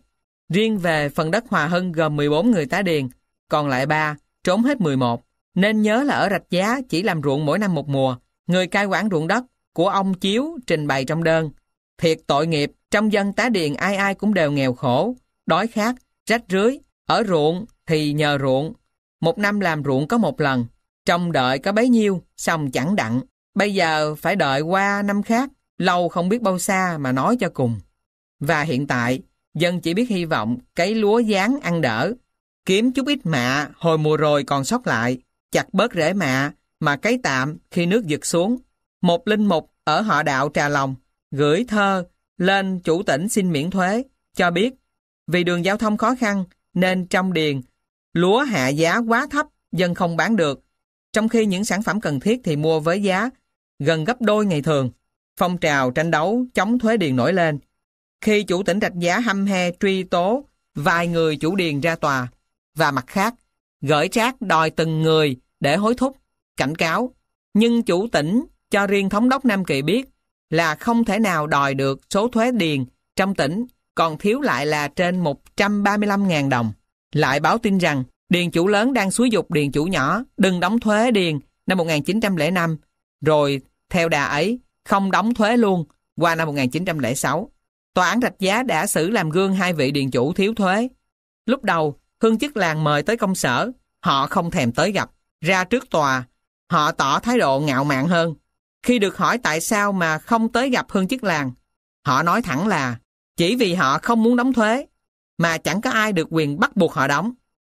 Riêng về phần đất Hòa Hưng gồm 14 người tá điền, còn lại 3, trốn hết 11. Nên nhớ là ở Rạch Giá chỉ làm ruộng mỗi năm một mùa, người cai quản ruộng đất của ông Chiếu trình bày trong đơn. Thiệt tội nghiệp, trong dân tá điền ai ai cũng đều nghèo khổ, đói khát, rách rưới, ở ruộng thì nhờ ruộng. Một năm làm ruộng có một lần, trông đợi có bấy nhiêu, xong chẳng đặng. Bây giờ phải đợi qua năm khác, lâu không biết bao xa mà nói cho cùng. Và hiện tại, dân chỉ biết hy vọng cấy lúa dán ăn đỡ, kiếm chút ít mạ hồi mùa rồi còn sót lại, chặt bớt rễ mạ mà cấy tạm khi nước giật xuống. Một linh mục ở họ đạo trà lòng, gửi thơ lên chủ tỉnh xin miễn thuế, cho biết vì đường giao thông khó khăn nên trong điền lúa hạ giá quá thấp, dân không bán được, trong khi những sản phẩm cần thiết thì mua với giá gần gấp đôi ngày thường phong trào tranh đấu chống thuế điền nổi lên. Khi chủ tỉnh Rạch Giá hăm he truy tố vài người chủ điền ra tòa và mặt khác gửi trác đòi từng người để hối thúc, cảnh cáo. Nhưng chủ tỉnh cho riêng thống đốc Nam Kỳ biết là không thể nào đòi được số thuế điền trong tỉnh còn thiếu lại là trên 135.000 đồng. Lại báo tin rằng điền chủ lớn đang xúi dục điền chủ nhỏ đừng đóng thuế điền năm 1905 rồi theo đà ấy không đóng thuế luôn qua năm 1906. Tòa án Rạch Giá đã xử làm gương hai vị điền chủ thiếu thuế. Lúc đầu, hương chức làng mời tới công sở, họ không thèm tới gặp. Ra trước tòa, họ tỏ thái độ ngạo mạn hơn. Khi được hỏi tại sao mà không tới gặp hương chức làng, họ nói thẳng là chỉ vì họ không muốn đóng thuế, mà chẳng có ai được quyền bắt buộc họ đóng.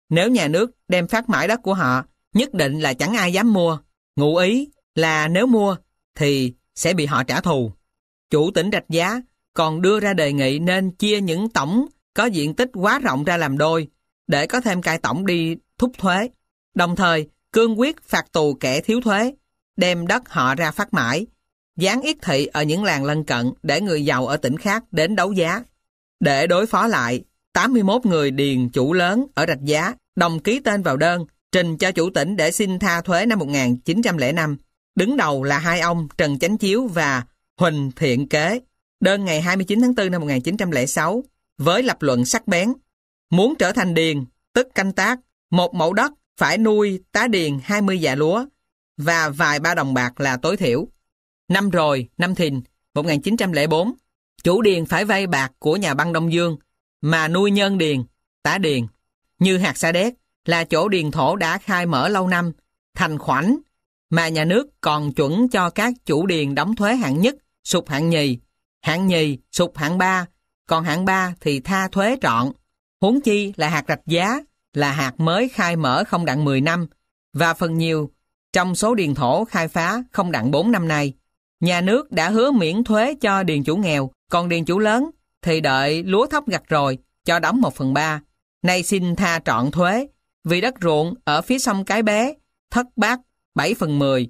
Nếu nhà nước đem phát mãi đất của họ, nhất định là chẳng ai dám mua. Ngụ ý là nếu mua, thì sẽ bị họ trả thù. Chủ tỉnh Rạch Giá còn đưa ra đề nghị nên chia những tổng có diện tích quá rộng ra làm đôi để có thêm cai tổng đi thúc thuế. Đồng thời, cương quyết phạt tù kẻ thiếu thuế, đem đất họ ra phát mãi, dán yết thị ở những làng lân cận để người giàu ở tỉnh khác đến đấu giá. Để đối phó lại, 81 người điền chủ lớn ở Rạch Giá đồng ký tên vào đơn trình cho chủ tỉnh để xin tha thuế năm 1905 Đứng đầu là hai ông Trần Chánh Chiếu và Huỳnh Thiện Kế. Đơn ngày 29 tháng 4 năm 1906 với lập luận sắc bén. Muốn trở thành điền, tức canh tác, một mẫu đất phải nuôi tá điền 20 dạ lúa và vài ba đồng bạc là tối thiểu. Năm rồi, năm thìn, 1904, chủ điền phải vay bạc của nhà băng Đông Dương mà nuôi nhân điền, tá điền. Như hạt sa đéc là chỗ điền thổ đã khai mở lâu năm, thành khoảnh mà nhà nước còn chuẩn cho các chủ điền đóng thuế hạng nhất, sụp hạng nhì, hạng nhì, sụp hạng ba, còn hạng ba thì tha thuế trọn. Huống chi là hạt rạch giá, là hạt mới khai mở không đặng 10 năm, và phần nhiều trong số điền thổ khai phá không đặng 4 năm nay. Nhà nước đã hứa miễn thuế cho điền chủ nghèo, còn điền chủ lớn thì đợi lúa thóc gặt rồi, cho đóng 1 phần 3. Nay xin tha trọn thuế, vì đất ruộng ở phía sông Cái Bé, thất bát 7 phần 10.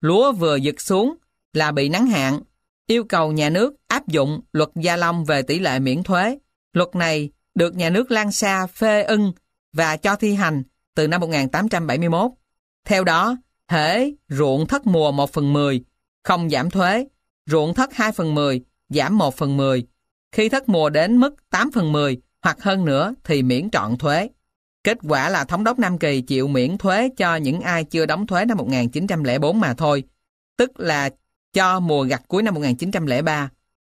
Lúa vừa giật xuống là bị nắng hạn. Yêu cầu nhà nước áp dụng luật Gia Long về tỷ lệ miễn thuế. Luật này được nhà nước Lan Sa phê ưng và cho thi hành từ năm 1871. Theo đó, hễ ruộng thất mùa 1 phần 10, không giảm thuế, ruộng thất 2 phần 10, giảm 1 phần 10. Khi thất mùa đến mức 8 phần 10 hoặc hơn nữa thì miễn trọn thuế. Kết quả là thống đốc Nam Kỳ chịu miễn thuế cho những ai chưa đóng thuế năm 1904 mà thôi, tức là cho mùa gặt cuối năm 1903.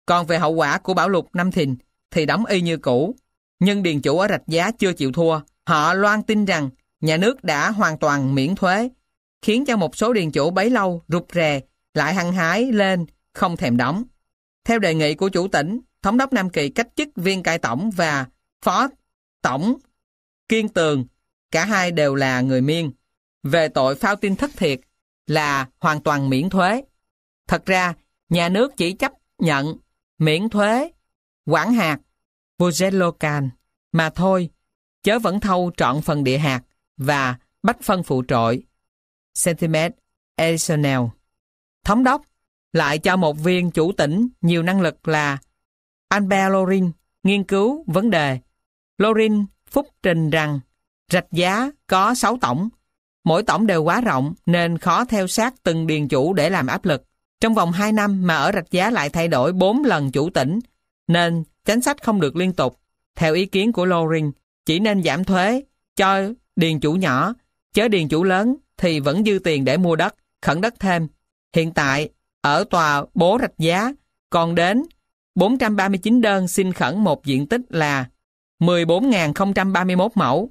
Còn về hậu quả của Bảo Lục Nam Thìn thì đóng y như cũ. Nhưng điền chủ ở rạch giá chưa chịu thua. Họ loan tin rằng nhà nước đã hoàn toàn miễn thuế, khiến cho một số điền chủ bấy lâu rụt rè, lại hăng hái lên, không thèm đóng. Theo đề nghị của chủ tỉnh, thống đốc Nam Kỳ cách chức viên cai tổng và phó tổng Kiên Tường, cả hai đều là người miên. Về tội phao tin thất thiệt là hoàn toàn miễn thuế. Thật ra, nhà nước chỉ chấp nhận miễn thuế, quản hạt, Vujelocan mà thôi, chớ vẫn thâu trọn phần địa hạt và bách phân phụ trội. cm Edisonel Thống đốc lại cho một viên chủ tỉnh nhiều năng lực là Albert Lorin nghiên cứu vấn đề. Lorin Phúc trình rằng rạch giá có 6 tổng. Mỗi tổng đều quá rộng nên khó theo sát từng điền chủ để làm áp lực. Trong vòng 2 năm mà ở rạch giá lại thay đổi 4 lần chủ tỉnh nên chính sách không được liên tục. Theo ý kiến của Loring, chỉ nên giảm thuế cho điền chủ nhỏ, chớ điền chủ lớn thì vẫn dư tiền để mua đất, khẩn đất thêm. Hiện tại, ở tòa bố rạch giá, còn đến 439 đơn xin khẩn một diện tích là 14.031 mẫu,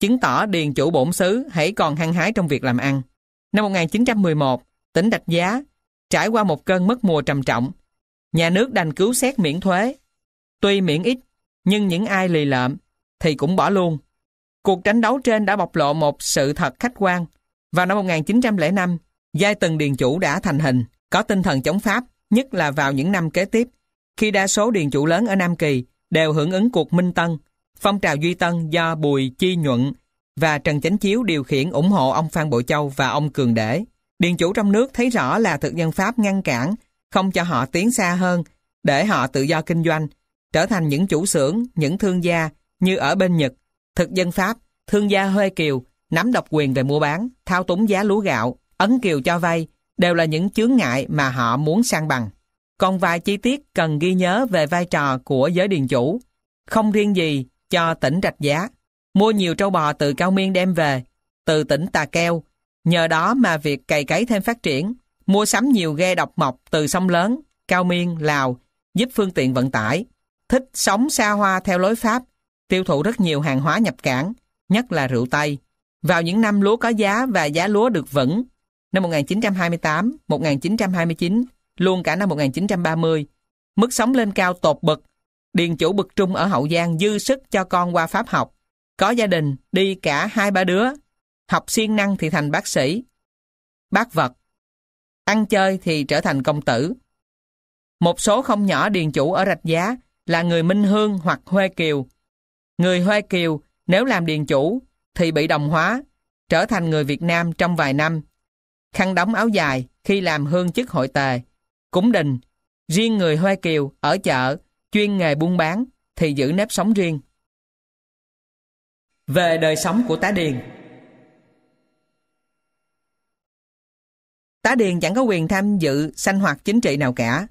chứng tỏ điền chủ bổn xứ hãy còn hăng hái trong việc làm ăn. Năm 1911, tỉnh Đạch Giá trải qua một cơn mất mùa trầm trọng. Nhà nước đành cứu xét miễn thuế. Tuy miễn ít, nhưng những ai lì lợm thì cũng bỏ luôn. Cuộc tranh đấu trên đã bộc lộ một sự thật khách quan. Vào năm 1905, giai tầng điền chủ đã thành hình, có tinh thần chống Pháp, nhất là vào những năm kế tiếp, khi đa số điền chủ lớn ở Nam Kỳ đều hưởng ứng cuộc Minh Tân Phong trào Duy Tân do Bùi Chi Nhuận và Trần Chánh Chiếu điều khiển ủng hộ ông Phan Bộ Châu và ông Cường Để. Điền chủ trong nước thấy rõ là thực dân Pháp ngăn cản, không cho họ tiến xa hơn, để họ tự do kinh doanh, trở thành những chủ xưởng, những thương gia như ở bên Nhật. Thực dân Pháp, thương gia Huê Kiều, nắm độc quyền về mua bán, thao túng giá lúa gạo, ấn kiều cho vay, đều là những chướng ngại mà họ muốn sang bằng. Còn vài chi tiết cần ghi nhớ về vai trò của giới điền chủ. Không riêng gì cho tỉnh Rạch Giá, mua nhiều trâu bò từ Cao Miên đem về, từ tỉnh Tà Keo. Nhờ đó mà việc cày cấy thêm phát triển, mua sắm nhiều ghe độc mộc từ sông lớn, Cao Miên, Lào, giúp phương tiện vận tải. Thích sống xa hoa theo lối Pháp, tiêu thụ rất nhiều hàng hóa nhập cảng, nhất là rượu Tây. Vào những năm lúa có giá và giá lúa được vững, năm 1928, 1929, luôn cả năm 1930, mức sống lên cao tột bậc Điền chủ bực trung ở Hậu Giang dư sức cho con qua Pháp học. Có gia đình, đi cả hai ba đứa. Học siêng năng thì thành bác sĩ. Bác vật. Ăn chơi thì trở thành công tử. Một số không nhỏ điền chủ ở Rạch Giá là người Minh Hương hoặc Huê Kiều. Người Huê Kiều nếu làm điền chủ thì bị đồng hóa, trở thành người Việt Nam trong vài năm. Khăn đóng áo dài khi làm hương chức hội tề, cúng đình. Riêng người Huê Kiều ở chợ chuyên nghề buôn bán thì giữ nếp sống riêng. Về đời sống của tá điền Tá điền chẳng có quyền tham dự sanh hoạt chính trị nào cả.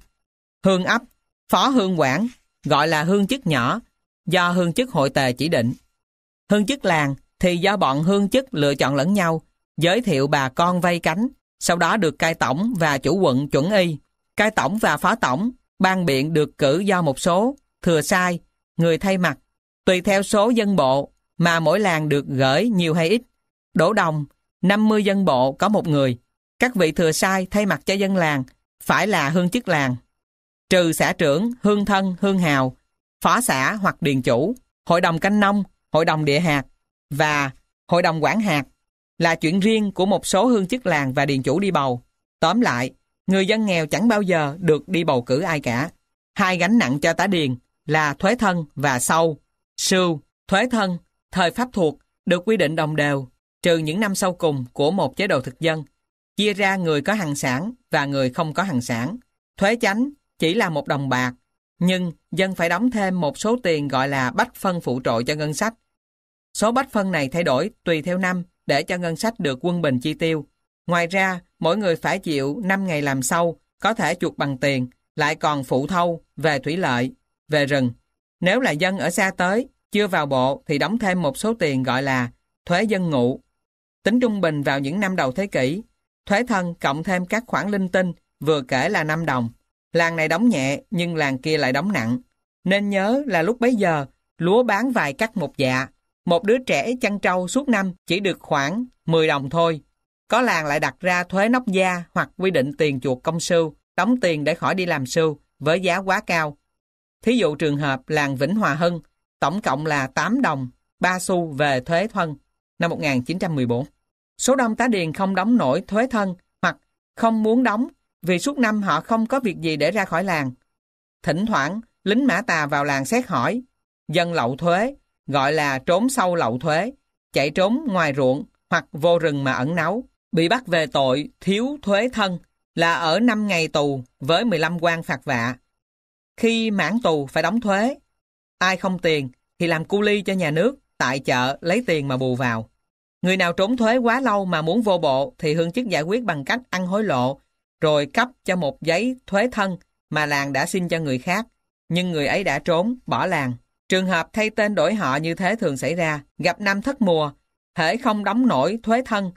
Hương ấp, phó hương quản, gọi là hương chức nhỏ, do hương chức hội tề chỉ định. Hương chức làng thì do bọn hương chức lựa chọn lẫn nhau, giới thiệu bà con vây cánh, sau đó được cai tổng và chủ quận chuẩn y. Cai tổng và phó tổng ban biện được cử do một số, thừa sai, người thay mặt, tùy theo số dân bộ mà mỗi làng được gửi nhiều hay ít. Đổ đồng, 50 dân bộ có một người. Các vị thừa sai thay mặt cho dân làng phải là hương chức làng. Trừ xã trưởng, hương thân, hương hào, phó xã hoặc điền chủ, hội đồng canh nông, hội đồng địa hạt và hội đồng quản hạt là chuyện riêng của một số hương chức làng và điền chủ đi bầu. Tóm lại, Người dân nghèo chẳng bao giờ được đi bầu cử ai cả. Hai gánh nặng cho tá điền là thuế thân và sâu. Sưu, thuế thân, thời pháp thuộc được quy định đồng đều, trừ những năm sau cùng của một chế độ thực dân, chia ra người có hàng sản và người không có hàng sản. Thuế chánh chỉ là một đồng bạc, nhưng dân phải đóng thêm một số tiền gọi là bách phân phụ trội cho ngân sách. Số bách phân này thay đổi tùy theo năm để cho ngân sách được quân bình chi tiêu. Ngoài ra, mỗi người phải chịu 5 ngày làm sâu, có thể chuộc bằng tiền, lại còn phụ thâu về thủy lợi, về rừng. Nếu là dân ở xa tới, chưa vào bộ thì đóng thêm một số tiền gọi là thuế dân ngụ. Tính trung bình vào những năm đầu thế kỷ, thuế thân cộng thêm các khoản linh tinh vừa kể là 5 đồng. Làng này đóng nhẹ nhưng làng kia lại đóng nặng. Nên nhớ là lúc bấy giờ, lúa bán vài cắt một dạ. Một đứa trẻ chăn trâu suốt năm chỉ được khoảng 10 đồng thôi. Có làng lại đặt ra thuế nóc da hoặc quy định tiền chuột công sưu, đóng tiền để khỏi đi làm sưu với giá quá cao. Thí dụ trường hợp làng Vĩnh Hòa Hưng, tổng cộng là 8 đồng, 3 xu về thuế thân năm 1914. Số đông tá điền không đóng nổi thuế thân hoặc không muốn đóng vì suốt năm họ không có việc gì để ra khỏi làng. Thỉnh thoảng, lính mã tà vào làng xét hỏi, dân lậu thuế, gọi là trốn sâu lậu thuế, chạy trốn ngoài ruộng hoặc vô rừng mà ẩn náu bị bắt về tội thiếu thuế thân là ở 5 ngày tù với 15 quan phạt vạ. Khi mãn tù phải đóng thuế, ai không tiền thì làm cu ly cho nhà nước tại chợ lấy tiền mà bù vào. Người nào trốn thuế quá lâu mà muốn vô bộ thì hương chức giải quyết bằng cách ăn hối lộ rồi cấp cho một giấy thuế thân mà làng đã xin cho người khác nhưng người ấy đã trốn, bỏ làng. Trường hợp thay tên đổi họ như thế thường xảy ra, gặp năm thất mùa, thể không đóng nổi thuế thân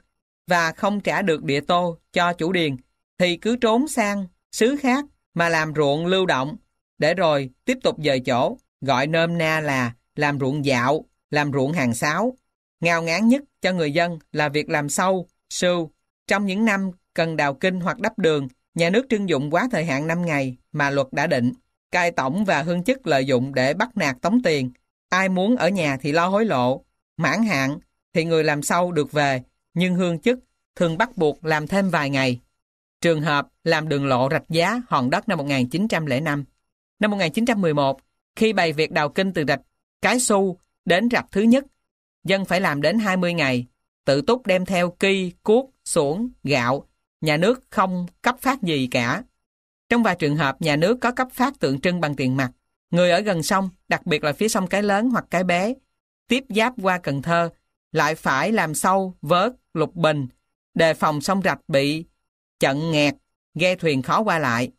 và không trả được địa tô cho chủ điền thì cứ trốn sang xứ khác mà làm ruộng lưu động để rồi tiếp tục dời chỗ gọi nôm na là làm ruộng dạo, làm ruộng hàng sáo. Ngao ngán nhất cho người dân là việc làm sâu, sưu. Trong những năm cần đào kinh hoặc đắp đường, nhà nước trưng dụng quá thời hạn 5 ngày mà luật đã định. Cai tổng và hương chức lợi dụng để bắt nạt tống tiền. Ai muốn ở nhà thì lo hối lộ. Mãn hạn thì người làm sâu được về nhưng hương chức thường bắt buộc làm thêm vài ngày. Trường hợp làm đường lộ rạch giá hòn đất năm 1905. Năm 1911, khi bày việc đào kinh từ rạch Cái Xu đến rạch thứ nhất, dân phải làm đến 20 ngày, tự túc đem theo kỳ cuốc, xưởng, gạo, nhà nước không cấp phát gì cả. Trong vài trường hợp, nhà nước có cấp phát tượng trưng bằng tiền mặt. Người ở gần sông, đặc biệt là phía sông Cái Lớn hoặc Cái Bé, tiếp giáp qua Cần Thơ, lại phải làm sâu, vớt, lục bình, đề phòng sông rạch bị chặn nghẹt, ghe thuyền khó qua lại.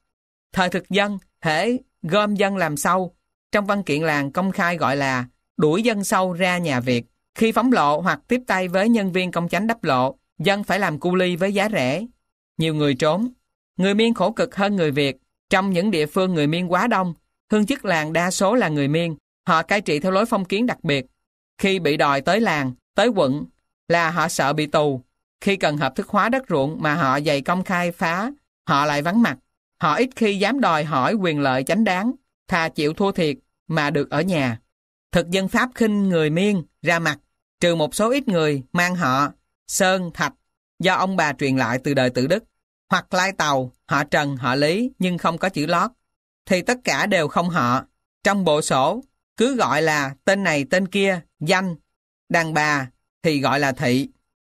Thời thực dân, hễ gom dân làm sâu, trong văn kiện làng công khai gọi là đuổi dân sâu ra nhà Việt. Khi phóng lộ hoặc tiếp tay với nhân viên công chánh đắp lộ, dân phải làm cu ly với giá rẻ. Nhiều người trốn. Người miên khổ cực hơn người Việt. Trong những địa phương người miên quá đông, hương chức làng đa số là người miên. Họ cai trị theo lối phong kiến đặc biệt. Khi bị đòi tới làng, Tới quận là họ sợ bị tù. Khi cần hợp thức hóa đất ruộng mà họ dày công khai phá, họ lại vắng mặt. Họ ít khi dám đòi hỏi quyền lợi chánh đáng, thà chịu thua thiệt mà được ở nhà. Thực dân Pháp khinh người miên, ra mặt, trừ một số ít người mang họ, sơn, thạch, do ông bà truyền lại từ đời tự đức. Hoặc lai tàu, họ trần, họ lý nhưng không có chữ lót. Thì tất cả đều không họ. Trong bộ sổ, cứ gọi là tên này tên kia, danh, Đàn bà thì gọi là thị.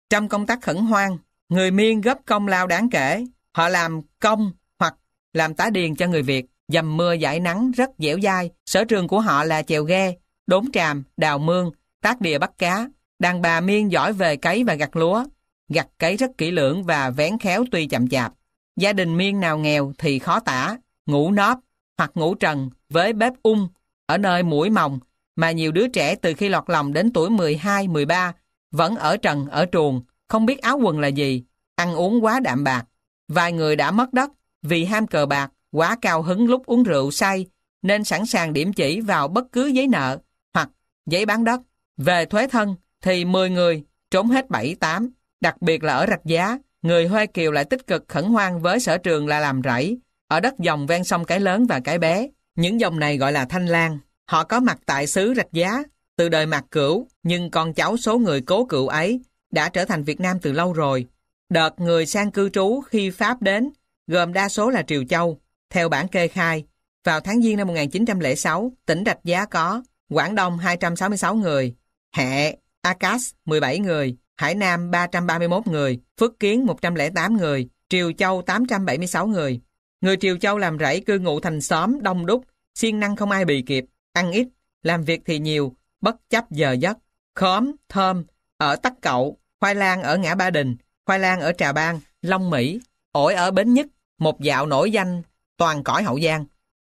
Trong công tác khẩn hoang, người miên góp công lao đáng kể. Họ làm công hoặc làm tá điền cho người Việt, dầm mưa giải nắng rất dẻo dai. Sở trường của họ là chèo ghe, đốn tràm, đào mương, tác địa bắt cá. Đàn bà miên giỏi về cấy và gặt lúa, gặt cấy rất kỹ lưỡng và vén khéo tuy chậm chạp. Gia đình miên nào nghèo thì khó tả, ngủ nóp hoặc ngủ trần với bếp ung ở nơi mũi mồng mà nhiều đứa trẻ từ khi lọt lòng đến tuổi 12, 13 vẫn ở trần, ở truồng, không biết áo quần là gì, ăn uống quá đạm bạc. Vài người đã mất đất vì ham cờ bạc, quá cao hứng lúc uống rượu say nên sẵn sàng điểm chỉ vào bất cứ giấy nợ hoặc giấy bán đất. Về thuế thân thì 10 người trốn hết 7-8, đặc biệt là ở rạch giá, người Hoa Kiều lại tích cực khẩn hoang với sở trường là làm rẫy, ở đất dòng ven sông cái lớn và cái bé. Những dòng này gọi là thanh lan. Họ có mặt tại xứ Rạch Giá, từ đời mặt cửu, nhưng con cháu số người cố cựu ấy đã trở thành Việt Nam từ lâu rồi. Đợt người sang cư trú khi Pháp đến, gồm đa số là Triều Châu, theo bản kê khai. Vào tháng Giêng năm 1906, tỉnh Rạch Giá có Quảng Đông 266 người, Hệ, Acas 17 người, Hải Nam 331 người, Phước Kiến 108 người, Triều Châu 876 người. Người Triều Châu làm rẫy cư ngụ thành xóm đông đúc, siêng năng không ai bị kịp ăn ít, làm việc thì nhiều, bất chấp giờ giấc. Khóm, thơm, ở Tắc Cậu, khoai lang ở ngã Ba Đình, khoai lang ở Trà Bang, Long Mỹ, ổi ở Bến Nhất, một dạo nổi danh, toàn cõi Hậu Giang.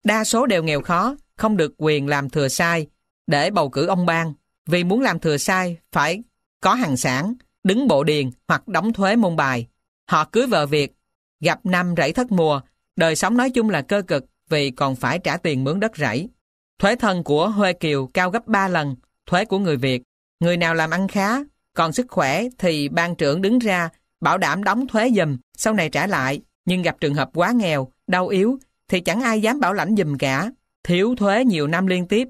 Đa số đều nghèo khó, không được quyền làm thừa sai, để bầu cử ông bang. Vì muốn làm thừa sai, phải có hàng sản, đứng bộ điền hoặc đóng thuế môn bài. Họ cưới vợ việc, gặp năm rẫy thất mùa, đời sống nói chung là cơ cực vì còn phải trả tiền mướn đất rẫy. Thuế thân của Huê Kiều cao gấp 3 lần thuế của người Việt. Người nào làm ăn khá, còn sức khỏe thì ban trưởng đứng ra bảo đảm đóng thuế dùm, sau này trả lại. Nhưng gặp trường hợp quá nghèo, đau yếu thì chẳng ai dám bảo lãnh dùm cả. Thiếu thuế nhiều năm liên tiếp,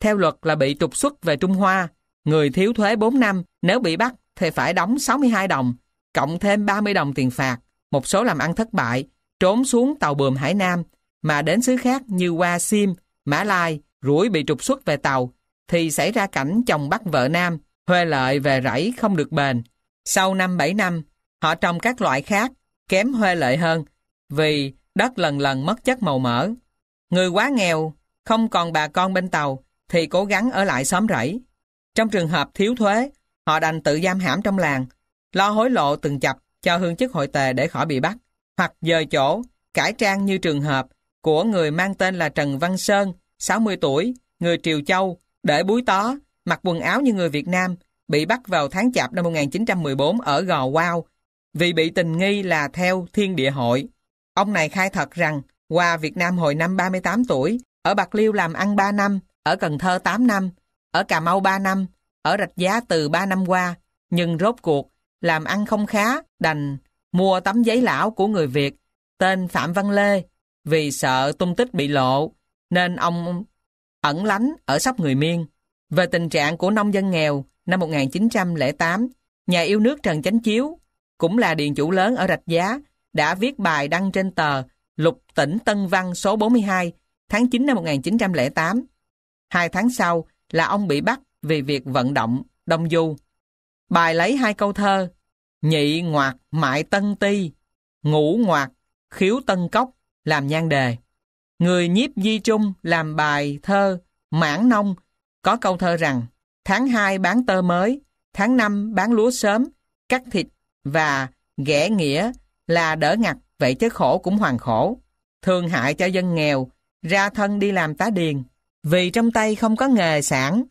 theo luật là bị trục xuất về Trung Hoa. Người thiếu thuế 4 năm, nếu bị bắt thì phải đóng 62 đồng, cộng thêm 30 đồng tiền phạt. Một số làm ăn thất bại, trốn xuống tàu bườm Hải Nam, mà đến xứ khác như qua Sim, Mã Lai, Rủi bị trục xuất về tàu, thì xảy ra cảnh chồng bắt vợ nam, huê lợi về rẫy không được bền. Sau 5-7 năm, họ trồng các loại khác, kém huê lợi hơn, vì đất lần lần mất chất màu mỡ. Người quá nghèo, không còn bà con bên tàu, thì cố gắng ở lại xóm rẫy. Trong trường hợp thiếu thuế, họ đành tự giam hãm trong làng, lo hối lộ từng chập cho hương chức hội tề để khỏi bị bắt, hoặc dời chỗ, cải trang như trường hợp của người mang tên là Trần Văn Sơn 60 tuổi, người Triều Châu, để búi tó, mặc quần áo như người Việt Nam, bị bắt vào tháng chạp năm 1914 ở Gò Quao vì bị tình nghi là theo Thiên Địa Hội. Ông này khai thật rằng qua Việt Nam hồi năm 38 tuổi, ở Bạc Liêu làm ăn 3 năm, ở Cần Thơ 8 năm, ở Cà Mau 3 năm, ở Rạch Giá từ 3 năm qua, nhưng rốt cuộc làm ăn không khá, đành mua tấm giấy lão của người Việt tên Phạm Văn Lê vì sợ tung tích bị lộ nên ông ẩn lánh ở sóc người Miên. Về tình trạng của nông dân nghèo năm 1908, nhà yêu nước Trần Chánh Chiếu, cũng là điện chủ lớn ở Rạch Giá, đã viết bài đăng trên tờ Lục tỉnh Tân Văn số 42 tháng 9 năm 1908. Hai tháng sau là ông bị bắt vì việc vận động Đông Du. Bài lấy hai câu thơ Nhị ngoạt mại tân ti, ngũ ngoạt khiếu tân cốc làm nhan đề. Người nhiếp di trung làm bài thơ Mãn Nông có câu thơ rằng tháng hai bán tơ mới, tháng năm bán lúa sớm, cắt thịt và ghẻ nghĩa là đỡ ngặt vậy chứ khổ cũng hoàn khổ. Thương hại cho dân nghèo, ra thân đi làm tá điền. Vì trong tay không có nghề sản,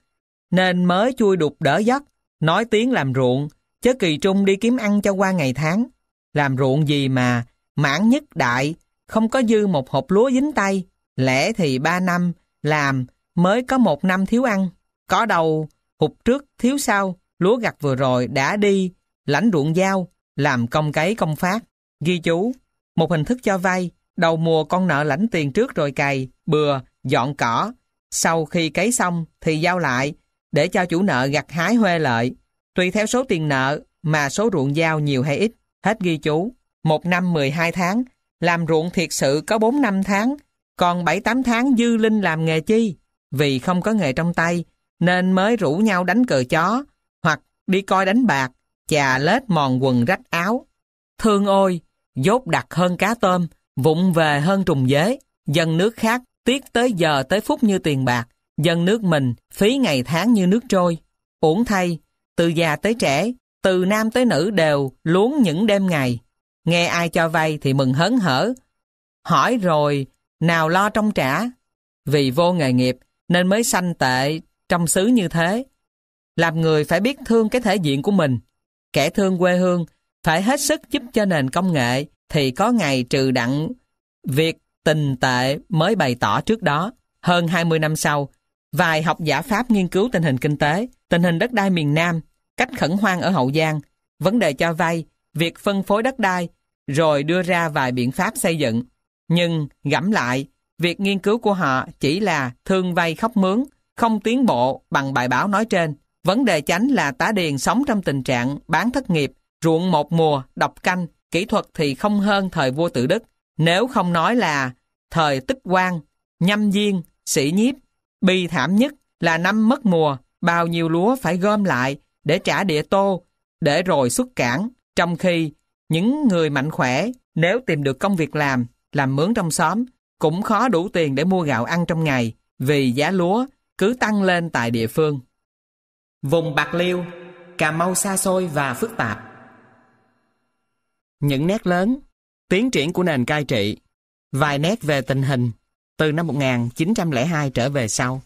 nên mới chui đục đỡ giấc, nói tiếng làm ruộng, chớ kỳ trung đi kiếm ăn cho qua ngày tháng. Làm ruộng gì mà, mãn nhất đại, không có dư một hộp lúa dính tay, lẽ thì ba năm, làm mới có một năm thiếu ăn. Có đầu, hụt trước, thiếu sau, lúa gặt vừa rồi đã đi, lãnh ruộng giao, làm công cấy công phát. Ghi chú, một hình thức cho vay, đầu mùa con nợ lãnh tiền trước rồi cày, bừa, dọn cỏ. Sau khi cấy xong thì giao lại, để cho chủ nợ gặt hái huê lợi. Tùy theo số tiền nợ mà số ruộng giao nhiều hay ít. Hết ghi chú. Một năm 12 tháng làm ruộng thiệt sự có 4 năm tháng, còn 7-8 tháng dư linh làm nghề chi, vì không có nghề trong tay, nên mới rủ nhau đánh cờ chó, hoặc đi coi đánh bạc, chà lết mòn quần rách áo. Thương ôi, dốt đặc hơn cá tôm, vụng về hơn trùng dế, dân nước khác tiếc tới giờ tới phút như tiền bạc, dân nước mình phí ngày tháng như nước trôi. Uổng thay, từ già tới trẻ, từ nam tới nữ đều luống những đêm ngày. Nghe ai cho vay thì mừng hớn hở. Hỏi rồi, nào lo trong trả. Vì vô nghề nghiệp nên mới sanh tệ trong xứ như thế. Làm người phải biết thương cái thể diện của mình. Kẻ thương quê hương phải hết sức giúp cho nền công nghệ thì có ngày trừ đặng việc tình tệ mới bày tỏ trước đó. Hơn 20 năm sau, vài học giả Pháp nghiên cứu tình hình kinh tế, tình hình đất đai miền Nam, cách khẩn hoang ở Hậu Giang, vấn đề cho vay việc phân phối đất đai, rồi đưa ra vài biện pháp xây dựng. Nhưng, gẫm lại, việc nghiên cứu của họ chỉ là thương vay khóc mướn, không tiến bộ bằng bài báo nói trên. Vấn đề chánh là tá điền sống trong tình trạng bán thất nghiệp, ruộng một mùa, độc canh, kỹ thuật thì không hơn thời vua tự đức. Nếu không nói là thời tức quan, nhâm diên, sĩ nhiếp, bi thảm nhất là năm mất mùa, bao nhiêu lúa phải gom lại để trả địa tô, để rồi xuất cảng. Trong khi những người mạnh khỏe nếu tìm được công việc làm, làm mướn trong xóm cũng khó đủ tiền để mua gạo ăn trong ngày vì giá lúa cứ tăng lên tại địa phương. Vùng Bạc Liêu, Cà Mau xa xôi và phức tạp. Những nét lớn, tiến triển của nền cai trị, vài nét về tình hình từ năm 1902 trở về sau.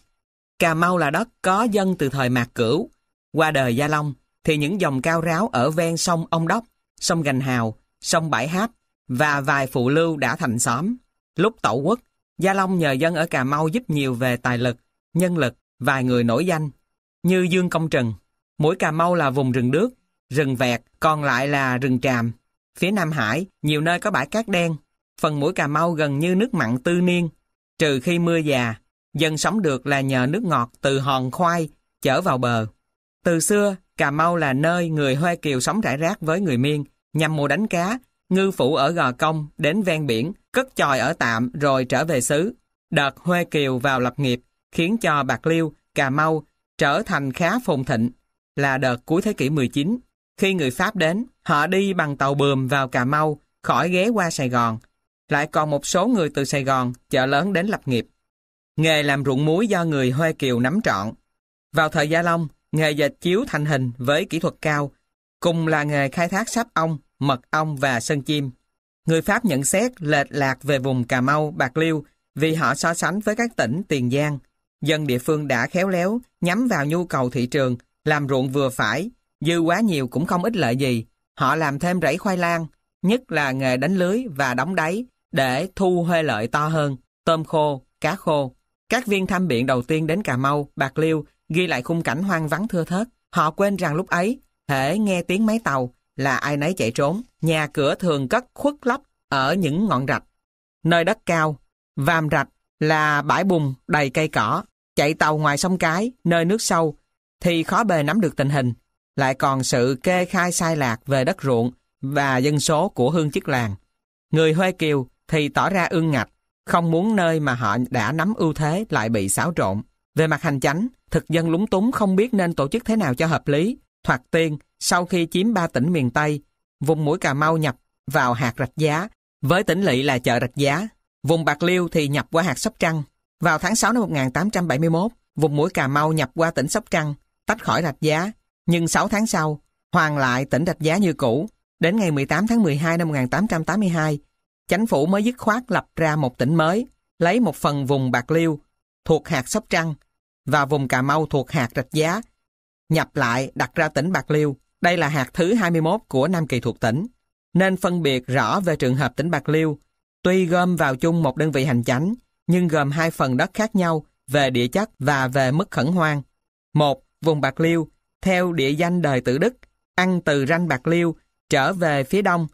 Cà Mau là đất có dân từ thời Mạc Cửu, qua đời Gia Long thì những dòng cao ráo ở ven sông Ông Đốc, sông Gành Hào, sông Bãi Háp và vài phụ lưu đã thành xóm. Lúc tẩu quốc, Gia Long nhờ dân ở Cà Mau giúp nhiều về tài lực, nhân lực, vài người nổi danh, như Dương Công Trần. Mũi Cà Mau là vùng rừng đước, rừng vẹt, còn lại là rừng tràm. Phía Nam Hải, nhiều nơi có bãi cát đen, phần mũi Cà Mau gần như nước mặn tư niên, trừ khi mưa già, dân sống được là nhờ nước ngọt từ hòn khoai chở vào bờ. Từ xưa, Cà Mau là nơi người Hoa Kiều sống rải rác với người Miên, nhằm mùa đánh cá, ngư phủ ở Gò Công, đến ven biển, cất chòi ở tạm rồi trở về xứ. Đợt Hoa Kiều vào lập nghiệp, khiến cho Bạc Liêu, Cà Mau trở thành khá phồn thịnh, là đợt cuối thế kỷ 19. Khi người Pháp đến, họ đi bằng tàu bườm vào Cà Mau, khỏi ghé qua Sài Gòn. Lại còn một số người từ Sài Gòn, chợ lớn đến lập nghiệp. Nghề làm ruộng muối do người Hoa Kiều nắm trọn. Vào thời Gia Long, Nghề dệt chiếu thành hình với kỹ thuật cao, cùng là nghề khai thác sáp ong, mật ong và sân chim. Người Pháp nhận xét lệch lạc về vùng Cà Mau, Bạc Liêu vì họ so sánh với các tỉnh Tiền Giang. Dân địa phương đã khéo léo nhắm vào nhu cầu thị trường, làm ruộng vừa phải, dư quá nhiều cũng không ít lợi gì. Họ làm thêm rẫy khoai lang, nhất là nghề đánh lưới và đóng đáy để thu huê lợi to hơn, tôm khô, cá khô. Các viên thăm biện đầu tiên đến Cà Mau, Bạc Liêu ghi lại khung cảnh hoang vắng thưa thớt. Họ quên rằng lúc ấy, thể nghe tiếng máy tàu là ai nấy chạy trốn. Nhà cửa thường cất khuất lấp ở những ngọn rạch, nơi đất cao. Vàm rạch là bãi bùn đầy cây cỏ. Chạy tàu ngoài sông Cái, nơi nước sâu, thì khó bề nắm được tình hình. Lại còn sự kê khai sai lạc về đất ruộng và dân số của hương chức làng. Người Huê Kiều thì tỏ ra ương ngạch, không muốn nơi mà họ đã nắm ưu thế lại bị xáo trộn. Về mặt hành chánh, thực dân lúng túng không biết nên tổ chức thế nào cho hợp lý. Thoạt tiên, sau khi chiếm ba tỉnh miền Tây, vùng mũi Cà Mau nhập vào hạt rạch giá, với tỉnh lỵ là chợ rạch giá. Vùng Bạc Liêu thì nhập qua hạt Sóc Trăng. Vào tháng 6 năm 1871, vùng mũi Cà Mau nhập qua tỉnh Sóc Trăng, tách khỏi rạch giá. Nhưng 6 tháng sau, hoàn lại tỉnh rạch giá như cũ. Đến ngày 18 tháng 12 năm 1882, chánh phủ mới dứt khoát lập ra một tỉnh mới, lấy một phần vùng Bạc Liêu thuộc hạt Sóc Trăng và vùng Cà Mau thuộc hạt Rạch Giá. Nhập lại đặt ra tỉnh Bạc Liêu, đây là hạt thứ 21 của Nam Kỳ thuộc tỉnh, nên phân biệt rõ về trường hợp tỉnh Bạc Liêu, tuy gom vào chung một đơn vị hành chánh, nhưng gồm hai phần đất khác nhau về địa chất và về mức khẩn hoang. Một, vùng Bạc Liêu, theo địa danh đời tự Đức, ăn từ ranh Bạc Liêu, trở về phía đông,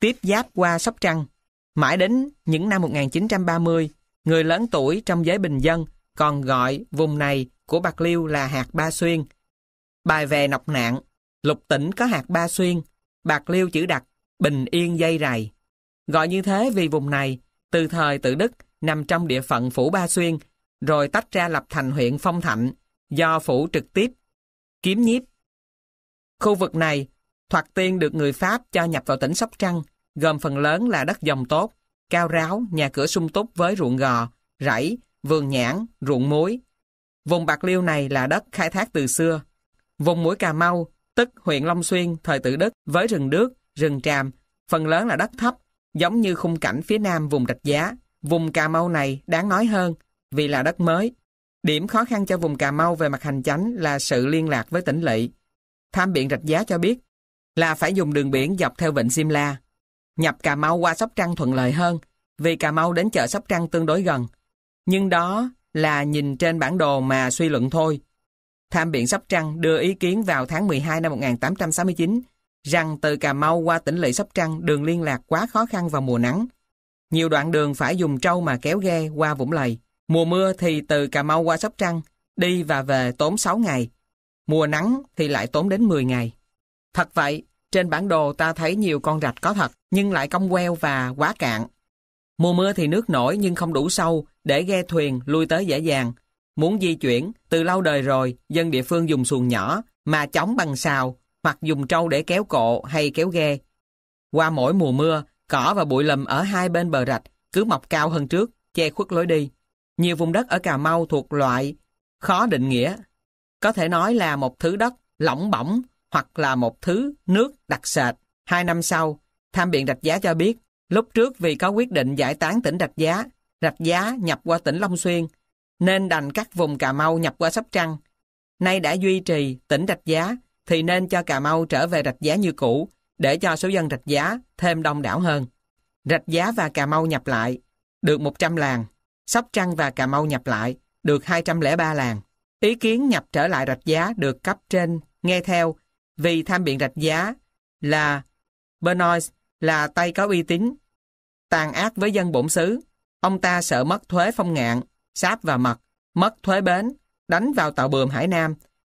tiếp giáp qua Sóc Trăng. Mãi đến những năm 1930, Người lớn tuổi trong giới bình dân còn gọi vùng này của Bạc Liêu là hạt Ba Xuyên. Bài về nọc nạn, lục tỉnh có hạt Ba Xuyên, Bạc Liêu chữ đặt, bình yên dây rày. Gọi như thế vì vùng này, từ thời tự Đức, nằm trong địa phận Phủ Ba Xuyên, rồi tách ra lập thành huyện Phong Thạnh, do Phủ trực tiếp, kiếm nhiếp. Khu vực này, thoạt tiên được người Pháp cho nhập vào tỉnh Sóc Trăng, gồm phần lớn là đất dòng tốt cao ráo, nhà cửa sung túc với ruộng gò, rẫy, vườn nhãn, ruộng muối. Vùng Bạc Liêu này là đất khai thác từ xưa. Vùng mũi Cà Mau, tức huyện Long Xuyên, thời tự Đức, với rừng đước, rừng tràm, phần lớn là đất thấp, giống như khung cảnh phía nam vùng Rạch Giá. Vùng Cà Mau này đáng nói hơn, vì là đất mới. Điểm khó khăn cho vùng Cà Mau về mặt hành chánh là sự liên lạc với tỉnh lỵ. Tham biện Rạch Giá cho biết là phải dùng đường biển dọc theo vịnh Simla nhập Cà Mau qua Sóc Trăng thuận lợi hơn vì Cà Mau đến chợ Sóc Trăng tương đối gần. Nhưng đó là nhìn trên bản đồ mà suy luận thôi. Tham biện Sóc Trăng đưa ý kiến vào tháng 12 năm 1869 rằng từ Cà Mau qua tỉnh lỵ Sóc Trăng đường liên lạc quá khó khăn vào mùa nắng. Nhiều đoạn đường phải dùng trâu mà kéo ghe qua vũng lầy. Mùa mưa thì từ Cà Mau qua Sóc Trăng, đi và về tốn 6 ngày. Mùa nắng thì lại tốn đến 10 ngày. Thật vậy, trên bản đồ ta thấy nhiều con rạch có thật, nhưng lại cong queo và quá cạn. Mùa mưa thì nước nổi nhưng không đủ sâu để ghe thuyền lui tới dễ dàng. Muốn di chuyển, từ lâu đời rồi, dân địa phương dùng xuồng nhỏ mà chống bằng xào hoặc dùng trâu để kéo cộ hay kéo ghe. Qua mỗi mùa mưa, cỏ và bụi lầm ở hai bên bờ rạch cứ mọc cao hơn trước, che khuất lối đi. Nhiều vùng đất ở Cà Mau thuộc loại khó định nghĩa. Có thể nói là một thứ đất lỏng bỏng hoặc là một thứ nước đặc sệt. Hai năm sau, tham biện Rạch Giá cho biết, lúc trước vì có quyết định giải tán tỉnh Rạch Giá, Rạch Giá nhập qua tỉnh Long Xuyên, nên đành cắt vùng Cà Mau nhập qua Sóc Trăng. Nay đã duy trì tỉnh Rạch Giá, thì nên cho Cà Mau trở về Rạch Giá như cũ, để cho số dân Rạch Giá thêm đông đảo hơn. Rạch Giá và Cà Mau nhập lại, được 100 làng. Sóc Trăng và Cà Mau nhập lại, được 203 làng. Ý kiến nhập trở lại Rạch Giá được cấp trên, nghe theo vì tham biện rạch giá là Benoist là tay có uy tín, tàn ác với dân bổn xứ. Ông ta sợ mất thuế phong ngạn, sáp và mật, mất thuế bến, đánh vào tạo bườm Hải Nam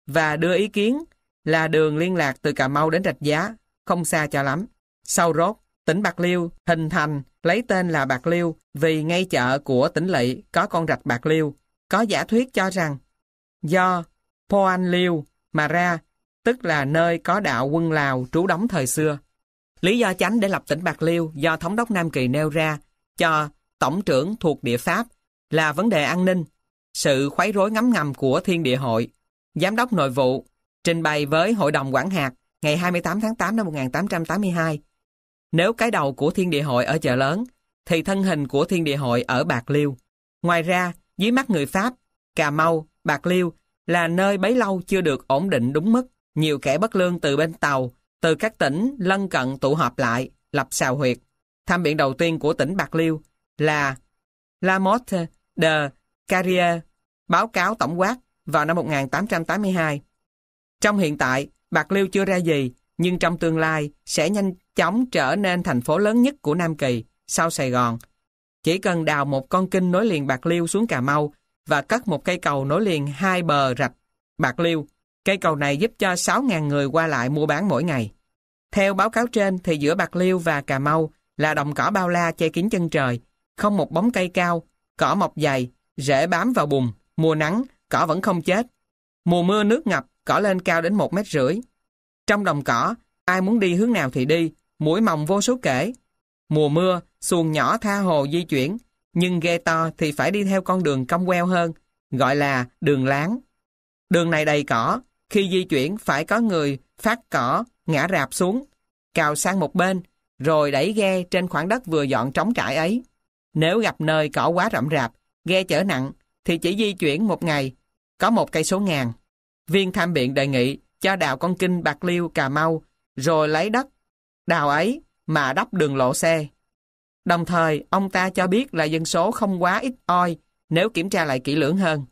và đưa ý kiến là đường liên lạc từ Cà Mau đến Rạch Giá, không xa cho lắm. Sau rốt, tỉnh Bạc Liêu hình thành lấy tên là Bạc Liêu vì ngay chợ của tỉnh Lị có con rạch Bạc Liêu. Có giả thuyết cho rằng do Poan Liêu mà ra tức là nơi có đạo quân Lào trú đóng thời xưa. Lý do chánh để lập tỉnh Bạc Liêu do Thống đốc Nam Kỳ nêu ra cho Tổng trưởng thuộc địa Pháp là vấn đề an ninh, sự khuấy rối ngấm ngầm của Thiên Địa Hội, Giám đốc Nội vụ trình bày với Hội đồng Quản hạt ngày 28 tháng 8 năm 1882. Nếu cái đầu của Thiên Địa Hội ở chợ lớn, thì thân hình của Thiên Địa Hội ở Bạc Liêu. Ngoài ra, dưới mắt người Pháp, Cà Mau, Bạc Liêu là nơi bấy lâu chưa được ổn định đúng mức nhiều kẻ bất lương từ bên tàu, từ các tỉnh lân cận tụ họp lại, lập xào huyệt. Tham biện đầu tiên của tỉnh Bạc Liêu là La Motte de Carrier, báo cáo tổng quát vào năm 1882. Trong hiện tại, Bạc Liêu chưa ra gì, nhưng trong tương lai sẽ nhanh chóng trở nên thành phố lớn nhất của Nam Kỳ, sau Sài Gòn. Chỉ cần đào một con kinh nối liền Bạc Liêu xuống Cà Mau và cất một cây cầu nối liền hai bờ rạch Bạc Liêu Cây cầu này giúp cho 6.000 người qua lại mua bán mỗi ngày. Theo báo cáo trên thì giữa Bạc Liêu và Cà Mau là đồng cỏ bao la che kín chân trời, không một bóng cây cao, cỏ mọc dày, rễ bám vào bùn, mùa nắng, cỏ vẫn không chết. Mùa mưa nước ngập, cỏ lên cao đến một mét rưỡi. Trong đồng cỏ, ai muốn đi hướng nào thì đi, mũi mòng vô số kể. Mùa mưa, xuồng nhỏ tha hồ di chuyển, nhưng ghe to thì phải đi theo con đường cong queo hơn, gọi là đường láng. Đường này đầy cỏ, khi di chuyển phải có người phát cỏ, ngã rạp xuống, cào sang một bên, rồi đẩy ghe trên khoảng đất vừa dọn trống trải ấy. Nếu gặp nơi cỏ quá rậm rạp, ghe chở nặng, thì chỉ di chuyển một ngày, có một cây số ngàn. Viên tham biện đề nghị cho đào con kinh Bạc Liêu, Cà Mau, rồi lấy đất, đào ấy mà đắp đường lộ xe. Đồng thời, ông ta cho biết là dân số không quá ít oi nếu kiểm tra lại kỹ lưỡng hơn.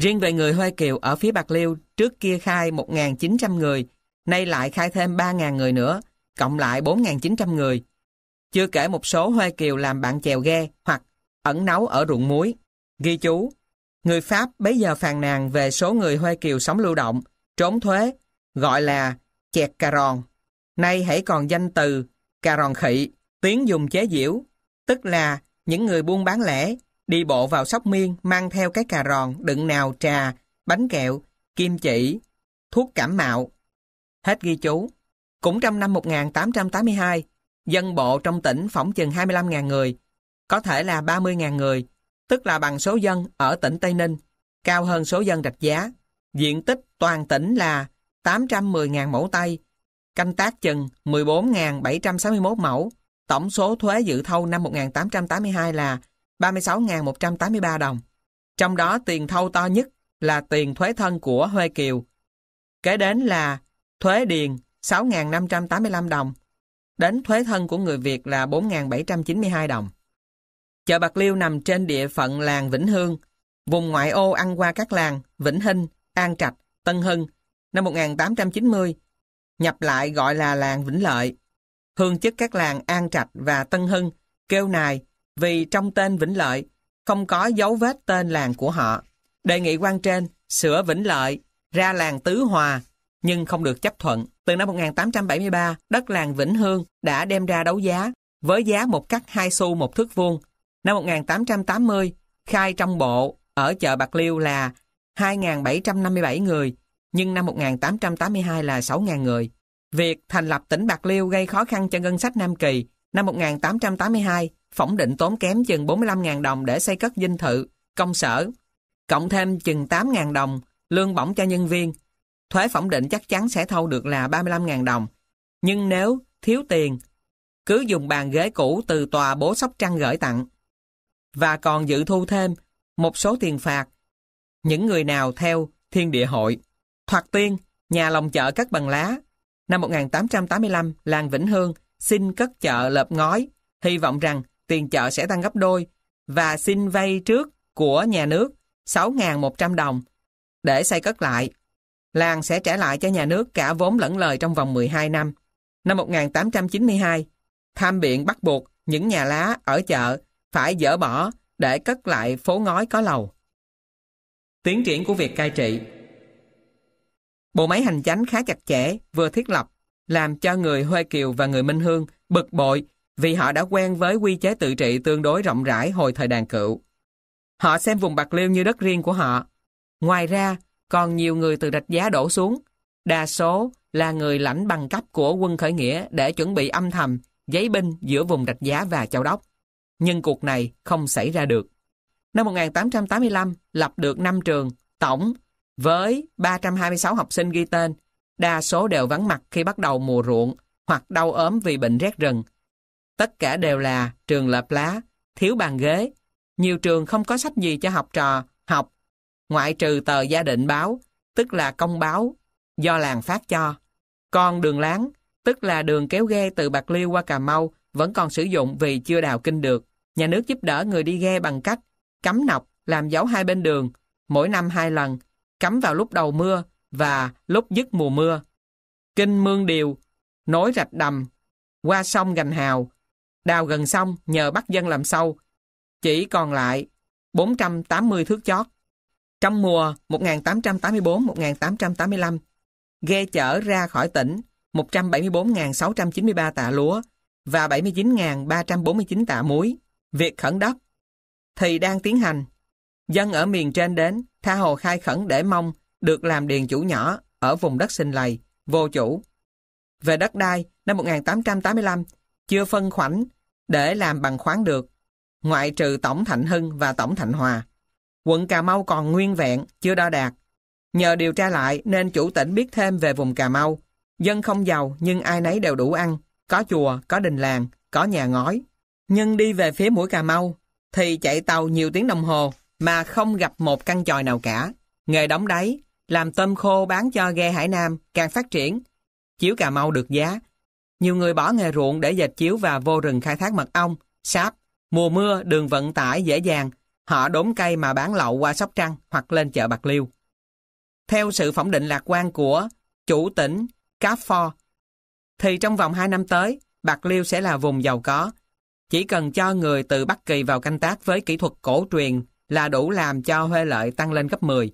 Riêng về người Hoa Kiều ở phía Bạc Liêu, trước kia khai 1.900 người, nay lại khai thêm 3.000 người nữa, cộng lại 4.900 người. Chưa kể một số Hoa Kiều làm bạn chèo ghe hoặc ẩn nấu ở ruộng muối. Ghi chú, người Pháp bấy giờ phàn nàn về số người Hoa Kiều sống lưu động, trốn thuế, gọi là chẹt cà ròn. Nay hãy còn danh từ cà ròn khị, tiếng dùng chế diễu, tức là những người buôn bán lẻ, Đi bộ vào sóc miên, mang theo cái cà ròn, đựng nào trà, bánh kẹo, kim chỉ, thuốc cảm mạo. Hết ghi chú. Cũng trong năm 1882, dân bộ trong tỉnh phỏng chừng 25.000 người, có thể là 30.000 người, tức là bằng số dân ở tỉnh Tây Ninh, cao hơn số dân Rạch Giá. Diện tích toàn tỉnh là 810.000 mẫu tay, canh tác chừng 14.761 mẫu. Tổng số thuế dự thâu năm 1882 là 36.183 đồng. Trong đó tiền thâu to nhất là tiền thuế thân của Huê Kiều. Kế đến là thuế điền 6.585 đồng. Đến thuế thân của người Việt là 4.792 đồng. Chợ Bạc Liêu nằm trên địa phận làng Vĩnh Hương, vùng ngoại ô ăn qua các làng Vĩnh Hinh, An Trạch, Tân Hưng năm 1890, nhập lại gọi là làng Vĩnh Lợi. Hương chức các làng An Trạch và Tân Hưng, Kêu Nài, vì trong tên Vĩnh Lợi không có dấu vết tên làng của họ. Đề nghị quan trên sửa Vĩnh Lợi ra làng Tứ Hòa nhưng không được chấp thuận. Từ năm 1873, đất làng Vĩnh Hương đã đem ra đấu giá với giá một cắt hai xu một thước vuông. Năm 1880, khai trong bộ ở chợ Bạc Liêu là 2.757 người, nhưng năm 1882 là 6.000 người. Việc thành lập tỉnh Bạc Liêu gây khó khăn cho ngân sách Nam Kỳ. Năm 1882, Phỏng định tốn kém chừng 45.000 đồng để xây cất dinh thự, công sở. Cộng thêm chừng 8.000 đồng, lương bổng cho nhân viên. Thuế phỏng định chắc chắn sẽ thâu được là 35.000 đồng. Nhưng nếu thiếu tiền, cứ dùng bàn ghế cũ từ tòa bố Sóc Trăng gửi tặng. Và còn dự thu thêm một số tiền phạt. Những người nào theo thiên địa hội. Thoạt tiên, nhà lòng chợ cất bằng lá. Năm 1885, làng Vĩnh Hương xin cất chợ lợp ngói, hy vọng rằng tiền chợ sẽ tăng gấp đôi và xin vay trước của nhà nước 6.100 đồng để xây cất lại. Làng sẽ trả lại cho nhà nước cả vốn lẫn lời trong vòng 12 năm. Năm 1892, tham biện bắt buộc những nhà lá ở chợ phải dỡ bỏ để cất lại phố ngói có lầu. Tiến triển của việc cai trị Bộ máy hành chánh khá chặt chẽ, vừa thiết lập, làm cho người Huê Kiều và người Minh Hương bực bội vì họ đã quen với quy chế tự trị tương đối rộng rãi hồi thời đàn cựu. Họ xem vùng Bạc Liêu như đất riêng của họ. Ngoài ra, còn nhiều người từ rạch giá đổ xuống, đa số là người lãnh bằng cấp của quân khởi nghĩa để chuẩn bị âm thầm, giấy binh giữa vùng rạch giá và châu đốc. Nhưng cuộc này không xảy ra được. Năm 1885, lập được 5 trường, tổng với 326 học sinh ghi tên, đa số đều vắng mặt khi bắt đầu mùa ruộng hoặc đau ốm vì bệnh rét rừng Tất cả đều là trường lợp lá, thiếu bàn ghế. Nhiều trường không có sách gì cho học trò, học, ngoại trừ tờ gia định báo, tức là công báo, do làng phát cho. Còn đường láng, tức là đường kéo ghe từ Bạc Liêu qua Cà Mau, vẫn còn sử dụng vì chưa đào kinh được. Nhà nước giúp đỡ người đi ghe bằng cách cấm nọc, làm dấu hai bên đường, mỗi năm hai lần, cấm vào lúc đầu mưa và lúc dứt mùa mưa. Kinh Mương Điều, nối rạch đầm, qua sông Gành Hào, Đào gần xong nhờ bắt dân làm sâu. Chỉ còn lại 480 thước chót. Trong mùa 1884-1885, ghe chở ra khỏi tỉnh 174.693 tạ lúa và 79.349 tạ muối. Việc khẩn đất thì đang tiến hành. Dân ở miền trên đến, tha hồ khai khẩn để mong được làm điền chủ nhỏ ở vùng đất sinh lầy, vô chủ. Về đất đai, năm 1885, chưa phân khoảnh để làm bằng khoáng được, ngoại trừ Tổng Thạnh Hưng và Tổng Thạnh Hòa. Quận Cà Mau còn nguyên vẹn, chưa đo đạt. Nhờ điều tra lại nên chủ tỉnh biết thêm về vùng Cà Mau. Dân không giàu nhưng ai nấy đều đủ ăn, có chùa, có đình làng, có nhà ngói. Nhưng đi về phía mũi Cà Mau thì chạy tàu nhiều tiếng đồng hồ mà không gặp một căn tròi nào cả. Nghề đóng đáy, làm tôm khô bán cho ghe Hải Nam càng phát triển. Chiếu Cà Mau được giá, nhiều người bỏ nghề ruộng để dệt chiếu và vô rừng khai thác mật ong, sáp. Mùa mưa, đường vận tải dễ dàng. Họ đốn cây mà bán lậu qua Sóc Trăng hoặc lên chợ Bạc Liêu. Theo sự phỏng định lạc quan của chủ tỉnh Capfor, thì trong vòng 2 năm tới, Bạc Liêu sẽ là vùng giàu có. Chỉ cần cho người từ Bắc Kỳ vào canh tác với kỹ thuật cổ truyền là đủ làm cho huê lợi tăng lên gấp 10.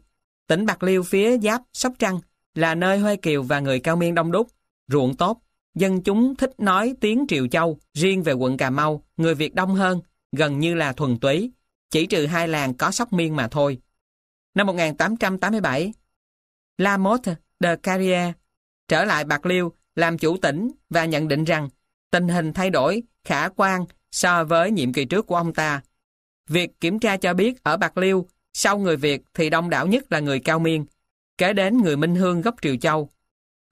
Tỉnh Bạc Liêu phía giáp Sóc Trăng là nơi Huê Kiều và người cao miên đông đúc, ruộng tốt, Dân chúng thích nói tiếng Triều Châu, riêng về quận Cà Mau, người Việt đông hơn, gần như là thuần túy, chỉ trừ hai làng có sóc miên mà thôi. Năm 1887, La Motte de Carrière trở lại Bạc Liêu làm chủ tỉnh và nhận định rằng tình hình thay đổi khả quan so với nhiệm kỳ trước của ông ta. Việc kiểm tra cho biết ở Bạc Liêu, sau người Việt thì đông đảo nhất là người Cao Miên, kế đến người Minh Hương gốc Triều Châu.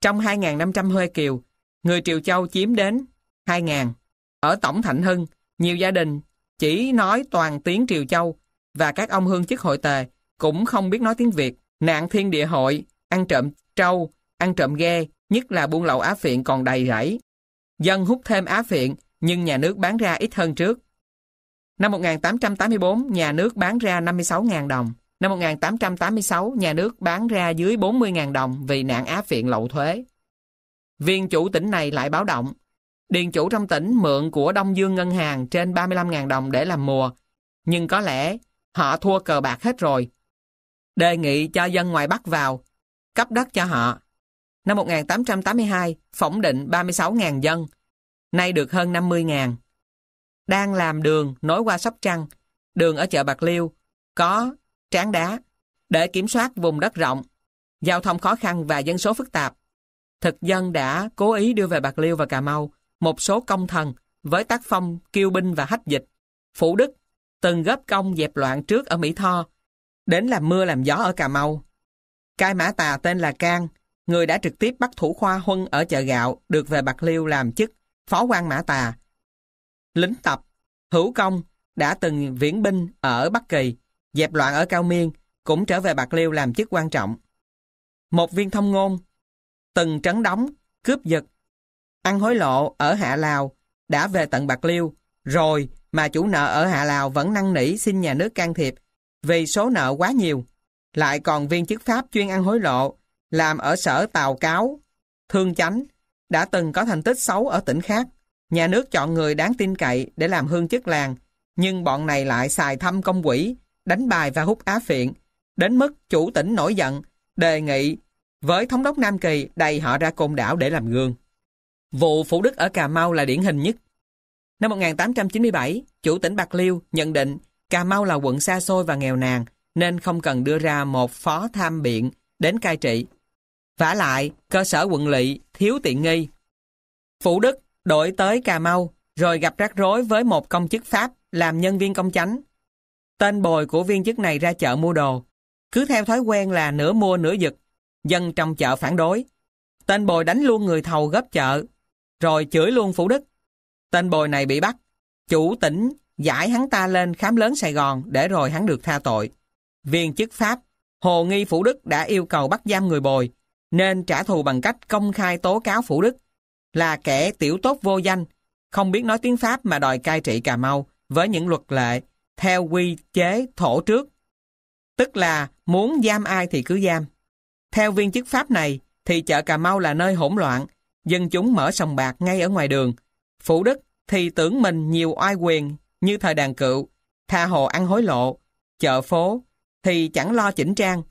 Trong 2.500 hơi kiều, người Triều Châu chiếm đến 2.000. Ở Tổng Thạnh Hưng, nhiều gia đình chỉ nói toàn tiếng Triều Châu và các ông hương chức hội tề cũng không biết nói tiếng Việt. Nạn thiên địa hội, ăn trộm trâu, ăn trộm ghe, nhất là buôn lậu á phiện còn đầy rẫy. Dân hút thêm á phiện, nhưng nhà nước bán ra ít hơn trước. Năm 1884, nhà nước bán ra 56.000 đồng. Năm 1886, nhà nước bán ra dưới 40.000 đồng vì nạn á phiện lậu thuế viên chủ tỉnh này lại báo động. Điền chủ trong tỉnh mượn của Đông Dương Ngân hàng trên 35.000 đồng để làm mùa, nhưng có lẽ họ thua cờ bạc hết rồi. Đề nghị cho dân ngoài Bắc vào, cấp đất cho họ. Năm 1882, phỏng định 36.000 dân, nay được hơn 50.000. Đang làm đường nối qua Sóc Trăng, đường ở chợ Bạc Liêu, có tráng đá, để kiểm soát vùng đất rộng, giao thông khó khăn và dân số phức tạp thực dân đã cố ý đưa về Bạc Liêu và Cà Mau một số công thần với tác phong kiêu binh và hách dịch. Phủ Đức từng góp công dẹp loạn trước ở Mỹ Tho, đến làm mưa làm gió ở Cà Mau. Cai mã tà tên là Cang, người đã trực tiếp bắt thủ khoa huân ở chợ gạo được về Bạc Liêu làm chức phó quan mã tà. Lính tập, hữu công đã từng viễn binh ở Bắc Kỳ, dẹp loạn ở Cao Miên, cũng trở về Bạc Liêu làm chức quan trọng. Một viên thông ngôn từng trấn đóng, cướp giật, ăn hối lộ ở Hạ Lào, đã về tận Bạc Liêu, rồi mà chủ nợ ở Hạ Lào vẫn năn nỉ xin nhà nước can thiệp vì số nợ quá nhiều. Lại còn viên chức Pháp chuyên ăn hối lộ, làm ở sở Tàu Cáo, Thương Chánh, đã từng có thành tích xấu ở tỉnh khác. Nhà nước chọn người đáng tin cậy để làm hương chức làng, nhưng bọn này lại xài thăm công quỷ, đánh bài và hút á phiện, đến mức chủ tỉnh nổi giận, đề nghị với thống đốc Nam Kỳ, đầy họ ra côn đảo để làm gương. Vụ Phủ Đức ở Cà Mau là điển hình nhất. Năm 1897, chủ tỉnh Bạc Liêu nhận định Cà Mau là quận xa xôi và nghèo nàn nên không cần đưa ra một phó tham biện đến cai trị. vả lại, cơ sở quận lỵ thiếu tiện nghi. Phủ Đức đổi tới Cà Mau rồi gặp rắc rối với một công chức Pháp làm nhân viên công chánh. Tên bồi của viên chức này ra chợ mua đồ. Cứ theo thói quen là nửa mua nửa giật dân trong chợ phản đối. Tên bồi đánh luôn người thầu gấp chợ, rồi chửi luôn Phủ Đức. Tên bồi này bị bắt, chủ tỉnh giải hắn ta lên khám lớn Sài Gòn để rồi hắn được tha tội. Viên chức Pháp, Hồ Nghi Phủ Đức đã yêu cầu bắt giam người bồi, nên trả thù bằng cách công khai tố cáo Phủ Đức là kẻ tiểu tốt vô danh, không biết nói tiếng Pháp mà đòi cai trị Cà Mau với những luật lệ theo quy chế thổ trước. Tức là muốn giam ai thì cứ giam. Theo viên chức Pháp này, thì chợ Cà Mau là nơi hỗn loạn, dân chúng mở sòng bạc ngay ở ngoài đường. Phủ Đức thì tưởng mình nhiều oai quyền như thời đàn cựu, tha hồ ăn hối lộ, chợ phố thì chẳng lo chỉnh trang,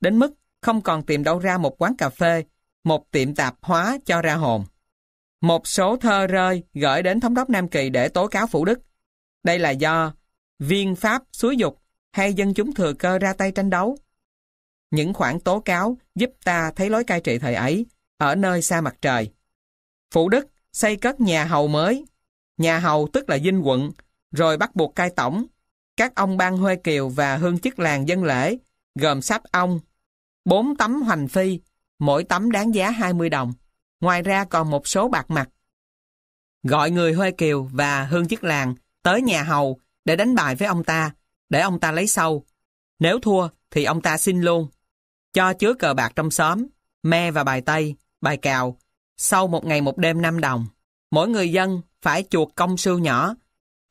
đến mức không còn tìm đâu ra một quán cà phê, một tiệm tạp hóa cho ra hồn. Một số thơ rơi gửi đến thống đốc Nam Kỳ để tố cáo Phủ Đức. Đây là do viên Pháp xúi dục hay dân chúng thừa cơ ra tay tranh đấu những khoản tố cáo giúp ta thấy lối cai trị thời ấy ở nơi xa mặt trời. phủ Đức xây cất nhà hầu mới. Nhà hầu tức là dinh quận, rồi bắt buộc cai tổng. Các ông ban Huê Kiều và hương chức làng dân lễ, gồm sáp ong, bốn tấm hoành phi, mỗi tấm đáng giá 20 đồng. Ngoài ra còn một số bạc mặt. Gọi người Huê Kiều và hương chức làng tới nhà hầu để đánh bài với ông ta, để ông ta lấy sâu. Nếu thua thì ông ta xin luôn cho chứa cờ bạc trong xóm, me và bài tây, bài cào, sau một ngày một đêm năm đồng. Mỗi người dân phải chuột công sưu nhỏ,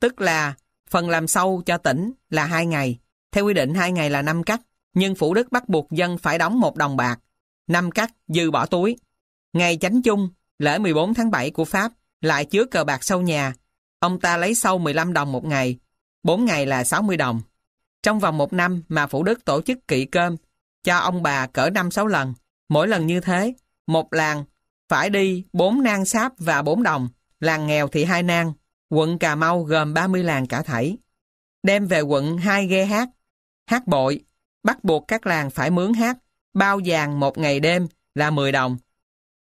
tức là phần làm sâu cho tỉnh là hai ngày. Theo quy định hai ngày là năm cắt, nhưng Phủ Đức bắt buộc dân phải đóng một đồng bạc, Năm cắt dư bỏ túi. Ngày chánh chung, lễ 14 tháng 7 của Pháp lại chứa cờ bạc sâu nhà. Ông ta lấy sâu 15 đồng một ngày, 4 ngày là 60 đồng. Trong vòng một năm mà Phủ Đức tổ chức kỵ cơm, cho ông bà cỡ 5-6 lần. Mỗi lần như thế, một làng phải đi 4 nang sáp và 4 đồng, làng nghèo thì hai nang, quận Cà Mau gồm 30 làng cả thảy. Đem về quận hai ghe hát, hát bội, bắt buộc các làng phải mướn hát, bao vàng một ngày đêm là 10 đồng.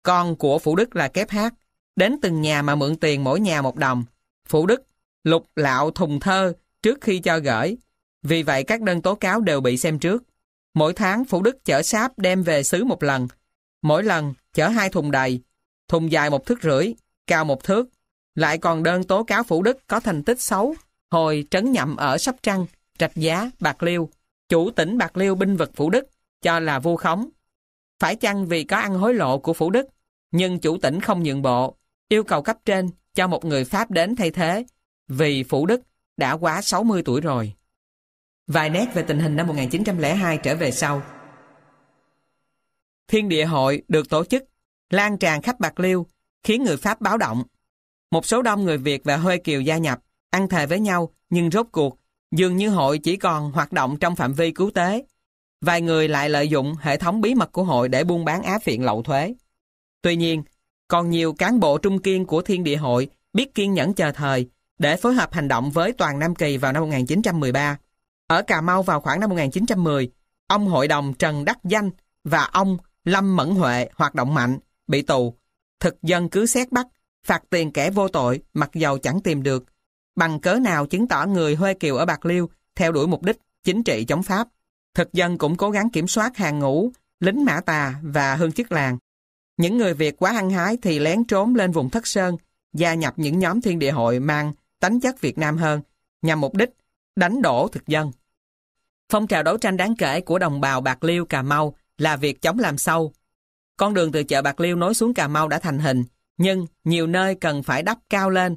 Con của Phủ Đức là kép hát, đến từng nhà mà mượn tiền mỗi nhà một đồng. Phủ Đức lục lạo thùng thơ trước khi cho gửi. Vì vậy các đơn tố cáo đều bị xem trước. Mỗi tháng Phủ Đức chở sáp đem về xứ một lần. Mỗi lần chở hai thùng đầy, thùng dài một thước rưỡi, cao một thước. Lại còn đơn tố cáo Phủ Đức có thành tích xấu, hồi trấn nhậm ở Sóc Trăng, Trạch Giá, Bạc Liêu. Chủ tỉnh Bạc Liêu binh vực Phủ Đức, cho là vu khống. Phải chăng vì có ăn hối lộ của Phủ Đức, nhưng chủ tỉnh không nhượng bộ, yêu cầu cấp trên cho một người Pháp đến thay thế, vì Phủ Đức đã quá 60 tuổi rồi. Vài nét về tình hình năm 1902 trở về sau. Thiên địa hội được tổ chức, lan tràn khắp Bạc Liêu, khiến người Pháp báo động. Một số đông người Việt và Huê Kiều gia nhập, ăn thề với nhau, nhưng rốt cuộc, dường như hội chỉ còn hoạt động trong phạm vi cứu tế. Vài người lại lợi dụng hệ thống bí mật của hội để buôn bán á phiện lậu thuế. Tuy nhiên, còn nhiều cán bộ trung kiên của thiên địa hội biết kiên nhẫn chờ thời để phối hợp hành động với toàn Nam Kỳ vào năm 1913. Ở Cà Mau vào khoảng năm 1910, ông hội đồng Trần Đắc Danh và ông Lâm Mẫn Huệ hoạt động mạnh, bị tù. Thực dân cứ xét bắt, phạt tiền kẻ vô tội mặc dầu chẳng tìm được. Bằng cớ nào chứng tỏ người Huê Kiều ở Bạc Liêu theo đuổi mục đích chính trị chống Pháp. Thực dân cũng cố gắng kiểm soát hàng ngũ, lính mã tà và hương chức làng. Những người Việt quá hăng hái thì lén trốn lên vùng Thất Sơn, gia nhập những nhóm thiên địa hội mang tính chất Việt Nam hơn, nhằm mục đích đánh đổ thực dân. Phong trào đấu tranh đáng kể của đồng bào Bạc Liêu Cà Mau là việc chống làm sâu. Con đường từ chợ Bạc Liêu nối xuống Cà Mau đã thành hình, nhưng nhiều nơi cần phải đắp cao lên.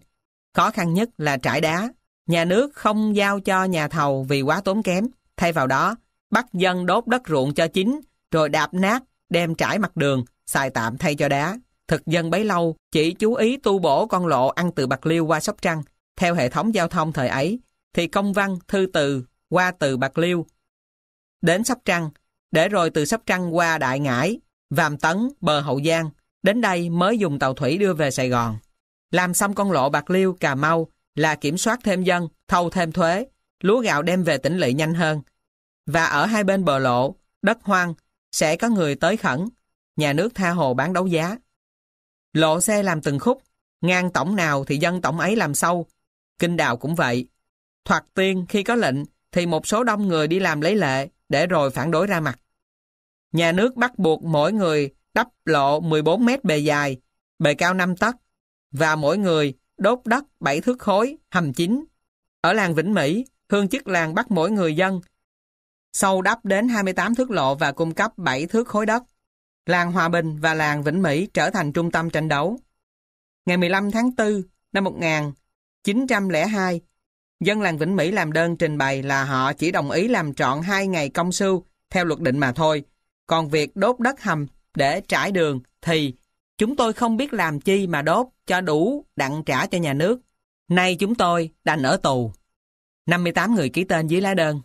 Khó khăn nhất là trải đá. Nhà nước không giao cho nhà thầu vì quá tốn kém. Thay vào đó, bắt dân đốt đất ruộng cho chính, rồi đạp nát, đem trải mặt đường, xài tạm thay cho đá. Thực dân bấy lâu chỉ chú ý tu bổ con lộ ăn từ Bạc Liêu qua Sóc Trăng theo hệ thống giao thông thời ấy thì công văn, thư từ qua từ Bạc Liêu đến Sóc Trăng để rồi từ Sóc Trăng qua Đại Ngãi Vàm Tấn, bờ Hậu Giang đến đây mới dùng tàu thủy đưa về Sài Gòn làm xong con lộ Bạc Liêu, Cà Mau là kiểm soát thêm dân, thâu thêm thuế lúa gạo đem về tỉnh lỵ nhanh hơn và ở hai bên bờ lộ đất hoang sẽ có người tới khẩn nhà nước tha hồ bán đấu giá lộ xe làm từng khúc ngang tổng nào thì dân tổng ấy làm sâu kinh đào cũng vậy Thoạt tiên khi có lệnh thì một số đông người đi làm lấy lệ để rồi phản đối ra mặt. Nhà nước bắt buộc mỗi người đắp lộ 14 mét bề dài, bề cao 5 tấc và mỗi người đốt đất 7 thước khối, hầm chính Ở làng Vĩnh Mỹ, hương chức làng bắt mỗi người dân sâu đắp đến 28 thước lộ và cung cấp 7 thước khối đất. Làng Hòa Bình và làng Vĩnh Mỹ trở thành trung tâm tranh đấu. Ngày 15 tháng 4 năm 1902, Dân làng Vĩnh Mỹ làm đơn trình bày là họ chỉ đồng ý làm trọn 2 ngày công sưu theo luật định mà thôi. Còn việc đốt đất hầm để trải đường thì chúng tôi không biết làm chi mà đốt cho đủ đặng trả cho nhà nước. Nay chúng tôi đành ở tù. 58 người ký tên dưới lá đơn.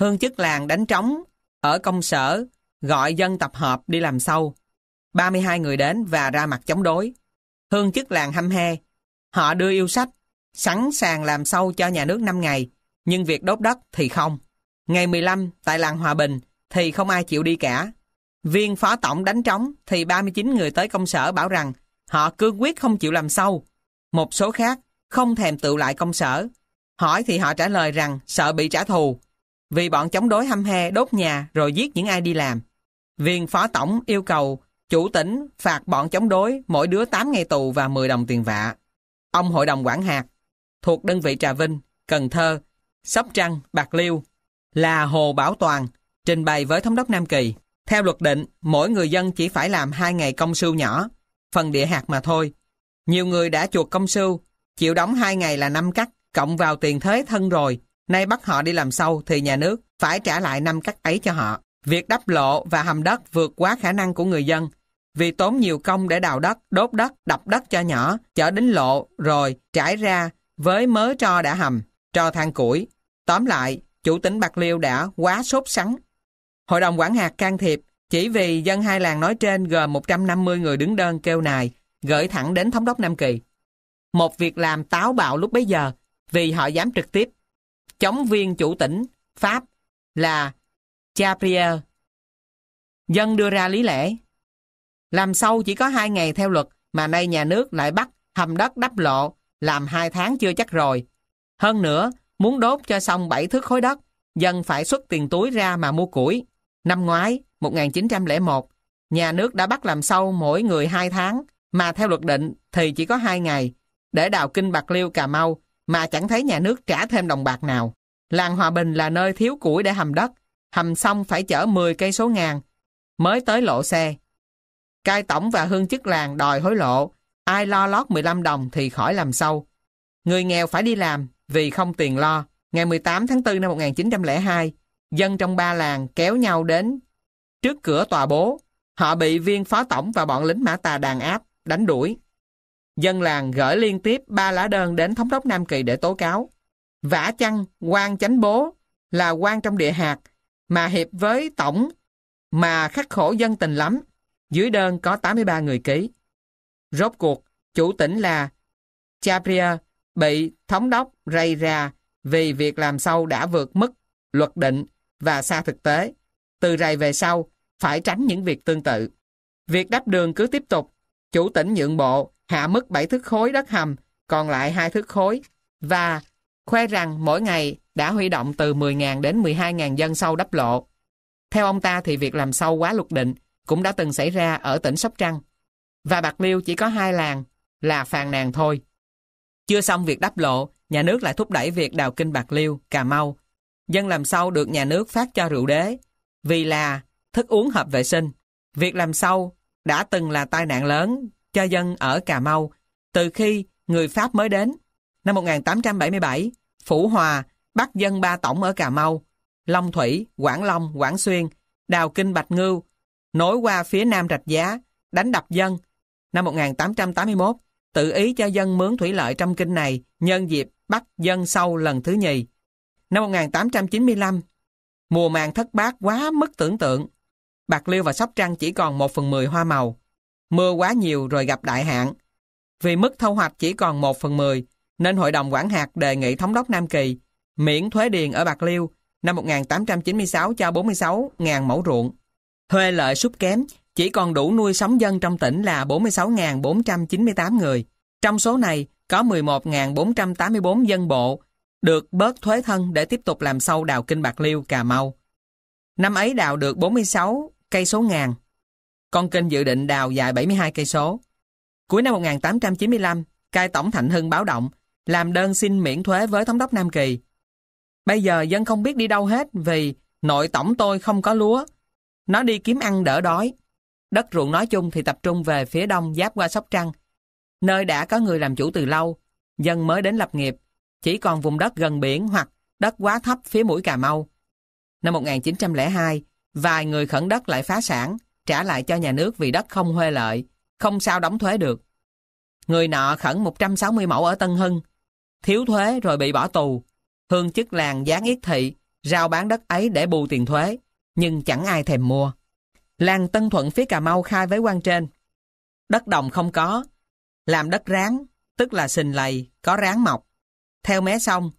Hương chức làng đánh trống ở công sở gọi dân tập hợp đi làm sâu. 32 người đến và ra mặt chống đối. Hương chức làng hăm he. Họ đưa yêu sách sẵn sàng làm sâu cho nhà nước 5 ngày, nhưng việc đốt đất thì không. Ngày 15 tại làng Hòa Bình thì không ai chịu đi cả. Viên phó tổng đánh trống thì 39 người tới công sở bảo rằng họ cương quyết không chịu làm sâu. Một số khác không thèm tự lại công sở. Hỏi thì họ trả lời rằng sợ bị trả thù vì bọn chống đối hăm he đốt nhà rồi giết những ai đi làm. Viên phó tổng yêu cầu chủ tỉnh phạt bọn chống đối mỗi đứa 8 ngày tù và 10 đồng tiền vạ. Ông hội đồng quản hạt thuộc đơn vị Trà Vinh, Cần Thơ, Sóc Trăng, Bạc Liêu là Hồ Bảo Toàn trình bày với Thống đốc Nam Kỳ. Theo luật định, mỗi người dân chỉ phải làm hai ngày công sưu nhỏ, phần địa hạt mà thôi. Nhiều người đã chuột công sưu, chịu đóng hai ngày là năm cắt, cộng vào tiền thuế thân rồi. Nay bắt họ đi làm sâu thì nhà nước phải trả lại năm cắt ấy cho họ. Việc đắp lộ và hầm đất vượt quá khả năng của người dân. Vì tốn nhiều công để đào đất, đốt đất, đập đất cho nhỏ, chở đến lộ, rồi trải ra với mớ tro đã hầm, tro than củi. Tóm lại, chủ tỉnh Bạc Liêu đã quá sốt sắng. Hội đồng quản hạt can thiệp chỉ vì dân hai làng nói trên gồm 150 người đứng đơn kêu nài, gửi thẳng đến thống đốc Nam Kỳ. Một việc làm táo bạo lúc bấy giờ vì họ dám trực tiếp. Chống viên chủ tỉnh Pháp là Chaprier. Dân đưa ra lý lẽ. Làm sâu chỉ có hai ngày theo luật mà nay nhà nước lại bắt hầm đất đắp lộ làm hai tháng chưa chắc rồi. Hơn nữa, muốn đốt cho xong bảy thước khối đất, dân phải xuất tiền túi ra mà mua củi. Năm ngoái, 1901, nhà nước đã bắt làm sâu mỗi người hai tháng, mà theo luật định thì chỉ có hai ngày, để đào kinh Bạc Liêu Cà Mau mà chẳng thấy nhà nước trả thêm đồng bạc nào. Làng Hòa Bình là nơi thiếu củi để hầm đất, hầm xong phải chở 10 cây số ngàn, mới tới lộ xe. Cai tổng và hương chức làng đòi hối lộ, Ai lo lót 15 đồng thì khỏi làm sâu. Người nghèo phải đi làm vì không tiền lo. Ngày 18 tháng 4 năm 1902, dân trong ba làng kéo nhau đến trước cửa tòa bố. Họ bị viên phó tổng và bọn lính mã tà đàn áp, đánh đuổi. Dân làng gửi liên tiếp ba lá đơn đến thống đốc Nam Kỳ để tố cáo. vã chăng, quan chánh bố là quan trong địa hạt mà hiệp với tổng mà khắc khổ dân tình lắm. Dưới đơn có 83 người ký. Rốt cuộc, chủ tỉnh là Chapria bị thống đốc rây ra vì việc làm sau đã vượt mức luật định và xa thực tế. Từ rày về sau, phải tránh những việc tương tự. Việc đắp đường cứ tiếp tục. Chủ tỉnh nhượng bộ hạ mức 7 thước khối đất hầm, còn lại 2 thước khối và khoe rằng mỗi ngày đã huy động từ 10.000 đến 12.000 dân sâu đắp lộ. Theo ông ta thì việc làm sâu quá luật định cũng đã từng xảy ra ở tỉnh Sóc Trăng và Bạc Liêu chỉ có hai làng là phàn nàn thôi. Chưa xong việc đắp lộ, nhà nước lại thúc đẩy việc đào kinh Bạc Liêu, Cà Mau. Dân làm sâu được nhà nước phát cho rượu đế, vì là thức uống hợp vệ sinh. Việc làm sâu đã từng là tai nạn lớn cho dân ở Cà Mau từ khi người Pháp mới đến. Năm 1877, Phủ Hòa bắt dân ba tổng ở Cà Mau, Long Thủy, Quảng Long, Quảng Xuyên, đào kinh Bạch Ngưu, nối qua phía Nam Rạch Giá, đánh đập dân, năm 1881, tự ý cho dân mướn thủy lợi trong kinh này nhân dịp bắt dân sâu lần thứ nhì. Năm 1895, mùa màng thất bát quá mức tưởng tượng. Bạc Liêu và Sóc Trăng chỉ còn một phần mười hoa màu. Mưa quá nhiều rồi gặp đại hạn. Vì mức thu hoạch chỉ còn một phần mười nên Hội đồng Quản hạt đề nghị Thống đốc Nam Kỳ miễn thuế điền ở Bạc Liêu năm 1896 cho 46.000 mẫu ruộng. Thuê lợi sút kém chỉ còn đủ nuôi sống dân trong tỉnh là 46.498 người. Trong số này có 11.484 dân bộ được bớt thuế thân để tiếp tục làm sâu đào kinh Bạc Liêu, Cà Mau. Năm ấy đào được 46 cây số ngàn. Con kênh dự định đào dài 72 cây số. Cuối năm 1895, cai tổng Thạnh Hưng báo động, làm đơn xin miễn thuế với thống đốc Nam Kỳ. Bây giờ dân không biết đi đâu hết vì nội tổng tôi không có lúa. Nó đi kiếm ăn đỡ đói. Đất ruộng nói chung thì tập trung về phía đông giáp qua Sóc Trăng, nơi đã có người làm chủ từ lâu, dân mới đến lập nghiệp, chỉ còn vùng đất gần biển hoặc đất quá thấp phía mũi Cà Mau. Năm 1902, vài người khẩn đất lại phá sản, trả lại cho nhà nước vì đất không huê lợi, không sao đóng thuế được. Người nọ khẩn 160 mẫu ở Tân Hưng, thiếu thuế rồi bị bỏ tù. Hương chức làng gián yết thị, rao bán đất ấy để bù tiền thuế, nhưng chẳng ai thèm mua. Làng Tân Thuận phía Cà Mau khai với quan trên. Đất đồng không có, làm đất ráng, tức là sình lầy, có ráng mọc. Theo mé sông,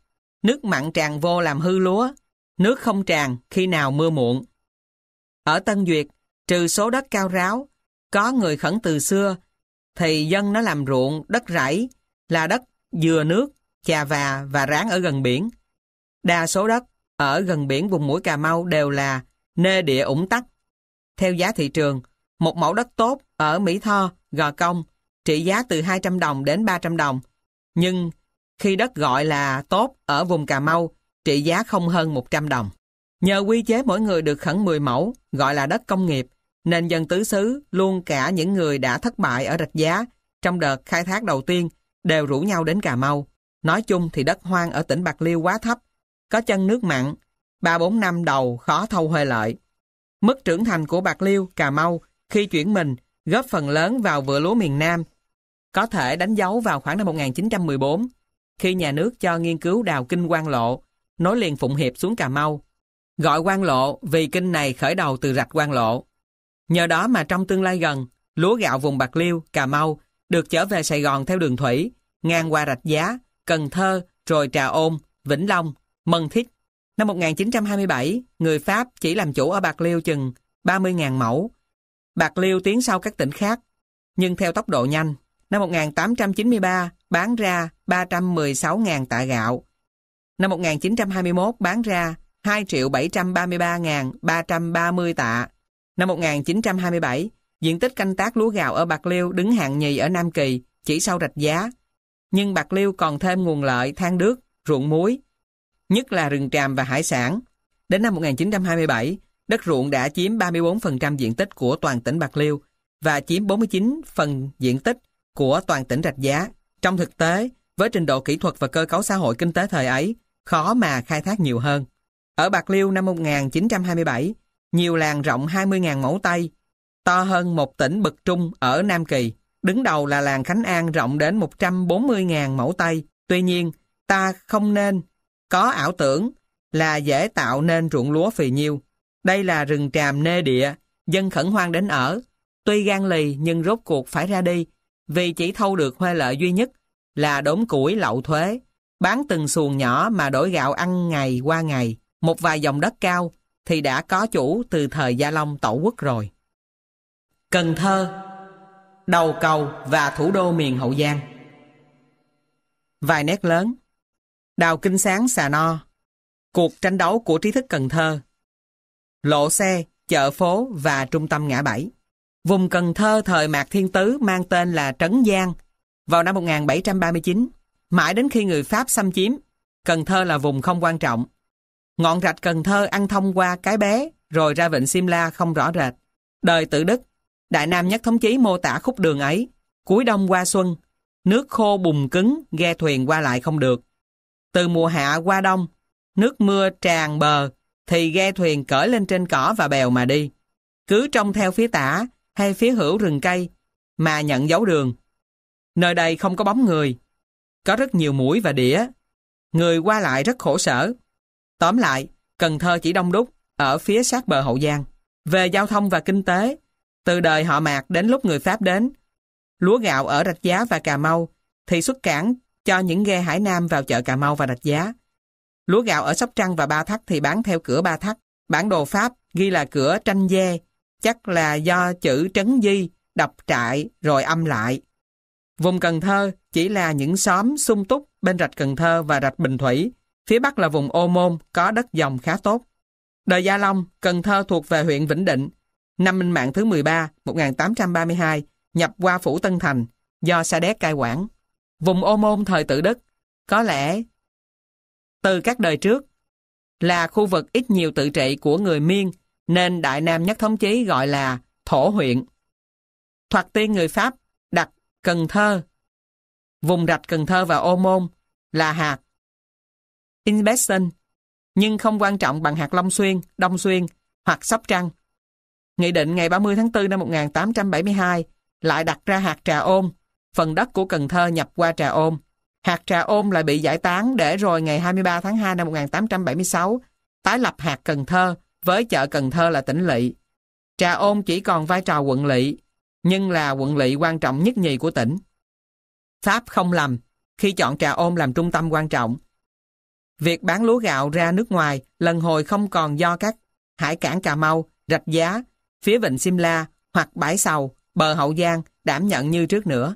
nước mặn tràn vô làm hư lúa, nước không tràn khi nào mưa muộn. Ở Tân Duyệt, trừ số đất cao ráo, có người khẩn từ xưa, thì dân nó làm ruộng, đất rẫy, là đất dừa nước, chà và và ráng ở gần biển. Đa số đất ở gần biển vùng mũi Cà Mau đều là nê địa ủng tắc, theo giá thị trường, một mẫu đất tốt ở Mỹ Tho, Gò Công trị giá từ 200 đồng đến 300 đồng. Nhưng khi đất gọi là tốt ở vùng Cà Mau trị giá không hơn 100 đồng. Nhờ quy chế mỗi người được khẩn 10 mẫu gọi là đất công nghiệp nên dân tứ xứ luôn cả những người đã thất bại ở rạch giá trong đợt khai thác đầu tiên đều rủ nhau đến Cà Mau. Nói chung thì đất hoang ở tỉnh Bạc Liêu quá thấp, có chân nước mặn, 3-4 năm đầu khó thâu hơi lợi. Mức trưởng thành của bạc liêu, Cà Mau khi chuyển mình góp phần lớn vào vựa lúa miền Nam, có thể đánh dấu vào khoảng năm 1914 khi nhà nước cho nghiên cứu đào kinh quan lộ nối liền Phụng Hiệp xuống Cà Mau. Gọi quan lộ vì kinh này khởi đầu từ rạch quan lộ. Nhờ đó mà trong tương lai gần, lúa gạo vùng Bạc Liêu, Cà Mau được trở về Sài Gòn theo đường thủy, ngang qua rạch giá, Cần Thơ, rồi Trà Ôn, Vĩnh Long, Mân Thiết Năm 1927, người Pháp chỉ làm chủ ở Bạc Liêu chừng 30.000 mẫu. Bạc Liêu tiến sau các tỉnh khác, nhưng theo tốc độ nhanh. Năm 1893, bán ra 316.000 tạ gạo. Năm 1921, bán ra 2.733.330 tạ. Năm 1927, diện tích canh tác lúa gạo ở Bạc Liêu đứng hạng nhì ở Nam Kỳ, chỉ sau rạch giá. Nhưng Bạc Liêu còn thêm nguồn lợi than đước, ruộng muối, nhất là rừng tràm và hải sản. Đến năm 1927, đất ruộng đã chiếm 34% diện tích của toàn tỉnh Bạc Liêu và chiếm 49 phần diện tích của toàn tỉnh Rạch Giá. Trong thực tế, với trình độ kỹ thuật và cơ cấu xã hội kinh tế thời ấy, khó mà khai thác nhiều hơn. Ở Bạc Liêu năm 1927, nhiều làng rộng 20.000 mẫu Tây, to hơn một tỉnh Bực Trung ở Nam Kỳ. Đứng đầu là làng Khánh An rộng đến 140.000 mẫu Tây. Tuy nhiên, ta không nên có ảo tưởng là dễ tạo nên ruộng lúa phì nhiêu. Đây là rừng tràm nê địa, dân khẩn hoang đến ở. Tuy gan lì nhưng rốt cuộc phải ra đi, vì chỉ thâu được huê lợi duy nhất là đốn củi lậu thuế, bán từng xuồng nhỏ mà đổi gạo ăn ngày qua ngày, một vài dòng đất cao thì đã có chủ từ thời Gia Long tổ quốc rồi. Cần Thơ, đầu cầu và thủ đô miền Hậu Giang. Vài nét lớn Đào Kinh Sáng Xà No Cuộc tranh đấu của trí thức Cần Thơ Lộ xe, chợ phố và trung tâm ngã bảy Vùng Cần Thơ thời Mạc Thiên Tứ mang tên là Trấn Giang vào năm 1739 mãi đến khi người Pháp xâm chiếm Cần Thơ là vùng không quan trọng ngọn rạch Cần Thơ ăn thông qua cái bé rồi ra vịnh Simla không rõ rệt đời tự đức Đại Nam Nhất Thống Chí mô tả khúc đường ấy cuối đông qua xuân nước khô bùng cứng ghe thuyền qua lại không được từ mùa hạ qua đông, nước mưa tràn bờ, thì ghe thuyền cởi lên trên cỏ và bèo mà đi. Cứ trông theo phía tả hay phía hữu rừng cây mà nhận dấu đường. Nơi đây không có bóng người, có rất nhiều mũi và đĩa. Người qua lại rất khổ sở. Tóm lại, Cần Thơ chỉ đông đúc ở phía sát bờ Hậu Giang. Về giao thông và kinh tế, từ đời họ mạc đến lúc người Pháp đến, lúa gạo ở Rạch Giá và Cà Mau thì xuất cảng cho những ghe Hải Nam vào chợ Cà Mau và đặt giá. Lúa gạo ở Sóc Trăng và Ba Thắt thì bán theo cửa Ba Thắt. Bản đồ Pháp ghi là cửa Tranh Dê, chắc là do chữ Trấn Di đập trại rồi âm lại. Vùng Cần Thơ chỉ là những xóm sung túc bên rạch Cần Thơ và rạch Bình Thủy. Phía Bắc là vùng Ô Môn, có đất dòng khá tốt. Đời Gia Long, Cần Thơ thuộc về huyện Vĩnh Định. Năm Minh Mạng thứ 13, 1832, nhập qua Phủ Tân Thành, do Sa Đéc cai quản vùng ô môn thời tự đức, có lẽ từ các đời trước, là khu vực ít nhiều tự trị của người Miên, nên Đại Nam Nhất Thống Chí gọi là Thổ huyện. Thoạt tiên người Pháp đặt Cần Thơ, vùng rạch Cần Thơ và Ô Môn là hạt Inbesson, nhưng không quan trọng bằng hạt Long Xuyên, Đông Xuyên hoặc Sóc Trăng. Nghị định ngày 30 tháng 4 năm 1872 lại đặt ra hạt trà ôn phần đất của Cần Thơ nhập qua Trà ôm Hạt Trà ôm lại bị giải tán để rồi ngày 23 tháng 2 năm 1876 tái lập hạt Cần Thơ với chợ Cần Thơ là tỉnh lỵ. Trà ôm chỉ còn vai trò quận lỵ, nhưng là quận lỵ quan trọng nhất nhì của tỉnh. Pháp không lầm khi chọn Trà ôm làm trung tâm quan trọng. Việc bán lúa gạo ra nước ngoài lần hồi không còn do các hải cảng Cà Mau, Rạch Giá, phía Vịnh Simla hoặc Bãi Sầu, bờ Hậu Giang đảm nhận như trước nữa.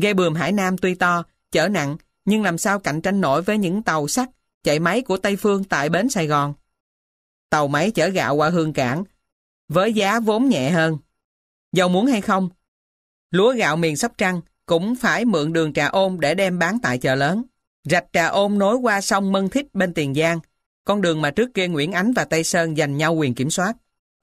Ghe bườm Hải Nam tuy to, chở nặng, nhưng làm sao cạnh tranh nổi với những tàu sắt chạy máy của Tây Phương tại bến Sài Gòn. Tàu máy chở gạo qua Hương Cảng, với giá vốn nhẹ hơn. Dầu muốn hay không, lúa gạo miền Sóc Trăng cũng phải mượn đường Trà Ôn để đem bán tại chợ lớn. Rạch Trà Ôn nối qua sông Mân Thích bên Tiền Giang, con đường mà trước kia Nguyễn Ánh và Tây Sơn giành nhau quyền kiểm soát.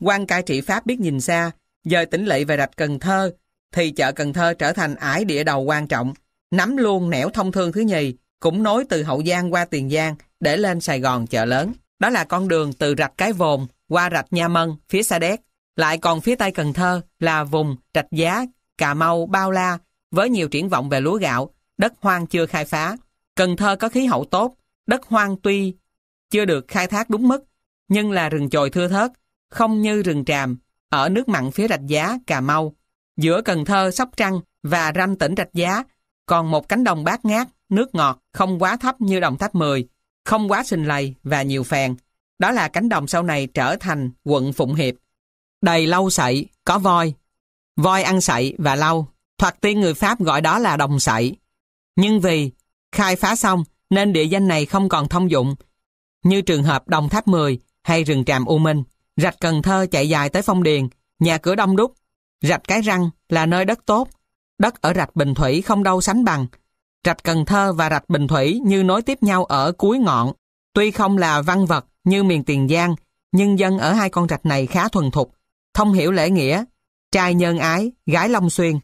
quan cai trị Pháp biết nhìn xa, dời tỉnh lệ về rạch Cần Thơ, thì chợ Cần Thơ trở thành ải địa đầu quan trọng, nắm luôn nẻo thông thương thứ nhì, cũng nối từ Hậu Giang qua Tiền Giang để lên Sài Gòn chợ lớn. Đó là con đường từ rạch Cái Vồn qua rạch Nha Mân, phía Sa Đéc. Lại còn phía Tây Cần Thơ là vùng rạch Giá, Cà Mau, Bao La, với nhiều triển vọng về lúa gạo, đất hoang chưa khai phá. Cần Thơ có khí hậu tốt, đất hoang tuy chưa được khai thác đúng mức, nhưng là rừng chồi thưa thớt, không như rừng tràm, ở nước mặn phía rạch giá Cà Mau giữa Cần Thơ, Sóc Trăng và ranh tỉnh Rạch Giá, còn một cánh đồng bát ngát, nước ngọt, không quá thấp như đồng tháp 10, không quá sinh lầy và nhiều phèn. Đó là cánh đồng sau này trở thành quận Phụng Hiệp. Đầy lâu sậy, có voi. Voi ăn sậy và lâu. thoạt tiên người Pháp gọi đó là đồng sậy. Nhưng vì khai phá xong nên địa danh này không còn thông dụng, như trường hợp đồng tháp 10 hay rừng tràm U Minh. Rạch Cần Thơ chạy dài tới Phong Điền, nhà cửa đông đúc, Rạch Cái Răng là nơi đất tốt, đất ở rạch Bình Thủy không đâu sánh bằng. Rạch Cần Thơ và rạch Bình Thủy như nối tiếp nhau ở cuối ngọn. Tuy không là văn vật như miền Tiền Giang, nhưng dân ở hai con rạch này khá thuần thục, thông hiểu lễ nghĩa, trai nhân ái, gái long xuyên.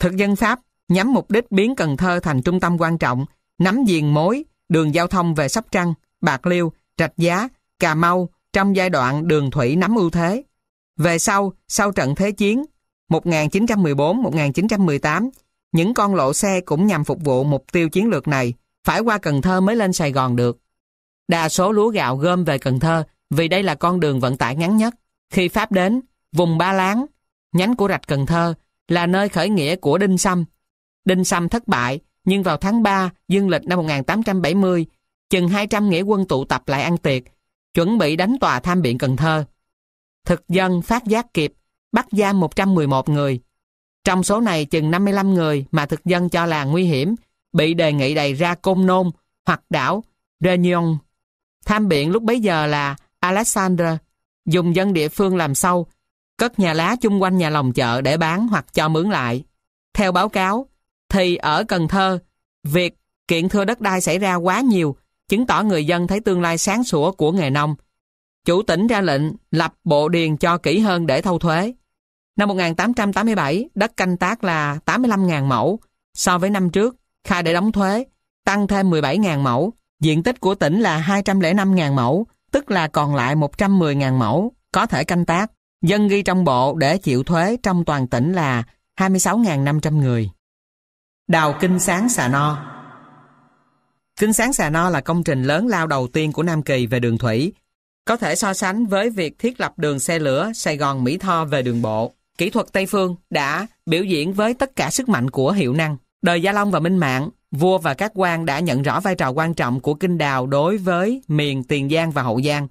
Thực dân Pháp nhắm mục đích biến Cần Thơ thành trung tâm quan trọng, nắm diền mối, đường giao thông về Sóc Trăng, Bạc Liêu, Rạch Giá, Cà Mau trong giai đoạn đường thủy nắm ưu thế. Về sau, sau trận thế chiến, 1914-1918, những con lộ xe cũng nhằm phục vụ mục tiêu chiến lược này, phải qua Cần Thơ mới lên Sài Gòn được. Đa số lúa gạo gom về Cần Thơ vì đây là con đường vận tải ngắn nhất. Khi Pháp đến, vùng Ba Láng, nhánh của rạch Cần Thơ, là nơi khởi nghĩa của Đinh Sâm. Đinh Sâm thất bại, nhưng vào tháng 3, dương lịch năm 1870, chừng 200 nghĩa quân tụ tập lại ăn tiệc, chuẩn bị đánh tòa tham biện Cần Thơ. Thực dân phát giác kịp, bắt giam 111 người. Trong số này chừng 55 người mà thực dân cho là nguy hiểm, bị đề nghị đầy ra Côn Nôn hoặc đảo Réunion. Tham biện lúc bấy giờ là Alexander, dùng dân địa phương làm sâu, cất nhà lá chung quanh nhà lòng chợ để bán hoặc cho mướn lại. Theo báo cáo, thì ở Cần Thơ, việc kiện thưa đất đai xảy ra quá nhiều, chứng tỏ người dân thấy tương lai sáng sủa của nghề nông. Chủ tỉnh ra lệnh lập bộ điền cho kỹ hơn để thâu thuế. Năm 1887, đất canh tác là 85.000 mẫu. So với năm trước, khai để đóng thuế, tăng thêm 17.000 mẫu. Diện tích của tỉnh là 205.000 mẫu, tức là còn lại 110.000 mẫu, có thể canh tác. Dân ghi trong bộ để chịu thuế trong toàn tỉnh là 26.500 người. Đào Kinh Sáng Xà No Kinh Sáng Xà No là công trình lớn lao đầu tiên của Nam Kỳ về đường thủy, có thể so sánh với việc thiết lập đường xe lửa Sài Gòn-Mỹ Tho về đường bộ kỹ thuật Tây Phương đã biểu diễn với tất cả sức mạnh của hiệu năng. Đời Gia Long và Minh Mạng, vua và các quan đã nhận rõ vai trò quan trọng của kinh đào đối với miền Tiền Giang và Hậu Giang.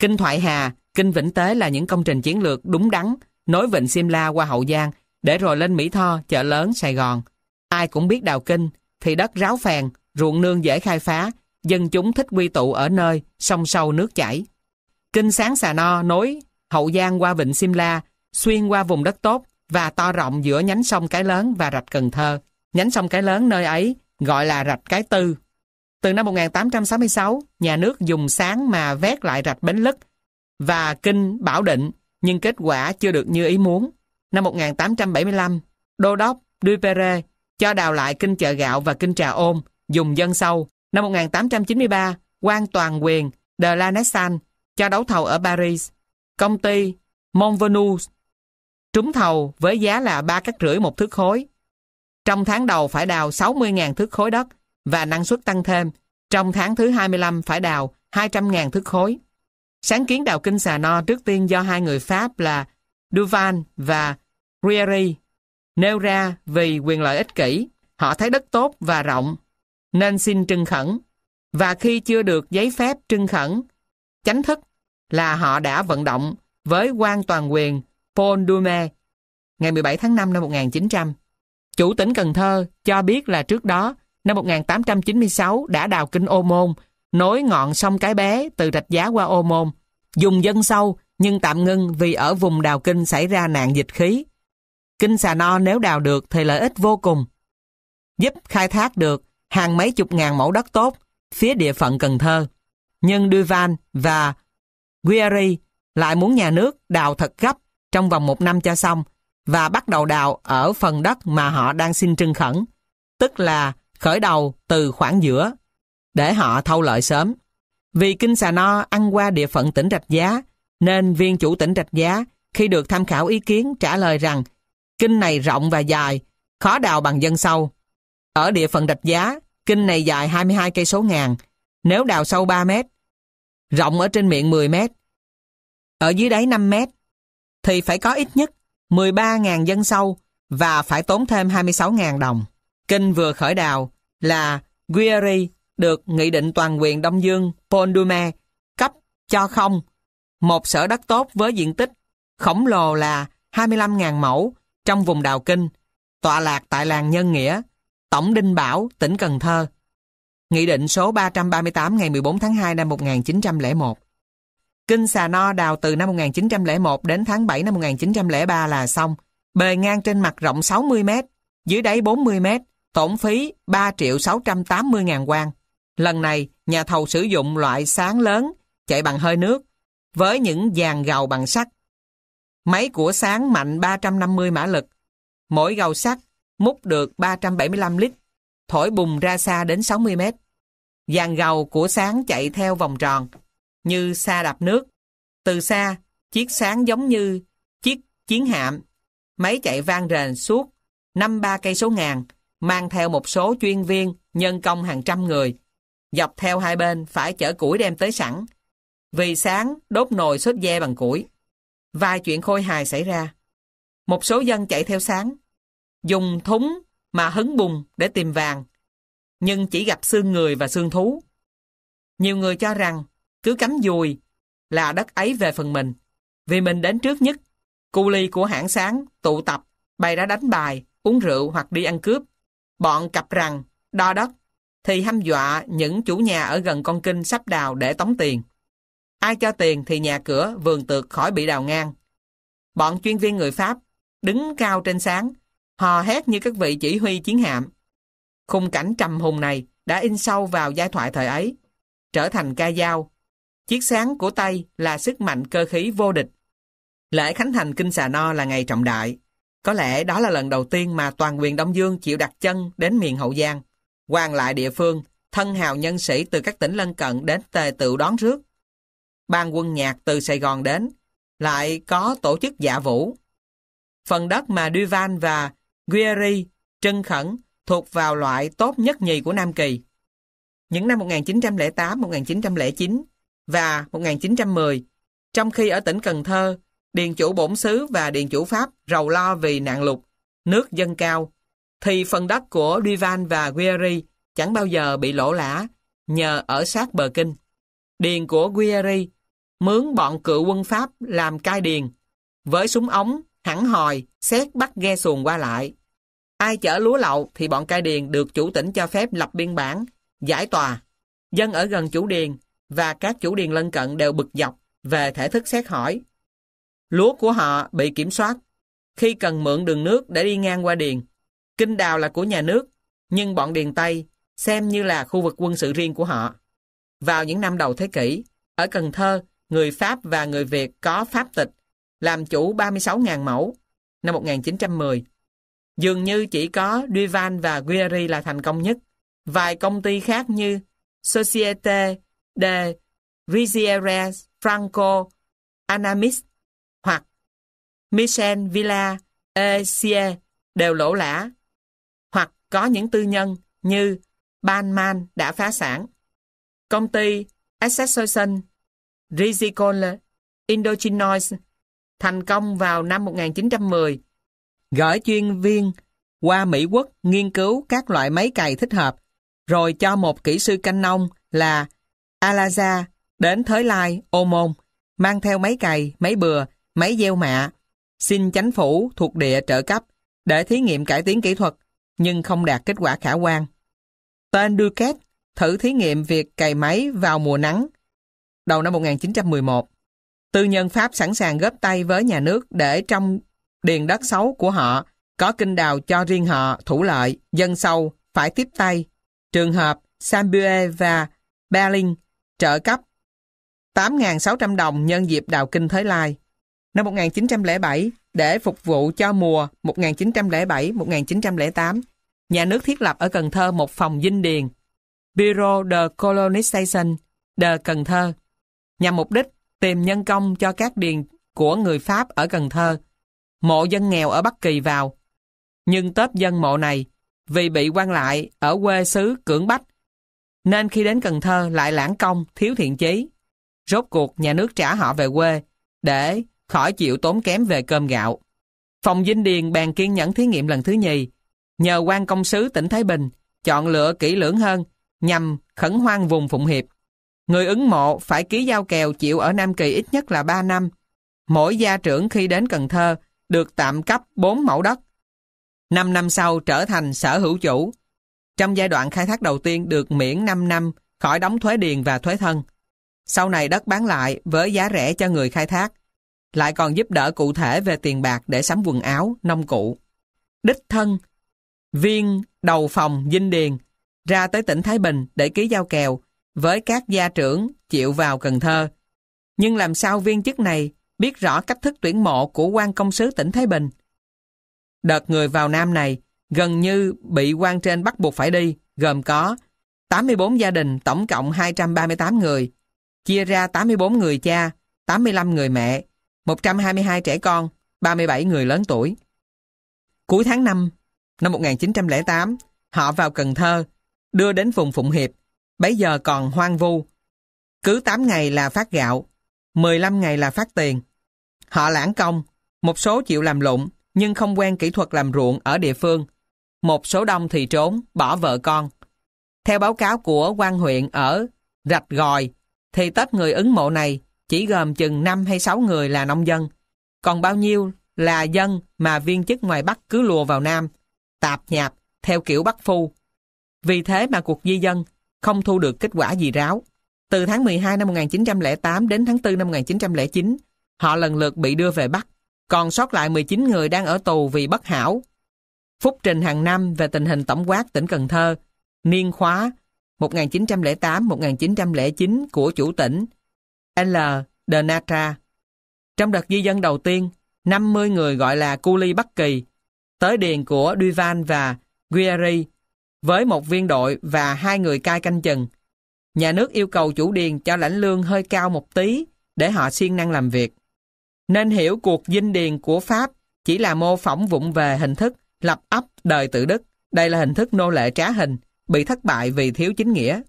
Kinh Thoại Hà, kinh Vĩnh Tế là những công trình chiến lược đúng đắn, nối vịnh Simla qua Hậu Giang, để rồi lên Mỹ Tho, chợ lớn, Sài Gòn. Ai cũng biết đào kinh, thì đất ráo phèn, ruộng nương dễ khai phá, dân chúng thích quy tụ ở nơi, sông sâu nước chảy. Kinh sáng xà no nối Hậu Giang qua Vịnh Simla xuyên qua vùng đất tốt và to rộng giữa nhánh sông Cái Lớn và rạch Cần Thơ. Nhánh sông Cái Lớn nơi ấy gọi là rạch Cái Tư. Từ năm 1866, nhà nước dùng sáng mà vét lại rạch Bến Lức và Kinh Bảo Định, nhưng kết quả chưa được như ý muốn. Năm 1875, Đô đốc Dupere cho đào lại kinh chợ gạo và kinh trà ôm, dùng dân sâu. Năm 1893, quan toàn quyền De La Nessan cho đấu thầu ở Paris. Công ty Monvenus trúng thầu với giá là 3 cắt rưỡi một thước khối. Trong tháng đầu phải đào 60.000 thước khối đất và năng suất tăng thêm. Trong tháng thứ 25 phải đào 200.000 thước khối. Sáng kiến đào kinh xà no trước tiên do hai người Pháp là duvan và Rieri nêu ra vì quyền lợi ích kỷ. Họ thấy đất tốt và rộng nên xin trưng khẩn. Và khi chưa được giấy phép trưng khẩn, chánh thức là họ đã vận động với quan toàn quyền Paul Dume ngày 17 tháng 5 năm 1900. Chủ tỉnh Cần Thơ cho biết là trước đó, năm 1896 đã đào kinh Ô Môn, nối ngọn sông Cái Bé từ Rạch Giá qua Ô Môn, dùng dân sâu nhưng tạm ngưng vì ở vùng đào kinh xảy ra nạn dịch khí. Kinh Xà No nếu đào được thì lợi ích vô cùng. Giúp khai thác được hàng mấy chục ngàn mẫu đất tốt phía địa phận Cần Thơ. Nhưng Duval và Guerri lại muốn nhà nước đào thật gấp trong vòng một năm cho xong và bắt đầu đào ở phần đất mà họ đang xin trưng khẩn, tức là khởi đầu từ khoảng giữa, để họ thâu lợi sớm. Vì kinh Sà no ăn qua địa phận tỉnh Rạch Giá, nên viên chủ tỉnh Rạch Giá khi được tham khảo ý kiến trả lời rằng kinh này rộng và dài, khó đào bằng dân sâu. Ở địa phận Rạch Giá, kinh này dài 22 cây số ngàn, nếu đào sâu 3 mét, rộng ở trên miệng 10 mét, ở dưới đáy 5 mét, thì phải có ít nhất 13.000 dân sâu và phải tốn thêm 26.000 đồng. kinh vừa khởi đào là Guieri được Nghị định Toàn quyền Đông Dương Pondume cấp cho không một sở đất tốt với diện tích khổng lồ là 25.000 mẫu trong vùng đào kinh tọa lạc tại làng Nhân Nghĩa, Tổng Đinh Bảo, tỉnh Cần Thơ. Nghị định số 338 ngày 14 tháng 2 năm 1901 Kinh Xà No đào từ năm 1901 đến tháng 7 năm 1903 là xong. Bề ngang trên mặt rộng 60 mét, dưới đáy 40 mét, tổn phí 3 triệu 680 ngàn quan. Lần này, nhà thầu sử dụng loại sáng lớn, chạy bằng hơi nước, với những dàn gầu bằng sắt. Máy của sáng mạnh 350 mã lực. Mỗi gầu sắt múc được 375 lít, thổi bùng ra xa đến 60 mét. Dàn gầu của sáng chạy theo vòng tròn, như xa đạp nước. Từ xa, chiếc sáng giống như chiếc chiến hạm. Máy chạy vang rền suốt năm ba cây số ngàn, mang theo một số chuyên viên, nhân công hàng trăm người. Dọc theo hai bên phải chở củi đem tới sẵn. Vì sáng đốt nồi sốt dê bằng củi. Vài chuyện khôi hài xảy ra. Một số dân chạy theo sáng, dùng thúng mà hứng bùng để tìm vàng, nhưng chỉ gặp xương người và xương thú. Nhiều người cho rằng cứ cắm dùi là đất ấy về phần mình. Vì mình đến trước nhất, cu ly của hãng sáng, tụ tập, bày ra đánh bài, uống rượu hoặc đi ăn cướp. Bọn cặp rằng, đo đất, thì hăm dọa những chủ nhà ở gần con kinh sắp đào để tống tiền. Ai cho tiền thì nhà cửa vườn tược khỏi bị đào ngang. Bọn chuyên viên người Pháp đứng cao trên sáng, hò hét như các vị chỉ huy chiến hạm. Khung cảnh trầm hùng này đã in sâu vào giai thoại thời ấy, trở thành ca dao Chiếc sáng của tay là sức mạnh cơ khí vô địch. Lễ khánh thành Kinh Xà No là ngày trọng đại. Có lẽ đó là lần đầu tiên mà toàn quyền Đông Dương chịu đặt chân đến miền Hậu Giang. Hoàng lại địa phương, thân hào nhân sĩ từ các tỉnh lân cận đến tề tự đón rước. Ban quân nhạc từ Sài Gòn đến, lại có tổ chức dạ vũ. Phần đất mà Duval và Guerri trân khẩn thuộc vào loại tốt nhất nhì của Nam Kỳ. Những năm 1908-1909, và 1910. Trong khi ở tỉnh Cần Thơ, điện chủ bổn xứ và điện chủ Pháp rầu lo vì nạn lụt, nước dâng cao, thì phần đất của Duval và Guerri chẳng bao giờ bị lỗ lã nhờ ở sát bờ kinh. Điền của Guerri mướn bọn cựu quân Pháp làm cai điền, với súng ống, hẳn hòi, xét bắt ghe xuồng qua lại. Ai chở lúa lậu thì bọn cai điền được chủ tỉnh cho phép lập biên bản, giải tòa. Dân ở gần chủ điền và các chủ điền lân cận đều bực dọc về thể thức xét hỏi. Lúa của họ bị kiểm soát khi cần mượn đường nước để đi ngang qua điền. Kinh đào là của nhà nước, nhưng bọn điền Tây xem như là khu vực quân sự riêng của họ. Vào những năm đầu thế kỷ, ở Cần Thơ, người Pháp và người Việt có pháp tịch, làm chủ 36.000 mẫu năm 1910. Dường như chỉ có Duval và Guillory là thành công nhất. Vài công ty khác như Societe de Riziere Franco Anamis hoặc Michel Villa Esie đều lỗ lã hoặc có những tư nhân như Banman đã phá sản. Công ty Association Rizicole Indochinois thành công vào năm 1910 gửi chuyên viên qua Mỹ Quốc nghiên cứu các loại máy cày thích hợp rồi cho một kỹ sư canh nông là Alaza đến Thới Lai, Ô Môn, mang theo máy cày, máy bừa, máy gieo mạ, xin chánh phủ thuộc địa trợ cấp để thí nghiệm cải tiến kỹ thuật, nhưng không đạt kết quả khả quan. Tên Duket thử thí nghiệm việc cày máy vào mùa nắng, đầu năm 1911. Tư nhân Pháp sẵn sàng góp tay với nhà nước để trong điền đất xấu của họ có kinh đào cho riêng họ thủ lợi, dân sâu phải tiếp tay. Trường hợp Sambue và Berlin Trợ cấp 8.600 đồng nhân dịp đào kinh Thới Lai. Năm 1907, để phục vụ cho mùa 1907-1908, nhà nước thiết lập ở Cần Thơ một phòng dinh điền, Bureau de Colonization de Cần Thơ, nhằm mục đích tìm nhân công cho các điền của người Pháp ở Cần Thơ, mộ dân nghèo ở Bắc Kỳ vào. Nhưng tớp dân mộ này, vì bị quan lại ở quê xứ Cưỡng Bách nên khi đến Cần Thơ lại lãng công, thiếu thiện chí. Rốt cuộc nhà nước trả họ về quê để khỏi chịu tốn kém về cơm gạo. Phòng Vinh Điền bàn kiên nhẫn thí nghiệm lần thứ nhì, nhờ quan công sứ tỉnh Thái Bình chọn lựa kỹ lưỡng hơn nhằm khẩn hoang vùng Phụng Hiệp. Người ứng mộ phải ký giao kèo chịu ở Nam Kỳ ít nhất là 3 năm. Mỗi gia trưởng khi đến Cần Thơ được tạm cấp 4 mẫu đất. 5 năm sau trở thành sở hữu chủ, trong giai đoạn khai thác đầu tiên được miễn 5 năm khỏi đóng thuế điền và thuế thân. Sau này đất bán lại với giá rẻ cho người khai thác, lại còn giúp đỡ cụ thể về tiền bạc để sắm quần áo, nông cụ. Đích thân, viên đầu phòng dinh điền ra tới tỉnh Thái Bình để ký giao kèo với các gia trưởng chịu vào Cần Thơ. Nhưng làm sao viên chức này biết rõ cách thức tuyển mộ của quan công sứ tỉnh Thái Bình? Đợt người vào Nam này gần như bị quan trên bắt buộc phải đi, gồm có 84 gia đình tổng cộng 238 người, chia ra 84 người cha, 85 người mẹ, 122 trẻ con, 37 người lớn tuổi. Cuối tháng 5, năm 1908, họ vào Cần Thơ, đưa đến vùng Phụng Hiệp, bấy giờ còn hoang vu. Cứ 8 ngày là phát gạo, 15 ngày là phát tiền. Họ lãng công, một số chịu làm lụng, nhưng không quen kỹ thuật làm ruộng ở địa phương một số đông thì trốn, bỏ vợ con. Theo báo cáo của quan huyện ở Rạch Gòi, thì tết người ứng mộ này chỉ gồm chừng 5 hay 6 người là nông dân, còn bao nhiêu là dân mà viên chức ngoài Bắc cứ lùa vào Nam, tạp nhạp, theo kiểu Bắc Phu. Vì thế mà cuộc di dân không thu được kết quả gì ráo. Từ tháng 12 năm 1908 đến tháng 4 năm 1909, họ lần lượt bị đưa về Bắc, còn sót lại 19 người đang ở tù vì bất hảo, Phúc trình hàng năm về tình hình tổng quát tỉnh Cần Thơ, niên khóa 1908-1909 của chủ tỉnh L. De Natra. Trong đợt di dân đầu tiên, 50 người gọi là cu ly Bắc Kỳ, tới điền của Duvan và Guerri, với một viên đội và hai người cai canh chừng. Nhà nước yêu cầu chủ điền cho lãnh lương hơi cao một tí để họ siêng năng làm việc. Nên hiểu cuộc dinh điền của Pháp chỉ là mô phỏng vụng về hình thức lập ấp đời tự đức. Đây là hình thức nô lệ trá hình, bị thất bại vì thiếu chính nghĩa.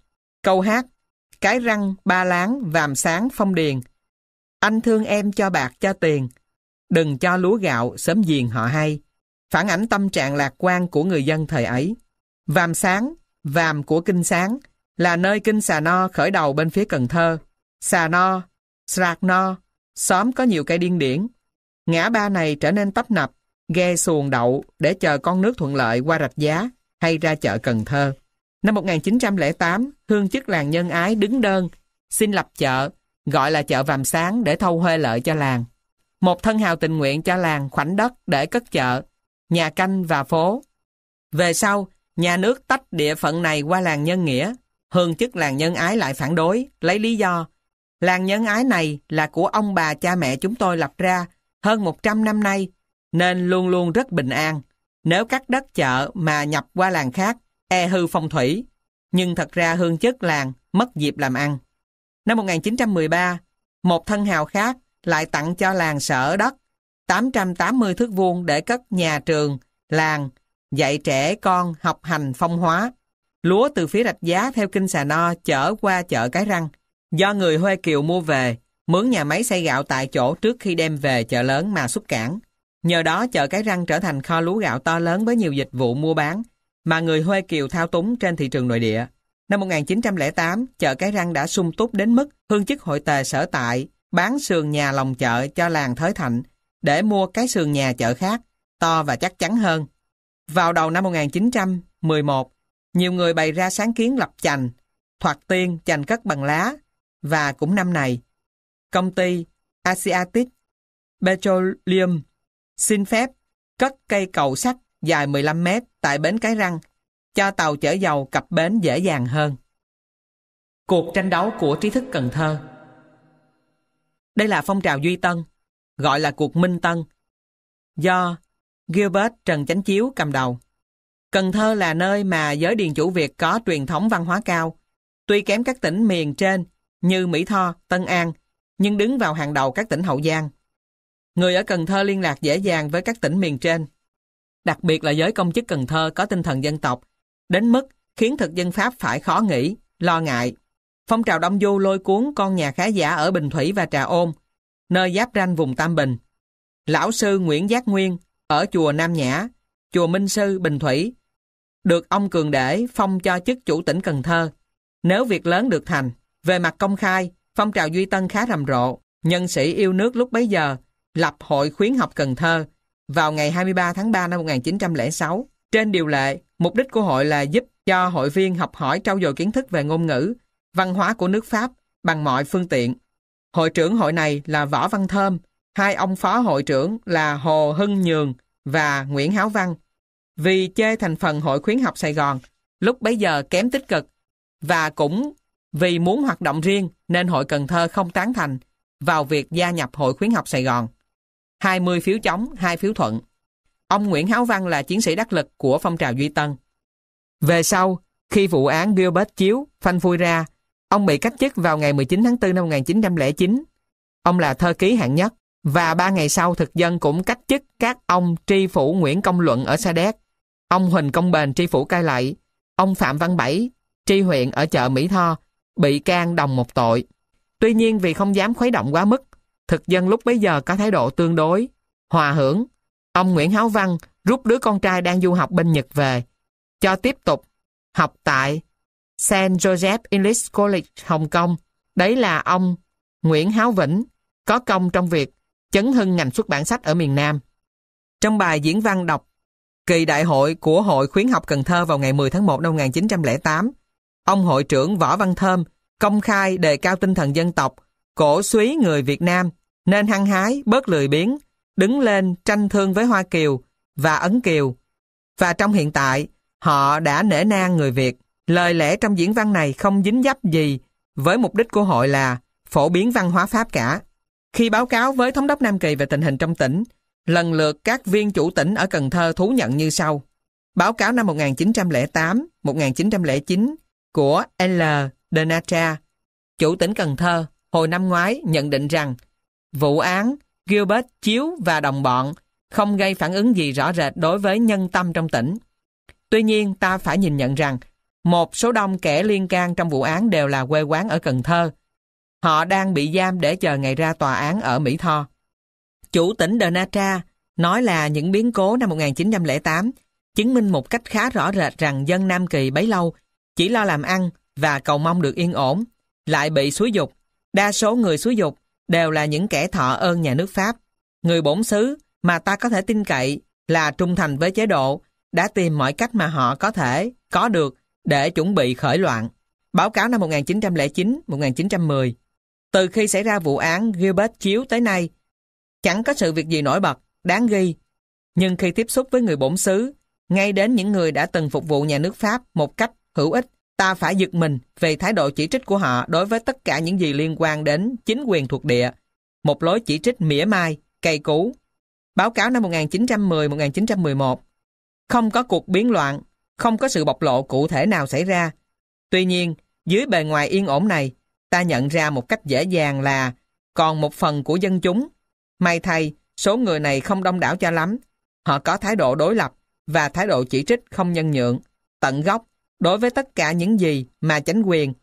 Câu hát, cái răng, ba láng, vàm sáng, phong điền. Anh thương em cho bạc cho tiền, đừng cho lúa gạo, sớm giềng họ hay. Phản ảnh tâm trạng lạc quan của người dân thời ấy. Vàm sáng, vàm của kinh sáng, là nơi kinh Sà No khởi đầu bên phía Cần Thơ. Sà No, Srạc No, xóm có nhiều cây điên điển. Ngã ba này trở nên tấp nập, ghe xuồng đậu để chờ con nước thuận lợi qua rạch giá hay ra chợ Cần Thơ. Năm 1908, hương chức làng nhân ái đứng đơn, xin lập chợ, gọi là chợ Vàm Sáng để thâu huê lợi cho làng. Một thân hào tình nguyện cho làng khoảnh đất để cất chợ, nhà canh và phố. Về sau, nhà nước tách địa phận này qua làng nhân nghĩa, hương chức làng nhân ái lại phản đối, lấy lý do. Làng nhân ái này là của ông bà cha mẹ chúng tôi lập ra hơn 100 năm nay, nên luôn luôn rất bình an. Nếu cắt đất chợ mà nhập qua làng khác, e hư phong thủy, nhưng thật ra hương chất làng mất dịp làm ăn. Năm 1913, một thân hào khác lại tặng cho làng sở đất 880 thước vuông để cất nhà trường, làng, dạy trẻ con học hành phong hóa. Lúa từ phía rạch giá theo kinh Sà No chở qua chợ Cái Răng, do người Huê Kiều mua về, mướn nhà máy xây gạo tại chỗ trước khi đem về chợ lớn mà xuất cảng. Nhờ đó chợ Cái Răng trở thành kho lúa gạo to lớn với nhiều dịch vụ mua bán mà người Huê Kiều thao túng trên thị trường nội địa. Năm 1908, chợ Cái Răng đã sung túc đến mức hương chức hội tề sở tại bán sườn nhà lòng chợ cho làng Thới Thạnh để mua cái sườn nhà chợ khác, to và chắc chắn hơn. Vào đầu năm 1911, nhiều người bày ra sáng kiến lập chành, thoạt tiên chành cất bằng lá, và cũng năm này, công ty Asiatic Petroleum xin phép cất cây cầu sắt dài 15 mét tại bến Cái Răng, cho tàu chở dầu cập bến dễ dàng hơn. Cuộc tranh đấu của trí thức Cần Thơ Đây là phong trào Duy Tân, gọi là cuộc Minh Tân, do Gilbert Trần Chánh Chiếu cầm đầu. Cần Thơ là nơi mà giới điền chủ Việt có truyền thống văn hóa cao, tuy kém các tỉnh miền trên như Mỹ Tho, Tân An, nhưng đứng vào hàng đầu các tỉnh Hậu Giang, Người ở Cần Thơ liên lạc dễ dàng với các tỉnh miền trên. Đặc biệt là giới công chức Cần Thơ có tinh thần dân tộc, đến mức khiến thực dân Pháp phải khó nghĩ, lo ngại. Phong trào Đông Du lôi cuốn con nhà khá giả ở Bình Thủy và Trà Ôn, nơi giáp ranh vùng Tam Bình. Lão sư Nguyễn Giác Nguyên ở chùa Nam Nhã, chùa Minh Sư, Bình Thủy, được ông Cường Để phong cho chức chủ tỉnh Cần Thơ. Nếu việc lớn được thành, về mặt công khai, phong trào Duy Tân khá rầm rộ. Nhân sĩ yêu nước lúc bấy giờ lập Hội Khuyến học Cần Thơ vào ngày 23 tháng 3 năm 1906. Trên điều lệ, mục đích của hội là giúp cho hội viên học hỏi trau dồi kiến thức về ngôn ngữ, văn hóa của nước Pháp bằng mọi phương tiện. Hội trưởng hội này là Võ Văn Thơm, hai ông phó hội trưởng là Hồ Hưng Nhường và Nguyễn Háo Văn. Vì chê thành phần Hội Khuyến học Sài Gòn, lúc bấy giờ kém tích cực, và cũng vì muốn hoạt động riêng nên Hội Cần Thơ không tán thành vào việc gia nhập Hội Khuyến học Sài Gòn. 20 phiếu chống, 2 phiếu thuận. Ông Nguyễn Háo Văn là chiến sĩ đắc lực của phong trào Duy Tân. Về sau, khi vụ án Gilbert Chiếu phanh phui ra, ông bị cách chức vào ngày 19 tháng 4 năm 1909. Ông là thơ ký hạng nhất và ba ngày sau thực dân cũng cách chức các ông tri phủ Nguyễn Công Luận ở Sa Đéc, ông Huỳnh Công Bền tri phủ Cai Lậy, ông Phạm Văn Bảy tri huyện ở chợ Mỹ Tho bị can đồng một tội. Tuy nhiên vì không dám khuấy động quá mức, thực dân lúc bấy giờ có thái độ tương đối, hòa hưởng. Ông Nguyễn Háo Văn rút đứa con trai đang du học bên Nhật về, cho tiếp tục học tại St. Joseph English College Hồng Kông. Đấy là ông Nguyễn Háo Vĩnh, có công trong việc chấn hưng ngành xuất bản sách ở miền Nam. Trong bài diễn văn đọc Kỳ đại hội của Hội khuyến học Cần Thơ vào ngày 10 tháng 1 năm 1908, ông hội trưởng Võ Văn Thơm công khai đề cao tinh thần dân tộc, cổ suý người Việt Nam nên hăng hái, bớt lười biếng, đứng lên tranh thương với Hoa Kiều và Ấn Kiều. Và trong hiện tại, họ đã nể nang người Việt. Lời lẽ trong diễn văn này không dính dấp gì với mục đích của hội là phổ biến văn hóa Pháp cả. Khi báo cáo với Thống đốc Nam Kỳ về tình hình trong tỉnh, lần lượt các viên chủ tỉnh ở Cần Thơ thú nhận như sau. Báo cáo năm 1908, 1909 của L. Denatra, chủ tỉnh Cần Thơ, hồi năm ngoái nhận định rằng Vụ án, Gilbert Chiếu và đồng bọn không gây phản ứng gì rõ rệt đối với nhân tâm trong tỉnh. Tuy nhiên, ta phải nhìn nhận rằng một số đông kẻ liên can trong vụ án đều là quê quán ở Cần Thơ. Họ đang bị giam để chờ ngày ra tòa án ở Mỹ Tho. Chủ tỉnh Đờ Na Tra nói là những biến cố năm 1908 chứng minh một cách khá rõ rệt rằng dân Nam Kỳ bấy lâu chỉ lo làm ăn và cầu mong được yên ổn, lại bị xúi dục. Đa số người xúi dục đều là những kẻ thọ ơn nhà nước Pháp, người bổn xứ mà ta có thể tin cậy là trung thành với chế độ, đã tìm mọi cách mà họ có thể, có được để chuẩn bị khởi loạn. Báo cáo năm 1909-1910 Từ khi xảy ra vụ án Gilbert Chiếu tới nay, chẳng có sự việc gì nổi bật, đáng ghi. Nhưng khi tiếp xúc với người bổn xứ, ngay đến những người đã từng phục vụ nhà nước Pháp một cách hữu ích ta phải giật mình về thái độ chỉ trích của họ đối với tất cả những gì liên quan đến chính quyền thuộc địa, một lối chỉ trích mỉa mai, cây cú. Báo cáo năm 1910-1911, không có cuộc biến loạn, không có sự bộc lộ cụ thể nào xảy ra. Tuy nhiên, dưới bề ngoài yên ổn này, ta nhận ra một cách dễ dàng là còn một phần của dân chúng. May thay, số người này không đông đảo cho lắm. Họ có thái độ đối lập và thái độ chỉ trích không nhân nhượng, tận gốc đối với tất cả những gì mà chánh quyền,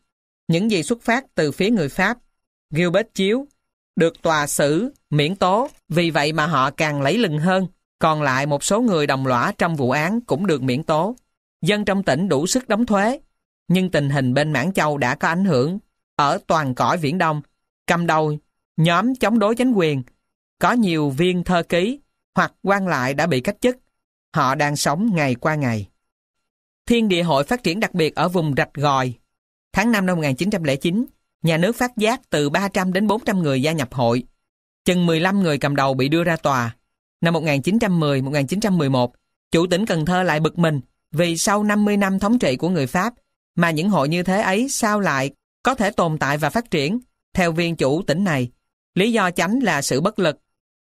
những gì xuất phát từ phía người Pháp. Gilbert Chiếu được tòa xử, miễn tố, vì vậy mà họ càng lấy lừng hơn. Còn lại một số người đồng lõa trong vụ án cũng được miễn tố. Dân trong tỉnh đủ sức đóng thuế, nhưng tình hình bên Mãn Châu đã có ảnh hưởng. Ở toàn cõi Viễn Đông, cầm đầu, nhóm chống đối chính quyền, có nhiều viên thơ ký hoặc quan lại đã bị cách chức. Họ đang sống ngày qua ngày. Thiên địa hội phát triển đặc biệt ở vùng rạch gòi. Tháng 5 năm 1909, nhà nước phát giác từ 300 đến 400 người gia nhập hội. Chừng 15 người cầm đầu bị đưa ra tòa. Năm 1910-1911, chủ tỉnh Cần Thơ lại bực mình vì sau 50 năm thống trị của người Pháp mà những hội như thế ấy sao lại có thể tồn tại và phát triển theo viên chủ tỉnh này. Lý do chánh là sự bất lực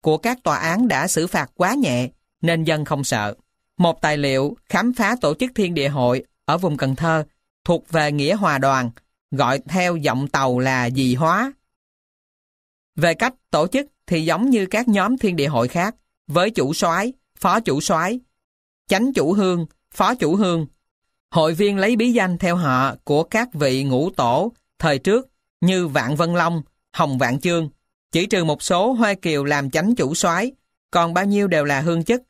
của các tòa án đã xử phạt quá nhẹ nên dân không sợ một tài liệu khám phá tổ chức thiên địa hội ở vùng Cần Thơ thuộc về Nghĩa Hòa Đoàn, gọi theo giọng tàu là Dì Hóa. Về cách tổ chức thì giống như các nhóm thiên địa hội khác, với chủ soái, phó chủ soái, chánh chủ hương, phó chủ hương. Hội viên lấy bí danh theo họ của các vị ngũ tổ thời trước như Vạn Vân Long, Hồng Vạn Chương, chỉ trừ một số Hoa Kiều làm chánh chủ soái, còn bao nhiêu đều là hương chức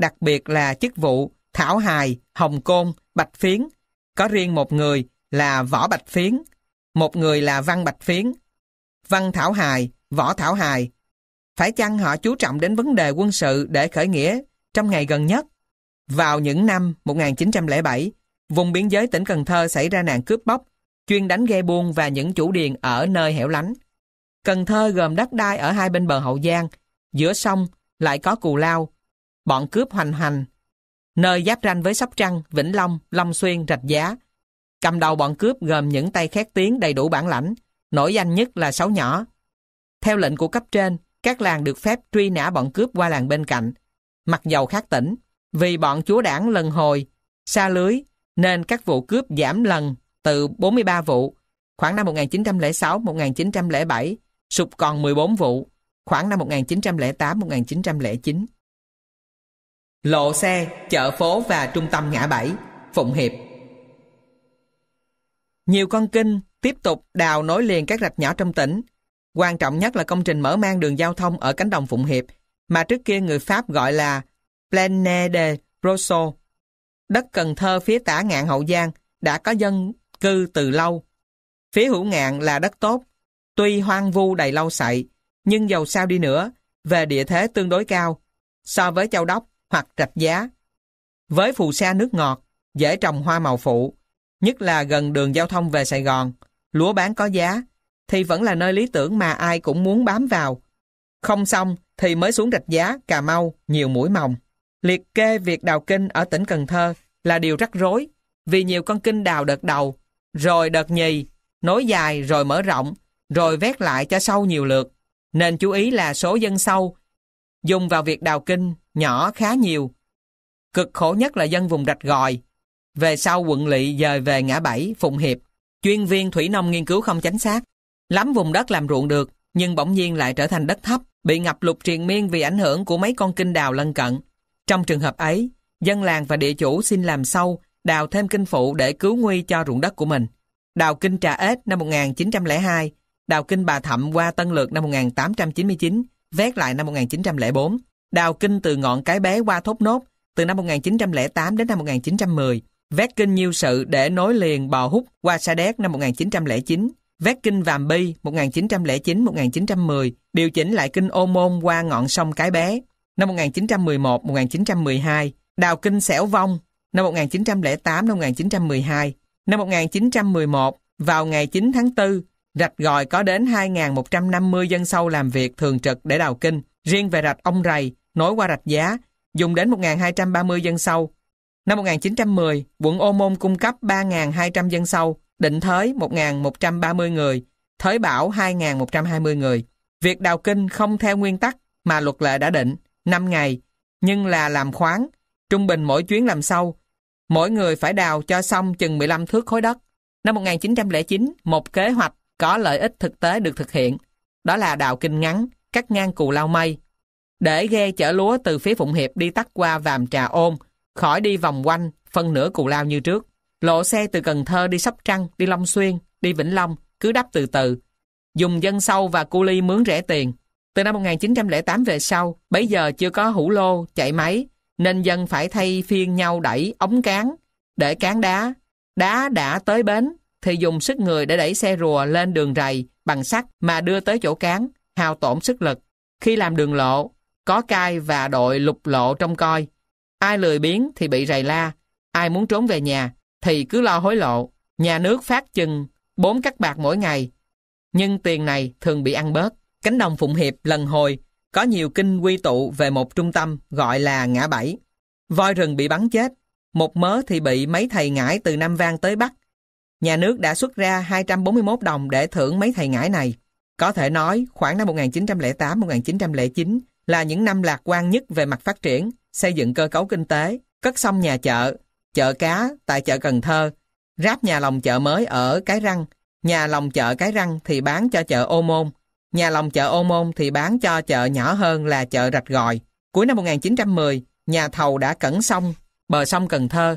đặc biệt là chức vụ Thảo Hài, Hồng Côn, Bạch Phiến. Có riêng một người là Võ Bạch Phiến, một người là Văn Bạch Phiến. Văn Thảo Hài, Võ Thảo Hài. Phải chăng họ chú trọng đến vấn đề quân sự để khởi nghĩa trong ngày gần nhất? Vào những năm 1907, vùng biên giới tỉnh Cần Thơ xảy ra nạn cướp bóc, chuyên đánh ghe buôn và những chủ điền ở nơi hẻo lánh. Cần Thơ gồm đất đai ở hai bên bờ Hậu Giang, giữa sông lại có Cù Lao, bọn cướp hoành hành, nơi giáp ranh với Sóc Trăng, Vĩnh Long, Long Xuyên, Rạch Giá. Cầm đầu bọn cướp gồm những tay khét tiếng đầy đủ bản lãnh, nổi danh nhất là Sáu Nhỏ. Theo lệnh của cấp trên, các làng được phép truy nã bọn cướp qua làng bên cạnh. Mặc dầu khác tỉnh, vì bọn chúa đảng lần hồi, xa lưới, nên các vụ cướp giảm lần từ 43 vụ, khoảng năm 1906-1907, sụt còn 14 vụ, khoảng năm 1908-1909 lộ xe chợ phố và trung tâm ngã bảy phụng hiệp nhiều con kinh tiếp tục đào nối liền các rạch nhỏ trong tỉnh quan trọng nhất là công trình mở mang đường giao thông ở cánh đồng phụng hiệp mà trước kia người pháp gọi là plane de rosso đất cần thơ phía tả ngạn hậu giang đã có dân cư từ lâu phía hữu ngạn là đất tốt tuy hoang vu đầy lau sậy nhưng dầu sao đi nữa về địa thế tương đối cao so với châu đốc hoặc rạch giá. Với phù sa nước ngọt, dễ trồng hoa màu phụ, nhất là gần đường giao thông về Sài Gòn, lúa bán có giá, thì vẫn là nơi lý tưởng mà ai cũng muốn bám vào. Không xong thì mới xuống rạch giá, Cà Mau, nhiều mũi mồng Liệt kê việc đào kinh ở tỉnh Cần Thơ là điều rắc rối, vì nhiều con kinh đào đợt đầu, rồi đợt nhì, nối dài rồi mở rộng, rồi vét lại cho sâu nhiều lượt. Nên chú ý là số dân sâu dùng vào việc đào kinh nhỏ khá nhiều. Cực khổ nhất là dân vùng rạch gòi. Về sau quận lỵ dời về ngã bảy, Phụng Hiệp. Chuyên viên thủy nông nghiên cứu không chính xác. Lắm vùng đất làm ruộng được, nhưng bỗng nhiên lại trở thành đất thấp, bị ngập lụt triền miên vì ảnh hưởng của mấy con kinh đào lân cận. Trong trường hợp ấy, dân làng và địa chủ xin làm sâu, đào thêm kinh phụ để cứu nguy cho ruộng đất của mình. Đào kinh Trà Ếch năm 1902, đào kinh Bà Thậm qua Tân Lược năm 1899, vét lại năm 1904 đào kinh từ ngọn cái bé qua thốt nốt từ năm 1908 đến năm 1910, vét kinh nhiêu sự để nối liền bò hút qua Sa Đéc năm 1909, vét kinh Vàm Bi 1909-1910, điều chỉnh lại kinh Ô Môn qua ngọn sông Cái Bé năm 1911-1912, đào kinh Sẻo Vong năm 1908-1912, năm 1911 vào ngày 9 tháng 4, rạch gòi có đến 2.150 dân sâu làm việc thường trực để đào kinh, riêng về rạch ông rầy nối qua rạch giá, dùng đến 1.230 dân sâu. Năm 1910, quận Ô Môn cung cấp 3.200 dân sâu, định thới 1.130 người, thới bảo 2.120 người. Việc đào kinh không theo nguyên tắc mà luật lệ đã định, 5 ngày, nhưng là làm khoáng, trung bình mỗi chuyến làm sâu. Mỗi người phải đào cho xong chừng 15 thước khối đất. Năm 1909, một kế hoạch có lợi ích thực tế được thực hiện, đó là đào kinh ngắn, cắt ngang cù lao mây, để ghe chở lúa từ phía Phụng Hiệp đi tắt qua Vàm Trà Ôn, khỏi đi vòng quanh, phân nửa cù lao như trước. Lộ xe từ Cần Thơ đi Sóc Trăng, đi Long Xuyên, đi Vĩnh Long, cứ đắp từ từ. Dùng dân sâu và cu ly mướn rẻ tiền. Từ năm 1908 về sau, bấy giờ chưa có hũ lô, chạy máy, nên dân phải thay phiên nhau đẩy ống cán, để cán đá. Đá đã tới bến, thì dùng sức người để đẩy xe rùa lên đường rầy bằng sắt mà đưa tới chỗ cán, hao tổn sức lực. Khi làm đường lộ, có cai và đội lục lộ trong coi. Ai lười biến thì bị rầy la, ai muốn trốn về nhà thì cứ lo hối lộ. Nhà nước phát chừng bốn cắt bạc mỗi ngày. Nhưng tiền này thường bị ăn bớt. Cánh đồng Phụng Hiệp lần hồi có nhiều kinh quy tụ về một trung tâm gọi là ngã bảy. Voi rừng bị bắn chết, một mớ thì bị mấy thầy ngải từ Nam Vang tới Bắc. Nhà nước đã xuất ra 241 đồng để thưởng mấy thầy ngải này. Có thể nói khoảng năm 1908-1909 là những năm lạc quan nhất về mặt phát triển, xây dựng cơ cấu kinh tế, cất xong nhà chợ, chợ cá tại chợ Cần Thơ, ráp nhà lòng chợ mới ở Cái Răng, nhà lòng chợ Cái Răng thì bán cho chợ Ô Môn, nhà lòng chợ Ô Môn thì bán cho chợ nhỏ hơn là chợ Rạch Gòi. Cuối năm 1910, nhà thầu đã cẩn xong bờ sông Cần Thơ,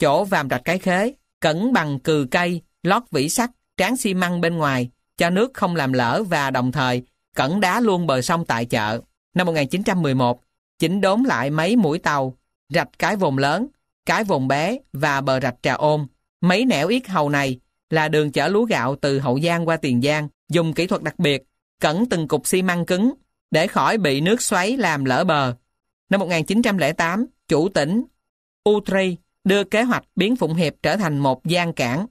chỗ vàm rạch cái khế, cẩn bằng cừ cây, lót vỉ sắt, tráng xi măng bên ngoài, cho nước không làm lỡ và đồng thời cẩn đá luôn bờ sông tại chợ. Năm 1911, chỉnh đốn lại mấy mũi tàu, rạch cái vùng lớn, cái vùng bé và bờ rạch trà ôm. Mấy nẻo yết hầu này là đường chở lúa gạo từ Hậu Giang qua Tiền Giang, dùng kỹ thuật đặc biệt, cẩn từng cục xi măng cứng để khỏi bị nước xoáy làm lỡ bờ. Năm 1908, chủ tỉnh Utri đưa kế hoạch biến Phụng Hiệp trở thành một gian cảng.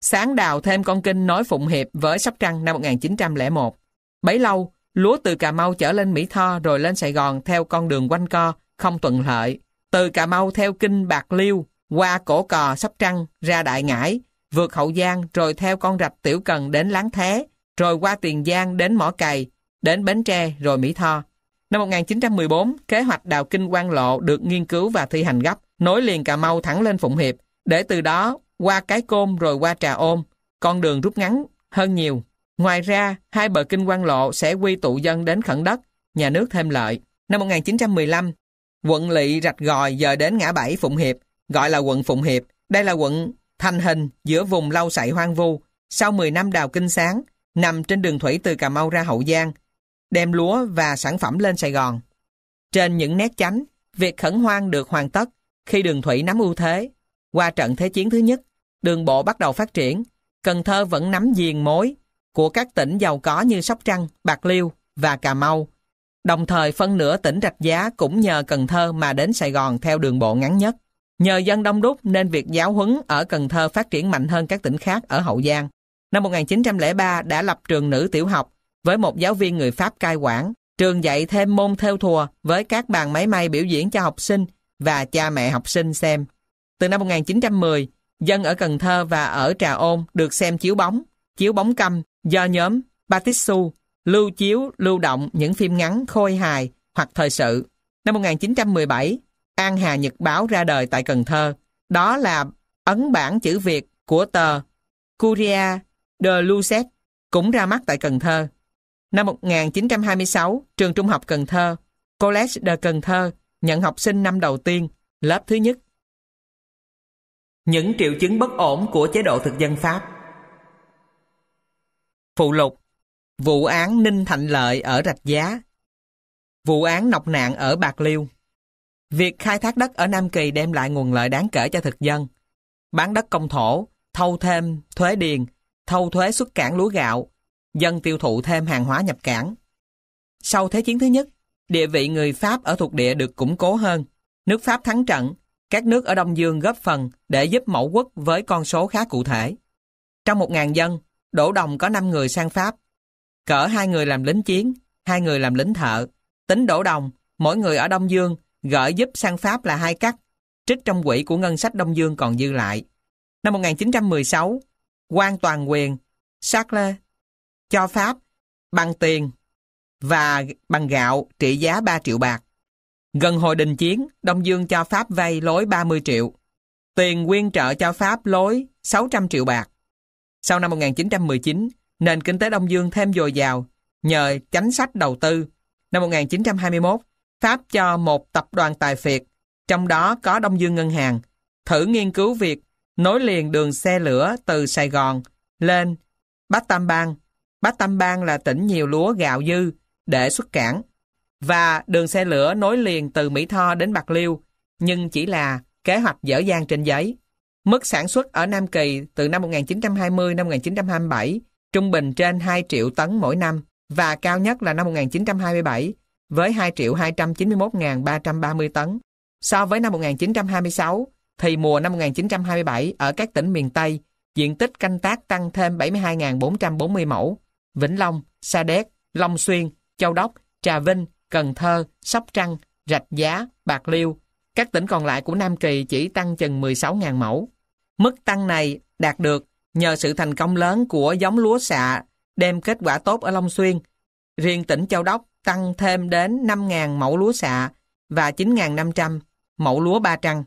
Sáng đào thêm con kinh nối Phụng Hiệp với Sóc Trăng năm 1901. Bấy lâu, Lúa từ Cà Mau trở lên Mỹ Tho rồi lên Sài Gòn theo con đường quanh co, không thuận lợi. Từ Cà Mau theo Kinh Bạc Liêu, qua Cổ Cò, Sóc Trăng, ra Đại Ngãi, vượt Hậu Giang rồi theo con rạch Tiểu Cần đến Láng Thế, rồi qua Tiền Giang đến Mỏ Cày, đến Bến Tre rồi Mỹ Tho. Năm 1914, kế hoạch đào kinh quan Lộ được nghiên cứu và thi hành gấp, nối liền Cà Mau thẳng lên Phụng Hiệp, để từ đó qua Cái Côn rồi qua Trà Ôm, con đường rút ngắn hơn nhiều. Ngoài ra, hai bờ kinh quan lộ sẽ quy tụ dân đến khẩn đất, nhà nước thêm lợi. Năm 1915, quận lỵ rạch gòi giờ đến ngã bảy Phụng Hiệp, gọi là quận Phụng Hiệp. Đây là quận thành hình giữa vùng lau sậy hoang vu, sau 10 năm đào kinh sáng, nằm trên đường thủy từ Cà Mau ra Hậu Giang, đem lúa và sản phẩm lên Sài Gòn. Trên những nét chánh, việc khẩn hoang được hoàn tất khi đường thủy nắm ưu thế. Qua trận Thế chiến thứ nhất, đường bộ bắt đầu phát triển, Cần Thơ vẫn nắm diền mối của các tỉnh giàu có như Sóc Trăng, Bạc Liêu và Cà Mau. Đồng thời phân nửa tỉnh Rạch Giá cũng nhờ Cần Thơ mà đến Sài Gòn theo đường bộ ngắn nhất. Nhờ dân đông đúc nên việc giáo huấn ở Cần Thơ phát triển mạnh hơn các tỉnh khác ở Hậu Giang. Năm 1903 đã lập trường nữ tiểu học với một giáo viên người Pháp cai quản. Trường dạy thêm môn theo thùa với các bàn máy may biểu diễn cho học sinh và cha mẹ học sinh xem. Từ năm 1910, dân ở Cần Thơ và ở Trà Ôn được xem chiếu bóng, chiếu bóng câm do nhóm Batissu lưu chiếu lưu động những phim ngắn khôi hài hoặc thời sự. Năm 1917, An Hà Nhật Báo ra đời tại Cần Thơ. Đó là ấn bản chữ Việt của tờ Curia de Lucet cũng ra mắt tại Cần Thơ. Năm 1926, trường trung học Cần Thơ, College de Cần Thơ nhận học sinh năm đầu tiên, lớp thứ nhất. Những triệu chứng bất ổn của chế độ thực dân Pháp Phụ lục Vụ án Ninh Thạnh Lợi ở Rạch Giá Vụ án nọc nạn ở Bạc Liêu Việc khai thác đất ở Nam Kỳ đem lại nguồn lợi đáng kể cho thực dân Bán đất công thổ, thâu thêm thuế điền, thâu thuế xuất cảng lúa gạo Dân tiêu thụ thêm hàng hóa nhập cảng Sau Thế chiến thứ nhất, địa vị người Pháp ở thuộc địa được củng cố hơn Nước Pháp thắng trận, các nước ở Đông Dương góp phần để giúp mẫu quốc với con số khá cụ thể Trong một ngàn dân, Đổ đồng có 5 người sang Pháp, cỡ hai người làm lính chiến, hai người làm lính thợ. Tính đổ đồng, mỗi người ở Đông Dương gửi giúp sang Pháp là hai cắt, trích trong quỹ của ngân sách Đông Dương còn dư lại. Năm 1916, quan toàn quyền Charles cho Pháp bằng tiền và bằng gạo trị giá 3 triệu bạc. Gần hồi đình chiến, Đông Dương cho Pháp vay lối 30 triệu. Tiền quyên trợ cho Pháp lối 600 triệu bạc. Sau năm 1919, nền kinh tế Đông Dương thêm dồi dào nhờ chính sách đầu tư. Năm 1921, Pháp cho một tập đoàn tài phiệt, trong đó có Đông Dương Ngân hàng, thử nghiên cứu việc nối liền đường xe lửa từ Sài Gòn lên Bắc Tam Bang. Bắc Tam Bang là tỉnh nhiều lúa gạo dư để xuất cảng. Và đường xe lửa nối liền từ Mỹ Tho đến Bạc Liêu, nhưng chỉ là kế hoạch dở dang trên giấy. Mức sản xuất ở Nam Kỳ từ năm 1920 năm 1927 trung bình trên 2 triệu tấn mỗi năm và cao nhất là năm 1927 với 2 triệu 291.330 tấn. So với năm 1926 thì mùa năm 1927 ở các tỉnh miền Tây diện tích canh tác tăng thêm 72.440 mẫu. Vĩnh Long, Sa Đéc, Long Xuyên, Châu Đốc, Trà Vinh, Cần Thơ, Sóc Trăng, Rạch Giá, Bạc Liêu. Các tỉnh còn lại của Nam Kỳ chỉ tăng chừng 16.000 mẫu. Mức tăng này đạt được nhờ sự thành công lớn của giống lúa xạ đem kết quả tốt ở Long Xuyên. Riêng tỉnh Châu Đốc tăng thêm đến 5.000 mẫu lúa xạ và 9.500 mẫu lúa ba trăng.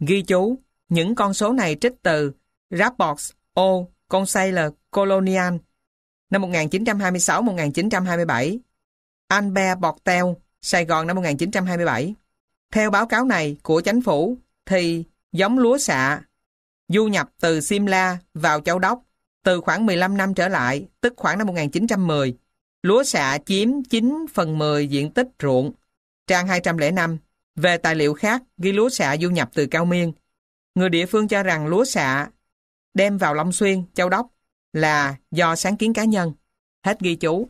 Ghi chú, những con số này trích từ Rapport O. Conseil Colonial năm 1926-1927 Albert Bortel Sài Gòn năm 1927 Theo báo cáo này của chính phủ thì giống lúa xạ du nhập từ Simla vào Châu Đốc từ khoảng 15 năm trở lại, tức khoảng năm 1910. Lúa xạ chiếm 9 phần 10 diện tích ruộng, trang 205. Về tài liệu khác, ghi lúa xạ du nhập từ Cao Miên. Người địa phương cho rằng lúa xạ đem vào Long Xuyên, Châu Đốc là do sáng kiến cá nhân. Hết ghi chú.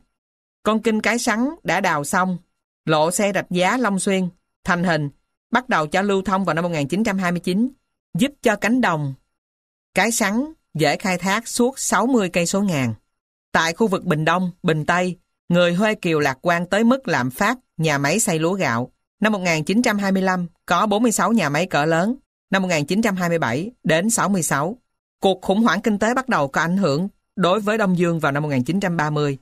Con kinh cái sắn đã đào xong, lộ xe rạch giá Long Xuyên, thành hình, bắt đầu cho lưu thông vào năm 1929, giúp cho cánh đồng cái sắn dễ khai thác suốt 60 cây số ngàn. Tại khu vực Bình Đông, Bình Tây, người Huê Kiều lạc quan tới mức lạm phát nhà máy xây lúa gạo. Năm 1925 có 46 nhà máy cỡ lớn, năm 1927 đến 66. Cuộc khủng hoảng kinh tế bắt đầu có ảnh hưởng đối với Đông Dương vào năm 1930.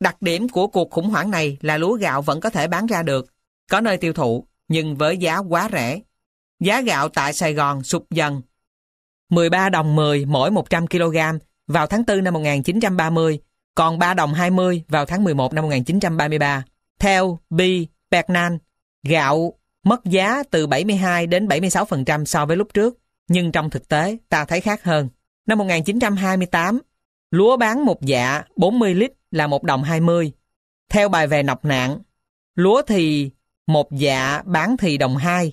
Đặc điểm của cuộc khủng hoảng này là lúa gạo vẫn có thể bán ra được, có nơi tiêu thụ, nhưng với giá quá rẻ. Giá gạo tại Sài Gòn sụp dần 13 đồng 10 mỗi 100 kg vào tháng 4 năm 1930, còn 3 đồng 20 vào tháng 11 năm 1933. Theo B. Bernan, gạo mất giá từ 72 đến 76% so với lúc trước, nhưng trong thực tế ta thấy khác hơn. Năm 1928, lúa bán một dạ 40 lít là 1 đồng 20. Theo bài về nọc nạn, lúa thì một dạ bán thì đồng 2.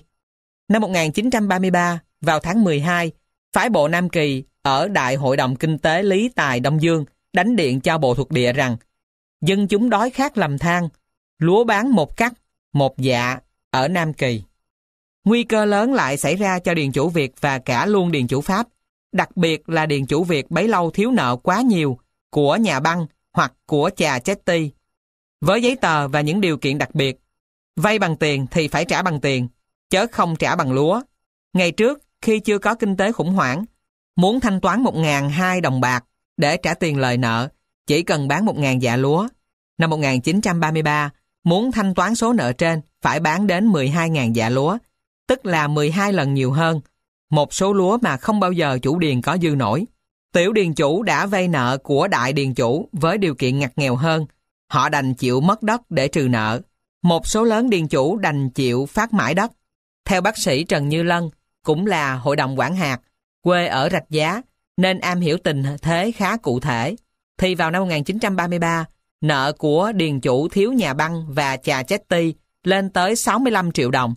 Năm 1933, vào tháng 12, Phái bộ Nam Kỳ ở Đại hội đồng Kinh tế Lý Tài Đông Dương đánh điện cho bộ thuộc địa rằng dân chúng đói khát lầm than, lúa bán một cắt, một dạ ở Nam Kỳ. Nguy cơ lớn lại xảy ra cho Điền Chủ Việt và cả luôn Điền Chủ Pháp, đặc biệt là Điền Chủ Việt bấy lâu thiếu nợ quá nhiều của nhà băng hoặc của trà chết ti Với giấy tờ và những điều kiện đặc biệt, vay bằng tiền thì phải trả bằng tiền, chớ không trả bằng lúa. Ngày trước, khi chưa có kinh tế khủng hoảng, muốn thanh toán 1.002 đồng bạc để trả tiền lời nợ, chỉ cần bán 1.000 dạ lúa. Năm 1933, muốn thanh toán số nợ trên phải bán đến 12.000 dạ lúa, tức là 12 lần nhiều hơn, một số lúa mà không bao giờ chủ điền có dư nổi. Tiểu điền chủ đã vay nợ của đại điền chủ với điều kiện ngặt nghèo hơn, họ đành chịu mất đất để trừ nợ. Một số lớn điền chủ đành chịu phát mãi đất. Theo bác sĩ Trần Như Lân, cũng là hội đồng quản hạt, quê ở Rạch Giá, nên am hiểu tình thế khá cụ thể. Thì vào năm 1933, nợ của điền chủ thiếu nhà băng và trà chết ti lên tới 65 triệu đồng,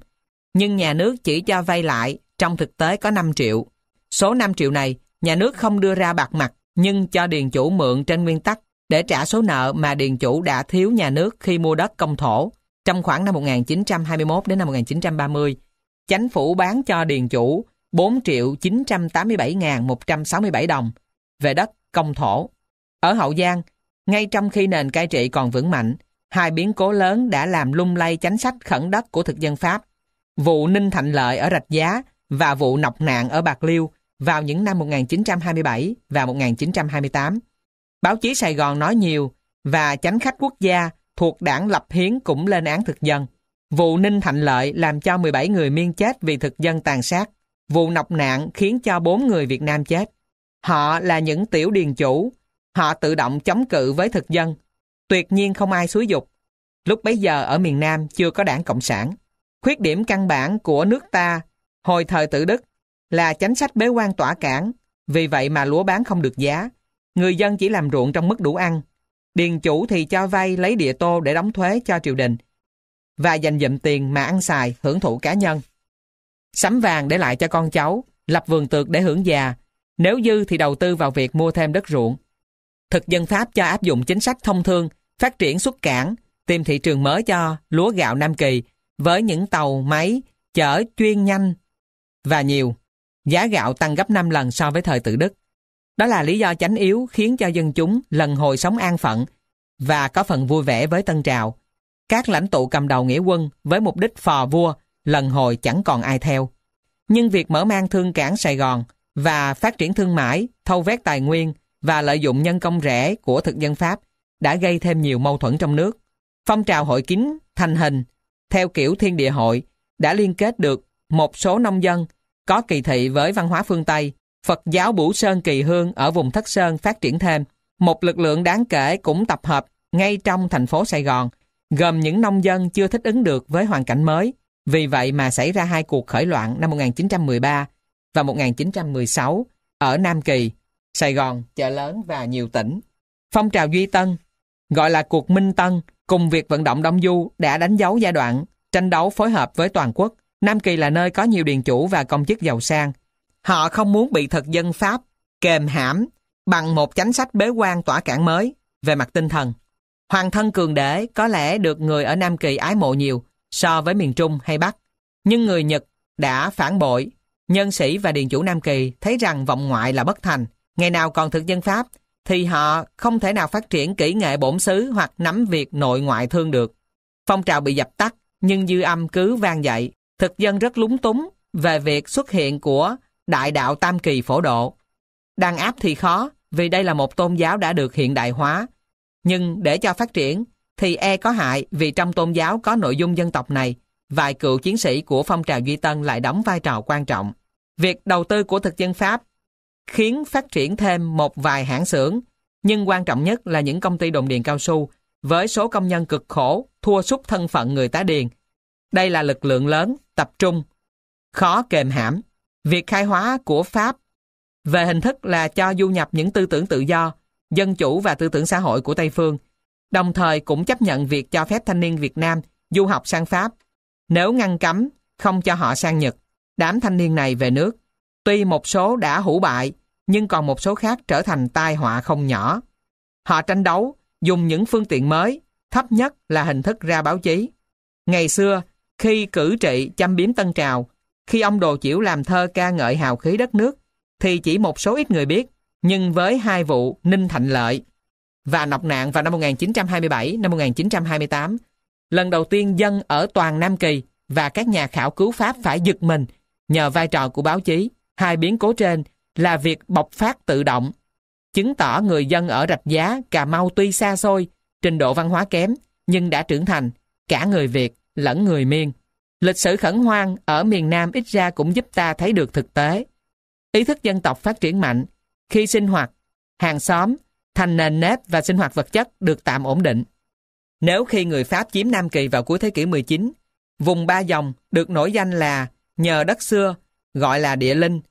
nhưng nhà nước chỉ cho vay lại, trong thực tế có 5 triệu. Số 5 triệu này, nhà nước không đưa ra bạc mặt, nhưng cho điền chủ mượn trên nguyên tắc để trả số nợ mà điền chủ đã thiếu nhà nước khi mua đất công thổ trong khoảng năm 1921 đến năm 1930 chánh phủ bán cho điền chủ 4 triệu 987.167 đồng về đất công thổ. Ở Hậu Giang, ngay trong khi nền cai trị còn vững mạnh, hai biến cố lớn đã làm lung lay chánh sách khẩn đất của thực dân Pháp. Vụ Ninh Thạnh Lợi ở Rạch Giá và vụ Nọc Nạn ở Bạc Liêu vào những năm 1927 và 1928. Báo chí Sài Gòn nói nhiều và chánh khách quốc gia thuộc đảng lập hiến cũng lên án thực dân. Vụ Ninh Thạnh Lợi làm cho 17 người Miên chết vì thực dân tàn sát. Vụ nọc nạn khiến cho 4 người Việt Nam chết. Họ là những tiểu điền chủ. Họ tự động chống cự với thực dân. Tuyệt nhiên không ai xúi dục. Lúc bấy giờ ở miền Nam chưa có đảng Cộng sản. Khuyết điểm căn bản của nước ta hồi thời tự Đức là chính sách bế quan tỏa cản. Vì vậy mà lúa bán không được giá. Người dân chỉ làm ruộng trong mức đủ ăn. Điền chủ thì cho vay lấy địa tô để đóng thuế cho triều đình và dành dụm tiền mà ăn xài, hưởng thụ cá nhân. Sắm vàng để lại cho con cháu, lập vườn tược để hưởng già, nếu dư thì đầu tư vào việc mua thêm đất ruộng. Thực dân Pháp cho áp dụng chính sách thông thương, phát triển xuất cảng, tìm thị trường mới cho lúa gạo Nam Kỳ với những tàu, máy, chở chuyên nhanh và nhiều. Giá gạo tăng gấp 5 lần so với thời tự Đức. Đó là lý do chánh yếu khiến cho dân chúng lần hồi sống an phận và có phần vui vẻ với tân trào, các lãnh tụ cầm đầu nghĩa quân với mục đích phò vua, lần hồi chẳng còn ai theo. Nhưng việc mở mang thương cảng Sài Gòn và phát triển thương mại, thâu vét tài nguyên và lợi dụng nhân công rẻ của thực dân Pháp đã gây thêm nhiều mâu thuẫn trong nước. Phong trào hội kín thành hình theo kiểu thiên địa hội đã liên kết được một số nông dân có kỳ thị với văn hóa phương Tây. Phật giáo Bủ Sơn Kỳ Hương ở vùng Thất Sơn phát triển thêm. Một lực lượng đáng kể cũng tập hợp ngay trong thành phố Sài Gòn gồm những nông dân chưa thích ứng được với hoàn cảnh mới. Vì vậy mà xảy ra hai cuộc khởi loạn năm 1913 và 1916 ở Nam Kỳ, Sài Gòn, Chợ Lớn và nhiều tỉnh. Phong trào Duy Tân, gọi là cuộc Minh Tân, cùng việc vận động Đông Du đã đánh dấu giai đoạn tranh đấu phối hợp với toàn quốc. Nam Kỳ là nơi có nhiều điền chủ và công chức giàu sang. Họ không muốn bị thực dân Pháp kềm hãm bằng một chánh sách bế quan tỏa cản mới về mặt tinh thần. Hoàng thân cường đế có lẽ được người ở Nam Kỳ ái mộ nhiều so với miền Trung hay Bắc. Nhưng người Nhật đã phản bội. Nhân sĩ và điện chủ Nam Kỳ thấy rằng vọng ngoại là bất thành. Ngày nào còn thực dân Pháp thì họ không thể nào phát triển kỹ nghệ bổn xứ hoặc nắm việc nội ngoại thương được. Phong trào bị dập tắt nhưng dư âm cứ vang dậy. Thực dân rất lúng túng về việc xuất hiện của đại đạo Tam Kỳ phổ độ. Đàn áp thì khó vì đây là một tôn giáo đã được hiện đại hóa nhưng để cho phát triển thì e có hại vì trong tôn giáo có nội dung dân tộc này, vài cựu chiến sĩ của phong trào Duy Tân lại đóng vai trò quan trọng. Việc đầu tư của thực dân Pháp khiến phát triển thêm một vài hãng xưởng, nhưng quan trọng nhất là những công ty đồn điền cao su với số công nhân cực khổ thua sút thân phận người tá điền. Đây là lực lượng lớn, tập trung, khó kềm hãm. Việc khai hóa của Pháp về hình thức là cho du nhập những tư tưởng tự do dân chủ và tư tưởng xã hội của Tây Phương, đồng thời cũng chấp nhận việc cho phép thanh niên Việt Nam du học sang Pháp. Nếu ngăn cấm, không cho họ sang Nhật, đám thanh niên này về nước. Tuy một số đã hủ bại, nhưng còn một số khác trở thành tai họa không nhỏ. Họ tranh đấu, dùng những phương tiện mới, thấp nhất là hình thức ra báo chí. Ngày xưa, khi cử trị chăm biếm tân trào, khi ông Đồ Chiểu làm thơ ca ngợi hào khí đất nước, thì chỉ một số ít người biết, nhưng với hai vụ Ninh Thạnh Lợi và nọc nạn vào năm 1927, năm 1928. Lần đầu tiên dân ở toàn Nam Kỳ và các nhà khảo cứu Pháp phải giật mình nhờ vai trò của báo chí. Hai biến cố trên là việc bộc phát tự động, chứng tỏ người dân ở Rạch Giá, Cà Mau tuy xa xôi, trình độ văn hóa kém, nhưng đã trưởng thành, cả người Việt lẫn người Miên. Lịch sử khẩn hoang ở miền Nam ít ra cũng giúp ta thấy được thực tế. Ý thức dân tộc phát triển mạnh, khi sinh hoạt, hàng xóm, thành nền nếp và sinh hoạt vật chất được tạm ổn định. Nếu khi người Pháp chiếm Nam Kỳ vào cuối thế kỷ 19, vùng Ba Dòng được nổi danh là nhờ đất xưa, gọi là địa linh,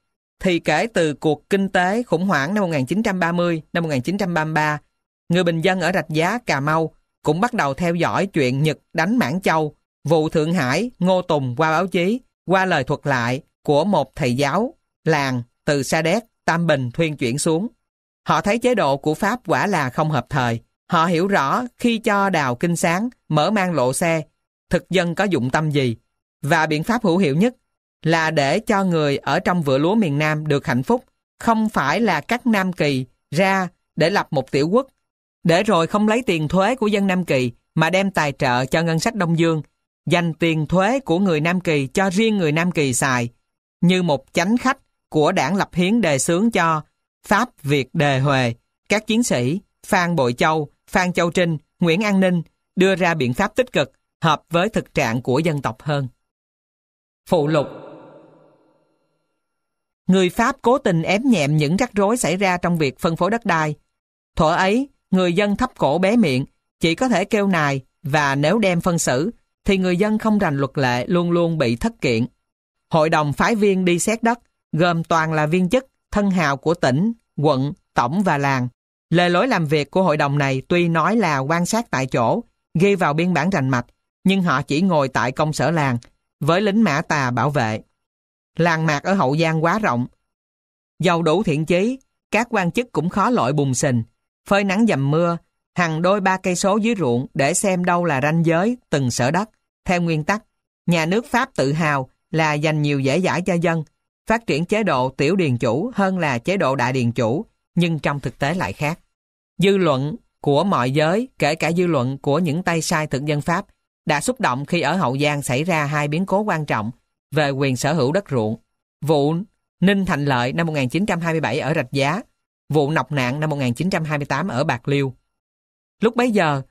thì kể từ cuộc kinh tế khủng hoảng năm 1930 năm 1933, người bình dân ở Rạch Giá, Cà Mau cũng bắt đầu theo dõi chuyện Nhật đánh Mãn Châu, vụ Thượng Hải, Ngô Tùng qua báo chí, qua lời thuật lại của một thầy giáo làng từ Sa Đéc. Tam Bình thuyên chuyển xuống. Họ thấy chế độ của Pháp quả là không hợp thời. Họ hiểu rõ khi cho đào kinh sáng, mở mang lộ xe, thực dân có dụng tâm gì. Và biện pháp hữu hiệu nhất là để cho người ở trong vựa lúa miền Nam được hạnh phúc, không phải là các Nam Kỳ ra để lập một tiểu quốc, để rồi không lấy tiền thuế của dân Nam Kỳ mà đem tài trợ cho ngân sách Đông Dương, dành tiền thuế của người Nam Kỳ cho riêng người Nam Kỳ xài, như một chánh khách của đảng lập hiến đề xướng cho Pháp Việt Đề huệ các chiến sĩ Phan Bội Châu, Phan Châu Trinh, Nguyễn An Ninh đưa ra biện pháp tích cực hợp với thực trạng của dân tộc hơn. Phụ lục Người Pháp cố tình ém nhẹm những rắc rối xảy ra trong việc phân phối đất đai. Thuở ấy, người dân thấp cổ bé miệng, chỉ có thể kêu nài và nếu đem phân xử, thì người dân không rành luật lệ luôn luôn bị thất kiện. Hội đồng phái viên đi xét đất gồm toàn là viên chức, thân hào của tỉnh, quận, tổng và làng. Lời lối làm việc của hội đồng này tuy nói là quan sát tại chỗ, ghi vào biên bản rành mạch, nhưng họ chỉ ngồi tại công sở làng, với lính mã tà bảo vệ. Làng mạc ở Hậu Giang quá rộng. Giàu đủ thiện chí, các quan chức cũng khó lội bùng sình, phơi nắng dầm mưa, hàng đôi ba cây số dưới ruộng để xem đâu là ranh giới từng sở đất. Theo nguyên tắc, nhà nước Pháp tự hào là dành nhiều dễ giải cho dân, phát triển chế độ tiểu điền chủ hơn là chế độ đại điền chủ, nhưng trong thực tế lại khác. Dư luận của mọi giới, kể cả dư luận của những tay sai thực dân Pháp, đã xúc động khi ở Hậu Giang xảy ra hai biến cố quan trọng về quyền sở hữu đất ruộng. Vụ Ninh Thành Lợi năm 1927 ở Rạch Giá, vụ nọc nạn năm 1928 ở Bạc Liêu. Lúc bấy giờ,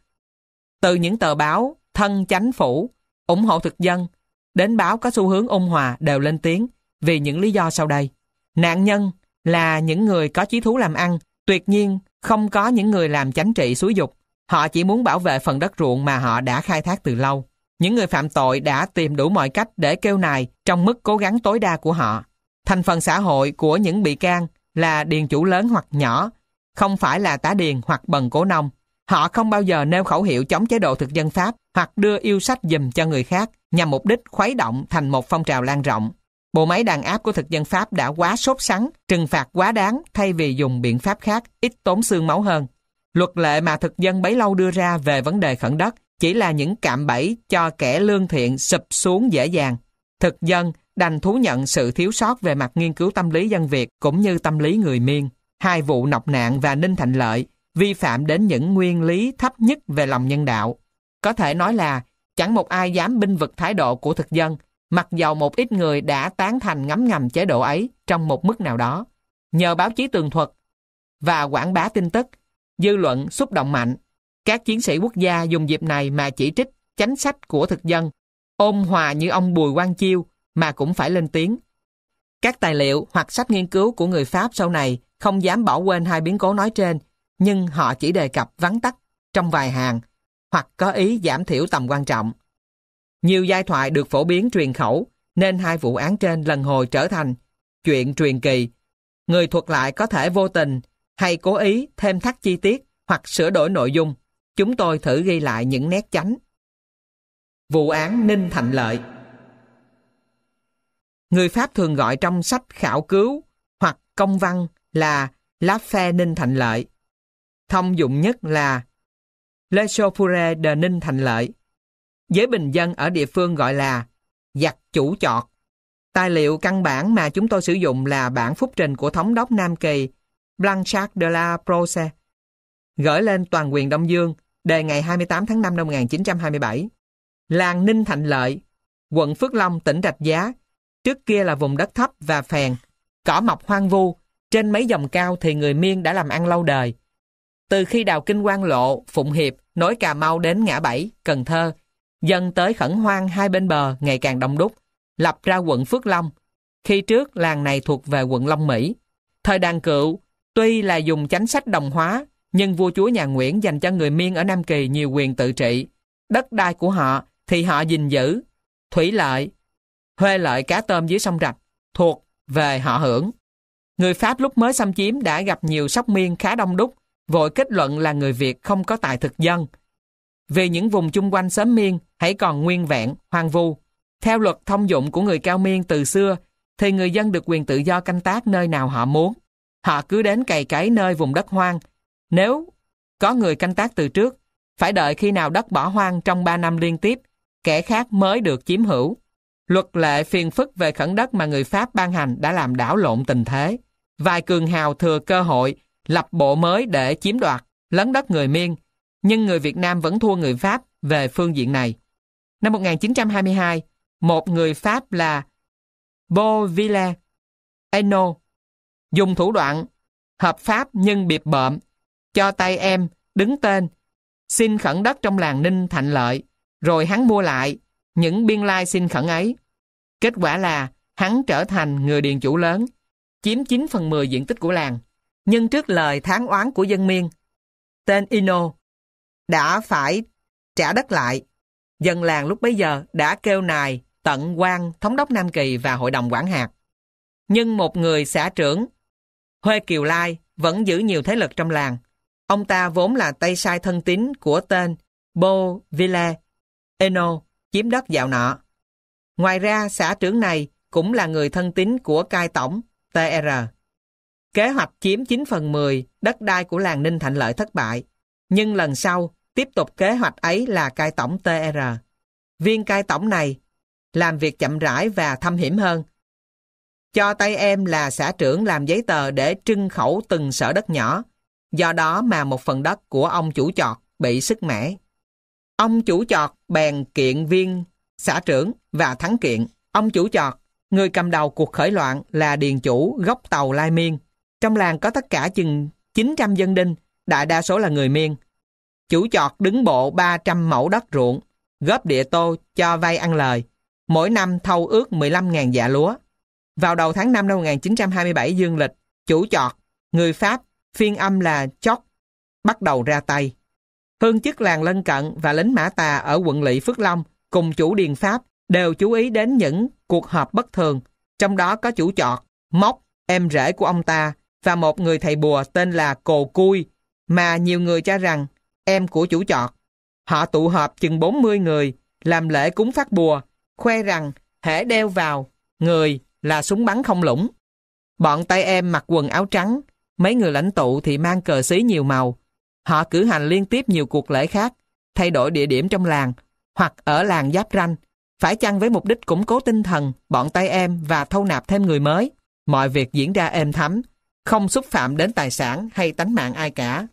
từ những tờ báo thân chánh phủ, ủng hộ thực dân, đến báo có xu hướng ôn hòa đều lên tiếng vì những lý do sau đây. Nạn nhân là những người có chí thú làm ăn, tuyệt nhiên không có những người làm chánh trị xúi dục. Họ chỉ muốn bảo vệ phần đất ruộng mà họ đã khai thác từ lâu. Những người phạm tội đã tìm đủ mọi cách để kêu nài trong mức cố gắng tối đa của họ. Thành phần xã hội của những bị can là điền chủ lớn hoặc nhỏ, không phải là tá điền hoặc bần cố nông. Họ không bao giờ nêu khẩu hiệu chống chế độ thực dân Pháp hoặc đưa yêu sách dùm cho người khác nhằm mục đích khuấy động thành một phong trào lan rộng. Bộ máy đàn áp của thực dân Pháp đã quá sốt sắng, trừng phạt quá đáng thay vì dùng biện pháp khác ít tốn xương máu hơn. Luật lệ mà thực dân bấy lâu đưa ra về vấn đề khẩn đất chỉ là những cạm bẫy cho kẻ lương thiện sụp xuống dễ dàng. Thực dân đành thú nhận sự thiếu sót về mặt nghiên cứu tâm lý dân Việt cũng như tâm lý người miên. Hai vụ nọc nạn và Ninh Thành Lợi vi phạm đến những nguyên lý thấp nhất về lòng nhân đạo. Có thể nói là chẳng một ai dám binh vực thái độ của thực dân Mặc dầu một ít người đã tán thành ngấm ngầm chế độ ấy trong một mức nào đó, nhờ báo chí tường thuật và quảng bá tin tức, dư luận xúc động mạnh. Các chiến sĩ quốc gia dùng dịp này mà chỉ trích chánh sách của thực dân, ôm hòa như ông Bùi Quang Chiêu mà cũng phải lên tiếng. Các tài liệu hoặc sách nghiên cứu của người Pháp sau này không dám bỏ quên hai biến cố nói trên, nhưng họ chỉ đề cập vắn tắt trong vài hàng, hoặc có ý giảm thiểu tầm quan trọng. Nhiều giai thoại được phổ biến truyền khẩu, nên hai vụ án trên lần hồi trở thành chuyện truyền kỳ. Người thuật lại có thể vô tình hay cố ý thêm thắt chi tiết hoặc sửa đổi nội dung. Chúng tôi thử ghi lại những nét chánh. Vụ án Ninh Thành Lợi Người Pháp thường gọi trong sách khảo cứu hoặc công văn là La Phe Ninh Thành Lợi. Thông dụng nhất là Le Chauffoure de Ninh Thành Lợi với bình dân ở địa phương gọi là giặc chủ chọt. Tài liệu căn bản mà chúng tôi sử dụng là bản phúc trình của thống đốc Nam Kỳ Blanchard de la Proce gửi lên toàn quyền Đông Dương đề ngày 28 tháng 5 năm 1927. Làng Ninh Thạnh Lợi, quận Phước Long, tỉnh Rạch Giá, trước kia là vùng đất thấp và phèn, cỏ mọc hoang vu, trên mấy dòng cao thì người Miên đã làm ăn lâu đời. Từ khi đào kinh quang lộ, Phụng Hiệp, nối Cà Mau đến ngã Bảy, Cần Thơ Dân tới khẩn hoang hai bên bờ ngày càng đông đúc, lập ra quận Phước Long. Khi trước làng này thuộc về quận Long Mỹ. Thời đàn cựu, tuy là dùng chánh sách đồng hóa, nhưng vua chúa nhà Nguyễn dành cho người Miên ở Nam Kỳ nhiều quyền tự trị. Đất đai của họ thì họ gìn giữ, thủy lợi, huê lợi cá tôm dưới sông Rạch thuộc về họ hưởng. Người Pháp lúc mới xâm chiếm đã gặp nhiều sóc miên khá đông đúc, vội kết luận là người Việt không có tài thực dân, về những vùng chung quanh xóm miên hãy còn nguyên vẹn, hoang vu. Theo luật thông dụng của người cao miên từ xưa, thì người dân được quyền tự do canh tác nơi nào họ muốn. Họ cứ đến cày cấy nơi vùng đất hoang. Nếu có người canh tác từ trước, phải đợi khi nào đất bỏ hoang trong 3 năm liên tiếp, kẻ khác mới được chiếm hữu. Luật lệ phiền phức về khẩn đất mà người Pháp ban hành đã làm đảo lộn tình thế. Vài cường hào thừa cơ hội lập bộ mới để chiếm đoạt, lấn đất người miên, nhưng người Việt Nam vẫn thua người Pháp về phương diện này. Năm 1922, một người Pháp là Beauville Eno dùng thủ đoạn hợp pháp nhưng biệp bợm cho tay em đứng tên xin khẩn đất trong làng Ninh Thạnh Lợi rồi hắn mua lại những biên lai xin khẩn ấy. Kết quả là hắn trở thành người điền chủ lớn chiếm 9 phần 10 diện tích của làng. Nhưng trước lời tháng oán của dân miên, tên Ino đã phải trả đất lại. Dân làng lúc bấy giờ đã kêu nài tận quan thống đốc Nam Kỳ và hội đồng quản hạt. Nhưng một người xã trưởng, Huê Kiều Lai, vẫn giữ nhiều thế lực trong làng. Ông ta vốn là tay sai thân tín của tên Bo Ville Eno, chiếm đất dạo nọ. Ngoài ra, xã trưởng này cũng là người thân tín của cai tổng TR. Kế hoạch chiếm 9 phần 10 đất đai của làng Ninh Thạnh Lợi thất bại. Nhưng lần sau, tiếp tục kế hoạch ấy là cai tổng TR. Viên cai tổng này làm việc chậm rãi và thâm hiểm hơn. Cho tay em là xã trưởng làm giấy tờ để trưng khẩu từng sở đất nhỏ, do đó mà một phần đất của ông chủ chọt bị sức mẻ. Ông chủ chọt bèn kiện viên xã trưởng và thắng kiện. Ông chủ chọt, người cầm đầu cuộc khởi loạn là điền chủ gốc tàu Lai Miên. Trong làng có tất cả chừng 900 dân đinh, đại đa số là người miên. Chủ chọt đứng bộ 300 mẫu đất ruộng, góp địa tô cho vay ăn lời, mỗi năm thâu ước 15.000 dạ lúa. Vào đầu tháng 5 năm 1927 dương lịch, chủ chọt, người Pháp, phiên âm là chóc, bắt đầu ra tay. Hương chức làng lân cận và lính mã tà ở quận lỵ Phước Long cùng chủ điền Pháp đều chú ý đến những cuộc họp bất thường, trong đó có chủ chọt, móc, em rể của ông ta và một người thầy bùa tên là Cồ Cui mà nhiều người cho rằng em của chủ chọt. Họ tụ họp chừng 40 người, làm lễ cúng phát bùa, khoe rằng hễ đeo vào, người là súng bắn không lũng. Bọn tay em mặc quần áo trắng, mấy người lãnh tụ thì mang cờ xí nhiều màu. Họ cử hành liên tiếp nhiều cuộc lễ khác, thay đổi địa điểm trong làng, hoặc ở làng giáp ranh, phải chăng với mục đích củng cố tinh thần bọn tay em và thâu nạp thêm người mới. Mọi việc diễn ra êm thấm, không xúc phạm đến tài sản hay tánh mạng ai cả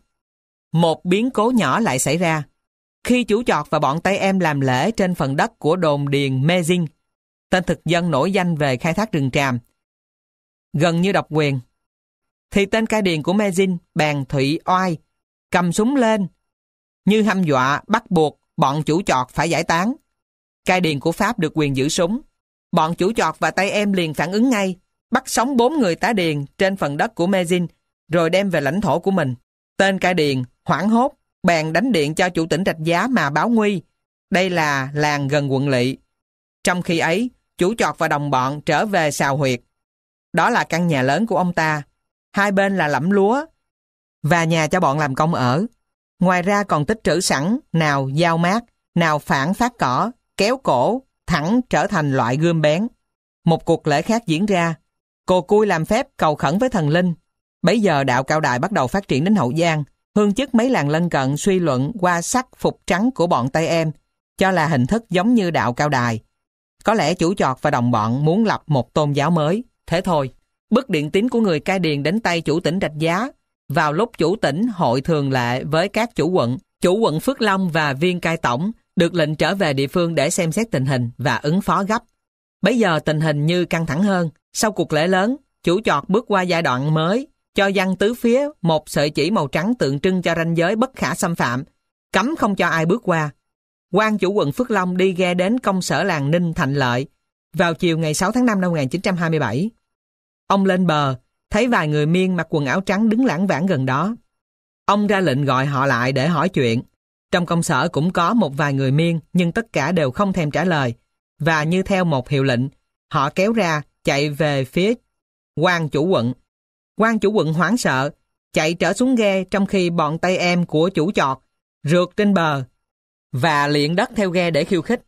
một biến cố nhỏ lại xảy ra. Khi chủ chọt và bọn tay em làm lễ trên phần đất của đồn điền Mê tên thực dân nổi danh về khai thác rừng tràm, gần như độc quyền, thì tên cai điền của Mezin Bàn Thủy Oai, cầm súng lên, như hăm dọa bắt buộc bọn chủ chọt phải giải tán. Cai điền của Pháp được quyền giữ súng. Bọn chủ chọt và tay em liền phản ứng ngay, bắt sống bốn người tá điền trên phần đất của Mezin rồi đem về lãnh thổ của mình. Tên cai điền Hoảng hốt, bèn đánh điện cho chủ tỉnh Rạch Giá mà báo nguy. Đây là làng gần quận lỵ. Trong khi ấy, chủ chọt và đồng bọn trở về xào huyệt. Đó là căn nhà lớn của ông ta. Hai bên là lẫm lúa và nhà cho bọn làm công ở. Ngoài ra còn tích trữ sẵn nào dao mát, nào phản phát cỏ, kéo cổ, thẳng trở thành loại gươm bén. Một cuộc lễ khác diễn ra. Cô Cui làm phép cầu khẩn với thần linh. Bấy giờ đạo cao đài bắt đầu phát triển đến Hậu Giang. Hương chức mấy làng lân cận suy luận qua sắc phục trắng của bọn Tây Em, cho là hình thức giống như đạo cao đài. Có lẽ chủ chọt và đồng bọn muốn lập một tôn giáo mới, thế thôi. Bức điện tín của người cai điền đến tay chủ tỉnh Rạch Giá, vào lúc chủ tỉnh hội thường lệ với các chủ quận, chủ quận Phước Long và viên cai tổng được lệnh trở về địa phương để xem xét tình hình và ứng phó gấp. Bây giờ tình hình như căng thẳng hơn. Sau cuộc lễ lớn, chủ chọt bước qua giai đoạn mới cho văn tứ phía một sợi chỉ màu trắng tượng trưng cho ranh giới bất khả xâm phạm, cấm không cho ai bước qua. quan chủ quận Phước Long đi ghe đến công sở làng Ninh Thạnh Lợi vào chiều ngày 6 tháng 5 năm 1927. Ông lên bờ, thấy vài người miên mặc quần áo trắng đứng lãng vãng gần đó. Ông ra lệnh gọi họ lại để hỏi chuyện. Trong công sở cũng có một vài người miên nhưng tất cả đều không thèm trả lời. Và như theo một hiệu lệnh, họ kéo ra chạy về phía quan chủ quận quan chủ quận hoảng sợ, chạy trở xuống ghe trong khi bọn tay em của chủ chọt rượt trên bờ và liện đất theo ghe để khiêu khích.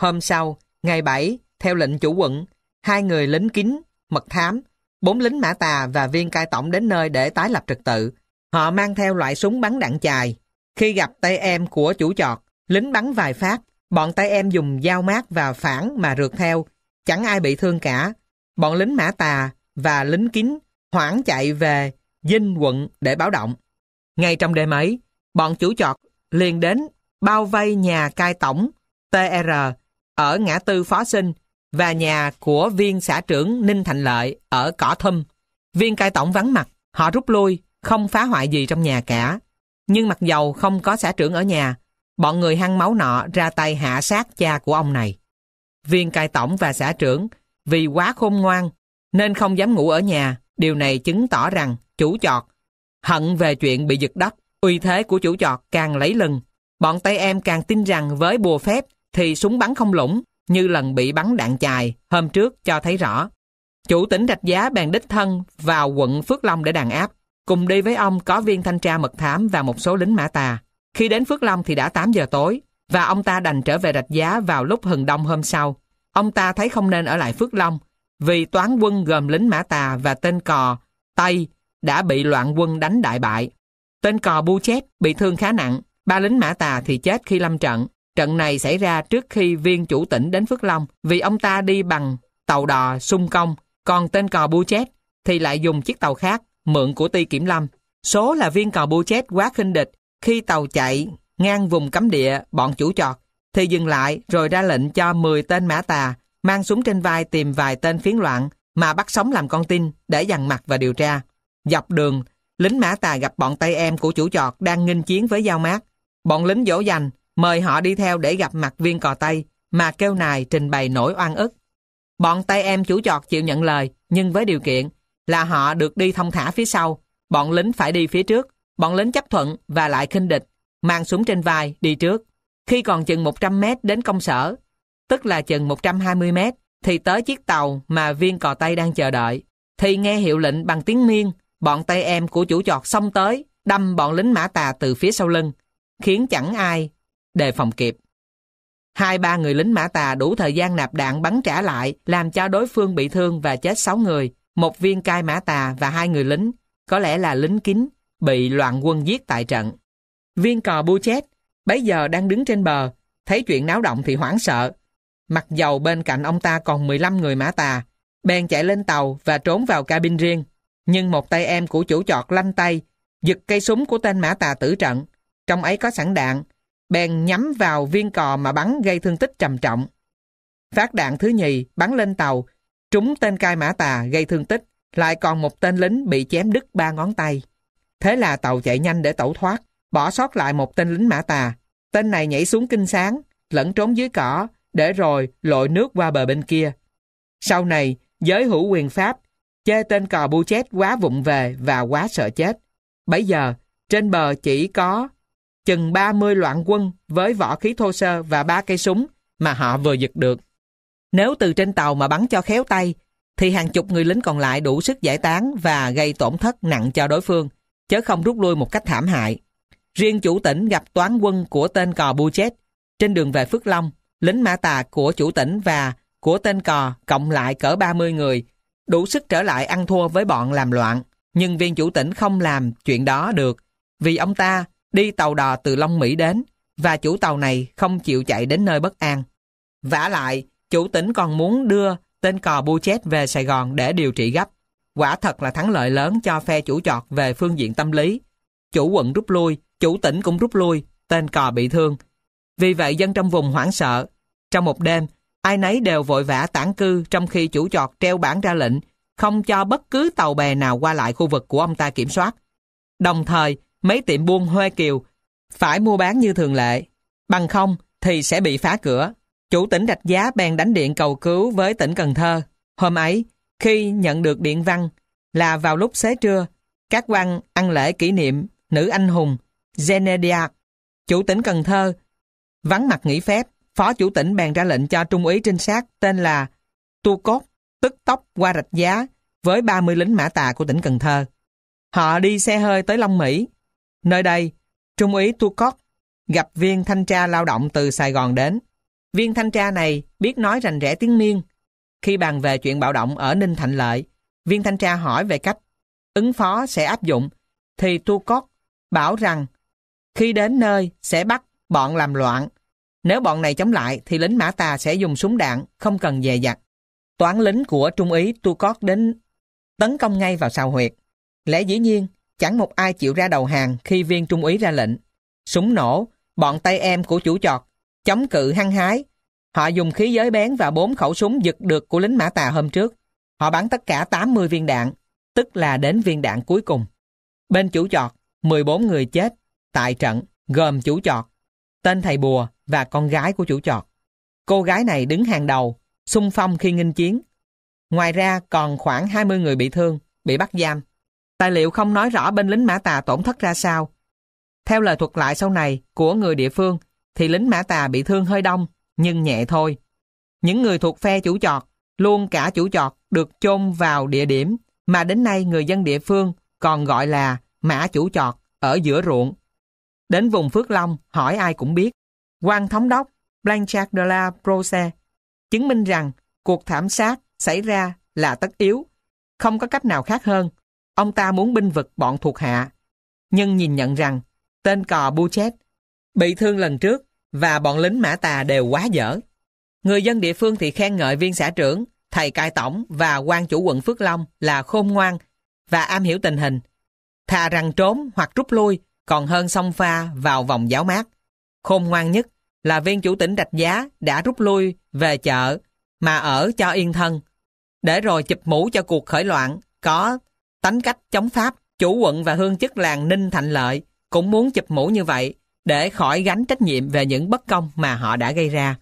Hôm sau, ngày 7, theo lệnh chủ quận, hai người lính kín, mật thám, bốn lính mã tà và viên cai tổng đến nơi để tái lập trật tự. Họ mang theo loại súng bắn đạn chài. Khi gặp tay em của chủ chọt, lính bắn vài phát, bọn tay em dùng dao mát và phản mà rượt theo. Chẳng ai bị thương cả. Bọn lính mã tà và lính kín hoảng chạy về dinh quận để báo động. Ngay trong đêm ấy, bọn chủ chọt liền đến bao vây nhà cai tổng TR ở ngã tư Phó Sinh và nhà của viên xã trưởng Ninh Thành Lợi ở Cỏ Thâm. Viên cai tổng vắng mặt, họ rút lui, không phá hoại gì trong nhà cả. Nhưng mặc dầu không có xã trưởng ở nhà, bọn người hăng máu nọ ra tay hạ sát cha của ông này. Viên cai tổng và xã trưởng vì quá khôn ngoan nên không dám ngủ ở nhà Điều này chứng tỏ rằng chủ chọt hận về chuyện bị giật đất, uy thế của chủ chọt càng lấy lừng. Bọn tay em càng tin rằng với bùa phép thì súng bắn không lũng như lần bị bắn đạn chài hôm trước cho thấy rõ. Chủ tỉnh Rạch Giá bèn đích thân vào quận Phước Long để đàn áp. Cùng đi với ông có viên thanh tra mật thám và một số lính mã tà. Khi đến Phước Long thì đã 8 giờ tối và ông ta đành trở về Rạch Giá vào lúc hừng đông hôm sau. Ông ta thấy không nên ở lại Phước Long vì toán quân gồm lính Mã Tà và tên cò, Tây, đã bị loạn quân đánh đại bại. Tên cò Bu Chét bị thương khá nặng, ba lính Mã Tà thì chết khi lâm trận. Trận này xảy ra trước khi viên chủ tỉnh đến Phước Long, vì ông ta đi bằng tàu đò sung công, còn tên cò Bu Chét thì lại dùng chiếc tàu khác, mượn của ty Kiểm Lâm. Số là viên cò Bu Chét quá khinh địch, khi tàu chạy ngang vùng cấm địa bọn chủ trọt, thì dừng lại rồi ra lệnh cho 10 tên Mã Tà mang súng trên vai tìm vài tên phiến loạn mà bắt sống làm con tin để dằn mặt và điều tra. Dọc đường, lính mã tà gặp bọn tay em của chủ chọt đang nghinh chiến với dao mát. Bọn lính dỗ dành, mời họ đi theo để gặp mặt viên cò tay mà kêu nài trình bày nỗi oan ức. Bọn tay em chủ chọt chịu nhận lời nhưng với điều kiện là họ được đi thông thả phía sau, bọn lính phải đi phía trước, bọn lính chấp thuận và lại khinh địch, mang súng trên vai đi trước. Khi còn chừng 100 mét đến công sở, tức là chừng 120 mét, thì tới chiếc tàu mà viên cò Tây đang chờ đợi. Thì nghe hiệu lệnh bằng tiếng miên, bọn tay em của chủ chọt xông tới, đâm bọn lính mã tà từ phía sau lưng, khiến chẳng ai đề phòng kịp. Hai ba người lính mã tà đủ thời gian nạp đạn bắn trả lại, làm cho đối phương bị thương và chết sáu người, một viên cai mã tà và hai người lính, có lẽ là lính kín, bị loạn quân giết tại trận. Viên cò bu chết, bấy giờ đang đứng trên bờ, thấy chuyện náo động thì hoảng sợ, Mặc dầu bên cạnh ông ta còn 15 người mã tà, bèn chạy lên tàu và trốn vào cabin riêng. Nhưng một tay em của chủ chọt lanh tay, giật cây súng của tên mã tà tử trận. Trong ấy có sẵn đạn. bèn nhắm vào viên cò mà bắn gây thương tích trầm trọng. Phát đạn thứ nhì bắn lên tàu, trúng tên cai mã tà gây thương tích, lại còn một tên lính bị chém đứt ba ngón tay. Thế là tàu chạy nhanh để tẩu thoát, bỏ sót lại một tên lính mã tà. Tên này nhảy xuống kinh sáng, lẫn trốn dưới cỏ, để rồi lội nước qua bờ bên kia. Sau này, giới hữu quyền Pháp chê tên cò bu chết quá vụng về và quá sợ chết. Bây giờ, trên bờ chỉ có chừng 30 loạn quân với vỏ khí thô sơ và ba cây súng mà họ vừa giật được. Nếu từ trên tàu mà bắn cho khéo tay, thì hàng chục người lính còn lại đủ sức giải tán và gây tổn thất nặng cho đối phương, chứ không rút lui một cách thảm hại. Riêng chủ tỉnh gặp toán quân của tên cò bu chết trên đường về Phước Long lính mã tà của chủ tỉnh và của tên cò cộng lại cỡ 30 người, đủ sức trở lại ăn thua với bọn làm loạn. Nhưng viên chủ tỉnh không làm chuyện đó được, vì ông ta đi tàu đò từ Long Mỹ đến và chủ tàu này không chịu chạy đến nơi bất an. vả lại, chủ tỉnh còn muốn đưa tên cò chết về Sài Gòn để điều trị gấp. Quả thật là thắng lợi lớn cho phe chủ trọt về phương diện tâm lý. Chủ quận rút lui, chủ tỉnh cũng rút lui, tên cò bị thương, vì vậy dân trong vùng hoảng sợ. Trong một đêm, ai nấy đều vội vã tản cư trong khi chủ chọt treo bản ra lệnh không cho bất cứ tàu bè nào qua lại khu vực của ông ta kiểm soát. Đồng thời, mấy tiệm buôn Huê Kiều phải mua bán như thường lệ. Bằng không thì sẽ bị phá cửa. Chủ tỉnh Rạch Giá bèn đánh điện cầu cứu với tỉnh Cần Thơ. Hôm ấy, khi nhận được điện văn là vào lúc xế trưa, các quan ăn lễ kỷ niệm nữ anh hùng Zenedia, chủ tỉnh Cần Thơ Vắng mặt nghỉ phép, phó chủ tỉnh bèn ra lệnh cho trung úy trinh sát tên là Tu Cốt, tức tốc qua rạch giá, với 30 lính mã tà của tỉnh Cần Thơ. Họ đi xe hơi tới Long Mỹ. Nơi đây, trung úy Tu Cốt gặp viên thanh tra lao động từ Sài Gòn đến. Viên thanh tra này biết nói rành rẽ tiếng miên. Khi bàn về chuyện bạo động ở Ninh Thạnh Lợi, viên thanh tra hỏi về cách ứng phó sẽ áp dụng, thì Tu Cốt bảo rằng khi đến nơi sẽ bắt bọn làm loạn. Nếu bọn này chống lại thì lính mã ta sẽ dùng súng đạn, không cần dè dặt. Toán lính của Trung Ý Tu Cót đến tấn công ngay vào sào huyệt. Lẽ dĩ nhiên, chẳng một ai chịu ra đầu hàng khi viên Trung Ý ra lệnh. Súng nổ, bọn tay em của chủ chọt, chống cự hăng hái. Họ dùng khí giới bén và bốn khẩu súng giật được của lính mã tà hôm trước. Họ bắn tất cả 80 viên đạn, tức là đến viên đạn cuối cùng. Bên chủ chọt, 14 người chết tại trận, gồm chủ chọt, tên thầy bùa và con gái của chủ trọt. Cô gái này đứng hàng đầu, xung phong khi nghinh chiến. Ngoài ra còn khoảng 20 người bị thương, bị bắt giam. Tài liệu không nói rõ bên lính Mã Tà tổn thất ra sao. Theo lời thuật lại sau này của người địa phương, thì lính Mã Tà bị thương hơi đông, nhưng nhẹ thôi. Những người thuộc phe chủ trọt, luôn cả chủ trọt được chôn vào địa điểm mà đến nay người dân địa phương còn gọi là Mã Chủ Trọt ở giữa ruộng Đến vùng Phước Long, hỏi ai cũng biết. quan thống đốc Blanchard de la Brosse chứng minh rằng cuộc thảm sát xảy ra là tất yếu. Không có cách nào khác hơn. Ông ta muốn binh vực bọn thuộc hạ. Nhưng nhìn nhận rằng tên cò Buchet bị thương lần trước và bọn lính mã tà đều quá dở. Người dân địa phương thì khen ngợi viên xã trưởng, thầy cai tổng và quan chủ quận Phước Long là khôn ngoan và am hiểu tình hình. Thà rằng trốn hoặc rút lui còn hơn song pha vào vòng giáo mát. Khôn ngoan nhất là viên chủ tỉnh Đạch Giá đã rút lui về chợ mà ở cho yên thân, để rồi chụp mũ cho cuộc khởi loạn có tánh cách chống Pháp. Chủ quận và hương chức làng Ninh Thạnh Lợi cũng muốn chụp mũ như vậy để khỏi gánh trách nhiệm về những bất công mà họ đã gây ra.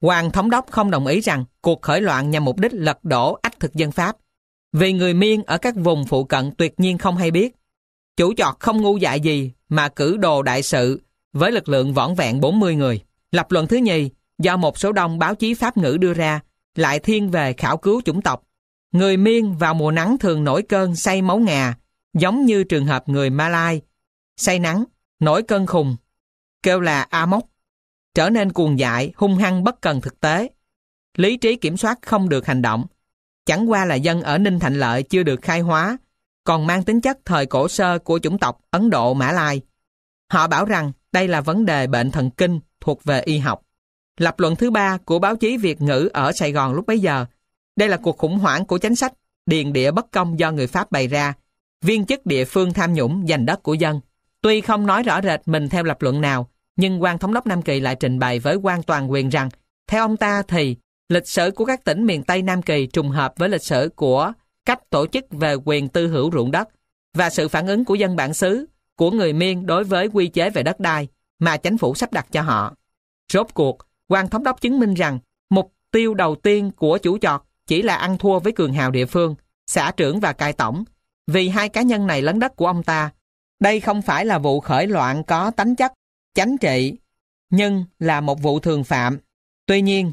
Hoàng thống đốc không đồng ý rằng cuộc khởi loạn nhằm mục đích lật đổ ách thực dân Pháp. Vì người miên ở các vùng phụ cận tuyệt nhiên không hay biết Chủ chọt không ngu dại gì mà cử đồ đại sự với lực lượng võn vẹn 40 người. Lập luận thứ nhì do một số đông báo chí Pháp ngữ đưa ra lại thiên về khảo cứu chủng tộc. Người Miên vào mùa nắng thường nổi cơn say máu ngà giống như trường hợp người Malai say nắng, nổi cơn khùng kêu là a Amok trở nên cuồng dại, hung hăng bất cần thực tế. Lý trí kiểm soát không được hành động. Chẳng qua là dân ở Ninh Thạnh Lợi chưa được khai hóa còn mang tính chất thời cổ sơ của chủng tộc Ấn Độ Mã Lai. Họ bảo rằng đây là vấn đề bệnh thần kinh thuộc về y học. Lập luận thứ ba của báo chí Việt ngữ ở Sài Gòn lúc bấy giờ, đây là cuộc khủng hoảng của chính sách điền địa bất công do người Pháp bày ra, viên chức địa phương tham nhũng giành đất của dân. Tuy không nói rõ rệt mình theo lập luận nào, nhưng quan thống đốc Nam Kỳ lại trình bày với quan toàn quyền rằng, theo ông ta thì lịch sử của các tỉnh miền Tây Nam Kỳ trùng hợp với lịch sử của cách tổ chức về quyền tư hữu ruộng đất và sự phản ứng của dân bản xứ, của người miên đối với quy chế về đất đai mà chính phủ sắp đặt cho họ. Rốt cuộc, quan thống đốc chứng minh rằng mục tiêu đầu tiên của chủ chọt chỉ là ăn thua với cường hào địa phương, xã trưởng và cai tổng, vì hai cá nhân này lấn đất của ông ta. Đây không phải là vụ khởi loạn có tính chất, chánh trị, nhưng là một vụ thường phạm. Tuy nhiên,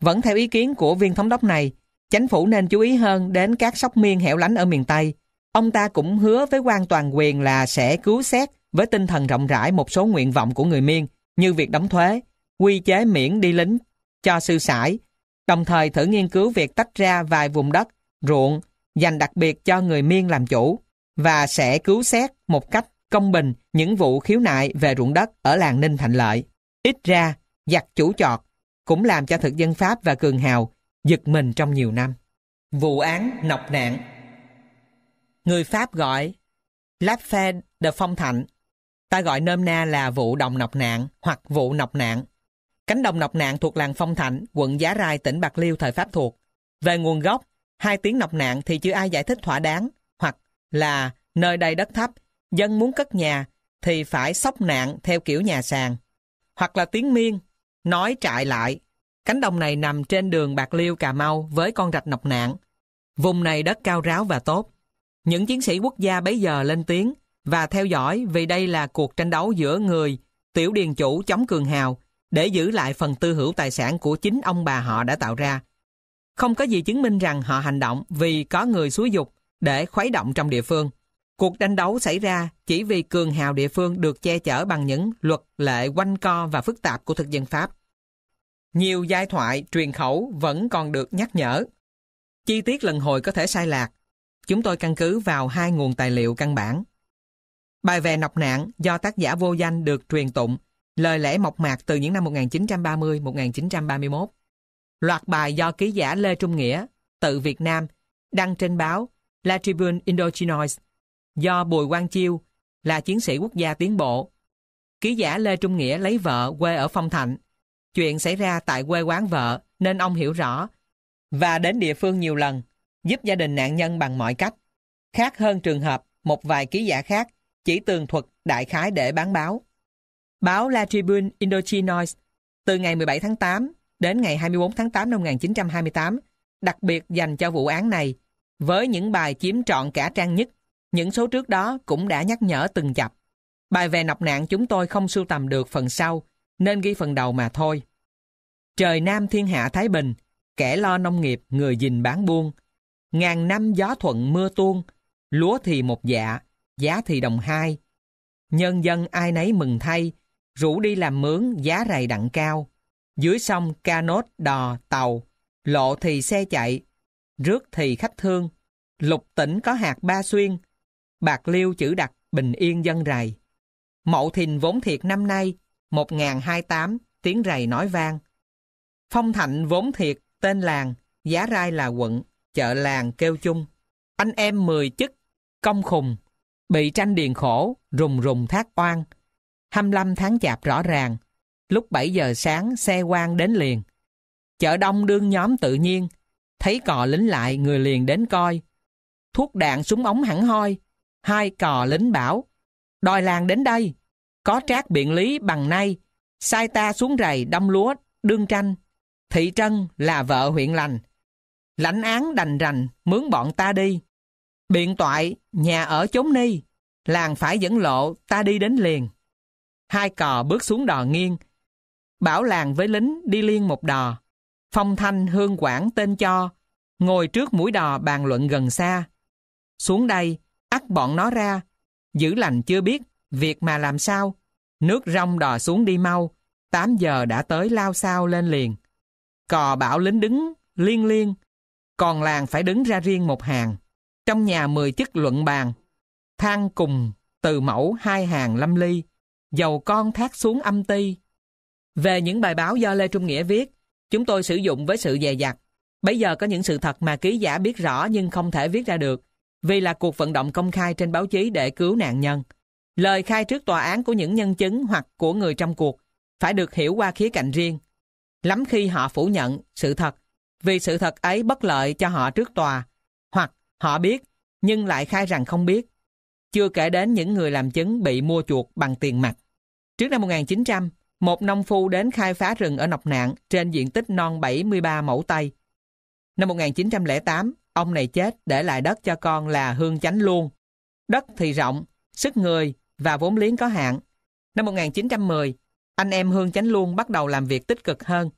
vẫn theo ý kiến của viên thống đốc này, Chánh phủ nên chú ý hơn đến các sóc miên hẻo lánh ở miền Tây. Ông ta cũng hứa với quan toàn quyền là sẽ cứu xét với tinh thần rộng rãi một số nguyện vọng của người miên như việc đóng thuế, quy chế miễn đi lính cho sư sải, đồng thời thử nghiên cứu việc tách ra vài vùng đất, ruộng, dành đặc biệt cho người miên làm chủ và sẽ cứu xét một cách công bình những vụ khiếu nại về ruộng đất ở làng Ninh Thạnh Lợi. Ít ra, giặc chủ chọt cũng làm cho thực dân Pháp và Cường Hào giật mình trong nhiều năm. Vụ án nọc nạn Người Pháp gọi Lapfe de Phong Thạnh Ta gọi nôm na là vụ đồng nọc nạn hoặc vụ nọc nạn. Cánh đồng nọc nạn thuộc làng Phong Thạnh, quận Giá Rai, tỉnh Bạc Liêu thời Pháp thuộc. Về nguồn gốc, hai tiếng nọc nạn thì chưa ai giải thích thỏa đáng, hoặc là nơi đây đất thấp, dân muốn cất nhà thì phải sóc nạn theo kiểu nhà sàn. Hoặc là tiếng miên, nói trại lại, Cánh đồng này nằm trên đường Bạc Liêu Cà Mau với con rạch nọc nạn. Vùng này đất cao ráo và tốt. Những chiến sĩ quốc gia bấy giờ lên tiếng và theo dõi vì đây là cuộc tranh đấu giữa người tiểu điền chủ chống cường hào để giữ lại phần tư hữu tài sản của chính ông bà họ đã tạo ra. Không có gì chứng minh rằng họ hành động vì có người xúi dục để khuấy động trong địa phương. Cuộc đánh đấu xảy ra chỉ vì cường hào địa phương được che chở bằng những luật lệ quanh co và phức tạp của thực dân Pháp nhiều giai thoại truyền khẩu vẫn còn được nhắc nhở. Chi tiết lần hồi có thể sai lạc. Chúng tôi căn cứ vào hai nguồn tài liệu căn bản. Bài về nọc nạn do tác giả vô danh được truyền tụng, lời lẽ mộc mạc từ những năm 1930-1931. Loạt bài do ký giả Lê Trung Nghĩa, tự Việt Nam, đăng trên báo La Tribune Indochinois do Bùi Quang Chiêu là chiến sĩ quốc gia tiến bộ. Ký giả Lê Trung Nghĩa lấy vợ quê ở Phong Thạnh Chuyện xảy ra tại quê quán vợ nên ông hiểu rõ và đến địa phương nhiều lần, giúp gia đình nạn nhân bằng mọi cách. Khác hơn trường hợp một vài ký giả khác chỉ tường thuật đại khái để bán báo. Báo La Tribune Indochinois từ ngày 17 tháng 8 đến ngày 24 tháng 8 năm 1928 đặc biệt dành cho vụ án này với những bài chiếm trọn cả trang nhất. Những số trước đó cũng đã nhắc nhở từng chập. Bài về nọc nạn chúng tôi không sưu tầm được phần sau nên ghi phần đầu mà thôi. Trời Nam thiên hạ Thái Bình, kẻ lo nông nghiệp, người gìn bán buôn. Ngàn năm gió thuận mưa tuôn, lúa thì một dạ, giá thì đồng hai. Nhân dân ai nấy mừng thay, rủ đi làm mướn giá rày đặng cao. Dưới sông ca nốt, đò, tàu, lộ thì xe chạy, rước thì khách thương. Lục tỉnh có hạt ba xuyên, bạc liêu chữ đặt bình yên dân rày. Mậu thìn vốn thiệt năm nay, 1028, tiếng rầy nói vang. Phong Thạnh vốn thiệt, tên làng, giá rai là quận, chợ làng kêu chung. Anh em mười chức, công khùng, bị tranh điền khổ, rùng rùng thác oan. 25 tháng chạp rõ ràng, lúc 7 giờ sáng xe quan đến liền. Chợ đông đương nhóm tự nhiên, thấy cò lính lại người liền đến coi. Thuốc đạn súng ống hẳn hoi, hai cò lính bảo, đòi làng đến đây. Có trác biện lý bằng nay, sai ta xuống rầy đâm lúa, đương tranh. Thị trân là vợ huyện lành. Lãnh án đành rành, mướn bọn ta đi. Biện toại, nhà ở chốn ni, làng phải dẫn lộ, ta đi đến liền. Hai cò bước xuống đò nghiêng, bảo làng với lính đi liên một đò. Phong thanh hương quảng tên cho, ngồi trước mũi đò bàn luận gần xa. Xuống đây, ắt bọn nó ra, giữ lành chưa biết, việc mà làm sao, Nước rong đò xuống đi mau, 8 giờ đã tới lao sao lên liền. Cò bảo lính đứng, liên liên, còn làng phải đứng ra riêng một hàng. Trong nhà 10 chức luận bàn, thang cùng, từ mẫu hai hàng lâm ly, dầu con thác xuống âm ti. Về những bài báo do Lê Trung Nghĩa viết, chúng tôi sử dụng với sự dè dặt. Bây giờ có những sự thật mà ký giả biết rõ nhưng không thể viết ra được, vì là cuộc vận động công khai trên báo chí để cứu nạn nhân. Lời khai trước tòa án của những nhân chứng hoặc của người trong cuộc phải được hiểu qua khía cạnh riêng. Lắm khi họ phủ nhận sự thật vì sự thật ấy bất lợi cho họ trước tòa hoặc họ biết nhưng lại khai rằng không biết. Chưa kể đến những người làm chứng bị mua chuộc bằng tiền mặt. Trước năm 1900, một nông phu đến khai phá rừng ở Nọc Nạn trên diện tích non 73 mẫu Tây. Năm 1908, ông này chết để lại đất cho con là Hương Chánh luôn. Đất thì rộng, sức người và vốn liếng có hạn. Năm 1910, anh em Hương Chánh Luông bắt đầu làm việc tích cực hơn.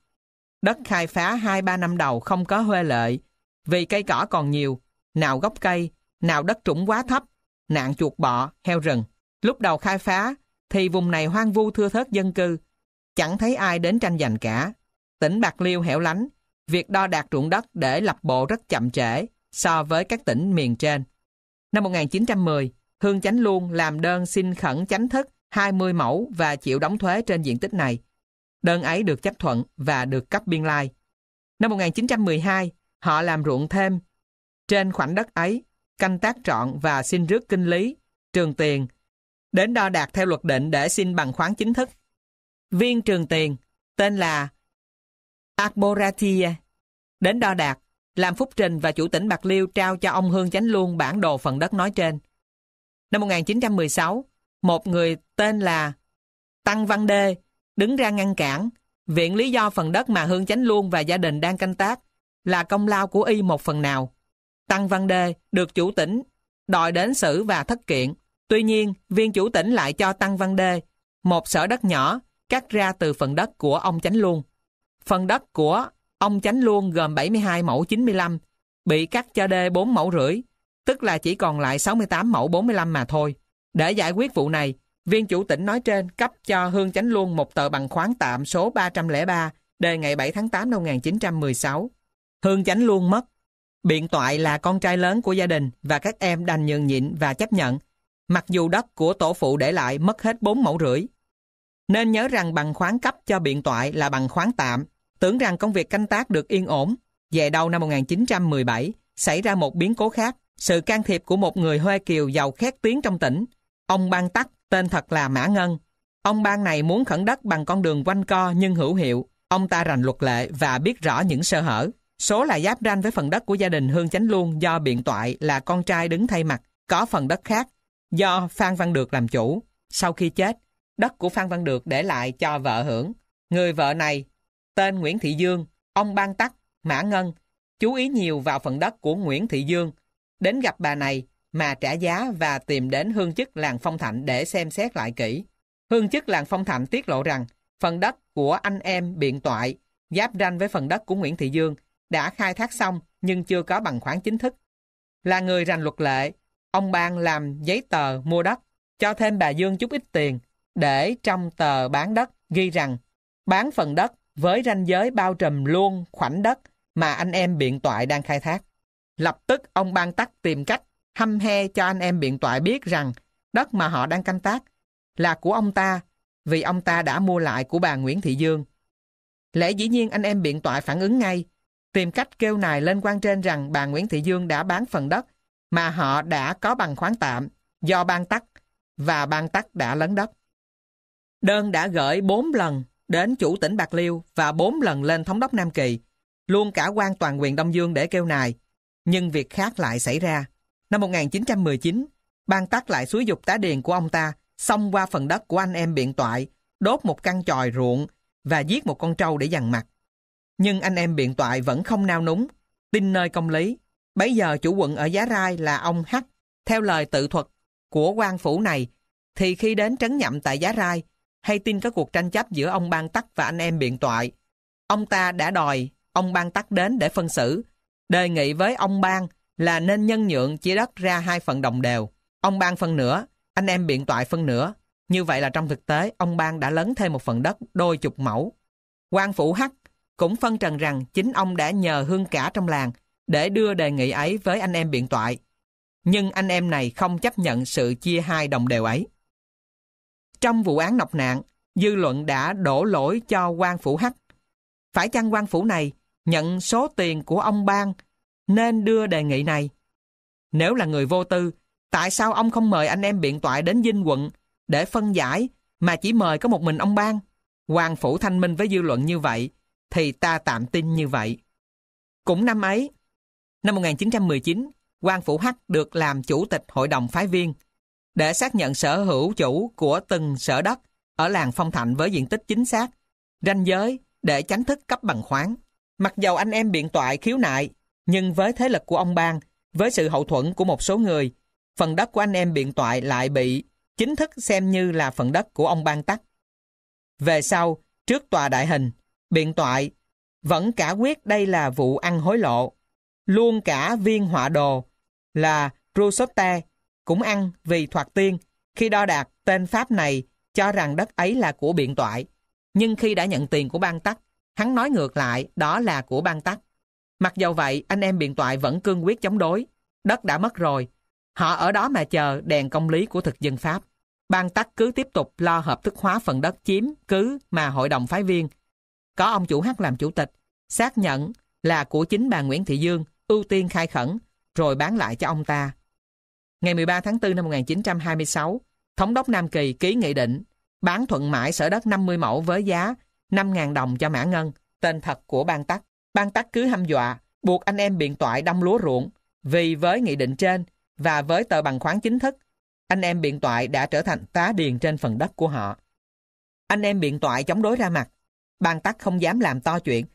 Đất khai phá 2-3 năm đầu không có huê lợi, vì cây cỏ còn nhiều, nào gốc cây, nào đất trũng quá thấp, nạn chuột bọ, heo rừng. Lúc đầu khai phá, thì vùng này hoang vu thưa thớt dân cư, chẳng thấy ai đến tranh giành cả. Tỉnh Bạc Liêu hẻo lánh, việc đo đạc ruộng đất để lập bộ rất chậm trễ so với các tỉnh miền trên. Năm 1910, Hương Chánh luôn làm đơn xin khẩn chánh thất 20 mẫu và chịu đóng thuế trên diện tích này. Đơn ấy được chấp thuận và được cấp biên lai. Năm 1912, họ làm ruộng thêm. Trên khoảnh đất ấy, canh tác trọn và xin rước kinh lý, trường tiền, đến đo đạt theo luật định để xin bằng khoáng chính thức. Viên trường tiền, tên là Akboratia, đến đo đạt, làm phúc trình và chủ tỉnh Bạc Liêu trao cho ông Hương Chánh Luông bản đồ phần đất nói trên. Năm 1916, một người tên là Tăng Văn Đê đứng ra ngăn cản, viện lý do phần đất mà Hương Chánh Luông và gia đình đang canh tác là công lao của y một phần nào. Tăng Văn Đê được chủ tỉnh đòi đến xử và thất kiện. Tuy nhiên, viên chủ tỉnh lại cho Tăng Văn Đê một sở đất nhỏ cắt ra từ phần đất của ông Chánh Luông. Phần đất của ông Chánh Luông gồm 72 mẫu 95, bị cắt cho Đê 4 mẫu rưỡi tức là chỉ còn lại 68 mẫu 45 mà thôi. Để giải quyết vụ này, viên chủ tỉnh nói trên cấp cho Hương Chánh Luân một tờ bằng khoáng tạm số 303 đề ngày 7 tháng 8 năm 1916. Hương Chánh Luân mất. Biện toại là con trai lớn của gia đình và các em đành nhường nhịn và chấp nhận. Mặc dù đất của tổ phụ để lại mất hết 4 mẫu rưỡi. Nên nhớ rằng bằng khoáng cấp cho biện toại là bằng khoáng tạm, tưởng rằng công việc canh tác được yên ổn. Về đầu năm 1917, xảy ra một biến cố khác sự can thiệp của một người Hoa Kiều giàu khét tiếng trong tỉnh, ông Ban Tắc, tên thật là Mã Ngân. Ông Ban này muốn khẩn đất bằng con đường quanh co nhưng hữu hiệu. Ông ta rành luật lệ và biết rõ những sơ hở. Số là giáp ranh với phần đất của gia đình Hương Chánh luôn do Biện Toại là con trai đứng thay mặt, có phần đất khác do Phan Văn Được làm chủ. Sau khi chết, đất của Phan Văn Được để lại cho vợ hưởng. Người vợ này, tên Nguyễn Thị Dương, ông Ban Tắc, Mã Ngân, chú ý nhiều vào phần đất của Nguyễn Thị Dương đến gặp bà này mà trả giá và tìm đến hương chức làng Phong Thạnh để xem xét lại kỹ. Hương chức làng Phong Thạnh tiết lộ rằng phần đất của anh em biện toại giáp ranh với phần đất của Nguyễn Thị Dương đã khai thác xong nhưng chưa có bằng khoản chính thức. Là người rành luật lệ, ông Ban làm giấy tờ mua đất, cho thêm bà Dương chút ít tiền để trong tờ bán đất ghi rằng bán phần đất với ranh giới bao trùm luôn khoảnh đất mà anh em biện toại đang khai thác. Lập tức ông ban tắc tìm cách hâm he cho anh em biện toại biết rằng đất mà họ đang canh tác là của ông ta vì ông ta đã mua lại của bà Nguyễn Thị Dương. Lẽ dĩ nhiên anh em biện toại phản ứng ngay, tìm cách kêu nài lên quan trên rằng bà Nguyễn Thị Dương đã bán phần đất mà họ đã có bằng khoáng tạm do ban tắc và ban tắc đã lấn đất. Đơn đã gửi 4 lần đến chủ tỉnh Bạc Liêu và 4 lần lên thống đốc Nam Kỳ, luôn cả quan toàn quyền Đông Dương để kêu nài. Nhưng việc khác lại xảy ra. Năm 1919, ban tắc lại suối dục tá điền của ông ta xông qua phần đất của anh em biện toại, đốt một căn tròi ruộng và giết một con trâu để dằn mặt. Nhưng anh em biện toại vẫn không nao núng, tin nơi công lý. bây giờ chủ quận ở Giá Rai là ông H. Theo lời tự thuật của quan phủ này, thì khi đến trấn nhậm tại Giá Rai, hay tin có cuộc tranh chấp giữa ông Ban Tắc và anh em biện toại, ông ta đã đòi ông Ban Tắc đến để phân xử đề nghị với ông Ban là nên nhân nhượng chia đất ra hai phần đồng đều. Ông Ban phân nửa, anh em biện toại phân nửa. Như vậy là trong thực tế, ông Ban đã lớn thêm một phần đất đôi chục mẫu. quan Phủ Hắc cũng phân trần rằng chính ông đã nhờ hương cả trong làng để đưa đề nghị ấy với anh em biện toại. Nhưng anh em này không chấp nhận sự chia hai đồng đều ấy. Trong vụ án nọc nạn, dư luận đã đổ lỗi cho quan Phủ Hắc. Phải chăng quan Phủ này nhận số tiền của ông Ban nên đưa đề nghị này. Nếu là người vô tư, tại sao ông không mời anh em biện toại đến dinh quận để phân giải mà chỉ mời có một mình ông Ban? Hoàng Phủ thanh minh với dư luận như vậy thì ta tạm tin như vậy. Cũng năm ấy, năm 1919, quan Phủ Hắc được làm chủ tịch hội đồng phái viên để xác nhận sở hữu chủ của từng sở đất ở làng Phong Thạnh với diện tích chính xác, ranh giới để tránh thức cấp bằng khoáng. Mặc dầu anh em biện toại khiếu nại, nhưng với thế lực của ông Bang, với sự hậu thuẫn của một số người, phần đất của anh em biện toại lại bị chính thức xem như là phần đất của ông Bang Tắc. Về sau, trước tòa đại hình, biện toại vẫn cả quyết đây là vụ ăn hối lộ. Luôn cả viên họa đồ là Roussotte cũng ăn vì thoạt tiên khi đo đạt tên Pháp này cho rằng đất ấy là của biện toại. Nhưng khi đã nhận tiền của ban tắc Hắn nói ngược lại, đó là của ban tắc. Mặc dầu vậy, anh em biện toại vẫn cương quyết chống đối. Đất đã mất rồi. Họ ở đó mà chờ đèn công lý của thực dân Pháp. Ban tắc cứ tiếp tục lo hợp thức hóa phần đất chiếm, cứ mà hội đồng phái viên. Có ông chủ hát làm chủ tịch, xác nhận là của chính bà Nguyễn Thị Dương, ưu tiên khai khẩn, rồi bán lại cho ông ta. Ngày 13 tháng 4 năm 1926, Thống đốc Nam Kỳ ký nghị định bán thuận mãi sở đất 50 mẫu với giá 5.000 đồng cho Mã Ngân, tên thật của Ban Tắc. Ban Tắc cứ hăm dọa, buộc anh em biện toại đâm lúa ruộng. Vì với nghị định trên và với tờ bằng khoáng chính thức, anh em biện toại đã trở thành tá điền trên phần đất của họ. Anh em biện toại chống đối ra mặt. Ban Tắc không dám làm to chuyện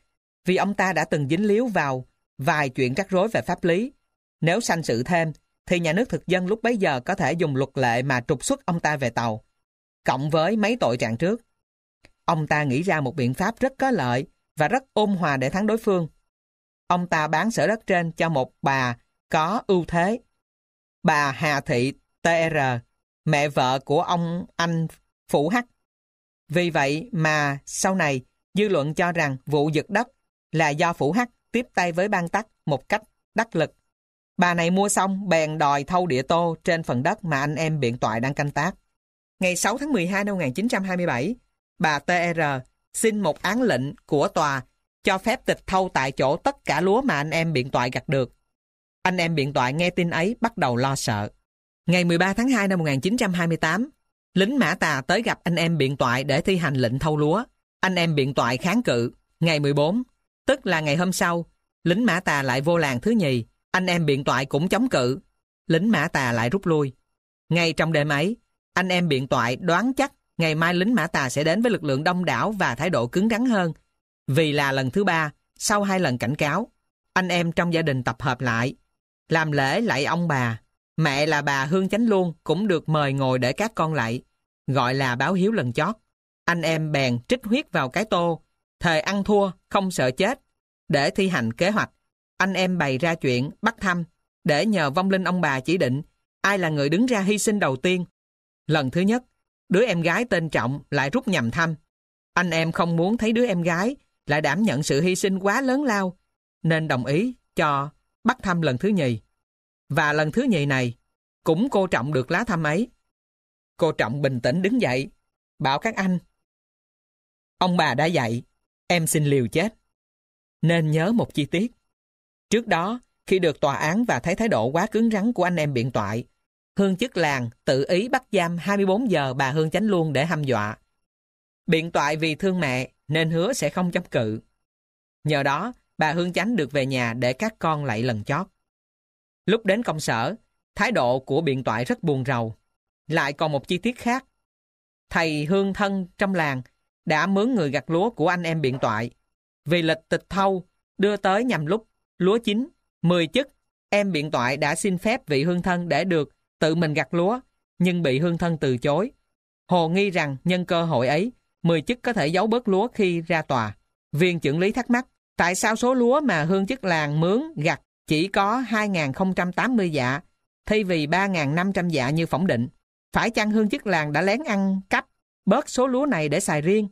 vì ông ta đã từng dính líu vào vài chuyện rắc rối về pháp lý. Nếu sanh sự thêm, thì nhà nước thực dân lúc bấy giờ có thể dùng luật lệ mà trục xuất ông ta về tàu. Cộng với mấy tội trạng trước, Ông ta nghĩ ra một biện pháp rất có lợi và rất ôn hòa để thắng đối phương. Ông ta bán sở đất trên cho một bà có ưu thế. Bà Hà Thị TR, mẹ vợ của ông anh Phủ H. Vì vậy mà sau này dư luận cho rằng vụ giật đất là do Phủ H tiếp tay với ban tắc một cách đắc lực. Bà này mua xong bèn đòi thâu địa tô trên phần đất mà anh em biện toại đang canh tác. Ngày 6 tháng 12 năm 1927, bà TR xin một án lệnh của tòa cho phép tịch thâu tại chỗ tất cả lúa mà anh em biện toại gặt được. Anh em biện toại nghe tin ấy bắt đầu lo sợ. Ngày 13 tháng 2 năm 1928, lính Mã Tà tới gặp anh em biện toại để thi hành lệnh thâu lúa. Anh em biện toại kháng cự. Ngày 14, tức là ngày hôm sau, lính Mã Tà lại vô làng thứ nhì. Anh em biện toại cũng chống cự. Lính Mã Tà lại rút lui. Ngay trong đêm ấy, anh em biện toại đoán chắc ngày mai lính Mã Tà sẽ đến với lực lượng đông đảo và thái độ cứng rắn hơn. Vì là lần thứ ba, sau hai lần cảnh cáo, anh em trong gia đình tập hợp lại, làm lễ lại ông bà. Mẹ là bà Hương Chánh luôn cũng được mời ngồi để các con lại, gọi là báo hiếu lần chót. Anh em bèn trích huyết vào cái tô, thề ăn thua, không sợ chết. Để thi hành kế hoạch, anh em bày ra chuyện bắt thăm, để nhờ vong linh ông bà chỉ định ai là người đứng ra hy sinh đầu tiên. Lần thứ nhất, Đứa em gái tên Trọng lại rút nhầm thăm. Anh em không muốn thấy đứa em gái lại đảm nhận sự hy sinh quá lớn lao, nên đồng ý cho bắt thăm lần thứ nhì. Và lần thứ nhì này, cũng cô Trọng được lá thăm ấy. Cô Trọng bình tĩnh đứng dậy, bảo các anh. Ông bà đã dạy, em xin liều chết. Nên nhớ một chi tiết. Trước đó, khi được tòa án và thấy thái độ quá cứng rắn của anh em biện toại, Hương chức làng tự ý bắt giam 24 giờ bà Hương Chánh luôn để hăm dọa. Biện toại vì thương mẹ nên hứa sẽ không chống cự. Nhờ đó, bà Hương Chánh được về nhà để các con lại lần chót. Lúc đến công sở, thái độ của biện toại rất buồn rầu. Lại còn một chi tiết khác. Thầy Hương Thân trong làng đã mướn người gặt lúa của anh em biện toại. Vì lịch tịch thâu, đưa tới nhằm lúc lúa chín, 10 chức, em biện toại đã xin phép vị Hương Thân để được tự mình gặt lúa, nhưng bị hương thân từ chối. Hồ nghi rằng nhân cơ hội ấy, mười chức có thể giấu bớt lúa khi ra tòa. Viên trưởng lý thắc mắc, tại sao số lúa mà hương chức làng mướn gặt chỉ có 2.080 dạ, thay vì 3.500 dạ như phỏng định? Phải chăng hương chức làng đã lén ăn cắp, bớt số lúa này để xài riêng?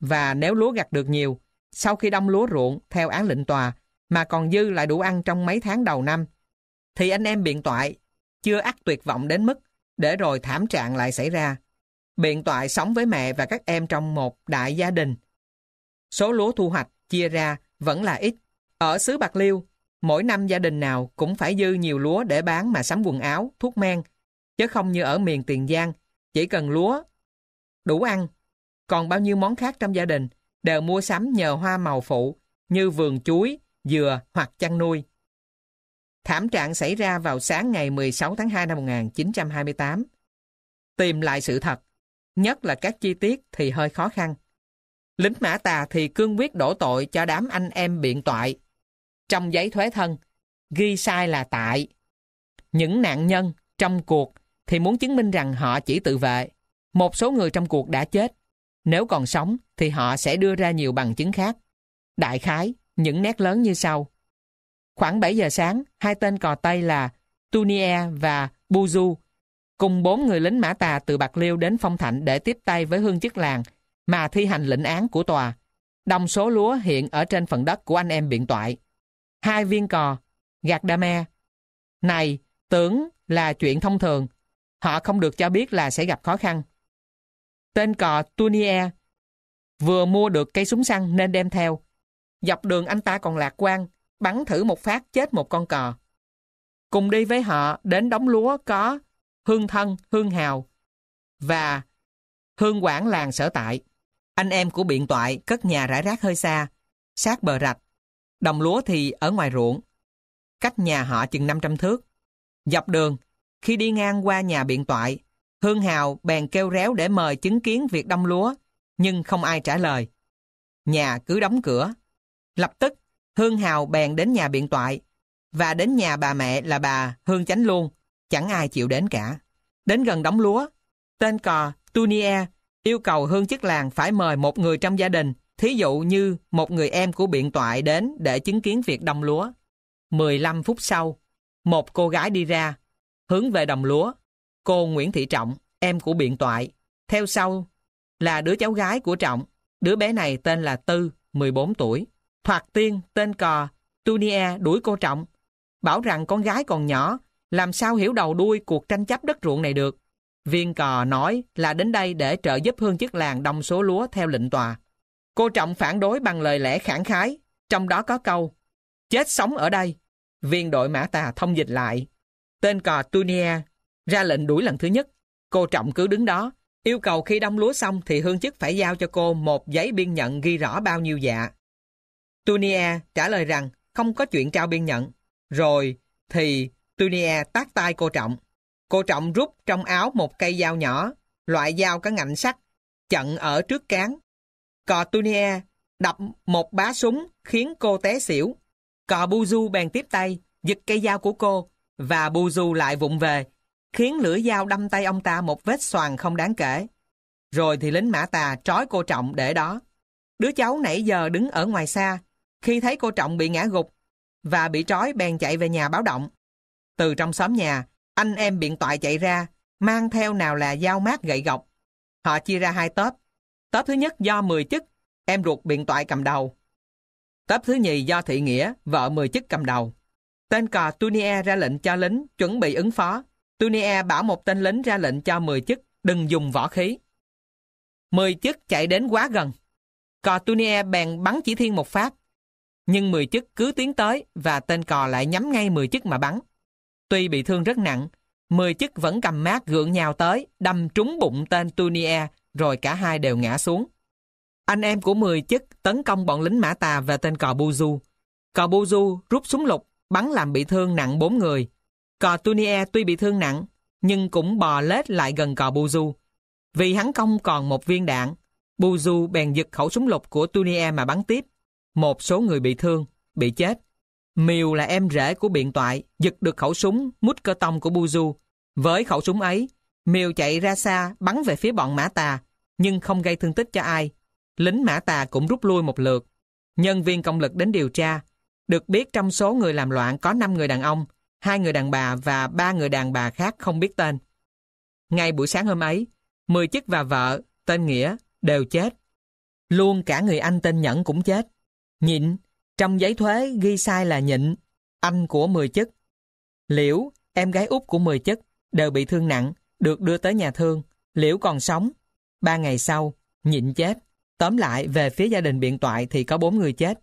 Và nếu lúa gặt được nhiều, sau khi đông lúa ruộng theo án lệnh tòa, mà còn dư lại đủ ăn trong mấy tháng đầu năm, thì anh em biện toại chưa ắt tuyệt vọng đến mức để rồi thảm trạng lại xảy ra. Biện toại sống với mẹ và các em trong một đại gia đình. Số lúa thu hoạch chia ra vẫn là ít. Ở xứ Bạc Liêu, mỗi năm gia đình nào cũng phải dư nhiều lúa để bán mà sắm quần áo, thuốc men, chứ không như ở miền Tiền Giang, chỉ cần lúa đủ ăn. Còn bao nhiêu món khác trong gia đình đều mua sắm nhờ hoa màu phụ như vườn chuối, dừa hoặc chăn nuôi. Thảm trạng xảy ra vào sáng ngày 16 tháng 2 năm 1928. Tìm lại sự thật, nhất là các chi tiết thì hơi khó khăn. Lính mã tà thì cương quyết đổ tội cho đám anh em biện toại. Trong giấy thuế thân, ghi sai là tại. Những nạn nhân trong cuộc thì muốn chứng minh rằng họ chỉ tự vệ. Một số người trong cuộc đã chết. Nếu còn sống thì họ sẽ đưa ra nhiều bằng chứng khác. Đại khái, những nét lớn như sau. Khoảng 7 giờ sáng, hai tên cò Tây là Tunie và Buzu cùng bốn người lính mã tà từ Bạc Liêu đến Phong Thạnh để tiếp tay với Hương Chức Làng mà thi hành lệnh án của tòa. Đồng số lúa hiện ở trên phần đất của anh em biện toại. Hai viên cò, gạt đa me. Này, tưởng là chuyện thông thường. Họ không được cho biết là sẽ gặp khó khăn. Tên cò Tunie vừa mua được cây súng săn nên đem theo. Dọc đường anh ta còn lạc quan bắn thử một phát chết một con cò. Cùng đi với họ đến đóng lúa có hương thân, hương hào và hương quảng làng sở tại. Anh em của biện toại cất nhà rải rác hơi xa, sát bờ rạch, đồng lúa thì ở ngoài ruộng. Cách nhà họ chừng 500 thước. Dọc đường, khi đi ngang qua nhà biện toại, Hương Hào bèn kêu réo để mời chứng kiến việc đâm lúa, nhưng không ai trả lời. Nhà cứ đóng cửa. Lập tức, Hương Hào bèn đến nhà biện toại và đến nhà bà mẹ là bà Hương Chánh luôn. Chẳng ai chịu đến cả. Đến gần đóng lúa, tên cò Tunia yêu cầu Hương chức làng phải mời một người trong gia đình, thí dụ như một người em của biện toại đến để chứng kiến việc đồng lúa. 15 phút sau, một cô gái đi ra, hướng về đồng lúa. Cô Nguyễn Thị Trọng, em của biện toại. Theo sau là đứa cháu gái của Trọng, đứa bé này tên là Tư, 14 tuổi. Thoạt tiên, tên cò, Tunia đuổi cô trọng, bảo rằng con gái còn nhỏ, làm sao hiểu đầu đuôi cuộc tranh chấp đất ruộng này được. Viên cò nói là đến đây để trợ giúp hương chức làng đồng số lúa theo lệnh tòa. Cô Trọng phản đối bằng lời lẽ khẳng khái, trong đó có câu Chết sống ở đây. Viên đội mã tà thông dịch lại. Tên cò Tunia ra lệnh đuổi lần thứ nhất. Cô Trọng cứ đứng đó, yêu cầu khi đông lúa xong thì hương chức phải giao cho cô một giấy biên nhận ghi rõ bao nhiêu dạ. Tunia trả lời rằng không có chuyện trao biên nhận. Rồi thì Tunia tác tay cô Trọng. Cô Trọng rút trong áo một cây dao nhỏ, loại dao có ngạnh sắt, chặn ở trước cán. Cò Tunia đập một bá súng khiến cô té xỉu. Cò Buzu bèn tiếp tay, giật cây dao của cô và Buzu lại vụng về, khiến lưỡi dao đâm tay ông ta một vết xoàn không đáng kể. Rồi thì lính mã tà trói cô Trọng để đó. Đứa cháu nãy giờ đứng ở ngoài xa, khi thấy cô Trọng bị ngã gục và bị trói bèn chạy về nhà báo động. Từ trong xóm nhà, anh em biện toại chạy ra, mang theo nào là dao mát gậy gọc. Họ chia ra hai tớp. Tớp thứ nhất do 10 chức, em ruột biện toại cầm đầu. Tớp thứ nhì do Thị Nghĩa, vợ 10 chức cầm đầu. Tên cò Tunia ra lệnh cho lính chuẩn bị ứng phó. Tunia bảo một tên lính ra lệnh cho 10 chức đừng dùng võ khí. 10 chức chạy đến quá gần. Cò Tunia bèn bắn chỉ thiên một phát, nhưng 10 chức cứ tiến tới và tên cò lại nhắm ngay 10 chức mà bắn. Tuy bị thương rất nặng, 10 chức vẫn cầm mát gượng nhào tới, đâm trúng bụng tên Tunia, rồi cả hai đều ngã xuống. Anh em của 10 chức tấn công bọn lính mã tà và tên cò Buzu. Cò Buzu rút súng lục, bắn làm bị thương nặng 4 người. Cò Tunia tuy bị thương nặng, nhưng cũng bò lết lại gần cò Buzu. Vì hắn công còn một viên đạn, Buzu bèn giật khẩu súng lục của Tunia mà bắn tiếp. Một số người bị thương, bị chết. Miều là em rể của biện toại, giật được khẩu súng mút cơ tông của Buzu. Với khẩu súng ấy, Miều chạy ra xa bắn về phía bọn mã tà, nhưng không gây thương tích cho ai. Lính mã tà cũng rút lui một lượt. Nhân viên công lực đến điều tra. Được biết trong số người làm loạn có 5 người đàn ông, hai người đàn bà và ba người đàn bà khác không biết tên. Ngay buổi sáng hôm ấy, 10 chức và vợ, tên Nghĩa, đều chết. Luôn cả người anh tên Nhẫn cũng chết. Nhịn, trong giấy thuế ghi sai là nhịn, anh của mười chức. Liễu, em gái út của mười chức, đều bị thương nặng, được đưa tới nhà thương. Liễu còn sống. Ba ngày sau, nhịn chết. Tóm lại, về phía gia đình biện toại thì có bốn người chết.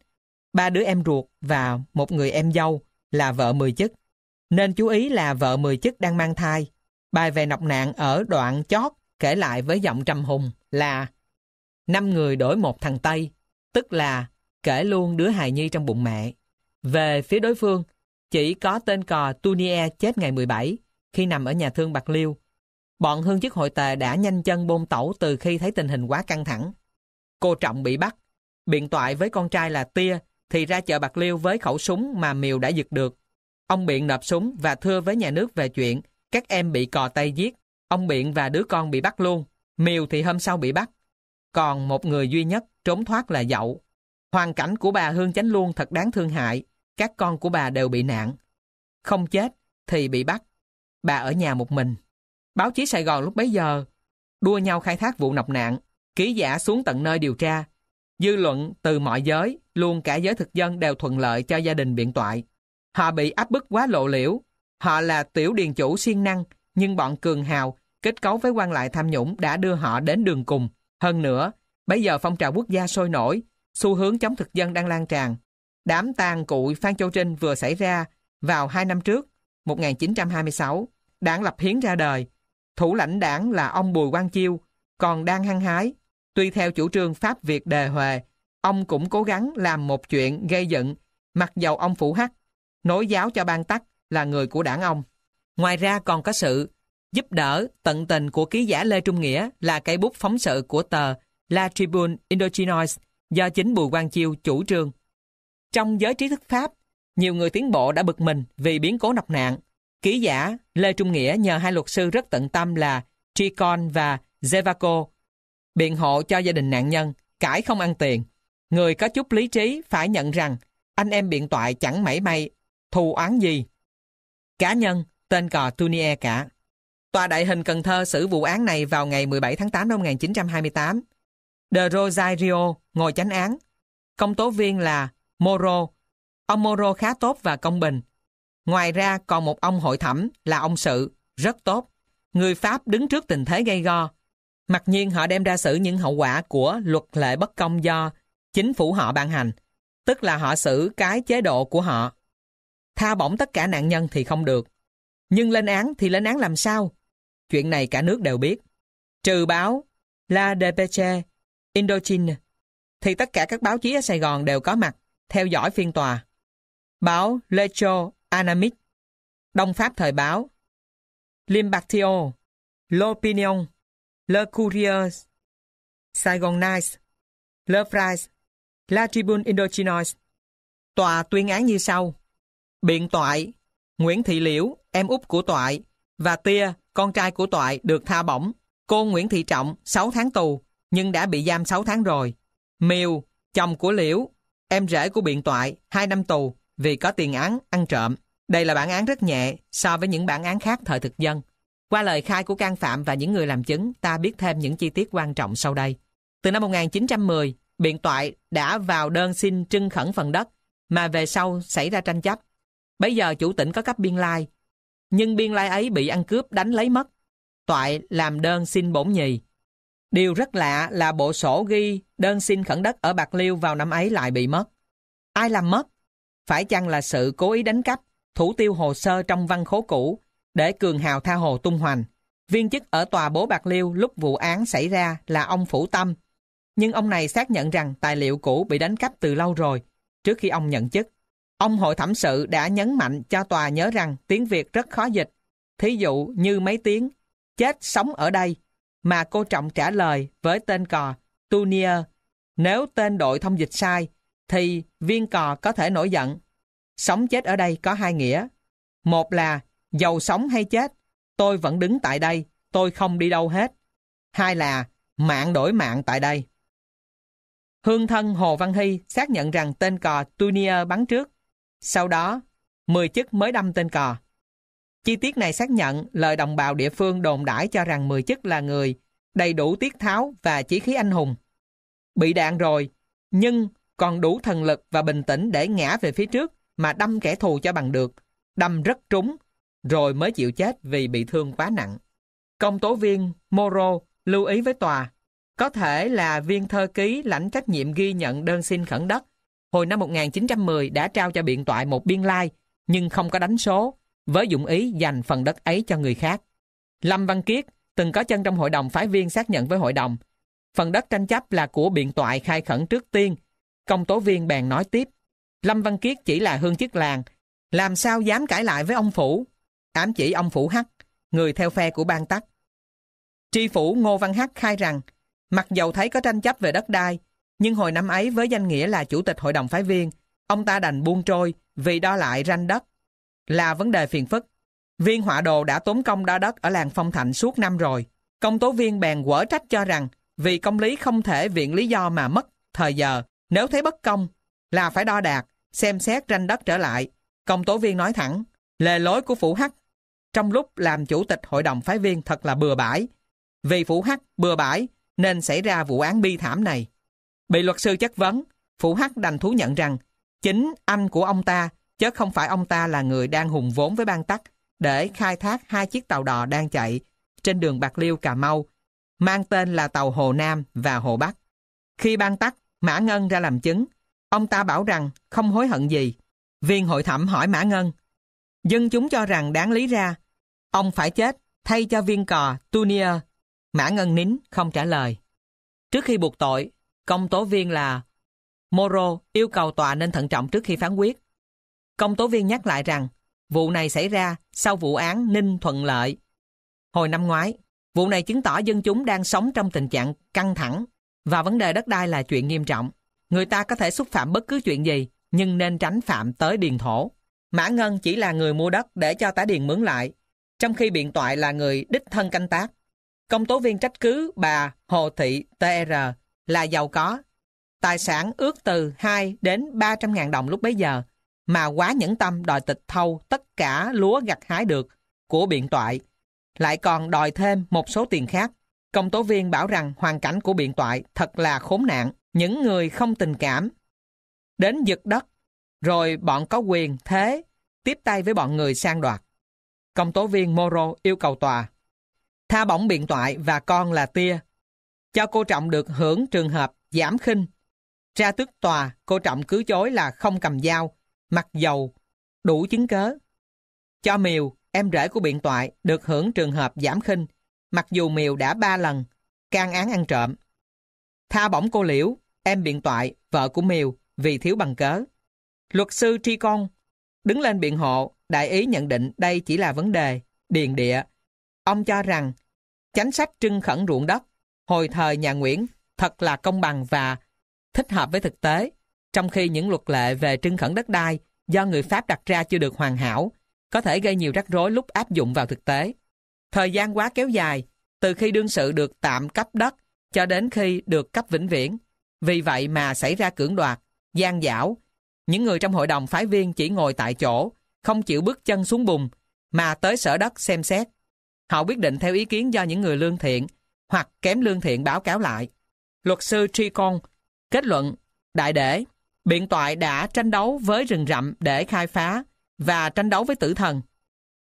Ba đứa em ruột và một người em dâu là vợ mười chức. Nên chú ý là vợ mười chức đang mang thai. Bài về nọc nạn ở đoạn chót kể lại với giọng trầm hùng là năm người đổi một thằng Tây, tức là kể luôn đứa hài nhi trong bụng mẹ. Về phía đối phương, chỉ có tên cò Tunie chết ngày 17 khi nằm ở nhà thương Bạc Liêu. Bọn hương chức hội tề đã nhanh chân bôn tẩu từ khi thấy tình hình quá căng thẳng. Cô Trọng bị bắt, biện toại với con trai là Tia thì ra chợ Bạc Liêu với khẩu súng mà Miều đã giật được. Ông Biện nộp súng và thưa với nhà nước về chuyện các em bị cò tay giết. Ông Biện và đứa con bị bắt luôn. Miều thì hôm sau bị bắt. Còn một người duy nhất trốn thoát là Dậu. Hoàn cảnh của bà Hương Chánh Luông thật đáng thương hại. Các con của bà đều bị nạn. Không chết thì bị bắt. Bà ở nhà một mình. Báo chí Sài Gòn lúc bấy giờ đua nhau khai thác vụ nọc nạn, ký giả xuống tận nơi điều tra. Dư luận từ mọi giới, luôn cả giới thực dân đều thuận lợi cho gia đình biện toại. Họ bị áp bức quá lộ liễu. Họ là tiểu điền chủ siêng năng, nhưng bọn cường hào kết cấu với quan lại tham nhũng đã đưa họ đến đường cùng. Hơn nữa, bây giờ phong trào quốc gia sôi nổi, xu hướng chống thực dân đang lan tràn. Đám tang cụi Phan Châu Trinh vừa xảy ra vào hai năm trước, 1926, đảng lập hiến ra đời. Thủ lãnh đảng là ông Bùi Quang Chiêu, còn đang hăng hái. Tuy theo chủ trương Pháp Việt đề huệ ông cũng cố gắng làm một chuyện gây giận mặc dầu ông phủ hắc, nối giáo cho ban tắc là người của đảng ông. Ngoài ra còn có sự giúp đỡ tận tình của ký giả Lê Trung Nghĩa là cây bút phóng sự của tờ La Tribune Indochinois do chính Bùi Quang Chiêu chủ trương. Trong giới trí thức Pháp, nhiều người tiến bộ đã bực mình vì biến cố nọc nạn. Ký giả Lê Trung Nghĩa nhờ hai luật sư rất tận tâm là Tricon và Zevaco biện hộ cho gia đình nạn nhân, cãi không ăn tiền. Người có chút lý trí phải nhận rằng anh em biện tội chẳng mảy may, thù oán gì. Cá nhân, tên cò Tunie cả. Tòa đại hình Cần Thơ xử vụ án này vào ngày 17 tháng 8 năm 1928. De Rosario ngồi chánh án. Công tố viên là Moro. Ông Moro khá tốt và công bình. Ngoài ra còn một ông hội thẩm là ông Sự, rất tốt. Người Pháp đứng trước tình thế gây go. Mặc nhiên họ đem ra xử những hậu quả của luật lệ bất công do chính phủ họ ban hành, tức là họ xử cái chế độ của họ. Tha bổng tất cả nạn nhân thì không được. Nhưng lên án thì lên án làm sao? Chuyện này cả nước đều biết. Trừ báo La Depeche Indochine, thì tất cả các báo chí ở Sài Gòn đều có mặt, theo dõi phiên tòa. Báo Lecho Anamit, Đông Pháp Thời Báo, Limbatio, L'Opinion, Le Courrier, Saigon Nights, Le Frise, La Tribune Indochinois. Tòa tuyên án như sau. Biện toại, Nguyễn Thị Liễu, em út của toại, và Tia, con trai của toại được tha bổng. Cô Nguyễn Thị Trọng, 6 tháng tù, nhưng đã bị giam 6 tháng rồi. Miêu, chồng của Liễu, em rể của Biện Toại, 2 năm tù vì có tiền án ăn trộm. Đây là bản án rất nhẹ so với những bản án khác thời thực dân. Qua lời khai của can phạm và những người làm chứng, ta biết thêm những chi tiết quan trọng sau đây. Từ năm 1910, Biện Toại đã vào đơn xin trưng khẩn phần đất, mà về sau xảy ra tranh chấp. Bây giờ chủ tỉnh có cấp biên lai, nhưng biên lai ấy bị ăn cướp đánh lấy mất. Toại làm đơn xin bổn nhì, Điều rất lạ là bộ sổ ghi đơn xin khẩn đất ở Bạc Liêu vào năm ấy lại bị mất. Ai làm mất? Phải chăng là sự cố ý đánh cắp, thủ tiêu hồ sơ trong văn khố cũ để cường hào tha hồ tung hoành? Viên chức ở tòa bố Bạc Liêu lúc vụ án xảy ra là ông Phủ Tâm. Nhưng ông này xác nhận rằng tài liệu cũ bị đánh cắp từ lâu rồi, trước khi ông nhận chức. Ông hội thẩm sự đã nhấn mạnh cho tòa nhớ rằng tiếng Việt rất khó dịch. Thí dụ như mấy tiếng chết sống ở đây mà cô Trọng trả lời với tên cò Tunia Nếu tên đội thông dịch sai, thì viên cò có thể nổi giận. Sống chết ở đây có hai nghĩa. Một là, giàu sống hay chết, tôi vẫn đứng tại đây, tôi không đi đâu hết. Hai là, mạng đổi mạng tại đây. Hương thân Hồ Văn Hy xác nhận rằng tên cò Tunia bắn trước. Sau đó, 10 chức mới đâm tên cò. Chi tiết này xác nhận lời đồng bào địa phương đồn đãi cho rằng mười chức là người đầy đủ tiết tháo và chỉ khí anh hùng. Bị đạn rồi, nhưng còn đủ thần lực và bình tĩnh để ngã về phía trước mà đâm kẻ thù cho bằng được. Đâm rất trúng, rồi mới chịu chết vì bị thương quá nặng. Công tố viên Moro lưu ý với tòa, có thể là viên thơ ký lãnh trách nhiệm ghi nhận đơn xin khẩn đất. Hồi năm 1910 đã trao cho biện toại một biên lai, nhưng không có đánh số, với dụng ý dành phần đất ấy cho người khác. Lâm Văn Kiết từng có chân trong hội đồng phái viên xác nhận với hội đồng. Phần đất tranh chấp là của biện toại khai khẩn trước tiên. Công tố viên bèn nói tiếp. Lâm Văn Kiết chỉ là hương chức làng. Làm sao dám cãi lại với ông Phủ? Ám chỉ ông Phủ Hắc, người theo phe của ban tắc. Tri phủ Ngô Văn Hắc khai rằng, mặc dầu thấy có tranh chấp về đất đai, nhưng hồi năm ấy với danh nghĩa là chủ tịch hội đồng phái viên, ông ta đành buông trôi vì đo lại ranh đất là vấn đề phiền phức. Viên họa đồ đã tốn công đo đất ở làng Phong Thạnh suốt năm rồi. Công tố viên bèn quở trách cho rằng vì công lý không thể viện lý do mà mất thời giờ. Nếu thấy bất công là phải đo đạt, xem xét tranh đất trở lại. Công tố viên nói thẳng, lề lối của Phủ Hắc trong lúc làm chủ tịch hội đồng phái viên thật là bừa bãi. Vì Phủ Hắc bừa bãi nên xảy ra vụ án bi thảm này. Bị luật sư chất vấn, Phủ Hắc đành thú nhận rằng chính anh của ông ta chứ không phải ông ta là người đang hùng vốn với ban tắc để khai thác hai chiếc tàu đò đang chạy trên đường Bạc Liêu Cà Mau, mang tên là tàu Hồ Nam và Hồ Bắc. Khi ban tắc, Mã Ngân ra làm chứng, ông ta bảo rằng không hối hận gì. Viên hội thẩm hỏi Mã Ngân, dân chúng cho rằng đáng lý ra, ông phải chết thay cho viên cò Tunia. Mã Ngân nín, không trả lời. Trước khi buộc tội, công tố viên là Moro yêu cầu tòa nên thận trọng trước khi phán quyết. Công tố viên nhắc lại rằng vụ này xảy ra sau vụ án Ninh Thuận Lợi. Hồi năm ngoái, vụ này chứng tỏ dân chúng đang sống trong tình trạng căng thẳng và vấn đề đất đai là chuyện nghiêm trọng. Người ta có thể xúc phạm bất cứ chuyện gì nhưng nên tránh phạm tới điền thổ. Mã Ngân chỉ là người mua đất để cho tá điền mướn lại, trong khi biện toại là người đích thân canh tác. Công tố viên trách cứ bà Hồ Thị TR là giàu có. Tài sản ước từ 2 đến 300 ngàn đồng lúc bấy giờ mà quá nhẫn tâm đòi tịch thâu tất cả lúa gặt hái được của biện toại. Lại còn đòi thêm một số tiền khác. Công tố viên bảo rằng hoàn cảnh của biện toại thật là khốn nạn, những người không tình cảm. Đến giật đất, rồi bọn có quyền thế tiếp tay với bọn người sang đoạt. Công tố viên Moro yêu cầu tòa tha bổng biện toại và con là tia cho cô Trọng được hưởng trường hợp giảm khinh. Ra tước tòa, cô Trọng cứ chối là không cầm dao, mặc dầu, đủ chứng cớ. Cho Miều, em rể của biện toại, được hưởng trường hợp giảm khinh, mặc dù Miều đã ba lần, can án ăn trộm. Tha bổng cô Liễu, em biện toại, vợ của Miều, vì thiếu bằng cớ. Luật sư Tri Con đứng lên biện hộ, đại ý nhận định đây chỉ là vấn đề, điền địa. Ông cho rằng, chánh sách trưng khẩn ruộng đất, hồi thời nhà Nguyễn, thật là công bằng và thích hợp với thực tế trong khi những luật lệ về trưng khẩn đất đai do người Pháp đặt ra chưa được hoàn hảo, có thể gây nhiều rắc rối lúc áp dụng vào thực tế. Thời gian quá kéo dài, từ khi đương sự được tạm cấp đất cho đến khi được cấp vĩnh viễn. Vì vậy mà xảy ra cưỡng đoạt, gian dảo Những người trong hội đồng phái viên chỉ ngồi tại chỗ, không chịu bước chân xuống bùn, mà tới sở đất xem xét. Họ quyết định theo ý kiến do những người lương thiện hoặc kém lương thiện báo cáo lại. Luật sư Tricon kết luận, đại để Biện toại đã tranh đấu với rừng rậm để khai phá và tranh đấu với tử thần.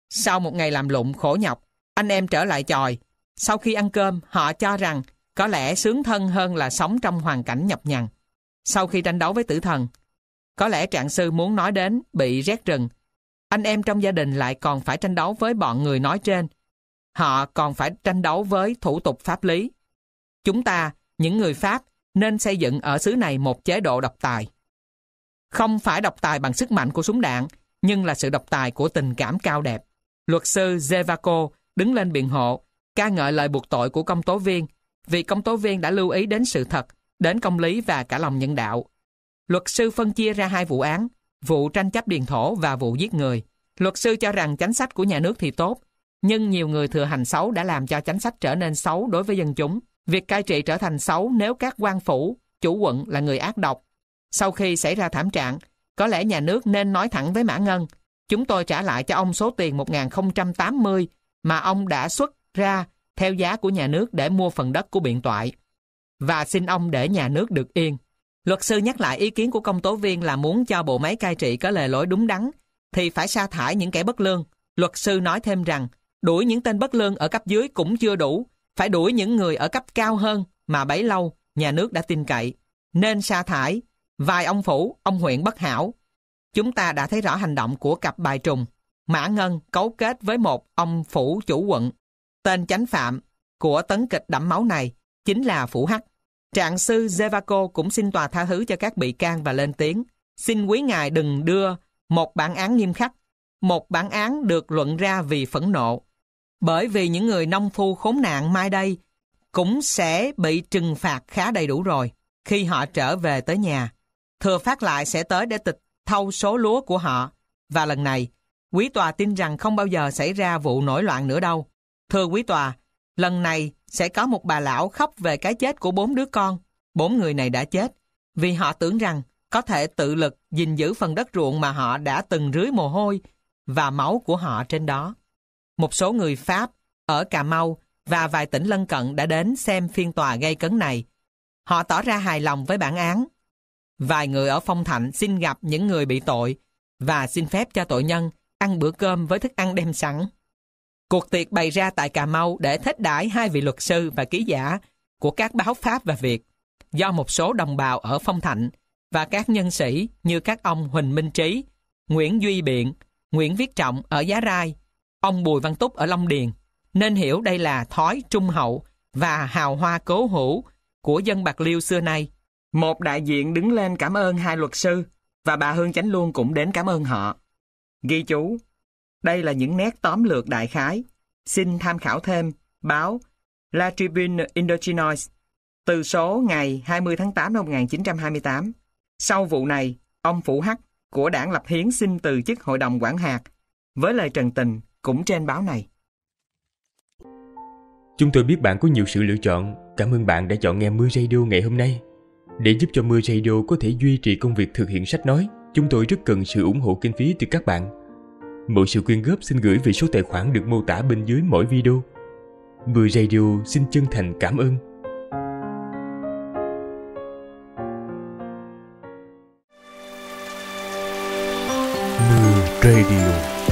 Sau một ngày làm lụng khổ nhọc, anh em trở lại chòi. Sau khi ăn cơm, họ cho rằng có lẽ sướng thân hơn là sống trong hoàn cảnh nhọc nhằn. Sau khi tranh đấu với tử thần, có lẽ trạng sư muốn nói đến bị rét rừng. Anh em trong gia đình lại còn phải tranh đấu với bọn người nói trên. Họ còn phải tranh đấu với thủ tục pháp lý. Chúng ta, những người Pháp, nên xây dựng ở xứ này một chế độ độc tài. Không phải độc tài bằng sức mạnh của súng đạn, nhưng là sự độc tài của tình cảm cao đẹp. Luật sư Zevaco đứng lên biện hộ, ca ngợi lời buộc tội của công tố viên, vì công tố viên đã lưu ý đến sự thật, đến công lý và cả lòng nhân đạo. Luật sư phân chia ra hai vụ án, vụ tranh chấp điền thổ và vụ giết người. Luật sư cho rằng chính sách của nhà nước thì tốt, nhưng nhiều người thừa hành xấu đã làm cho chính sách trở nên xấu đối với dân chúng. Việc cai trị trở thành xấu nếu các quan phủ, chủ quận là người ác độc sau khi xảy ra thảm trạng, có lẽ nhà nước nên nói thẳng với Mã Ngân, chúng tôi trả lại cho ông số tiền 1080 mà ông đã xuất ra theo giá của nhà nước để mua phần đất của biện toại và xin ông để nhà nước được yên. Luật sư nhắc lại ý kiến của công tố viên là muốn cho bộ máy cai trị có lề lối đúng đắn thì phải sa thải những kẻ bất lương. Luật sư nói thêm rằng đuổi những tên bất lương ở cấp dưới cũng chưa đủ, phải đuổi những người ở cấp cao hơn mà bấy lâu nhà nước đã tin cậy. Nên sa thải Vài ông phủ, ông huyện bất hảo. Chúng ta đã thấy rõ hành động của cặp bài trùng. Mã Ngân cấu kết với một ông phủ chủ quận. Tên chánh phạm của tấn kịch đẫm máu này chính là Phủ Hắc. Trạng sư Zevaco cũng xin tòa tha thứ cho các bị can và lên tiếng. Xin quý ngài đừng đưa một bản án nghiêm khắc, một bản án được luận ra vì phẫn nộ. Bởi vì những người nông phu khốn nạn mai đây cũng sẽ bị trừng phạt khá đầy đủ rồi khi họ trở về tới nhà thừa phát lại sẽ tới để tịch thâu số lúa của họ. Và lần này, quý tòa tin rằng không bao giờ xảy ra vụ nổi loạn nữa đâu. Thưa quý tòa, lần này sẽ có một bà lão khóc về cái chết của bốn đứa con. Bốn người này đã chết vì họ tưởng rằng có thể tự lực gìn giữ phần đất ruộng mà họ đã từng rưới mồ hôi và máu của họ trên đó. Một số người Pháp ở Cà Mau và vài tỉnh lân cận đã đến xem phiên tòa gây cấn này. Họ tỏ ra hài lòng với bản án Vài người ở phong thạnh xin gặp những người bị tội và xin phép cho tội nhân ăn bữa cơm với thức ăn đem sẵn. Cuộc tiệc bày ra tại Cà Mau để thích đãi hai vị luật sư và ký giả của các báo Pháp và Việt do một số đồng bào ở Phong Thạnh và các nhân sĩ như các ông Huỳnh Minh Trí, Nguyễn Duy Biện, Nguyễn Viết Trọng ở Giá Rai, ông Bùi Văn Túc ở Long Điền, nên hiểu đây là thói trung hậu và hào hoa cố hữu của dân Bạc Liêu xưa nay. Một đại diện đứng lên cảm ơn hai luật sư và bà Hương Chánh Luân cũng đến cảm ơn họ. Ghi chú, đây là những nét tóm lược đại khái. Xin tham khảo thêm báo La Tribune Indochinois từ số ngày 20 tháng 8 năm 1928. Sau vụ này, ông Phủ Hắc của đảng Lập Hiến xin từ chức Hội đồng Quản hạt với lời trần tình cũng trên báo này. Chúng tôi biết bạn có nhiều sự lựa chọn. Cảm ơn bạn đã chọn nghe Mưa Radio ngày hôm nay. Để giúp cho Mưa Radio có thể duy trì công việc thực hiện sách nói, chúng tôi rất cần sự ủng hộ kinh phí từ các bạn. Mọi sự quyên góp xin gửi về số tài khoản được mô tả bên dưới mỗi video. Mưa Radio xin chân thành cảm ơn. Mưa Radio